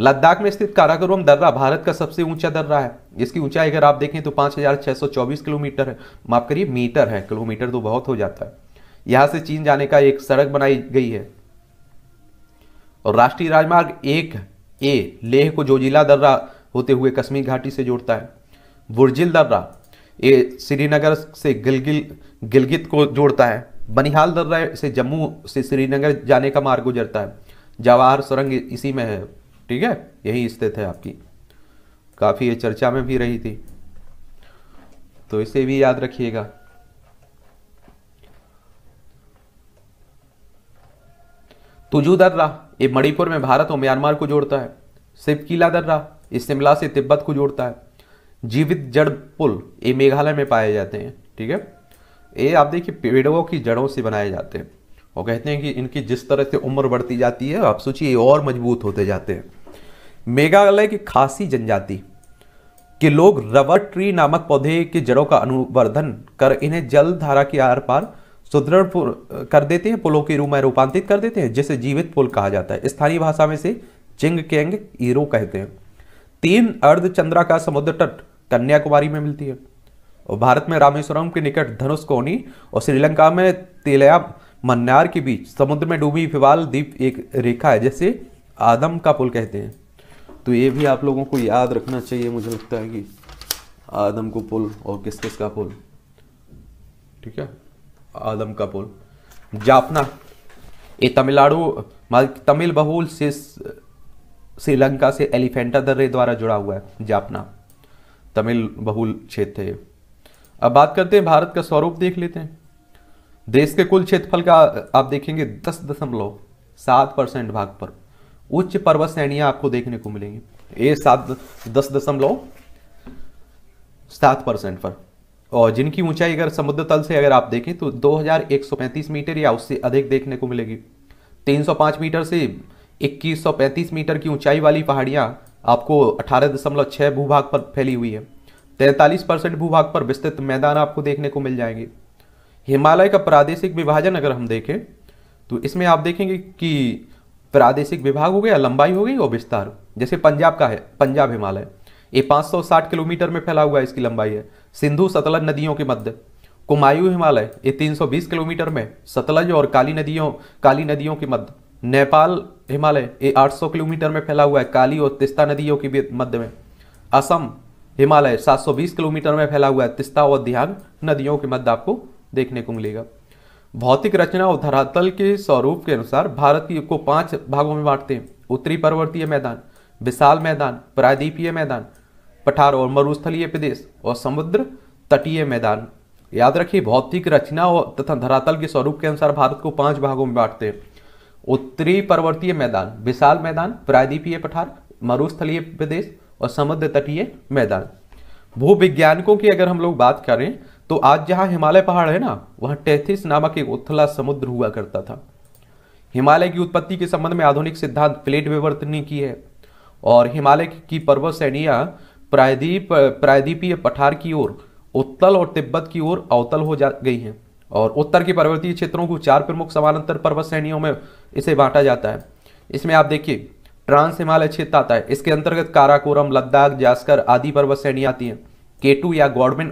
लद्दाख में स्थित काराकोरम दर्रा भारत का सबसे ऊंचा दर्रा है इसकी ऊंचाई अगर आप देखें तो 5,624 किलोमीटर है माफ करिए मीटर है किलोमीटर तो बहुत हो जाता है यहाँ से चीन जाने का एक सड़क बनाई गई है और राष्ट्रीय राजमार्ग एक ए लेह को जोजिला दर्रा होते हुए कश्मीर घाटी से जोड़ता है बुरजिल दर्रा ये श्रीनगर से गिलगिल गिलगित को जोड़ता है बनिहाल दर्रा से जम्मू से श्रीनगर जाने का मार्ग गुजरता है जवाहर सुरंग इसी में है ठीक है यही स्थित है आपकी काफ़ी ये चर्चा में भी रही थी तो इसे भी याद रखिएगा तुजू दर्रा ये मणिपुर में भारत और म्यांमार को जोड़ता है सिपकीला किला दर्रा शिमला से तिब्बत को जोड़ता है जीवित जड़ पुल ये मेघालय में पाए जाते हैं ठीक है ये आप देखिए पेड़ों की जड़ों से बनाए जाते हैं और कहते हैं कि इनकी जिस तरह से उम्र बढ़ती जाती है आप सोचिए और मजबूत होते जाते हैं मेघालय की खासी जनजाति के लोग रबर ट्री नामक पौधे के जड़ों का अनुवर्धन कर इन्हें जल धारा के आर पार सुदृढ़ कर देते हैं पुलों के रूप में रूपांतरित कर देते हैं जिसे जीवित पुल कहा जाता है स्थानीय भाषा में से चिंग केंग ईरो कहते हैं तीन अर्धचंद्रा का समुद्र तट कन्याकुमारी में मिलती है और भारत में रामेश्वरम के निकट धनुष कोनी और श्रीलंका में तेलया मन्नार के बीच समुद्र में डूबी फिवाल द्वीप एक रेखा है जैसे आदम का पुल कहते हैं तो ये भी आप लोगों को याद रखना चाहिए मुझे लगता है कि आदम को पुल और किस किस का पुल ठीक है आदम का पुल जापना ये तमिलनाडु तमिल बहुल से श्रीलंका से एलिफेंटा दर्रे द्वारा जुड़ा हुआ है जापना तमिल बहुल क्षेत्र है अब बात करते हैं भारत का स्वरूप देख लेते हैं देश के कुल क्षेत्रफल का आप देखेंगे दस दशमलव सात परसेंट भाग पर उच्च पर्वत श्रेणियां आपको देखने को मिलेंगी ये सात दस दशमलव सात परसेंट पर और जिनकी ऊंचाई अगर समुद्र तल से अगर आप देखें तो 2135 मीटर या उससे अधिक देखने को मिलेगी 305 मीटर से 2135 मीटर की ऊंचाई वाली पहाड़ियाँ आपको 18.6 भूभाग पर फैली हुई है 43 परसेंट भूभाग पर विस्तृत मैदान आपको देखने को मिल जाएंगे हिमालय का प्रादेशिक विभाजन अगर हम देखें तो इसमें आप देखेंगे कि प्रादेशिक विभाग हो गया लंबाई हो गई और विस्तार जैसे पंजाब का है पंजाब हिमालय ये 560 किलोमीटर में फैला हुआ है इसकी लंबाई है सिंधु सतलज नदियों के मध्य कुमायूं हिमालय ये 320 किलोमीटर में सतलज और काली नदियों काली नदियों के मध्य नेपाल हिमालय ये 800 किलोमीटर में फैला हुआ है काली और तिस्ता नदियों के मध्य में असम हिमालय 720 किलोमीटर में फैला हुआ है तिस्ता और ध्यान नदियों के मध्य आपको देखने को मिलेगा भौतिक रचना और धरातल के स्वरूप के अनुसार भारत की को पांच भागों में बांटते हैं उत्तरी पर्वतीय मैदान विशाल मैदान प्रायद्वीपीय मैदान पठार और मरुस्थलीय प्रदेश और समुद्र तटीय मैदान याद रखिए भौतिक रचना और तथा धरातल के स्वरूप के अनुसार भारत को पांच भागों में बांटते हैं उत्तरी पर्वतीय मैदान विशाल मैदान प्रायद्वीपीय पठार मरुस्थलीय प्रदेश और समुद्र तटीय मैदान भूविज्ञानिकों की अगर हम लोग बात करें तो आज जहाँ हिमालय पहाड़ है ना वहाँ टेथिस नामक एक उथला समुद्र हुआ करता था हिमालय की उत्पत्ति के संबंध में आधुनिक सिद्धांत प्लेट विवर्तनी की है और हिमालय की पर्वत श्रेणियाँ प्रायद्वीप प्रायद्वीपीय पठार की ओर उत्तल और तिब्बत की ओर अवतल हो जा गई हैं और उत्तर के पर्वतीय क्षेत्रों को चार प्रमुख समानांतर पर्वत श्रेणियों में इसे बांटा जाता है इसमें आप देखिए ट्रांस हिमालय क्षेत्र आता है इसके अंतर्गत काराकोरम लद्दाख जास्कर आदि पर्वत श्रेणी आती हैं केटू या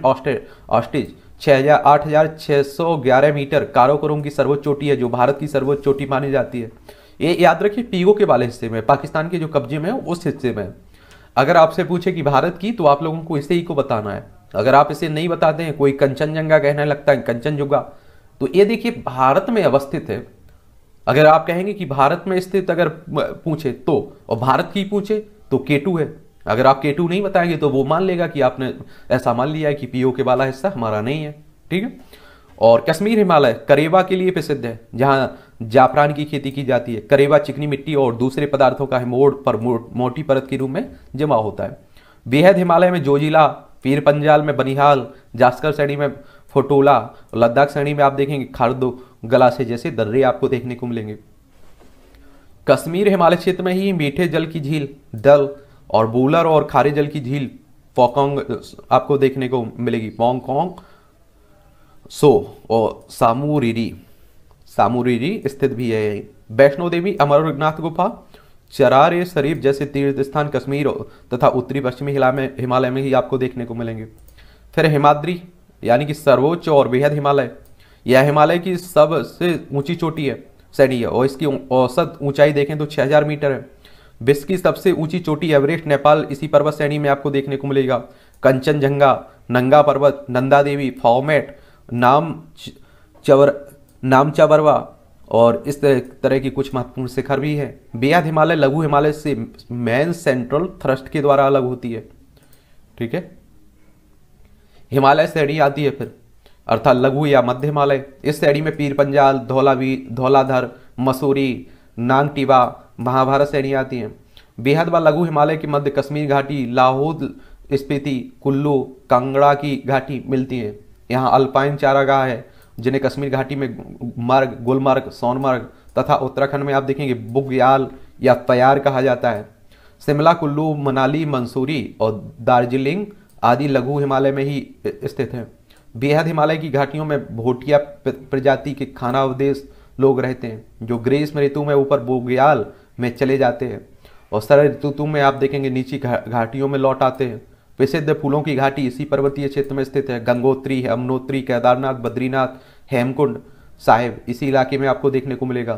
ऑस्टे ऑस्टिज छः हजार आठ हजार छः सौ ग्यारह मीटर काराकोरम की सर्वोच्च चोटी है जो भारत की सर्वोच्च चोटी मानी जाती है ये याद रखिए पीगो के वाले हिस्से में पाकिस्तान के जो कब्जे में है उस हिस्से में अगर आपसे पूछे कि भारत की तो आप लोगों को इसे ही को बताना है अगर आप इसे नहीं बताते हैं कोई कंचनजंगा कहने लगता है कंचनजुगा तो ये देखिए भारत में अवस्थित है अगर आप कहेंगे कि भारत में स्थित अगर पूछे तो और भारत की पूछे तो केटू है अगर आप केटू नहीं बताएंगे तो वो मान लेगा कि आपने ऐसा मान लिया है कि पीओ के वाला हिस्सा हमारा नहीं है ठीक है और कश्मीर हिमालय करेवा के लिए प्रसिद्ध है जहां जाफरान की खेती की जाती है करेवा चिकनी मिट्टी और दूसरे पदार्थों का मोड़ पर मोटी परत के रूप में जमा होता है बेहद हिमालय में जोजिला पीर पंजाल में बनिहाल जास्कर श्रेणी में फोटोला और लद्दाख श्रेणी में आप देखेंगे खारदो गलासे जैसे दर्रे आपको देखने को मिलेंगे कश्मीर हिमालय क्षेत्र में ही मीठे जल की झील डल और बूलर और खारे जल की झील पोकोंग आपको देखने को मिलेगी पोंगकोंग सो और सामूरीरी सामूरीरी स्थित भी है वैष्णो देवी अमरनाथ गुफा ए शरीफ जैसे तीर्थ स्थान कश्मीर तथा उत्तरी पश्चिमी हिमालय में ही आपको देखने को मिलेंगे फिर हिमाद्री यानी कि सर्वोच्च और बेहद हिमालय यह हिमालय की सबसे ऊंची चोटी है सैनी है और इसकी औसत ऊंचाई देखें तो 6000 मीटर है विश्व की सबसे ऊंची चोटी एवरेस्ट नेपाल इसी पर्वत श्रेणी में आपको देखने को मिलेगा कंचनजंगा नंगा पर्वत नंदा देवी फॉमेट नाम चवर नामचाबरवा और इस तरह की कुछ महत्वपूर्ण शिखर भी है बेहद हिमालय लघु हिमालय से मैन सेंट्रल थ्रस्ट के द्वारा अलग होती है ठीक है हिमालय श्रेणी आती है फिर अर्थात लघु या मध्य हिमालय इस श्रेणी में पीर पंजाल धौलावी धौलाधर मसूरी नांगटीवा महाभारत श्रेणी आती हैं बेहद व लघु हिमालय के मध्य कश्मीर घाटी लाहौद स्पीति कुल्लू कांगड़ा की घाटी मिलती है यहाँ अल्पाइन चारागाह है जिन्हें कश्मीर घाटी में मार्ग गुलमार्ग सोनमार्ग तथा उत्तराखंड में आप देखेंगे बुगयाल या तैयार कहा जाता है शिमला कुल्लू मनाली मंसूरी और दार्जिलिंग आदि लघु हिमालय में ही स्थित हैं बेहद हिमालय की घाटियों में भोटिया प्रजाति के खानावदेश लोग रहते हैं जो ग्रीष्म ऋतु में ऊपर बुगयाल में चले जाते हैं और शरद ऋतु में आप देखेंगे नीची घाटियों में लौट आते हैं प्रसिद्ध फूलों की घाटी इसी पर्वतीय क्षेत्र में स्थित है गंगोत्री है अमनोत्री केदारनाथ बद्रीनाथ हेमकुंड साहिब इसी इलाके में आपको देखने को मिलेगा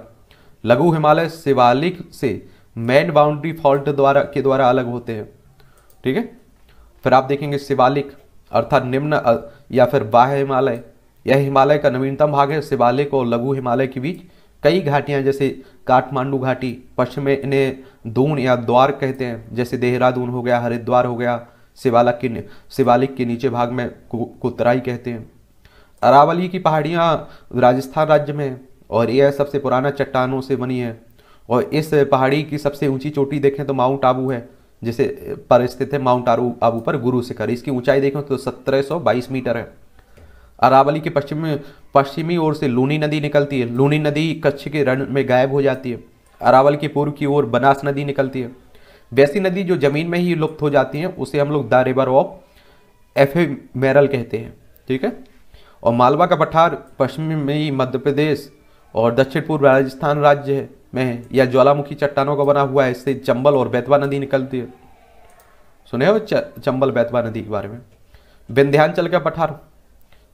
लघु हिमालय शिवालिक से मैन बाउंड्री फॉल्ट द्वारा के द्वारा अलग होते हैं ठीक है फिर आप देखेंगे शिवालिक अर्थात निम्न या फिर बाह्य हिमालय यह हिमालय का नवीनतम भाग है शिवालिक और लघु हिमालय के बीच कई घाटियां जैसे काठमांडू घाटी पश्चिम में इन्हें दून या द्वार कहते हैं जैसे देहरादून हो गया हरिद्वार हो गया शिवालक के शिवालिक के नीचे भाग में को, कोतराई कहते हैं अरावली की पहाड़ियाँ राजस्थान राज्य में है और यह सबसे पुराना चट्टानों से बनी है और इस पहाड़ी की सबसे ऊंची चोटी देखें तो माउंट आबू है जिसे पर स्थित है माउंट आरू आबू पर गुरु शिखर इसकी ऊंचाई देखें तो 1722 मीटर है अरावली के पश्चिम पश्चिमी ओर से लूनी नदी निकलती है लूनी नदी कच्छ के रण में गायब हो जाती है अरावल के पूर्व की ओर बनास नदी निकलती है वैसी नदी जो ज़मीन में ही लुप्त हो जाती हैं उसे हम लोग द रिवर ऑफ एफेमेरल कहते हैं ठीक है और मालवा का पठार पश्चिम में ही मध्य प्रदेश और दक्षिण पूर्व राजस्थान राज्य में है ज्वालामुखी चट्टानों का बना हुआ है इससे चंबल और बैतवा नदी निकलती है सुने हो चंबल बैतवा नदी के बारे में विंध्यांचल का पठार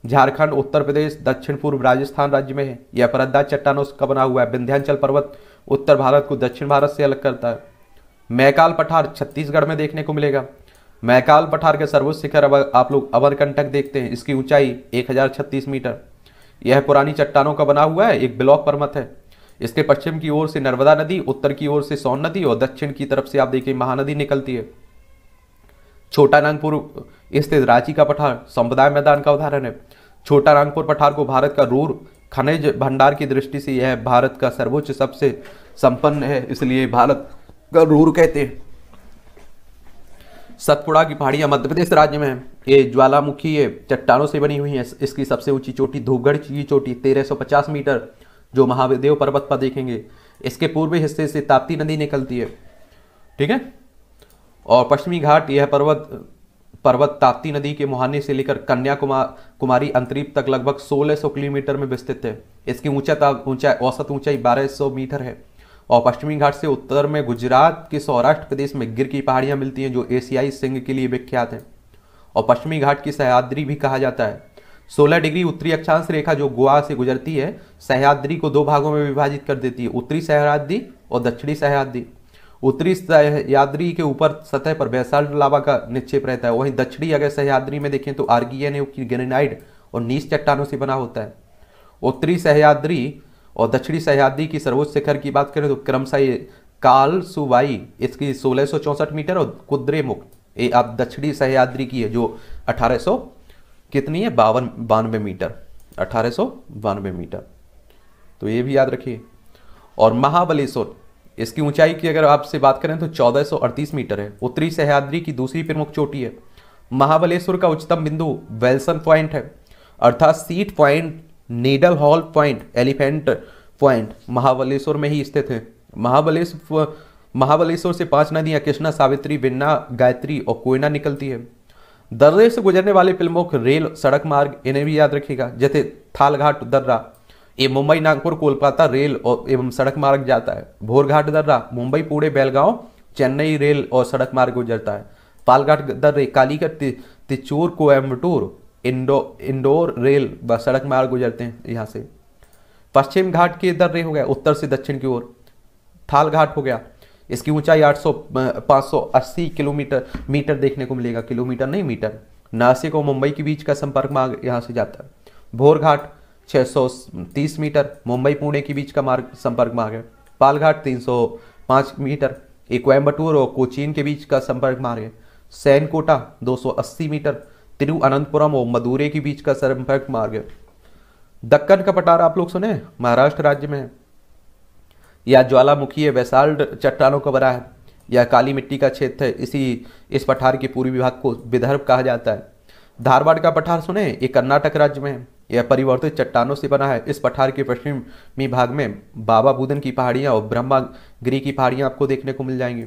झारखंड उत्तर प्रदेश दक्षिण पूर्व राजस्थान राज्य में है यह परद्दा चट्टानों का बना हुआ है विंध्यांचल पर्वत उत्तर भारत को दक्षिण भारत से अलग करता है मैकाल पठार छत्तीसगढ़ में देखने को मिलेगा मैकाल पठार के सर्वोच्च शिखर अब आप लोग अवरकंटक देखते हैं इसकी ऊंचाई 1036 मीटर यह पुरानी चट्टानों का बना हुआ है एक ब्लॉक पर्वत है इसके पश्चिम की ओर से नर्मदा नदी उत्तर की ओर से सोन नदी और दक्षिण की तरफ से आप देखिए महानदी निकलती है छोटा नागपुर स्थित रांची का पठार संप्रदाय मैदान का उदाहरण है छोटा नागपुर पठार को भारत का रूर खनिज भंडार की दृष्टि से यह भारत का सर्वोच्च सबसे संपन्न है इसलिए भारत रूर कहते हैं सतपुड़ा की पहाड़ियां मध्य प्रदेश राज्य में है ये ज्वालामुखी चट्टानों से बनी हुई है इसकी सबसे ऊंची चोटी धूपगढ़ की चोटी 1350 मीटर जो महादेव पर्वत पर देखेंगे इसके पूर्वी हिस्से से ताप्ती नदी निकलती है ठीक है और पश्चिमी घाट यह पर्वत पर्वत ताप्ती नदी के मुहाने से लेकर कन्याकुमार कुमारी अंतरीप तक लगभग 1600 किलोमीटर में विस्तृत है इसकी ऊंचा ऊंचाई औसत ऊंचाई 1200 मीटर है और पश्चिमी घाट से उत्तर में गुजरात के सौराष्ट्र प्रदेश में गिर की पहाड़ियाँ मिलती हैं जो एशियाई सिंह के लिए विख्यात हैं और पश्चिमी घाट की सहयाद्री भी कहा जाता है 16 डिग्री उत्तरी अक्षांश रेखा जो गोवा से गुजरती है सहयाद्री को दो भागों में विभाजित कर देती है उत्तरी सहयाद्री और दक्षिणी सहयाद्री उत्तरी सहयाद्री के ऊपर सतह पर बैसाल्ट लावा का निक्षेप रहता है वहीं दक्षिणी अगर सहयाद्री में देखें तो आर्गियन ग्रेनाइड और नीच चट्टानों से बना होता है उत्तरी सहयाद्री और दक्षिणी सह्याद्री की सर्वोच्च शिखर की बात करें तो क्रमशः ये काल सुबाई इसकी सोलह मीटर और कुद्रेमुख ये आप दक्षिणी सहयाद्री की है जो 1800 कितनी है बावन बानवे मीटर अठारह मीटर तो ये भी याद रखिए और महाबलेश्वर इसकी ऊंचाई की अगर आपसे बात करें तो 1438 मीटर है उत्तरी सहयाद्री की दूसरी प्रमुख चोटी है महाबलेश्वर का उच्चतम बिंदु वेल्सन पॉइंट है अर्थात seat point needle hole point elephant point Mahabaleshwar में ही स्थित है महाबलेश्वर महाबलेश्वर से पांच नदियां कृष्णा सावित्री बिन्ना गायत्री और कोयना निकलती है दर्रे से गुजरने वाले प्रमुख रेल सड़क मार्ग इन्हें भी याद रखिएगा जैसे थालघाट दर्रा ये मुंबई नागपुर कोलकाता रेल और एवं सड़क मार्ग जाता है भोरघाट दर्रा मुंबई पूरे बेलगांव चेन्नई रेल और सड़क मार्ग गुजरता है पालघाट दर्रे कालीगढ़ तिचूर कोयम्बटूर इंडो इंडोर रेल व सड़क मार्ग गुजरते हैं यहाँ से पश्चिम घाट की इधर रे हो गया उत्तर से दक्षिण की ओर थाल घाट हो गया इसकी ऊंचाई 800 580 किलोमीटर मीटर देखने को मिलेगा किलोमीटर नहीं मीटर नासिक और मुंबई के बीच का संपर्क मार्ग यहाँ से जाता है भोर घाट 630 मीटर मुंबई पुणे के बीच का मार्ग संपर्क मार्ग है पालघाट 305 मीटर कोयम्बटूर और कोचीन के बीच का संपर्क मार्ग है सैनकोटा अस्सी मीटर तिरुअनंतपुरम और मदुरे के बीच का संपर्क मार्ग दक्कन का पटार आप लोग सुने महाराष्ट्र राज्य में या ज्वालामुखी है चट्टानों का बना है या काली मिट्टी का क्षेत्र है इसी इस पठार के पूर्वी विभाग को विदर्भ कहा जाता है धारवाड़ का पठार सुने ये कर्नाटक राज्य में यह परिवर्तित चट्टानों से बना है इस पठार के पश्चिमी भाग में बाबा बुदन की पहाड़ियाँ और ब्रह्मागिरी की पहाड़ियाँ आपको देखने को मिल जाएंगी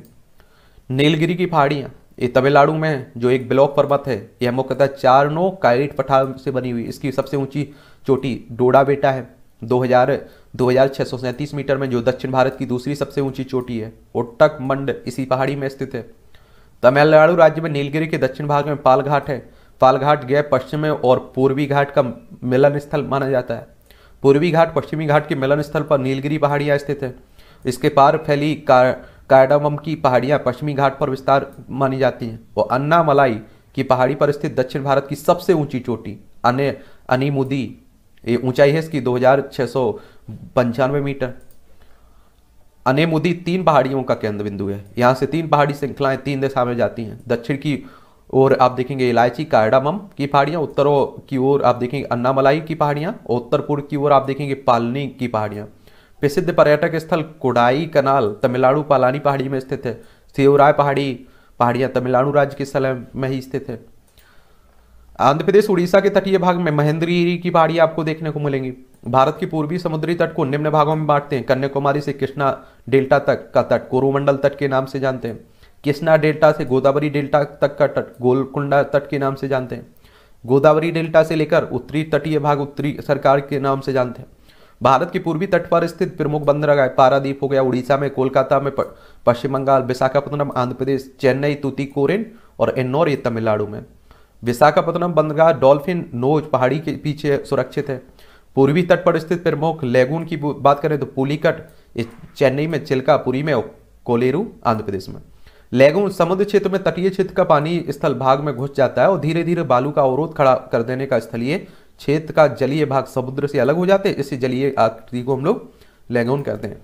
नीलगिरी की पहाड़ियाँ ये तमिलनाडु में जो एक ब्लॉक पर्वत है यह मुख्यतः कहता है चारनो काइट से बनी हुई इसकी सबसे ऊंची चोटी डोडा बेटा है 2000 2637 मीटर में जो दक्षिण भारत की दूसरी सबसे ऊंची चोटी है ओट्टक मंड इसी पहाड़ी में स्थित है तमिलनाडु राज्य में नीलगिरी के दक्षिण भाग में पालघाट है पालघाट गैप पश्चिम और पूर्वी घाट का मिलन स्थल माना जाता है पूर्वी घाट पश्चिमी घाट के मिलन स्थल पर नीलगिरी पहाड़ियाँ स्थित है इसके पार फैली कार कार्डामम की पहाड़ियाँ पश्चिमी घाट पर विस्तार मानी जाती हैं और अन्नामलाई की पहाड़ी पर स्थित दक्षिण भारत की सबसे ऊंची चोटी अन्य अनिमुदी ये ऊंचाई है इसकी दो मीटर अनेमुदी तीन पहाड़ियों का केंद्र बिंदु है यहाँ से तीन पहाड़ी श्रृंखलाएं तीन दिशा में जाती हैं दक्षिण की ओर आप देखेंगे इलायची कार्डामम की पहाड़ियाँ उत्तरों की ओर आप देखेंगे अन्नामलाई की पहाड़ियाँ और उत्तर पूर्व की ओर आप देखेंगे पालनी की पहाड़ियाँ प्रसिद्ध पर्यटक स्थल कोडाई कनाल तमिलनाडु पालानी पहाड़ी में स्थित है सेवराय पहाड़ी पहाड़ियाँ तमिलनाडु राज्य के स्थल में ही स्थित है आंध्र प्रदेश उड़ीसा के तटीय भाग में महेंद्रगिरी की पहाड़ी आपको देखने को मिलेंगी भारत के पूर्वी समुद्री तट को निम्न भागों में बांटते हैं कन्याकुमारी से कृष्णा डेल्टा तक का तट कोरोमंडल तट के नाम से जानते हैं कृष्णा डेल्टा से गोदावरी डेल्टा तक का तट गोलकुंडा तट के नाम से जानते हैं गोदावरी डेल्टा से लेकर उत्तरी तटीय भाग उत्तरी सरकार के नाम से जानते हैं भारत के पूर्वी तट पर स्थित प्रमुख बंदरगाह पारादीप हो गया उड़ीसा में कोलकाता में पश्चिम बंगाल विशाखापट्टनम आंध्र प्रदेश चेन्नई तूतीकोरिन और एन्नौर ये तमिलनाडु में विशाखापट्टनम बंदरगाह डॉल्फिन नोज पहाड़ी के पीछे सुरक्षित है पूर्वी तट पर स्थित प्रमुख लेगून की बात करें तो पुलिकट चेन्नई में चिल्कापुरी में और कोलेरू आंध्र प्रदेश में लेगून समुद्र क्षेत्र में तटीय क्षेत्र का पानी स्थल भाग में घुस जाता है और धीरे धीरे बालू का अवरोध खड़ा कर देने का स्थलीय क्षेत्र का जलीय भाग समुद्र से अलग हो जाते हैं इससे जलीय आकृति को हम लोग लैंगोन कहते हैं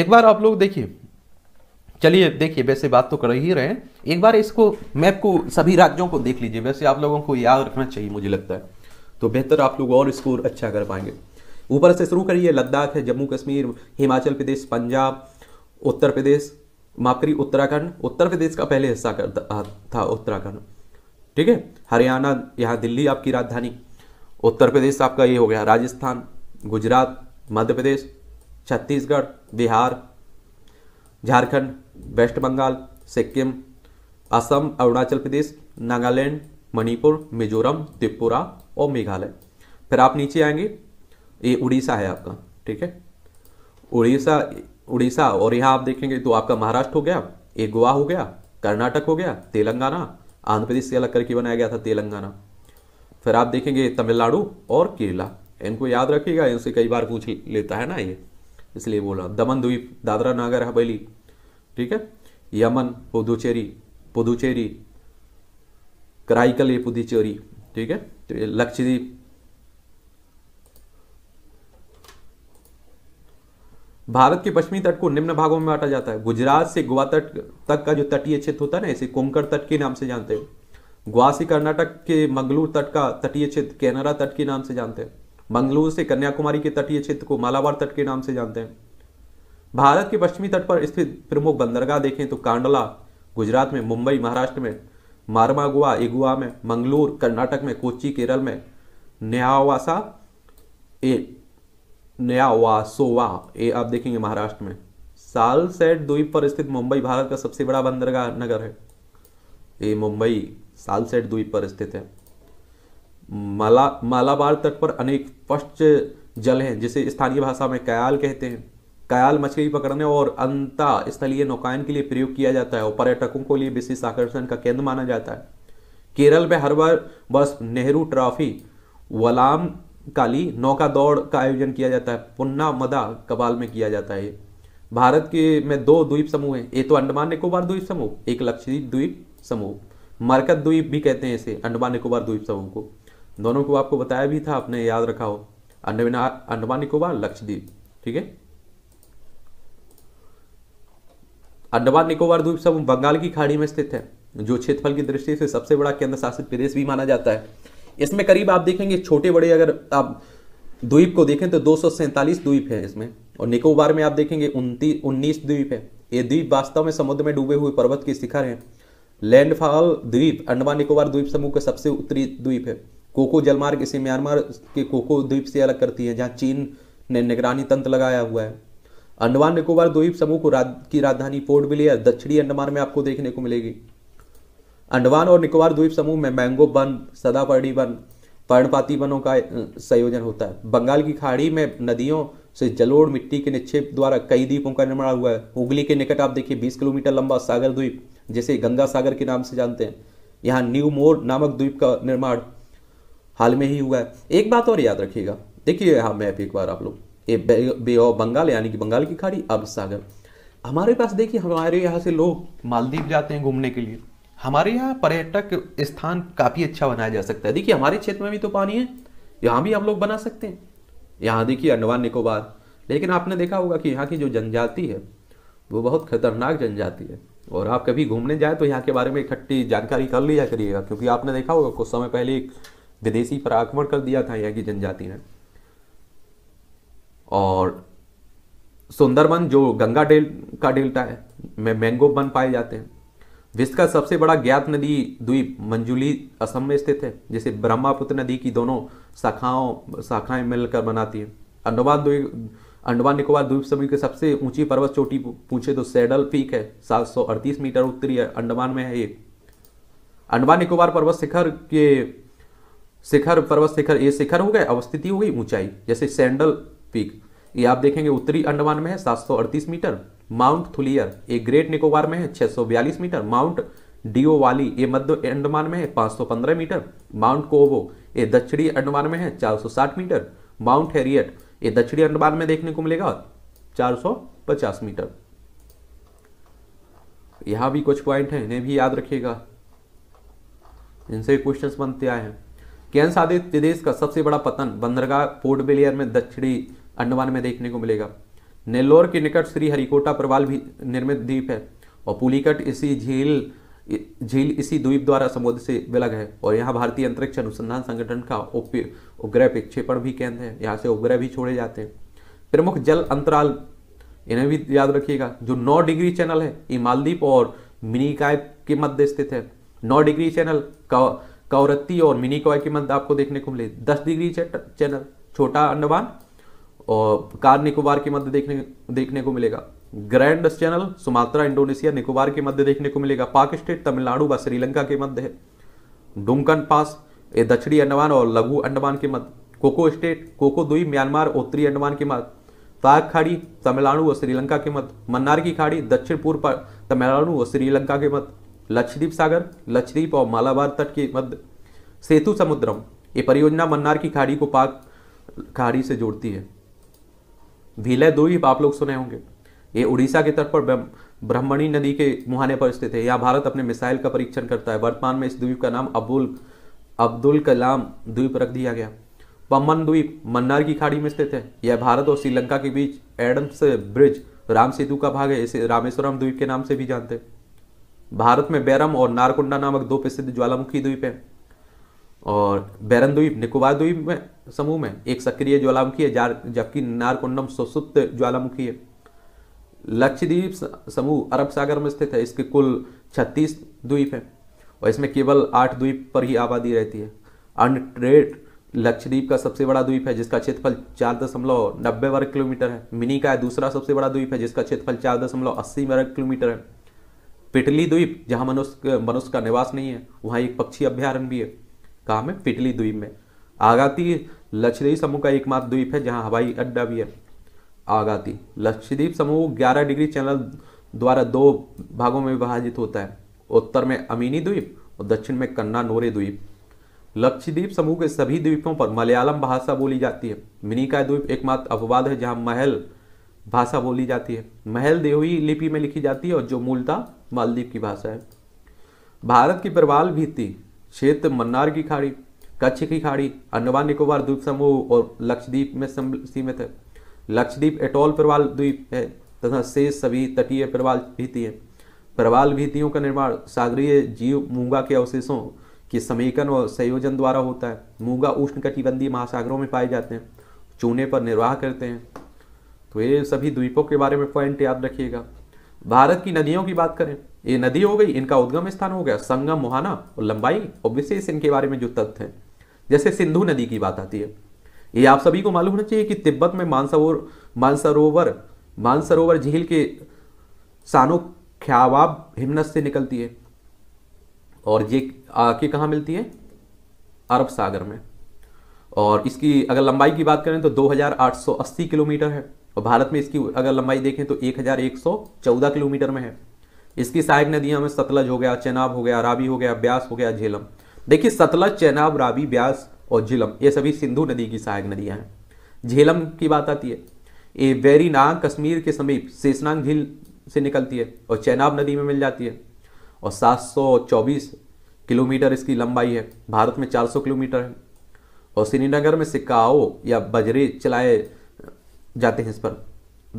एक बार आप लोग देखिए चलिए देखिए वैसे बात तो कर ही रहे हैं एक बार इसको मैप को सभी राज्यों को देख लीजिए वैसे आप लोगों को याद रखना चाहिए मुझे लगता है तो बेहतर आप लोग और इसको अच्छा कर पाएंगे ऊपर से शुरू करिए लद्दाख है जम्मू कश्मीर हिमाचल प्रदेश पंजाब उत्तर प्रदेश माफ करिए उत्तराखंड उत्तर प्रदेश का पहले हिस्सा करता था उत्तराखंड ठीक है हरियाणा यहाँ दिल्ली आपकी राजधानी उत्तर प्रदेश आपका ये हो गया राजस्थान गुजरात मध्य प्रदेश छत्तीसगढ़ बिहार झारखंड वेस्ट बंगाल सिक्किम असम अरुणाचल प्रदेश नागालैंड मणिपुर मिजोरम त्रिपुरा और मेघालय फिर आप नीचे आएंगे ये उड़ीसा है आपका ठीक है उड़ीसा उड़ीसा और यहाँ आप देखेंगे तो आपका महाराष्ट्र हो गया ये गोवा हो गया कर्नाटक हो गया तेलंगाना आंध्र प्रदेश से अलग करके बनाया गया था तेलंगाना फिर आप देखेंगे तमिलनाडु और केरला इनको याद रखिएगा इनसे कई बार पूछ लेता है ना ये इसलिए बोला दमन द्वीप दादरा नागर हवेली ठीक है यमन पुदुचेरी पुदुचेरी कराईकल ये पुदुचेरी ठीक है तो ये लक्षद्वीप भारत के पश्चिमी तट को निम्न भागों में बांटा जाता है गुजरात से गोवा तट तक का जो तटीय क्षेत्र होता है ना इसे कोंकण तट के नाम से जानते हैं ग्वासी कर्नाटक के मंगलूर तट का तटीय क्षेत्र कैनरा तट के नाम से जानते हैं मंगलूर से कन्याकुमारी के तटीय क्षेत्र को मालाबार तट के नाम से जानते हैं भारत के पश्चिमी तट पर स्थित प्रमुख बंदरगाह देखें तो कांडला गुजरात में मुंबई महाराष्ट्र में मारमागुआ एगुआ में मंगलूर कर्नाटक में कोची केरल में न्यावासा ए न्यावासोवा ए आप देखेंगे महाराष्ट्र में साल सेट द्वीप पर स्थित मुंबई भारत का सबसे बड़ा बंदरगाह नगर है ये मुंबई सालसेट द्वीप पर स्थित है माला मालाबार तट पर अनेक स्पष्ट जल हैं जिसे स्थानीय भाषा में कयाल कहते हैं कयाल मछली पकड़ने और अंता स्थलीय नौकायन के लिए प्रयोग किया जाता है और पर्यटकों को लिए विशेष आकर्षण का केंद्र माना जाता है केरल में हर बार बस नेहरू ट्रॉफी वलाम काली नौका दौड़ का आयोजन किया जाता है पुन्ना मदा कबाल में किया जाता है भारत के में दो द्वीप समूह हैं एक तो अंडमान निकोबार द्वीप समूह एक लक्षद्वीप द्वीप समूह मरकत द्वीप भी कहते हैं इसे अंडमान निकोबार द्वीप समूह को दोनों को आपको बताया भी था आपने याद रखा हो अंडमान निकोबार लक्षद्वीप ठीक है अंडमान निकोबार द्वीप समूह बंगाल की खाड़ी में स्थित है जो क्षेत्रफल की दृष्टि से सबसे बड़ा केंद्र शासित प्रदेश भी माना जाता है इसमें करीब आप देखेंगे छोटे बड़े अगर आप द्वीप को देखें तो दो द्वीप है इसमें और निकोबार में आप देखेंगे उन्नीस द्वीप है ये द्वीप वास्तव में समुद्र में डूबे हुए पर्वत के शिखर हैं लैंडफॉल द्वीप अंडमान निकोबार द्वीप समूह का सबसे उत्तरी द्वीप है कोको जलमार्ग इसे म्यांमार के कोको द्वीप से अलग करती है जहाँ चीन ने निगरानी तंत्र लगाया हुआ है अंडमान निकोबार द्वीप समूह को राज, की राजधानी पोर्ट विलियर दक्षिणी अंडमान में आपको देखने को मिलेगी अंडमान और निकोबार द्वीप समूह में मैंगो वन सदापर्णी वन पर्णपाती वनों का संयोजन होता है बंगाल की खाड़ी में नदियों से जलोड़ मिट्टी के निक्षेप द्वारा कई द्वीपों का निर्माण हुआ है हुगली के निकट आप देखिए बीस किलोमीटर लंबा सागर द्वीप जिसे गंगा सागर के नाम से जानते हैं यहाँ न्यू मोर नामक द्वीप का निर्माण हाल में ही हुआ है एक बात और याद रखिएगा देखिए यहाँ मैप एक बार आप लोग ये बे ऑफ बंगाल यानी कि बंगाल की खाड़ी अब सागर हमारे पास देखिए हमारे यहाँ से लोग मालदीव जाते हैं घूमने के लिए हमारे यहाँ पर्यटक स्थान काफ़ी अच्छा बनाया जा सकता है देखिए हमारे क्षेत्र में भी तो पानी है यहाँ भी हम लोग बना सकते हैं यहाँ देखिए अंडमान निकोबार लेकिन आपने देखा होगा कि यहाँ की जो जनजाति है वो बहुत खतरनाक जनजाति है और आप कभी घूमने जाए तो यहाँ के बारे में इकट्ठी जानकारी कर लिया करिएगा क्योंकि आपने देखा होगा कुछ समय पहले एक विदेशी पर आक्रमण कर दिया था यहाँ की जनजाति ने और सुंदरबन जो गंगा डेल का डेल्टा है में मैंगो बन पाए जाते हैं विश्व का सबसे बड़ा ज्ञात नदी द्वीप मंजुली असम में स्थित है जिसे ब्रह्मपुत्र नदी की दोनों शाखाओं शाखाएं मिलकर बनाती है अंडमान द्वीप अंडमान निकोबार द्वीप समूह के सबसे ऊंची पर्वत चोटी पूछे तो सैडल पीक है सात मीटर उत्तरी अंडमान में है ये अंडमान निकोबार पर्वत शिखर के शिखर पर्वत शिखर ये शिखर हो गए अवस्थिति हो गई ऊंचाई जैसे सैंडल पीक ये आप देखेंगे उत्तरी अंडमान में है सात मीटर माउंट थुलियर ये ग्रेट निकोबार में है 642 मीटर माउंट डिओ वाली ये मध्य अंडमान में है 515 मीटर माउंट कोवो ये दक्षिणी अंडमान में है 460 मीटर माउंट हेरियट ये दक्षिणी अंडमान में देखने को मिलेगा 450 मीटर यहां भी कुछ पॉइंट है इन्हें भी याद रखिएगा इनसे क्वेश्चन बनते आए हैं कैंस आदित्य देश का सबसे बड़ा पतन बंदरगाह पोर्ट ब्लेयर में दक्षिणी अंडमान में देखने को मिलेगा नेल्लोर के निकट श्री हरिकोटा प्रवाल भी निर्मित द्वीप है और पुलिकट इसी झील झील इसी द्वीप द्वारा समुद्र से विलग है और यहाँ भारतीय अंतरिक्ष अनुसंधान संगठन का उपग्रह प्रक्षेपण भी केंद्र है यहाँ से उपग्रह भी छोड़े जाते हैं प्रमुख जल अंतराल इन्हें भी याद रखिएगा जो 9 डिग्री चैनल है ये मालदीप और मिनीकाय के मध्य स्थित है 9 डिग्री चैनल कवरत्ती और मिनीकॉय के मध्य आपको देखने को मिले दस डिग्री चैनल छोटा अंडमान और कार निकोबार के मध्य देखने देखने को मिलेगा grand channel Sumatra Indonesia Nicobar के मध्य देखने को मिलेगा पाक स्टेट तमिलनाडु व श्रीलंका के मध्य है डुमकन पास ये दक्षिणी अंडमान और लघु अंडमान के मध्य कोको स्टेट कोको दुई म्यांमार उत्तरी अंडमान के मध्य ताक खाड़ी तमिलनाडु और श्रीलंका के मध्य मन्नार की खाड़ी दक्षिण पूर्व तमिलनाडु और श्रीलंका के मध्य लक्षद्वीप सागर लक्षद्वीप और मालाबार तट के मध्य सेतु समुद्रम ये परियोजना मन्नार की खाड़ी को पाक खाड़ी से जोड़ती है भीलय द्वीप आप लोग सुने होंगे ये उड़ीसा के तट पर ब्राह्मणी नदी के मुहाने पर स्थित है यह भारत अपने मिसाइल का परीक्षण करता है वर्तमान में इस द्वीप का नाम अबुल अब्दुल कलाम द्वीप रख दिया गया पम्मन द्वीप मन्नार की खाड़ी में स्थित है यह भारत और श्रीलंका के बीच एडम्स ब्रिज राम सेतु का भाग है इसे रामेश्वरम द्वीप के नाम से भी जानते हैं भारत में बैरम और नारकुंडा नामक दो प्रसिद्ध ज्वालामुखी द्वीप हैं और बैरन द्वीप निकोबार द्वीप में समूह में एक सक्रिय ज्वालामुखी है जबकि नारकुंडम सुसुप्त ज्वालामुखी है लक्षद्वीप समूह अरब सागर में स्थित है इसके कुल छत्तीस द्वीप हैं और इसमें केवल आठ द्वीप पर ही आबादी रहती है अनट्रेड लक्षद्वीप का सबसे बड़ा द्वीप है जिसका क्षेत्रफल चार दशमलव नब्बे वर्ग किलोमीटर है मिनी का दूसरा सबसे बड़ा द्वीप है जिसका क्षेत्रफल चार दशमलव अस्सी वर्ग किलोमीटर है पिटली द्वीप जहां मनुष्य मनुष्य का निवास नहीं है वहां एक पक्षी अभ्यारण्य भी है कहा में फिटली द्वीप में आगाती लक्षद्वीप समूह का एकमात्र द्वीप है जहां हवाई अड्डा भी है आगाती लक्षद्वीप समूह 11 डिग्री चैनल द्वारा दो भागों में विभाजित होता है उत्तर में अमीनी द्वीप और दक्षिण में कन्ना नोरे द्वीप लक्षद्वीप समूह के सभी द्वीपों पर मलयालम भाषा बोली जाती है का द्वीप एकमात्र अपवाद है जहां महल भाषा बोली जाती है महल देवी लिपि में लिखी जाती है और जो मूलता मालदीव की भाषा है भारत की प्रवाल भीति क्षेत्र मन्नार की खाड़ी कच्छ की खाड़ी अंडमान निकोबार द्वीप समूह और लक्षद्वीप में सीमित है लक्षद्वीप एटोल प्रवाल द्वीप है तथा शेष सभी तटीय प्रवाल भीति है प्रवाल भीतियों का निर्माण सागरीय जीव मूंगा के अवशेषों के समीकरण और संयोजन द्वारा होता है मूंगा उष्ण कटिबंधीय महासागरों में पाए जाते हैं चूने पर निर्वाह करते हैं तो ये सभी द्वीपों के बारे में पॉइंट याद रखिएगा भारत की नदियों की बात करें ये नदी हो गई इनका उद्गम स्थान हो गया संगम मुहाना और लंबाई और विशेष इनके बारे में जो तथ्य है जैसे सिंधु नदी की बात आती है ये आप सभी को मालूम होना चाहिए कि तिब्बत में मानसरोवर मानसरोवर मानसरोवर झील के सानो ख्यावाब हिमनस से निकलती है और ये आके कहाँ मिलती है अरब सागर में और इसकी अगर लंबाई की बात करें तो 2880 किलोमीटर है और भारत में इसकी अगर लंबाई देखें तो 1114 किलोमीटर में है इसकी सहायक नदियां में सतलज हो गया चेनाब हो गया राबी हो गया ब्यास हो गया झेलम देखिए सतलज चेनाब राबी ब्यास और झेलम ये सभी सिंधु नदी की सहायक नदियां हैं झेलम की बात आती है ये वेरीनाग कश्मीर के समीप शेषनाग झील से निकलती है और चेनाब नदी में मिल जाती है और सात किलोमीटर इसकी लंबाई है भारत में चार किलोमीटर है और श्रीनगर में सिक्काओ या बजरे चलाए जाते हैं इस पर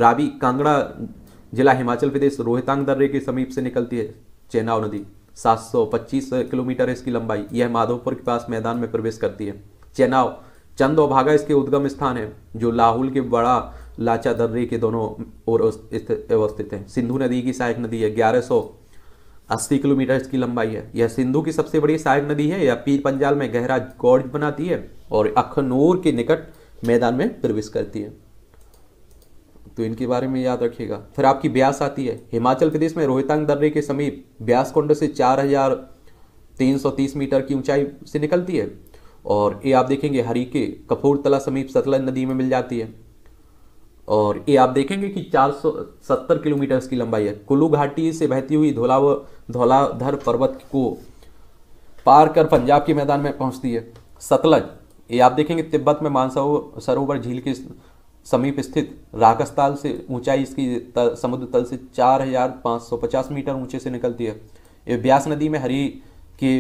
राबी कांगड़ा जिला हिमाचल प्रदेश रोहतांग दर्रे के समीप से निकलती है चेनाव नदी 725 किलोमीटर है इसकी लंबाई यह माधोपुर के पास मैदान में प्रवेश करती है चेनाव चंदोभागा इसके उद्गम स्थान है जो लाहौल के बड़ा लाचा दर्रे के दोनों ओर अवस्थित है सिंधु नदी की सहायक नदी है ग्यारह सौ अस्सी किलोमीटर इसकी लंबाई है यह सिंधु की सबसे बड़ी सहायक नदी है यह पीर पंजाल में गहरा गौर्ज बनाती है और अखनूर के निकट मैदान में प्रवेश करती है तो इनके बारे में याद रखिएगा फिर आपकी ब्यास आती है हिमाचल प्रदेश में रोहितांग दर्रे के समीप ब्यास कुंड से 4,330 मीटर की ऊंचाई से निकलती है और ये आप देखेंगे हरी के कपूरतला समीप सतलज नदी में मिल जाती है और ये आप देखेंगे कि 470 किलोमीटर की लंबाई है कुल्लू घाटी से बहती हुई धोलाव धौलाधर पर्वत को पार कर पंजाब के मैदान में पहुंचती है सतलज ये आप देखेंगे तिब्बत में मानसरोवर झील के समीप स्थित रागस्ताल से ऊंचाई इसकी तल, समुद्र तल से 4,550 मीटर ऊंचे से निकलती है ये ब्यास नदी में हरी के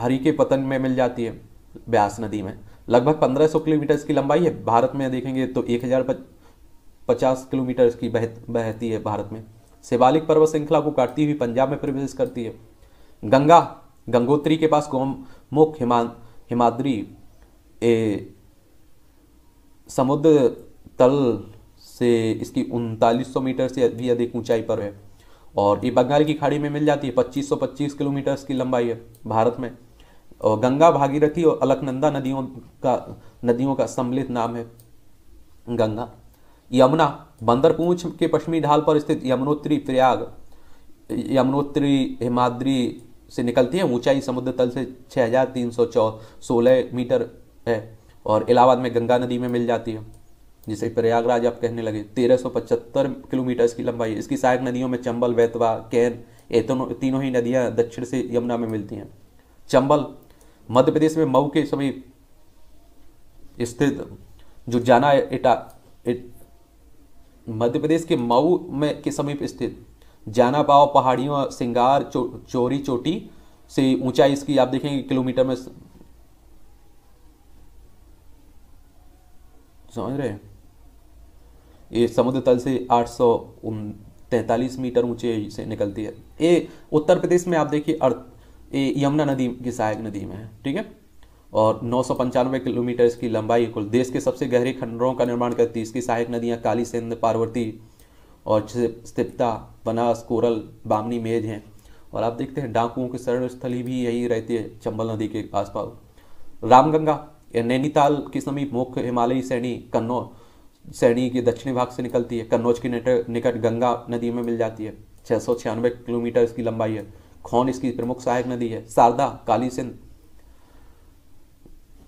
हरी के पतन में मिल जाती है ब्यास नदी में लगभग 1500 किलोमीटर इसकी लंबाई है भारत में देखेंगे तो 1050 किलोमीटर इसकी बह बहती है भारत में शिवालिक पर्वत श्रृंखला को काटती हुई पंजाब में प्रवेश करती है गंगा गंगोत्री के पास गोमुख हिमा हिमाद्री ए, समुद्र तल से इसकी उनतालीस मीटर से भी अधिक ऊंचाई पर है और ये बंगाल की खाड़ी में मिल जाती है 2525 किलोमीटर की लंबाई है भारत में और गंगा भागीरथी और अलकनंदा नदियों का नदियों का सम्मिलित नाम है गंगा यमुना बंदर पूछ के पश्चिमी ढाल पर स्थित यमुनोत्री प्रयाग यमुनोत्री हिमाद्री से निकलती है ऊंचाई समुद्र तल से छः मीटर है और इलाहाबाद में गंगा नदी में मिल जाती है जिसे प्रयागराज आप कहने लगे 1375 किलोमीटर इसकी लंबाई है इसकी सहायक नदियों में चंबल वैतवा कैन ये तीनों ही नदियाँ दक्षिण से यमुना में मिलती हैं चंबल मध्य प्रदेश में मऊ के समीप स्थित जो जाना इटा मध्य प्रदेश के मऊ में के समीप स्थित जाना पाव पहाड़ियों सिंगार चो, चोरी चोटी से ऊंचाई इसकी आप देखेंगे किलोमीटर में समझ रहे हैं ये समुद्र तल से आठ सौ तैंतालीस मीटर ऊंचे से निकलती है ये उत्तर प्रदेश में आप देखिए अर्थ ये यमुना नदी की सहायक नदी में है ठीक है और नौ किलोमीटर इसकी लंबाई कुल देश के सबसे गहरे खंडरों का निर्माण करती है इसकी सहायक नदियाँ काली सिंध पार्वती और स्तिप्ता बनास कोरल बामनी मेज हैं और आप देखते हैं डाकुओं की शरण स्थली भी यही रहती है चंबल नदी के आसपास रामगंगा नैनीताल के समीप मुख्य हिमालयी श्रेणी कन्नौर सैनी के दक्षिणी भाग से निकलती है कन्नौज के निकट गंगा नदी में मिल जाती है छः किलोमीटर इसकी लंबाई है खौन इसकी प्रमुख सहायक नदी है शारदा काली सिंध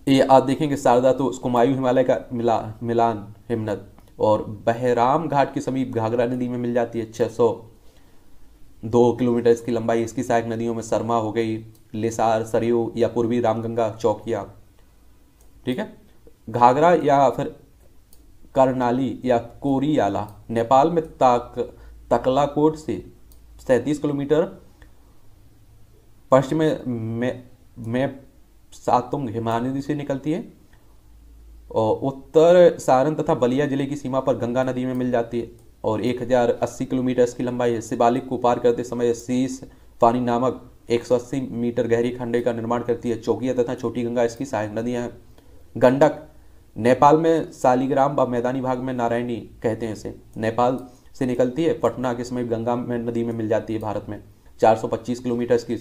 ये आप देखेंगे शारदा तो कुमायूं हिमालय का मिला मिलान हिमनद और बहराम घाट के समीप घाघरा नदी में मिल जाती है 602 किलोमीटर इसकी लंबाई इसकी सहायक नदियों में सरमा हो गई लेसार सरयू या पूर्वी रामगंगा चौकिया ठीक है घाघरा या फिर करनाली या कोरियाला नेपाल में ताक तकलाकोट से सैंतीस किलोमीटर पश्चिम में में सातुंग हिमालय नदी से निकलती है और उत्तर सारण तथा बलिया जिले की सीमा पर गंगा नदी में मिल जाती है और 1080 किलोमीटर इसकी लंबाई है शिवालिक को पार करते समय शीस पानी नामक 180 मीटर गहरी खंडे का निर्माण करती है चौकिया तथा छोटी गंगा इसकी सहायक नदियाँ हैं गंडक नेपाल में सालीग्राम व मैदानी भाग में नारायणी कहते हैं इसे नेपाल से निकलती है पटना के समय गंगा में नदी में मिल जाती है भारत में 425 किलोमीटर की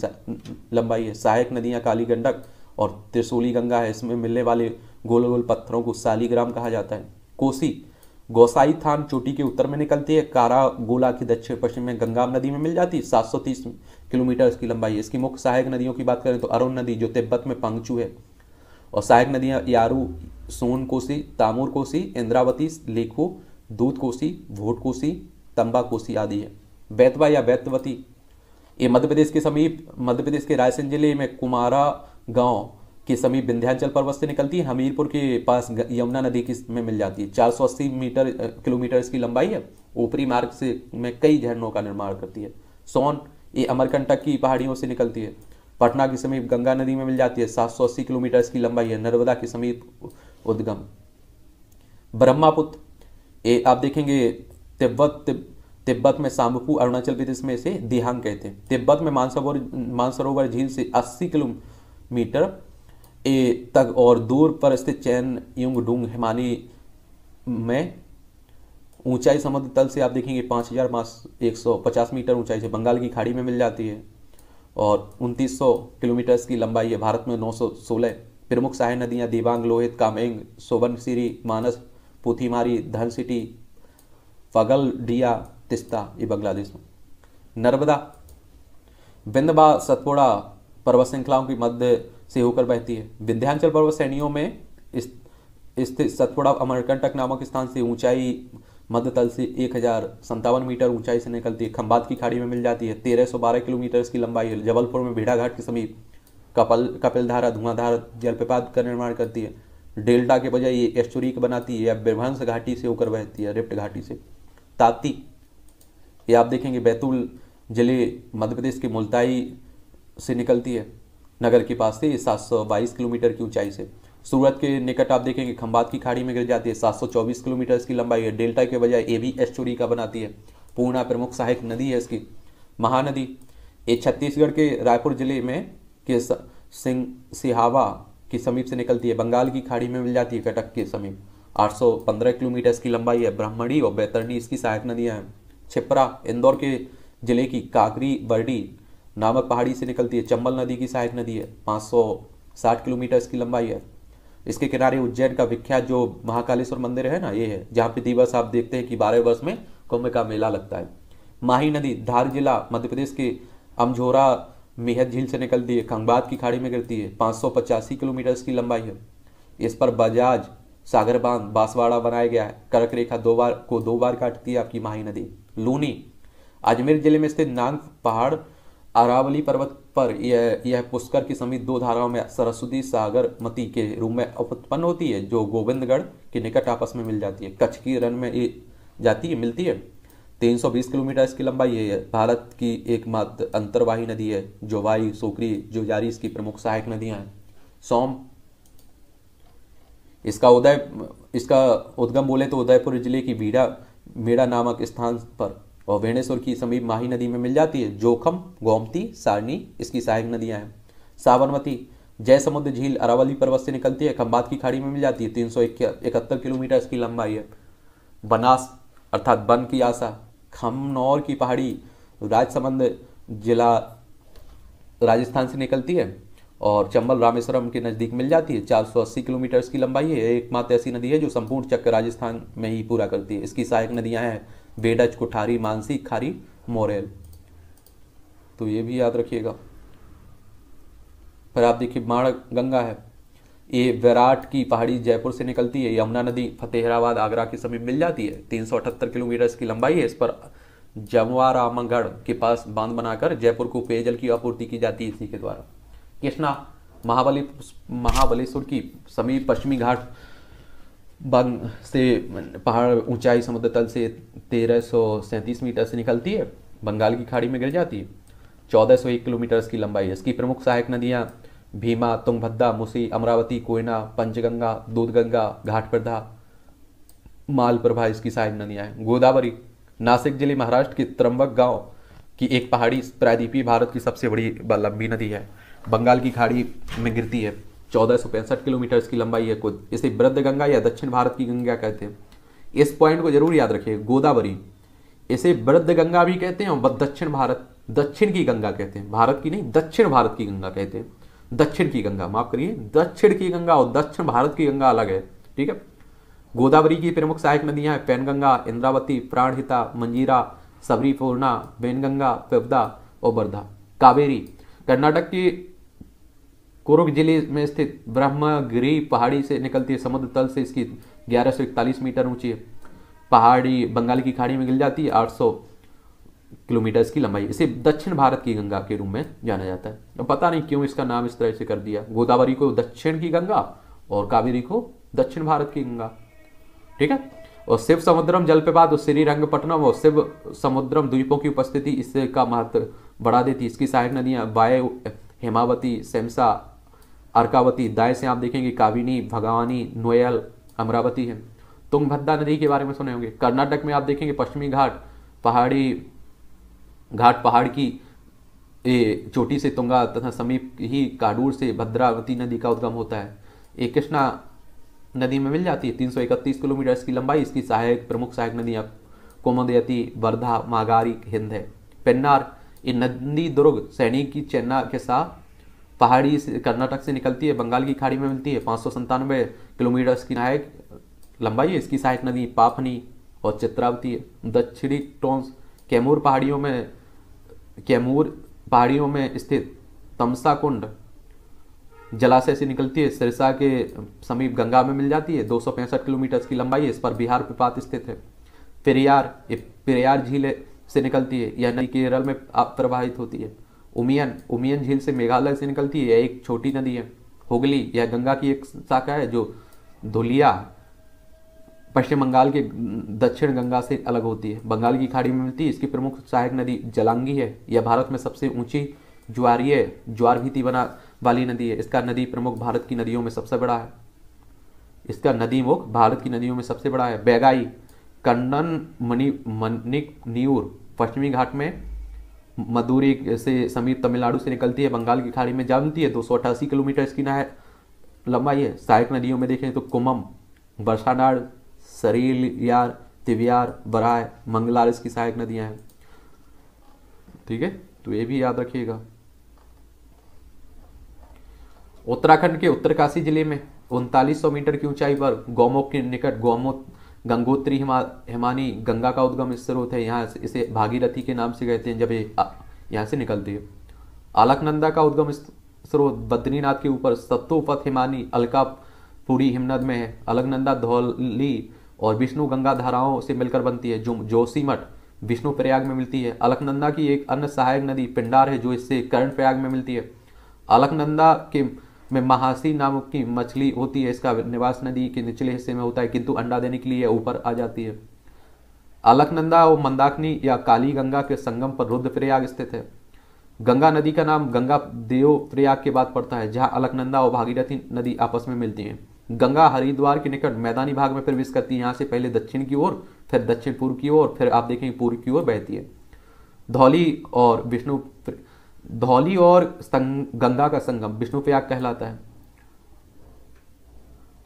लंबाई है सहायक नदियाँ काली गंडक और त्रिशूली गंगा है इसमें मिलने वाले गोल गोल पत्थरों को सालीग्राम कहा जाता है कोसी गोसाई थान चोटी के उत्तर में निकलती है कारा गोला की दक्षिण पश्चिम में गंगा नदी में मिल जाती है सात किलोमीटर इसकी लंबाई है इसकी मुख्य सहायक नदियों की बात करें तो अरुण नदी जो तिब्बत में पंगचू है और सहायक नदियाँ यारू सोन कोसी तामूर कोसी इंद्रावती लेखो दूध कोसी भोट कोसी तंबा कोसी आदि है बैतवा या बैतवती ये मध्य प्रदेश के समीप मध्य प्रदेश के रायसेन जिले में कुमारा गांव के समीप विंध्याचल पर्वत से निकलती है हमीरपुर के पास यमुना नदी की में मिल जाती है 480 मीटर किलोमीटर इसकी लंबाई है ऊपरी मार्ग से में कई झरनों का निर्माण करती है सोन ये अमरकंटक की पहाड़ियों से निकलती है पटना के समीप गंगा नदी में मिल जाती है 780 किलोमीटर इसकी लंबाई है नर्मदा के समीप उद्गम ब्रह्मापुत्र ए आप देखेंगे तिब्बत तिब्बत में सांबपू अरुणाचल प्रदेश में इसे दिहांग कहते हैं तिब्बत में मानसरोवर मानसरोवर झील से 80 किलोमीटर ए तक और दूर पर स्थित चैन युंग डुंग हिमानी में ऊंचाई समुद्र तल से आप देखेंगे पाँच हज़ार एक सौ पचास मीटर ऊंचाई से बंगाल की खाड़ी में मिल जाती है और उनतीस सौ किलोमीटर की लंबाई है भारत में नौ सौ सोलह प्रमुख सहाय नदियाँ दिबांग लोहित कामेंग सोबनसिरी मानस पुथीमारी धन सिटी फगल डिया तिस्ता ये बांग्लादेश में नर्मदा बिंदबा सतपोड़ा पर्वत श्रृंखलाओं की मध्य से होकर बहती है विंध्यांचल पर्वत श्रेणियों में स्थित सतपोड़ा अमरकंटक नामक स्थान से ऊंचाई मध्य तल से एक हज़ार संतावन मीटर ऊंचाई से निकलती है खंबात की खाड़ी में मिल जाती है तेरह सौ बारह किलोमीटर की लंबाई है जबलपुर में भेड़ाघाट के समीप कपल कपिलधारा धुआंधार जलप्रपात का निर्माण करती है डेल्टा के बजाय ये एस्टोरिक बनाती है या ब्रह्मांस घाटी से होकर बहती है रिप्ट घाटी से ताती ये आप देखेंगे बैतूल जिले मध्य प्रदेश के मुल्ताई से निकलती है नगर के पास से सात सौ बाईस किलोमीटर की ऊंचाई से सूरत के निकट आप देखेंगे खंबात की खाड़ी में गिर जाती है सात सौ चौबीस किलोमीटर इसकी लंबाई है डेल्टा के बजाय ए भी एश्चुरी का बनाती है पूर्णा प्रमुख सहायक नदी है इसकी महानदी ये छत्तीसगढ़ के रायपुर जिले में के सिंह सिहावा के समीप से निकलती है बंगाल की खाड़ी में मिल जाती है कटक के समीप 815 किलोमीटर इसकी लंबाई है ब्रह्मणी और बैतरणी इसकी सहायक नदियां हैं छिपरा इंदौर के जिले की काकरी बर्डी नामक पहाड़ी से निकलती है चंबल नदी की सहायक नदी है पाँच किलोमीटर इसकी लंबाई है इसके किनारे उज्जैन का विख्यात जो महाकालेश्वर मंदिर है ना ये है जहाँ पे दिवस आप देखते हैं कि बारह वर्ष में कुंभ का मेला लगता है माही नदी धार जिला मध्य प्रदेश के अमझोरा मेहद झील से निकलती है खंगबाद की खाड़ी में गिरती है पाँच किलोमीटर की लंबाई है इस पर बजाज सागर बांध बांसवाड़ा बनाया गया है कर्क रेखा दो बार को दो बार काटती है आपकी माही नदी लूनी अजमेर जिले में स्थित नांग पहाड़ अरावली पर्वत पर यह यह पुष्कर की समीप दो धाराओं में सरस्वती सागर मती के रूप में उत्पन्न होती है जो गोविंदगढ़ के निकट आपस में मिल जाती है कच्छ की रन में जाती है मिलती है 320 किलोमीटर इसकी लंबाई है भारत की एकमात्र अंतरवाही नदी है जोवाई सोकरी जारी इसकी प्रमुख सहायक नदियां हैं सोम इसका उदय इसका उद्गम बोले तो उदयपुर जिले की भीड़ा मेड़ा नामक स्थान पर और वेणेश्वर की समीप माही नदी में मिल जाती है जोखम गोमती सारणी इसकी सहायक नदियां हैं साबरमती समुद्र झील अरावली पर्वत से निकलती है खम्बात की खाड़ी में मिल जाती है तीन सौ इकहत्तर किलोमीटर इसकी लंबाई है बनास अर्थात बन की आशा खमनौर की पहाड़ी राजसमंद जिला राजस्थान से निकलती है और चंबल रामेश्वरम के नज़दीक मिल जाती है 480 किलोमीटर की लंबाई है एकमात्र ऐसी नदी है जो संपूर्ण चक्र राजस्थान में ही पूरा करती है इसकी सहायक नदियां हैं बेडज कुठारी मानसी खारी मोरेल तो ये भी याद रखिएगा पर आप देखिए माण गंगा है ये विराट की पहाड़ी जयपुर से निकलती है यमुना नदी फतेहराबाद आगरा के समीप मिल जाती है तीन किलोमीटर इसकी लंबाई है इस पर जमवारामगढ़ के पास बांध बनाकर जयपुर को पेयजल की आपूर्ति की जाती है इसी के द्वारा कृष्णा महाबली महाबलेश्वर की समीप पश्चिमी घाट बंग से पहाड़ ऊंचाई समुद्र तल से तेरह मीटर से निकलती है बंगाल की खाड़ी में गिर जाती है चौदह सौ एक किलोमीटर इसकी लंबाई है इसकी प्रमुख सहायक नदियाँ भीमा तुंगभद्रा मुसी अमरावती कोयना पंचगंगा दूधगंगा घाटप्रधा मालप्रभा इसकी सहायक नदियां हैं गोदावरी नासिक जिले महाराष्ट्र के त्रम्बक गांव की एक पहाड़ी प्रायद्वीपी भारत की सबसे बड़ी लंबी नदी है बंगाल की खाड़ी में गिरती है चौदह किलोमीटर इसकी लंबाई है खुद इसे वृद्ध गंगा या दक्षिण भारत की गंगा कहते हैं इस पॉइंट को जरूर याद रखिए गोदावरी इसे वृद्ध गंगा भी कहते हैं और दक्षिण भारत दक्षिण की गंगा कहते हैं भारत की नहीं दक्षिण भारत की गंगा कहते हैं दक्षिण की गंगा माफ करिए दक्षिण की गंगा और दक्षिण भारत की गंगा अलग है ठीक है गोदावरी की प्रमुख सहायक नदियां हैं पैनगंगा इंद्रावती प्राणहिता मंजीरा सबरी पूर्णा बेनगंगा पेबदा और बर्धा कावेरी कर्नाटक की कुरुग जिले में स्थित ब्रह्मगिरी पहाड़ी से निकलती है समुद्र तल से इसकी ग्यारह मीटर ऊंची है पहाड़ी बंगाल की खाड़ी में गिर जाती है आठ किलोमीटर की लंबाई इसे दक्षिण भारत की गंगा के रूप में जाना जाता है अब पता नहीं क्यों इसका नाम इस तरह से कर दिया गोदावरी को दक्षिण की गंगा और कावेरी को दक्षिण भारत की गंगा ठीक है और शिव समुद्रम जलप्रपात और श्रीरंगपट्टनम और शिव समुद्रम द्वीपों की उपस्थिति इसका महत्व बढ़ा देती इसकी सहायक नदियां बाय हेमावती सेमसा अर्कावती दाय से आप देखेंगे काविनी भगवानी नोयल अमरावती है तुंगभद्रा नदी के बारे में सुने होंगे कर्नाटक में आप देखेंगे पश्चिमी घाट पहाड़ी घाट पहाड़ की ए, चोटी से तुंगा तथा समीप ही काडूर से भद्रावती नदी का उद्गम होता है ये कृष्णा नदी में मिल जाती है 331 किलोमीटर इसकी लंबाई इसकी सहायक प्रमुख सहायक नदियाँ कोमदयती वर्धा मागारी हिंद है पेन्नार ये नंदी दुर्ग सैनी की चेन्ना के साथ पहाड़ी कर्नाटक से निकलती है बंगाल की खाड़ी में मिलती है पाँच किलोमीटर इसकी नायक लंबाई है इसकी सहायक नदी पापनी और चित्रावती है दक्षिणी टोंस कैमूर पहाड़ियों में कैमूर पहाड़ियों में स्थित तमसा कुंड जलाशय से निकलती है सिरसा के समीप गंगा में मिल जाती है दो किलोमीटर की लंबाई है इस पर बिहार पिपात स्थित है पेरियार ये पेरियार झील से निकलती है यह नदी केरल में प्रवाहित होती है उमियन उमियन झील से मेघालय से निकलती है यह एक छोटी नदी है होगली यह गंगा की एक शाखा है जो धुलिया पश्चिम बंगाल के दक्षिण गंगा से अलग होती है बंगाल की खाड़ी में मिलती है इसकी प्रमुख सहायक नदी जलांगी है यह भारत में सबसे ऊंची ज्वारीय ज्वार बना वाली नदी है इसका नदी प्रमुख भारत की नदियों में सबसे बड़ा है इसका नदी मुख भारत की नदियों में सबसे बड़ा है बैगाई कन्न मणि मनिक न्यूर पश्चिमी घाट में मदुरी से समीप तमिलनाडु से निकलती है बंगाल की खाड़ी में जानती है दो किलोमीटर इसकी नहर लंबाई है सहायक नदियों में देखें तो कुमम वर्षानाड़ सरीलियार तिवियार बराय मंगलार इसकी सहायक नदियां हैं ठीक है तो ये भी याद रखिएगा उत्तराखंड के उत्तरकाशी जिले में उनतालीस मीटर की ऊंचाई पर गौमुख के निकट गौमुख गंगोत्री हिमा हिमानी गंगा का उद्गम स्रोत है यहाँ इसे भागीरथी के नाम से कहते हैं जब ये यहाँ से निकलती है अलकनंदा का उद्गम स्रोत बद्रीनाथ के ऊपर सत्तोपथ हिमानी अलकापुरी हिमनद में है अलकनंदा धौली और विष्णु गंगा धाराओं से मिलकर बनती है जो जोशीमठ विष्णु प्रयाग में मिलती है अलकनंदा की एक अन्य सहायक नदी पिंडार है जो इससे करण प्रयाग में मिलती है अलकनंदा के में महासी नाम की मछली होती है इसका निवास नदी के निचले हिस्से में होता है किंतु अंडा देने के लिए ऊपर आ जाती है अलकनंदा और मंदाकिनी या काली गंगा के संगम पर रुद्र प्रयाग स्थित है गंगा नदी का नाम गंगा देव प्रयाग के बाद पड़ता है जहाँ अलकनंदा और भागीरथी नदी आपस में मिलती हैं गंगा हरिद्वार के निकट मैदानी भाग में प्रवेश करती है यहाँ से पहले दक्षिण की ओर फिर दक्षिण पूर्व की ओर फिर आप देखेंगे पूर्व की ओर बहती है धौली और विष्णु धौली और गंगा का संगम विष्णु प्रयाग कहलाता है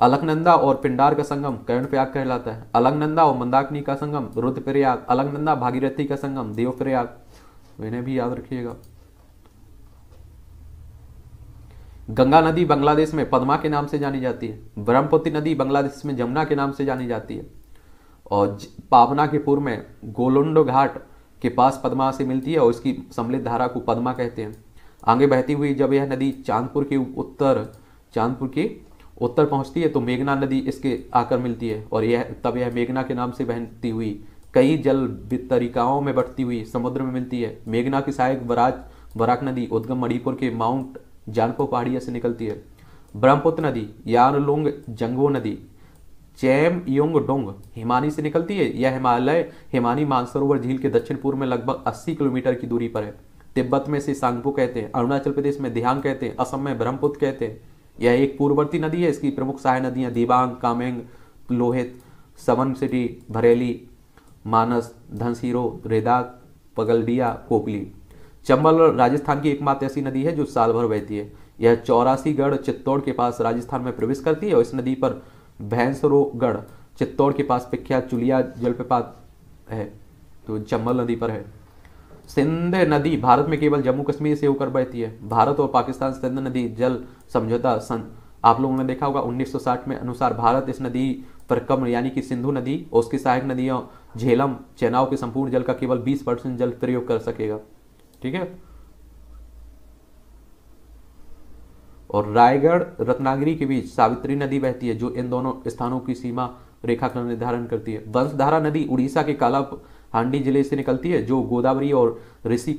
अलकनंदा और पिंडार का संगम कर्ण प्रयाग कहलाता है अलकनंदा और मंदाकिनी का संगम रुद्रप्रयाग अलकनंदा भागीरथी का संगम देवप्रयाग तो इन्हें भी याद रखिएगा गंगा नदी बांग्लादेश में पदमा के नाम से जानी जाती है ब्रह्मपुत्र नदी बांग्लादेश में जमुना के नाम से जानी जाती है और पावना के पूर्व में गोलुंडो घाट के पास पदमा से मिलती है और इसकी सम्मिलित धारा को पदमा कहते हैं आगे बहती हुई जब यह नदी चांदपुर के उत्तर चांदपुर के उत्तर पहुंचती है तो मेघना नदी इसके आकर मिलती है और यह तब यह मेघना के नाम से बहती हुई कई जल तरीकाओं में बढ़ती हुई समुद्र में मिलती है मेघना की सहायक वराज वराक नदी उद्गम मणिपुर के माउंट जानपो पहाड़िया से निकलती है ब्रह्मपुत्र नदी यारलोंग जंगो नदी चैम योंग डोंग हिमानी से निकलती है यह हिमालय हिमानी मानसरोवर झील के दक्षिण पूर्व में लगभग 80 किलोमीटर की दूरी पर है तिब्बत में से सांगपो कहते हैं अरुणाचल प्रदेश में दिहांग कहते हैं असम में ब्रह्मपुत्र कहते हैं यह एक पूर्ववर्ती नदी है इसकी प्रमुख सहाय नदियाँ दिबांग कामेंग लोहित सवन सिटी भरेली मानस धनसीरो रेदाक पगलडिया कोपली चंबल राजस्थान की एकमात्र ऐसी नदी है जो साल भर बहती है यह चौरासीगढ़ चित्तौड़ के पास राजस्थान में प्रवेश करती है और इस नदी पर भैंसरोगढ़ चित्तौड़ के पास विख्यात चुलिया जलप्रपात है तो चंबल नदी पर है सिंध नदी भारत में केवल जम्मू कश्मीर से होकर बहती है भारत और पाकिस्तान सिंध नदी जल समझौता सन आप लोगों ने देखा होगा 1960 में अनुसार भारत इस नदी पर कम यानी कि सिंधु नदी और उसकी सहायक नदियों झेलम चेनाव के संपूर्ण जल का केवल 20 परसेंट जल प्रयोग कर सकेगा ठीक है और रायगढ़ रत्नागिरी के बीच सावित्री नदी बहती है जो इन दोनों स्थानों की सीमा रेखा का निर्धारण करती है वंशधारा नदी उड़ीसा के काला हांडी जिले से निकलती है जो गोदावरी और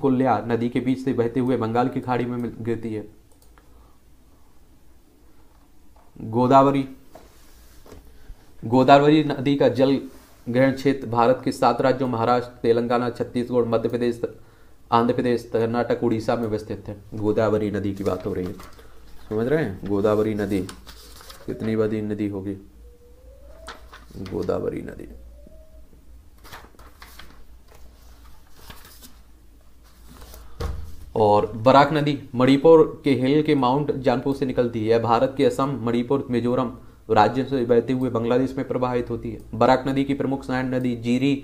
कोल्या नदी के बीच से बहते हुए बंगाल की खाड़ी में गिरती है गोदावरी गोदावरी नदी का जल ग्रहण क्षेत्र भारत के सात राज्यों महाराष्ट्र तेलंगाना छत्तीसगढ़ मध्य प्रदेश आंध्र प्रदेश कर्नाटक उड़ीसा में व्यवस्थित है गोदावरी नदी की बात हो रही है समझ रहे हैं गोदावरी नदी कितनी बड़ी नदी होगी गोदावरी नदी और बराक नदी मणिपुर के हिल के माउंट जानपुर से निकलती है भारत के असम मणिपुर मिजोरम राज्य से बहते हुए बांग्लादेश में प्रवाहित होती है बराक नदी की प्रमुख नदी जीरी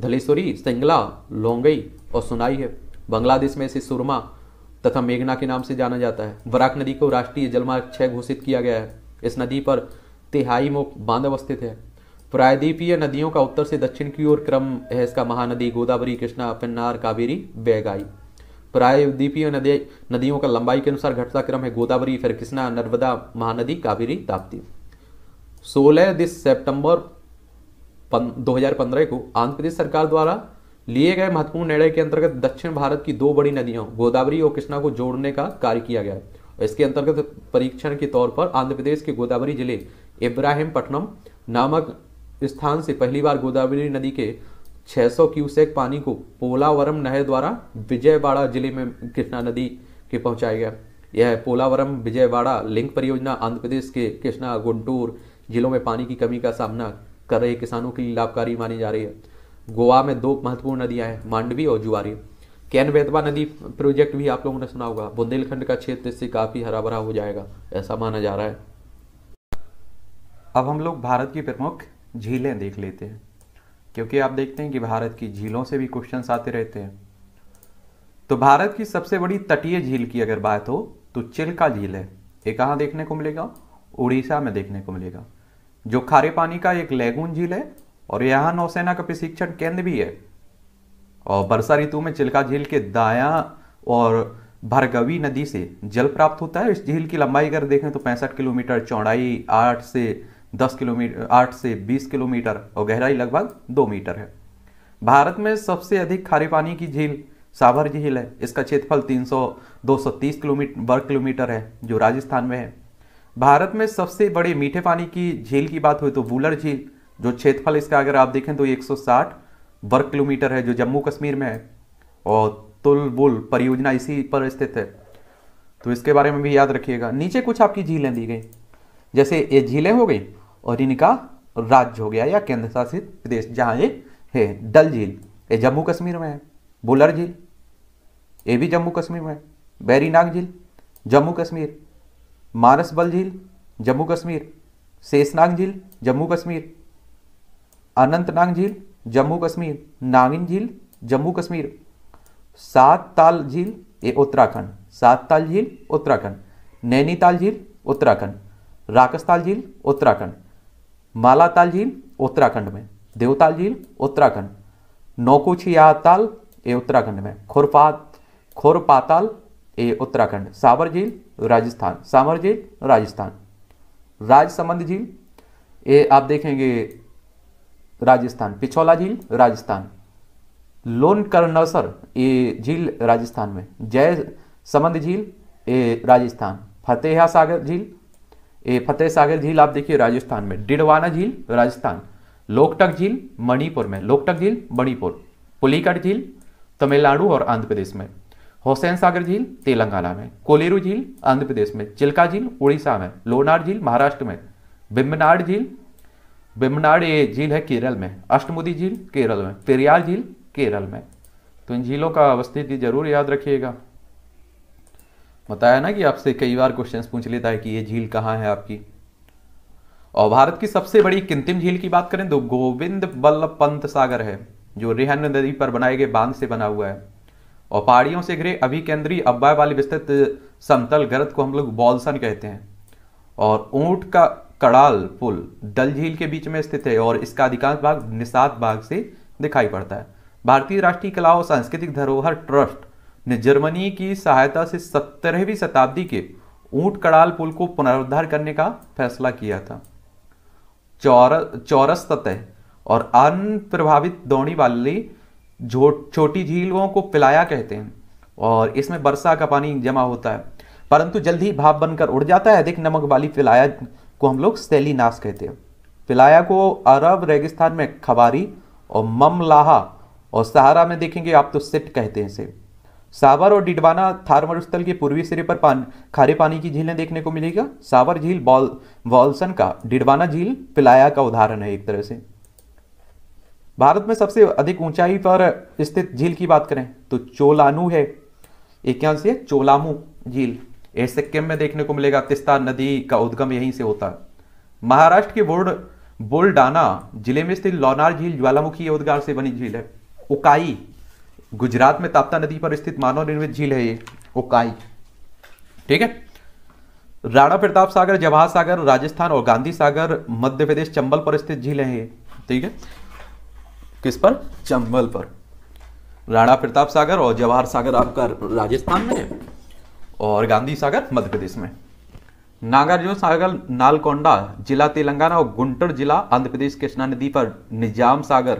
धलेश्वरी सिंगला लोंगई और सुनाई है बांग्लादेश में इसे सुरमा तथा मेघना के नाम से जाना जाता है वराक नदी को राष्ट्रीय जलमार्ग छह घोषित किया गया है इस नदी पर तिहाई मो बांध अवस्थित है प्रायद्वीपीय नदियों का उत्तर से दक्षिण की ओर क्रम है इसका महानदी गोदावरी कृष्णा पन्नार कावेरी बैगाई प्रायद्वीपीय नदी नदियों का लंबाई के अनुसार घटता क्रम है गोदावरी फिर कृष्णा नर्मदा महानदी कावेरी ताप्ती सोलह दिस हजार पंद्रह को आंध्र प्रदेश सरकार द्वारा लिए गए महत्वपूर्ण निर्णय के अंतर्गत दक्षिण भारत की दो बड़ी नदियों गोदावरी और कृष्णा को जोड़ने का कार्य किया गया इसके अंतर्गत परीक्षण के तौर पर आंध्र प्रदेश के गोदावरी जिले इब्राहिम पटनम नामक स्थान से पहली बार गोदावरी नदी के 600 क्यूसेक पानी को पोलावरम नहर द्वारा विजयवाड़ा जिले में कृष्णा नदी के पहुंचाया गया यह पोलावरम विजयवाड़ा लिंक परियोजना आंध्र प्रदेश के कृष्णा गुंटूर जिलों में पानी की कमी का सामना कर रहे किसानों के लिए लाभकारी मानी जा रही है गोवा में दो महत्वपूर्ण नदियाँ हैं मांडवी और जुआरी कैन बेतवा नदी प्रोजेक्ट भी आप लोगों ने सुना होगा बुंदेलखंड का क्षेत्र इससे काफ़ी हरा भरा हो जाएगा ऐसा माना जा रहा है अब हम लोग भारत की प्रमुख झीलें देख लेते हैं क्योंकि आप देखते हैं कि भारत की झीलों से भी क्वेश्चन आते रहते हैं तो भारत की सबसे बड़ी तटीय झील की अगर बात हो तो चिल्का झील है ये कहाँ देखने को मिलेगा उड़ीसा में देखने को मिलेगा जो खारे पानी का एक लेगून झील है और यहाँ नौसेना का प्रशिक्षण केंद्र भी है और वर्षा ऋतु में चिल्का झील के दाया और भरगवी नदी से जल प्राप्त होता है इस झील की लंबाई अगर देखें तो पैंसठ किलोमीटर चौड़ाई आठ से दस किलोमीटर आठ से बीस किलोमीटर और गहराई लगभग दो मीटर है भारत में सबसे अधिक खारे पानी की झील सावर झील है इसका क्षेत्रफल 300 230 किलोमीटर वर्ग किलोमीटर है जो राजस्थान में है भारत में सबसे बड़े मीठे पानी की झील की बात हुई तो वूलर झील जो क्षेत्रफल इसका अगर आप देखें तो ये 160 वर्ग किलोमीटर है जो जम्मू कश्मीर में है और तुलबुल परियोजना इसी पर स्थित है तो इसके बारे में भी याद रखिएगा नीचे कुछ आपकी झीलें दी गई जैसे ये झीलें हो गई और इनका राज्य हो गया या केंद्र शासित प्रदेश जहाँ ये है डल झील ये जम्मू कश्मीर में है बुलर झील ये भी जम्मू कश्मीर में है बैरीनाग झील जम्मू कश्मीर मानसबल झील जम्मू कश्मीर शेषनाग झील जम्मू कश्मीर अनंतनाग झील जम्मू कश्मीर नागिन झील जम्मू कश्मीर सात ताल झील ये उत्तराखंड सात ताल झील उत्तराखंड नैनीताल झील उत्तराखंड राकस्ताल झील उत्तराखंड मालाताल झील उत्तराखंड में देवताल झील उत्तराखंड नौकुछिया ताल ये उत्तराखंड में खुरपात खुरपाताल ये उत्तराखंड सावर झील राजस्थान सावर झील राजस्थान राजसमंद झील ये आप देखेंगे राजस्थान पिछौला झील राजस्थान लोन करनसर ये झील राजस्थान में जय समंद झील ये राजस्थान फतेहा सागर झील ये फतेह सागर झील आप देखिए राजस्थान में डिडवाना झील राजस्थान लोकटक झील मणिपुर में लोकटक झील मणिपुर पुलिकट झील तमिलनाडु और आंध्र प्रदेश में हुसैन सागर झील तेलंगाना में कोलेरू झील आंध्र प्रदेश में चिल्का झील उड़ीसा में लोनार झील महाराष्ट्र में बिम्बनाड झील बेमनाड ये झील है केरल में अष्टमुदी झील केरल में पेरियाल झील केरल में तो इन झीलों का अवस्थिति जरूर याद रखिएगा बताया ना कि आपसे कई बार क्वेश्चन पूछ लेता है कि ये झील कहाँ है आपकी और भारत की सबसे बड़ी किंतिम झील की बात करें तो गोविंद बल्लभ पंत सागर है जो रेहन नदी पर बनाए गए बांध से बना हुआ है और पहाड़ियों से घिरे अभिकेंद्रीय अब्बा वाली विस्तृत समतल गर्द को हम लोग बॉल्सन कहते हैं और ऊंट का कड़ाल पुल डल झील के बीच में स्थित है और इसका अधिकांश भाग निषाद बाग से दिखाई पड़ता है भारतीय राष्ट्रीय कला और सांस्कृतिक धरोहर ट्रस्ट ने जर्मनी की सहायता से सत्तरहवीं शताब्दी के ऊंट कड़ाल पुल को पुनरुद्धार करने का फैसला किया था चौर चौरस और अनप्रभावित दौड़ी वाली छोटी झीलों को पिलाया कहते हैं और इसमें वर्षा का पानी जमा होता है परंतु जल्द ही भाप बनकर उड़ जाता है अधिक नमक वाली पिलाया को हम लोग सेलिनास कहते हैं पिलाया को अरब रेगिस्तान में खबारी और ममलाहा और सहारा में देखेंगे आप तो सिट कहते हैं इसे सावर और डिडवाना थार मरुस्थल के पूर्वी सिरे पर पान खारे पानी की झीलें देखने को मिलेगा सावर झील वॉल्सन का डिडवाना झील पिलाया का उदाहरण है एक तरह से भारत में सबसे अधिक ऊंचाई पर स्थित झील की बात करें तो चोलानू है एक क्या से चोलामू झील सिक्किम में देखने को मिलेगा तिस्ता नदी का उद्गम यहीं से होता है महाराष्ट्र के बोर्ड बोलडाना जिले में स्थित लोनार झील ज्वालामुखी उद्गार से बनी झील है उकाई गुजरात में ताप्ता नदी पर स्थित मानव निर्मित झील है ये उकाई ठीक है राणा प्रताप सागर जवाहर सागर राजस्थान और गांधी सागर मध्य प्रदेश चंबल पर स्थित झील है ये ठीक है किस पर चंबल पर राणा प्रताप सागर और जवाहर सागर आपका राजस्थान में है और गांधी सागर मध्य प्रदेश में नागार्जुन सागर नालकोंडा जिला तेलंगाना और गुंटर जिला आंध्र प्रदेश कृष्णा नदी पर निजाम सागर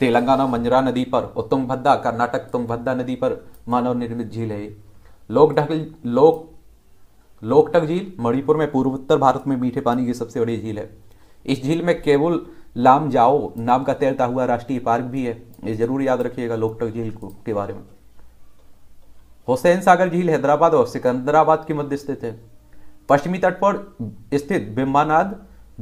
तेलंगाना मंजरा नदी पर और तुंगभद्रा कर्नाटक तुंगभद्रा नदी पर मानव निर्मित झील है लोक ढकल लोक लोकटक झील मणिपुर में पूर्वोत्तर भारत में मीठे पानी की सबसे बड़ी झील है इस झील में केवल लाम जाओ नाम का तैरता हुआ राष्ट्रीय पार्क भी है ये जरूर याद रखिएगा लोकटक झील को के बारे में हुसैन सागर झील हैदराबाद और सिकंदराबाद के मध्य स्थित है पश्चिमी तट पर स्थित बिम्बानाद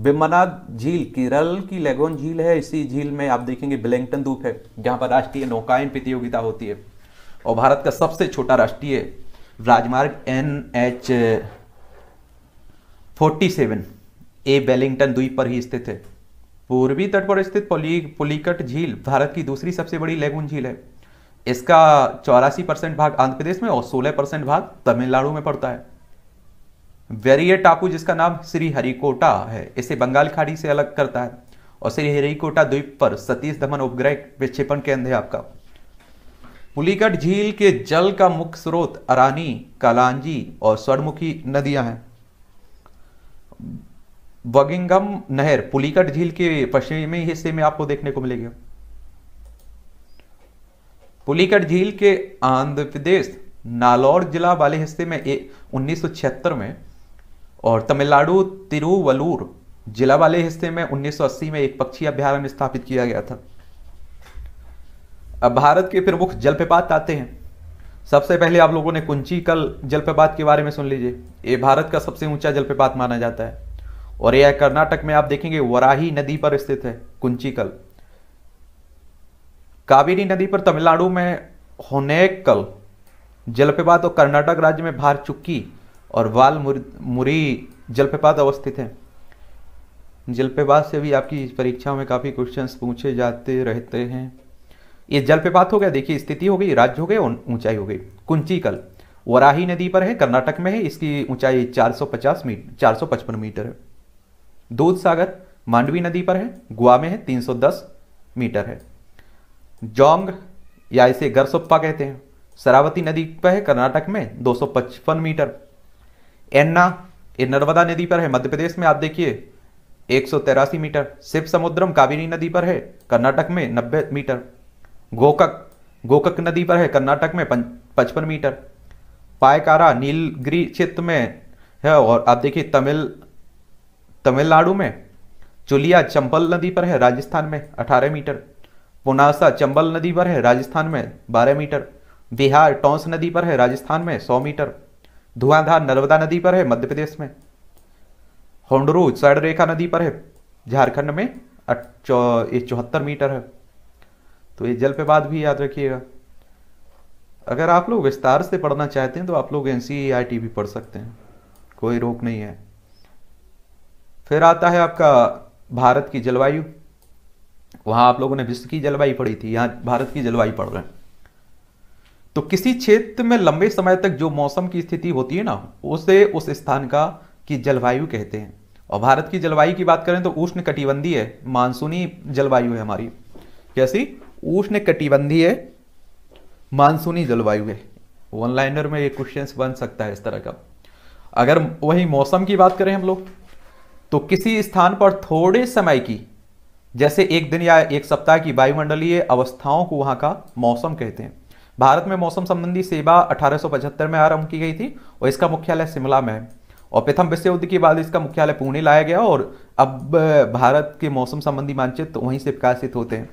बिम्बानाद झील केरल की लेगोन झील है इसी झील में आप देखेंगे बिलेंगटन द्वीप है जहां पर राष्ट्रीय नौकायन प्रतियोगिता होती है और भारत का सबसे छोटा राष्ट्रीय राजमार्ग N H forty seven A Wellington द्वीप पर ही स्थित है पूर्वी तट पर स्थित पोली पुलिकट झील भारत की दूसरी सबसे बड़ी लेगुन झील है इसका चौरासी परसेंट भाग आंध्र प्रदेश में और सोलह परसेंट भाग तमिलनाडु में पड़ता है वेरिय टापू जिसका नाम श्री हरिकोटा है इसे बंगाल खाड़ी से अलग करता है और श्री हरिकोटा द्वीप पर सतीश धमन उपग्रह विक्षेपण केंद्र है आपका पुलीगढ़ झील के जल का मुख्य स्रोत अरानी कालांजी और स्वर्णमुखी नदियां हैं बगिंगम नहर पुलीगढ़ झील के पश्चिमी हिस्से में आपको देखने को मिलेगी पुलिकट झील के आंध्र प्रदेश नालौर जिला वाले हिस्से में उन्नीस में और तमिलनाडु तिरुवलूर जिला वाले हिस्से में 1980 में एक पक्षी अभ्यारण स्थापित किया गया था अब भारत के प्रमुख जलप्रपात आते हैं सबसे पहले आप लोगों ने कुंची कल जलप्रपात के बारे में सुन लीजिए ये भारत का सबसे ऊंचा जलप्रपात माना जाता है और यह कर्नाटक में आप देखेंगे वराही नदी पर स्थित है कुंची कल कावेरी नदी पर तमिलनाडु में होनेकल जलप्रपात और कर्नाटक राज्य में भार चुकी और वाल मुरी जलप्रपात अवस्थित है जलप्रपात से भी आपकी परीक्षाओं में काफ़ी क्वेश्चंस पूछे जाते रहते हैं ये जलप्रपात हो गया देखिए स्थिति हो गई राज्य हो गए और ऊंचाई हो गई कुंचीकल वराही नदी पर है कर्नाटक में है इसकी ऊंचाई 450 मीटर 455 मीटर है दूध सागर मांडवी नदी पर है गोवा में है 310 मीटर है जोंग या इसे गरसोप्पा कहते हैं सरावती नदी पर है कर्नाटक में 255 मीटर एन्ना ये नर्मदा नदी पर है मध्य प्रदेश में आप देखिए एक मीटर शिव समुद्रम कावेरी नदी पर है कर्नाटक में 90 मीटर गोकक गोकक नदी पर है कर्नाटक में पचपन मीटर पायकारा नीलगिरी क्षेत्र में है और आप देखिए तमिल तमिलनाडु में चुलिया चंपल नदी पर है राजस्थान में 18 मीटर पुनासा चंबल नदी पर है राजस्थान में बारह मीटर बिहार टोंस नदी पर है राजस्थान में सौ मीटर धुआंधार नर्मदा नदी पर है मध्य प्रदेश में होंडरू रेखा नदी पर है झारखंड में चौहत्तर मीटर है तो ये जल पे बात भी याद रखिएगा अगर आप लोग विस्तार से पढ़ना चाहते हैं तो आप लोग एन भी पढ़ सकते हैं कोई रोक नहीं है फिर आता है आपका भारत की जलवायु वहां आप लोगों ने विश्व की जलवायु पढ़ी थी यहां भारत की जलवायु पढ़ रहे हैं तो किसी क्षेत्र में लंबे समय तक जो मौसम की स्थिति होती है ना उसे उस स्थान का की जलवायु कहते हैं और भारत की जलवायु की बात करें तो उष्ण कटिबंधी है मानसूनी जलवायु है हमारी कैसी उष्ण कटिबंधी है मानसूनी जलवायु है वन लाइनर में ये क्वेश्चन बन सकता है इस तरह का अगर वही मौसम की बात करें हम लोग तो किसी स्थान पर थोड़े समय की जैसे एक दिन या एक सप्ताह की वायुमंडलीय अवस्थाओं को वहां का मौसम कहते हैं भारत में मौसम संबंधी सेवा 1875 में आरंभ की गई थी और इसका मुख्यालय शिमला में है और प्रथम विश्व युद्ध के बाद इसका मुख्यालय पुणे लाया गया और अब भारत के मौसम संबंधी मानचित्र वहीं से विकासित होते हैं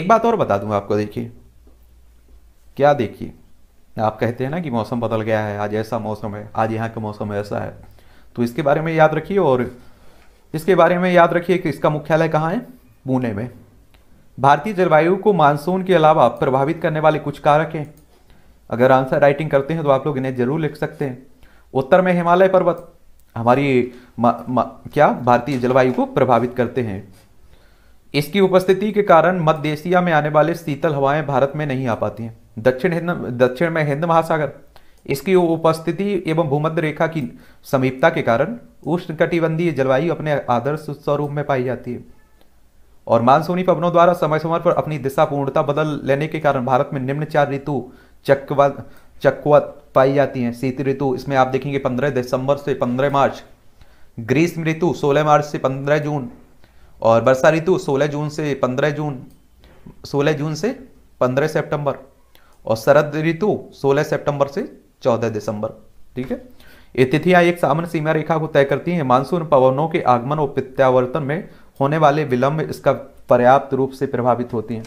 एक बात और बता दूंगा आपको देखिए क्या देखिए आप कहते हैं ना कि मौसम बदल गया है आज ऐसा मौसम है आज यहाँ का मौसम ऐसा है तो इसके बारे में याद रखिए और इसके बारे में याद रखिए कि इसका मुख्यालय कहाँ है पुणे में भारतीय जलवायु को मानसून के अलावा प्रभावित करने वाले कुछ कारक हैं अगर आंसर राइटिंग करते हैं तो आप लोग इन्हें जरूर लिख सकते हैं उत्तर में हिमालय पर्वत हमारी मा, मा, क्या भारतीय जलवायु को प्रभावित करते हैं इसकी उपस्थिति के कारण मध्य एशिया में आने वाले शीतल हवाएं भारत में नहीं आ पाती हैं दक्षिण हिंद दक्षिण में हिंद महासागर इसकी उपस्थिति एवं भूमध्य रेखा की समीपता के कारण उष्णकटिबंधीय जलवायु अपने आदर्श स्वरूप में पाई जाती है और मानसूनी पवनों द्वारा समय समय पर अपनी दिशा पूर्णता बदल लेने के कारण भारत में निम्न चार ऋतु चक्रवात चक्रवात पाई जाती हैं शीत ऋतु इसमें आप देखेंगे 15 दिसंबर से 15 मार्च ग्रीष्म ऋतु 16 मार्च से 15 जून और वर्षा ऋतु 16 जून से 15 जून 16 जून से 15 सितंबर और शरद ऋतु 16 सितंबर से 14 दिसंबर ठीक है ये तिथियां एक सामान्य सीमा रेखा को तय करती हैं मानसून पवनों के आगमन और प्रत्यावर्तन में होने वाले विलंब इसका पर्याप्त रूप से प्रभावित होती हैं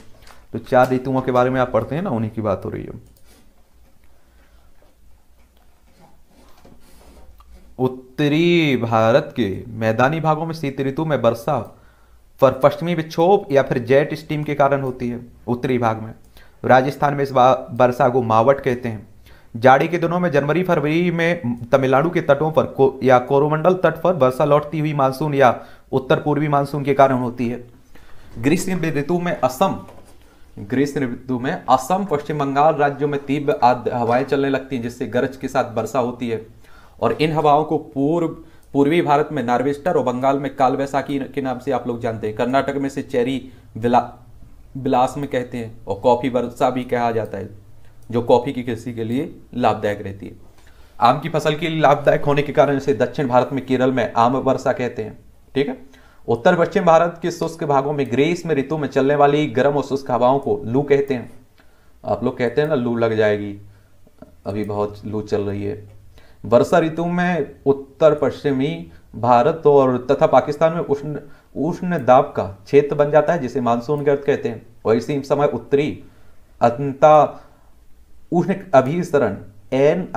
तो चार ऋतुओं के बारे में आप पढ़ते हैं ना उन्हीं की बात हो रही है उत्तरी भारत के मैदानी भागों में शीत ऋतु में वर्षा पर पश्चिमी विक्षोभ या फिर जेट स्टीम के कारण होती है उत्तरी भाग में राजस्थान में इस वर्षा को मावट कहते हैं जाड़ी के दिनों में जनवरी फरवरी में तमिलनाडु के तटों पर को, या कोरोमंडल तट पर वर्षा लौटती हुई मानसून या उत्तर पूर्वी मानसून के कारण होती है ग्रीष्म ऋतु में असम ग्रीष्म ऋतु में असम पश्चिम बंगाल राज्यों में तीव्र हवाएं चलने लगती हैं जिससे गरज के साथ वर्षा होती है और इन हवाओं को पूर्व पूर्वी भारत में नार्वेस्टर और बंगाल में वैसाखी के नाम से आप लोग जानते हैं कर्नाटक में से चेरी बिला बिलास में कहते हैं और कॉफ़ी वर्षा भी कहा जाता है जो कॉफ़ी की कृषि के लिए लाभदायक रहती है आम की फसल के लिए लाभदायक होने के कारण इसे दक्षिण भारत में केरल में आम वर्षा कहते हैं ठीक है उत्तर पश्चिम भारत के शुष्क भागों में ग्रीष्म ऋतु में चलने वाली गर्म और शुष्क हवाओं को लू कहते हैं आप लोग कहते हैं ना लू लग जाएगी अभी बहुत लू चल रही है वर्षा ऋतु में उत्तर पश्चिमी भारत और तथा पाकिस्तान में उष्ण उष्ण दाब का क्षेत्र बन जाता है जिसे मानसून गर्द कहते हैं और इसी समय उत्तरी अंता उष्ण अभिसरण एन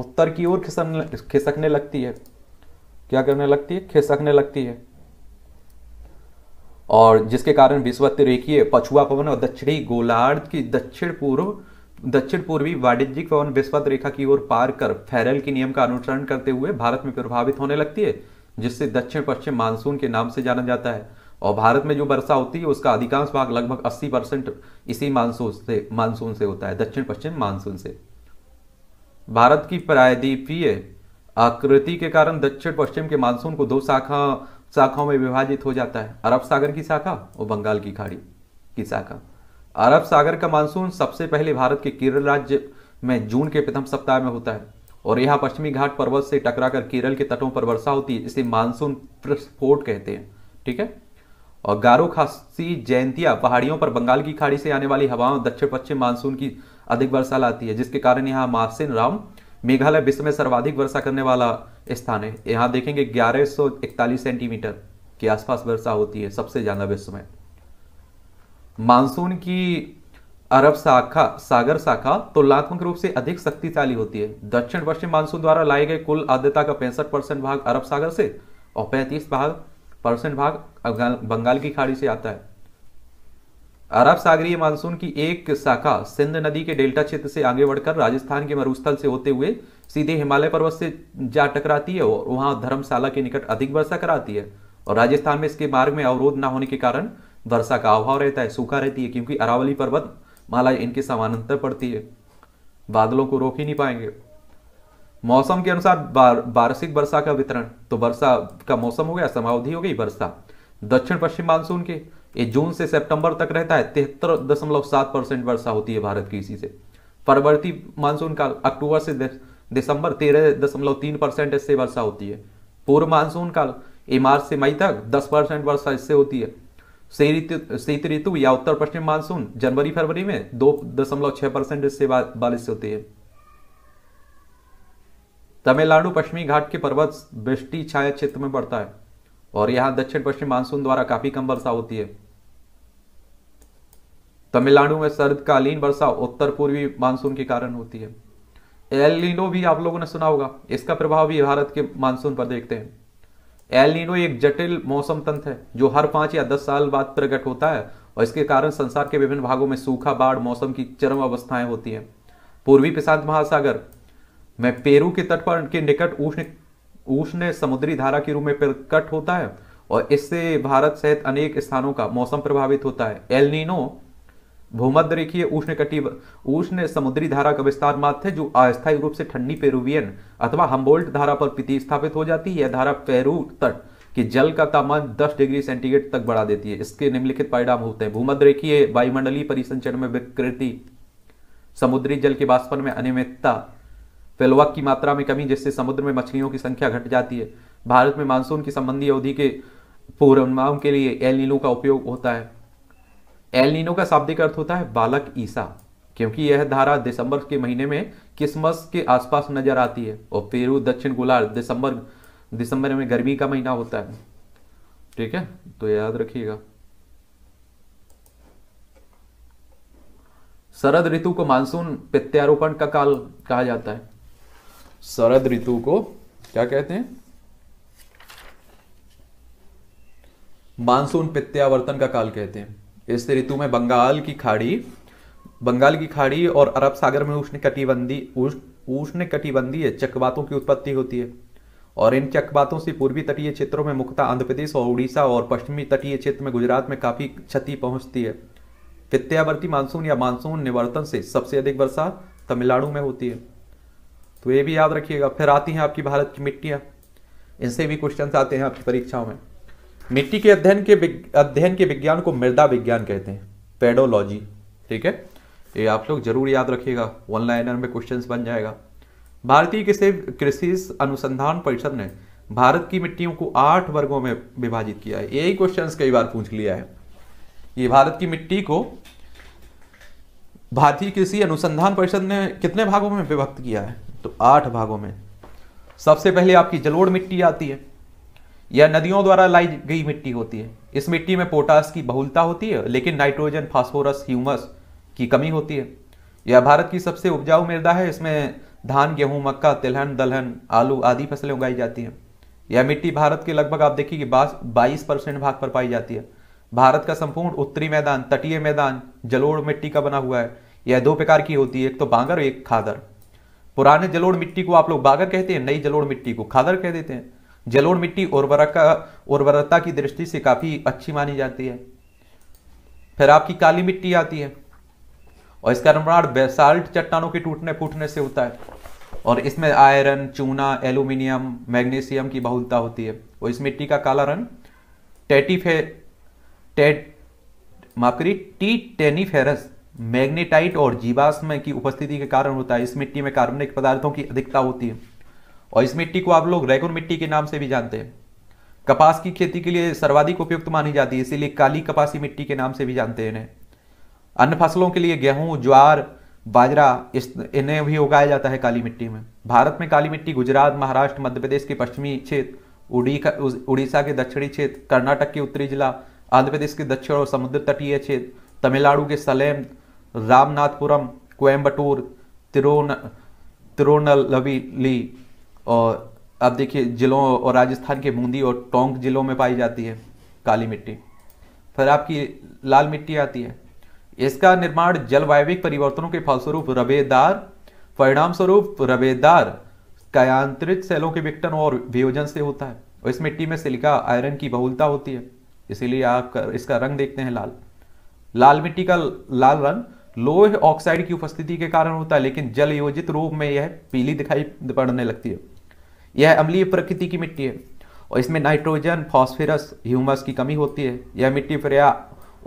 उत्तर की ओर खिसकने लगती है करने लगती है खिसकने लगती है और जिसके कारण विश्वतिरेखीय पछुआ पवन और दक्षिणी गोलार्ध की दक्षिण पूर्व दक्षिण पूर्वी वाणिज्यिक पवन विश्वत रेखा की ओर पार कर फेरल के नियम का अनुसरण करते हुए भारत में प्रभावित होने लगती है जिससे दक्षिण पश्चिम मानसून के नाम से जाना जाता है और भारत में जो वर्षा होती है उसका अधिकांश भाग लगभग 80 परसेंट इसी मानसून से मानसून से होता है दक्षिण पश्चिम मानसून से भारत की प्रायद्वीपीय आकृति के कारण दक्षिण पश्चिम के मानसून को दो शाखा शाखाओं में विभाजित हो जाता है अरब सागर की शाखा और बंगाल की खाड़ी की शाखा अरब सागर का मानसून सबसे पहले भारत के केरल राज्य में जून के प्रथम सप्ताह में होता है और यहाँ पश्चिमी घाट पर्वत से टकराकर केरल के तटों पर वर्षा होती है इसे मानसून प्रस्फोट कहते हैं ठीक है और गारो खासी जयंतिया पहाड़ियों पर बंगाल की खाड़ी से आने वाली हवाओं दक्षिण पश्चिम मानसून की अधिक वर्षा लाती है जिसके कारण यहाँ मासिन राम मेघालय विश्व में सर्वाधिक वर्षा करने वाला स्थान है यहाँ देखेंगे ग्यारह सेंटीमीटर के आसपास वर्षा होती है सबसे ज़्यादा विश्व में मानसून की अरब शाखा सागर शाखा तुलनात्मक रूप से अधिक शक्तिशाली होती है दक्षिण पश्चिम मानसून द्वारा लाए गए कुल आद्यता का पैंसठ परसेंट भाग अरब सागर से और पैंतीस भाग परसेंट भाग बंगाल की खाड़ी से आता है अरब सागरीय मानसून की एक शाखा सिंध नदी के डेल्टा क्षेत्र से आगे बढ़कर राजस्थान के मरुस्थल से होते हुए सीधे हिमालय पर्वत से जा टकराती है और वहां धर्मशाला के निकट अधिक वर्षा कराती है और राजस्थान में इसके मार्ग में अवरोध न होने के कारण वर्षा का अभाव रहता है सूखा रहती है क्योंकि अरावली पर्वत माला इनके समानांतर पड़ती है बादलों को रोक ही नहीं पाएंगे मौसम के अनुसार बार, बार्षिक वर्षा का वितरण तो वर्षा का मौसम हो गया समावधि हो गई वर्षा दक्षिण पश्चिम मानसून के ये जून से सितंबर तक रहता है तिहत्तर दशमलव सात परसेंट वर्षा होती है भारत की इसी से परवर्ती मानसून काल अक्टूबर से दिसंबर तेरह दशमलव तीन परसेंट इससे वर्षा होती है पूर्व मानसून काल ये मार्च से मई तक दस परसेंट वर्षा इससे होती है शीत ऋतु या उत्तर पश्चिम मानसून जनवरी फरवरी में दो दशमलव छह परसेंट इससे बारिश होती है तमिलनाडु पश्चिमी घाट के पर्वत बृष्टि छाया क्षेत्र में बढ़ता है और यहां दक्षिण पश्चिम मानसून द्वारा काफी कम वर्षा होती है तमिलनाडु में शरदकालीन वर्षा उत्तर पूर्वी मानसून के कारण होती है एलिनो भी आप लोगों ने सुना होगा इसका प्रभाव भी भारत के मानसून पर देखते हैं एलिनो एक जटिल मौसम तंत्र है जो हर पांच या दस साल बाद प्रकट होता है और इसके कारण संसार के विभिन्न भागों में सूखा बाढ़ मौसम की चरम अवस्थाएं होती है पूर्वी प्रशांत महासागर में पेरू के तट पर के निकट उष्ण उष्ण समुद्री धारा के रूप में प्रकट होता है और इससे भारत सहित अनेक स्थानों का मौसम प्रभावित होता है एलनिनो भूमध्य रेखीय उष्ण कटिब उष्ण समुद्री धारा का विस्तार मात्र है जो अस्थायी रूप से ठंडी पेरुवियन अथवा हम्बोल्ट धारा पर स्थापित हो जाती है यह धारा पेरू तट के जल का तापमान 10 डिग्री सेंटीग्रेड तक बढ़ा देती है इसके निम्नलिखित परिणाम होते हैं भूमध्य रेखीय वायुमंडलीय परिसंचरण में विकृति समुद्री जल के बाष्पन में अनियमितता फेलवक की मात्रा में कमी जिससे समुद्र में मछलियों की संख्या घट जाती है भारत में मानसून की संबंधी अवधि के पूर्वानुमान के लिए एल नीनो का उपयोग होता है एल नीनो का शाब्दिक अर्थ होता है बालक ईसा क्योंकि यह धारा दिसंबर के महीने में क्रिसमस के आसपास नजर आती है और पेरू दक्षिण गोलार्ध दिसंबर दिसंबर में गर्मी का महीना होता है ठीक है तो याद रखिएगा शरद ऋतु को मानसून प्रत्यारोपण का काल कहा जाता है शरद ऋतु को क्या कहते हैं मानसून प्रत्यावर्तन का काल कहते हैं इस ऋतु में बंगाल की खाड़ी बंगाल की खाड़ी और अरब सागर में उष्ण कटिबंधी उष्ण कटिबंधीय चक्रवातों की उत्पत्ति होती है और इन चक्रवातों से पूर्वी तटीय क्षेत्रों में मुख्यतः आंध्र प्रदेश और उड़ीसा और पश्चिमी तटीय क्षेत्र में गुजरात में काफी क्षति पहुंचती है प्रत्यावर्ती मानसून या मानसून निवर्तन से सबसे अधिक वर्षा तमिलनाडु में होती है तो ये भी याद रखिएगा फिर आती हैं आपकी भारत की मिट्टियाँ इनसे भी क्वेश्चन आते हैं आपकी परीक्षाओं में मिट्टी के अध्ययन के अध्ययन के विज्ञान को मृदा विज्ञान कहते हैं पेडोलॉजी ठीक है ये आप लोग जरूर याद रखिएगा वन लाइनर में क्वेश्चन बन जाएगा भारतीय कृषि कृषि अनुसंधान परिषद ने भारत की मिट्टियों को आठ वर्गों में विभाजित किया है यही क्वेश्चन कई बार पूछ लिया है ये भारत की मिट्टी को भारतीय कृषि अनुसंधान परिषद ने कितने भागों में विभक्त किया है तो आठ भागों में सबसे पहले आपकी जलोड़ मिट्टी आती है यह नदियों द्वारा लाई गई मिट्टी होती है इस मिट्टी में पोटास की बहुलता होती है लेकिन नाइट्रोजन फास्फोरस ह्यूमस की कमी होती है यह भारत की सबसे उपजाऊ मृदा है इसमें धान गेहूं मक्का तिलहन दलहन आलू आदि फसलें उगाई जाती हैं यह मिट्टी भारत के लगभग आप देखिए बाईस परसेंट भाग पर पाई जाती है भारत का संपूर्ण उत्तरी मैदान तटीय मैदान जलोड़ मिट्टी का बना हुआ है यह दो प्रकार की होती है एक तो बांगर एक खादर पुराने जलोड़ मिट्टी को आप लोग बागर कहते हैं नई जलोड़ मिट्टी को खादर कह देते हैं जलोड़ मिट्टी उर्वरक उर्वरता की दृष्टि से काफी अच्छी मानी जाती है फिर आपकी काली मिट्टी आती है और इसका निर्माण बेसाल्ट चट्टानों के टूटने फूटने से होता है और इसमें आयरन चूना एल्यूमिनियम मैग्नीशियम की बहुलता होती है और इस मिट्टी का काला रंग टेटीफे टेट माफ करिए टी टेनीफेरस मैग्नेटाइट और जीवाश्म की उपस्थिति के कारण होता है इस मिट्टी में कार्बनिक पदार्थों की अधिकता होती है और इस मिट्टी को आप लोग रेगुन मिट्टी के नाम से भी जानते हैं कपास की खेती के लिए सर्वाधिक उपयुक्त मानी जाती है इसीलिए काली कपासी मिट्टी के नाम से भी जानते हैं इन्हें अन्य फसलों के लिए गेहूं ज्वार बाजरा इस इन्हें भी उगाया जाता है काली मिट्टी में भारत में काली मिट्टी गुजरात महाराष्ट्र मध्य प्रदेश के पश्चिमी क्षेत्र उड़ीसा के दक्षिणी क्षेत्र कर्नाटक के उत्तरी जिला आंध्र प्रदेश के दक्षिण और समुद्र तटीय क्षेत्र तमिलनाडु के सलेम रामनाथपुरम कोयम्बटूर तिरुन तिरुनलवीली और अब देखिए जिलों और राजस्थान के बूंदी और टोंक जिलों में पाई जाती है काली मिट्टी फिर आपकी लाल मिट्टी आती है इसका निर्माण जलवायविक परिवर्तनों के फलस्वरूप रवेदार परिणाम स्वरूप रवेदार कायांत्रित सेलों के विघटन और वियोजन से होता है और इस मिट्टी में सिलिका आयरन की बहुलता होती है इसीलिए आप इसका रंग देखते हैं लाल लाल मिट्टी का लाल रंग लोह ऑक्साइड की उपस्थिति के कारण होता है लेकिन जल योजित रूप में यह पीली दिखाई पड़ने लगती है यह अम्लीय प्रकृति की मिट्टी है और इसमें नाइट्रोजन फॉस्फेरस ह्यूमस की कमी होती है यह मिट्टी प्रया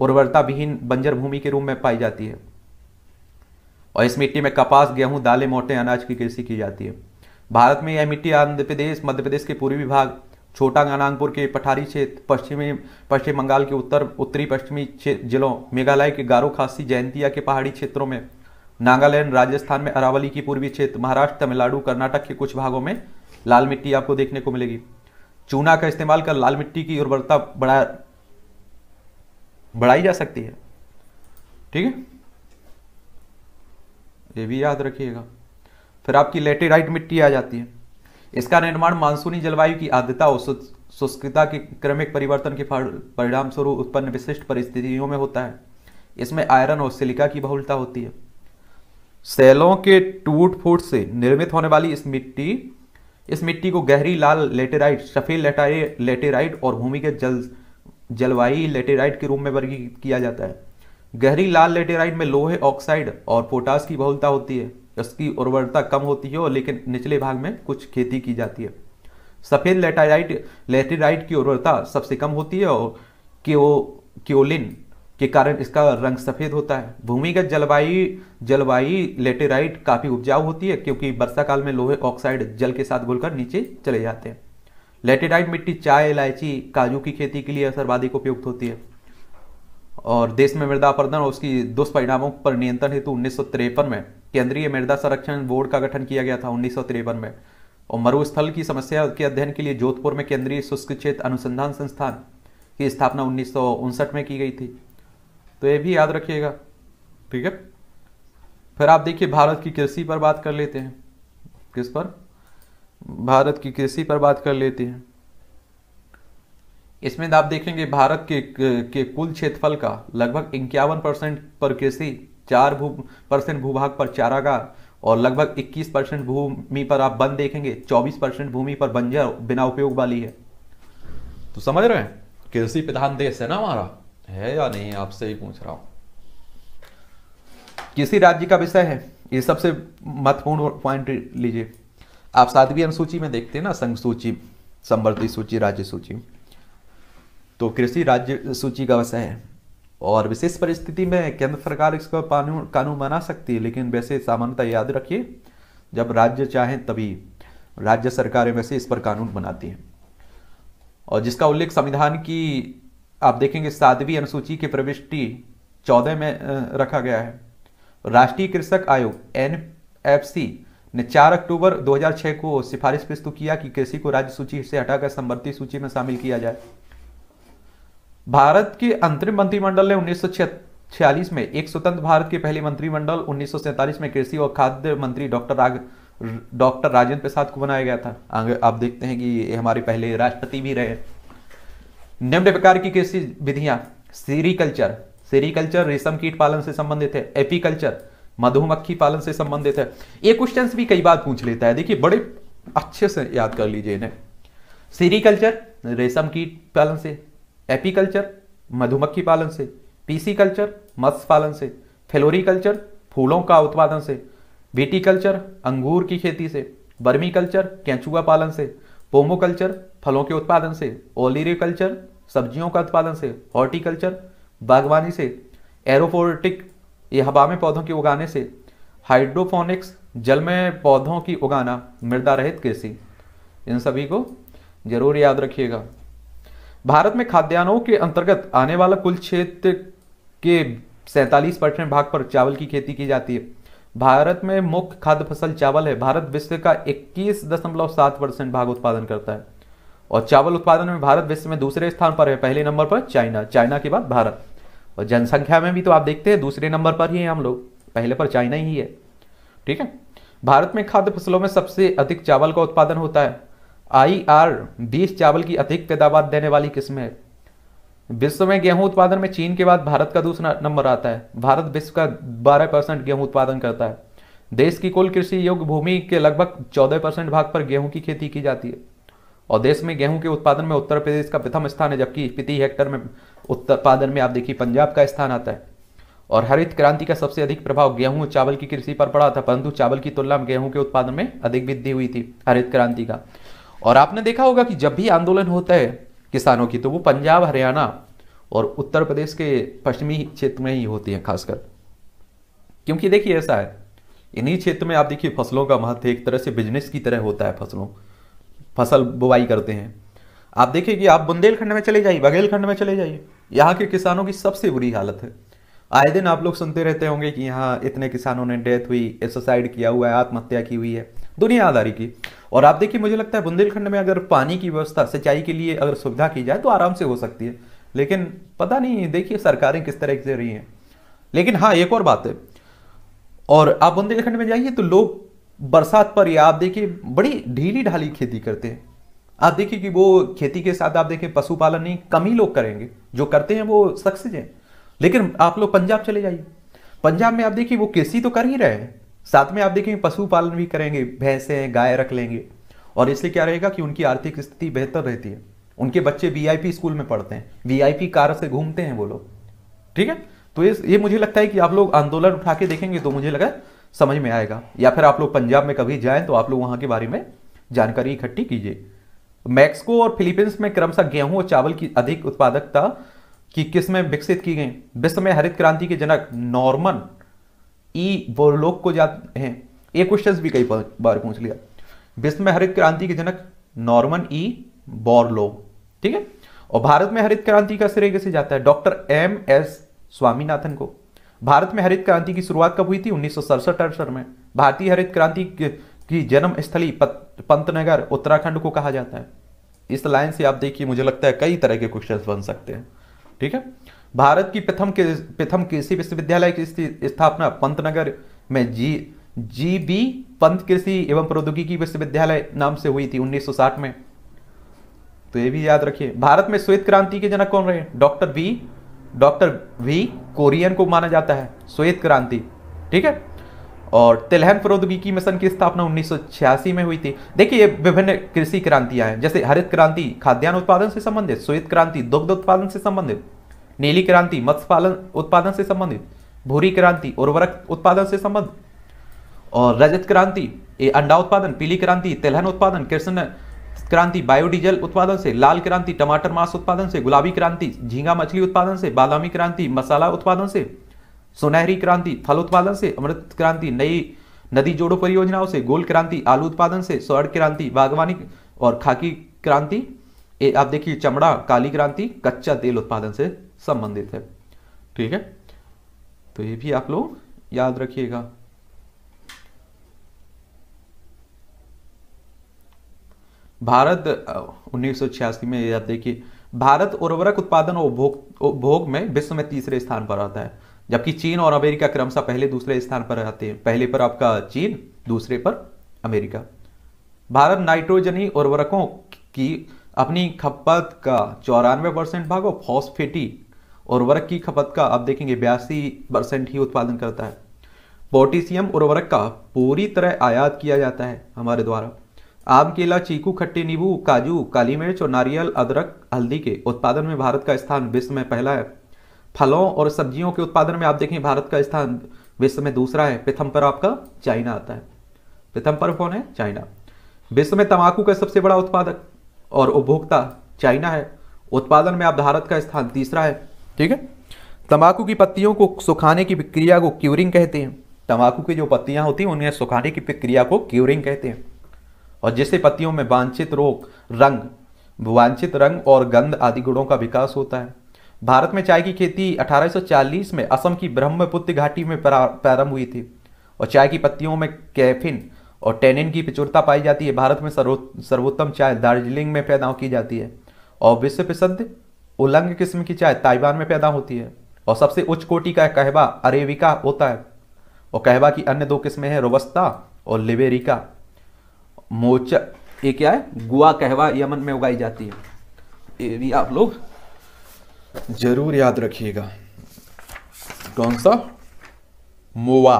उर्वरता विहीन बंजर भूमि के रूप में पाई जाती है और इस मिट्टी में कपास गेहूं दालें मोटे अनाज की कृषि की जाती है भारत में यह मिट्टी आंध्र प्रदेश मध्य प्रदेश के पूर्वी भाग छोटा गानांगपुर के पठारी क्षेत्र पश्चिमी पश्चिम बंगाल के उत्तर उत्तरी पश्चिमी जिलों मेघालय के गारो खासी जयंतिया के पहाड़ी क्षेत्रों में नागालैंड राजस्थान में अरावली की पूर्वी क्षेत्र महाराष्ट्र तमिलनाडु कर्नाटक के कुछ भागों में लाल मिट्टी आपको देखने को मिलेगी चूना का इस्तेमाल कर लाल मिट्टी की उर्वरता बढ़ा बढ़ाई जा सकती है ठीक है ये भी याद रखिएगा फिर आपकी लेटेराइट मिट्टी आ जाती है इसका निर्माण मानसूनी जलवायु की आर्द्रता और शुष्कता के क्रमिक परिवर्तन के परिणाम स्वरूप उत्पन्न विशिष्ट परिस्थितियों में होता है इसमें आयरन और सिलिका की बहुलता होती है सेलों के टूट फूट से निर्मित होने वाली इस मिट्टी इस मिट्टी को गहरी लाल लेटेराइट सफेद लेटेराइट और भूमिगत जल जलवायु लेटेराइट के रूप में वर्गीकृत किया जाता है गहरी लाल लेटेराइट में लोहे ऑक्साइड और पोटास की बहुलता होती है इसकी उर्वरता कम होती है और लेकिन निचले भाग में कुछ खेती की जाती है सफ़ेद लेटाराइट लेटेराइट की उर्वरता सबसे कम होती है और क्यो क्योलिन के कारण इसका रंग सफ़ेद होता है भूमिगत जलवायु जलवायु लेटेराइट काफ़ी उपजाऊ होती है क्योंकि वर्षा काल में लोहे ऑक्साइड जल के साथ घुलकर नीचे चले जाते हैं लेटेराइट मिट्टी चाय इलायची काजू की खेती के लिए सर्वाधिक उपयुक्त होती है और देश में मृदा अपर्दन और उसकी दुष्परिणामों पर नियंत्रण हेतु उन्नीस में केंद्रीय मृदा संरक्षण बोर्ड का गठन किया गया था उन्नीस में और मरुस्थल की समस्या के अध्ययन के लिए जोधपुर में केंद्रीय शुष्क क्षेत्र अनुसंधान संस्थान की स्थापना उन्नीस में की गई थी तो ये भी याद रखिएगा ठीक है फिर आप देखिए भारत की कृषि पर बात कर लेते हैं किस पर भारत की कृषि पर बात कर लेते हैं इसमें आप देखेंगे भारत के के कुल क्षेत्रफल का लगभग इक्यावन परसेंट पर कृषि चार भू परसेंट भूभाग पर चारागार और लगभग 21 परसेंट भूमि पर आप बन देखेंगे 24 परसेंट भूमि पर बंजर बिना उपयोग वाली है तो समझ रहे हैं कृषि प्रधान देश है ना हमारा है या नहीं आपसे ही पूछ रहा हूं किसी राज्य का विषय है ये सबसे महत्वपूर्ण पॉइंट लीजिए आप सातवीं अनुसूची में देखते हैं ना संघ सूची संवर्ती सूची राज्य सूची तो कृषि राज्य सूची का वसा है और विशेष परिस्थिति में केंद्र सरकार इसको कानून कानून बना सकती है लेकिन वैसे सामान्यतः याद रखिए जब राज्य चाहें तभी राज्य सरकारें वैसे इस पर कानून बनाती हैं और जिसका उल्लेख संविधान की आप देखेंगे सातवीं अनुसूची की प्रविष्टि चौदह में रखा गया है राष्ट्रीय कृषक आयोग एन ने 4 अक्टूबर 2006 को सिफारिश प्रस्तुत किया कि कृषि को राज्य सूची से हटाकर समवर्ती सूची में शामिल किया जाए भारत के अंतरिम मंत्रिमंडल ने उन्नीस छियालीस में एक स्वतंत्र भारत के पहले मंत्रिमंडल उन्नीस में कृषि और खाद्य मंत्री डॉक्टर राग डॉक्टर राजेंद्र प्रसाद को बनाया गया था आगे आप देखते हैं कि ये हमारे पहले राष्ट्रपति भी रहे निम्न प्रकार की कृषि विधियां सीरीकल्चर सीरीकल्चर रेशम कीट पालन से संबंधित है एपीकल्चर मधुमक्खी पालन से संबंधित है ये क्वेश्चन भी कई बार पूछ लेता है देखिए बड़े अच्छे से याद कर लीजिए इन्हें सीरीकल्चर रेशम कीट पालन से एपीकल्चर मधुमक्खी पालन से पीसी कल्चर मत्स्य पालन से फेलोरी कल्चर फूलों का उत्पादन से कल्चर अंगूर की खेती से बर्मी कल्चर कैचुआ पालन से पोमोकल्चर फलों के उत्पादन से कल्चर सब्जियों का उत्पादन से हॉर्टिकल्चर बागवानी से एरोफोर्टिक ये हवा में पौधों के उगाने से हाइड्रोफोनिक्स जल में पौधों की उगाना मृदा रहित कृषि इन सभी को जरूर याद रखिएगा भारत में खाद्यान्नों के अंतर्गत आने वाला कुल क्षेत्र के सैतालीस परसेंट भाग पर चावल की खेती की जाती है भारत में मुख्य खाद्य फसल चावल है भारत विश्व का इक्कीस दशमलव सात परसेंट भाग उत्पादन करता है और चावल उत्पादन में भारत विश्व में दूसरे स्थान पर है पहले नंबर पर चाइना चाइना के बाद भारत और जनसंख्या में भी तो आप देखते हैं दूसरे नंबर पर ही है हम लोग पहले पर चाइना ही है ठीक है भारत में खाद्य फसलों में सबसे अधिक चावल का उत्पादन होता है आई आर बीस चावल की अधिक पैदावार देने वाली किस्म है विश्व में गेहूं उत्पादन में चीन के बाद भारत का दूसरा नंबर आता है भारत विश्व का 12 परसेंट गेहूं उत्पादन करता है देश की कुल कृषि योग्य भूमि के लगभग 14 परसेंट भाग पर गेहूं की खेती की जाती है और देश में गेहूं के उत्पादन में उत्तर प्रदेश का प्रथम स्थान है जबकि प्रति हेक्टर में उत्पादन में आप देखिए पंजाब का स्थान आता है और हरित क्रांति का सबसे अधिक प्रभाव गेहूं चावल की कृषि पर पड़ा था परंतु चावल की तुलना में गेहूं के उत्पादन में अधिक वृद्धि हुई थी हरित क्रांति का और आपने देखा होगा कि जब भी आंदोलन होता है किसानों की तो वो पंजाब हरियाणा और उत्तर प्रदेश के पश्चिमी क्षेत्र में ही होती है खासकर क्योंकि देखिए ऐसा है इन्हीं क्षेत्र में आप देखिए फसलों का महत्व एक तरह से बिजनेस की तरह होता है फसलों फसल बुवाई करते हैं आप देखिए कि आप बुंदेलखंड में चले जाइए बघेलखंड में चले जाइए यहाँ के किसानों की सबसे बुरी हालत है आए दिन आप लोग सुनते रहते होंगे कि यहाँ इतने किसानों ने डेथ हुई सुसाइड किया हुआ है आत्महत्या की हुई है दुनियादारी की और आप देखिए मुझे लगता है बुंदेलखंड में अगर पानी की व्यवस्था सिंचाई के लिए अगर सुविधा की जाए तो आराम से हो सकती है लेकिन पता नहीं देखिए सरकारें किस तरह से रही हैं लेकिन हाँ एक और बात है और आप बुंदेलखंड में जाइए तो लोग बरसात पर या आप देखिए बड़ी ढीली ढाली खेती करते हैं आप देखिए कि वो खेती के साथ आप देखिए पशुपालन नहीं कम ही लोग करेंगे जो करते हैं वो सक्सेज हैं लेकिन आप लोग पंजाब चले जाइए पंजाब में आप देखिए वो कृषि तो कर ही रहे हैं साथ में आप देखेंगे पशुपालन भी करेंगे भैंसें गाय रख लेंगे और इससे क्या रहेगा कि उनकी आर्थिक स्थिति बेहतर रहती है उनके बच्चे वी स्कूल में पढ़ते हैं वी कार से घूमते हैं वो लोग ठीक है तो ये ये मुझे लगता है कि आप लोग आंदोलन उठा के देखेंगे तो मुझे लगा समझ में आएगा या फिर आप लोग पंजाब में कभी जाएं तो आप लोग वहां के बारे में जानकारी इकट्ठी कीजिए मैक्सिको और फिलीपींस में क्रमशः गेहूं और चावल की अधिक उत्पादकता की किस्में विकसित की गई विश्व में हरित क्रांति के जनक नॉर्मन ई बोरलोक को जाते हैं ये क्वेश्चन भी कई बार पूछ लिया विश्व में हरित क्रांति के जनक नॉर्मन ई बोरलो ठीक है और भारत में हरित क्रांति का श्रेय किसे जाता है डॉक्टर एम एस स्वामीनाथन को भारत में हरित क्रांति की शुरुआत कब हुई थी उन्नीस सौ में भारतीय हरित क्रांति की जन्म स्थली पंतनगर उत्तराखंड को कहा जाता है इस लाइन से आप देखिए मुझे लगता है कई तरह के क्वेश्चन बन सकते हैं ठीक है भारत की प्रथम प्रथम कृषि विश्वविद्यालय की स्थापना पंतनगर में जी जी बी पंत कृषि एवं प्रौद्योगिकी विश्वविद्यालय नाम से हुई थी 1960 में तो ये भी याद रखिए भारत में श्वेत क्रांति के जनक कौन रहे doctor V doctor V Kurien को माना जाता है श्वेत क्रांति ठीक है और तेलहन प्रौद्योगिकी मिशन की स्थापना 1986 में हुई थी देखिए ये विभिन्न कृषि क्रांतियां हैं जैसे हरित क्रांति खाद्यान्न उत्पादन से संबंधित श्वेत क्रांति दुग्ध उत्पादन से संबंधित नीली क्रांति मत्स्य पालन उत्पादन से संबंधित भूरी क्रांति उर्वरक उत्पादन से संबंधित और रजत क्रांति ये अंडा उत्पादन पीली क्रांति तेलहन उत्पादन कृष्ण क्रांति बायोडीजल उत्पादन से लाल क्रांति टमाटर मांस उत्पादन से गुलाबी क्रांति झींगा मछली उत्पादन से बादामी क्रांति मसाला उत्पादन से सुनहरी क्रांति फल उत्पादन से अमृत क्रांति नई नदी जोड़ो परियोजनाओं से गोल क्रांति आलू उत्पादन से स्वर्ण क्रांति बागवानी और खाकी क्रांति ये आप देखिए चमड़ा काली क्रांति कच्चा तेल उत्पादन से संबंधित है ठीक है तो ये भी आप लोग याद रखिएगा भारत उन्नीस में ये आते भारत उर्वरक उत्पादन और उपभोग में विश्व में तीसरे स्थान पर आता है जबकि चीन और अमेरिका क्रमशः पहले दूसरे स्थान पर आते हैं पहले पर आपका चीन दूसरे पर अमेरिका भारत नाइट्रोजनी उर्वरकों की अपनी खपत का चौरानवे परसेंट भाग और फॉस्फेटी उर्वरक की खपत का आप देखेंगे बयासी परसेंट ही उत्पादन करता है पोटेशियम उर्वरक का पूरी तरह आयात किया जाता है हमारे द्वारा आम केला चीकू खट्टे नींबू काजू काली मिर्च और नारियल अदरक हल्दी के उत्पादन में भारत का स्थान विश्व में पहला है फलों और सब्जियों के उत्पादन में आप देखें भारत का स्थान विश्व में दूसरा है प्रथम पर आपका चाइना आता है प्रथम पर कौन है चाइना विश्व में तंबाकू का सबसे बड़ा उत्पादक और उपभोक्ता चाइना है उत्पादन में आप भारत का स्थान तीसरा है ठीक है तंबाकू की पत्तियों को सुखाने की प्रक्रिया को क्यूरिंग कहते हैं तंबाकू की जो पत्तियां होती हैं उन्हें सुखाने की प्रक्रिया को क्यूरिंग कहते हैं और जिससे पत्तियों में वांछित रोग रंग वांछित रंग और गंध आदि गुणों का विकास होता है भारत में चाय की खेती 1840 में असम की ब्रह्मपुत्र घाटी में प्रारंभ हुई थी और चाय की पत्तियों में कैफिन और टेनिन की प्रचुरता पाई जाती है भारत में सर्वोत्तम चाय दार्जिलिंग में पैदा की जाती है और विश्व प्रसिद्ध उलंग किस्म की चाय ताइवान में पैदा होती है और सबसे उच्च कोटि का कहवा अरेविका होता है और कहवा की अन्य दो किस्में हैं रोबस्ता और लिबेरिका मोच ये क्या है गुआ कहवा यमन में उगाई जाती है ये भी आप लोग जरूर याद रखिएगा कौन सा मोवा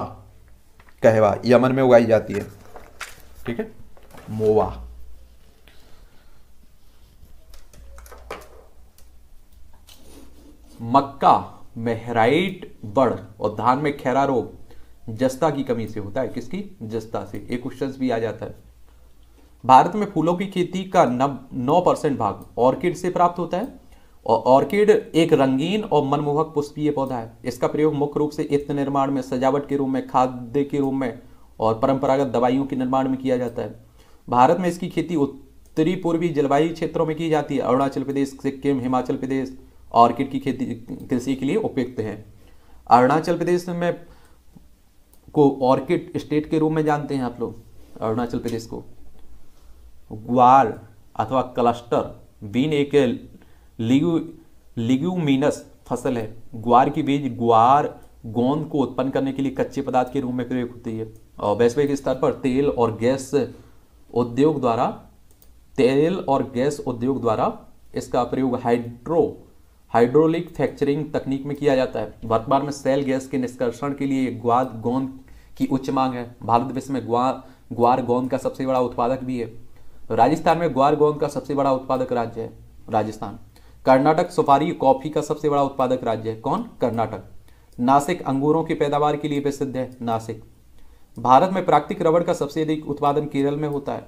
कहवा यमन में उगाई जाती है ठीक है मोवा मक्का मेहराइट बढ़ और धान में खैरा रोग जस्ता की कमी से होता है किसकी जस्ता से एक क्वेश्चन भी आ जाता है भारत में फूलों की खेती का नौ परसेंट भाग ऑर्किड से प्राप्त होता है और ऑर्किड एक रंगीन और मनमोहक पुष्पीय पौधा है इसका प्रयोग मुख्य रूप से इत्र निर्माण में सजावट के रूप में खाद्य के रूप में और परंपरागत दवाइयों के निर्माण में किया जाता है भारत में इसकी खेती उत्तरी पूर्वी जलवायु क्षेत्रों में की जाती है अरुणाचल प्रदेश सिक्किम हिमाचल प्रदेश ऑर्किड की खेती कृषि के लिए उपयुक्त है अरुणाचल प्रदेश में को ऑर्किड स्टेट के रूप में जानते हैं आप लोग अरुणाचल प्रदेश को ग्वाल अथवा क्लस्टर बीन एक लिग्यूमिनस फसल है ग्वार की बीज ग्वार गोंद को उत्पन्न करने के लिए कच्चे पदार्थ के रूप में प्रयोग होती है और वैश्विक स्तर पर तेल और गैस उद्योग द्वारा तेल और गैस उद्योग द्वारा इसका प्रयोग हाइड्रो हाइड्रोलिक फ्रैक्चरिंग तकनीक में किया जाता है वर्तमान में सेल गैस के निष्कर्षण के लिए ग्वाद गोंद की उच्च मांग है भारत देश में ग्वा ग्वार गोंद का सबसे बड़ा उत्पादक भी है राजस्थान में ग्वार गोंद का सबसे बड़ा उत्पादक राज्य है राजस्थान कर्नाटक सुपारी कॉफी का सबसे बड़ा उत्पादक राज्य है कौन कर्नाटक नासिक अंगूरों की पैदावार के लिए प्रसिद्ध है नासिक भारत में प्राकृतिक रबड़ का सबसे अधिक उत्पादन केरल में होता है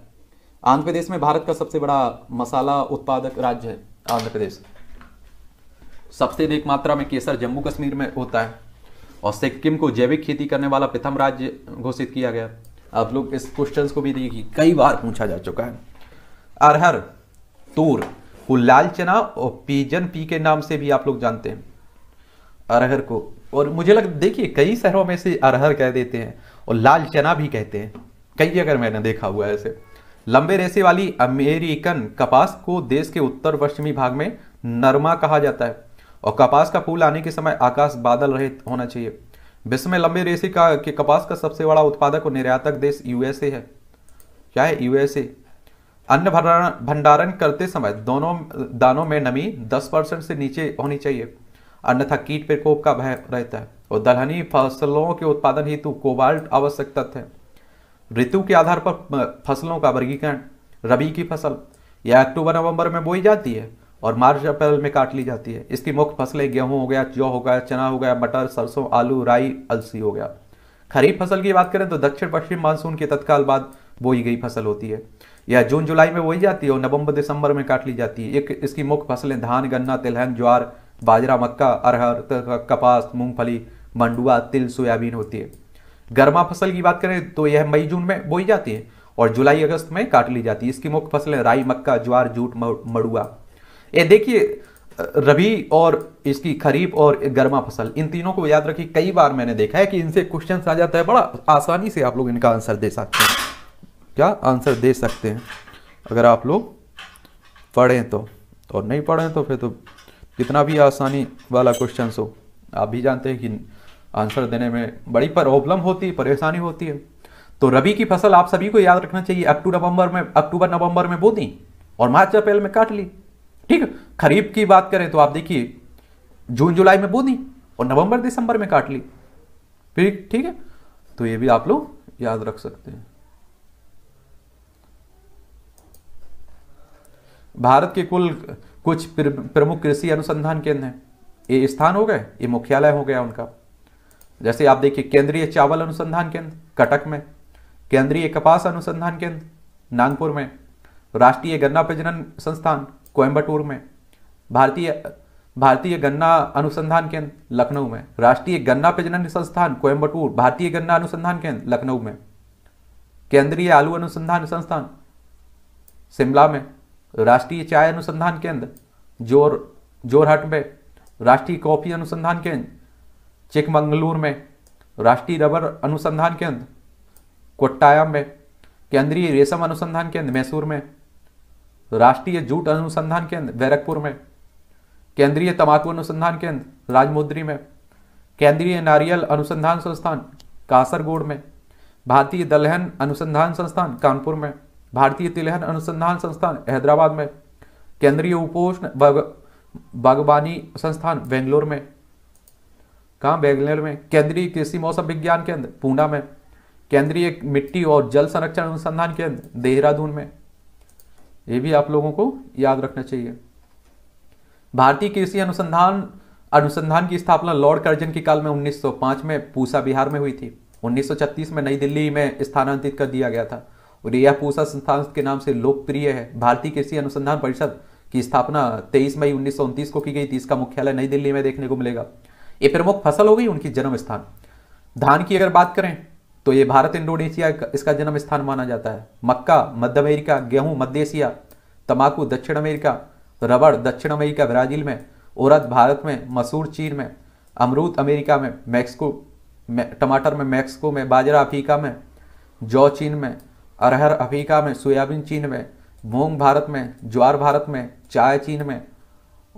आंध्र प्रदेश में भारत का सबसे बड़ा मसाला उत्पादक राज्य है आंध्र प्रदेश सबसे अधिक मात्रा में केसर जम्मू कश्मीर में होता है और सिक्किम को जैविक खेती करने वाला प्रथम राज्य घोषित किया गया आप लोग इस क्वेश्चन को भी देखिए कई बार पूछा जा चुका है अरहर तूर को लाल चना और पीजन पी के नाम से भी आप लोग जानते हैं अरहर को और मुझे लग देखिए कई शहरों में से अरहर कह देते हैं और लाल चना भी कहते हैं कई जगह मैंने देखा हुआ है ऐसे लंबे रेसे वाली अमेरिकन कपास को देश के उत्तर पश्चिमी भाग में नरमा कहा जाता है और कपास का फूल आने के समय आकाश बादल रहित होना चाहिए विश्व में लंबे रेसी का के कपास का सबसे बड़ा उत्पादक और निर्यातक देश यूएसए है क्या है यूएसए अन्न भंडारण करते समय दोनों दानों में नमी 10 परसेंट से नीचे होनी चाहिए अन्यथा कीट प्रकोप का भय रहता है और दलहनी फसलों के उत्पादन हेतु कोबाल्ट तत्व है ऋतु के आधार पर फसलों का वर्गीकरण रबी की फसल यह अक्टूबर नवंबर में बोई जाती है और मार्च अप्रैल में काट ली जाती है इसकी मुख्य फसलें गेहूं हो गया जौ हो गया चना हो गया मटर सरसों आलू राई अलसी हो गया खरीफ फसल की बात करें तो दक्षिण पश्चिम मानसून के तत्काल बाद बोई गई फसल होती है यह जून जुलाई में बोई जाती है और नवंबर दिसंबर में काट ली जाती है एक इसकी मुख्य फसलें धान गन्ना तिलहन ज्वार बाजरा मक्का अरहर कपास मूंगफली मंडुआ तिल सोयाबीन होती है गर्मा फसल की बात करें तो यह मई जून में बोई जाती है और जुलाई अगस्त में काट ली जाती है इसकी मुख्य फसलें राई मक्का ज्वार जूट मड़ुआ ये देखिए रबी और इसकी खरीफ और गर्मा फसल इन तीनों को याद रखिए कई बार मैंने देखा है कि इनसे क्वेश्चन आ जाता है बड़ा आसानी से आप लोग इनका आंसर दे सकते हैं क्या आंसर दे सकते हैं अगर आप लोग पढ़ें तो और नहीं पढ़ें तो फिर तो कितना भी आसानी वाला क्वेश्चन हो आप भी जानते हैं कि आंसर देने में बड़ी प्रॉब्लम होती है परेशानी होती है तो रबी की फसल आप सभी को याद रखना चाहिए अक्टूबर नवंबर में अक्टूबर नवंबर में बोती और मार्च अप्रैल में काट ली ठीक खरीफ की बात करें तो आप देखिए जून जुलाई में बोनी और नवंबर दिसंबर में काट ली फिर ठीक है तो ये भी आप लोग याद रख सकते हैं भारत के कुल कुछ प्रमुख कृषि अनुसंधान केंद्र हैं ये स्थान हो गए ये मुख्यालय हो गया उनका जैसे आप देखिए केंद्रीय चावल अनुसंधान केंद्र कटक में केंद्रीय कपास अनुसंधान केंद्र नागपुर में राष्ट्रीय गन्ना प्रजनन संस्थान कोयम्बटूर में भारतीय भारतीय गन्ना अनुसंधान केंद्र लखनऊ में राष्ट्रीय गन्ना प्रजनन संस्थान कोयम्बटूर भारतीय गन्ना अनुसंधान केंद्र लखनऊ में केंद्रीय आलू अनुसंधान संस्थान शिमला में राष्ट्रीय चाय अनुसंधान केंद्र जोर जोरहट में राष्ट्रीय कॉफी अनुसंधान केंद्र चिकमंगलूर में राष्ट्रीय रबर अनुसंधान केंद्र कोट्टायम में केंद्रीय रेशम अनुसंधान केंद्र मैसूर में तो राष्ट्रीय जूट अनुसंधान केंद्र बैरकपुर में केंद्रीय तंबाकू अनुसंधान केंद्र राजमुद्री में केंद्रीय नारियल अनुसंधान संस्थान कासरगोड में भारतीय दलहन अनुसंधान संस्थान कानपुर में भारतीय तिलहन अनुसंधान संस्थान हैदराबाद में केंद्रीय उपोष्ण बागवानी संस्थान बेंगलोर में कहा बेंगलोर में केंद्रीय कृषि मौसम विज्ञान केंद्र पूना में केंद्रीय मिट्टी और जल संरक्षण अनुसंधान केंद्र देहरादून में ये भी आप लोगों को याद रखना चाहिए भारतीय कृषि अनुसंधान अनुसंधान की स्थापना लॉर्ड कर्जन के काल में 1905 में पूसा बिहार में हुई थी 1936 में नई दिल्ली में स्थानांतरित कर दिया गया था और यह पूसा संस्थान के नाम से लोकप्रिय है भारतीय कृषि अनुसंधान परिषद की स्थापना 23 मई उन्नीस को की गई थी इसका मुख्यालय नई दिल्ली में देखने को मिलेगा ये प्रमुख फसल हो गई उनकी जन्म स्थान धान की अगर बात करें तो ये भारत इंडोनेशिया इसका जन्म स्थान माना जाता है मक्का मध्य अमेरिका गेहूं मध्य एशिया तंबाकू दक्षिण अमेरिका रबड़ दक्षिण अमेरिका ब्राजील में औरत भारत में मसूर चीन में अमरूद अमेरिका में मैक्सिको टमाटर में मैक्सिको में बाजरा अफ्रीका में जौ चीन में अरहर अफ्रीका में सोयाबीन चीन में मूंग भारत में ज्वार भारत में चाय चीन में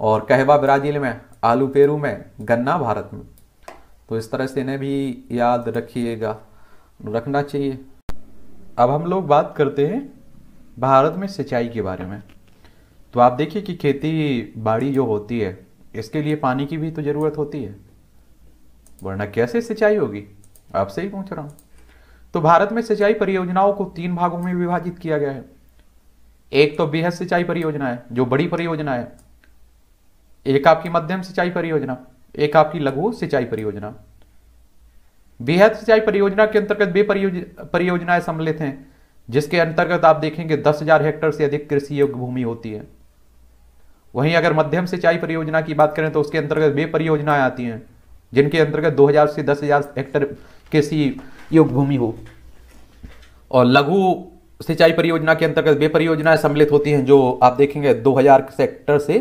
और कहवा ब्राज़ील में आलू पेरू में गन्ना भारत में तो इस तरह से इन्हें भी याद रखिएगा रखना चाहिए अब हम लोग बात करते हैं भारत में सिंचाई के बारे में तो आप देखिए कि खेती बाड़ी जो होती है इसके लिए पानी की भी तो ज़रूरत होती है वरना कैसे सिंचाई होगी आपसे ही पूछ रहा हूँ तो भारत में सिंचाई परियोजनाओं को तीन भागों में विभाजित किया गया है एक तो बेहद सिंचाई परियोजना है जो बड़ी परियोजना है एक आपकी मध्यम सिंचाई परियोजना एक आपकी लघु सिंचाई परियोजना बेहद सिंचाई परियोजना के अंतर्गत बे परियोजनाएं सम्मिलित हैं जिसके अंतर्गत आप देखेंगे दस हजार हेक्टेयर से अधिक कृषि योग्य भूमि होती है वहीं अगर मध्यम सिंचाई परियोजना की बात करें तो उसके अंतर्गत बे परियोजनाएं आती हैं जिनके अंतर्गत 2000 से 10000 हेक्टेयर कृषि योग्य भूमि हो और लघु सिंचाई परियोजना के अंतर्गत बे परियोजनाएं सम्मिलित होती हैं जो आप देखेंगे दो हजार से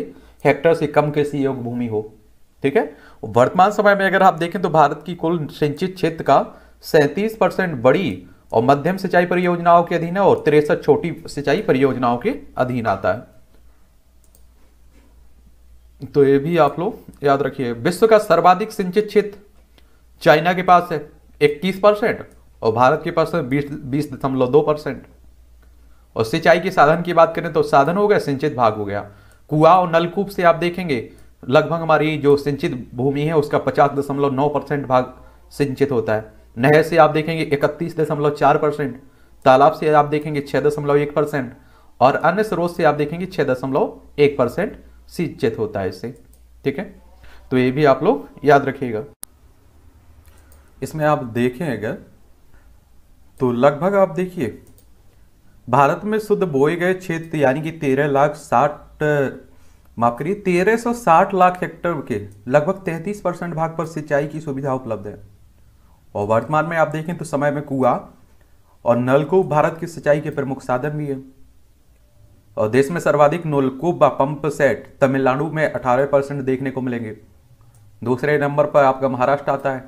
हेक्टर से कम कृषि योग्य भूमि हो ठीक है वर्तमान समय में अगर आप देखें तो भारत की कुल सिंचित क्षेत्र का सैंतीस परसेंट बड़ी और मध्यम सिंचाई परियोजनाओं के अधीन है और तिरसठ छोटी सिंचाई परियोजनाओं के अधीन आता है तो ये भी आप लोग याद रखिए विश्व का सर्वाधिक सिंचित क्षेत्र चाइना के पास है 21 परसेंट और भारत के पास है बीस दशमलव दो परसेंट और सिंचाई के साधन की बात करें तो साधन हो गया सिंचित भाग हो गया कुआ और नलकूप से आप देखेंगे लगभग हमारी जो सिंचित भूमि है उसका पचास दशमलव नौ परसेंट भाग सिंचित होता है नहर से आप देखेंगे इकतीस दशमलव चार परसेंट तालाब से आप देखेंगे छः दशमलव एक परसेंट और अन्य स्रोत से आप देखेंगे छः दशमलव एक परसेंट सिंचित होता है इससे ठीक है तो ये भी आप लोग याद रखिएगा इसमें आप देखें अगर तो लगभग आप देखिए भारत में शुद्ध बोए गए क्षेत्र यानी कि तेरह लाख साठ माफ करिए 1360 लाख हेक्टर के लगभग 33 परसेंट भाग पर सिंचाई की सुविधा उपलब्ध है और वर्तमान में आप देखें तो समय में कुआ और नलकूप भारत की सिंचाई के प्रमुख साधन भी है और देश में सर्वाधिक नलकूप व पंप सेट तमिलनाडु में 18 परसेंट देखने को मिलेंगे दूसरे नंबर पर आपका महाराष्ट्र आता है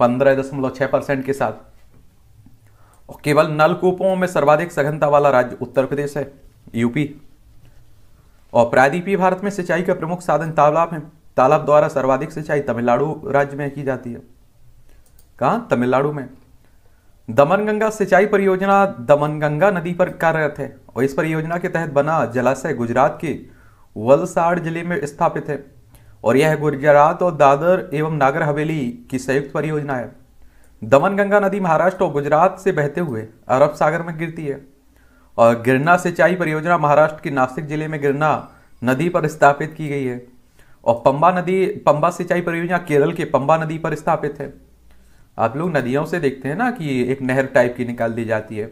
पंद्रह दशमलव परसेंट के साथ और केवल नलकूपों में सर्वाधिक सघनता वाला राज्य उत्तर प्रदेश है यूपी और प्रायद्वीपीय भारत में सिंचाई का प्रमुख साधन तालाब है तालाब द्वारा सर्वाधिक सिंचाई तमिलनाडु राज्य में की जाती है कहा तमिलनाडु में दमनगंगा सिंचाई परियोजना दमनगंगा नदी पर कार्यरत है और इस परियोजना के तहत बना जलाशय गुजरात के वलसाड़ जिले में स्थापित है और यह गुजरात और दादर एवं नागर हवेली की संयुक्त परियोजना है दमनगंगा नदी महाराष्ट्र और गुजरात से बहते हुए अरब सागर में गिरती है और गिरना सिंचाई परियोजना महाराष्ट्र के नासिक जिले में गिरना नदी पर स्थापित की गई है और पंबा नदी पंबा सिंचाई परियोजना केरल के पंबा नदी पर स्थापित है आप लोग नदियों से देखते हैं ना कि एक नहर टाइप की निकाल दी जाती है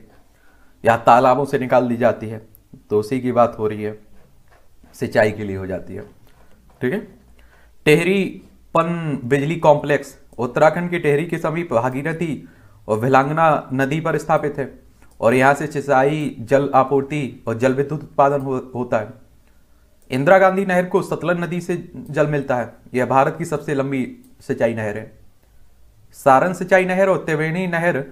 या तालाबों से निकाल दी जाती है तो उसी की बात हो रही है सिंचाई के लिए हो जाती है ठीक है टेहरी पन बिजली कॉम्प्लेक्स उत्तराखंड के टेहरी के समीप भागीरथी और विलांगना नदी पर स्थापित है और यहाँ से सिंचाई जल आपूर्ति और जल विद्युत उत्पादन हो, होता है इंदिरा गांधी नहर को सतलज नदी से जल मिलता है यह भारत की सबसे लंबी सिंचाई नहर है सारण सिंचाई नहर और त्रिवेणी नहर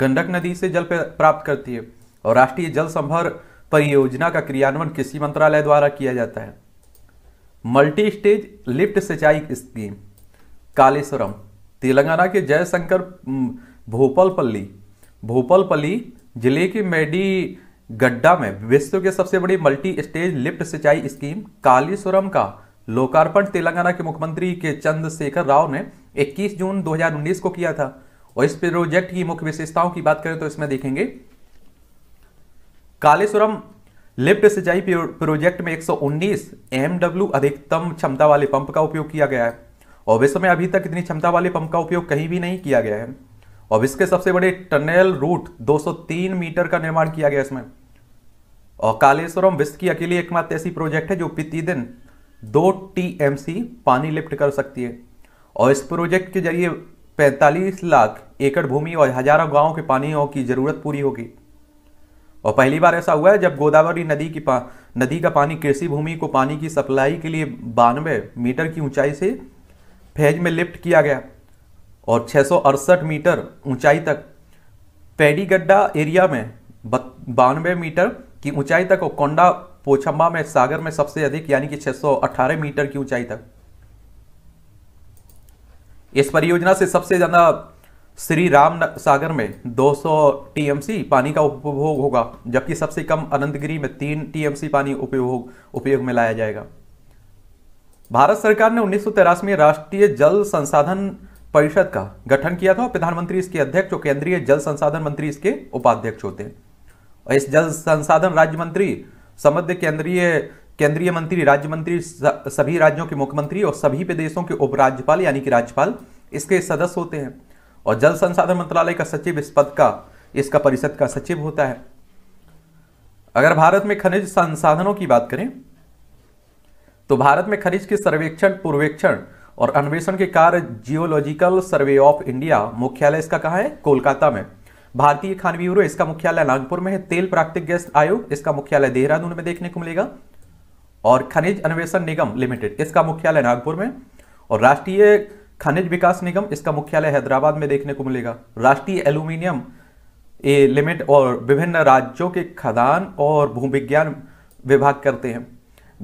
गंडक नदी से जल प्राप्त करती है और राष्ट्रीय जल संभर परियोजना का क्रियान्वयन कृषि मंत्रालय द्वारा किया जाता है मल्टी स्टेज लिफ्ट सिंचाई स्कीम कालेश्वरम तेलंगाना के जयशंकर भोपालपल्ली भोपालपल्ली जिले के मेडी गड्ढा में विश्व के सबसे बड़ी मल्टी स्टेज लिफ्ट सिंचाई स्कीम कालीसुरम का लोकार्पण तेलंगाना के मुख्यमंत्री के चंद्रशेखर राव ने 21 जून 2019 को किया था और इस प्रोजेक्ट की मुख्य विशेषताओं की बात करें तो इसमें देखेंगे कालेश्वरम लिफ्ट सिंचाई प्रोजेक्ट में 119 एमडब्ल्यू अधिकतम क्षमता वाले पंप का उपयोग किया गया है और विश्व में अभी तक इतनी क्षमता वाले पंप का उपयोग कहीं भी नहीं किया गया है और इसके सबसे बड़े टनल रूट 203 मीटर का निर्माण किया गया इसमें और कालेश्वरम विश्व की अकेली एकमात्र ऐसी प्रोजेक्ट है जो प्रतिदिन दो टीएमसी पानी लिफ्ट कर सकती है और इस प्रोजेक्ट के जरिए 45 लाख एकड़ भूमि और हजारों गांवों के पानियों की जरूरत पूरी होगी और पहली बार ऐसा हुआ है जब गोदावरी नदी की पा, नदी का पानी कृषि भूमि को पानी की सप्लाई के लिए बानवे मीटर की ऊंचाई से फेज में लिफ्ट किया गया और छः मीटर ऊंचाई तक पैडी गड्ढा एरिया में बानवे मीटर की ऊंचाई तक और कोंडा पोछम्बा में सागर में सबसे अधिक यानी कि 618 मीटर की ऊंचाई तक इस परियोजना से सबसे ज़्यादा श्री राम सागर में 200 टीएमसी पानी का उपभोग होगा जबकि सबसे कम अनंतगिरी में तीन टीएमसी पानी उपयोग उपयोग में लाया जाएगा भारत सरकार ने उन्नीस में राष्ट्रीय जल संसाधन परिषद का गठन किया था प्रधानमंत्री इसके अध्यक्ष और केंद्रीय जल संसाधन मंत्री इसके उपाध्यक्ष होते हैं और इस जल संसाधन राज्य मंत्री समग्र केंद्रीय केंद्रीय मंत्री राज्य मंत्री सभी राज्यों के मुख्यमंत्री और सभी प्रदेशों के उपराज्यपाल यानी कि राज्यपाल इसके सदस्य होते हैं और जल संसाधन मंत्रालय का सचिव इस पद का इसका परिषद का सचिव होता है अगर भारत में खनिज संसाधनों की बात करें तो भारत में खनिज के सर्वेक्षण पूर्वेक्षण और अन्वेषण के कार्य जियोलॉजिकल सर्वे ऑफ इंडिया मुख्यालय इसका कहा है कोलकाता में भारतीय खान ब्यूरो इसका मुख्यालय नागपुर में है तेल प्राकृतिक गैस आयोग इसका मुख्यालय देहरादून में देखने को मिलेगा और खनिज अन्वेषण निगम लिमिटेड इसका मुख्यालय नागपुर में और राष्ट्रीय खनिज विकास निगम इसका मुख्यालय हैदराबाद में देखने को मिलेगा राष्ट्रीय एल्यूमिनियम ये लिमिट और विभिन्न राज्यों के खदान और भूविज्ञान विभाग करते हैं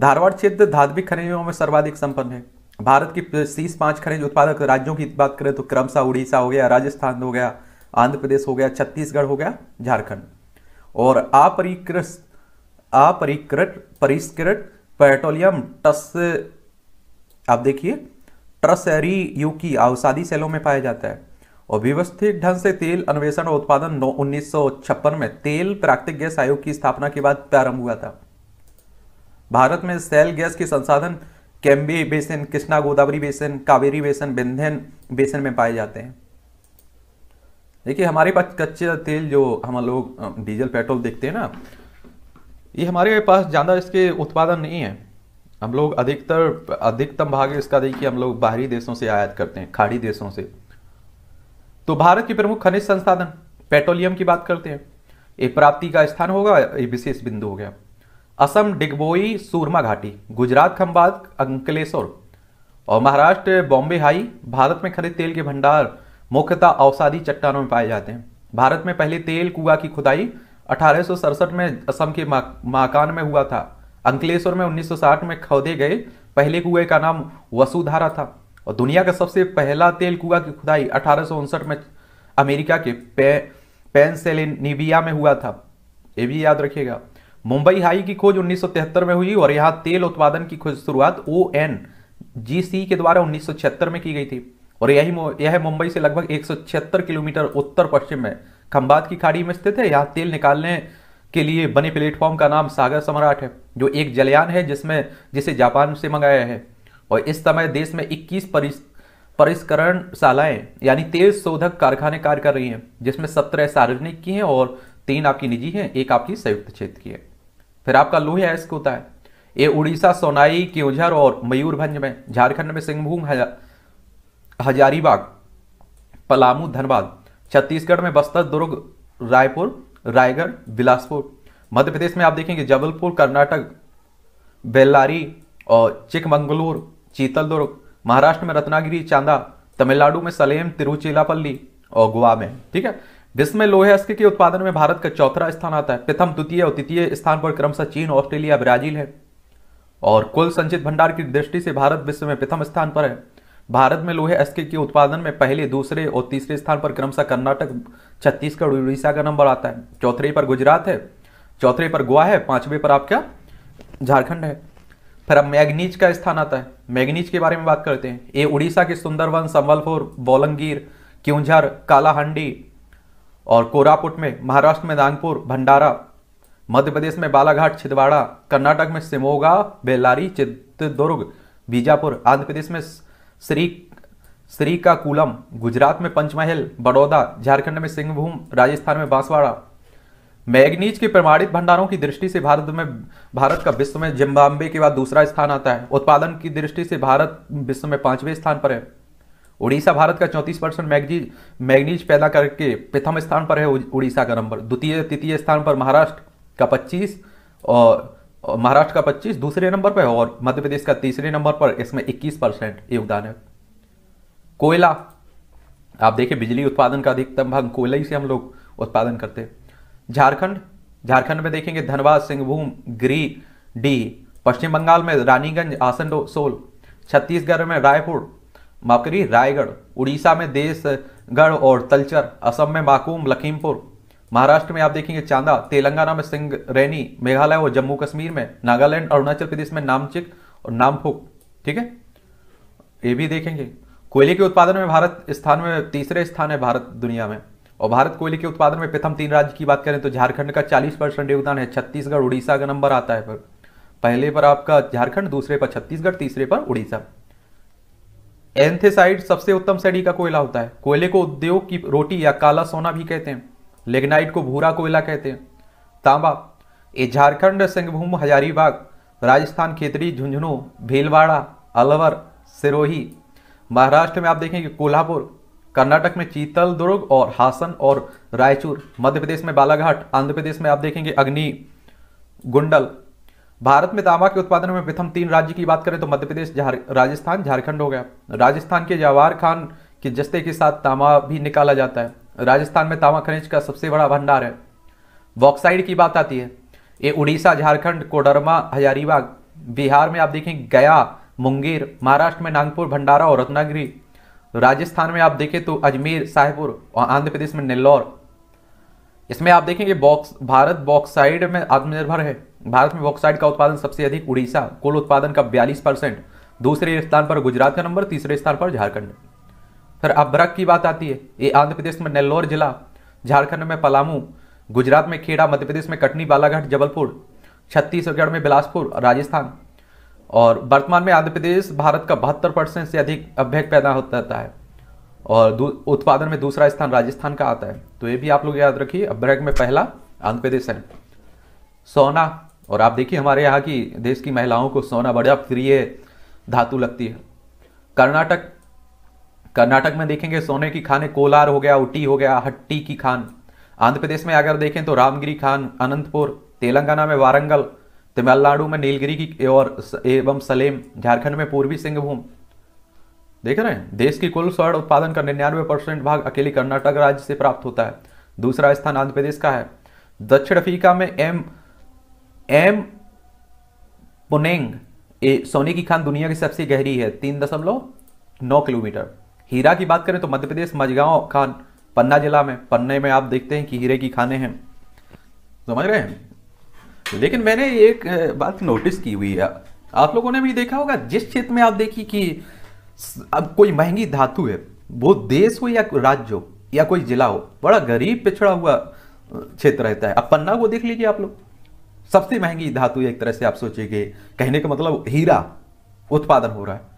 धारवाड़ क्षेत्र धात्विक खनिजों में सर्वाधिक संपन्न है भारत की शीर्ष पांच खनिज उत्पादक राज्यों की बात करें तो क्रमशः उड़ीसा हो गया राजस्थान हो गया आंध्र प्रदेश हो गया छत्तीसगढ़ हो गया झारखंड और अपरिकृत अपरिकृत परिष्कृत पेट्रोलियम टस आप देखिए ट्रसरी यू की औसादी सेलों में पाया जाता है और व्यवस्थित ढंग से तेल अन्वेषण और उत्पादन नौ उन्नीस में तेल प्राकृतिक गैस आयोग की स्थापना के बाद प्रारंभ हुआ था भारत में सेल गैस के संसाधन कैम्बे बेसन कृष्णा गोदावरी बेसन कावेरी बेसन बिंधन बेसन में पाए जाते हैं देखिए हमारे पास कच्चे तेल जो हम लोग डीजल पेट्रोल देखते हैं ना ये हमारे पास ज़्यादा इसके उत्पादन नहीं है हम लोग अधिकतर अधिकतम भाग इसका देखिए हम लोग बाहरी देशों से आयात करते हैं खाड़ी देशों से तो भारत के प्रमुख खनिज संसाधन पेट्रोलियम की बात करते हैं ये प्राप्ति का स्थान होगा ये विशेष बिंदु हो गया असम डिगबोई सूरमा घाटी गुजरात खंबाद अंकलेश्वर और महाराष्ट्र बॉम्बे हाई भारत में खड़े तेल के भंडार मुख्यतः औसादी चट्टानों में पाए जाते हैं भारत में पहले तेल कुआ की खुदाई अठारह में असम के माकान में हुआ था अंकलेश्वर में 1960 में खोदे गए पहले कुएं का नाम वसुधारा था और दुनिया का सबसे पहला तेल कुआ की खुदाई अठारह में अमेरिका के पे, पेंसेलिनिविया में हुआ था ये भी याद रखिएगा मुंबई हाई की खोज उन्नीस में हुई और यहाँ तेल उत्पादन की खोज शुरुआत ओ एन जी सी के द्वारा उन्नीस में की गई थी और यही यह मुंबई से लगभग एक किलोमीटर उत्तर पश्चिम में खम्बात की खाड़ी में स्थित है यहाँ तेल निकालने के लिए बने प्लेटफॉर्म का नाम सागर सम्राट है जो एक जलयान है जिसमें जिसे जापान से मंगाया है और इस समय देश में 21 परिस परिष्करण शालाएं यानी तेल शोधक कारखाने कार्य कर रही हैं जिसमें सत्रह सार्वजनिक की हैं और तीन आपकी निजी हैं एक आपकी संयुक्त क्षेत्र की है फिर आपका लोहे एस्क होता है ये उड़ीसा सोनाई केवझर और मयूरभंज में झारखंड में सिंहभूम हजारीबाग पलामू धनबाद छत्तीसगढ़ में बस्तर दुर्ग रायपुर रायगढ़ बिलासपुर मध्य प्रदेश में आप देखेंगे जबलपुर कर्नाटक बेल्लारी और चिकमंगलूर दुर्ग महाराष्ट्र में रत्नागिरी चांदा तमिलनाडु में सलेम तिरुचिलापल्ली और गोवा में ठीक है विश्व में लोहे अस्क के उत्पादन में भारत का चौथा स्थान आता है प्रथम द्वितीय और तृतीय स्थान पर क्रमशः चीन ऑस्ट्रेलिया ब्राजील है और कुल संचित भंडार की दृष्टि से भारत विश्व में प्रथम स्थान पर है भारत में लोहे अस्क के उत्पादन में पहले दूसरे और तीसरे स्थान पर क्रमशः कर्नाटक छत्तीसगढ़ उड़ीसा का नंबर आता है चौथे पर गुजरात है चौथे पर गोवा है पांचवे पर आपका झारखंड है फिर अब मैग्नीज का स्थान आता है मैग्नीज के बारे में बात करते हैं ये उड़ीसा के सुंदरवन संबलपुर बोलंगीर क्यूंझर कालाहंडी और कोरापुट में महाराष्ट्र में नागपुर भंडारा मध्य प्रदेश में बालाघाट छिंदवाड़ा कर्नाटक में सिमोगा बेल्लारी चित्रदुर्ग बीजापुर आंध्र प्रदेश में श्री श्रीकाकुलम गुजरात में पंचमहल बड़ौदा झारखंड में सिंहभूम राजस्थान में बांसवाड़ा मैग्नीज के प्रमाणित भंडारों की दृष्टि से भारत में भारत का विश्व में जिम्बाब्वे के बाद दूसरा स्थान आता है उत्पादन की दृष्टि से भारत विश्व में पांचवें स्थान पर है उड़ीसा भारत का चौंतीस परसेंट मैगजीज मैगनीज पैदा करके प्रथम स्थान पर है उड़ीसा का नंबर द्वितीय तृतीय स्थान पर महाराष्ट्र का पच्चीस और महाराष्ट्र का पच्चीस दूसरे नंबर पर और मध्य प्रदेश का तीसरे नंबर पर इसमें इक्कीस परसेंट योगदान है कोयला आप देखिए बिजली उत्पादन का अधिकतम भाग कोयला ही से हम लोग उत्पादन करते हैं झारखंड झारखंड में देखेंगे धनबाद सिंहभूम गिरी डी पश्चिम बंगाल में रानीगंज आसनडो सोल छत्तीसगढ़ में रायपुर माफ करिए रायगढ़ उड़ीसा में देशगढ़ और तलचर असम में माकूम लखीमपुर महाराष्ट्र में आप देखेंगे चांदा तेलंगाना में सिंह रैनी मेघालय और जम्मू कश्मीर में नागालैंड अरुणाचल प्रदेश में नामचिक और नामफुक ठीक है ये भी देखेंगे कोयले के उत्पादन में भारत स्थान में तीसरे स्थान है भारत दुनिया में और भारत कोयले के उत्पादन में प्रथम तीन राज्य की बात करें तो झारखंड का 40 परसेंट योगदान है छत्तीसगढ़ उड़ीसा का नंबर आता है फिर पहले पर आपका झारखंड दूसरे पर छत्तीसगढ़ तीसरे पर उड़ीसा एंथेसाइड सबसे उत्तम शैली का कोयला होता है कोयले को उद्योग की रोटी या काला सोना भी कहते हैं लेगनाइट को भूरा कोयला कहते हैं तांबा ये झारखंड सिंहभूम हजारीबाग राजस्थान खेतरी झुंझुनू भीलवाड़ा अलवर सिरोही महाराष्ट्र में आप देखेंगे कोल्हापुर कर्नाटक में चीतल दुर्ग और हासन और रायचूर मध्य प्रदेश में बालाघाट आंध्र प्रदेश में आप देखेंगे अग्नि गुंडल भारत में तांबा के उत्पादन में प्रथम तीन राज्य की बात करें तो मध्य प्रदेश राजस्थान झारखंड हो गया राजस्थान के जवाहर खान के जस्ते के साथ तांबा भी निकाला जाता है राजस्थान में तांबा खनिज का सबसे बड़ा भंडार है बॉक्साइड की बात आती है ये उड़ीसा झारखंड कोडरमा हजारीबाग बिहार में आप देखें गया मुंगेर महाराष्ट्र में नागपुर भंडारा और रत्नागिरी राजस्थान में आप देखें तो अजमेर साहेपुर और आंध्र प्रदेश में नेल्लौर इसमें आप देखेंगे बॉक्स भारत बॉक्साइड में आत्मनिर्भर है भारत में बॉक्साइड का उत्पादन सबसे अधिक उड़ीसा कुल उत्पादन का बयालीस परसेंट दूसरे स्थान पर गुजरात का नंबर तीसरे स्थान पर झारखंड फिर अभ्रक की बात आती है ये आंध्र प्रदेश में नेल्लोर जिला झारखंड में पलामू गुजरात में खेड़ा मध्य प्रदेश में कटनी बालाघाट जबलपुर छत्तीसगढ़ में बिलासपुर राजस्थान और वर्तमान में आंध्र प्रदेश भारत का बहत्तर परसेंट से अधिक अभ्यक पैदा होता है और उत्पादन में दूसरा स्थान राजस्थान का आता है तो ये भी आप लोग याद रखिए अभ्रक में पहला आंध्र प्रदेश है सोना और आप देखिए हमारे यहाँ की देश की महिलाओं को सोना बड़ा प्रिय धातु लगती है कर्नाटक कर्नाटक में देखेंगे सोने की खाने कोलार हो गया उटी हो गया हट्टी की खान आंध्र प्रदेश में अगर देखें तो रामगिरी खान अनंतपुर तेलंगाना में वारंगल तमिलनाडु में नीलगिरी की और एवं सलेम झारखंड में पूर्वी सिंहभूम देख रहे हैं देश की कुल स्वर्ण उत्पादन का निन्यानवे परसेंट भाग अकेली कर्नाटक राज्य से प्राप्त होता है दूसरा स्थान आंध्र प्रदेश का है दक्षिण अफ्रीका में एम एम पुनेंग ए, सोने की खान दुनिया की सबसे गहरी है तीन दशमलव नौ किलोमीटर हीरा की बात करें तो मध्य प्रदेश मझगांव खान पन्ना जिला में पन्ने में आप देखते हैं कि हीरे की खाने हैं समझ रहे हैं लेकिन मैंने एक बात नोटिस की हुई है आप लोगों ने भी देखा होगा जिस क्षेत्र में आप देखिए कि अब कोई महंगी धातु है वो देश हो या राज्य हो या कोई जिला हो बड़ा गरीब पिछड़ा हुआ क्षेत्र रहता है अब पन्ना को देख लीजिए आप लोग सबसे महंगी धातु एक तरह से आप सोचिए कहने का मतलब हीरा उत्पादन हो रहा है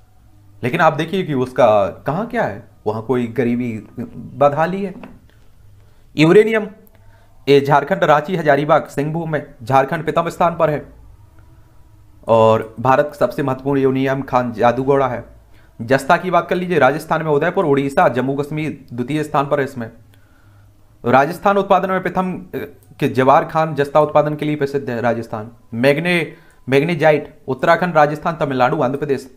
लेकिन आप देखिए कि उसका कहाँ क्या है वहाँ कोई गरीबी बदहाली है यूरेनियम ये झारखंड रांची हजारीबाग सिंहभूम में झारखंड प्रथम स्थान पर है और भारत का सबसे महत्वपूर्ण यूनियम खान जादूगोड़ा है जस्ता की बात कर लीजिए राजस्थान में उदयपुर उड़ीसा जम्मू कश्मीर द्वितीय स्थान पर है इसमें राजस्थान उत्पादन में प्रथम के जवार खान जस्ता उत्पादन के लिए प्रसिद्ध है राजस्थान मैग्ने मैग्नेजाइट उत्तराखंड राजस्थान तमिलनाडु आंध्र प्रदेश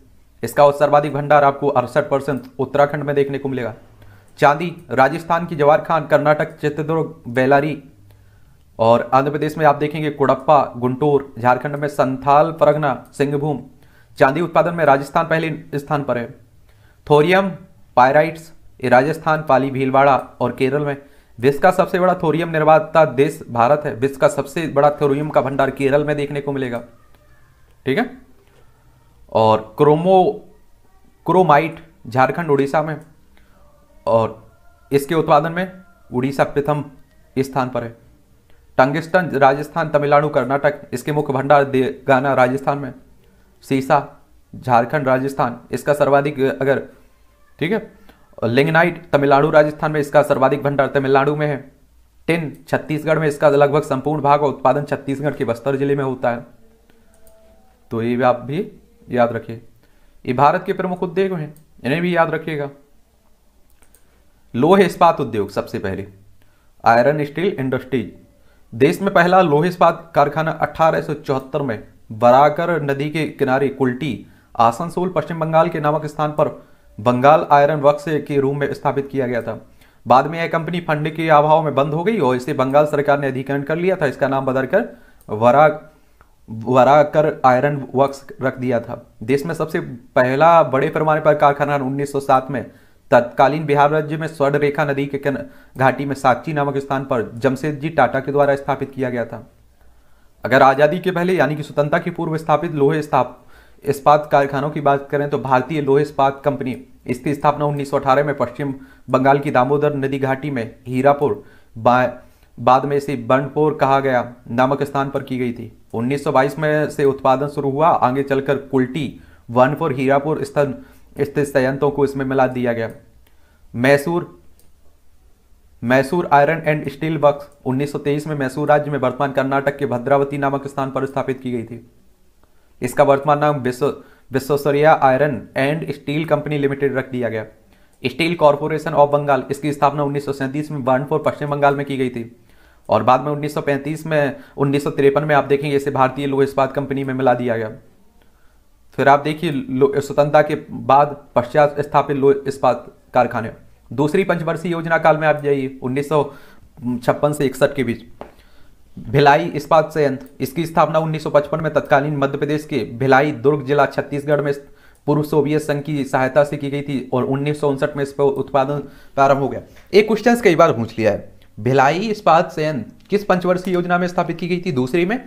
इसका सर्वाधिक भंडार आपको अड़सठ परसेंट उत्तराखंड में देखने को मिलेगा चांदी राजस्थान की जवार खान कर्नाटक चित्रदुर्ग बेलारी और आंध्र प्रदेश में आप देखेंगे कुड़प्पा गुंटूर झारखंड में संथाल परगना सिंहभूम चांदी उत्पादन में राजस्थान पहले स्थान पर है थोरियम पायराइट्स राजस्थान पाली भीलवाड़ा और केरल में विश्व का सबसे बड़ा थोरियम निर्माता देश भारत है विश्व का सबसे बड़ा थोरियम का भंडार केरल में देखने को मिलेगा ठीक है और क्रोमो क्रोमाइट झारखंड उड़ीसा में और इसके उत्पादन में उड़ीसा प्रथम स्थान पर है टंगिस्टन राजस्थान तमिलनाडु कर्नाटक इसके मुख्य भंडार गाना राजस्थान में सीसा झारखंड राजस्थान इसका सर्वाधिक अगर ठीक है लिंगनाइट तमिलनाडु राजस्थान में इसका सर्वाधिक भंडार तमिलनाडु में है टिन छत्तीसगढ़ में इसका लगभग संपूर्ण भाग और उत्पादन छत्तीसगढ़ के बस्तर जिले में होता है तो ये भी आप भी याद रखिए ये भारत के प्रमुख उद्योग हैं इन्हें भी याद रखिएगा लोह इस्पात उद्योग सबसे पहले आयरन स्टील इंडस्ट्रीज देश में पहला लोह इस्पात कारखाना अठारह में बराकर नदी के किनारे कुल्टी आसनसोल पश्चिम बंगाल के नामक स्थान पर बंगाल आयरन वर्क के रूम में स्थापित किया गया था बाद में यह कंपनी फंड के अभाव में बंद हो गई और इसे बंगाल सरकार ने अधिग्रहण कर लिया था इसका नाम बदलकर वरा वराकर आयरन वर्क्स रख दिया था देश में सबसे पहला बड़े पैमाने पर कारखाना 1907 में तत्कालीन बिहार राज्य में स्वर्ण रेखा नदी के घाटी में साक्षी नामक स्थान पर जमशेद जी टाटा के द्वारा स्थापित किया गया था अगर आज़ादी के पहले यानी कि स्वतंत्रता के पूर्व स्थापित लोहे इस्पात कारखानों की बात करें तो भारतीय लोहे इस्पात कंपनी इसकी स्थापना 1918 में पश्चिम बंगाल की दामोदर नदी घाटी में हीरापुर बाद में इसे बर्णपुर कहा गया नामक स्थान पर की गई थी 1922 में से उत्पादन शुरू हुआ आगे चलकर कुल्टी वनपुर हीरापुर स्थित संयंत्रों को इसमें मिला दिया गया Mysore Mysore iron and steel works 1923 में मैसूर राज्य में वर्तमान कर्नाटक के भद्रावती नामक स्थान पर स्थापित की गई थी इसका वर्तमान नाम विश्व Visvesvaraya iron and steel company limited रख दिया गया स्टील कॉरपोरेशन ऑफ बंगाल इसकी स्थापना उन्नीस में बर्नपुर पश्चिम बंगाल में की गई थी और बाद में उन्नीस में उन्नीस में आप देखेंगे इसे भारतीय लोह इस्पात कंपनी में मिला दिया गया फिर आप देखिए स्वतंत्रता के बाद पश्चात स्थापित लोह इस्पात कारखाने दूसरी पंचवर्षीय योजना काल में आप जाइए उन्नीस से इकसठ के बीच भिलाई इस्पात संयंत्र इसकी स्थापना 1955 में तत्कालीन मध्य प्रदेश के भिलाई दुर्ग जिला छत्तीसगढ़ में पूर्व सोवियत संघ की सहायता से की गई थी और उन्नीस में इस पर उत्पादन प्रारंभ हो गया एक क्वेश्चन कई बार पूछ लिया है भिलाई इस्पात संयंत्र किस पंचवर्षीय योजना में स्थापित की गई थी दूसरी में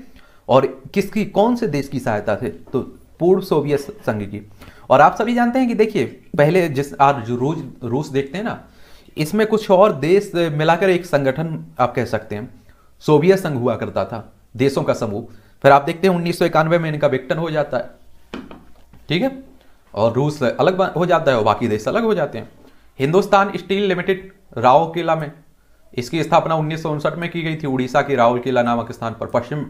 और किसकी कौन से देश की सहायता से तो पूर्व सोवियत संघ की और आप सभी जानते हैं कि देखिए पहले जिस आप रूस रूस देखते हैं ना इसमें कुछ और देश मिलाकर एक संगठन आप कह सकते हैं सोवियत संघ हुआ करता था देशों का समूह फिर आप देखते हैं उन्नीस में इनका विक्टन हो जाता है ठीक है और रूस अलग हो जाता है और बाकी देश अलग हो जाते हैं Hindustan steel limited Rourkela में इसकी स्थापना उन्नीस में की गई थी उड़ीसा के राहुल किला नामक स्थान पर पश्चिम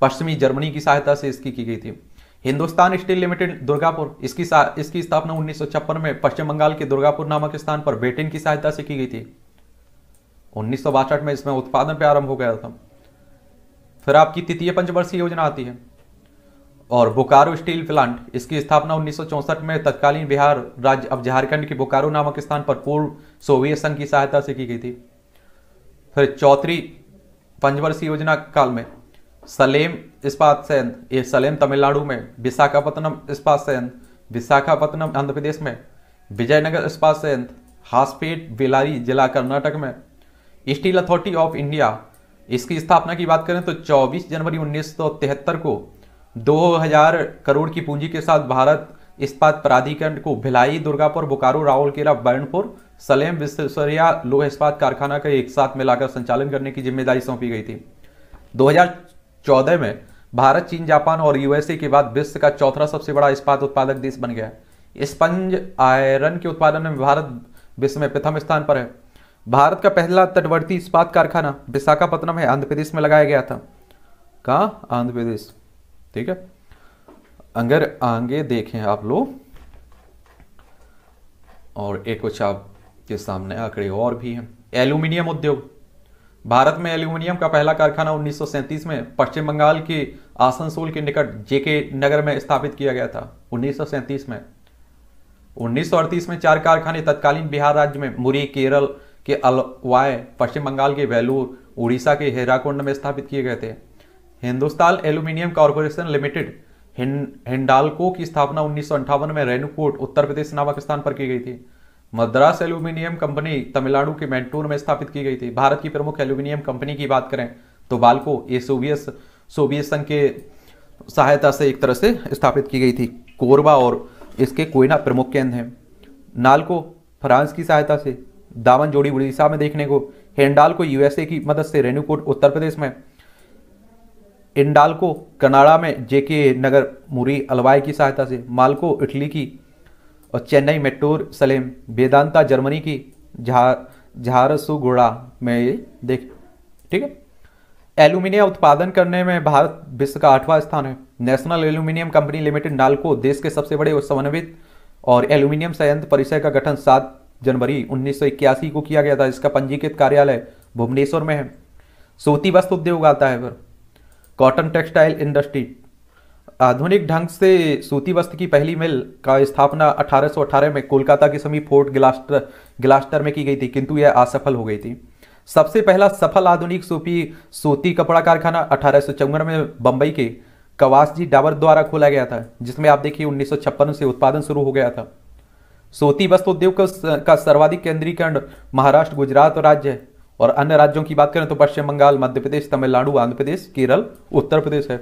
पश्चिमी जर्मनी की सहायता से इसकी की गई थी हिंदुस्तान स्टील लिमिटेड दुर्गापुर इसकी इसकी स्थापना उन्नीस में पश्चिम बंगाल के दुर्गापुर नामक स्थान पर बेटिन की सहायता से की गई थी उन्नीस में इसमें उत्पादन पर आरंभ हो गया था फिर आपकी तृतीय पंचवर्षीय योजना आती है और बोकारो स्टील प्लांट इसकी स्थापना उन्नीस में तत्कालीन बिहार राज्य अब झारखंड के बोकारो नामक स्थान पर पूर्व सोवियत संघ की सहायता से की गई थी फिर चौथी पंचवर्षीय योजना काल में सलेम इस्पात संयंत्र ये सलेम तमिलनाडु में विशाखापत्तनम इस्पात संयंत्र विशाखापत्तनम आंध्र प्रदेश में विजयनगर इस्पात संयंत्र हास्पेट बिलारी जिला कर्नाटक में स्टील अथॉरिटी ऑफ इंडिया इसकी स्थापना की बात करें तो 24 जनवरी 1973 को 2000 करोड़ की पूंजी के साथ भारत इस्पात प्राधिकरण को भिलाई दुर्गापुर बोकारो रावलकेला बैरनपुर सलेम विश्वसरिया लोह इस्पात कारखाना का एक साथ मिलाकर संचालन करने की जिम्मेदारी सौंपी गई थी 2014 में भारत चीन जापान और यूएसए के बाद विश्व का चौथा सबसे बड़ा इस्पात उत्पादक देश बन गया है स्पंज आयरन के उत्पादन में भारत विश्व में प्रथम स्थान पर है भारत का पहला तटवर्ती इस्पात कारखाना विशाखापत्तनम है आंध्र प्रदेश में लगाया गया था कहा आंध्र प्रदेश ठीक है अगर आगे देखें आप लोग और एक कुछ आपके सामने आंकड़े और भी हैं एल्यूमिनियम उद्योग भारत में एल्यूमिनियम का पहला कारखाना 1937 में पश्चिम बंगाल के आसनसोल के निकट जेके नगर में स्थापित किया गया था 1937 में 1938 में चार कारखाने तत्कालीन बिहार राज्य में मुरी केरल के अलवाय पश्चिम बंगाल के वेलूर उड़ीसा के हेराकुंड में स्थापित किए गए थे Hindustan aluminium corporation limited Hindalco की स्थापना उन्नीस में रेणुकूट उत्तर प्रदेश नामक स्थान पर की गई थी मद्रास एल्यूमिनियम कंपनी तमिलनाडु के मैंटूर में स्थापित की गई थी भारत की प्रमुख एल्यूमिनियम कंपनी की बात करें तो बालको ये सोवियत सोवियत संघ के सहायता से एक तरह से स्थापित की गई थी कोरबा और इसके कोयना प्रमुख केंद्र हैं नालको फ्रांस की सहायता से दामन जोड़ी उड़ीसा में देखने को हेंडाल को यूएसए की मदद से रेणुकूट उत्तर प्रदेश में इंडाल को कनाडा में जेके नगर मुरी अलवाई की सहायता से मालको इटली की और चेन्नई मेट्टूर सलेम वेदांता जर्मनी की झारसुगुड़ा में ये देख ठीक है एल्यूमिनियम उत्पादन करने में भारत विश्व का आठवां स्थान है national aluminium company limited NALCO देश के सबसे बड़े और समन्वित और एल्यूमिनियम संयंत्र परिसर का गठन सात जनवरी उन्नीस को किया गया था इसका पंजीकृत कार्यालय भुवनेश्वर में है सोती वस्त्र उद्योग आता है कॉटन टेक्सटाइल इंडस्ट्री आधुनिक ढंग से सूती वस्त्र की पहली मिल का स्थापना 1818 में कोलकाता के समीप फोर्ट गिलास्टर गिलास्टर में की गई थी किंतु यह असफल हो गई थी सबसे पहला सफल आधुनिक सूपी सूती कपड़ा कारखाना अठारह में बम्बई के कवासजी डावर द्वारा खोला गया था जिसमें आप देखिए उन्नीस से उत्पादन शुरू हो गया था सोती वस्त्र उद्योग का सर्वाधिक केंद्रीकरण महाराष्ट्र गुजरात राज्य और अन्य राज्यों की बात करें तो पश्चिम बंगाल मध्य प्रदेश तमिलनाडु आंध्र प्रदेश केरल उत्तर प्रदेश है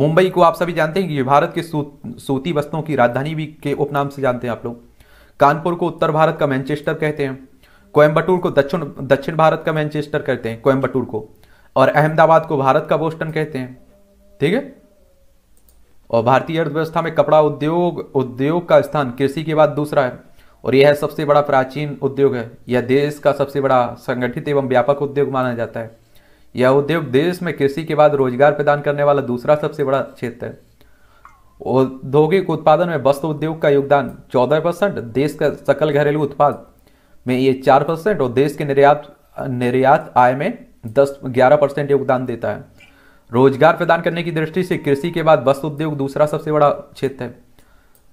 मुंबई को आप सभी जानते हैं कि भारत के सूत, सूती वस्त्रों की राजधानी भी के उपनाम से जानते हैं आप लोग कानपुर को उत्तर भारत का मैनचेस्टर कहते हैं कोयम्बटूर को दक्षिण दक्षिण भारत का मैनचेस्टर कहते हैं कोयम्बटूर को और अहमदाबाद को भारत का बोस्टन कहते हैं ठीक है और भारतीय अर्थव्यवस्था में कपड़ा उद्योग उद्योग का स्थान कृषि के बाद दूसरा है और यह सबसे बड़ा प्राचीन उद्योग है यह देश का सबसे बड़ा संगठित एवं व्यापक उद्योग माना जाता है यह उद्योग देश में कृषि के बाद रोजगार प्रदान करने वाला दूसरा सबसे बड़ा क्षेत्र है औद्योगिक उत्पादन में वस्त्र उद्योग का योगदान 14 परसेंट देश का सकल घरेलू उत्पाद में ये 4 परसेंट और देश के निर्यात निर्यात आय में 10 11 परसेंट योगदान देता है रोजगार प्रदान करने की दृष्टि से कृषि के बाद वस्त्र उद्योग दूसरा सबसे बड़ा क्षेत्र है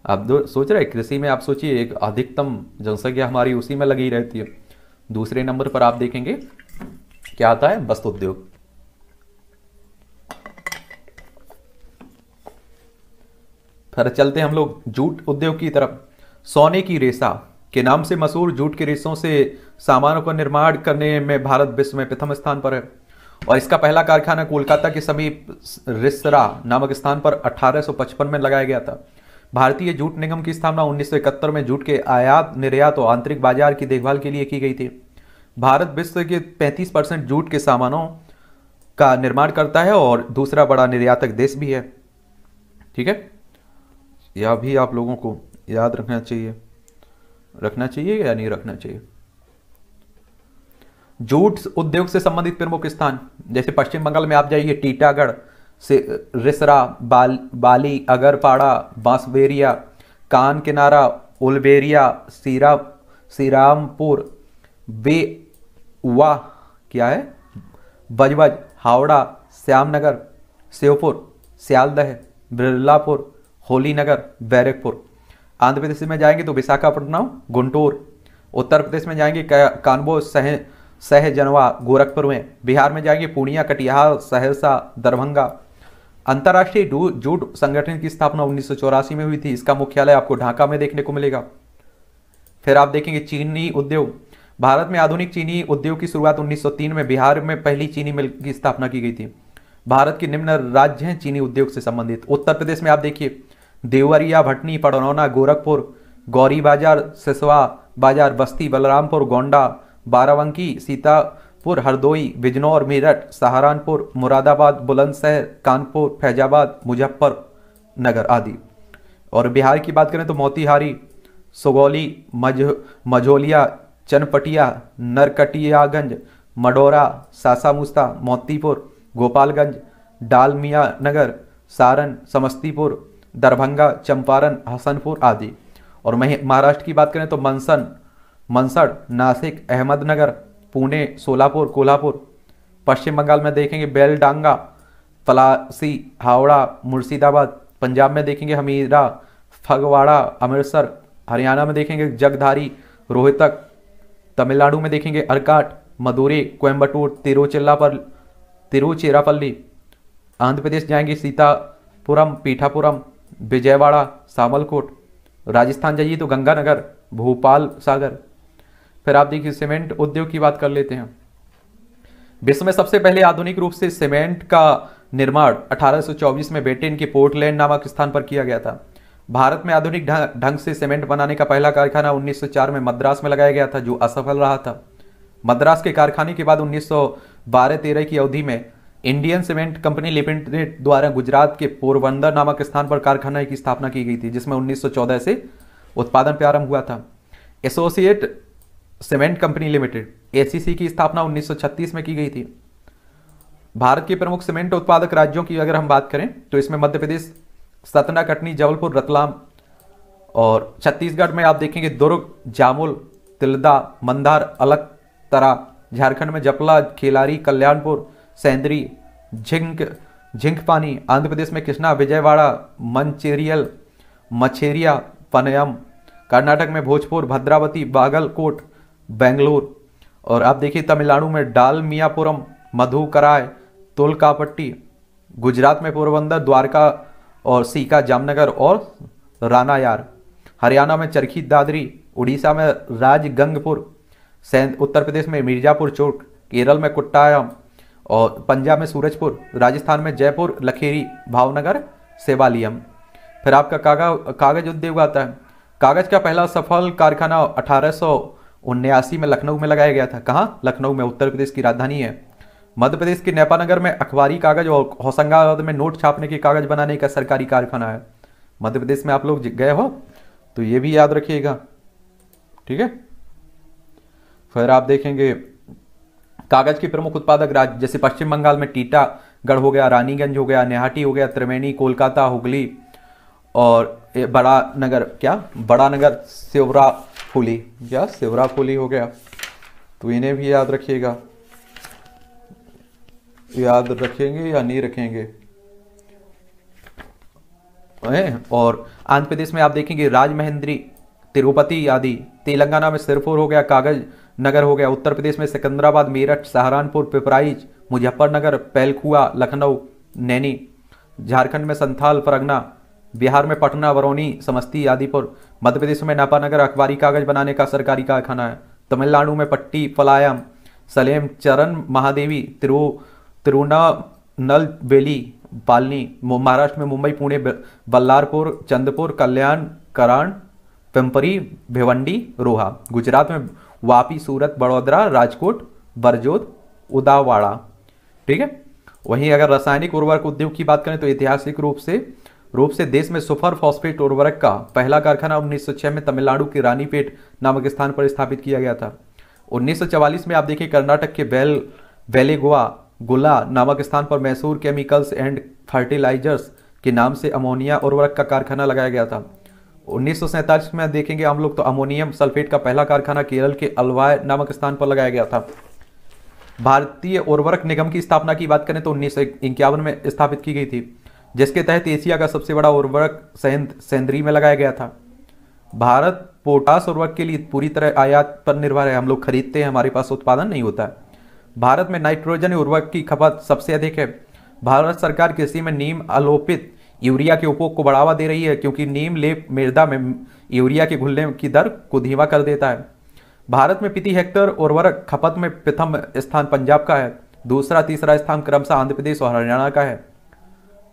आप सोच रहे कृषि में आप सोचिए एक अधिकतम जनसंख्या हमारी उसी में लगी रहती है दूसरे नंबर पर आप देखेंगे क्या आता है वस्तु उद्योग फिर चलते हम लोग जूट उद्योग की तरफ सोने की रेसा के नाम से मशहूर जूट के रेसों से सामानों का निर्माण करने में भारत विश्व में प्रथम स्थान पर है और इसका पहला कारखाना कोलकाता के समीप रिसरा नामक स्थान पर 1855 में लगाया गया था भारतीय जूट निगम की स्थापना 1971 में जूट के आयात निर्यात और आंतरिक बाजार की देखभाल के लिए की गई थी भारत विश्व के 35 परसेंट जूट के सामानों का निर्माण करता है और दूसरा बड़ा निर्यातक देश भी है ठीक है यह भी आप लोगों को याद रखना चाहिए रखना चाहिए या नहीं रखना चाहिए जूट उद्योग से संबंधित प्रमुख स्थान जैसे पश्चिम बंगाल में आप जाइए टीटागढ़ से रिसरा बाल बाली अगरपाड़ा बांसबेरिया कान किनारा उलबेरिया सीरा सीरामपुर बे वाह क्या है बजबज हावड़ा श्यामनगर श्योपुर सियालदह बिरलापुर होली नगर बैरकपुर आंध्र प्रदेश में जाएंगे तो विशाखापट्टनम गुंटूर उत्तर प्रदेश में जाएंगे कानबो सह सहजनवा गोरखपुर में बिहार में जाएंगे पूर्णिया कटिहार सहरसा दरभंगा अंतर्राष्ट्रीय जूट संगठन की स्थापना उन्नीस में हुई थी इसका मुख्यालय आपको ढाका में देखने को मिलेगा फिर आप देखेंगे चीनी उद्योग भारत में आधुनिक चीनी उद्योग की शुरुआत 1903 में बिहार में पहली चीनी मिल की स्थापना की गई थी भारत के निम्न राज्य हैं चीनी उद्योग से संबंधित उत्तर प्रदेश में आप देखिए देवरिया भटनी पड़नौना गोरखपुर गौरी बाजार सिसवा बाजार बस्ती बलरामपुर गोंडा बाराबंकी सीतापुर हरदोई बिजनौर मेरठ सहारनपुर मुरादाबाद बुलंदशहर कानपुर फैजाबाद मुजफ्फर नगर आदि और बिहार की बात करें तो मोतिहारी सुगौली मझ मझोलिया चनपटिया नरकटियागंज मडोरा सासामुस्ता मोतीपुर गोपालगंज डालमिया नगर सारण समस्तीपुर दरभंगा चंपारण हसनपुर आदि और वहीं महाराष्ट्र की बात करें तो मनसन मनसड़ नासिक अहमदनगर पुणे सोलापुर कोल्हापुर पश्चिम बंगाल में देखेंगे बेलडांगा पलासी हावड़ा मुर्शिदाबाद पंजाब में देखेंगे हमीरा फगवाड़ा अमृतसर हरियाणा में देखेंगे जगधारी रोहतक तमिलनाडु में देखेंगे अरकाट मदुरे कोयम्बटूर तिरुचिल्ला पर तिरुचिरापल्ली आंध्र प्रदेश जाएंगे सीतापुरम पीठापुरम विजयवाड़ा सामलकोट राजस्थान जाइए तो गंगानगर भोपाल सागर फिर आप देखिए सीमेंट उद्योग की बात कर लेते हैं विश्व में सबसे पहले आधुनिक रूप से सीमेंट का निर्माण 1824 में ब्रिटेन के पोर्टलैंड नामक स्थान पर किया गया था भारत में आधुनिक ढंग से सीमेंट बनाने का पहला कारखाना 1904 में मद्रास में लगाया गया था जो असफल रहा था मद्रास के कारखाने के बाद 1912-13 की अवधि में इंडियन सीमेंट कंपनी लिमिटेड द्वारा गुजरात के पोरबंदर नामक स्थान पर कारखाना की स्थापना की गई थी जिसमें 1914 से उत्पादन प्रारंभ हुआ था associate cement company limited ACC की स्थापना उन्नीस में की गई थी भारत के प्रमुख सीमेंट उत्पादक राज्यों की अगर हम बात करें तो इसमें मध्य प्रदेश सतना कटनी जबलपुर रतलाम और छत्तीसगढ़ में आप देखेंगे दुर्ग जामुल तिलदा मंदार अलकतरा झारखंड में जपला खिलारी कल्याणपुर सेंद्री झिंक झिंकपानी आंध्र प्रदेश में कृष्णा विजयवाड़ा मंचेरियल मछेरिया पनयम कर्नाटक में भोजपुर भद्रावती बागलकोट बेंगलोर और आप देखिए तमिलनाडु में डाल मियापुरम मधुकराय तुलकापट्टी गुजरात में पोरबंदर द्वारका और सीका जामनगर और रानायार हरियाणा में चरखी दादरी उड़ीसा में राजगंगपुर उत्तर प्रदेश में मिर्जापुर चोट केरल में कुट्टायम और पंजाब में सूरजपुर राजस्थान में जयपुर लखेरी भावनगर सेवालियम फिर आपका कागा कागज उद्योग आता है कागज का पहला सफल कारखाना अठारह में लखनऊ में लगाया गया था कहाँ लखनऊ में उत्तर प्रदेश की राजधानी है मध्य प्रदेश के नेपानगर में अखबारी कागज और होशंगाबाद में नोट छापने के कागज बनाने का सरकारी कारखाना है मध्य प्रदेश में आप लोग गए हो तो ये भी याद रखिएगा ठीक है फिर आप देखेंगे कागज के प्रमुख उत्पादक राज्य जैसे पश्चिम बंगाल में टीटागढ़ हो गया रानीगंज हो गया नेहाटी हो गया त्रिवेणी कोलकाता हुगली और बड़ा नगर क्या बड़ा नगर सेवरा फूली क्या सेवरा फूली हो गया तो इन्हें भी याद रखिएगा याद रखेंगे या नहीं रखेंगे और आंध्र प्रदेश में आप देखेंगे राजमहेंद्री तिरुपति आदि तेलंगाना में सिरपुर हो गया कागज नगर हो गया उत्तर प्रदेश में सिकंदराबाद मेरठ सहारनपुर पिपराइच मुजफ्फरनगर पहलखुआ लखनऊ नैनी झारखंड में संथाल परगना बिहार में पटना बरौनी समस्ती आदिपुर मध्य प्रदेश में नापानगर अखबारी कागज बनाने का सरकारी कारखाना है तमिलनाडु में पट्टी पलायम सलेम चरण महादेवी तिरु नल वेली बालनी महाराष्ट्र में मुंबई पुणे बल्लारपुर चंदपुर कल्याण कराण पिम्परी भिवंडी रोहा गुजरात में वापी सूरत बड़ोदरा राजकोट बरजोत उदावाड़ा ठीक है वहीं अगर रासायनिक उर्वरक उद्योग की बात करें तो ऐतिहासिक रूप से रूप से देश में सुपर फॉस्फेट उर्वरक का पहला कारखाना उन्नीस में तमिलनाडु के रानीपेट नामक स्थान पर स्थापित किया गया था 1944 में आप देखिए कर्नाटक के बेल वेलेगोआ गुला नामक स्थान पर मैसूर केमिकल्स एंड फर्टिलाइजर्स के नाम से अमोनिया उर्वरक का कारखाना लगाया गया था उन्नीस में देखेंगे हम लोग तो अमोनियम सल्फेट का पहला कारखाना केरल के अलवाय नामक स्थान पर लगाया गया था भारतीय उर्वरक निगम की स्थापना की बात करें तो उन्नीस में स्थापित की गई थी जिसके तहत एशिया का सबसे बड़ा उर्वरक सेंद्री में लगाया गया था भारत पोटास उर्वरक के लिए पूरी तरह आयात पर निर्भर है हम लोग खरीदते हैं हमारे पास उत्पादन नहीं होता है भारत में नाइट्रोजन उर्वरक की खपत सबसे अधिक है भारत सरकार कृषि में नीम आलोपित यूरिया के उपयोग को बढ़ावा दे रही है क्योंकि नीम लेप मृदा में यूरिया के घुलने की दर को धीमा कर देता है भारत में प्रति हेक्टर उर्वरक खपत में प्रथम स्थान पंजाब का है दूसरा तीसरा स्थान क्रमशः आंध्र प्रदेश और हरियाणा का है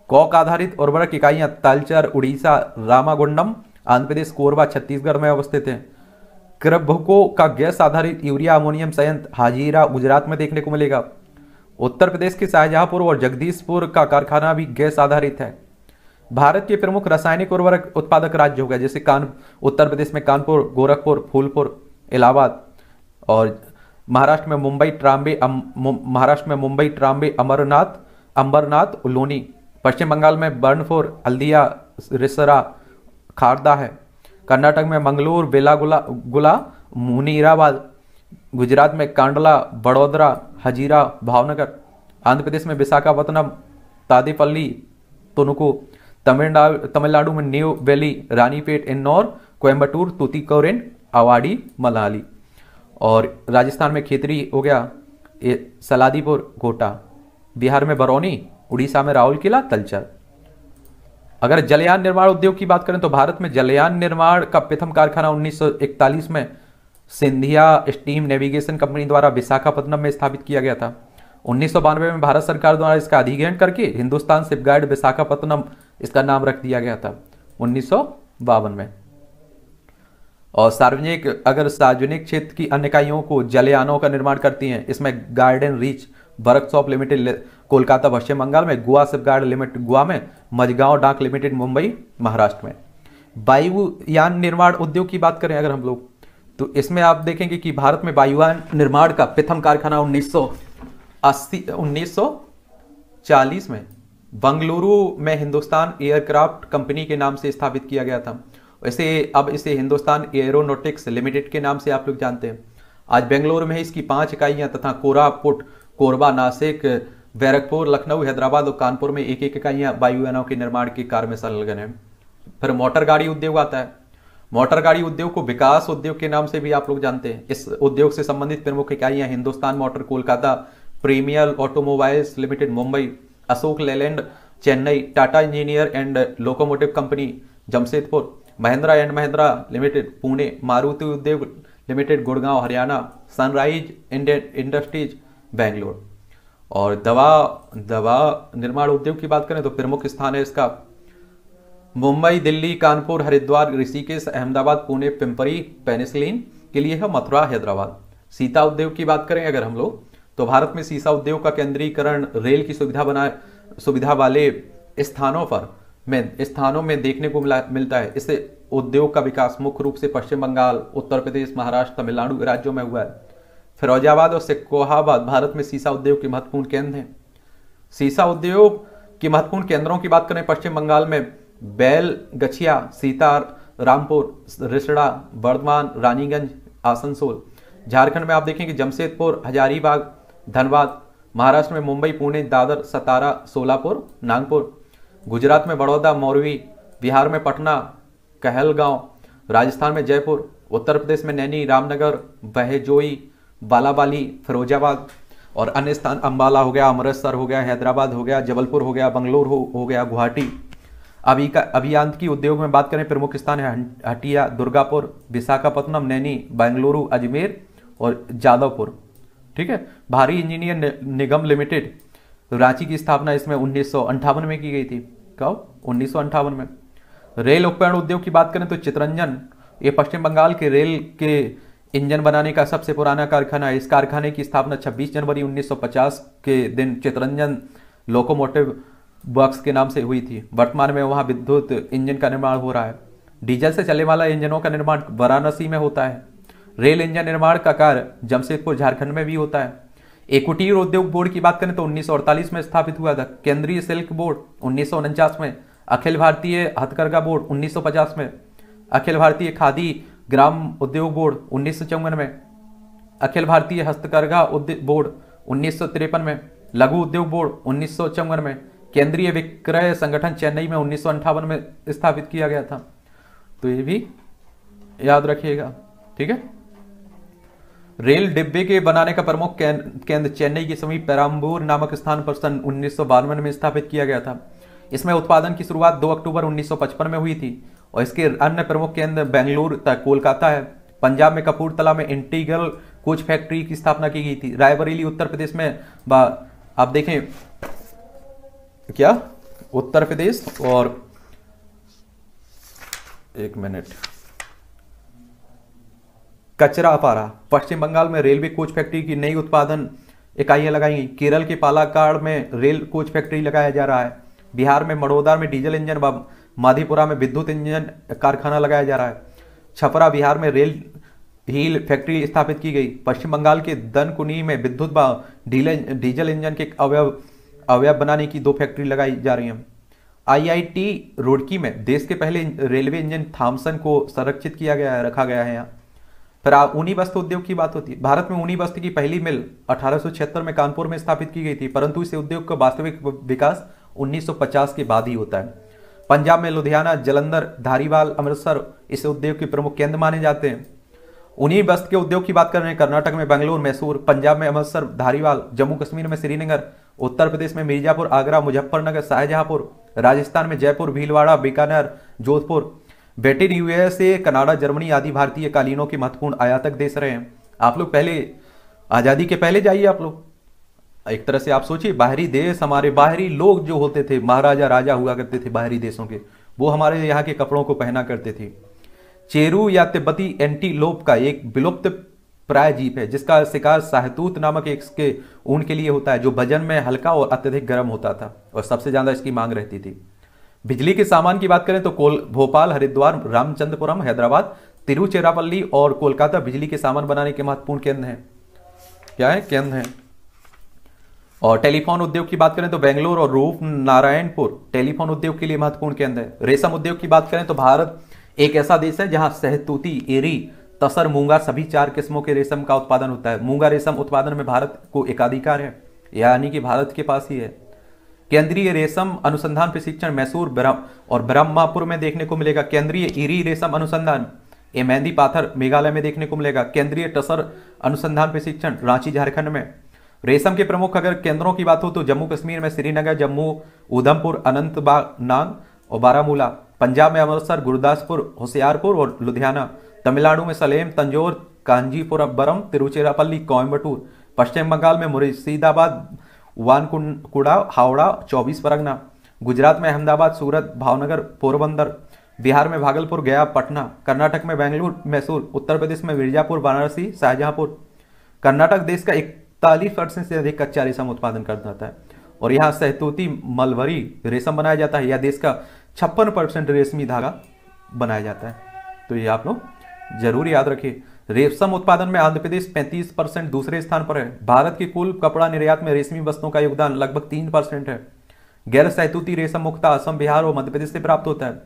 कॉक आधारित उर्वरक इकाइयां तालचर उड़ीसा रामागुंडम आंध्र प्रदेश कोरबा छत्तीसगढ़ में अवस्थित हैं क्रभको का गैस आधारित यूरिया अमोनियम संयंत्र हाजीरा गुजरात में देखने को मिलेगा उत्तर प्रदेश के शाहजहांपुर और जगदीशपुर का कारखाना भी गैस आधारित है भारत के प्रमुख रासायनिक उर्वरक उत्पादक राज्य हो गया जैसे कान उत्तर प्रदेश में कानपुर गोरखपुर फूलपुर इलाहाबाद और महाराष्ट्र में मुंबई ट्राम्बे महाराष्ट्र में मुंबई ट्राम्बे अमरनाथ अंबरनाथ लोनी पश्चिम बंगाल में बर्नफोर हल्दिया रिसरा खारदा है कर्नाटक में मंगलूर बेलागुला गुला मुनीराबाद गुजरात में कांडला बड़ोदरा हजीरा भावनगर आंध्र प्रदेश में विशाखापत्तनम तादेपल्ली तुनुकु तमिलनाडु तमिलनाडु में न्यू वैली रानीपेट इन्नौर कोयम्बटूर तुतिकोरेन एंड आवाड़ी मलाली और राजस्थान में खेतरी हो गया सलादीपुर कोटा बिहार में बरौनी उड़ीसा में राहुल किला तलचर अगर जलयान निर्माण उद्योग की बात करें तो भारत में जलयान निर्माण का प्रथम कारखाना 1941 में सिंधिया स्टीम नेविगेशन कंपनी द्वारा विशाखापट्टनम में स्थापित किया गया था उन्नीस में भारत सरकार द्वारा इसका अधिग्रहण करके हिंदुस्तान गार्ड विशाखापट्टनम इसका नाम रख दिया गया था उन्नीस में और सार्वजनिक अगर सार्वजनिक क्षेत्र की अन्य इकाइयों को जलयानों का निर्माण करती हैं इसमें garden reach workshop limited Kolkata Paschim Bengal में गोवा सिपगार्ड लिमिटेड गोवा में मजगांव डाक लिमिटेड मुंबई महाराष्ट्र में वायुयान निर्माण उद्योग की बात करें अगर हम लोग तो इसमें आप देखेंगे कि भारत में वायुयान निर्माण का प्रथम कारखाना उन्नीस सौ में बंगलुरु में हिंदुस्तान एयरक्राफ्ट कंपनी के नाम से स्थापित किया गया था वैसे अब इसे हिंदुस्तान एयरोनोटिक्स लिमिटेड के नाम से आप लोग जानते हैं आज बेंगलोर में इसकी पांच इकाइयां तथा कोरापुट कोरबा नासिक बैरकपुर लखनऊ हैदराबाद और कानपुर में एक एक इकाइयाँ वायुयानों के निर्माण के कार्य में संलग्न है फिर मोटर गाड़ी उद्योग आता है मोटर गाड़ी उद्योग को विकास उद्योग के नाम से भी आप लोग जानते हैं इस उद्योग से संबंधित प्रमुख इकाइयाँ Hindustan motor Kolkata premier automobiles limited Mumbai Ashok Leyland Chennai Tata engineer and locomotive company Jamshedpur Mahindra and Mahindra limited Pune Maruti Udyog limited Gurgaon Haryana sunrise Indian industries Bangalore और दवा दवा निर्माण उद्योग की बात करें तो प्रमुख स्थान है इसका मुंबई दिल्ली कानपुर हरिद्वार ऋषिकेश अहमदाबाद पुणे पिंपरी पेनिसलिन के लिए है मथुरा हैदराबाद सीता उद्योग की बात करें अगर हम लोग तो भारत में सीसा उद्योग का केंद्रीकरण रेल की सुविधा बना सुविधा वाले स्थानों पर में स्थानों में देखने को मिला मिलता है इससे उद्योग का विकास मुख्य रूप से पश्चिम बंगाल उत्तर प्रदेश महाराष्ट्र तमिलनाडु राज्यों में हुआ है फिरोजाबाद और सिकोहाबाद भारत में सीसा उद्योग के महत्वपूर्ण केंद्र हैं सीसा उद्योग के महत्वपूर्ण केंद्रों की बात करें पश्चिम बंगाल में बैल गछिया सीतार रामपुर रिसड़ा बर्धमान रानीगंज आसनसोल झारखंड में आप देखेंगे जमशेदपुर हजारीबाग धनबाद महाराष्ट्र में मुंबई पुणे दादर सतारा सोलापुर नागपुर गुजरात में बड़ौदा मौरवी बिहार में पटना कहलगांव राजस्थान में जयपुर उत्तर प्रदेश में नैनी रामनगर बहजोई बालाबाली फिरोजाबाद और अन्य स्थान अम्बाला हो गया अमृतसर हो गया हैदराबाद हो गया जबलपुर हो गया बंगलोर हो, हो गया गुवाहाटी अभी का की उद्योग में बात करें प्रमुख स्थान है हटिया दुर्गापुर विशाखापत्तनम नैनी बेंगलुरु अजमेर और जादवपुर ठीक है भारी इंजीनियर निगम लिमिटेड रांची की स्थापना इसमें उन्नीस में की गई थी कब उन्नीस में रेल उपकरण उद्योग की बात करें तो चितरंजन ये पश्चिम बंगाल के रेल के इंजन बनाने का सबसे पुराना कारखाना है इस कारखाने की स्थापना 26 जनवरी 1950 के दिन चितरंजन लोकोमोटिव वर्क्स के नाम से हुई थी वर्तमान में वहां विद्युत इंजन का निर्माण हो रहा है डीजल से चलने वाला इंजनों का निर्माण वाराणसी में होता है रेल इंजन निर्माण का कार्य जमशेदपुर झारखंड में भी होता है एकुटीर उद्योग बोर्ड की बात करें तो उन्नीस में स्थापित हुआ था केंद्रीय सिल्क बोर्ड उन्नीस में अखिल भारतीय हथकरघा बोर्ड उन्नीस में अखिल भारतीय खादी ग्राम उद्योग बोर्ड उन्नीस में अखिल भारतीय हस्तकरघा उद्योग बोर्ड उन्नीस में लघु उद्योग बोर्ड उन्नीस में केंद्रीय विक्रय संगठन चेन्नई में उन्नीस में स्थापित किया गया था तो ये भी याद रखिएगा ठीक है रेल डिब्बे के बनाने का प्रमुख केंद्र चेन्नई के समीप पेराम्बूर नामक स्थान पर सन उन्नीस में स्थापित किया गया था इसमें उत्पादन की शुरुआत 2 अक्टूबर 1955 में हुई थी और इसके अन्य प्रमुख केंद्र बेंगलुरु कोलकाता है पंजाब में कपूरतला में इंटीग्रल कोच फैक्ट्री की स्थापना की गई थी रायबरेली उत्तर प्रदेश में आप देखें क्या उत्तर प्रदेश और एक मिनट कचरा अपारा पश्चिम बंगाल में रेलवे कोच फैक्ट्री की नई उत्पादन इकाइयां लगाई गई केरल के पालाकाड़ में रेल कोच फैक्ट्री लगाया जा रहा है बिहार में मड़ोदार में डीजल इंजन माधीपुरा में विद्युत इंजन कारखाना लगाया जा रहा है छपरा बिहार में रेल हील फैक्ट्री स्थापित की गई पश्चिम बंगाल के दनकुनी में विद्युत डीजल इंजन के अवयव अवयव बनाने की दो फैक्ट्री लगाई जा रही हैं आईआईटी रुड़की में देश के पहले रेलवे इंजन थामसन को संरक्षित किया गया है रखा गया है यहाँ फिर ऊनी वस्त्र उद्योग की बात होती है भारत में ऊनी वस्त्र की पहली मिल अठारह में कानपुर में स्थापित की गई थी परंतु इस उद्योग का वास्तविक विकास उन्नीस के बाद ही होता है पंजाब में लुधियाना जलंधर धारीवाल अमृतसर इस उद्योग के प्रमुख केंद्र माने जाते हैं उन्हीं बस्त के उद्योग की बात कर रहे हैं कर्नाटक में बेंगलुरु मैसूर पंजाब में अमृतसर धारीवाल जम्मू कश्मीर में श्रीनगर उत्तर प्रदेश में मिर्जापुर आगरा मुजफ्फरनगर शाहजहांपुर राजस्थान में Jaipur Bhilwara Bikaner Jodhpur Britain USA Canada Germany आदि भारतीय कालीनों के महत्वपूर्ण आयातक देश रहे हैं आप लोग पहले आज़ादी के पहले जाइए आप लोग एक तरह से आप सोचिए बाहरी देश हमारे बाहरी लोग जो होते थे महाराजा राजा हुआ करते थे बाहरी देशों के वो हमारे यहाँ के कपड़ों को पहना करते थे चेरू या तिब्बती एंटीलोप का एक विलुप्त प्राय जीप है जिसका शिकार साहतूत नामक एक ऊन के लिए होता है जो भजन में हल्का और अत्यधिक गर्म होता था और सबसे ज़्यादा इसकी मांग रहती थी बिजली के सामान की बात करें तो कोल भोपाल हरिद्वार रामचंद्रपुरम हैदराबाद तिरुचिरापल्ली और कोलकाता बिजली के सामान बनाने के महत्वपूर्ण केंद्र हैं क्या है केंद्र हैं और टेलीफोन उद्योग की बात करें तो बेंगलोर और रूप नारायणपुर टेलीफोन उद्योग के लिए महत्वपूर्ण केंद्र है रेशम उद्योग की बात करें तो भारत एक ऐसा देश है जहां सहतूती एरी तसर मूंगा सभी चार किस्मों के रेशम का उत्पादन होता है मूंगा रेशम उत्पादन में भारत को एकाधिकार है यानी कि भारत के पास ही है केंद्रीय रेशम अनुसंधान प्रशिक्षण मैसूर ब्रह्म और ब्रह्मापुर में देखने को मिलेगा केंद्रीय इरी रेशम अनुसंधान ये मेहंदी पाथर मेघालय में देखने को मिलेगा केंद्रीय टसर अनुसंधान प्रशिक्षण रांची झारखंड में रेशम के प्रमुख अगर केंद्रों की बात हो तो जम्मू कश्मीर में श्रीनगर जम्मू उधमपुर अनंतनाग और बारामूला पंजाब में अमृतसर गुरदासपुर होशियारपुर और लुधियाना तमिलनाडु में सलेम तंजोर कांजीपुरम तिरुचिरापल्ली कोयम्बटूर पश्चिम बंगाल में मुर्शिदाबाद वानकुंडा हावड़ा चौबीस परगना गुजरात में अहमदाबाद सूरत भावनगर पोरबंदर बिहार में भागलपुर गया पटना कर्नाटक में बेंगलुरु मैसूर उत्तर प्रदेश में मिर्जापुर वाराणसी शाहजहांपुर कर्नाटक देश का एक इकतालीस परसेंट से अधिक कच्चा रेशम उत्पादन कर जाता है और यहाँ सहतूती मलवरी रेशम बनाया जाता है या देश का छप्पन परसेंट रेशमी धागा बनाया जाता है तो ये आप लोग जरूर याद रखिए रेशम उत्पादन में आंध्र प्रदेश 35 परसेंट दूसरे स्थान पर है भारत के कुल कपड़ा निर्यात में रेशमी वस्तुओं का योगदान लगभग तीन परसेंट है गैर सहतूती रेशम मुक्ता असम बिहार और मध्य प्रदेश से प्राप्त होता है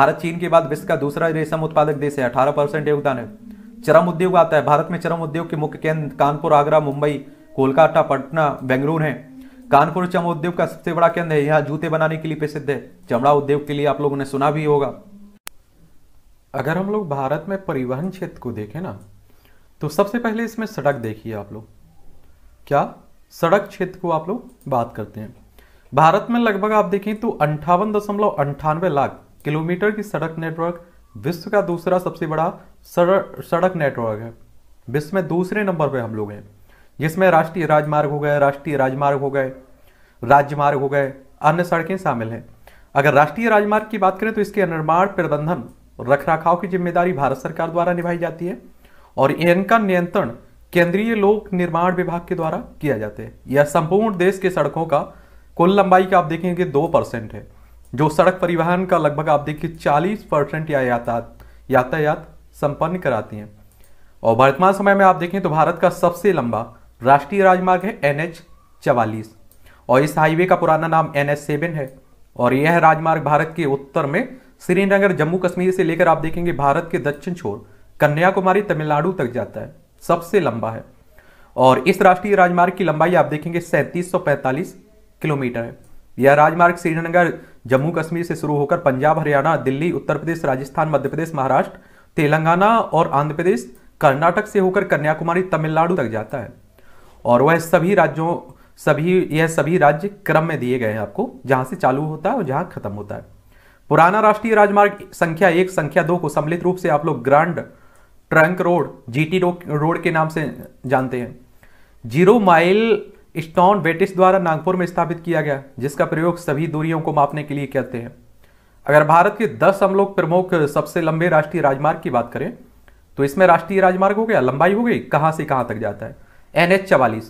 भारत चीन के बाद विश्व का दूसरा रेशम उत्पादक देश है अठारह परसेंट योगदान है चरम उद्योग आता है भारत में चरम उद्योग के मुख्य केंद्र कानपुर आगरा मुंबई कोलकाता पटना बेंगलुरु है कानपुर चम उद्योग का सबसे बड़ा केंद्र है यहाँ जूते बनाने के लिए प्रसिद्ध है चमड़ा उद्योग के लिए आप लोगों ने सुना भी होगा अगर हम लोग भारत में परिवहन क्षेत्र को देखें ना तो सबसे पहले इसमें सड़क देखिए आप लोग क्या सड़क क्षेत्र को आप लोग बात करते हैं भारत में लगभग आप देखें तो अंठावन दशमलव अंठानवे लाख किलोमीटर की सड़क नेटवर्क विश्व का दूसरा सबसे बड़ा सड़क नेटवर्क है विश्व में दूसरे नंबर पर हम लोग हैं जिसमें राष्ट्रीय राजमार्ग हो गए राष्ट्रीय राजमार्ग हो गए मार्ग हो गए अन्य सड़कें शामिल हैं अगर राष्ट्रीय राजमार्ग की बात करें तो इसके निर्माण प्रबंधन रख रखाव की जिम्मेदारी भारत सरकार द्वारा निभाई जाती है और इनका नियंत्रण केंद्रीय लोक निर्माण विभाग के द्वारा किया जाता है यह संपूर्ण देश के सड़कों का कुल लंबाई का आप देखेंगे दो परसेंट है जो सड़क परिवहन का लगभग आप देखिए चालीस परसेंट या यातायात यातायात संपन्न कराती हैं और वर्तमान समय में आप देखें तो भारत का सबसे लंबा राष्ट्रीय राजमार्ग है एन एच चवालीस और इस हाईवे का पुराना नाम एन एच सेवन है और यह राजमार्ग भारत के उत्तर में श्रीनगर जम्मू कश्मीर से लेकर आप देखेंगे भारत के दक्षिण छोर कन्याकुमारी तमिलनाडु तक जाता है सबसे लंबा है और इस राष्ट्रीय राजमार्ग की लंबाई आप देखेंगे सैंतीस किलोमीटर है यह राजमार्ग श्रीनगर जम्मू कश्मीर से शुरू होकर पंजाब हरियाणा दिल्ली उत्तर प्रदेश राजस्थान मध्य प्रदेश महाराष्ट्र तेलंगाना और आंध्र प्रदेश कर्नाटक से होकर कन्याकुमारी तमिलनाडु तक जाता है और वह सभी राज्यों सभी यह सभी राज्य क्रम में दिए गए हैं आपको जहां से चालू होता है और जहां खत्म होता है पुराना राष्ट्रीय राजमार्ग संख्या एक संख्या दो को सम्मिलित रूप से आप लोग grand trunk road GT road के नाम से जानते हैं जीरो माइल स्टोन ब्रिटिश द्वारा नागपुर में स्थापित किया गया जिसका प्रयोग सभी दूरियों को मापने के लिए करते हैं अगर भारत के दस हम लोग प्रमुख सबसे लंबे राष्ट्रीय राजमार्ग की बात करें तो इसमें राष्ट्रीय राजमार्ग हो गया लंबाई हो गई कहां से कहां तक जाता है एन एच चवालीस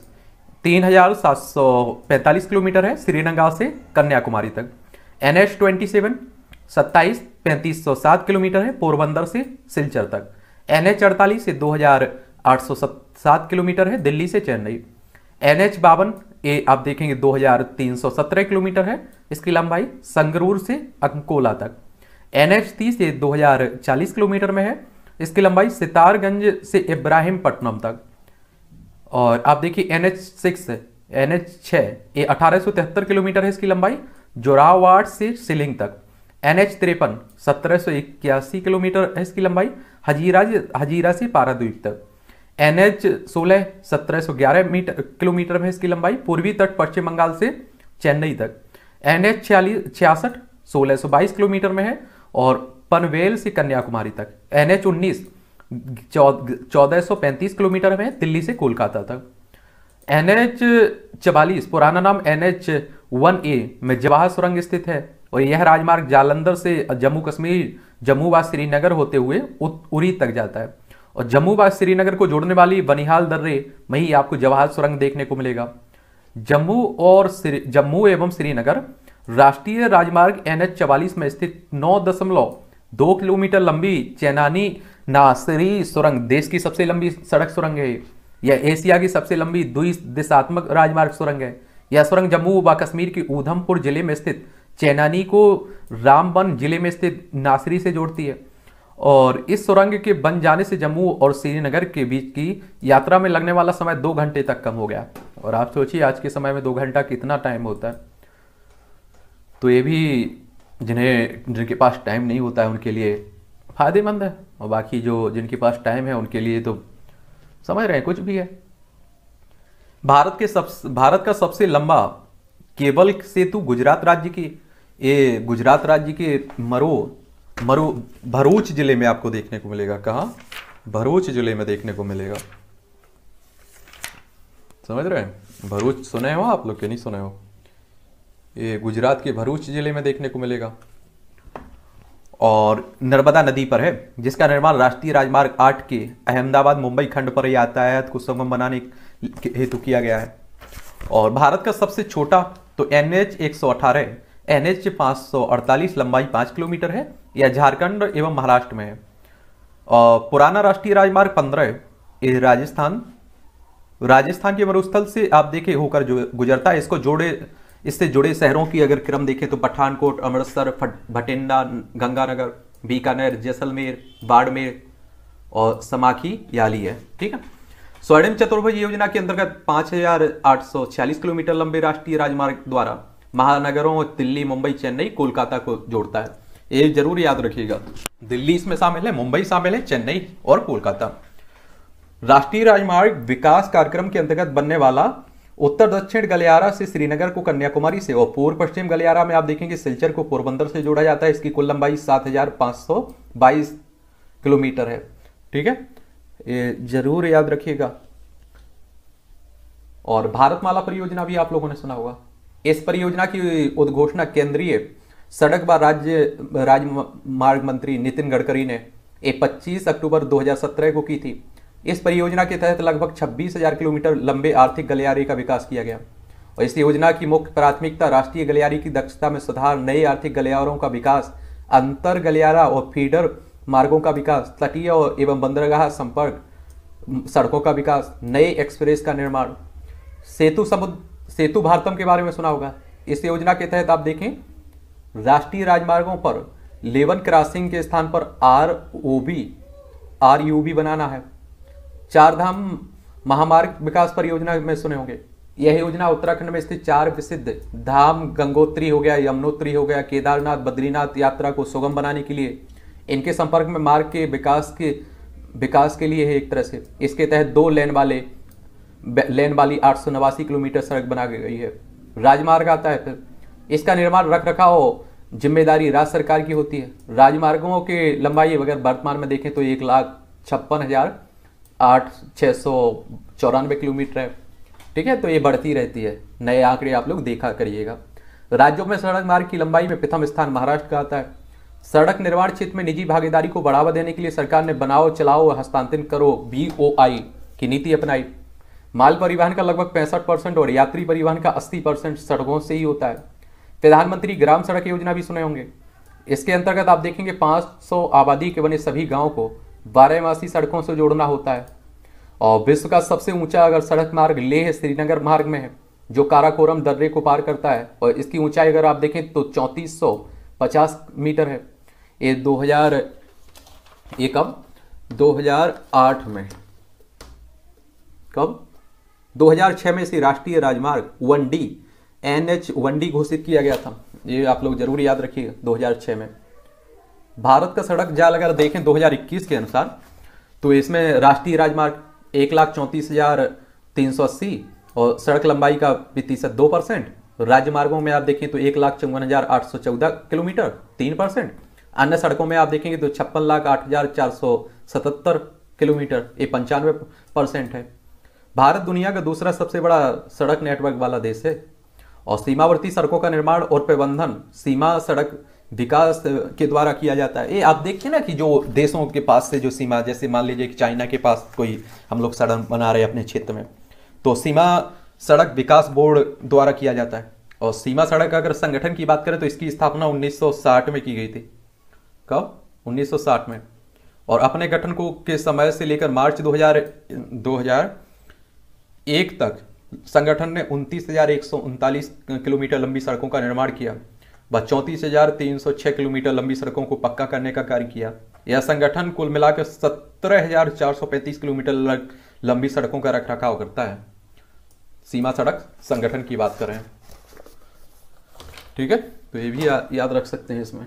तीन हजार सात सौ पैंतालीस किलोमीटर है श्रीनंगा से कन्याकुमारी तक एन एच ट्वेंटी सेवन सत्ताईस पैंतीस सौ सात किलोमीटर है पोरबंदर से सिलचर तक एन एच अड़तालीस से दो हजार आठ सौ सात किलोमीटर है दिल्ली से चेन्नई एन एच बावन ये आप देखेंगे दो हजार तीन सौ सत्रह किलोमीटर है इसकी लंबाई संगरूर से अंकोला तक एन एच तीस ये दो हजार चालीस किलोमीटर में है इसकी लंबाई सितारगंज से इब्राहिम पट्टनम तक और आप देखिए N H six N H छः ये अठारह सौ तिहत्तर किलोमीटर है इसकी लंबाई जोरावाड़ से सिलिंग तक एन एच तिरपन सत्रह सौ इक्यासी किलोमीटर है इसकी लंबाई हजीरा हजीरा से द्वीप तक एन एच सोलह सत्रह सौ ग्यारह मीटर किलोमीटर में इसकी लंबाई पूर्वी तट पश्चिम बंगाल से चेन्नई तक एन एच छियालीस छियासठ सोलह सौ बाईस किलोमीटर में है और पनवेल से कन्याकुमारी तक एन एच उन्नीस चौदह किलोमीटर में दिल्ली से कोलकाता तक एन एच चवालीस पुराना नाम एन एच वन ए में जवाहर सुरंग स्थित है और यह राजमार्ग जालंधर से जम्मू कश्मीर जम्मू व श्रीनगर होते हुए उरी तक जाता है और जम्मू व श्रीनगर को जोड़ने वाली बनिहाल दर्रे में ही आपको जवाहर सुरंग देखने को मिलेगा जम्मू और जम्मू एवं श्रीनगर राष्ट्रीय राजमार्ग एन एच चवालीस में स्थित नौ दशमलव दो किलोमीटर लंबी चैनानी नासरी सुरंग देश की सबसे लंबी सड़क सुरंग है यह एशिया की सबसे लंबी दुई दिशात्मक राजमार्ग सुरंग है यह सुरंग जम्मू व कश्मीर की ऊधमपुर जिले में स्थित चैनानी को रामबन जिले में स्थित नासरी से जोड़ती है और इस सुरंग के बन जाने से जम्मू और श्रीनगर के बीच की यात्रा में लगने वाला समय दो घंटे तक कम हो गया और आप सोचिए आज के समय में दो घंटा कितना टाइम होता है तो ये भी जिन्हें जिनके पास टाइम नहीं होता है उनके लिए फ़ायदेमंद है और बाकी जो जिनके पास टाइम है उनके लिए तो समझ रहे हैं कुछ भी है भारत के सब भारत का सबसे लंबा केबल सेतु गुजरात राज्य के ये गुजरात राज्य के मरो मरो भरूच जिले में आपको देखने को मिलेगा कहाँ भरूच जिले में देखने को मिलेगा समझ रहे हैं भरूच सुने हो आप लोग के नहीं सुने हो ये गुजरात के भरूच जिले में देखने को मिलेगा और नर्मदा नदी पर है जिसका निर्माण राष्ट्रीय राजमार्ग आठ के अहमदाबाद मुंबई खंड पर यातायात को संगम बनाने के हेतु किया गया है और भारत का सबसे छोटा तो एन एच एक सौ अठारह एन एच पाँच सौ अड़तालीस लंबाई पाँच किलोमीटर है यह झारखंड एवं महाराष्ट्र में है और पुराना राष्ट्रीय राजमार्ग पंद्रह राजस्थान राजस्थान के मरुस्थल से आप देखे होकर जो गुजरता है इसको जोड़े इससे जुड़े शहरों की अगर क्रम देखें तो पठानकोट अमृतसर भटिंडा गंगानगर बीकानेर जैसलमेर बाड़मेर और समाखी याली है ठीक है स्वर्णिम चतुर्भुज योजना के अंतर्गत 5,846 किलोमीटर लंबे राष्ट्रीय राजमार्ग द्वारा महानगरों और दिल्ली मुंबई चेन्नई कोलकाता को जोड़ता है ये जरूर याद रखिएगा दिल्ली इसमें शामिल है मुंबई शामिल है चेन्नई और कोलकाता राष्ट्रीय राजमार्ग विकास कार्यक्रम के अंतर्गत बनने वाला उत्तर दक्षिण गलियारा से श्रीनगर को कन्याकुमारी से और पूर्व पश्चिम गलियारा में आप देखेंगे सिलचर को पोरबंदर से जोड़ा जाता है इसकी कुल लंबाई बाईस किलोमीटर है ठीक है ये जरूर याद रखिएगा और भारतमाला परियोजना भी आप लोगों ने सुना होगा इस परियोजना की उद्घोषणा केंद्रीय सड़क व राज्य राजमार्ग मंत्री नितिन गडकरी ने 25 अक्टूबर 2017 को की थी इस परियोजना के तहत लगभग 26,000 किलोमीटर लंबे आर्थिक गलियारे का विकास किया गया और इस योजना की मुख्य प्राथमिकता राष्ट्रीय गलियारी की दक्षता में सुधार नए आर्थिक गलियारों का विकास अंतर गलियारा और फीडर मार्गों का विकास तटीय और एवं बंदरगाह संपर्क सड़कों का विकास नए एक्सप्रेस का निर्माण सेतु समुद्र सेतु भारतम के बारे में सुना होगा इस योजना के तहत आप देखें राष्ट्रीय राजमार्गों पर लेवन क्रॉसिंग के स्थान पर R O B R U B बनाना है चार धाम महामार्ग विकास परियोजना में सुने होंगे यह योजना उत्तराखंड में स्थित चार प्रसिद्ध धाम गंगोत्री हो गया यमुनोत्री हो गया केदारनाथ बद्रीनाथ यात्रा को सुगम बनाने के लिए इनके संपर्क में मार्ग के विकास के विकास के लिए है एक तरह से इसके तहत दो लेन वाले लेन वाली आठ किलोमीटर सड़क बना गई है राजमार्ग आता है फिर इसका निर्माण रख रखाव जिम्मेदारी राज्य सरकार की होती है राजमार्गों के लंबाई अगर वर्तमान में देखें तो एक लाख छप्पन हज़ार आठ छः सौ चौरानवे किलोमीटर है ठीक है तो ये बढ़ती रहती है नए आंकड़े आप लोग देखा करिएगा राज्यों में सड़क मार्ग की लंबाई में प्रथम स्थान महाराष्ट्र का आता है सड़क निर्माण क्षेत्र में निजी भागीदारी को बढ़ावा देने के लिए सरकार ने बनाओ चलाओ हस्तांतरण करो बी की नीति अपनाई माल परिवहन का लगभग पैंसठ परसेंट और यात्री परिवहन का अस्सी परसेंट सड़कों से ही होता है प्रधानमंत्री ग्राम सड़क योजना भी सुने होंगे इसके अंतर्गत आप देखेंगे पाँच आबादी के बने सभी गाँव को बारहवासी सड़कों से जोड़ना होता है और विश्व का सबसे ऊंचा अगर सड़क मार्ग लेह श्रीनगर मार्ग में है जो काराकोरम दर्रे को पार करता है और इसकी ऊंचाई अगर आप देखें तो चौंतीस मीटर है ये हजार ये कब 2008 में कब 2006 में इसे राष्ट्रीय राजमार्ग वन डी एन एच घोषित किया गया था ये आप लोग जरूर याद रखिएगा 2006 में भारत का सड़क जाल अगर देखें 2021 के अनुसार तो इसमें राष्ट्रीय राजमार्ग एक लाख चौंतीस हजार तीन सौ अस्सी और सड़क लंबाई का प्रतिशत दो परसेंट राजमार्गों में आप देखें तो एक लाख चौवन हजार आठ सौ चौदह किलोमीटर तीन परसेंट अन्य सड़कों में आप देखेंगे तो छप्पन लाख आठ हजार चार सौ सतहत्तर किलोमीटर ये पंचानवे परसेंट है भारत दुनिया का दूसरा सबसे बड़ा सड़क नेटवर्क वाला देश है और सीमावर्ती सड़कों का निर्माण और प्रबंधन सीमा सड़क विकास के द्वारा किया जाता है ये आप देखिए ना कि जो देशों के पास से जो सीमा जैसे मान लीजिए कि चाइना के पास कोई हम लोग सड़क बना रहे हैं अपने क्षेत्र में तो सीमा सड़क विकास बोर्ड द्वारा किया जाता है और सीमा सड़क अगर संगठन की बात करें तो इसकी स्थापना 1960 में की गई थी कब 1960 में और अपने गठन को के समय से लेकर मार्च 2000 2001 तक संगठन ने उनतीस किलोमीटर लंबी सड़कों का निर्माण किया व चौंतीस हजार तीन सौ छह किलोमीटर लंबी सड़कों को पक्का करने का कार्य किया यह संगठन कुल मिलाकर सत्रह हजार चार सौ पैंतीस किलोमीटर लंबी सड़कों का रखरखाव करता है सीमा सड़क संगठन की बात करें ठीक है तो ये भी या, याद रख सकते हैं इसमें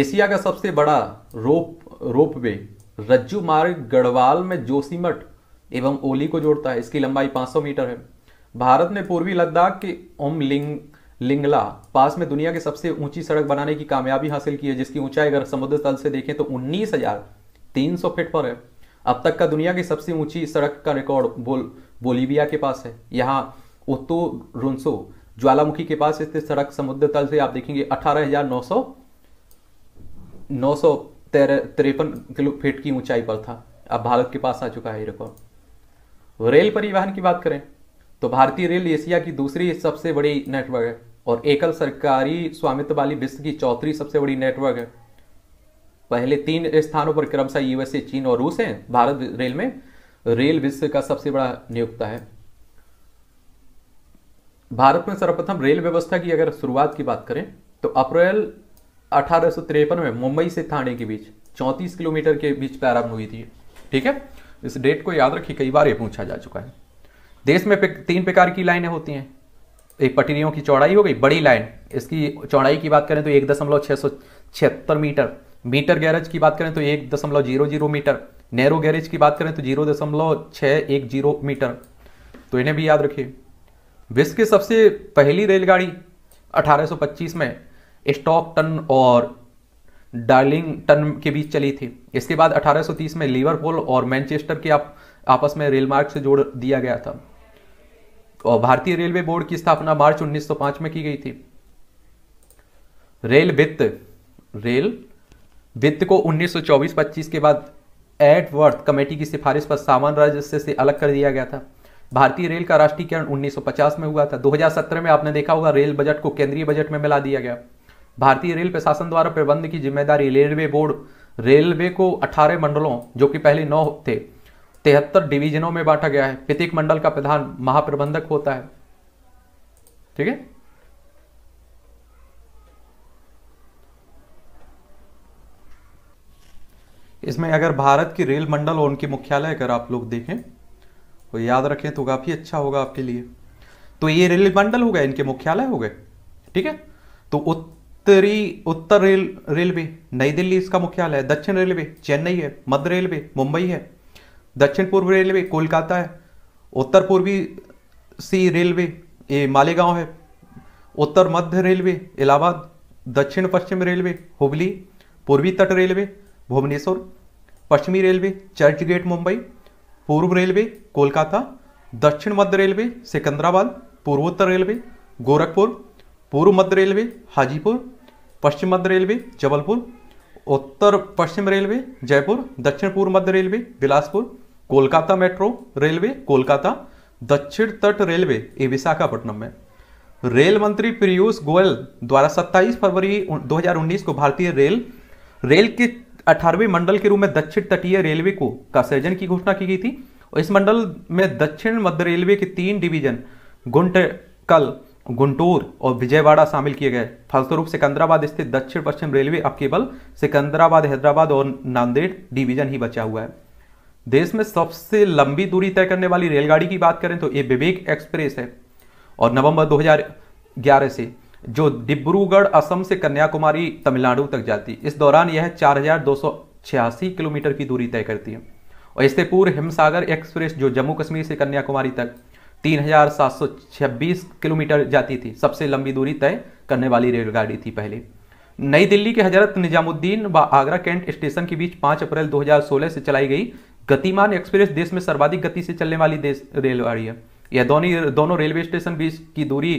एशिया का सबसे बड़ा रोप रोप वे रज्जू मार्ग गढ़वाल में जोशीमठ एवं ओली को जोड़ता है इसकी लंबाई 500 मीटर है भारत ने पूर्वी लद्दाख के ओमलिंग लिंगला पास में दुनिया के सबसे ऊंची सड़क बनाने की कामयाबी हासिल की है जिसकी ऊंचाई अगर समुद्र तल से देखें तो उन्नीस हजार तीन सौ फीट पर है अब तक का दुनिया की सबसे ऊंची सड़क का रिकॉर्ड बोल बोलीविया के पास है यहाँ ओतो रुन्सो ज्वालामुखी के पास स्थित सड़क समुद्र तल से आप देखेंगे अठारह हजार नौ सौ नौ सौ तिरपन किलो फीट की ऊंचाई पर था अब भारत के पास आ चुका है रिकॉर्ड रेल परिवहन की बात करें तो भारतीय रेल एशिया की दूसरी सबसे बड़ी नेटवर्क है और एकल सरकारी स्वामित्व वाली विश्व की चौथी सबसे बड़ी नेटवर्क है पहले तीन स्थानों पर क्रमशः यूएसए चीन और रूस हैं भारत रेल में रेल विश्व का सबसे बड़ा नियुक्ता है भारत में सर्वप्रथम रेल व्यवस्था की अगर शुरुआत की बात करें तो अप्रैल अठारह में मुंबई से थाने के बीच 34 किलोमीटर के बीच प्रारंभ हुई थी ठीक है इस डेट को याद रखिए कई बार ये पूछा जा चुका है देश में तीन प्रकार की लाइनें होती हैं पटरियों की चौड़ाई हो गई बड़ी लाइन इसकी चौड़ाई की बात करें तो एक दशमलव छः सौ छिहत्तर मीटर मीटर गैरेज की बात करें तो एक दशमलव zero zero metre narrow gauge की बात करें तो जीरो दशमलव छः एक जीरो मीटर तो इन्हें भी याद रखिए विश्व की सबसे पहली रेलगाड़ी 1825 में स्टॉक टन और डार्लिंग टन के बीच चली थी इसके बाद 1830 में लिवरपूल और मैनचेस्टर के आप आपस में रेलमार्ग से जोड़ दिया गया था भारतीय रेलवे बोर्ड की स्थापना मार्च 1905 में की गई थी रेल वित्त रेल वित्त को 1924-25 के बाद एडवर्थ कमेटी की सिफारिश पर सामान्य राजस्व से अलग कर दिया गया था भारतीय रेल का राष्ट्रीयकरण 1950 में हुआ था 2017 में आपने देखा होगा रेल बजट को केंद्रीय बजट में मिला दिया गया भारतीय रेल प्रशासन द्वारा प्रबंध की जिम्मेदारी रेलवे बोर्ड रेलवे को 18 मंडलों जो कि पहले नौ थे तिहत्तर डिवीजनों में बांटा गया है पितिक मंडल का प्रधान महाप्रबंधक होता है ठीक है इसमें अगर भारत की रेल मंडल और उनके मुख्यालय अगर आप लोग देखें तो याद रखें तो काफ़ी अच्छा होगा आपके लिए तो ये रेल मंडल हो गए इनके मुख्यालय हो गए ठीक है तो उत्तरी उत्तर रेल रेलवे नई दिल्ली इसका मुख्यालय है दक्षिण रेलवे चेन्नई है मध्य रेलवे मुंबई है दक्षिण पूर्व रेलवे कोलकाता है उत्तर पूर्वी सी रेलवे ये मालेगांव है उत्तर मध्य रेलवे इलाहाबाद दक्षिण पश्चिम रेलवे हुबली पूर्वी तट रेलवे भुवनेश्वर पश्चिमी रेलवे चर्च गेट मुंबई पूर्व रेलवे कोलकाता दक्षिण मध्य रेलवे सिकंदराबाद पूर्वोत्तर रेलवे गोरखपुर पूर्व मध्य रेलवे हाजीपुर पश्चिम मध्य रेलवे जबलपुर उत्तर पश्चिम रेलवे जयपुर दक्षिण पूर्व मध्य railway Bilaspur Kolkata metro railway Kolkata दक्षिण तट रेलवे ये विशाखापट्टनम में रेल मंत्री पीयूष गोयल द्वारा 27 फरवरी 2019 को भारतीय रेल रेल के 18वें मंडल के रूप में दक्षिण तटीय रेलवे को का सृजन की घोषणा की गई थी और इस मंडल में दक्षिण मध्य रेलवे के तीन डिवीजन गुंटकल गुंटूर और विजयवाड़ा शामिल किए गए फलस्वरूप सिकंदराबाद स्थित दक्षिण पश्चिम रेलवे अब केवल सिकंदराबाद हैदराबाद और नांदेड़ डिवीजन ही बचा हुआ है देश में सबसे लंबी दूरी तय करने वाली रेलगाड़ी की बात करें तो ये विवेक एक्सप्रेस है और नवंबर 2011 से जो डिब्रूगढ़ असम से कन्याकुमारी तमिलनाडु तक जाती इस दौरान यह चार किलोमीटर की दूरी तय करती है और इससे पूर्व हिमसागर एक्सप्रेस जो जम्मू कश्मीर से कन्याकुमारी तक 3,726 किलोमीटर जाती थी सबसे लंबी दूरी तय करने वाली रेलगाड़ी थी पहले नई दिल्ली के हजरत निजामुद्दीन व आगरा कैंट स्टेशन के बीच 5 अप्रैल 2016 से चलाई गई गतिमान एक्सप्रेस देश में सर्वाधिक गति से चलने वाली रेलगाड़ी है यह दोनों दोनों रेलवे स्टेशन बीच की दूरी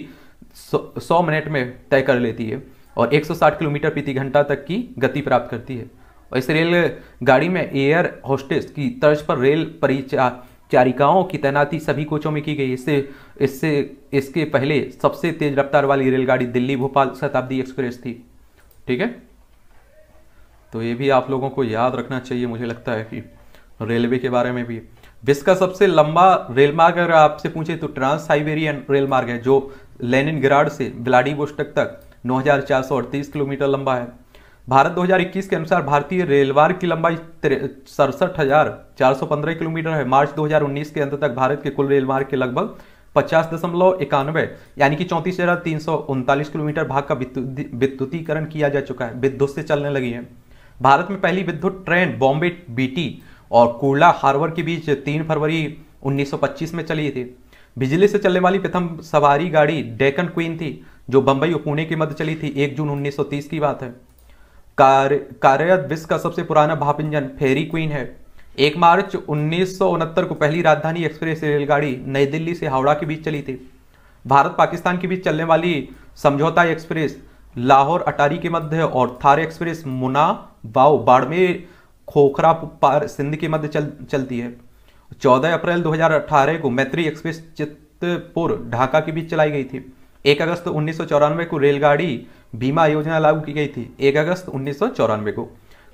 सौ मिनट में तय कर लेती है और 160 किलोमीटर प्रति घंटा तक की गति प्राप्त करती है और इस रेलगाड़ी में एयर होस्टेस की तर्ज पर रेल परिचार चारिकाओं की तैनाती सभी कोचों में की गई इससे इससे इसके पहले सबसे तेज रफ्तार वाली रेलगाड़ी दिल्ली भोपाल शताब्दी एक्सप्रेस थी ठीक है तो ये भी आप लोगों को याद रखना चाहिए मुझे लगता है कि रेलवे के बारे में भी विश्व का सबसे लंबा रेलमार्ग अगर आपसे पूछे तो ट्रांस साइबेरियन रेलमार्ग है जो लेनिन गिराड से ब्लाडीबोस्टक तक 9,438 किलोमीटर लंबा है भारत 2021 के अनुसार भारतीय रेलमार्ग की लंबाई सड़सठ किलोमीटर है मार्च 2019 के अंत तक भारत के कुल रेलमार्ग के लगभग पचास दशमलव इक्यानवे यानी कि चौंतीस हजार तीन सौ उनतालीस किलोमीटर भाग का विद्युतीकरण किया जा चुका है विद्युत से चलने लगी है भारत में पहली विद्युत ट्रेन बॉम्बे बीटी और कुर्ला हार्बर के बीच तीन फरवरी 1925 में चली थी बिजली से चलने वाली प्रथम सवारी गाड़ी डेकन क्वीन थी जो बम्बई और पुणे के मध्य चली थी एक जून उन्नीस की बात है कार्य कार्यरत विश्व का सबसे पुराना भाप इंजन फेरी क्वीन है एक मार्च उन्नीस को पहली राजधानी एक्सप्रेस रेलगाड़ी नई दिल्ली से हावड़ा के बीच चली थी भारत पाकिस्तान के बीच चलने वाली समझौता एक्सप्रेस लाहौर अटारी के मध्य और थार एक्सप्रेस मुना बाव बाड़मेर खोखरा पार सिंध के मध्य चल, चलती है 14 अप्रैल 2018 को मैत्री एक्सप्रेस चित्तपुर ढाका के बीच चलाई गई थी 1 अगस्त उन्नीस को रेलगाड़ी बीमा योजना लागू की गई थी एक अगस्त उन्नीस को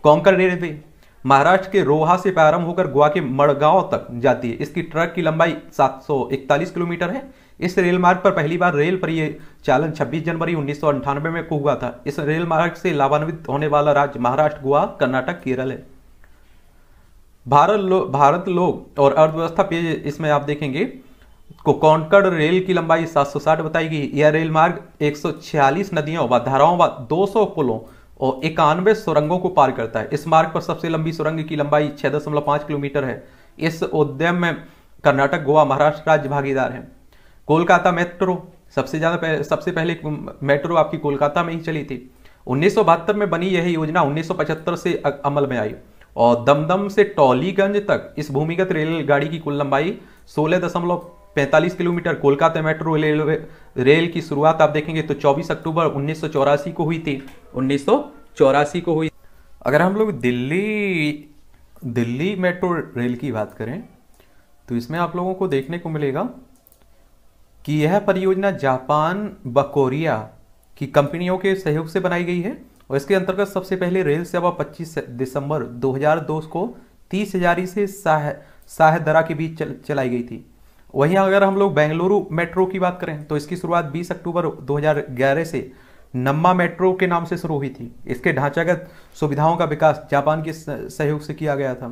कोंकण रेलवे महाराष्ट्र के रोहा से प्रारंभ होकर गोवा के मड़गांव तक जाती है इसकी ट्रक की लंबाई 741 किलोमीटर है इस रेल मार्ग पर पहली बार रेल परिचालन 26 जनवरी उन्नीस में को हुआ था इस रेल मार्ग से लाभान्वित होने वाला राज्य महाराष्ट्र गोवा कर्नाटक केरल है भारत लो, भारत लोग और अर्थव्यवस्था पेज इसमें आप देखेंगे कौनकड़ रेल की लंबाई 760 बताई गई यह रेल मार्ग 146 नदियों व धाराओं व 200 पुलों और इक्यानवे सुरंगों को पार करता है इस मार्ग पर सबसे लंबी सुरंग की लंबाई 6.5 किलोमीटर है इस उद्यम में कर्नाटक गोवा महाराष्ट्र राज्य भागीदार हैं कोलकाता मेट्रो सबसे ज़्यादा पह, सबसे पहले मेट्रो आपकी कोलकाता में ही चली थी उन्नीस में बनी यह योजना उन्नीस से अमल में आई और दमदम से टॉलीगंज तक इस भूमिगत रेलगाड़ी की कुल लंबाई सोलह दशमलव पैंतालीस kilometre Kolkata metro railway rail की शुरुआत आप देखेंगे तो 24 अक्टूबर उन्नीस को हुई थी उन्नीस को हुई अगर हम लोग दिल्ली दिल्ली मेट्रो रेल की बात करें तो इसमें आप लोगों को देखने को मिलेगा कि यह परियोजना जापान व कोरिया की कंपनियों के सहयोग से बनाई गई है और इसके अंतर्गत सबसे पहले रेल सेवा 25 दिसंबर 2002 को तीस हजारी से शाहदरा के बीच चल, चलाई गई थी वहीं अगर हम लोग बेंगलुरु मेट्रो की बात करें तो इसकी शुरुआत 20 अक्टूबर 2011 से नम्मा मेट्रो के नाम से शुरू हुई थी इसके ढांचागत सुविधाओं का विकास जापान के सहयोग से किया गया था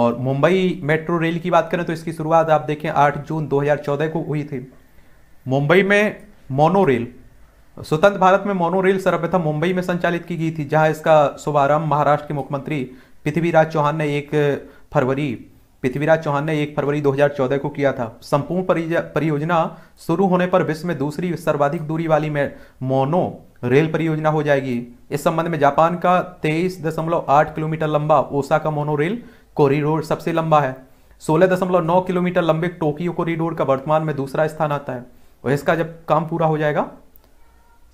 और मुंबई मेट्रो रेल की बात करें तो इसकी शुरुआत आप देखें 8 जून 2014 को हुई थी मुंबई में मोनो रेल स्वतंत्र भारत में मोनो रेल सर्वप्रथम मुंबई में संचालित की गई थी जहां इसका शुभारंभ महाराष्ट्र के मुख्यमंत्री पृथ्वीराज चौहान ने एक फरवरी पृथ्वीराज चौहान ने 1 फरवरी 2014 को किया था संपूर्ण परियोजना शुरू होने पर विश्व में दूसरी सर्वाधिक दूरी वाली मोनो रेल परियोजना हो जाएगी इस संबंध में जापान का 23.8 किलोमीटर लंबा ओसा का मोनो रेल कॉरिडोर सबसे लंबा है 16.9 किलोमीटर लंबे टोकियो कॉरिडोर का वर्तमान में दूसरा स्थान आता है और इसका जब काम पूरा हो जाएगा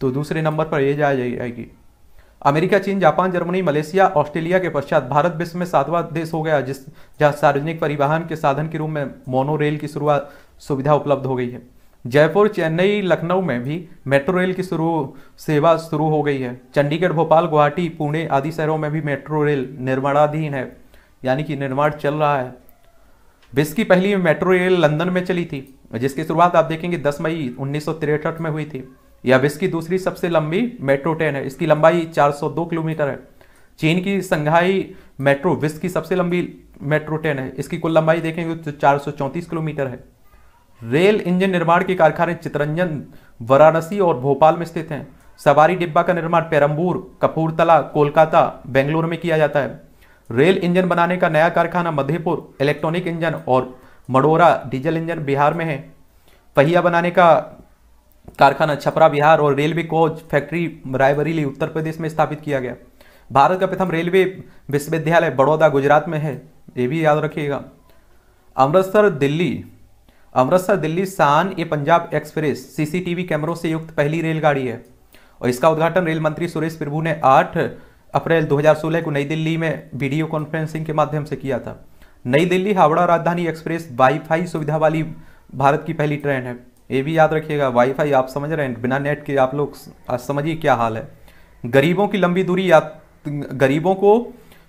तो दूसरे नंबर पर ये जा जाएगी अमेरिका चीन जापान जर्मनी मलेशिया ऑस्ट्रेलिया के पश्चात भारत विश्व में सातवां देश हो गया जिस जहाँ सार्वजनिक परिवहन के साधन के रूप में मोनो रेल की शुरुआत सुविधा उपलब्ध हो गई है जयपुर चेन्नई लखनऊ में भी मेट्रो रेल की शुरू सेवा शुरू हो गई है चंडीगढ़ भोपाल गुवाहाटी पुणे आदि शहरों में भी मेट्रो रेल निर्माणाधीन है यानी कि निर्माण चल रहा है विश्व की पहली मेट्रो रेल लंदन में चली थी जिसकी शुरुआत आप देखेंगे दस मई उन्नीस में हुई थी विश्व की दूसरी सबसे लंबी मेट्रो ट्रेन है इसकी लंबाई 402 किलोमीटर है चीन की संघाई मेट्रो विश्व की सबसे लंबी मेट्रो ट्रेन है इसकी कुल लंबाई देखेंगे तो चार किलोमीटर है रेल इंजन निर्माण के कारखाने चितरंजन वाराणसी और भोपाल में स्थित हैं सवारी डिब्बा का निर्माण पेरम्बूर कपूरतला कोलकाता बेंगलुरु में किया जाता है रेल इंजन बनाने का नया कारखाना मधेपुर इलेक्ट्रॉनिक इंजन और मडोरा डीजल इंजन बिहार में है पहिया बनाने का कारखाना छपरा बिहार और railway coach factory Raebareli Uttar Pradesh में स्थापित किया गया भारत का प्रथम रेलवे विश्वविद्यालय बड़ौदा गुजरात में है ये भी याद रखिएगा अमृतसर दिल्ली अमृतसर दिल्ली शान ए पंजाब एक्सप्रेस सीसीटीवी कैमरों से युक्त पहली रेलगाड़ी है और इसका उद्घाटन रेल मंत्री सुरेश प्रभु ने 8 अप्रैल 2016 को नई दिल्ली में वीडियो कॉन्फ्रेंसिंग के माध्यम से किया था नई दिल्ली हावड़ा राजधानी एक्सप्रेस वाईफाई सुविधा वाली भारत की पहली ट्रेन है ये भी याद रखिएगा वाईफाई आप समझ रहे हैं बिना नेट के आप लोग समझिए क्या हाल है गरीबों की लंबी दूरी या गरीबों को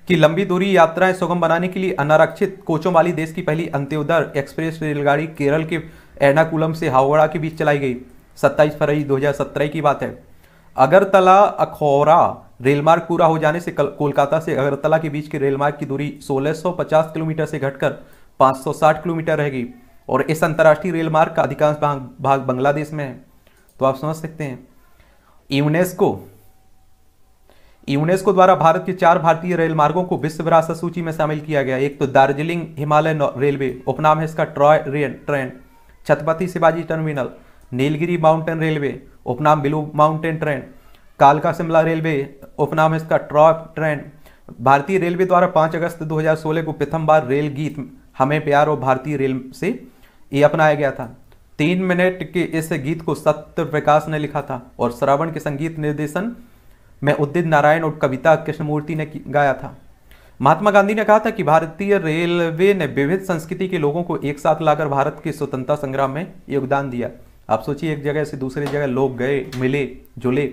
की लंबी दूरी यात्राएं सुगम बनाने के लिए अनारक्षित कोचों वाली देश की पहली अंत्योदय एक्सप्रेस रेलगाड़ी केरल के एर्नाकुलम से हावड़ा के बीच चलाई गई 27 फरवरी 2017 की बात है अगरतला अखौरा रेलमार्ग पूरा हो जाने से कोलकाता से अगरतला के बीच के रेलमार्ग की दूरी सोलह किलोमीटर से घटकर पाँच किलोमीटर रहेगी और इस अंतर्राष्ट्रीय रेल मार्ग का अधिकांश भाग बांग्लादेश में है तो आप समझ सकते हैं यूनेस्को यूनेस्को द्वारा भारत के चार भारतीय रेल मार्गों को विश्व विरासत सूची में शामिल किया गया एक तो दार्जिलिंग हिमालय रेलवे उपनाम है इसका toy rail train Chhatrapati Shivaji terminal Nilgiri mountain railway उपनाम बिलू माउंटेन ट्रेन कालका शिमला रेलवे उपनाम है इसका ट्रॉय ट्रेन भारतीय रेलवे द्वारा पाँच अगस्त दो को प्रथम बार रेल गीत हमें प्यार और भारतीय रेल से ये अपनाया गया था तीन मिनट के इस गीत को सत्य प्रकाश ने लिखा था और श्रावण के संगीत निर्देशन में उदित नारायण और कविता कृष्णमूर्ति ने गाया था महात्मा गांधी ने कहा था कि भारतीय रेलवे ने विविध संस्कृति के लोगों को एक साथ लाकर भारत के स्वतंत्रता संग्राम में योगदान दिया आप सोचिए एक जगह से दूसरी जगह लोग गए मिले जुले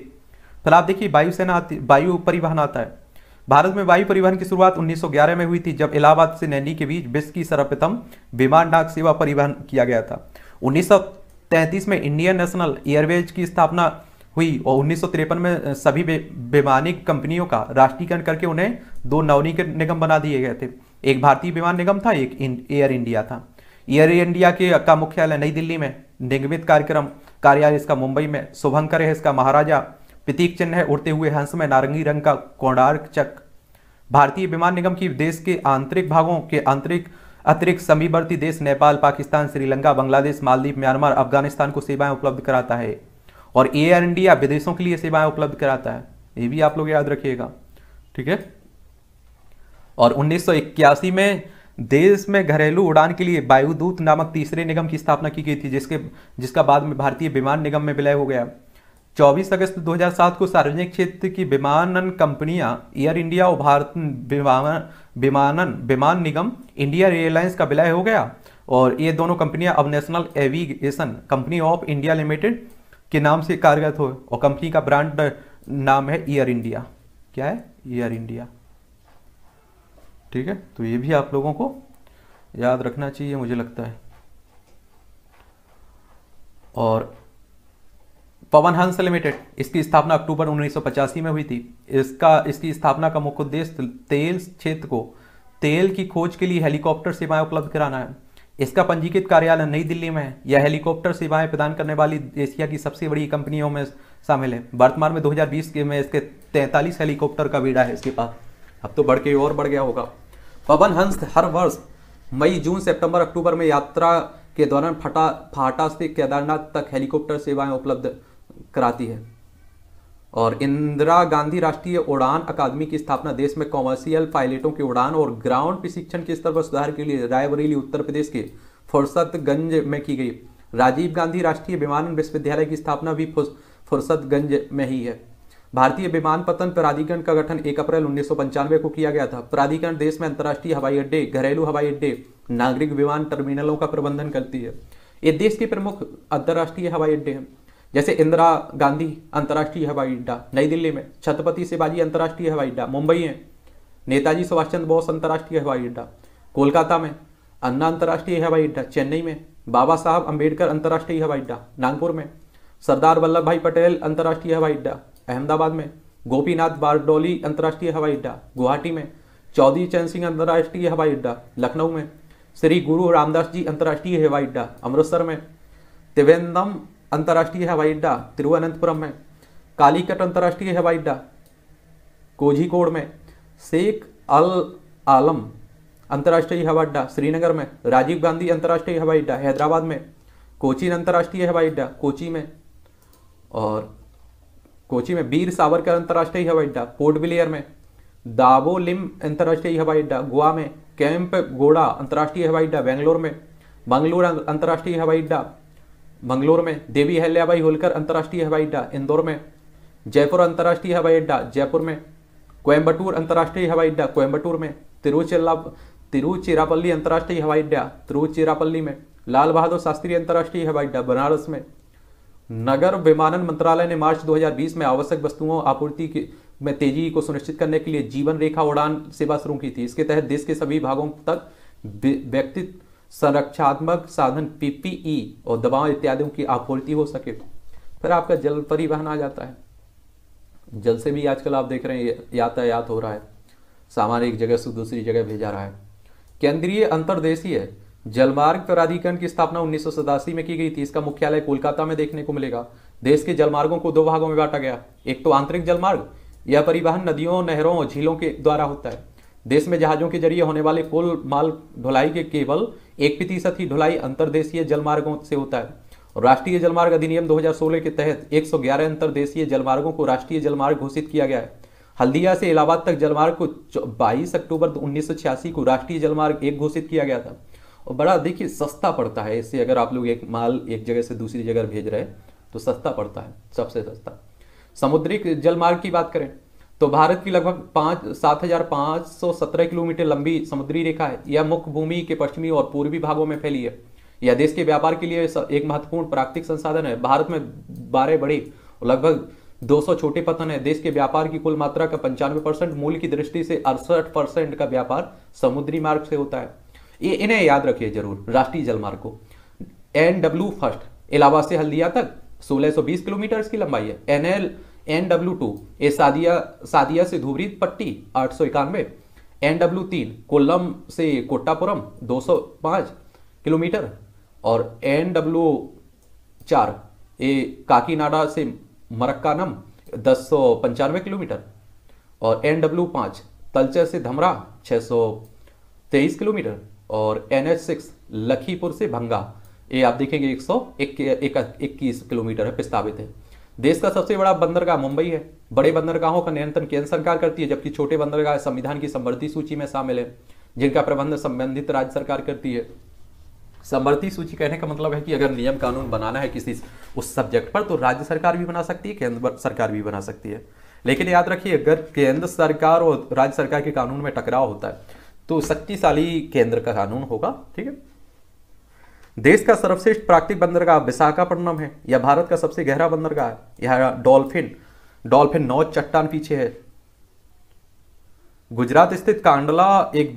फिर आप देखिए वायुसेना आती वायु परिवहन आता है भारत में वायु परिवहन की शुरुआत 1911 में हुई थी जब इलाहाबाद से नैनी के बीच विश्व की सर्वप्रथम विमान डाक सेवा परिवहन किया गया था 1933 में इंडियन नेशनल एयरवेज की स्थापना हुई और उन्नीस में सभी वैमानिक कंपनियों का राष्ट्रीयकरण करके उन्हें दो नवनीकृत निगम बना दिए गए थे एक भारतीय विमान निगम था एक एयर इंडिया था एयर इंडिया के का मुख्यालय नई दिल्ली में निगमित कार्यक्रम कार्यालय इसका मुंबई में शुभंकर है इसका महाराजा प्रतीक चिन्ह है उड़ते हुए हंस में नारंगी रंग का कोणार्क चक भारतीय विमान निगम की देश के आंतरिक भागों के आंतरिक अतिरिक्त समीवर्ती देश नेपाल पाकिस्तान श्रीलंका बांग्लादेश मालदीव म्यांमार अफगानिस्तान को सेवाएं उपलब्ध कराता है और एयर इंडिया विदेशों के लिए सेवाएं उपलब्ध कराता है ये भी आप लोग याद रखिएगा ठीक है और उन्नीस में देश में घरेलू उड़ान के लिए वायुदूत नामक तीसरे निगम की स्थापना की गई थी जिसके जिसका बाद में भारतीय विमान निगम में विलय हो गया 24 अगस्त 2007 को सार्वजनिक क्षेत्र की विमानन कंपनियां एयर इंडिया और भारत विमान विमानन विमान निगम इंडिया एयरलाइंस का विलय हो गया और ये दोनों कंपनियां अब national aviation company of India limited के नाम से कार्यरत हो और कंपनी का ब्रांड नाम है एयर इंडिया क्या है एयर इंडिया ठीक है तो ये भी आप लोगों को याद रखना चाहिए मुझे लगता है और पवन हंस लिमिटेड इसकी स्थापना अक्टूबर उन्नीस में हुई थी इसका इसकी स्थापना का मुख्य उद्देश्य तेल क्षेत्र को तेल की खोज के लिए हेलीकॉप्टर सेवाएं उपलब्ध कराना है इसका पंजीकृत कार्यालय नई दिल्ली में है यह हेलीकॉप्टर सेवाएं प्रदान करने वाली एशिया की सबसे बड़ी कंपनियों में शामिल है वर्तमान में 2020 के में इसके 43 हेलीकॉप्टर का बीड़ा है इसके पास अब तो बढ़ के और बढ़ गया होगा पवन हंस हर वर्ष मई जून सेप्टेम्बर अक्टूबर में यात्रा के दौरान फटा फाटा से केदारनाथ तक हेलीकॉप्टर सेवाएं उपलब्ध कराती है और इंदिरा गांधी राष्ट्रीय उड़ान अकादमी की स्थापना देश में कॉमर्शियल पायलटों की उड़ान और ग्राउंड प्रशिक्षण के स्तर पर सुधार के लिए रायबरेली उत्तर प्रदेश के फुर्सतगंज में की गई राजीव गांधी राष्ट्रीय विमानन विश्वविद्यालय की स्थापना भी फुर्सतगंज में ही है भारतीय विमानपतन प्राधिकरण का गठन 1 अप्रैल उन्नीस को किया गया था प्राधिकरण देश में अंतर्राष्ट्रीय हवाई अड्डे घरेलू हवाई अड्डे नागरिक विमान टर्मिनलों का प्रबंधन करती है ये देश के प्रमुख अंतर्राष्ट्रीय हवाई अड्डे हैं जैसे इंदिरा गांधी अंतर्राष्ट्रीय हवाई अड्डा नई दिल्ली में छत्रपति शिवाजी अंतर्राष्ट्रीय हवाई अड्डा मुंबई में नेताजी सुभाष चंद्र बोस अंतर्राष्ट्रीय हवाई अड्डा कोलकाता में अन्ना अंतर्राष्ट्रीय हवाई अड्डा चेन्नई में बाबा साहब अम्बेडकर अंतर्राष्ट्रीय हवाई अड्डा नागपुर में सरदार वल्लभ भाई पटेल अंतर्राष्ट्रीय हवाई अड्डा अहमदाबाद में गोपीनाथ बारडोली अंतर्राष्ट्रीय हवाई अड्डा गुवाहाटी में चौधरी चरण सिंह अंतर्राष्ट्रीय हवाई अड्डा लखनऊ में श्री गुरु रामदास जी अंतर्राष्ट्रीय हवाई अड्डा अमृतसर में त्रिवेंद्रम अंतर्राष्ट्रीय हवाई अड्डा तिरुवनंतपुरम में कालीकट अंतर्राष्ट्रीय हवाई अड्डा कोझिकोड में शेख अल आलम अंतर्राष्ट्रीय हवाई अड्डा श्रीनगर में राजीव गांधी अंतर्राष्ट्रीय हवाई अड्डा हैदराबाद में कोचीन अंतर्राष्ट्रीय हवाई अड्डा कोची में और कोची में वीर सावरकर अंतर्राष्ट्रीय हवाई अड्डा पोर्ट ब्लेयर में दाबोलिम अंतर्राष्ट्रीय हवाई अड्डा गोवा में कैंप गोड़ा अंतर्राष्ट्रीय हवाई अड्डा बेंगलोर में बंगलोर अंतर्राष्ट्रीय हवाई अड्डा मंगलोर में देवी अहल्याबाई होलकर अंतर्राष्ट्रीय हवाई अड्डा इंदौर में जयपुर अंतर्राष्ट्रीय हवाई अड्डा जयपुर में कोयम्बटूर अंतर्राष्ट्रीय हवाई अड्डा कोयम्बटूर में तिरुचिल्ला तिरुचिरापल्ली अंतर्राष्ट्रीय हवाई अड्डा तिरुचिरापल्ली में लाल बहादुर शास्त्री अंतर्राष्ट्रीय हवाई अड्डा बनारस में नगर विमानन मंत्रालय ने मार्च 2020 में आवश्यक वस्तुओं आपूर्ति में तेजी को सुनिश्चित करने के लिए जीवन रेखा उड़ान सेवा शुरू की थी इसके तहत देश के सभी भागों तक व्यक्तित्व संरक्षात्मक साधन पीपीई और दवा इत्यादियों की आपूर्ति हो सके तो। फिर आपका जल परिवहन आ जाता है जल से भी आजकल आप देख रहे हैं यातायात हो रहा है सामान एक जगह से दूसरी जगह भेजा रहा है केंद्रीय अंतरदेशीय जलमार्ग प्राधिकरण की स्थापना उन्नीस में की गई थी इसका मुख्यालय कोलकाता में देखने को मिलेगा देश के जलमार्गों को दो भागों में बांटा गया एक तो आंतरिक जलमार्ग यह परिवहन नदियों नहरों और झीलों के द्वारा होता है देश में जहाजों के जरिए होने वाले कुल माल ढुलाई के केवल एक प्रतिशत ही ढुलाई अंतरदेशीय जलमार्गों से होता है और राष्ट्रीय जलमार्ग अधिनियम 2016 के तहत 111 अंतरदेशीय जलमार्गों को राष्ट्रीय जलमार्ग घोषित किया गया है हल्दिया से इलाहाबाद तक जलमार्ग को 22 अक्टूबर उन्नीस को राष्ट्रीय जलमार्ग एक घोषित किया गया था और बड़ा देखिए सस्ता पड़ता है इससे अगर आप लोग एक माल एक जगह से दूसरी जगह भेज रहे तो सस्ता पड़ता है सबसे सस्ता समुद्री जलमार्ग की बात करें तो भारत की लगभग पाँच सात हजार पाँच सौ सत्रह किलोमीटर लंबी समुद्री रेखा है यह मुख्य भूमि के पश्चिमी और पूर्वी भागों में फैली है यह देश के व्यापार के लिए एक महत्वपूर्ण प्राकृतिक संसाधन है भारत में बारह बड़े लगभग 200 छोटे पतन है देश के व्यापार की कुल मात्रा का पंचानवे परसेंट मूल्य की दृष्टि से अड़सठ परसेंट का व्यापार समुद्री मार्ग से होता है ये इन्हें याद रखिए जरूर राष्ट्रीय जलमार्ग को एनडब्ल्यू फर्स्ट इलाहाबाद से हल्दिया तक 1620 किलोमीटर की लंबाई है एनएल एन डब्ल्यू टू ए सादिया सादिया से धुबरी पट्टी आठ सौ इक्यानवे एन डब्ल्यू तीन कोल्लम से कोट्टापुरम दो सौ पाँच किलोमीटर और एन डब्ल्यू चार ए काकीनाडा से मरक्कानम दस सौ पंचानवे किलोमीटर और एन डब्ल्यू पाँच तलचर से धमरा छः सौ तेईस किलोमीटर और एन एच सिक्स लखीपुर से भंगा ये आप देखेंगे एक सौ इक्कीस किलोमीटर है प्रस्तावित है देश का सबसे बड़ा बंदरगाह मुंबई है बड़े बंदरगाहों का नियंत्रण केंद्र सरकार करती है जबकि छोटे बंदरगाह संविधान की समृद्धि सूची में शामिल है जिनका प्रबंध संबंधित राज्य सरकार करती है समवर्ती सूची कहने का मतलब है कि अगर नियम कानून बनाना है किसी उस सब्जेक्ट पर तो राज्य सरकार भी बना सकती है केंद्र सरकार भी बना सकती है लेकिन याद रखिए अगर केंद्र सरकार और राज्य सरकार के कानून में टकराव होता है तो शक्तिशाली केंद्र का कानून होगा ठीक है देश का सर्वश्रेष्ठ प्राकृतिक बंदरगाह विशाखापट्टनम है यह भारत का सबसे गहरा बंदरगाह है यह डॉल्फिन डॉल्फिन नौ चट्टान पीछे है गुजरात स्थित कांडला एक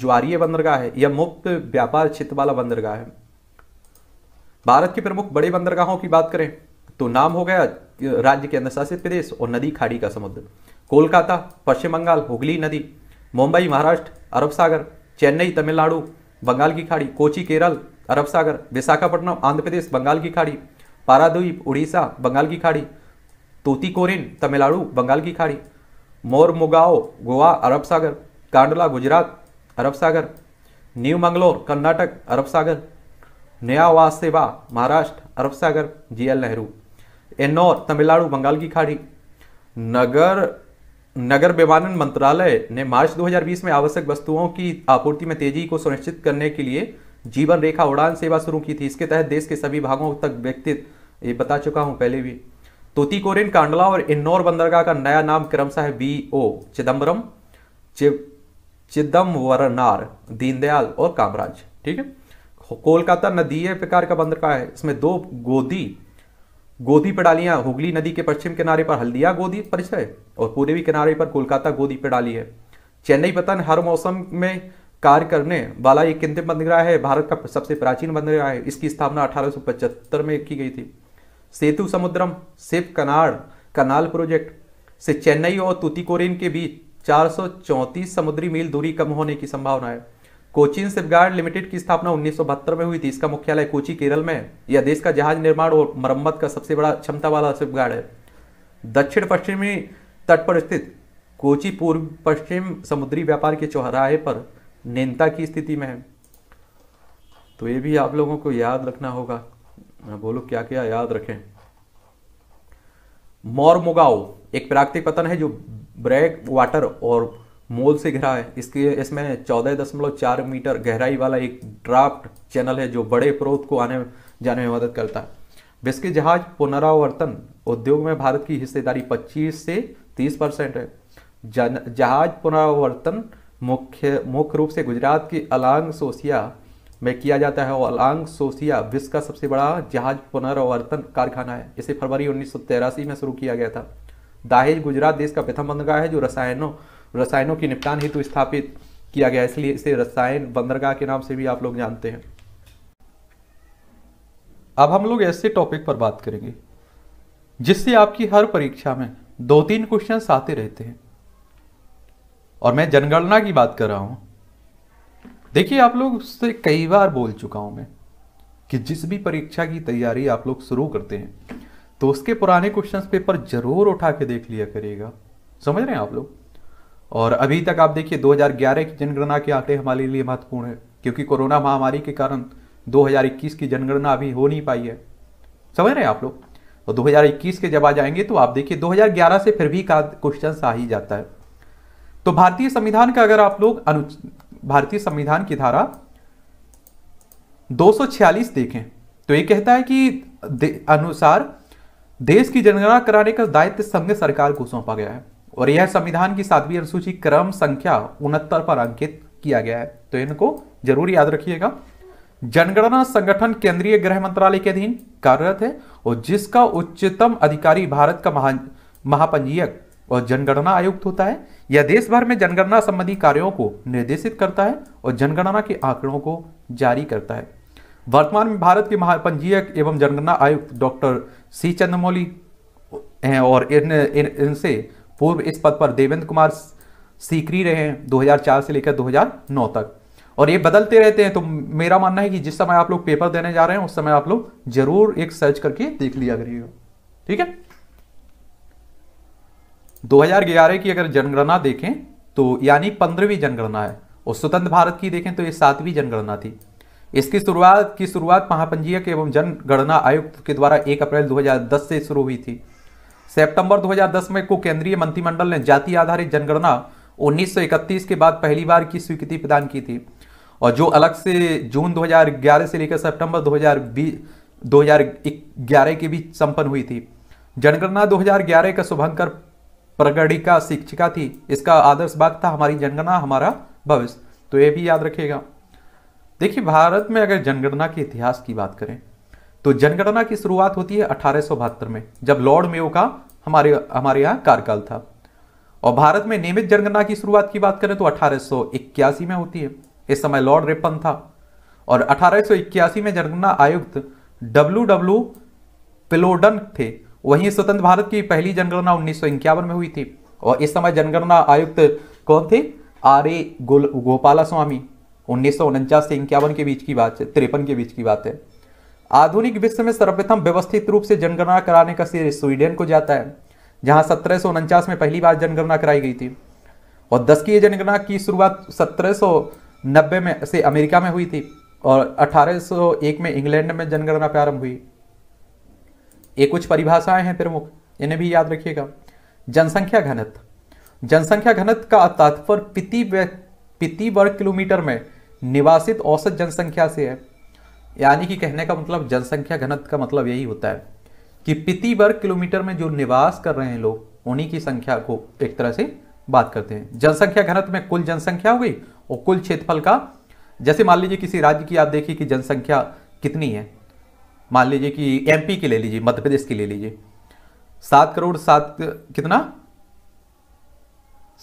ज्वारीय बंदरगाह है यह मुक्त व्यापार क्षेत्र वाला बंदरगाह है भारत के प्रमुख बड़े बंदरगाहों की बात करें तो नाम हो गया राज्य के अनुशासित प्रदेश और नदी खाड़ी का समुद्र कोलकाता पश्चिम बंगाल हुगली नदी मुंबई महाराष्ट्र अरब सागर चेन्नई तमिलनाडु बंगाल की खाड़ी कोची केरल अरब सागर विशाखापट्टनम आंध्र प्रदेश बंगाल की खाड़ी पारादीप उड़ीसा बंगाल की खाड़ी तूतीकोरिन तमिलनाडु बंगाल की खाड़ी मोरमुगाओ गोवा अरब सागर कांडला गुजरात अरब सागर न्यू मंगलोर कर्नाटक अरब सागर नया वासेवा महाराष्ट्र अरब सागर जीएल नेहरू एन्नौर तमिलनाडु बंगाल की खाड़ी नगर नगर विमानन मंत्रालय ने मार्च 2020 में आवश्यक वस्तुओं की आपूर्ति में तेजी को सुनिश्चित करने के लिए जीवन रेखा उड़ान सेवा शुरू की थी इसके तहत देश के सभी भागों तक व्यक्तित ये बता चुका हूँ पहले भी तोतीकोरिन कांडला और इन्नौर बंदरगाह का नया नाम क्रमशः बी ओ चिदम्बरम चिदम्बरनार दीनदयाल और कामराज ठीक है कोलकाता नदीय प्रकार का बंदरगाह है इसमें दो गोदी गोदी पेडालियां हुगली नदी के पश्चिम किनारे पर हल्दिया गोदी परिसर और पूर्वी किनारे पर कोलकाता गोदी पेडाली है चेन्नई पतन हर मौसम में कार्य करने वाला ये केंद्रीय बंदरगाह है भारत का सबसे प्राचीन बंदरगाह है इसकी स्थापना अठारह में की गई थी Sethu Samudram ship canal canal project से चेन्नई और तुतिकोरिन के बीच चार समुद्री मील दूरी कम होने की संभावना है कोचिन सिपगार्ड लिमिटेड की स्थापना उन्नीस में हुई थी इसका मुख्यालय कोची केरल में यह देश का जहाज निर्माण और मरम्मत का सबसे बड़ा क्षमता वाला सिपगार्ड है दक्षिण पश्चिमी तट पर स्थित कोची पूर्व पश्चिम समुद्री व्यापार के चौहराहे पर नेता की स्थिति में है तो ये भी आप लोगों को याद रखना होगा बोलो क्या क्या याद रखें मोरमोगाओ एक प्राकृतिक पतन है जो ब्रैक वाटर और मोल से घिरा है इसके इसमें चौदह दशमलव चार मीटर गहराई वाला एक ड्राफ्ट चैनल है जो बड़े प्रोत को आने जाने में मदद करता है बिस्की जहाज पुनरावर्तन उद्योग में भारत की हिस्सेदारी 25 से 30 परसेंट है जहाज पुनरावर्तन मुख्य मुख्य रूप से गुजरात की अलांग सोसिया में किया जाता है और अलांग सोसिया विश्व का सबसे बड़ा जहाज पुनर्वर्तन कारखाना है इसे फरवरी उन्नीस में शुरू किया गया था दाहेज गुजरात देश का प्रथम बंदरगाह है जो रसायनों रसायनों की निपटान हेतु स्थापित किया गया इसलिए इसे रसायन बंदरगाह के नाम से भी आप लोग जानते हैं अब हम लोग ऐसे टॉपिक पर बात करेंगे जिससे आपकी हर परीक्षा में दो तीन क्वेश्चन आते रहते हैं और मैं जनगणना की बात कर रहा हूं देखिए आप लोग उससे कई बार बोल चुका हूं मैं कि जिस भी परीक्षा की तैयारी आप लोग शुरू करते हैं तो उसके पुराने क्वेश्चंस पेपर जरूर उठा के देख लिया करिएगा समझ रहे हैं आप लोग और अभी तक आप देखिए 2011 की जनगणना के आंकड़े हमारे लिए महत्वपूर्ण है क्योंकि कोरोना महामारी के कारण 2021 की जनगणना अभी हो नहीं पाई है समझ रहे हैं आप लोग और तो 2021 के जब आ जाएंगे तो आप देखिए 2011 से फिर भी क्वेश्चन आ ही जाता है तो भारतीय संविधान का अगर आप लोग अनु भारतीय संविधान की धारा 246 देखें तो ये कहता है कि दे, अनुसार देश की जनगणना कराने का दायित्व संघ सरकार को सौंपा गया है और यह संविधान की सातवीं अनुसूची क्रम संख्या उनहत्तर पर अंकित किया गया है तो इनको जरूर याद रखिएगा जनगणना संगठन केंद्रीय गृह मंत्रालय के अधीन कार्यरत है और जिसका उच्चतम अधिकारी भारत का महा महापंजीयक और जनगणना आयुक्त होता है यह देश भर में जनगणना संबंधी कार्यों को निर्देशित करता है और जनगणना के आंकड़ों को जारी करता है वर्तमान में भारत के महापंजीयक एवं जनगणना आयुक्त डॉक्टर सी चंद्रमौली हैं और इन इनसे इन पूर्व इस पद पर देवेंद्र कुमार सीकरी रहे हैं 2004 से लेकर 2009 तक और ये बदलते रहते हैं तो मेरा मानना है कि जिस समय आप लोग पेपर देने जा रहे हैं उस समय आप लोग जरूर एक सर्च करके देख लिया करिएगा ठीक है 2011 की अगर जनगणना देखें तो यानी पंद्रहवीं जनगणना है और स्वतंत्र भारत की देखें तो ये सातवीं जनगणना थी इसकी शुरुआत की शुरुआत महापंजीयक एवं जनगणना आयुक्त के द्वारा 1 अप्रैल 2010 से शुरू हुई थी सितंबर 2010 में को केंद्रीय मंत्रिमंडल ने जाति आधारित जनगणना 1931 के बाद पहली बार की स्वीकृति प्रदान की थी और जो अलग से जून 2011 से लेकर सितंबर 2020 2011 के बीच संपन्न हुई थी जनगणना 2011 का शुभंकर प्रगणिका शिक्षिका थी इसका आदर्श भाग था हमारी जनगणना हमारा भविष्य तो ये भी याद रखेगा देखिए भारत में अगर जनगणना के इतिहास की बात करें तो जनगणना की शुरुआत होती है अठारह में जब लॉर्ड मेयो का हमारे हमारे यहाँ कार्यकाल था और भारत में नियमित जनगणना की शुरुआत की बात करें तो अठारह में होती है इस समय लॉर्ड रिपन था और अठारह में जनगणना आयुक्त डब्ल्यू डब्ल्यू पिलोडन थे वहीं स्वतंत्र भारत की पहली जनगणना उन्नीस में हुई थी और इस समय जनगणना आयुक्त कौन थे आर ए गोपाला स्वामी उन्नीस से इक्यावन के बीच की बात है तिरपन के बीच की बात है आधुनिक विश्व में सर्वप्रथम व्यवस्थित रूप से जनगणना कराने का श्रेय स्वीडन को जाता है जहां सत्रह में पहली बार जनगणना कराई गई थी और दस की जनगणना की शुरुआत नब्बे में से अमेरिका में हुई थी और 1801 में इंग्लैंड में जनगणना प्रारंभ हुई ये कुछ परिभाषाएं हैं प्रमुख इन्हें भी याद रखिएगा जनसंख्या घनत्व जनसंख्या घनत्व का तात्पर्य प्रति प्रति वर्ग किलोमीटर में निवासित औसत जनसंख्या से है यानी कि कहने का मतलब जनसंख्या घनत्व का मतलब यही होता है कि प्रति वर्ग किलोमीटर में जो निवास कर रहे हैं लोग उन्हीं की संख्या को एक तरह से बात करते हैं जनसंख्या घनत्व में कुल जनसंख्या हो गई और कुल क्षेत्रफल का जैसे मान लीजिए किसी राज्य की आप देखिए कि जनसंख्या कितनी है मान लीजिए कि एमपी की ले लीजिए मध्य प्रदेश की ले लीजिए सात करोड़ सात कितना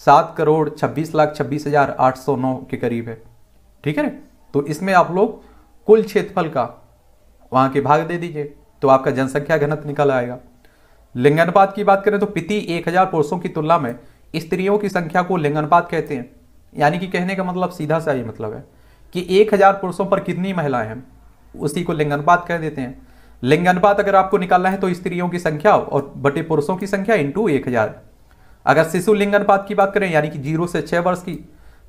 सात करोड़ छब्बीस लाख छब्बीस हजार आठ सौ नौ के करीब है ठीक है तो इसमें आप लोग कुल क्षेत्रफल का वहां के भाग दे दीजिए तो आपका जनसंख्या घनत्व निकल आएगा लिंगानुपात की बात करें तो पिति एक हजार पुरुषों की तुलना में स्त्रियों की संख्या को लिंगानुपात कहते हैं यानी कि कहने का मतलब सीधा सा ये मतलब है कि एक हजार पुरुषों पर कितनी महिलाएं हैं उसी को लिंगानुपात कह देते हैं लिंगानुपात अगर आपको निकालना है तो स्त्रियों की संख्या और बटे पुरुषों की संख्या इंटू एक हजार अगर शिशु लिंगानुपात की बात करें यानी कि जीरो से छह वर्ष की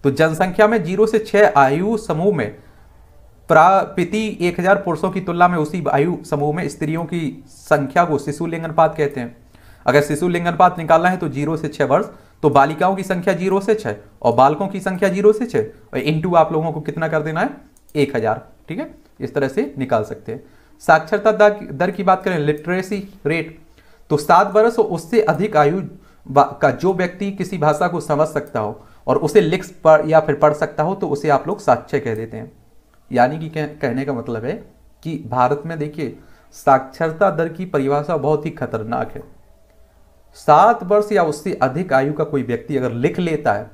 तो जनसंख्या में जीरो से छह आयु समूह में प्रापिति एक हजार पुरुषों की तुलना में उसी आयु समूह में स्त्रियों की संख्या को शिशु लिंगानुपात कहते हैं अगर शिशु लिंगानुपात निकालना है तो जीरो से छह वर्ष तो बालिकाओं की संख्या जीरो से छह और बालकों की संख्या जीरो से छह और इंटू आप लोगों को कितना कर देना है एक हजार ठीक है इस तरह से निकाल सकते हैं साक्षरता दर की बात करें लिटरेसी रेट तो सात वर्ष और उससे अधिक आयु का जो व्यक्ति किसी भाषा को समझ सकता हो और उसे लिख पढ़ या फिर पढ़ सकता हो तो उसे आप लोग साक्षर कह देते हैं यानी कि कह, कहने का मतलब है कि भारत में देखिए साक्षरता दर की परिभाषा बहुत ही खतरनाक है सात वर्ष या उससे अधिक आयु का कोई व्यक्ति अगर लिख लेता है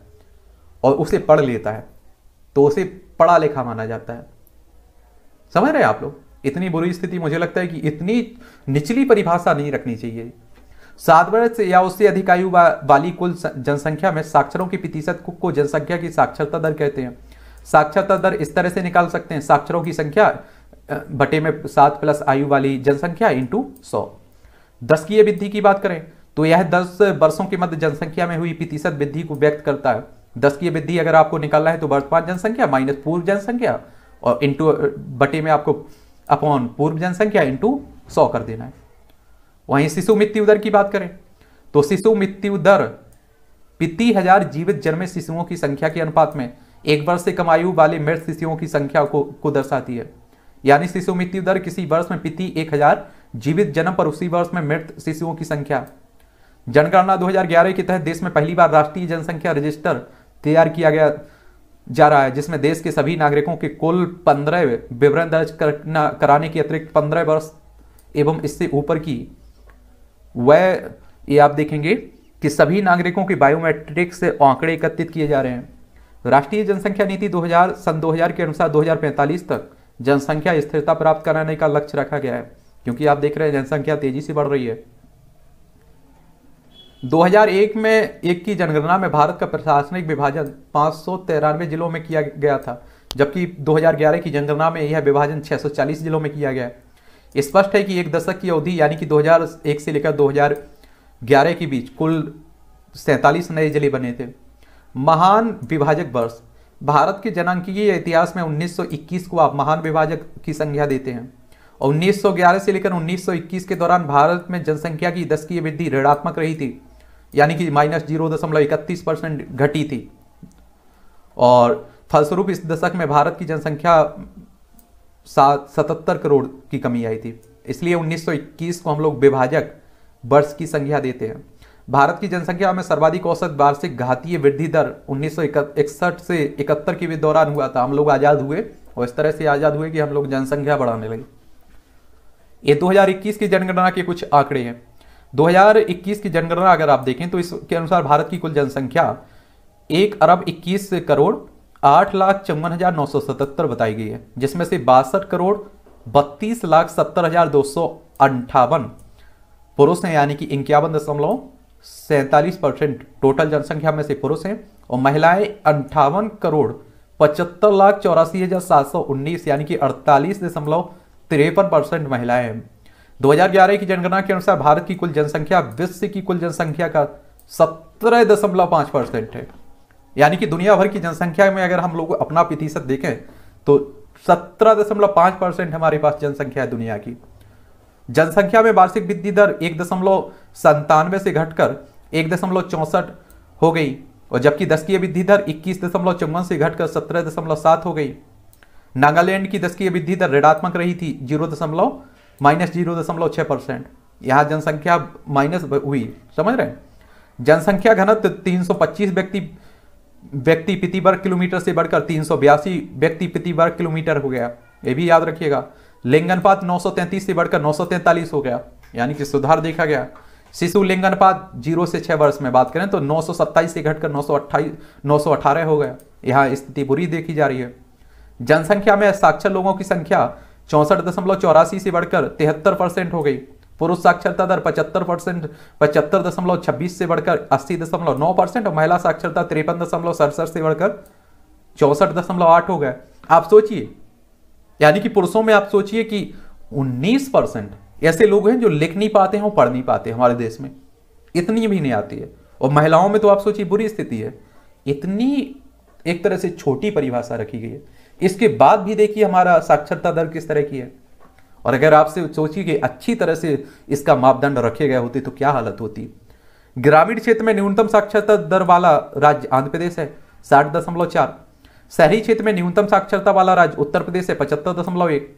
और उसे पढ़ लेता है तो उसे पढ़ा लिखा माना जाता है समझ रहे हैं आप लोग इतनी बुरी स्थिति मुझे लगता है कि इतनी निचली परिभाषा नहीं रखनी चाहिए सात वर्ष या उससे अधिक आयु वाली कुल जनसंख्या में साक्षरों की प्रतिशत को जनसंख्या की साक्षरता दर कहते हैं साक्षरता दर इस तरह से निकाल सकते हैं साक्षरों की संख्या बटे में सात प्लस आयु वाली जनसंख्या इंटू सौ दस की वृद्धि की बात करें तो यह दस वर्षों के मध्य जनसंख्या में हुई प्रतिशत वृद्धि को व्यक्त करता है दस की वृद्धि अगर आपको निकालना है तो वर्तमान जनसंख्या माइनस पूर्व जनसंख्या और इंटू uh, बटे में आपको अपॉन पूर्व जनसंख्या इंटू सौ कर देना है वहीं शिशु मृत्यु दर की बात करें तो शिशु मृत्यु दर पिती हजार जीवित जन्मे शिशुओं की संख्या के अनुपात में एक वर्ष से कम आयु वाले मृत शिशुओं की संख्या को, को दर्शाती है यानी शिशु मृत्यु दर किसी वर्ष में पिती एक हजार जीवित जन्म पर उसी वर्ष में मृत शिशुओं की संख्या जनगणना 2011 के तहत देश में पहली बार राष्ट्रीय जनसंख्या रजिस्टर तैयार किया गया जा रहा है जिसमें देश के सभी नागरिकों के कुल पंद्रह विवरण दर्ज कराने के अतिरिक्त पंद्रह वर्ष एवं इससे ऊपर की वह ये आप देखेंगे कि सभी नागरिकों के बायोमेट्रिक से आंकड़े एकत्रित किए जा रहे हैं राष्ट्रीय जनसंख्या नीति 2000 सन 2000 के अनुसार 2045 तक जनसंख्या स्थिरता प्राप्त कराने का लक्ष्य रखा गया है क्योंकि आप देख रहे हैं जनसंख्या तेजी से बढ़ रही है 2001 में एक की जनगणना में भारत का प्रशासनिक विभाजन पाँच जिलों में किया गया था जबकि 2011 की जनगणना में यह विभाजन 640 जिलों में किया गया स्पष्ट है कि एक दशक की अवधि यानी कि 2001 से लेकर 2011 के बीच कुल सैंतालीस नए जिले बने थे महान विभाजक वर्ष भारत के जनांकीय इतिहास में 1921 को आप महान विभाजक की संज्ञा देते हैं और 1911 से लेकर 1921 के दौरान भारत में जनसंख्या की दस की वृद्धि ऋणात्मक रही थी यानी कि माइनस जीरो दशमलव इकतीस परसेंट घटी थी और फलस्वरूप इस दशक में भारत की जनसंख्या सात सतहत्तर करोड़ की कमी आई थी इसलिए 1921 को हम लोग विभाजक वर्ष की संख्या देते हैं भारत की जनसंख्या में सर्वाधिक औसत वार्षिक घातीय वृद्धि दर उन्नीस से इकहत्तर के दौरान हुआ था हम लोग आज़ाद हुए और इस तरह से आज़ाद हुए कि हम लोग जनसंख्या बढ़ाने लगे ये 2021 की जनगणना के कुछ आंकड़े हैं 2021 की जनगणना अगर आप देखें तो इसके अनुसार भारत की कुल जनसंख्या एक अरब 21 करोड़ आठ लाख चौवन हजार नौ सौ सतहत्तर बताई गई है जिसमें से बासठ करोड़ बत्तीस लाख सत्तर हजार दो सौ अंठावन पुरुष हैं यानी कि इक्यावन दशमलव सैंतालीस परसेंट टोटल जनसंख्या में से पुरुष हैं और महिलाएं अंठावन करोड़ पचहत्तर लाख चौरासी हजार सात सौ उन्नीस यानी कि अड़तालीस दशमलव तिरपन परसेंट महिलाएं 2011 की जनगणना के अनुसार भारत की कुल जनसंख्या विश्व की कुल जनसंख्या का सत्रह दशमलव पांच परसेंट है यानी कि दुनिया भर की जनसंख्या में अगर हम लोग अपना प्रतिशत देखें तो सत्रह दशमलव पांच परसेंट हमारे पास जनसंख्या है दुनिया की जनसंख्या में वार्षिक वृद्धि दर एक दशमलव संतानवे से घटकर एक दशमलव चौंसठ हो गई और जबकि दस की वृद्धि दर इक्कीस दशमलव चौवन से घटकर सत्रह दशमलव सात हो गई नागालैंड की दस की वृद्धि दर ऋणात्मक रही थी जीरो दशमलव माइनस जीरो दशमलव छः परसेंट यहाँ जनसंख्या माइनस हुई समझ रहे हैं जनसंख्या घनत्व तीन सौ पच्चीस व्यक्ति व्यक्ति प्रति वर्ग किलोमीटर से बढ़कर तीन सौ बयासी व्यक्ति प्रति वर्ग किलोमीटर हो गया ये भी याद रखिएगा लिंगनपात 933 से बढ़कर 943 हो गया यानी कि सुधार देखा गया शिशु लिंगनपात जीरो से छः वर्ष में बात करें तो 927 से घटकर 928 918 हो गया यहाँ स्थिति बुरी देखी जा रही है जनसंख्या में साक्षर लोगों की संख्या चौंसठ दशमलव चौरासी से बढ़कर तिहत्तर परसेंट हो गई पुरुष साक्षरता दर पचहत्तर परसेंट पचहत्तर दशमलव छब्बीस से बढ़कर अस्सी दशमलव नौ परसेंट और महिला साक्षरता तिरपन दशमलव सड़सठ से बढ़कर चौंसठ दशमलव आठ हो गए आप सोचिए यानी कि पुरुषों में आप सोचिए कि उन्नीस परसेंट ऐसे लोग हैं जो लिख नहीं पाते हैं और पढ़ नहीं पाते हमारे देश में इतनी भी नहीं आती है और महिलाओं में तो आप सोचिए बुरी स्थिति है इतनी एक तरह से छोटी परिभाषा रखी गई है इसके बाद भी देखिए हमारा साक्षरता दर किस तरह की है और अगर आपसे सोचिए कि अच्छी तरह से इसका मापदंड रखे गए होते तो क्या हालत होती ग्रामीण क्षेत्र में न्यूनतम साक्षरता दर वाला राज्य आंध्र प्रदेश है साठ दशमलव चार शहरी क्षेत्र में न्यूनतम साक्षरता वाला राज्य उत्तर प्रदेश है पचहत्तर दशमलव एक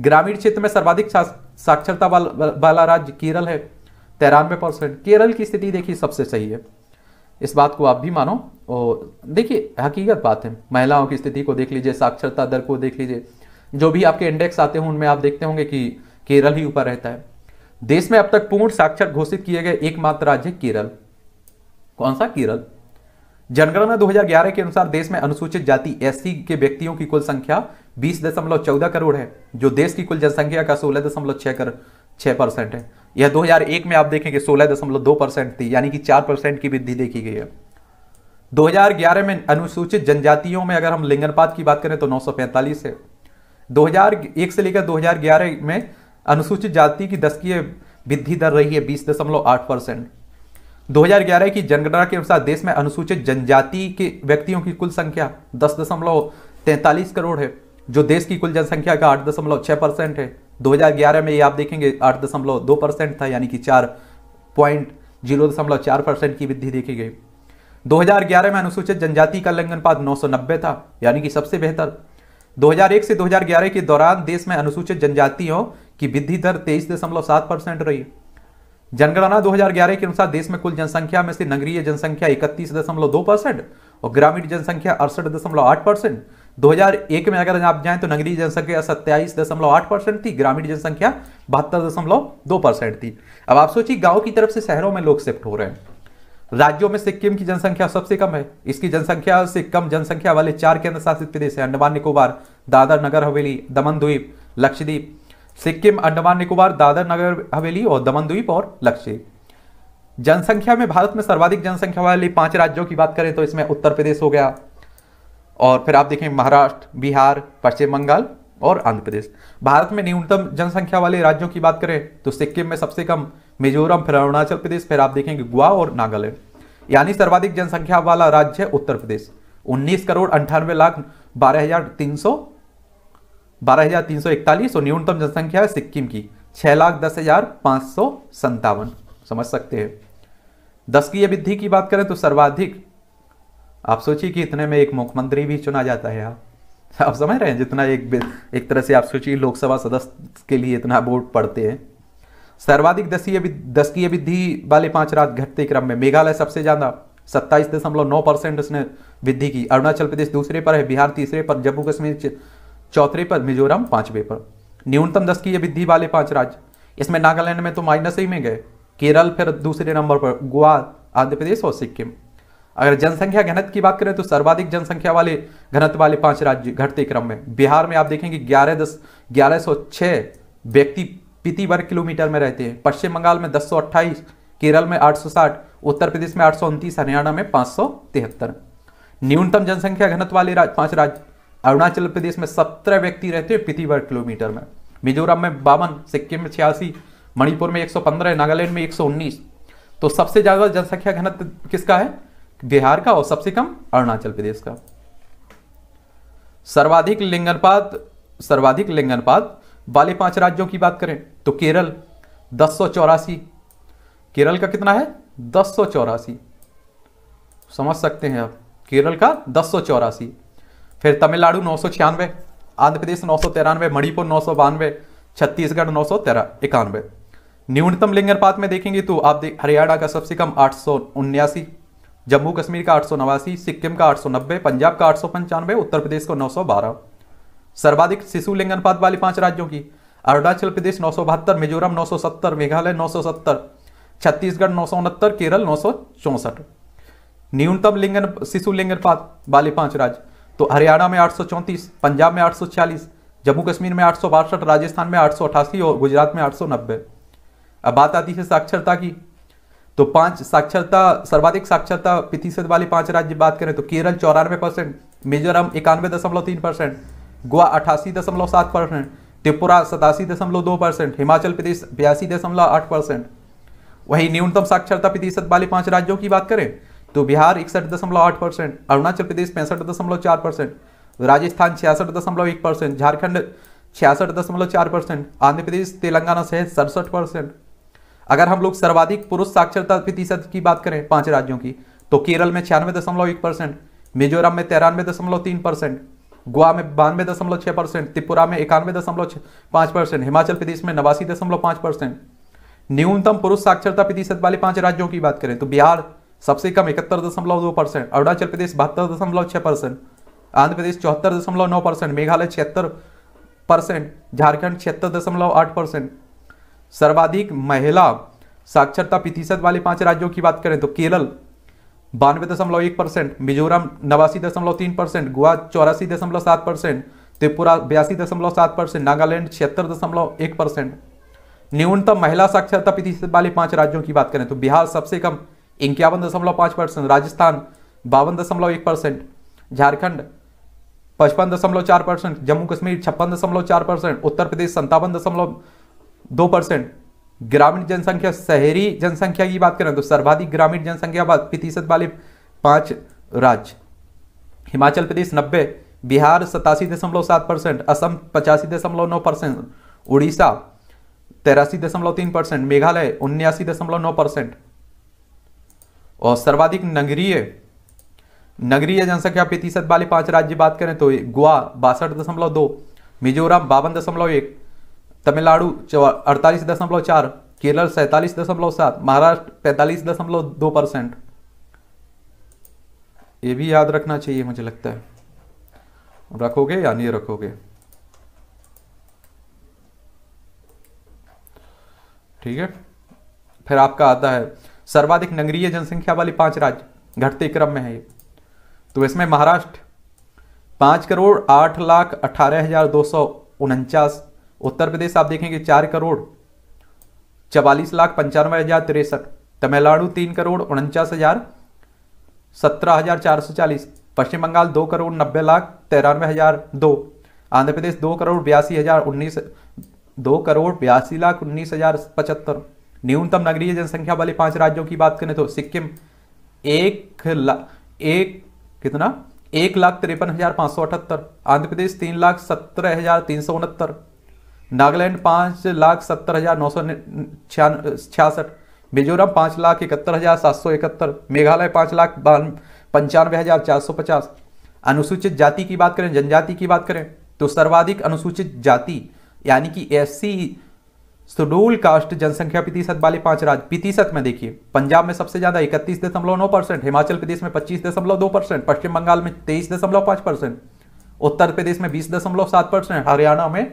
ग्रामीण क्षेत्र में सर्वाधिक साक्षरता वाला राज्य केरल है तिरानवे परसेंट केरल की स्थिति देखिए सबसे सही है इस बात को आप भी मानो और देखिए हकीकत बात है महिलाओं की स्थिति को देख लीजिए साक्षरता दर को देख लीजिए जो भी आपके इंडेक्स आते हैं उनमें आप देखते होंगे कि केरल ही ऊपर रहता है देश में अब तक पूर्ण साक्षर घोषित किए गए एकमात्र राज्य केरल कौन सा केरल जनगणना 2011 के अनुसार देश में अनुसूचित जाति एस के व्यक्तियों की कुल संख्या बीस करोड़ है जो देश की कुल जनसंख्या का सोलह कर छह परसेंट है यह 2001 में आप देखेंगे 16.2 परसेंट थी यानी कि 4 परसेंट की वृद्धि देखी गई है 2011 में अनुसूचित जनजातियों में अगर हम लिंगनपात की बात करें तो 945 है 2001 से लेकर 2011 में अनुसूचित जाति की दस की वृद्धि दर रही है 20.8 परसेंट 2011 की जनगणना के अनुसार देश में अनुसूचित जनजाति के व्यक्तियों की कुल संख्या दस दशमलव तैंतालीस करोड़ है जो देश की कुल जनसंख्या का आठ दशमलव परसेंट है 2011 में ये आप देखेंगे आठ दशमलव दो परसेंट था यानी कि चार पॉइंट जीरो दशमलव चार परसेंट की वृद्धि देखी गई 2011 में अनुसूचित जनजाति का लंघन पात 990 था यानी कि सबसे बेहतर 2001 से 2011 के दौरान देश में अनुसूचित जनजातियों की वृद्धि दर तेईस दशमलव सात परसेंट रही जनगणना 2011 के अनुसार देश में कुल जनसंख्या में से नगरीय जनसंख्या इकतीस दशमलव दो परसेंट और ग्रामीण जनसंख्या अड़सठ दशमलव आठ परसेंट 2001 में अगर आप जाएं तो नगरीय जनसंख्या सत्ताईस दशमलव आठ परसेंट थी ग्रामीण जनसंख्या बहत्तर दशमलव दो परसेंट थी अब आप सोचिए गांव की तरफ से शहरों में लोग शिफ्ट हो रहे हैं राज्यों में सिक्किम की जनसंख्या सबसे कम है इसकी जनसंख्या से कम जनसंख्या वाले चार केंद्र शासित प्रदेश है अंडमान निकोबार दादर नगर हवेली दमन द्वीप लक्षद्वीप सिक्किम अंडमान निकोबार दादर नगर हवेली और दमन द्वीप और लक्षद्वीप जनसंख्या में भारत में सर्वाधिक जनसंख्या वाले पांच राज्यों की बात करें तो इसमें उत्तर प्रदेश हो गया और फिर आप देखें महाराष्ट्र बिहार पश्चिम बंगाल और आंध्र प्रदेश भारत में न्यूनतम जनसंख्या वाले राज्यों की बात करें तो सिक्किम में सबसे कम मिजोरम फिर अरुणाचल प्रदेश फिर आप देखेंगे गोवा और नागालैंड यानी सर्वाधिक जनसंख्या वाला राज्य है उत्तर प्रदेश 19 करोड़ अंठानवे लाख बारह हजार तीन सौ बारह हजार तीन सौ इकतालीस और न्यूनतम जनसंख्या है सिक्किम की छह लाख दस हजार पांच सौ संतावन समझ सकते हैं दस की वृद्धि की बात करें तो सर्वाधिक आप सोचिए कि इतने में एक मुख्यमंत्री भी चुना जाता है आप हाँ। आप समझ रहे हैं जितना एक एक तरह से आप सोचिए लोकसभा सदस्य के लिए इतना वोट पड़ते हैं सर्वाधिक दसीय दस्तीय वृद्धि वाले पांच राज्य घटते क्रम में मेघालय सबसे ज़्यादा सत्ताईस दशमलव नौ परसेंट उसने वृद्धि की अरुणाचल प्रदेश दूसरे पर है बिहार तीसरे पर जम्मू कश्मीर चौथे पर मिजोरम पांचवें पर न्यूनतम की वृद्धि वाले पांच राज्य इसमें नागालैंड में तो माइनस ही में गए केरल फिर दूसरे नंबर पर गोवा आंध्र प्रदेश और सिक्किम अगर जनसंख्या घनत्व की बात करें तो सर्वाधिक जनसंख्या वाले घनत्व वाले पांच राज्य घटते क्रम में बिहार में आप देखेंगे ग्यारह दस ग्यारह सौ छह व्यक्ति प्रति वर्ग किलोमीटर में रहते हैं पश्चिम बंगाल में दस सौ अट्ठाईस केरल में आठ सौ साठ उत्तर प्रदेश में आठ सौ उनतीस हरियाणा में पाँच सौ तिहत्तर न्यूनतम जनसंख्या घनत्व वाले राज, पांच राज्य अरुणाचल प्रदेश में सत्रह व्यक्ति रहते हैं प्रति वर्ग किलोमीटर में मिजोरम में बावन सिक्किम में छियासी मणिपुर में एक सौ पंद्रह नागालैंड में एक सौ उन्नीस तो सबसे ज़्यादा जनसंख्या घनत्व किसका है बिहार का और सबसे कम अरुणाचल प्रदेश का सर्वाधिक लिंगनपात सर्वाधिक लिंगनपात वाले पांच राज्यों की बात करें तो केरल दस केरल का कितना है दस समझ सकते हैं आप केरल का दस फिर तमिलनाडु नौ सौ छियानवे आंध्र प्रदेश नौ सौ तिरानवे मणिपुर नौ सौ बानवे छत्तीसगढ़ नौ सौ तेरा इक्यानवे न्यूनतम लिंगनपात में देखेंगे तो आप देख हरियाणा का सबसे कम आठ सौ उन्यासी जम्मू कश्मीर का आठ सिक्किम का आठ पंजाब का आठ उत्तर प्रदेश का नौ सर्वाधिक शिशु लिंगनपात वाली पांच राज्यों की अरुणाचल प्रदेश नौ मिजोरम नौ मेघालय नौ छत्तीसगढ़ नौ केरल नौ न्यूनतम लिंगन शिशु लिंगनपात वाले पांच राज्य तो हरियाणा में आठ पंजाब में आठ जम्मू कश्मीर में आठ राजस्थान में आठ और गुजरात में आठ अब बात आती है साक्षरता की तो पांच साक्षरता सर्वाधिक साक्षरता प्रतिशत वाले पांच राज्य बात करें तो केरल चौरानवे परसेंट मिजोरम इक्यानवे दशमलव तीन परसेंट गोवा अठासी दशमलव सात परसेंट त्रिपुरा सतासी दशमलव दो परसेंट हिमाचल प्रदेश बयासी दशमलव आठ परसेंट वहीं न्यूनतम साक्षरता प्रतिशत वाले पांच राज्यों की बात करें तो बिहार इकसठ दशमलव आठ परसेंट अरुणाचल प्रदेश पैंसठ दशमलव चार परसेंट राजस्थान छियासठ दशमलव एक परसेंट झारखंड छियासठ दशमलव चार परसेंट आंध्र प्रदेश तेलंगाना सहित सड़सठ परसेंट अगर हम लोग सर्वाधिक पुरुष साक्षरता प्रतिशत की बात करें पांच राज्यों की तो केरल में छियानवे दशमलव एक परसेंट मिजोरम में तिरानवे दशमलव तीन परसेंट गोवा में बानवे दशमलव छः परसेंट त्रिपुरा में इक्यानवे दशमलव पाँच परसेंट हिमाचल प्रदेश में नवासी दशमलव पाँच परसेंट न्यूनतम पुरुष साक्षरता प्रतिशत वाले पांच राज्यों की बात करें तो बिहार सबसे कम इकहत्तर दशमलव दो परसेंट अरुणाचल प्रदेश बहत्तर दशमलव छः परसेंट आंध्र प्रदेश चौहत्तर दशमलव नौ परसेंट मेघालय छिहत्तर परसेंट झारखंड छिहत्तर दशमलव आठ परसेंट सर्वाधिक महिला साक्षरता प्रतिशत वाले पांच राज्यों की बात करें तो केरल बानवे दशमलव एक परसेंट मिजोरम नवासी दशमलव तीन परसेंट गोवा चौरासी दशमलव सात परसेंट त्रिपुरा बयासी दशमलव सात परसेंट नागालैंड छिहत्तर दशमलव एक परसेंट न्यूनतम महिला साक्षरता प्रतिशत वाले पांच राज्यों की बात करें तो बिहार सबसे कम इक्यावन दशमलव पांच परसेंट राजस्थान बावन दशमलव एक परसेंट झारखंड पचपन दशमलव चार परसेंट जम्मू कश्मीर छप्पन दशमलव चार परसेंट उत्तर प्रदेश संतावन दशमलव दो परसेंट ग्रामीण जनसंख्या शहरी जनसंख्या की बात करें तो सर्वाधिक ग्रामीण जनसंख्या प्रतिशत वाले पांच राज्य हिमाचल प्रदेश नब्बे बिहार सतासी दशमलव सात परसेंट असम पचासी दशमलव नौ परसेंट उड़ीसा तेरासी दशमलव तीन परसेंट मेघालय उन्यासी दशमलव नौ परसेंट और सर्वाधिक नगरीय नगरीय जनसंख्या प्रतिशत वाले पांच राज्य बात करें तो गोवा बासठ दशमलव दो मिजोरम बावन दशमलव एक तमिलनाडु अड़तालीस दशमलव चार केरल सैंतालीस दशमलव सात महाराष्ट्र पैंतालीस दशमलव दो परसेंट ये भी याद रखना चाहिए मुझे लगता है रखोगे या नहीं रखोगे ठीक है फिर आपका आता है सर्वाधिक नगरीय जनसंख्या वाली पांच राज्य घटते क्रम में है ये तो इसमें महाराष्ट्र पांच करोड़ आठ लाख अठारह हजार दो सौ उनचास उत्तर प्रदेश आप देखेंगे चार करोड़ चवालीस लाख पंचानवे हजार तिरसठ तमिलनाडु तीन करोड़ उनचास हजार सत्रह हजार चार सौ चालीस पश्चिम बंगाल दो करोड़ नब्बे लाख तिरानवे हजार दो आंध्र प्रदेश दो करोड़ बयासी हजार उन्नीस दो करोड़ बयासी लाख उन्नीस हजार पचहत्तर न्यूनतम नगरीय जनसंख्या वाले पांच राज्यों की बात करें तो सिक्किम एक लाख एक कितना एक लाख तिरपन हजार पाँच सौ अठहत्तर आंध्र प्रदेश तीन लाख सत्रह हजार तीन सौ उनहत्तर नागालैंड पाँच लाख सत्तर हजार नौ सौ छियासठ मिजोरम पाँच लाख इकहत्तर हजार सात सौ इकहत्तर मेघालय पाँच लाख पंचानवे हजार चार सौ पचास अनुसूचित जाति की बात करें जनजाति की बात करें तो सर्वाधिक अनुसूचित जाति यानी कि एस शेड्यूल कास्ट जनसंख्या प्रतिशत वाले पांच राज्य प्रतिशत में देखिए पंजाब में सबसे ज्यादा इकतीस दशमलव नौ परसेंट हिमाचल प्रदेश में पच्चीस दशमलव दो परसेंट पश्चिम बंगाल में तेईस दशमलव पांच परसेंट उत्तर प्रदेश में बीस दशमलव सात परसेंट हरियाणा में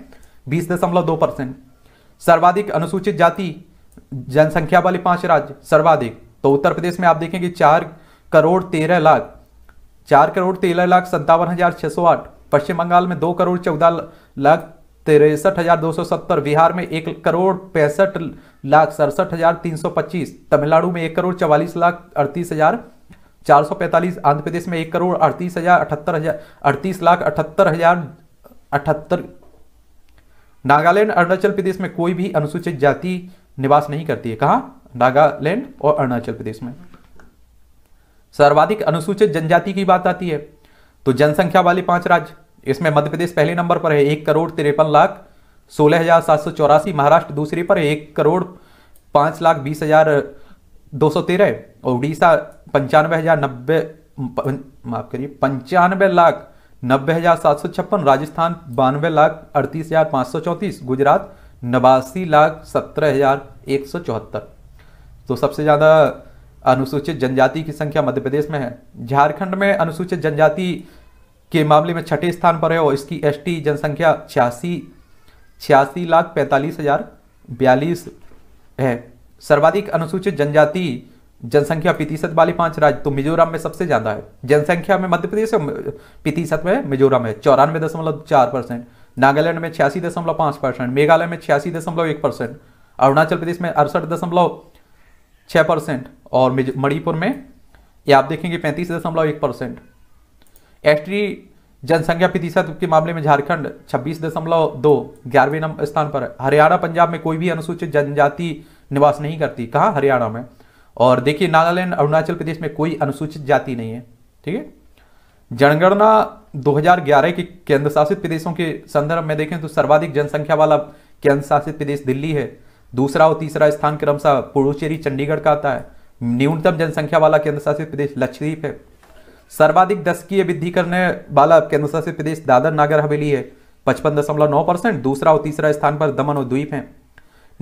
बीस दशमलव दो परसेंट सर्वाधिक अनुसूचित जाति जनसंख्या वाले पांच राज्य सर्वाधिक तो उत्तर प्रदेश में आप देखेंगे चार करोड़ तेरह लाख चार करोड़ तेरह लाख सत्तावन हजार छह सौ आठ पश्चिम बंगाल में दो करोड़ चौदह लाख तिरसठ हजार दो सौ सत्तर बिहार में एक करोड़ पैंसठ लाख सड़सठ हजार तीन सौ पच्चीस तमिलनाडु में एक करोड़ चवालीस लाख अड़तीस हजार चार सौ पैंतालीस आंध्र प्रदेश में एक करोड़ अड़तीस हजार अठहत्तर हजार अड़तीस लाख अठहत्तर हजार अठहत्तर नागालैंड अरुणाचल प्रदेश में कोई भी अनुसूचित जाति निवास नहीं करती है कहा नागालैंड और अरुणाचल प्रदेश में सर्वाधिक अनुसूचित जनजाति की बात आती है तो जनसंख्या वाले पांच राज्य इसमें मध्य प्रदेश पहले नंबर पर है एक करोड़ तिरपन लाख सोलह हजार सात सौ चौरासी महाराष्ट्र दूसरे पर है एक करोड़ पांच लाख बीस हजार दो सौ तेरह और उड़ीसा पंचानवे हजार नब्बे माफ करिए पंचानवे लाख नब्बे हजार सात सौ छप्पन राजस्थान बानवे लाख अड़तीस हजार पाँच सौ चौंतीस गुजरात नवासी लाख सत्रह हजार एक सौ चौहत्तर तो सबसे ज़्यादा अनुसूचित जनजाति की संख्या मध्य प्रदेश में है झारखंड में अनुसूचित जनजाति के मामले में छठे स्थान पर है और इसकी एसटी जनसंख्या छियासी छियासी लाख पैंतालीस हजार बयालीस है सर्वाधिक अनुसूचित जनजाति जनसंख्या प्रतिशत वाली पांच राज्य तो मिजोरम में सबसे ज्यादा है जनसंख्या में मध्य प्रदेश प्रतिशत में मिजोरम है चौरानवे दशमलव चार परसेंट नागालैंड में छियासी दशमलव पांच परसेंट मेघालय में छियासी दशमलव एक परसेंट अरुणाचल प्रदेश में अड़सठ दशमलव छः परसेंट और मणिपुर में ये आप देखेंगे पैंतीस दशमलव एक परसेंट एसटी जनसंख्या प्रतिशत के मामले में झारखंड छब्बीस दशमलव दो ग्यारहवें स्थान पर हरियाणा पंजाब में कोई भी अनुसूचित जनजाति निवास नहीं करती कहाँ हरियाणा में और देखिए नागालैंड अरुणाचल प्रदेश में कोई अनुसूचित जाति नहीं है ठीक है जनगणना 2011 के केंद्र शासित प्रदेशों के संदर्भ में देखें तो सर्वाधिक जनसंख्या वाला केंद्र शासित प्रदेश दिल्ली है दूसरा और तीसरा स्थान क्रमशः पुडुचेरी चंडीगढ़ का आता है न्यूनतम जनसंख्या वाला केंद्र शासित प्रदेश लक्षद्वीप है सर्वाधिक दशकीय वृद्धि करने वाला केंद्र शासित प्रदेश दादर नागर हवेली है पचपन दशमलव नौ परसेंट दूसरा और तीसरा स्थान पर दमन और द्वीप है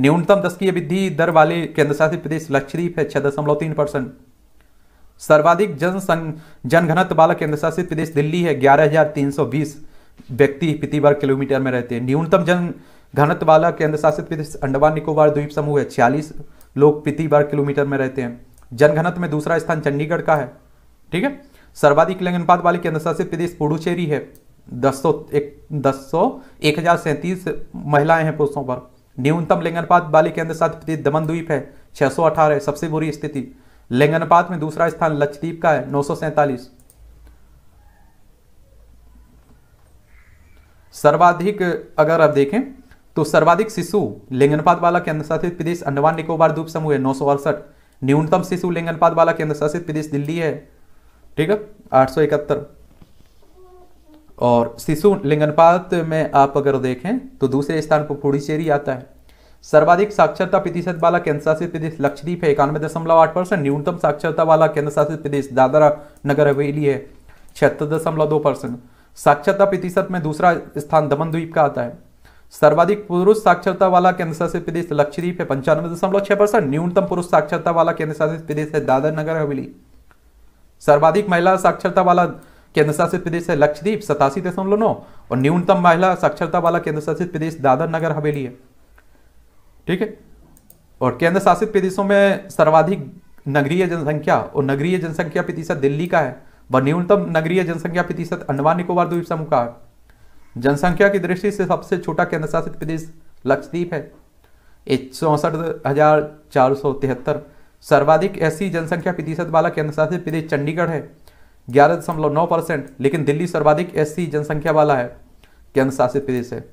न्यूनतम की वृद्धि दर वाले केंद्रशासित प्रदेश लक्षद्वीप है छह दशमलव तीन परसेंट सर्वाधिक जनसंघ जनघनत्व वाला केंद्रशासित प्रदेश दिल्ली है ग्यारह हजार तीन सौ बीस व्यक्ति प्रति वर्ग किलोमीटर में रहते हैं न्यूनतम जन घनत्व वाला केंद्रशासित प्रदेश अंडमान निकोबार द्वीप समूह है छियालीस लोग प्रति वर्ग किलोमीटर में रहते हैं जनघनत्व में दूसरा स्थान चंडीगढ़ का है ठीक है सर्वाधिक लिंग अनुपात वाले केंद्रशासित प्रदेश पुडुचेरी है दस सौ एक दस सौ एक हजार सैंतीस महिलाएं हैं पुरुषों पर न्यूनतम लिंगानुपात बाली के अंदर सात प्रतिशत दमन द्वीप है 618 सबसे बुरी स्थिति लिंगानुपात में दूसरा स्थान लक्षद्वीप का है नौ सर्वाधिक अगर आप देखें तो सर्वाधिक शिशु लिंगानुपात वाला केंद्र शासित प्रदेश अंडमान निकोबार द्वीप समूह है नौ न्यूनतम शिशु लिंगानुपात वाला केंद्र शासित प्रदेश दिल्ली है ठीक है आठ और शिशु लिंगनपात में आप अगर देखें तो दूसरे स्थान पर पुडुचेरी आता है सर्वाधिक साक्षरता प्रतिशत वाला केंद्र शासित प्रदेश लक्षद्वीप है इक्यानवे दशमलव आठ परसेंट न्यूनतम साक्षरता वाला केंद्र शासित प्रदेश दादरा नगर हवेली है छिहत्तर दशमलव दो परसेंट साक्षरता प्रतिशत में दूसरा स्थान दमन द्वीप का आता है सर्वाधिक पुरुष साक्षरता वाला केंद्र शासित प्रदेश लक्षद्वीप है पंचानवे दशमलव छह परसेंट न्यूनतम पुरुष साक्षरता वाला केंद्र शासित प्रदेश है दादर नगर हवेली सर्वाधिक महिला साक्षरता वाला केंद्र शासित प्रदेश है लक्षद्वीप सतासी दशमलव नौ और न्यूनतम महिला साक्षरता वाला केंद्र शासित प्रदेश दादर नगर हवेली है ठीक है और केंद्र शासित प्रदेशों में सर्वाधिक नगरीय जनसंख्या और नगरीय जनसंख्या प्रतिशत दिल्ली का है व न्यूनतम नगरीय जनसंख्या प्रतिशत अंडमान निकोबार द्वीप समूह का है जनसंख्या की दृष्टि से सबसे छोटा केंद्र शासित प्रदेश लक्षद्वीप है चौसठ हजार चार सौ तिहत्तर सर्वाधिक ऐसी जनसंख्या प्रतिशत वाला केंद्र शासित प्रदेश चंडीगढ़ है ग्यारह दशमलव नौ परसेंट लेकिन दिल्ली सर्वाधिक एससी जनसंख्या वाला है केंद्र शासित प्रदेश है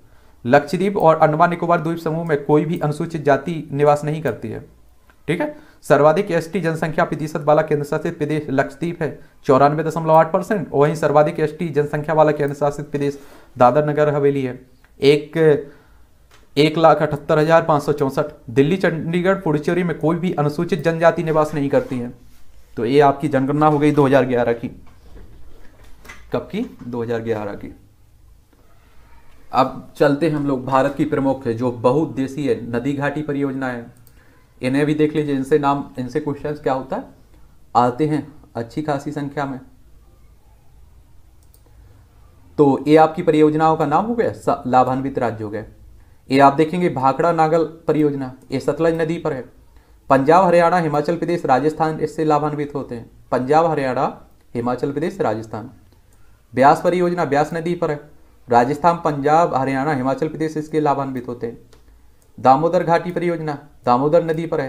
लक्षद्वीप और अंडमान निकोबार द्वीप समूह में कोई भी अनुसूचित जाति निवास नहीं करती है ठीक है सर्वाधिक एसटी जनसंख्या प्रतिशत वाला केंद्र शासित प्रदेश लक्षद्वीप है चौरानवे दशमलव आठ परसेंट वहीं सर्वाधिक एसटी जनसंख्या वाला केंद्र शासित प्रदेश दादर नगर हवेली है एक एक लाख अठहत्तर हजार पाँच सौ चौंसठ दिल्ली चंडीगढ़ पुडुचेरी में कोई भी अनुसूचित जनजाति निवास नहीं करती है तो ये आपकी जनगणना हो गई 2011 की कब की 2011 की अब चलते हैं हम लोग भारत की प्रमुख है जो बहुउद्देशीय नदी घाटी परियोजना है इन्हें भी देख लीजिए इनसे नाम इनसे क्वेश्चंस क्या होता है आते हैं अच्छी खासी संख्या में तो ये आपकी परियोजनाओं का नाम हो गया लाभान्वित राज्य हो गए ये आप देखेंगे भाखड़ा नागल परियोजना ये सतलज नदी पर है पंजाब हरियाणा हिमाचल प्रदेश राजस्थान इससे लाभान्वित होते हैं पंजाब हरियाणा हिमाचल प्रदेश राजस्थान ब्यास परियोजना ब्यास नदी पर है राजस्थान पंजाब हरियाणा हिमाचल प्रदेश इसके लाभान्वित होते हैं दामोदर घाटी परियोजना दामोदर नदी पर है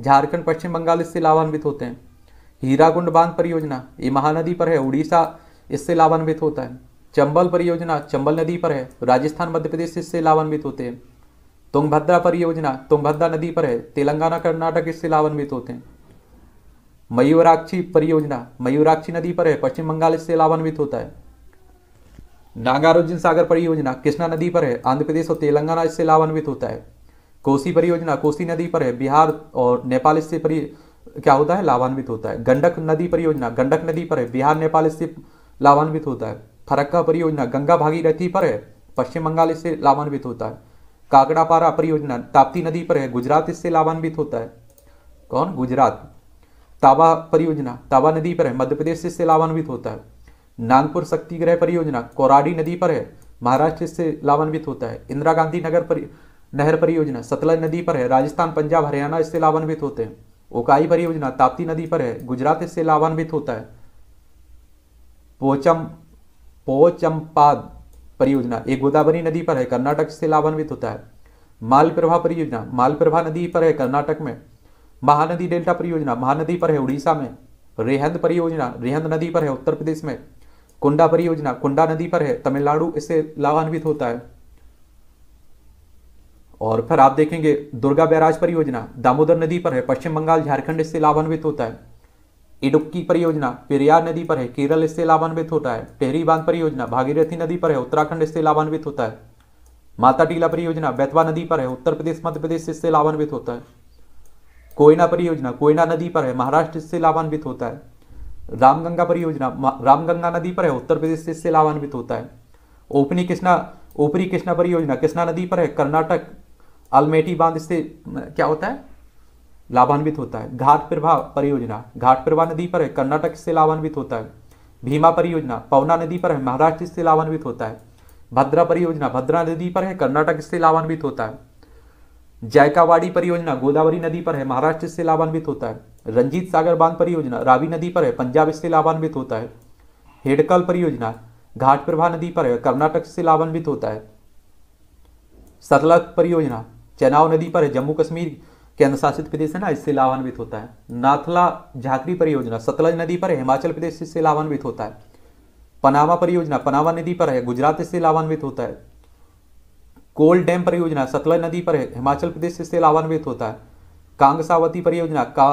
झारखंड पश्चिम बंगाल इससे लाभान्वित होते हैं हीरागुंड बांध परियोजना ये महानदी पर है उड़ीसा इससे लाभान्वित होता है चंबल परियोजना चंबल नदी पर है राजस्थान मध्य प्रदेश इससे लाभान्वित होते हैं तुंगभद्रा परियोजना तुंगभद्रा नदी पर है तेलंगाना कर्नाटक इससे लाभान्वित होते हैं मयूराक्षी परियोजना मयूराक्षी नदी पर है पश्चिम बंगाल इससे लाभान्वित होता है नागार्जुन सागर परियोजना कृष्णा नदी पर है आंध्र प्रदेश और तेलंगाना इससे लाभान्वित होता है कोसी परियोजना कोसी नदी पर है बिहार और नेपाल इससे परि क्या होता है लाभान्वित होता है गंडक नदी परियोजना गंडक नदी पर है बिहार नेपाल इससे लाभान्वित होता है फरक्का परियोजना गंगा भागीरथी पर है पश्चिम बंगाल इससे लाभान्वित होता है कागड़ापारा परियोजना ताप्ती नदी पर है गुजरात इससे लाभान्वित होता है कौन गुजरात ताबा परियोजना ताबा नदी पर है मध्य प्रदेश इससे लाभान्वित होता है नागपुर शक्तिग्रह परियोजना कोराडी नदी पर है महाराष्ट्र इससे लाभान्वित होता है इंदिरा गांधी नगर पर नहर परियोजना सतलज नदी पर है राजस्थान पंजाब हरियाणा इससे लाभान्वित होते हैं ओकाई परियोजना ताप्ती नदी पर है गुजरात इससे लाभान्वित होता है पोचम पोचम्पाद परियोजना एक गोदावरी नदी पर है कर्नाटक से लाभान्वित होता है माल प्रभा परियोजना माल प्रभा नदी पर है कर्नाटक में महानदी डेल्टा परियोजना महानदी पर है उड़ीसा में रेहंद परियोजना रेहंद नदी पर है उत्तर प्रदेश में कुंडा परियोजना कुंडा नदी पर है तमिलनाडु इससे लाभान्वित होता है और फिर आप देखेंगे दुर्गा बैराज परियोजना दामोदर नदी पर है पश्चिम बंगाल झारखंड इससे लाभान्वित होता है इडुक्की परियोजना पेरियार नदी पर है केरल इससे लाभान्वित होता है टेहरी बांध परियोजना भागीरथी नदी पर है उत्तराखंड इससे लाभान्वित होता है माता टीला परियोजना बैतवा नदी पर है उत्तर प्रदेश मध्य प्रदेश इससे लाभान्वित होता है कोयना परियोजना कोयना नदी पर है महाराष्ट्र इससे लाभान्वित होता है रामगंगा परियोजना रामगंगा नदी पर है उत्तर प्रदेश इससे लाभान्वित होता है ओपनी कृष्णा ओपरी कृष्णा परियोजना कृष्णा नदी पर है कर्नाटक अलमेटी बांध इससे क्या होता है लाभान्वित होता है घाट प्रभाव परियोजना घाट प्रभा नदी पर है कर्नाटक से लाभान्वित होता है भीमा परियोजना पवना नदी पर है महाराष्ट्र से लाभान्वित होता है भद्रा परियोजना भद्रा नदी पर है कर्नाटक से लाभान्वित होता है जायकावाड़ी परियोजना गोदावरी नदी पर है महाराष्ट्र से लाभान्वित होता है रंजीत सागर बांध परियोजना रावी नदी पर है पंजाब से लाभान्वित होता है हेडकल परियोजना घाट प्रभा नदी पर है कर्नाटक से लाभान्वित होता है सतलक परियोजना चनाव नदी पर है जम्मू कश्मीर केंद्र शासित प्रदेश है ना इससे लाभान्वित होता है नाथला झाकरी परियोजना सतलज नदी पर है हिमाचल प्रदेश इससे लाभान्वित होता है पनावा परियोजना पनावा नदी पर है गुजरात इससे लाभान्वित होता है कोल डैम परियोजना सतलज नदी पर है हिमाचल प्रदेश इससे लाभान्वित होता है कांगसावती परियोजना का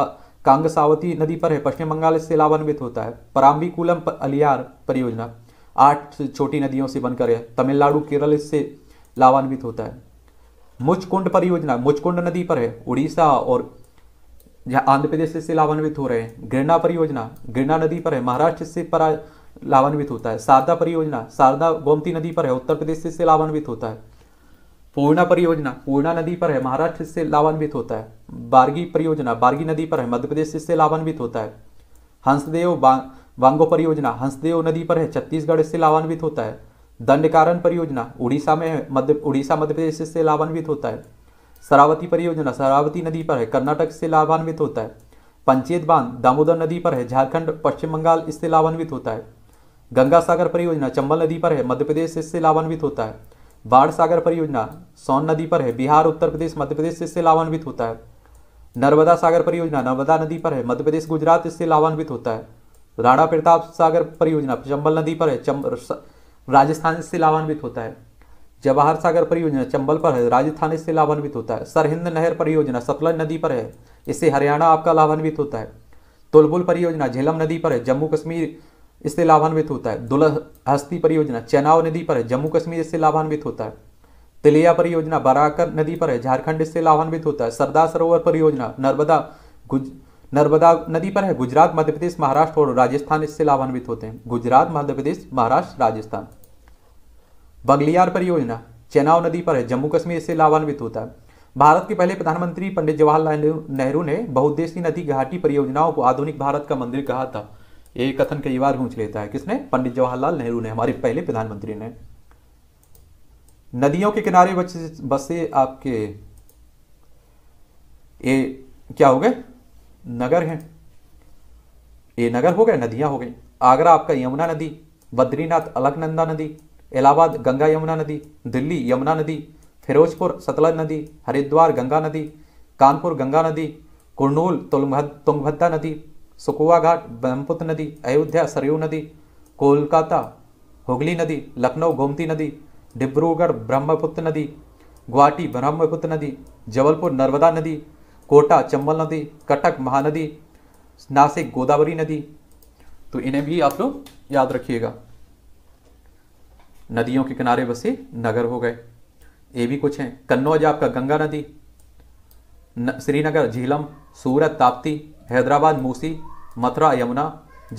कांगसावती नदी पर है पश्चिम बंगाल इससे लाभान्वित होता है पराम्बिकुलम अलियार परियोजना आठ छोटी नदियों से बनकर है तमिलनाडु केरल इससे लाभान्वित होता है मुचकुंड परियोजना मुचकुंड नदी पर है उड़ीसा और जहाँ आंध्र प्रदेश से लाभान्वित हो रहे हैं गिरना परियोजना गिरना नदी पर है महाराष्ट्र से पर लाभान्वित होता है शारदा परियोजना शारदा गोमती नदी पर है उत्तर प्रदेश से लाभान्वित होता है पूर्णा परियोजना पूर्णा नदी पर है महाराष्ट्र से लाभान्वित होता है बारगी परियोजना बारगी नदी पर है मध्य प्रदेश से लाभान्वित होता है हंसदेव वांगो परियोजना हंसदेव नदी पर है छत्तीसगढ़ से लाभान्वित होता है दंडकारण परियोजना उड़ीसा में मध्य उड़ीसा मध्य प्रदेश से लाभान्वित होता है सरावती परियोजना सरावती नदी पर है कर्नाटक से लाभान्वित होता है पंचेत बांध दामोदर नदी पर है झारखंड पश्चिम बंगाल इससे लाभान्वित होता है गंगा सागर परियोजना चंबल नदी पर है मध्य प्रदेश इससे लाभान्वित होता है बाढ़ सागर परियोजना सोन नदी पर है बिहार उत्तर प्रदेश मध्य प्रदेश इससे लाभान्वित होता है नर्मदा सागर परियोजना नर्मदा नदी पर है मध्य प्रदेश गुजरात इससे लाभान्वित होता है राणा प्रताप सागर परियोजना चंबल नदी पर है राजस्थान इससे लाभान्वित होता है जवाहर सागर परियोजना चंबल पर है राजस्थान इससे लाभान्वित होता है सरहिंद नहर परियोजना सतलज नदी पर है इससे हरियाणा आपका लाभान्वित होता है तुलबुल परियोजना झेलम नदी पर है जम्मू कश्मीर इससे लाभान्वित होता है हस्ती परियोजना चनाव नदी पर है जम्मू कश्मीर इससे लाभान्वित होता है तिलिया परियोजना बराकर नदी पर है झारखंड इससे लाभान्वित होता है सरदार सरोवर परियोजना नर्मदा गुज नर्मदा नदी पर है गुजरात मध्य प्रदेश महाराष्ट्र और राजस्थान इससे लाभान्वित होते हैं गुजरात मध्य प्रदेश महाराष्ट्र राजस्थान बगलियार परियोजना चेनाव नदी पर है जम्मू कश्मीर से लाभान्वित होता है भारत के पहले प्रधानमंत्री पंडित जवाहरलाल नेहरू ने बहुद्देशी नदी घाटी परियोजनाओं को आधुनिक भारत का मंदिर कहा था ये कथन कई बार पूछ लेता है किसने पंडित जवाहरलाल नेहरू ने हमारे पहले प्रधानमंत्री ने नदियों के किनारे बसे बसे आपके ये क्या हो गए नगर हैं ये नगर हो गए नदियां हो गई आगरा आपका यमुना नदी बद्रीनाथ अलकनंदा नदी इलाहाबाद गंगा यमुना नदी दिल्ली यमुना नदी फिरोजपुर सतलज नदी हरिद्वार गंगा नदी कानपुर गंगा नदी कुरनूल तुंगभद्रा नदी सुकुआ घाट ब्रह्मपुत्र नदी अयोध्या सरयू नदी कोलकाता हुगली नदी लखनऊ गोमती नदी डिब्रूगढ़ ब्रह्मपुत्र नदी गुवाहाटी ब्रह्मपुत्र नदी जबलपुर नर्मदा नदी कोटा चंबल नदी कटक महानदी नासिक गोदावरी नदी तो इन्हें भी आप लोग याद रखिएगा नदियों के किनारे बसे नगर हो गए ये भी कुछ हैं कन्नौज आपका गंगा नदी श्रीनगर झीलम सूरत ताप्ती हैदराबाद मूसी मथुरा यमुना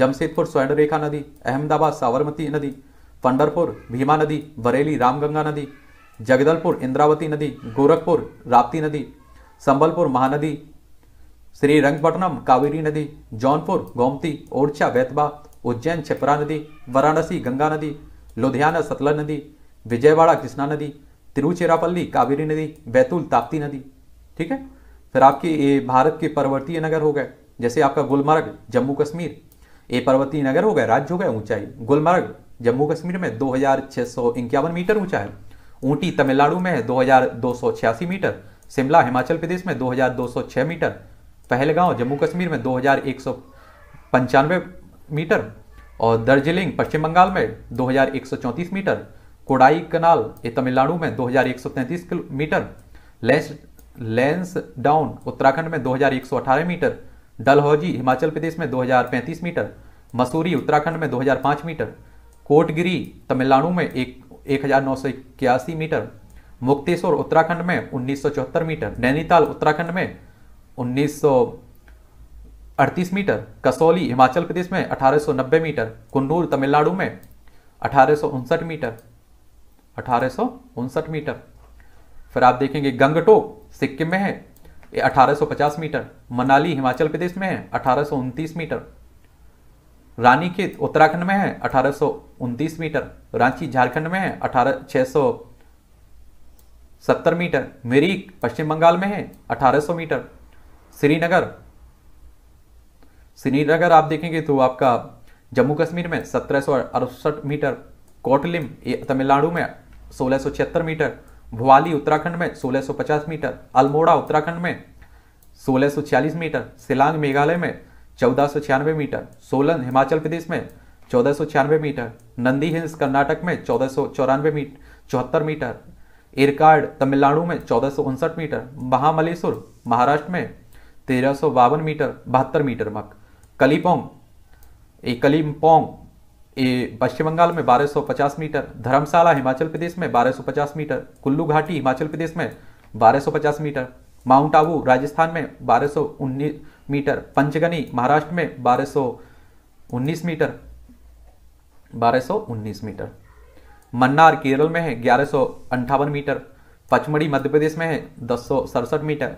जमशेदपुर स्वर्णरेखा नदी अहमदाबाद साबरमती नदी पंडरपुर भीमा नदी बरेली रामगंगा नदी जगदलपुर इंद्रावती नदी गोरखपुर राप्ती नदी संबलपुर महानदी श्री रंगपटनम कावेरी नदी जौनपुर गोमती ओरछा बैतबा उज्जैन छिपरा नदी वाराणसी गंगा नदी लुधियाना सतला नदी विजयवाड़ा कृष्णा नदी तिरुचिरापल्ली कावेरी नदी बैतूल ताप्ती नदी ठीक है फिर आपकी ये भारत के पर्वतीय नगर हो गए जैसे आपका गुलमर्ग जम्मू कश्मीर ये पर्वतीय नगर हो गए राज्य हो गए ऊंचाई गुलमर्ग जम्मू कश्मीर में दो मीटर ऊंचा है ऊंटी तमिलनाडु में है दो मीटर शिमला हिमाचल प्रदेश में 2206 मीटर पहलगांव जम्मू कश्मीर में दो मीटर और दार्जिलिंग पश्चिम बंगाल में 2134 मीटर कोडाई कनाल ये तमिलनाडु में 2133 मीटर लेंस लेंस डाउन उत्तराखंड में 2118 मीटर डलहौजी हिमाचल प्रदेश में 2035 मीटर मसूरी उत्तराखंड में 2005 मीटर कोटगिरी तमिलनाडु में एक एक मीटर मुक्तेश्वर उत्तराखंड में उन्नीस मीटर नैनीताल उत्तराखंड में उन्नीस अड़तीस मीटर कसौली हिमाचल प्रदेश में 1890 मीटर कुन्नूर तमिलनाडु में अठारह मीटर अठारह मीटर फिर आप देखेंगे गंगटोक सिक्किम में है ये 1850 मीटर मनाली हिमाचल प्रदेश में है अठारह मीटर रानीखेत उत्तराखंड में है अठारह मीटर रांची झारखंड में है अठारह सत्तर मीटर मिरीक पश्चिम बंगाल में है अठारह मीटर श्रीनगर श्रीनगर आप देखेंगे तो आपका जम्मू कश्मीर में सत्रह मीटर कोटलिम तमिलनाडु में सोलह मीटर भवाली उत्तराखंड में 1650 मीटर अल्मोड़ा उत्तराखंड में सोलह मीटर सिलांग मेघालय में चौदह मीटर सोलन हिमाचल प्रदेश में चौदह मीटर नंदी हिल्स कर्नाटक में चौदह मीटर चौहत्तर मीटर एरकाड तमिलनाडु में चौदह मीटर महामलेश्वर महाराष्ट्र में तेरह मीटर बहत्तर मीटर मक कलीपोंग ए कलीमपोंग ए पश्चिम बंगाल में 1250 मीटर धर्मशाला हिमाचल प्रदेश में 1250 मीटर कुल्लू घाटी हिमाचल प्रदेश में 1250 मीटर माउंट आबू राजस्थान में 1219 मीटर पंचगनी महाराष्ट्र में 1219 मीटर 1219 मीटर मन्नार केरल में है ग्यारह मीटर पचमढ़ी मध्य प्रदेश में है दस मीटर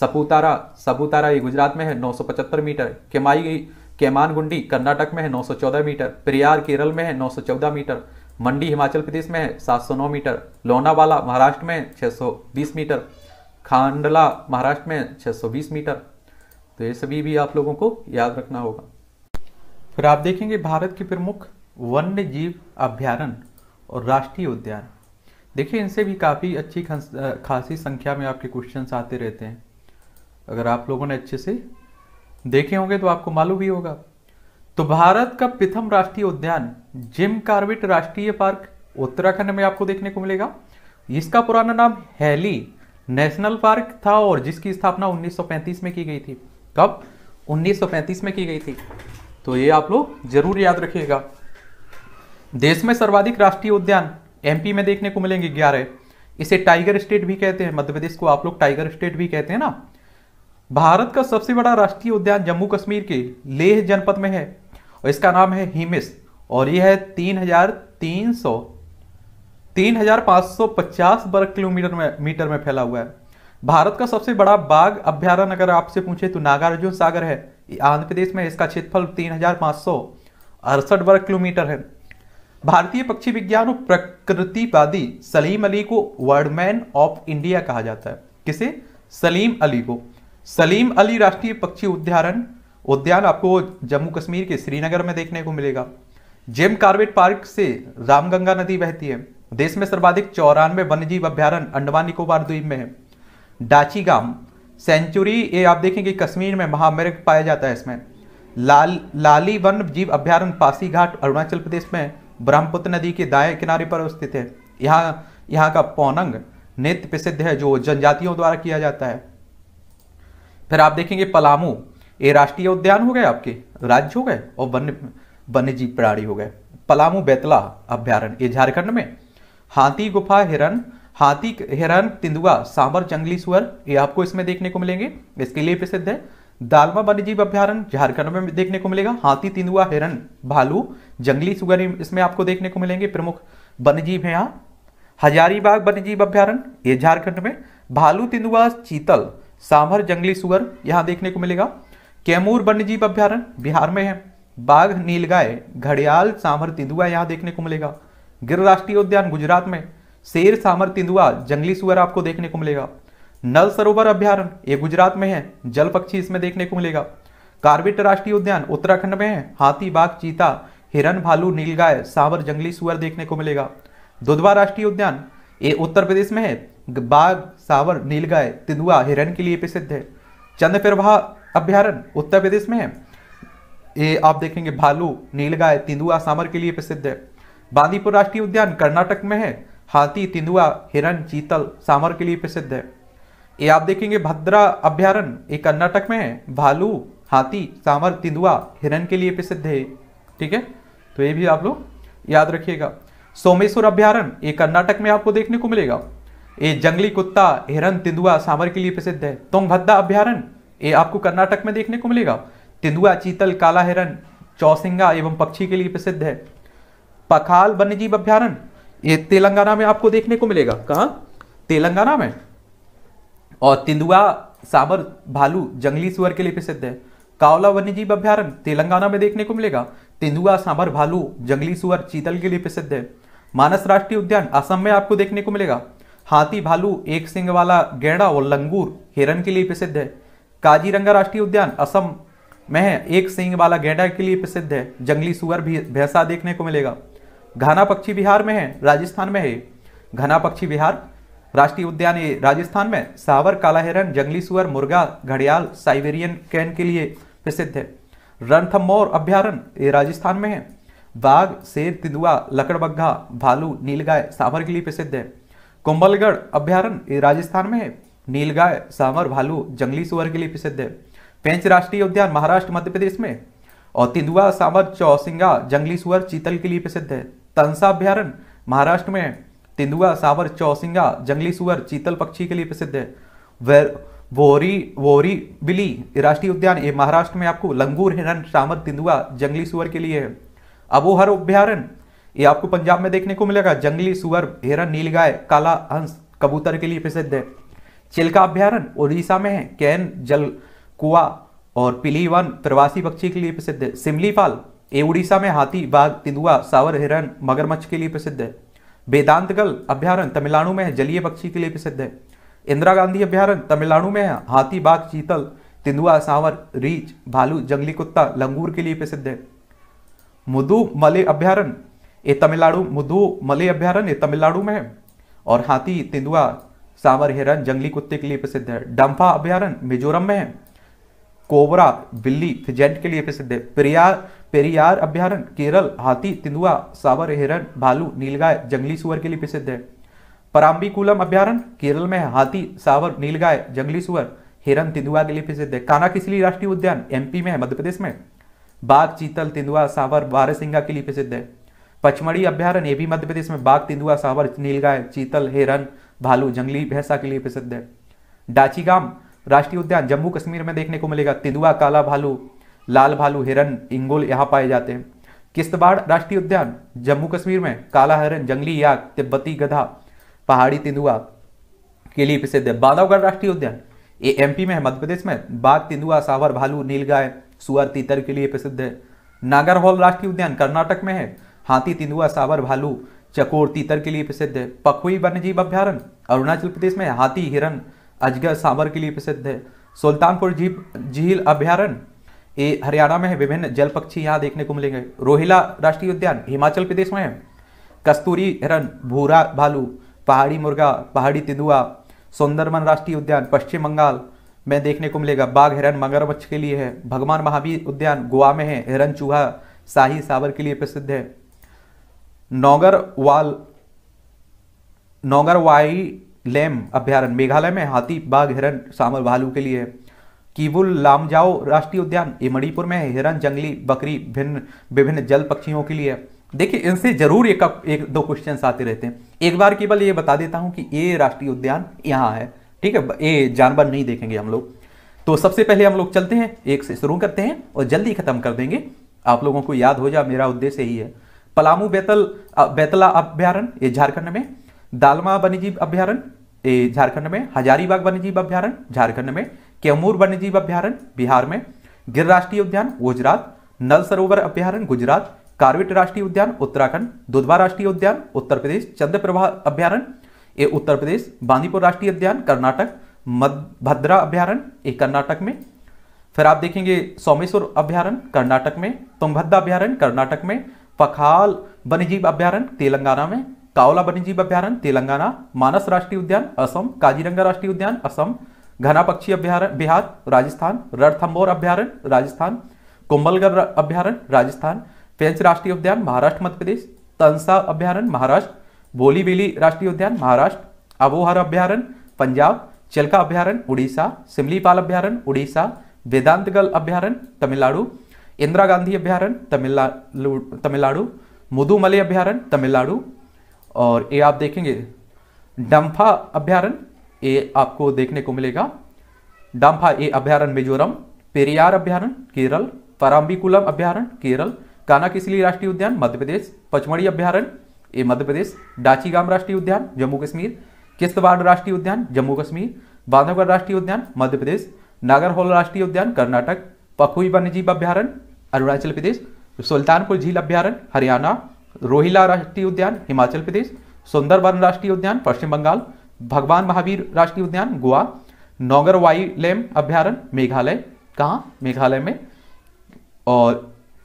सपूतारा सपूतारा ये गुजरात में है पचहत्तर मीटर केमाई केमानगुंडी कर्नाटक में है 914 मीटर प्रियार केरल में है 914 मीटर मंडी हिमाचल प्रदेश में है 709 मीटर लोनावाला महाराष्ट्र में 620 मीटर खांडला महाराष्ट्र में 620 मीटर तो ये सभी भी आप लोगों को याद रखना होगा फिर आप देखेंगे भारत के प्रमुख वन्य जीव अभ्यारण और राष्ट्रीय उद्यान देखिए इनसे भी काफ़ी अच्छी खासी संख्या में आपके क्वेश्चन आते रहते हैं अगर आप लोगों ने अच्छे से देखे होंगे तो आपको मालूम ही होगा तो भारत का प्रथम राष्ट्रीय उद्यान जिम कार्बेट राष्ट्रीय पार्क उत्तराखंड में आपको देखने को मिलेगा इसका पुराना नाम हैली नेशनल पार्क था और जिसकी स्थापना 1935 में की गई थी कब 1935 में की गई थी तो ये आप लोग जरूर याद रखिएगा देश में सर्वाधिक राष्ट्रीय उद्यान एमपी में देखने को मिलेंगे ग्यारह इसे टाइगर स्टेट भी कहते हैं मध्य प्रदेश को आप लोग टाइगर स्टेट भी कहते हैं ना भारत का सबसे बड़ा राष्ट्रीय उद्यान जम्मू कश्मीर के लेह जनपद में है और इसका नाम है हिमिस और यह है तीन हजार तीन सौ तीन हजार पांच सौ पचास वर्ग किलोमीटर में मीटर में फैला हुआ है भारत का सबसे बड़ा बाघ अभ्यारण अगर आपसे पूछे तो नागार्जुन सागर है आंध्र प्रदेश में इसका क्षेत्रफल तीन हजार पांच सौ अड़सठ वर्ग किलोमीटर है भारतीय पक्षी विज्ञान और प्रकृतिवादी सलीम अली को वर्डमैन ऑफ इंडिया कहा जाता है किसे सलीम अली को सलीम अली राष्ट्रीय पक्षी उद्यान उद्यान आपको जम्मू कश्मीर के श्रीनगर में देखने को मिलेगा जेम कार्बेट पार्क से रामगंगा नदी बहती है देश में सर्वाधिक चौरानवे वन्यजीव अभ्यारण अंडमान निकोबार द्वीप में है डाचीगाम सेंचुरी ये आप देखेंगे कश्मीर में महामृग पाया जाता है इसमें लाल लाली वन जीव अभ्यारण पासीघाट अरुणाचल प्रदेश में ब्रह्मपुत्र नदी के दाएं किनारे पर स्थित है यहाँ यहाँ का पौनंग नृत्य प्रसिद्ध है जो जनजातियों द्वारा किया जाता है फिर आप देखेंगे पलामू ये राष्ट्रीय उद्यान हो गए आपके राज्य हो गए और वन्य वन्य जीव प्राणी हो गए पलामू बेतला अभ्यारण्य ये झारखंड में हाथी गुफा हिरण हाथी हिरण तिंदुआ सांबर जंगली सुअर ये आपको इसमें देखने को मिलेंगे इसके लिए प्रसिद्ध है दालमा वन्यजीव अभ्यारण झारखंड में देखने को मिलेगा हाथी तिंदुआ हिरन भालू जंगली सुअर इसमें आपको देखने को मिलेंगे प्रमुख वन्यजीव है यहाँ हजारीबाग वन्यजीव अभ्यारण्य ये झारखंड में भालू तिंदुआ चीतल सांभर जंगली सुअर यहाँ देखने को मिलेगा कैमूर वन्यजीव अभ्यारण बिहार में है बाघ नीलगाय घड़ियाल सांभर तेंदुआ यहाँ देखने को मिलेगा गिर राष्ट्रीय उद्यान गुजरात में शेर सांभर तेंदुआ जंगली सुअर आपको देखने को मिलेगा नल सरोवर अभ्यारण ये गुजरात में है जल पक्षी इसमें देखने को मिलेगा कार्बिट राष्ट्रीय उद्यान उत्तराखंड में है हाथी बाघ चीता हिरन भालू नीलगाय सांवर जंगली सुअर देखने को मिलेगा दुधवा राष्ट्रीय उद्यान ये उत्तर प्रदेश में है बाघ सावर नीलगाय तिंदुआ हिरण के लिए प्रसिद्ध है चंद्रप्रभा अभ्यारण उत्तर प्रदेश में है ये आप देखेंगे भालू नीलगाय तिंदुआ सामर के लिए प्रसिद्ध है बांदीपुर राष्ट्रीय उद्यान कर्नाटक में है हाथी तिंदुआ हिरण चीतल सामर के लिए प्रसिद्ध है ये आप देखेंगे भद्रा अभ्यारण्य ये कर्नाटक में है भालू हाथी सामर तिंदुआ हिरण के लिए प्रसिद्ध है ठीक है तो ये भी आप लोग याद रखिएगा सोमेश्वर अभ्यारण ये कर्नाटक में आपको देखने को मिलेगा ये जंगली कुत्ता हिरन तिंदुआ सांवर के लिए प्रसिद्ध है तोंग भद्दा अभ्यारण ये आपको कर्नाटक में देखने को मिलेगा तिंदुआ चीतल काला हिरन चौसिंगा एवं पक्षी के लिए प्रसिद्ध है पखाल वन्यजीव अभ्यारण ये तेलंगाना में आपको देखने को मिलेगा कहाँ तेलंगाना में और तिंदुआ सांवर भालू जंगली सुअर के लिए प्रसिद्ध है कावला वन्यजीव अभ्यारण तेलंगाना में देखने को मिलेगा तेंदुआ सांबर भालू जंगली सुअर चीतल के लिए प्रसिद्ध है मानस राष्ट्रीय उद्यान असम में आपको देखने को मिलेगा हाथी भालू एक सिंग वाला गैंडा और लंगूर हिरन के लिए प्रसिद्ध है काजीरंगा राष्ट्रीय उद्यान असम में है एक सिंग वाला गैंडा के लिए प्रसिद्ध है जंगली सुअर भी भैंसा देखने को मिलेगा घना पक्षी बिहार में है राजस्थान में है घना पक्षी बिहार राष्ट्रीय उद्यान ये राजस्थान में सावर काला हिरन जंगली सुअर मुर्गा घड़ियाल साइबेरियन कैन के लिए प्रसिद्ध है रणथम्बोर अभ्यारण ये राजस्थान में है बाघ शेर तिदुआ लकड़बग्घा भालू नीलगाय सावर के लिए प्रसिद्ध है अभ्यारण ये राजस्थान में है नीलगाय सांवर भालू जंगली सुअर के लिए प्रसिद्ध है पेंच राष्ट्रीय उद्यान महाराष्ट्र मध्य प्रदेश में और तिदुआ सावर चौसिंगा जंगली सुअर चीतल के लिए प्रसिद्ध है तंसा अभ्यारण महाराष्ट्र में है तिंदुआ सावर चौसिंगा जंगली सुअर चीतल पक्षी के लिए प्रसिद्ध है वोरी वोरी बिली राष्ट्रीय उद्यान ये महाराष्ट्र में आपको लंगूर हिरन सावर तिंदुआ जंगली सुअर के लिए है अबोहर अभ्यारण्य ये आपको पंजाब में देखने को मिलेगा जंगली सुअर हिरन नीलगाय काला हंस कबूतर के लिए प्रसिद्ध है चिल्का अभ्यारण उड़ीसा में है कैन जल कुआ और वन प्रवासी पक्षी के लिए प्रसिद्ध है सिमली ये उड़ीसा में हाथी बाघ तिंदुआ सावर हिरन मगरमच्छ के लिए प्रसिद्ध है वेदांतगल अभ्यारण तमिलनाडु में है जलीय पक्षी के लिए प्रसिद्ध है इंदिरा गांधी अभ्यारण तमिलनाडु में है हाथी बाघ चीतल तिंदुआ सावर रीच भालू जंगली कुत्ता लंगूर के लिए प्रसिद्ध है मुदु मले अभ्यारण ये तमिलनाडु मुद्दू मलय अभ्यारण्य तमिलनाडु में है और हाथी तेंदुआ सांवर हिरन जंगली कुत्ते के लिए प्रसिद्ध है डम्फा अभ्यारण्य मिजोरम में है कोबरा बिल्ली फिजेंट के लिए प्रसिद्ध है पेरियार पेरियार अभ्यारण्य केरल हाथी तेंदुआ सावर हिरन भालू नीलगाय जंगली सुअर के लिए प्रसिद्ध है पराम्बिकुलम अभ्यारण्य केरल में हाथी सावर नीलगाय जंगली सुअर हिरन तेंदुआ के लिए प्रसिद्ध है काना किसली राष्ट्रीय उद्यान एमपी में है मध्य प्रदेश में बाघ चीतल तेंदुआ सावर बारहसिंगा के लिए प्रसिद्ध है पचमढ़ी अभ्यारण ये भी मध्य प्रदेश में बाघ तेंदुआ सावर नीलगाय चीतल हेरन भालू जंगली भैंसा के लिए प्रसिद्ध है डाचीगाम राष्ट्रीय उद्यान जम्मू कश्मीर में देखने को मिलेगा तेंदुआ काला भालू लाल भालू हिरन इंगोल यहाँ पाए जाते हैं किश्तवाड़ राष्ट्रीय उद्यान जम्मू कश्मीर में काला हिरन जंगली याक तिब्बती गधा पहाड़ी तेंदुआ के लिए प्रसिद्ध है बांधवगढ़ राष्ट्रीय उद्यान ये एमपी में है मध्य प्रदेश में बाघ तेंदुआ सावर भालू नीलगाय सुअर तीतर के लिए प्रसिद्ध है नागरहोल राष्ट्रीय उद्यान कर्नाटक में है हाथी तिंदुआ सावर भालू चकोर तीतर के लिए प्रसिद्ध है पखुई वन्यजीव अभ्यारण अरुणाचल प्रदेश में हाथी हिरन अजगर सांबर के लिए प्रसिद्ध है सुल्तानपुर जीप झील अभ्यारण ये हरियाणा में है विभिन्न जल पक्षी यहाँ देखने को मिलेंगे रोहिला राष्ट्रीय उद्यान हिमाचल प्रदेश में है कस्तूरी हिरन भूरा भालू पहाड़ी मुर्गा पहाड़ी तिदुआ सुंदरबन राष्ट्रीय उद्यान पश्चिम बंगाल में देखने को मिलेगा बाघ हिरन मगरमच्छ के लिए है भगवान महावीर उद्यान गोवा में है हिरन चूहा शाही सावर के लिए प्रसिद्ध है नौगरवाल नौगरवाई लेम अभ्यारण्य मेघालय में हाथी बाघ हिरन सामर भालू के लिए कीबुल लामजाओ राष्ट्रीय उद्यान ये मणिपुर में हिरन जंगली बकरी भिन्न विभिन्न जल पक्षियों के लिए देखिए इनसे जरूर एक एक दो क्वेश्चन आते रहते हैं एक बार केवल ये बता देता हूँ कि ये राष्ट्रीय उद्यान यहाँ है ठीक है ये जानवर नहीं देखेंगे हम लोग तो सबसे पहले हम लोग चलते हैं एक से शुरू करते हैं और जल्दी खत्म कर देंगे आप लोगों को याद हो जाए मेरा उद्देश्य यही है पलामू बेतल बेतला अभ्यारण ये झारखंड में दालमा वन्यजीव अभ्यारण ये झारखंड में हजारीबाग वन्यजीव अभ्यारण झारखंड में कैमूर वन्यजीव अभ्यारण बिहार में गिर राष्ट्रीय उद्यान गुजरात नल सरोवर अभ्यारण गुजरात कार्विट राष्ट्रीय उद्यान उत्तराखंड दुधवा राष्ट्रीय उद्यान उत्तर प्रदेश चंद्रप्रभा अभ्यारण ये उत्तर प्रदेश बांदीपुर राष्ट्रीय उद्यान कर्नाटक भद्रा अभ्यारण्य ये कर्नाटक में फिर आप देखेंगे सोमेश्वर अभ्यारण कर्नाटक में तुंगभद्रा अभ्यारण्य कर्नाटक में पखाल वन्यजीव अभ्यारण्य तेलंगाना में कावला वन्यजीव अभ्यारण्य तेलंगाना मानस राष्ट्रीय उद्यान असम काजीरंगा राष्ट्रीय उद्यान असम घना पक्षी अभ्यारण्य बिहार राजस्थान रणथम्बोर अभ्यारण्य राजस्थान कुंभलगढ़ अभ्यारण्य राजस्थान पेंच राष्ट्रीय उद्यान महाराष्ट्र मध्य प्रदेश तंसा अभ्यारण्य महाराष्ट्र बोलीबेली राष्ट्रीय उद्यान महाराष्ट्र अबोहर अभ्यारण्य पंजाब चिल्का अभ्यारण्य उड़ीसा सिमलीपाल अभ्यारण्य उड़ीसा वेदांतगल अभ्यारण्य तमिलनाडु इंदिरा गांधी अभ्यारण तमिलनाडु तमिलनाडु मुदुमलई अभ्यारण तमिलनाडु और ये आप देखेंगे डम्फा अभ्यारण ये आपको देखने को मिलेगा डम्फा ए अभ्यारण मिजोरम पेरियार अभ्यारण केरल पराम्बिकुलम अभ्यारण केरल कानाकिसली राष्ट्रीय उद्यान मध्य प्रदेश पचमढ़ी अभ्यारण ये मध्य प्रदेश डाचीगाम राष्ट्रीय उद्यान जम्मू कश्मीर किश्तवाड़ राष्ट्रीय उद्यान जम्मू कश्मीर बांधवगढ़ राष्ट्रीय उद्यान मध्य प्रदेश नागरहोल राष्ट्रीय उद्यान कर्नाटक पखुई वन्यजीव अभ्यारण्य अरुणाचल प्रदेश सुल्तानपुर झील अभ्यारण्य हरियाणा रोहिला राष्ट्रीय उद्यान हिमाचल प्रदेश सुंदरबन राष्ट्रीय उद्यान पश्चिम बंगाल भगवान महावीर राष्ट्रीय उद्यान गोवा नौगर वाई लेम अभ्यारण्य मेघालय कहाँ मेघालय में और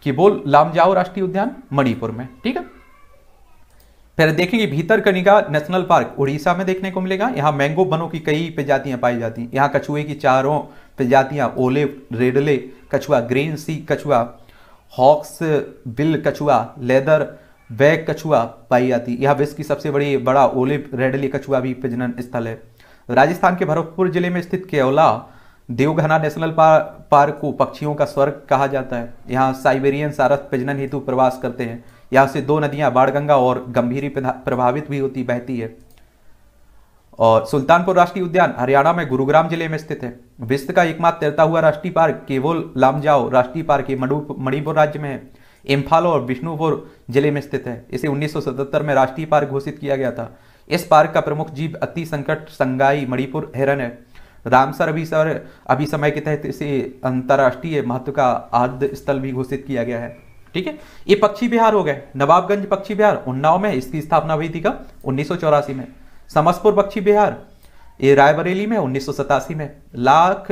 किबोल लामजाओ राष्ट्रीय उद्यान मणिपुर में ठीक है फिर देखेंगे भीतर कनिका नेशनल पार्क उड़ीसा में देखने को मिलेगा यहाँ मैंगो बनों की कई प्रजातियाँ पाई जाती हैं यहाँ कछुए की चारों प्रजातियाँ ओले रेडले कछुआ ग्रीन सी कछुआ हॉक्स बिल कछुआ लेदर बैग कछुआ पाई जाती यह विश्व की सबसे बड़ी बड़ा ओलिव रेडली कछुआ भी प्रजनन स्थल है राजस्थान के भरतपुर जिले में स्थित केवला देवघना नेशनल पार्क को पक्षियों का स्वर्ग कहा जाता है यहाँ साइबेरियन सारस प्रजनन हेतु प्रवास करते हैं यहाँ से दो नदियाँ बाड़गंगा और गंभीरी प्रभावित भी होती बहती है और सुल्तानपुर राष्ट्रीय उद्यान हरियाणा में गुरुग्राम जिले में स्थित है विश्व का एकमात्र तैरता हुआ राष्ट्रीय पार्क केवल लामजाओ राष्ट्रीय पार्क ये मणिपुर राज्य में है इम्फाल और विष्णुपुर जिले में स्थित है इसे 1977 में राष्ट्रीय पार्क घोषित किया गया था इस पार्क का प्रमुख जीव अति संकट संगाई मणिपुर हिरन है रामसर अभिसर अभिसमय के तहत इसे अंतर्राष्ट्रीय महत्व का आद्य स्थल भी घोषित किया गया है ठीक है ये पक्षी बिहार हो गए नवाबगंज पक्षी बिहार उन्नाव में इसकी स्थापना हुई थी कब उन्नीस में समस्तपुर पक्षी बिहार ये रायबरेली में उन्नीस में लाख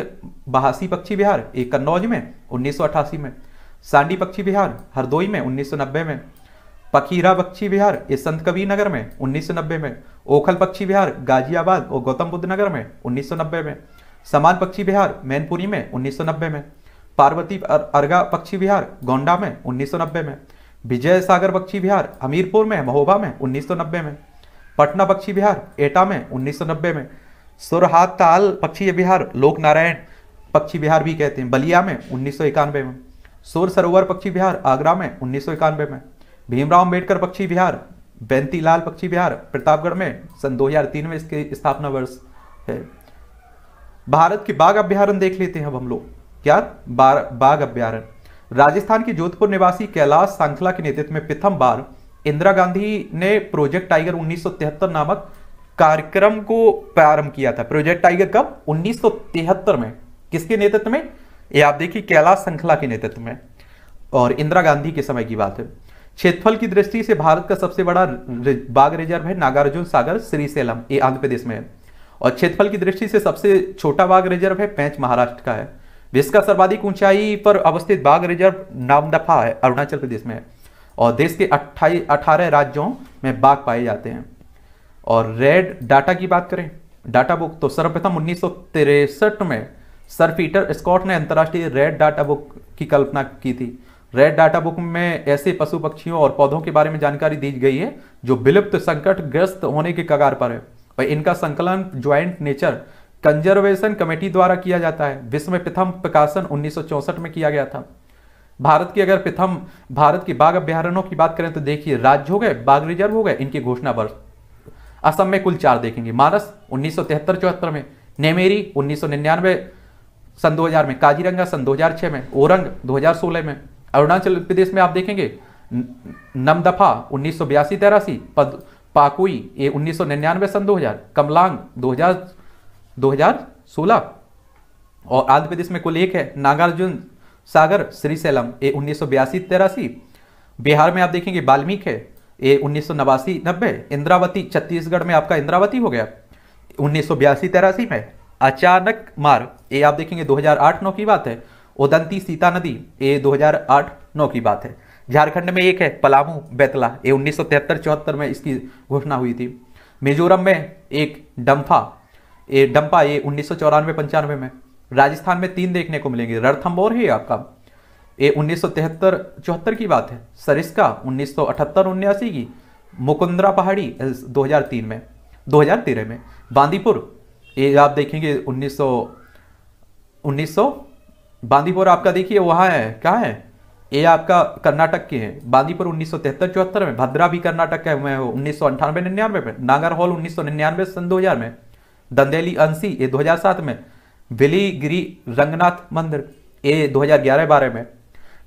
बहासी पक्षी बिहार ये कन्नौज में उन्नीस में सांडी पक्षी बिहार हरदोई में उन्नीस में पखीरा पक्षी बिहार ये संत कबीर नगर में उन्नीस में ओखल पक्षी बिहार गाजियाबाद और गौतम बुद्ध नगर में उन्नीस में समान पक्षी बिहार मैनपुरी में उन्नीस में पार्वती अर्गा पक्षी बिहार गोंडा में उन्नीस में विजय सागर पक्षी बिहार हमीरपुर में महोबा में उन्नीस में पटना पक्षी विहार एटा में उन्नीस में सुरहाताल पक्षी विहार लोक नारायण पक्षी विहार भी कहते हैं बलिया में उन्नीस में सोर सरोवर पक्षी विहार आगरा में उन्नीस में भीमराव अम्बेडकर पक्षी विहार बैंतीलाल पक्षी विहार प्रतापगढ़ में सन 2003 में इसके स्थापना वर्ष है भारत के बाघ अभ्यारण देख लेते हैं अब हम लोग क्या बाघ अभ्यारण राजस्थान के जोधपुर निवासी कैलाश सांखला के नेतृत्व में प्रथम बार इंदिरा गांधी ने प्रोजेक्ट टाइगर 1973 नामक कार्यक्रम को प्रारंभ किया था प्रोजेक्ट टाइगर कब 1973 में किसके नेतृत्व में ये आप देखिए कैलाश श्रृंखला के नेतृत्व में और इंदिरा गांधी के समय की बात है क्षेत्रफल की दृष्टि से भारत का सबसे बड़ा बाघ रिजर्व है नागार्जुन सागर श्रीसेलम ये आंध्र प्रदेश में है और क्षेत्रफल की दृष्टि से सबसे छोटा बाघ रिजर्व है पैंच महाराष्ट्र का है विश्व का सर्वाधिक ऊंचाई पर अवस्थित बाघ रिजर्व नामदफा है अरुणाचल प्रदेश में है और देश के अट्ठाई अठारह राज्यों में बाघ पाए जाते हैं और रेड डाटा की बात करें डाटा बुक तो सर्वप्रथम उन्नीस में सर पीटर स्कॉट ने अंतर्राष्ट्रीय रेड डाटा बुक की कल्पना की थी रेड डाटा बुक में ऐसे पशु पक्षियों और पौधों के बारे में जानकारी दी गई है जो विलुप्त संकटग्रस्त होने के कगार पर है और इनका संकलन ज्वाइंट नेचर कंजर्वेशन कमेटी द्वारा किया जाता है विश्व में प्रथम प्रकाशन उन्नीस में किया गया था भारत की अगर प्रथम भारत की बाघ अभ्यारण्यों की बात करें तो देखिए राज्य हो गए बाघ रिजर्व हो गए इनकी घोषणा वर्ष असम में कुल चार देखेंगे मानस उन्नीस सौ तिहत्तर में नेमेरी उन्नीस सौ निन्यानवे सन 2000 में काजीरंगा सन 2006 में ओरंग 2016 में अरुणाचल प्रदेश में आप देखेंगे नमदफा उन्नीस सौ बयासी तेरासी पद पाकुई ये उन्नीस सौ निन्यानवे सन 2000 कमलांग 2000 2016 और आंध्र प्रदेश में कुल एक है नागार्जुन सागर श्रीशैलम ए उन्नीस सौ बयासी बिहार में आप देखेंगे बाल्मीक है ए उन्नीस सौ नवासी नब्बे इंद्रावती छत्तीसगढ़ में आपका इंद्रावती हो गया उन्नीस सौ बयासी में अचानक मार ये आप देखेंगे 2008 नौ की बात है उदंती सीता नदी ये 2008 नौ की बात है झारखंड में एक है पलामू बेतला ये उन्नीस सौ तिहत्तर में इसकी घोषणा हुई थी मिजोरम में एक डम्फा ये डम्पा ये उन्नीस सौ चौरानवे पंचानवे में राजस्थान में तीन देखने को मिलेंगे रणथम्बोर ही आपका ये उन्नीस सौ की बात है सरिस्का उन्नीस सौ की मुकुंदरा पहाड़ी 2003 में 2013 में बांदीपुर ये आप देखेंगे 1900 1900 बांदीपुर आपका देखिए वहाँ है कहाँ है ये आपका कर्नाटक के हैं बांदीपुर उन्नीस सौ में भद्रा भी कर्नाटक का हुए हो उन्नीस सौ अंठानवे निन्यानवे में नागर हॉल उन्नीस सौ निन्यानवे सन दो में दंदेली अंसी ये 2007 में वेलीगिरी रंगनाथ मंदिर ये 2011 बारे में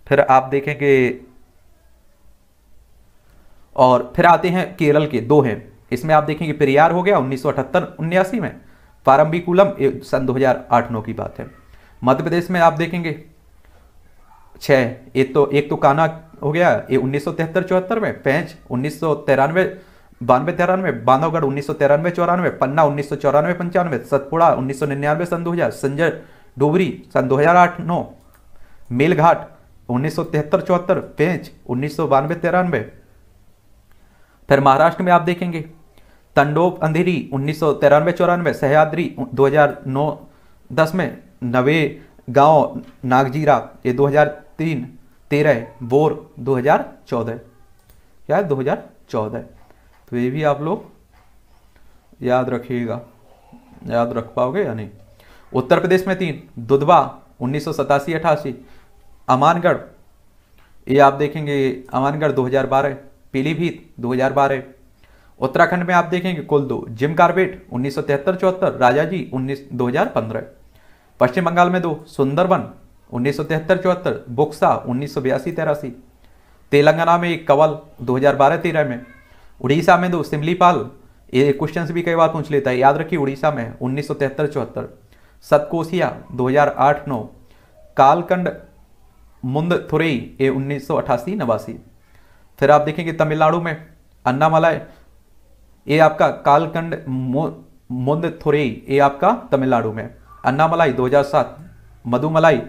फिर आप देखेंगे और फिर आते हैं केरल के दो हैं इसमें आप देखेंगे पेरियार हो गया उन्नीस सौ में पारम्बिकुलम सन 2008 नौ की बात है मध्य प्रदेश में आप देखेंगे छः एक तो एक तो काना हो गया ये उन्नीस सौ में पैंच उन्नीस सौ तिरानवे बानवे तिरानवे बांधवगढ़ उन्नीस सौ तिरानवे चौरानवे पन्ना उन्नीस सौ चौरानवे पंचानवे सतपुड़ा उन्नीस सौ निन्यानवे सन दो हजार संजय डोबरी सन दो हजार आठ नौ मेलघाट उन्नीस सौ तिहत्तर चौहत्तर पेंच उन्नीस सौ बानवे तिरानवे फिर महाराष्ट्र में आप देखेंगे तंडोप अंधेरी उन्नीस सौ तिरानवे चौरानवे सहयाद्री दो हजार नौ दस में नवे गांव नागजीरा ये दो हजार तीन तेरह बोर दो हजार चौदह क्या है दो हजार चौदह तो ये भी आप लोग याद रखिएगा याद रख पाओगे या नहीं उत्तर प्रदेश में तीन दुधवा उन्नीस सौ सतासी अठासी अमानगढ़ ये आप देखेंगे अमानगढ़ 2012 पीलीभीत दो हजार उत्तराखंड में आप देखेंगे कुल दो जिम कार्बेट उन्नीस सौ तिहत्तर चौहत्तर राजा जी उन्नीस दो हजार पंद्रह पश्चिम बंगाल में दो सुंदरबन उन्नीस सौ तिहत्तर चौहत्तर बुक्सा उन्नीस सौ बयासी तेरासी तेलंगाना में एक कवल 2012 हजार तेरह में उड़ीसा में दो सिमलीपाल ये क्वेश्चन भी कई बार पूछ लेता है याद रखिए उड़ीसा में उन्नीस सौ तिहत्तर चौहत्तर सतकोसिया दो हजार आठ नौ कालकंड मुंद थुरे ये उन्नीस सौ अठासी नवासी फिर आप देखेंगे तमिलनाडु में अन्नामलाय ये आपका कालकंड मुंद थुरे ये आपका तमिलनाडु में अन्नामलाई दो हजार सात मधुमलाई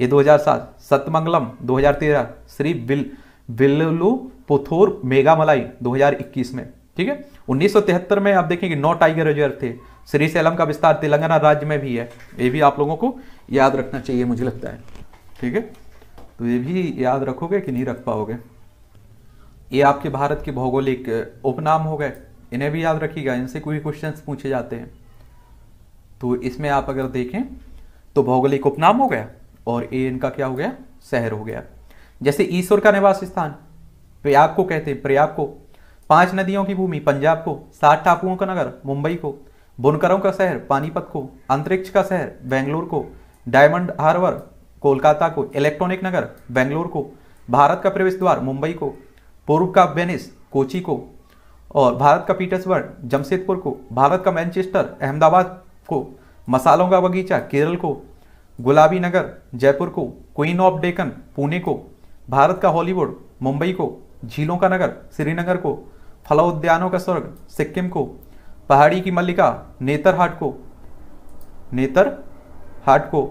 ये दो हजार सात सतमंगलम दो हजार तेरह श्री बिल बिल्लू पोथोर मेगामलाई 2021 में ठीक है 1973 में आप देखेंगे नौ टाइगर रिजर्व थे श्री सैलम का विस्तार तेलंगाना राज्य में भी है ये भी आप लोगों को याद रखना चाहिए मुझे लगता है ठीक है तो ये भी याद रखोगे कि नहीं रख पाओगे ये आपके भारत के भौगोलिक उपनाम हो गए इन्हें भी याद रखिएगा इनसे कोई क्वेश्चन पूछे जाते हैं तो इसमें आप अगर देखें तो भौगोलिक उपनाम हो गया और ये इनका क्या हो गया शहर हो गया जैसे ईश्वर का निवास स्थान प्रयाग को कहते हैं प्रयाग को पांच नदियों की भूमि पंजाब को सात टापुओं का नगर मुंबई को बुनकरों का शहर पानीपत को अंतरिक्ष का शहर बेंगलोर को डायमंड हार्बर कोलकाता को इलेक्ट्रॉनिक नगर बेंगलोर को भारत का प्रवेश द्वार मुंबई को पूर्व का वेनिस कोची को और भारत का पीटर्सबर्ग जमशेदपुर को भारत का मैनचेस्टर अहमदाबाद को मसालों का बगीचा केरल को गुलाबी नगर जयपुर को क्वीन ऑफ डेकन पुणे को भारत का हॉलीवुड मुंबई को झीलों का नगर श्रीनगर को फल उद्यानों का स्वर्ग सिक्किम को पहाड़ी की मल्लिका नेतरहाट को नेतर हाट को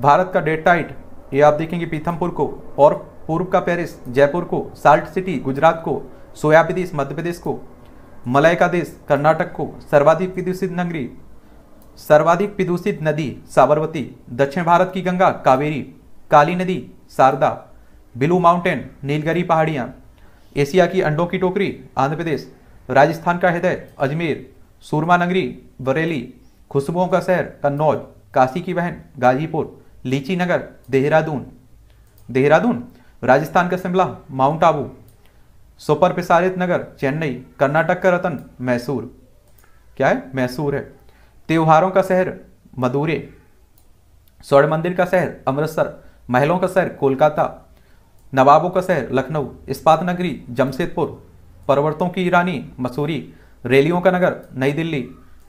भारत का डेटाइट ये आप देखेंगे पीथमपुर को और पूर्व का पेरिस जयपुर को साल्ट सिटी गुजरात को सोया प्रदेश मध्य प्रदेश को मलय का देश कर्नाटक को सर्वाधिक प्रदूषित नगरी सर्वाधिक प्रदूषित नदी साबरमती दक्षिण भारत की गंगा कावेरी काली नदी शारदा बिलू माउंटेन नीलगरी पहाड़ियाँ एशिया की अंडों की टोकरी आंध्र प्रदेश राजस्थान का हृदय अजमेर सूरमा नगरी बरेली खुशबुओं का शहर कन्नौज काशी की बहन गाजीपुर लीची नगर देहरादून देहरादून राजस्थान का शिमला माउंट आबू सुपर प्रसारित नगर चेन्नई कर्नाटक का रतन मैसूर क्या है मैसूर है त्योहारों का शहर मदुरे स्वर्ण मंदिर का शहर अमृतसर महलों का शहर कोलकाता नवाबों का शहर लखनऊ इस्पात नगरी जमशेदपुर पर्वतों की ईरानी मसूरी रैलियों का नगर नई दिल्ली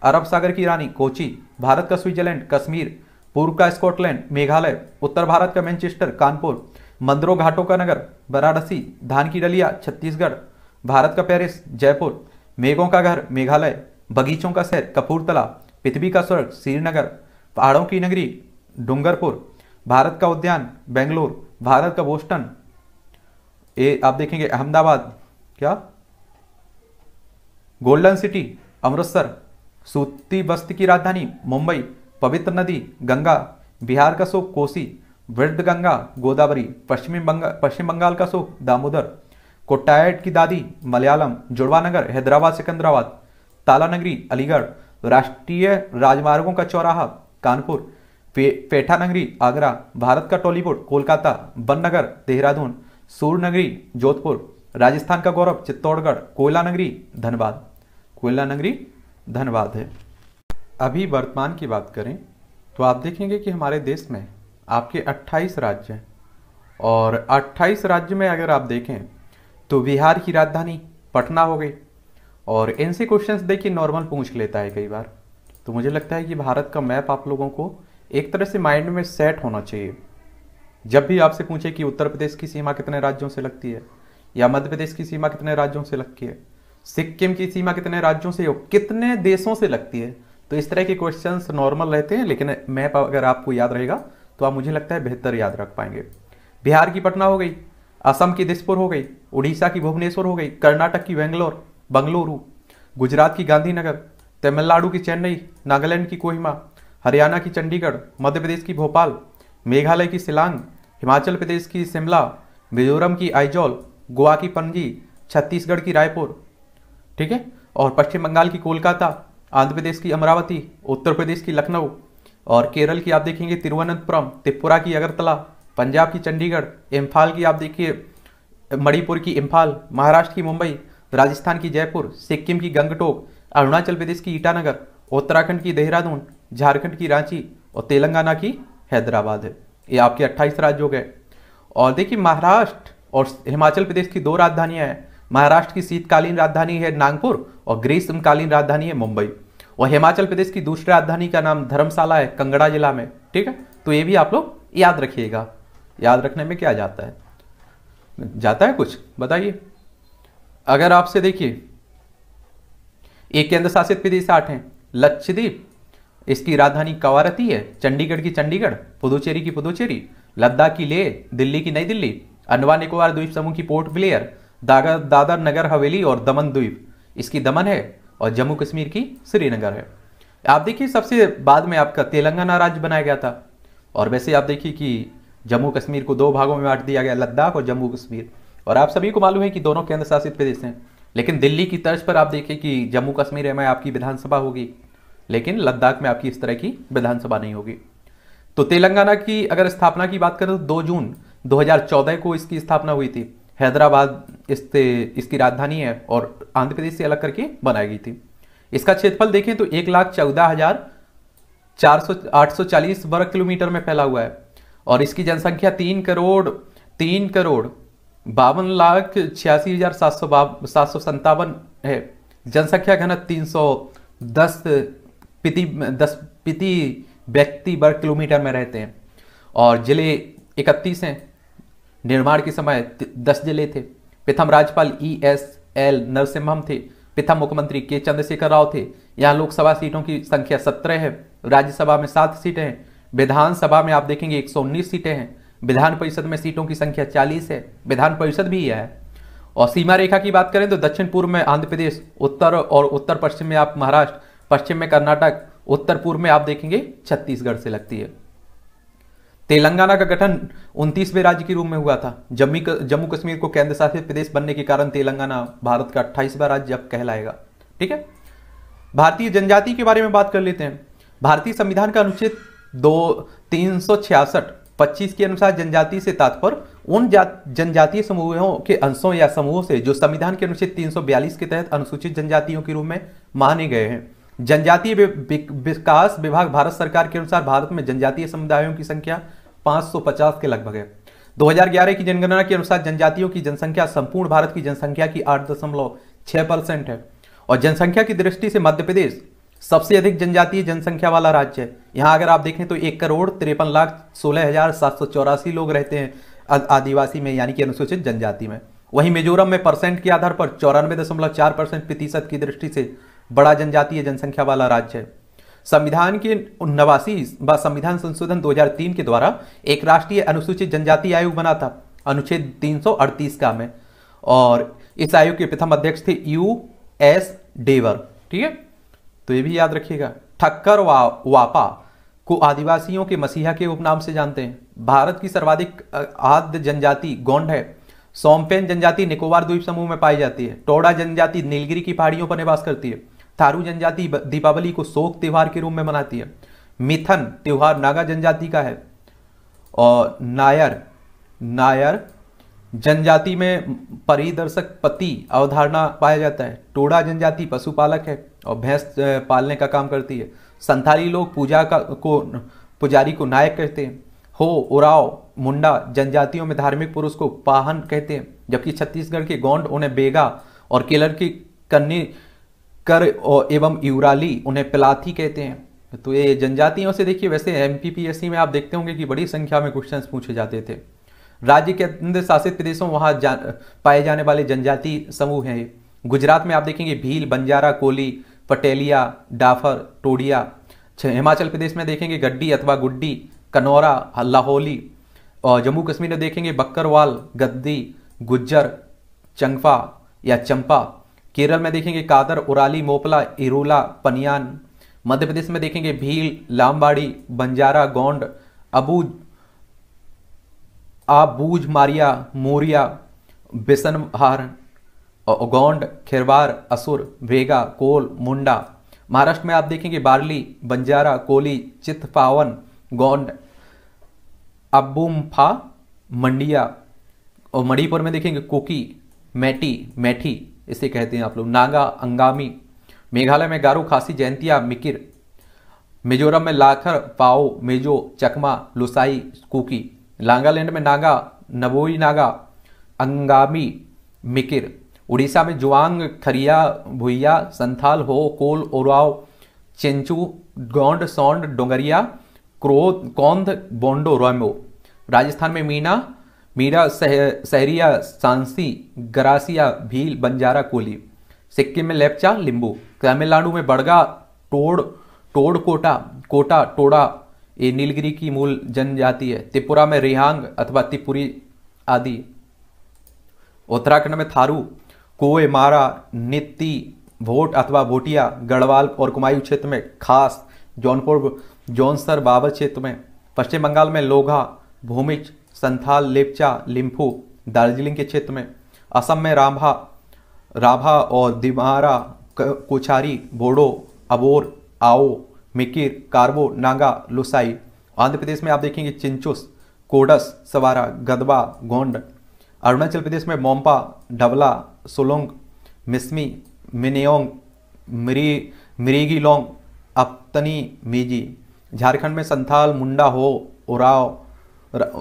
अरब सागर की ईरानी कोची भारत का स्विट्जरलैंड कश्मीर पूर्व का स्कॉटलैंड मेघालय उत्तर भारत का मैनचेस्टर कानपुर मंदिरों घाटों का नगर वाराणसी धान की डलिया छत्तीसगढ़ भारत का पेरिस जयपुर मेघों का घर मेघालय बगीचों का शहर कपूरतला पृथ्वी का स्वर्ग श्रीनगर पहाड़ों की नगरी डूंगरपुर भारत का उद्यान बेंगलोर भारत का बोस्टन ए आप देखेंगे अहमदाबाद क्या गोल्डन सिटी अमृतसर सूती बस्त की राजधानी मुंबई पवित्र नदी गंगा बिहार का शोक कोसी वृद्ध गंगा गोदावरी पश्चिमी बंगाल पश्चिम बंगाल का शोक दामोदर कोटायट की दादी मलयालम नगर हैदराबाद सिकंदराबाद तालानगरी अलीगढ़ राष्ट्रीय राजमार्गों का चौराहा कानपुर पे, पेठा नगरी आगरा भारत का टॉलीवुड कोलकाता बननगर देहरादून सूर नगरी जोधपुर राजस्थान का गौरव चित्तौड़गढ़ कोयला नगरी धनबाद कोयला नगरी धनबाद है अभी वर्तमान की बात करें तो आप देखेंगे कि हमारे देश में आपके 28 राज्य हैं और 28 राज्य में अगर आप देखें तो बिहार की राजधानी पटना हो गई और इनसे क्वेश्चंस देखिए नॉर्मल पूछ लेता है कई बार तो मुझे लगता है कि भारत का मैप आप लोगों को एक तरह से माइंड में सेट होना चाहिए जब भी आपसे पूछे कि उत्तर प्रदेश की सीमा कितने राज्यों से लगती है या मध्य प्रदेश की सीमा कितने राज्यों से लगती है सिक्किम की सीमा कितने राज्यों से हो कितने देशों से लगती है तो इस तरह के क्वेश्चन नॉर्मल रहते हैं लेकिन मैप अगर आपको याद रहेगा तो आप मुझे लगता है बेहतर याद रख पाएंगे बिहार की पटना हो गई असम की दिसपुर हो गई उड़ीसा की भुवनेश्वर हो गई कर्नाटक की बेंगलोर बंगलुरु गुजरात की गांधीनगर तमिलनाडु की चेन्नई नागालैंड की कोहिमा हरियाणा की चंडीगढ़ मध्य प्रदेश की भोपाल मेघालय की सिलांग हिमाचल प्रदेश की शिमला मिजोरम की आइजोल गोवा की पणजी छत्तीसगढ़ की रायपुर ठीक है और पश्चिम बंगाल की कोलकाता आंध्र प्रदेश की अमरावती उत्तर प्रदेश की लखनऊ और केरल की आप देखेंगे तिरुवनंतपुरम त्रिपुरा की अगरतला पंजाब की चंडीगढ़ इम्फाल की आप देखिए मणिपुर की इम्फाल महाराष्ट्र की मुंबई राजस्थान की जयपुर सिक्किम की गंगटोक अरुणाचल प्रदेश की ईटानगर उत्तराखंड की देहरादून झारखंड की रांची और तेलंगाना की हैदराबाद है ये आपके अट्ठाईस राज्य हो गए और देखिए महाराष्ट्र और हिमाचल प्रदेश की दो राजधानियां हैं महाराष्ट्र की शीतकालीन राजधानी है नागपुर और ग्रीष्मकालीन राजधानी है मुंबई और हिमाचल प्रदेश की दूसरी राजधानी का नाम धर्मशाला है कंगड़ा जिला में ठीक है तो ये भी आप लोग याद रखिएगा याद रखने में क्या जाता है जाता है कुछ बताइए अगर आपसे देखिए एक केंद्र शासित प्रदेश आठ हैं लक्षद्वीप इसकी राजधानी कवारती है चंडीगढ़ की चंडीगढ़ पुदुचेरी की पुदुचेरी लद्दाख की लेह दिल्ली की नई दिल्ली अंडमान निकोबार द्वीप समूह की पोर्ट ब्लेयर दागर दादर नगर हवेली और दमन द्वीप इसकी दमन है और जम्मू कश्मीर की श्रीनगर है आप देखिए सबसे बाद में आपका तेलंगाना राज्य बनाया गया था और वैसे आप देखिए कि जम्मू कश्मीर को दो भागों में बांट दिया गया लद्दाख और जम्मू कश्मीर और आप सभी को मालूम है कि दोनों केंद्र शासित प्रदेश हैं लेकिन दिल्ली की तर्ज पर आप देखिए कि जम्मू कश्मीर मैं आपकी विधानसभा होगी लेकिन लद्दाख में आपकी इस तरह की विधानसभा नहीं होगी तो तेलंगाना की अगर स्थापना की बात करें तो दो जून 2014 को इसकी स्थापना हुई थी हैदराबाद इससे इसकी राजधानी है और आंध्र प्रदेश से अलग करके बनाई गई थी इसका क्षेत्रफल देखें तो एक लाख चौदह हजार चार सौ आठ सौ चालीस वर्ग किलोमीटर में फैला हुआ है और इसकी जनसंख्या तीन करोड़ तीन करोड़ बावन लाख छियासी हजार सात सौ सात सौ संतावन है जनसंख्या घनत तीन सौ दस प्रति दस प्रति व्यक्ति वर्ग किलोमीटर में रहते हैं और जिले इकतीस हैं निर्माण के समय दस जिले थे प्रथम राज्यपाल E e S L Narasimham थे प्रथम मुख्यमंत्री के चंद्रशेखर राव थे यहाँ लोकसभा सीटों की संख्या सत्रह है राज्यसभा में सात सीटें हैं विधानसभा में आप देखेंगे 119 सीटें हैं विधान परिषद में सीटों की संख्या 40 है विधान परिषद भी यह है और सीमा रेखा की बात करें तो दक्षिण पूर्व में आंध्र प्रदेश उत्तर और उत्तर पश्चिम में आप महाराष्ट्र पश्चिम में कर्नाटक उत्तर पूर्व में आप देखेंगे छत्तीसगढ़ से लगती है तेलंगाना का गठन उनतीसवें राज्य के रूप में हुआ था जम्मी जम्मू कश्मीर को केंद्र शासित प्रदेश बनने के कारण तेलंगाना भारत का अट्ठाईसवा राज्य अब कहलाएगा ठीक है भारतीय जनजाति के बारे में बात कर लेते हैं भारतीय संविधान का अनुच्छेद दो तीन सौ छियासठ पच्चीस के अनुसार जनजाति से तात्पर्य उन जनजातीय समूहों के अंशों या समूहों से जो संविधान के अनुच्छेद 342 के तहत अनुसूचित जनजातियों के रूप में माने गए हैं जनजातीय विकास विभाग भारत सरकार के अनुसार भारत में जनजातीय समुदायों की संख्या 550 के लगभग है 2011 की जनगणना के अनुसार जनजातियों की जनसंख्या संपूर्ण भारत की जनसंख्या की 8.6 परसेंट है और जनसंख्या की दृष्टि से मध्य प्रदेश सबसे अधिक जनजातीय जनसंख्या वाला राज्य है यहाँ अगर आप देखें तो एक करोड़ तिरपन लाख सोलह हजार सात सौ चौरासी लोग रहते हैं आदिवासी में यानी कि अनुसूचित जनजाति में वहीं मिजोरम में परसेंट के आधार पर चौरानवे दशमलव चार परसेंट प्रतिशत की दृष्टि से बड़ा जनजातीय जनसंख्या वाला राज्य है संविधान के नवासी व संविधान संशोधन 2003 के द्वारा एक राष्ट्रीय अनुसूचित जनजाति आयोग बना था अनुच्छेद 338 का में और इस आयोग के प्रथम अध्यक्ष थे यू एस डेवर ठीक है तो ये भी याद रखिएगा ठक्कर वा, वापा को आदिवासियों के मसीहा के उपनाम से जानते हैं भारत की सर्वाधिक आद्य जनजाति गोंड है सोमपेन जनजाति निकोबार द्वीप समूह में पाई जाती है टोडा जनजाति नीलगिरी की पहाड़ियों पर निवास करती है थारू जनजाति दीपावली को शोक त्यौहार के रूप में मनाती है मिथन त्यौहार नागा जनजाति का है और नायर नायर जनजाति में परिदर्शक पति अवधारणा पाया जाता है टोड़ा जनजाति पशुपालक है और भैंस पालने का काम करती है संथाली लोग पूजा का को पुजारी को नायक कहते हैं हो उराव मुंडा जनजातियों में धार्मिक पुरुष को पाहन कहते हैं जबकि छत्तीसगढ़ के गोंड उन्हें बेगा और केलर की कन्नी कर एवं यूराली उन्हें पिलाथी कहते हैं तो ये जनजातियों से देखिए वैसे एम में आप देखते होंगे कि बड़ी संख्या में क्वेश्चन पूछे जाते थे राज्य के अंदर शासित प्रदेशों वहाँ जा, पाए जाने वाले जनजाति समूह हैं गुजरात में आप देखेंगे भील बंजारा कोली पटेलिया डाफर टोडिया हिमाचल प्रदेश में देखेंगे गड्डी अथवा गुड्डी कनौरा लाहौली और जम्मू कश्मीर में देखेंगे बक्करवाल गद्दी गुज्जर चंगफा या चंपा केरल में देखेंगे कादर उराली मोपला इरूला पनियान मध्य प्रदेश में देखेंगे भील लामबाड़ी बंजारा गोंड अबू आबूज मारिया मोरिया बिसनहार गोंड खेरवार असुर वेगा कोल मुंडा महाराष्ट्र में आप देखेंगे बार्ली बंजारा कोली चितपावन गोंड अबुम्फा मंडिया और मणिपुर में देखेंगे कोकी मैटी मैठी इसे कहते हैं आप लोग नागा अंगामी मेघालय में गारो खासी जयंतिया मिकिर मिजोरम में लाखर पाओ मेजो चकमा लुसाई कुकी नागालैंड में नागा नबोई नागा अंगामी मिकिर उड़ीसा में जुआंग खरिया भुइया संथाल हो कोल ओराव चेंचू गौंड सौंड डोंगरिया क्रोध कौंध बोंडो रोमो राजस्थान में मीना मीरा सह, सहरिया सांसी गरासिया भील बंजारा कोली सिक्किम में लेपचा लिंबू तमिलनाडु में बड़गा टोड़ टोड़ कोटा कोटा टोड़ा ये नीलगिरी की मूल जनजाति है त्रिपुरा में रिहांग अथवा त्रिपुरी आदि उत्तराखंड में थारू कोए मारा नित्ती भोट अथवा भोटिया गढ़वाल और कुमायू क्षेत्र में खास जौनपुर जौनसर बाबर क्षेत्र में पश्चिम बंगाल में लोघा भूमिज संथाल लेपचा लिम्फू दार्जिलिंग के क्षेत्र में असम में राभा राभा और दिमारा कोचारी बोडो अबोर आओ मिकिर कार्बो नागा लुसाई आंध्र प्रदेश में आप देखेंगे चिंचुस कोडस सवारा गदबा गोंड अरुणाचल प्रदेश में मोम्पा डबला सोलोंग मिसमी मिनेोंग मिरी मिरीगी लोंग अपतनी मीजी झारखंड में संथाल मुंडा हो उराव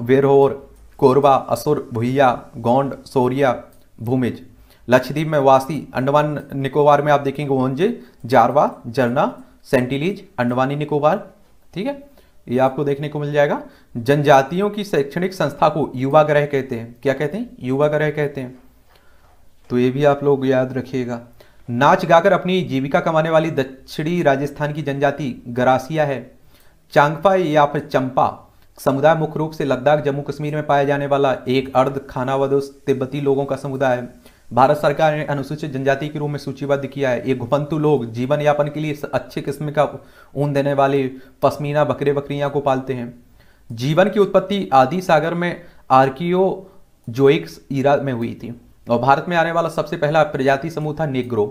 वेरहोर कोरबा असुर भुइया गोंड सोरिया भूमिज लक्षद्वीप में वासी अंडमान निकोबार में आप देखेंगे वंज जारवा जरना सेंटिलीज अंडमानी निकोबार ठीक है ये आपको देखने को मिल जाएगा जनजातियों की शैक्षणिक संस्था को युवा ग्रह कहते हैं क्या कहते हैं युवा ग्रह कहते हैं तो ये भी आप लोग याद रखिएगा नाच गाकर अपनी जीविका कमाने वाली दक्षिणी राजस्थान की जनजाति गरासिया है चांगपा या फिर चंपा समुदाय मुख्य रूप से लद्दाख जम्मू कश्मीर में पाया जाने वाला एक अर्ध खानावदोस तिब्बती लोगों का समुदाय है भारत सरकार ने अनुसूचित जनजाति के रूप में सूचीबद्ध किया है ये घुमंतु लोग जीवन यापन के लिए अच्छे किस्म का ऊन देने वाले पश्मीना बकरे बकरियां को पालते हैं जीवन की उत्पत्ति आदि सागर में आर्कियो जोइक्स ईरा में हुई थी और भारत में आने वाला सबसे पहला प्रजाति समूह था नेग्रो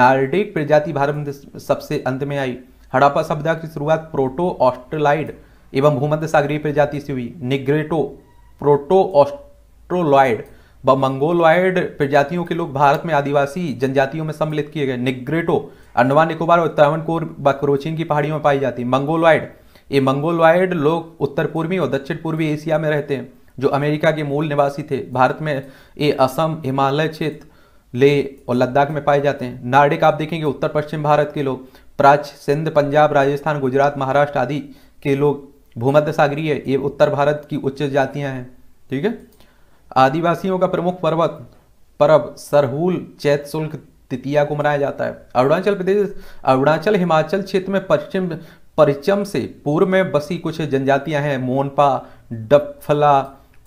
नार्डिक प्रजाति भारत में सबसे अंत में आई हड़ापा सभ्यता की शुरुआत प्रोटो ऑस्ट्रेलाइड एवं भूमध्य सागरीय प्रजाति से हुई निग्रेटो प्रोटो ऑस्ट्रोलॉयड व मंगोलॉयड प्रजातियों के लोग भारत में आदिवासी जनजातियों में सम्मिलित किए गए निग्रेटो अंडमान निकोबार और कोर व क्रोचीन की पहाड़ियों में पाई जाती है मंगोलॉयड ये मंगोलॉयड लोग उत्तर पूर्वी और दक्षिण पूर्वी एशिया में रहते हैं जो अमेरिका के मूल निवासी थे भारत में ये असम हिमालय क्षेत्र ले और लद्दाख में पाए जाते हैं नार्डिक आप देखेंगे उत्तर पश्चिम भारत के लोग प्राच सिंध पंजाब राजस्थान गुजरात महाराष्ट्र आदि के लोग भूमध्य सागरीय ये उत्तर भारत की उच्च जातियां हैं ठीक है आदिवासियों का प्रमुख पर्वत परब सरहुल चैत शुल्क तृतीया को मनाया जाता है अरुणाचल प्रदेश अरुणाचल हिमाचल क्षेत्र में पश्चिम परिचम से पूर्व में बसी कुछ जनजातियां हैं मोनपा डफला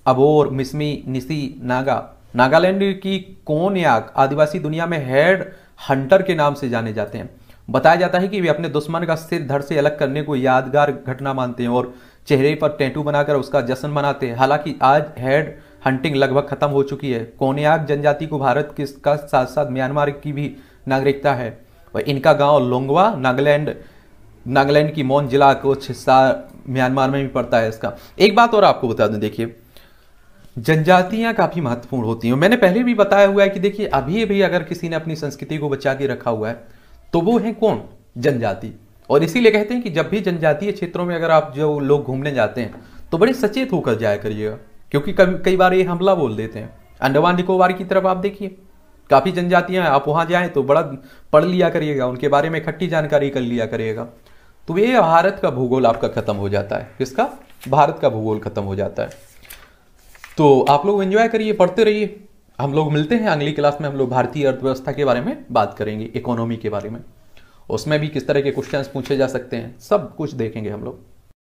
अबोर मिसमी निसी नागा नागालैंड की कोनयाक आदिवासी दुनिया में हेड हंटर के नाम से जाने जाते हैं बताया जाता है कि वे अपने दुश्मन का सिर धड़ से अलग करने को यादगार घटना मानते हैं और चेहरे पर टैटू बनाकर उसका जश्न मनाते हैं हालांकि आज हेड हंटिंग लगभग खत्म हो चुकी है कोन्याक जनजाति को भारत के साथ साथ म्यांमार की भी नागरिकता है और इनका गांव लोंगवा नागालैंड नागालैंड की मौन जिला कुछ हिस्सा म्यांमार में भी पड़ता है इसका एक बात और आपको बता दें देखिए जनजातियां काफ़ी महत्वपूर्ण होती हैं मैंने पहले भी बताया हुआ है कि देखिए अभी भी अगर किसी ने अपनी संस्कृति को बचा के रखा हुआ है तो वो है कौन जनजाति और इसीलिए कहते हैं कि जब भी जनजातीय क्षेत्रों में अगर आप जो लोग घूमने जाते हैं तो बड़े सचेत होकर जाया करिएगा क्योंकि कई बार ये हमला बोल देते हैं अंडमान निकोबार की तरफ आप देखिए काफ़ी जनजातियां हैं आप वहां जाए तो बड़ा पढ़ लिया करिएगा उनके बारे में इकट्ठी जानकारी कर लिया करिएगा तो ये भारत का भूगोल आपका ख़त्म हो जाता है किसका भारत का भूगोल ख़त्म हो जाता है तो आप लोग एंजॉय करिए पढ़ते रहिए हम लोग मिलते हैं अगली क्लास में हम लोग भारतीय अर्थव्यवस्था के बारे में बात करेंगे इकोनॉमी के बारे में उसमें भी किस तरह के क्वेश्चंस पूछे जा सकते हैं सब कुछ देखेंगे हम लोग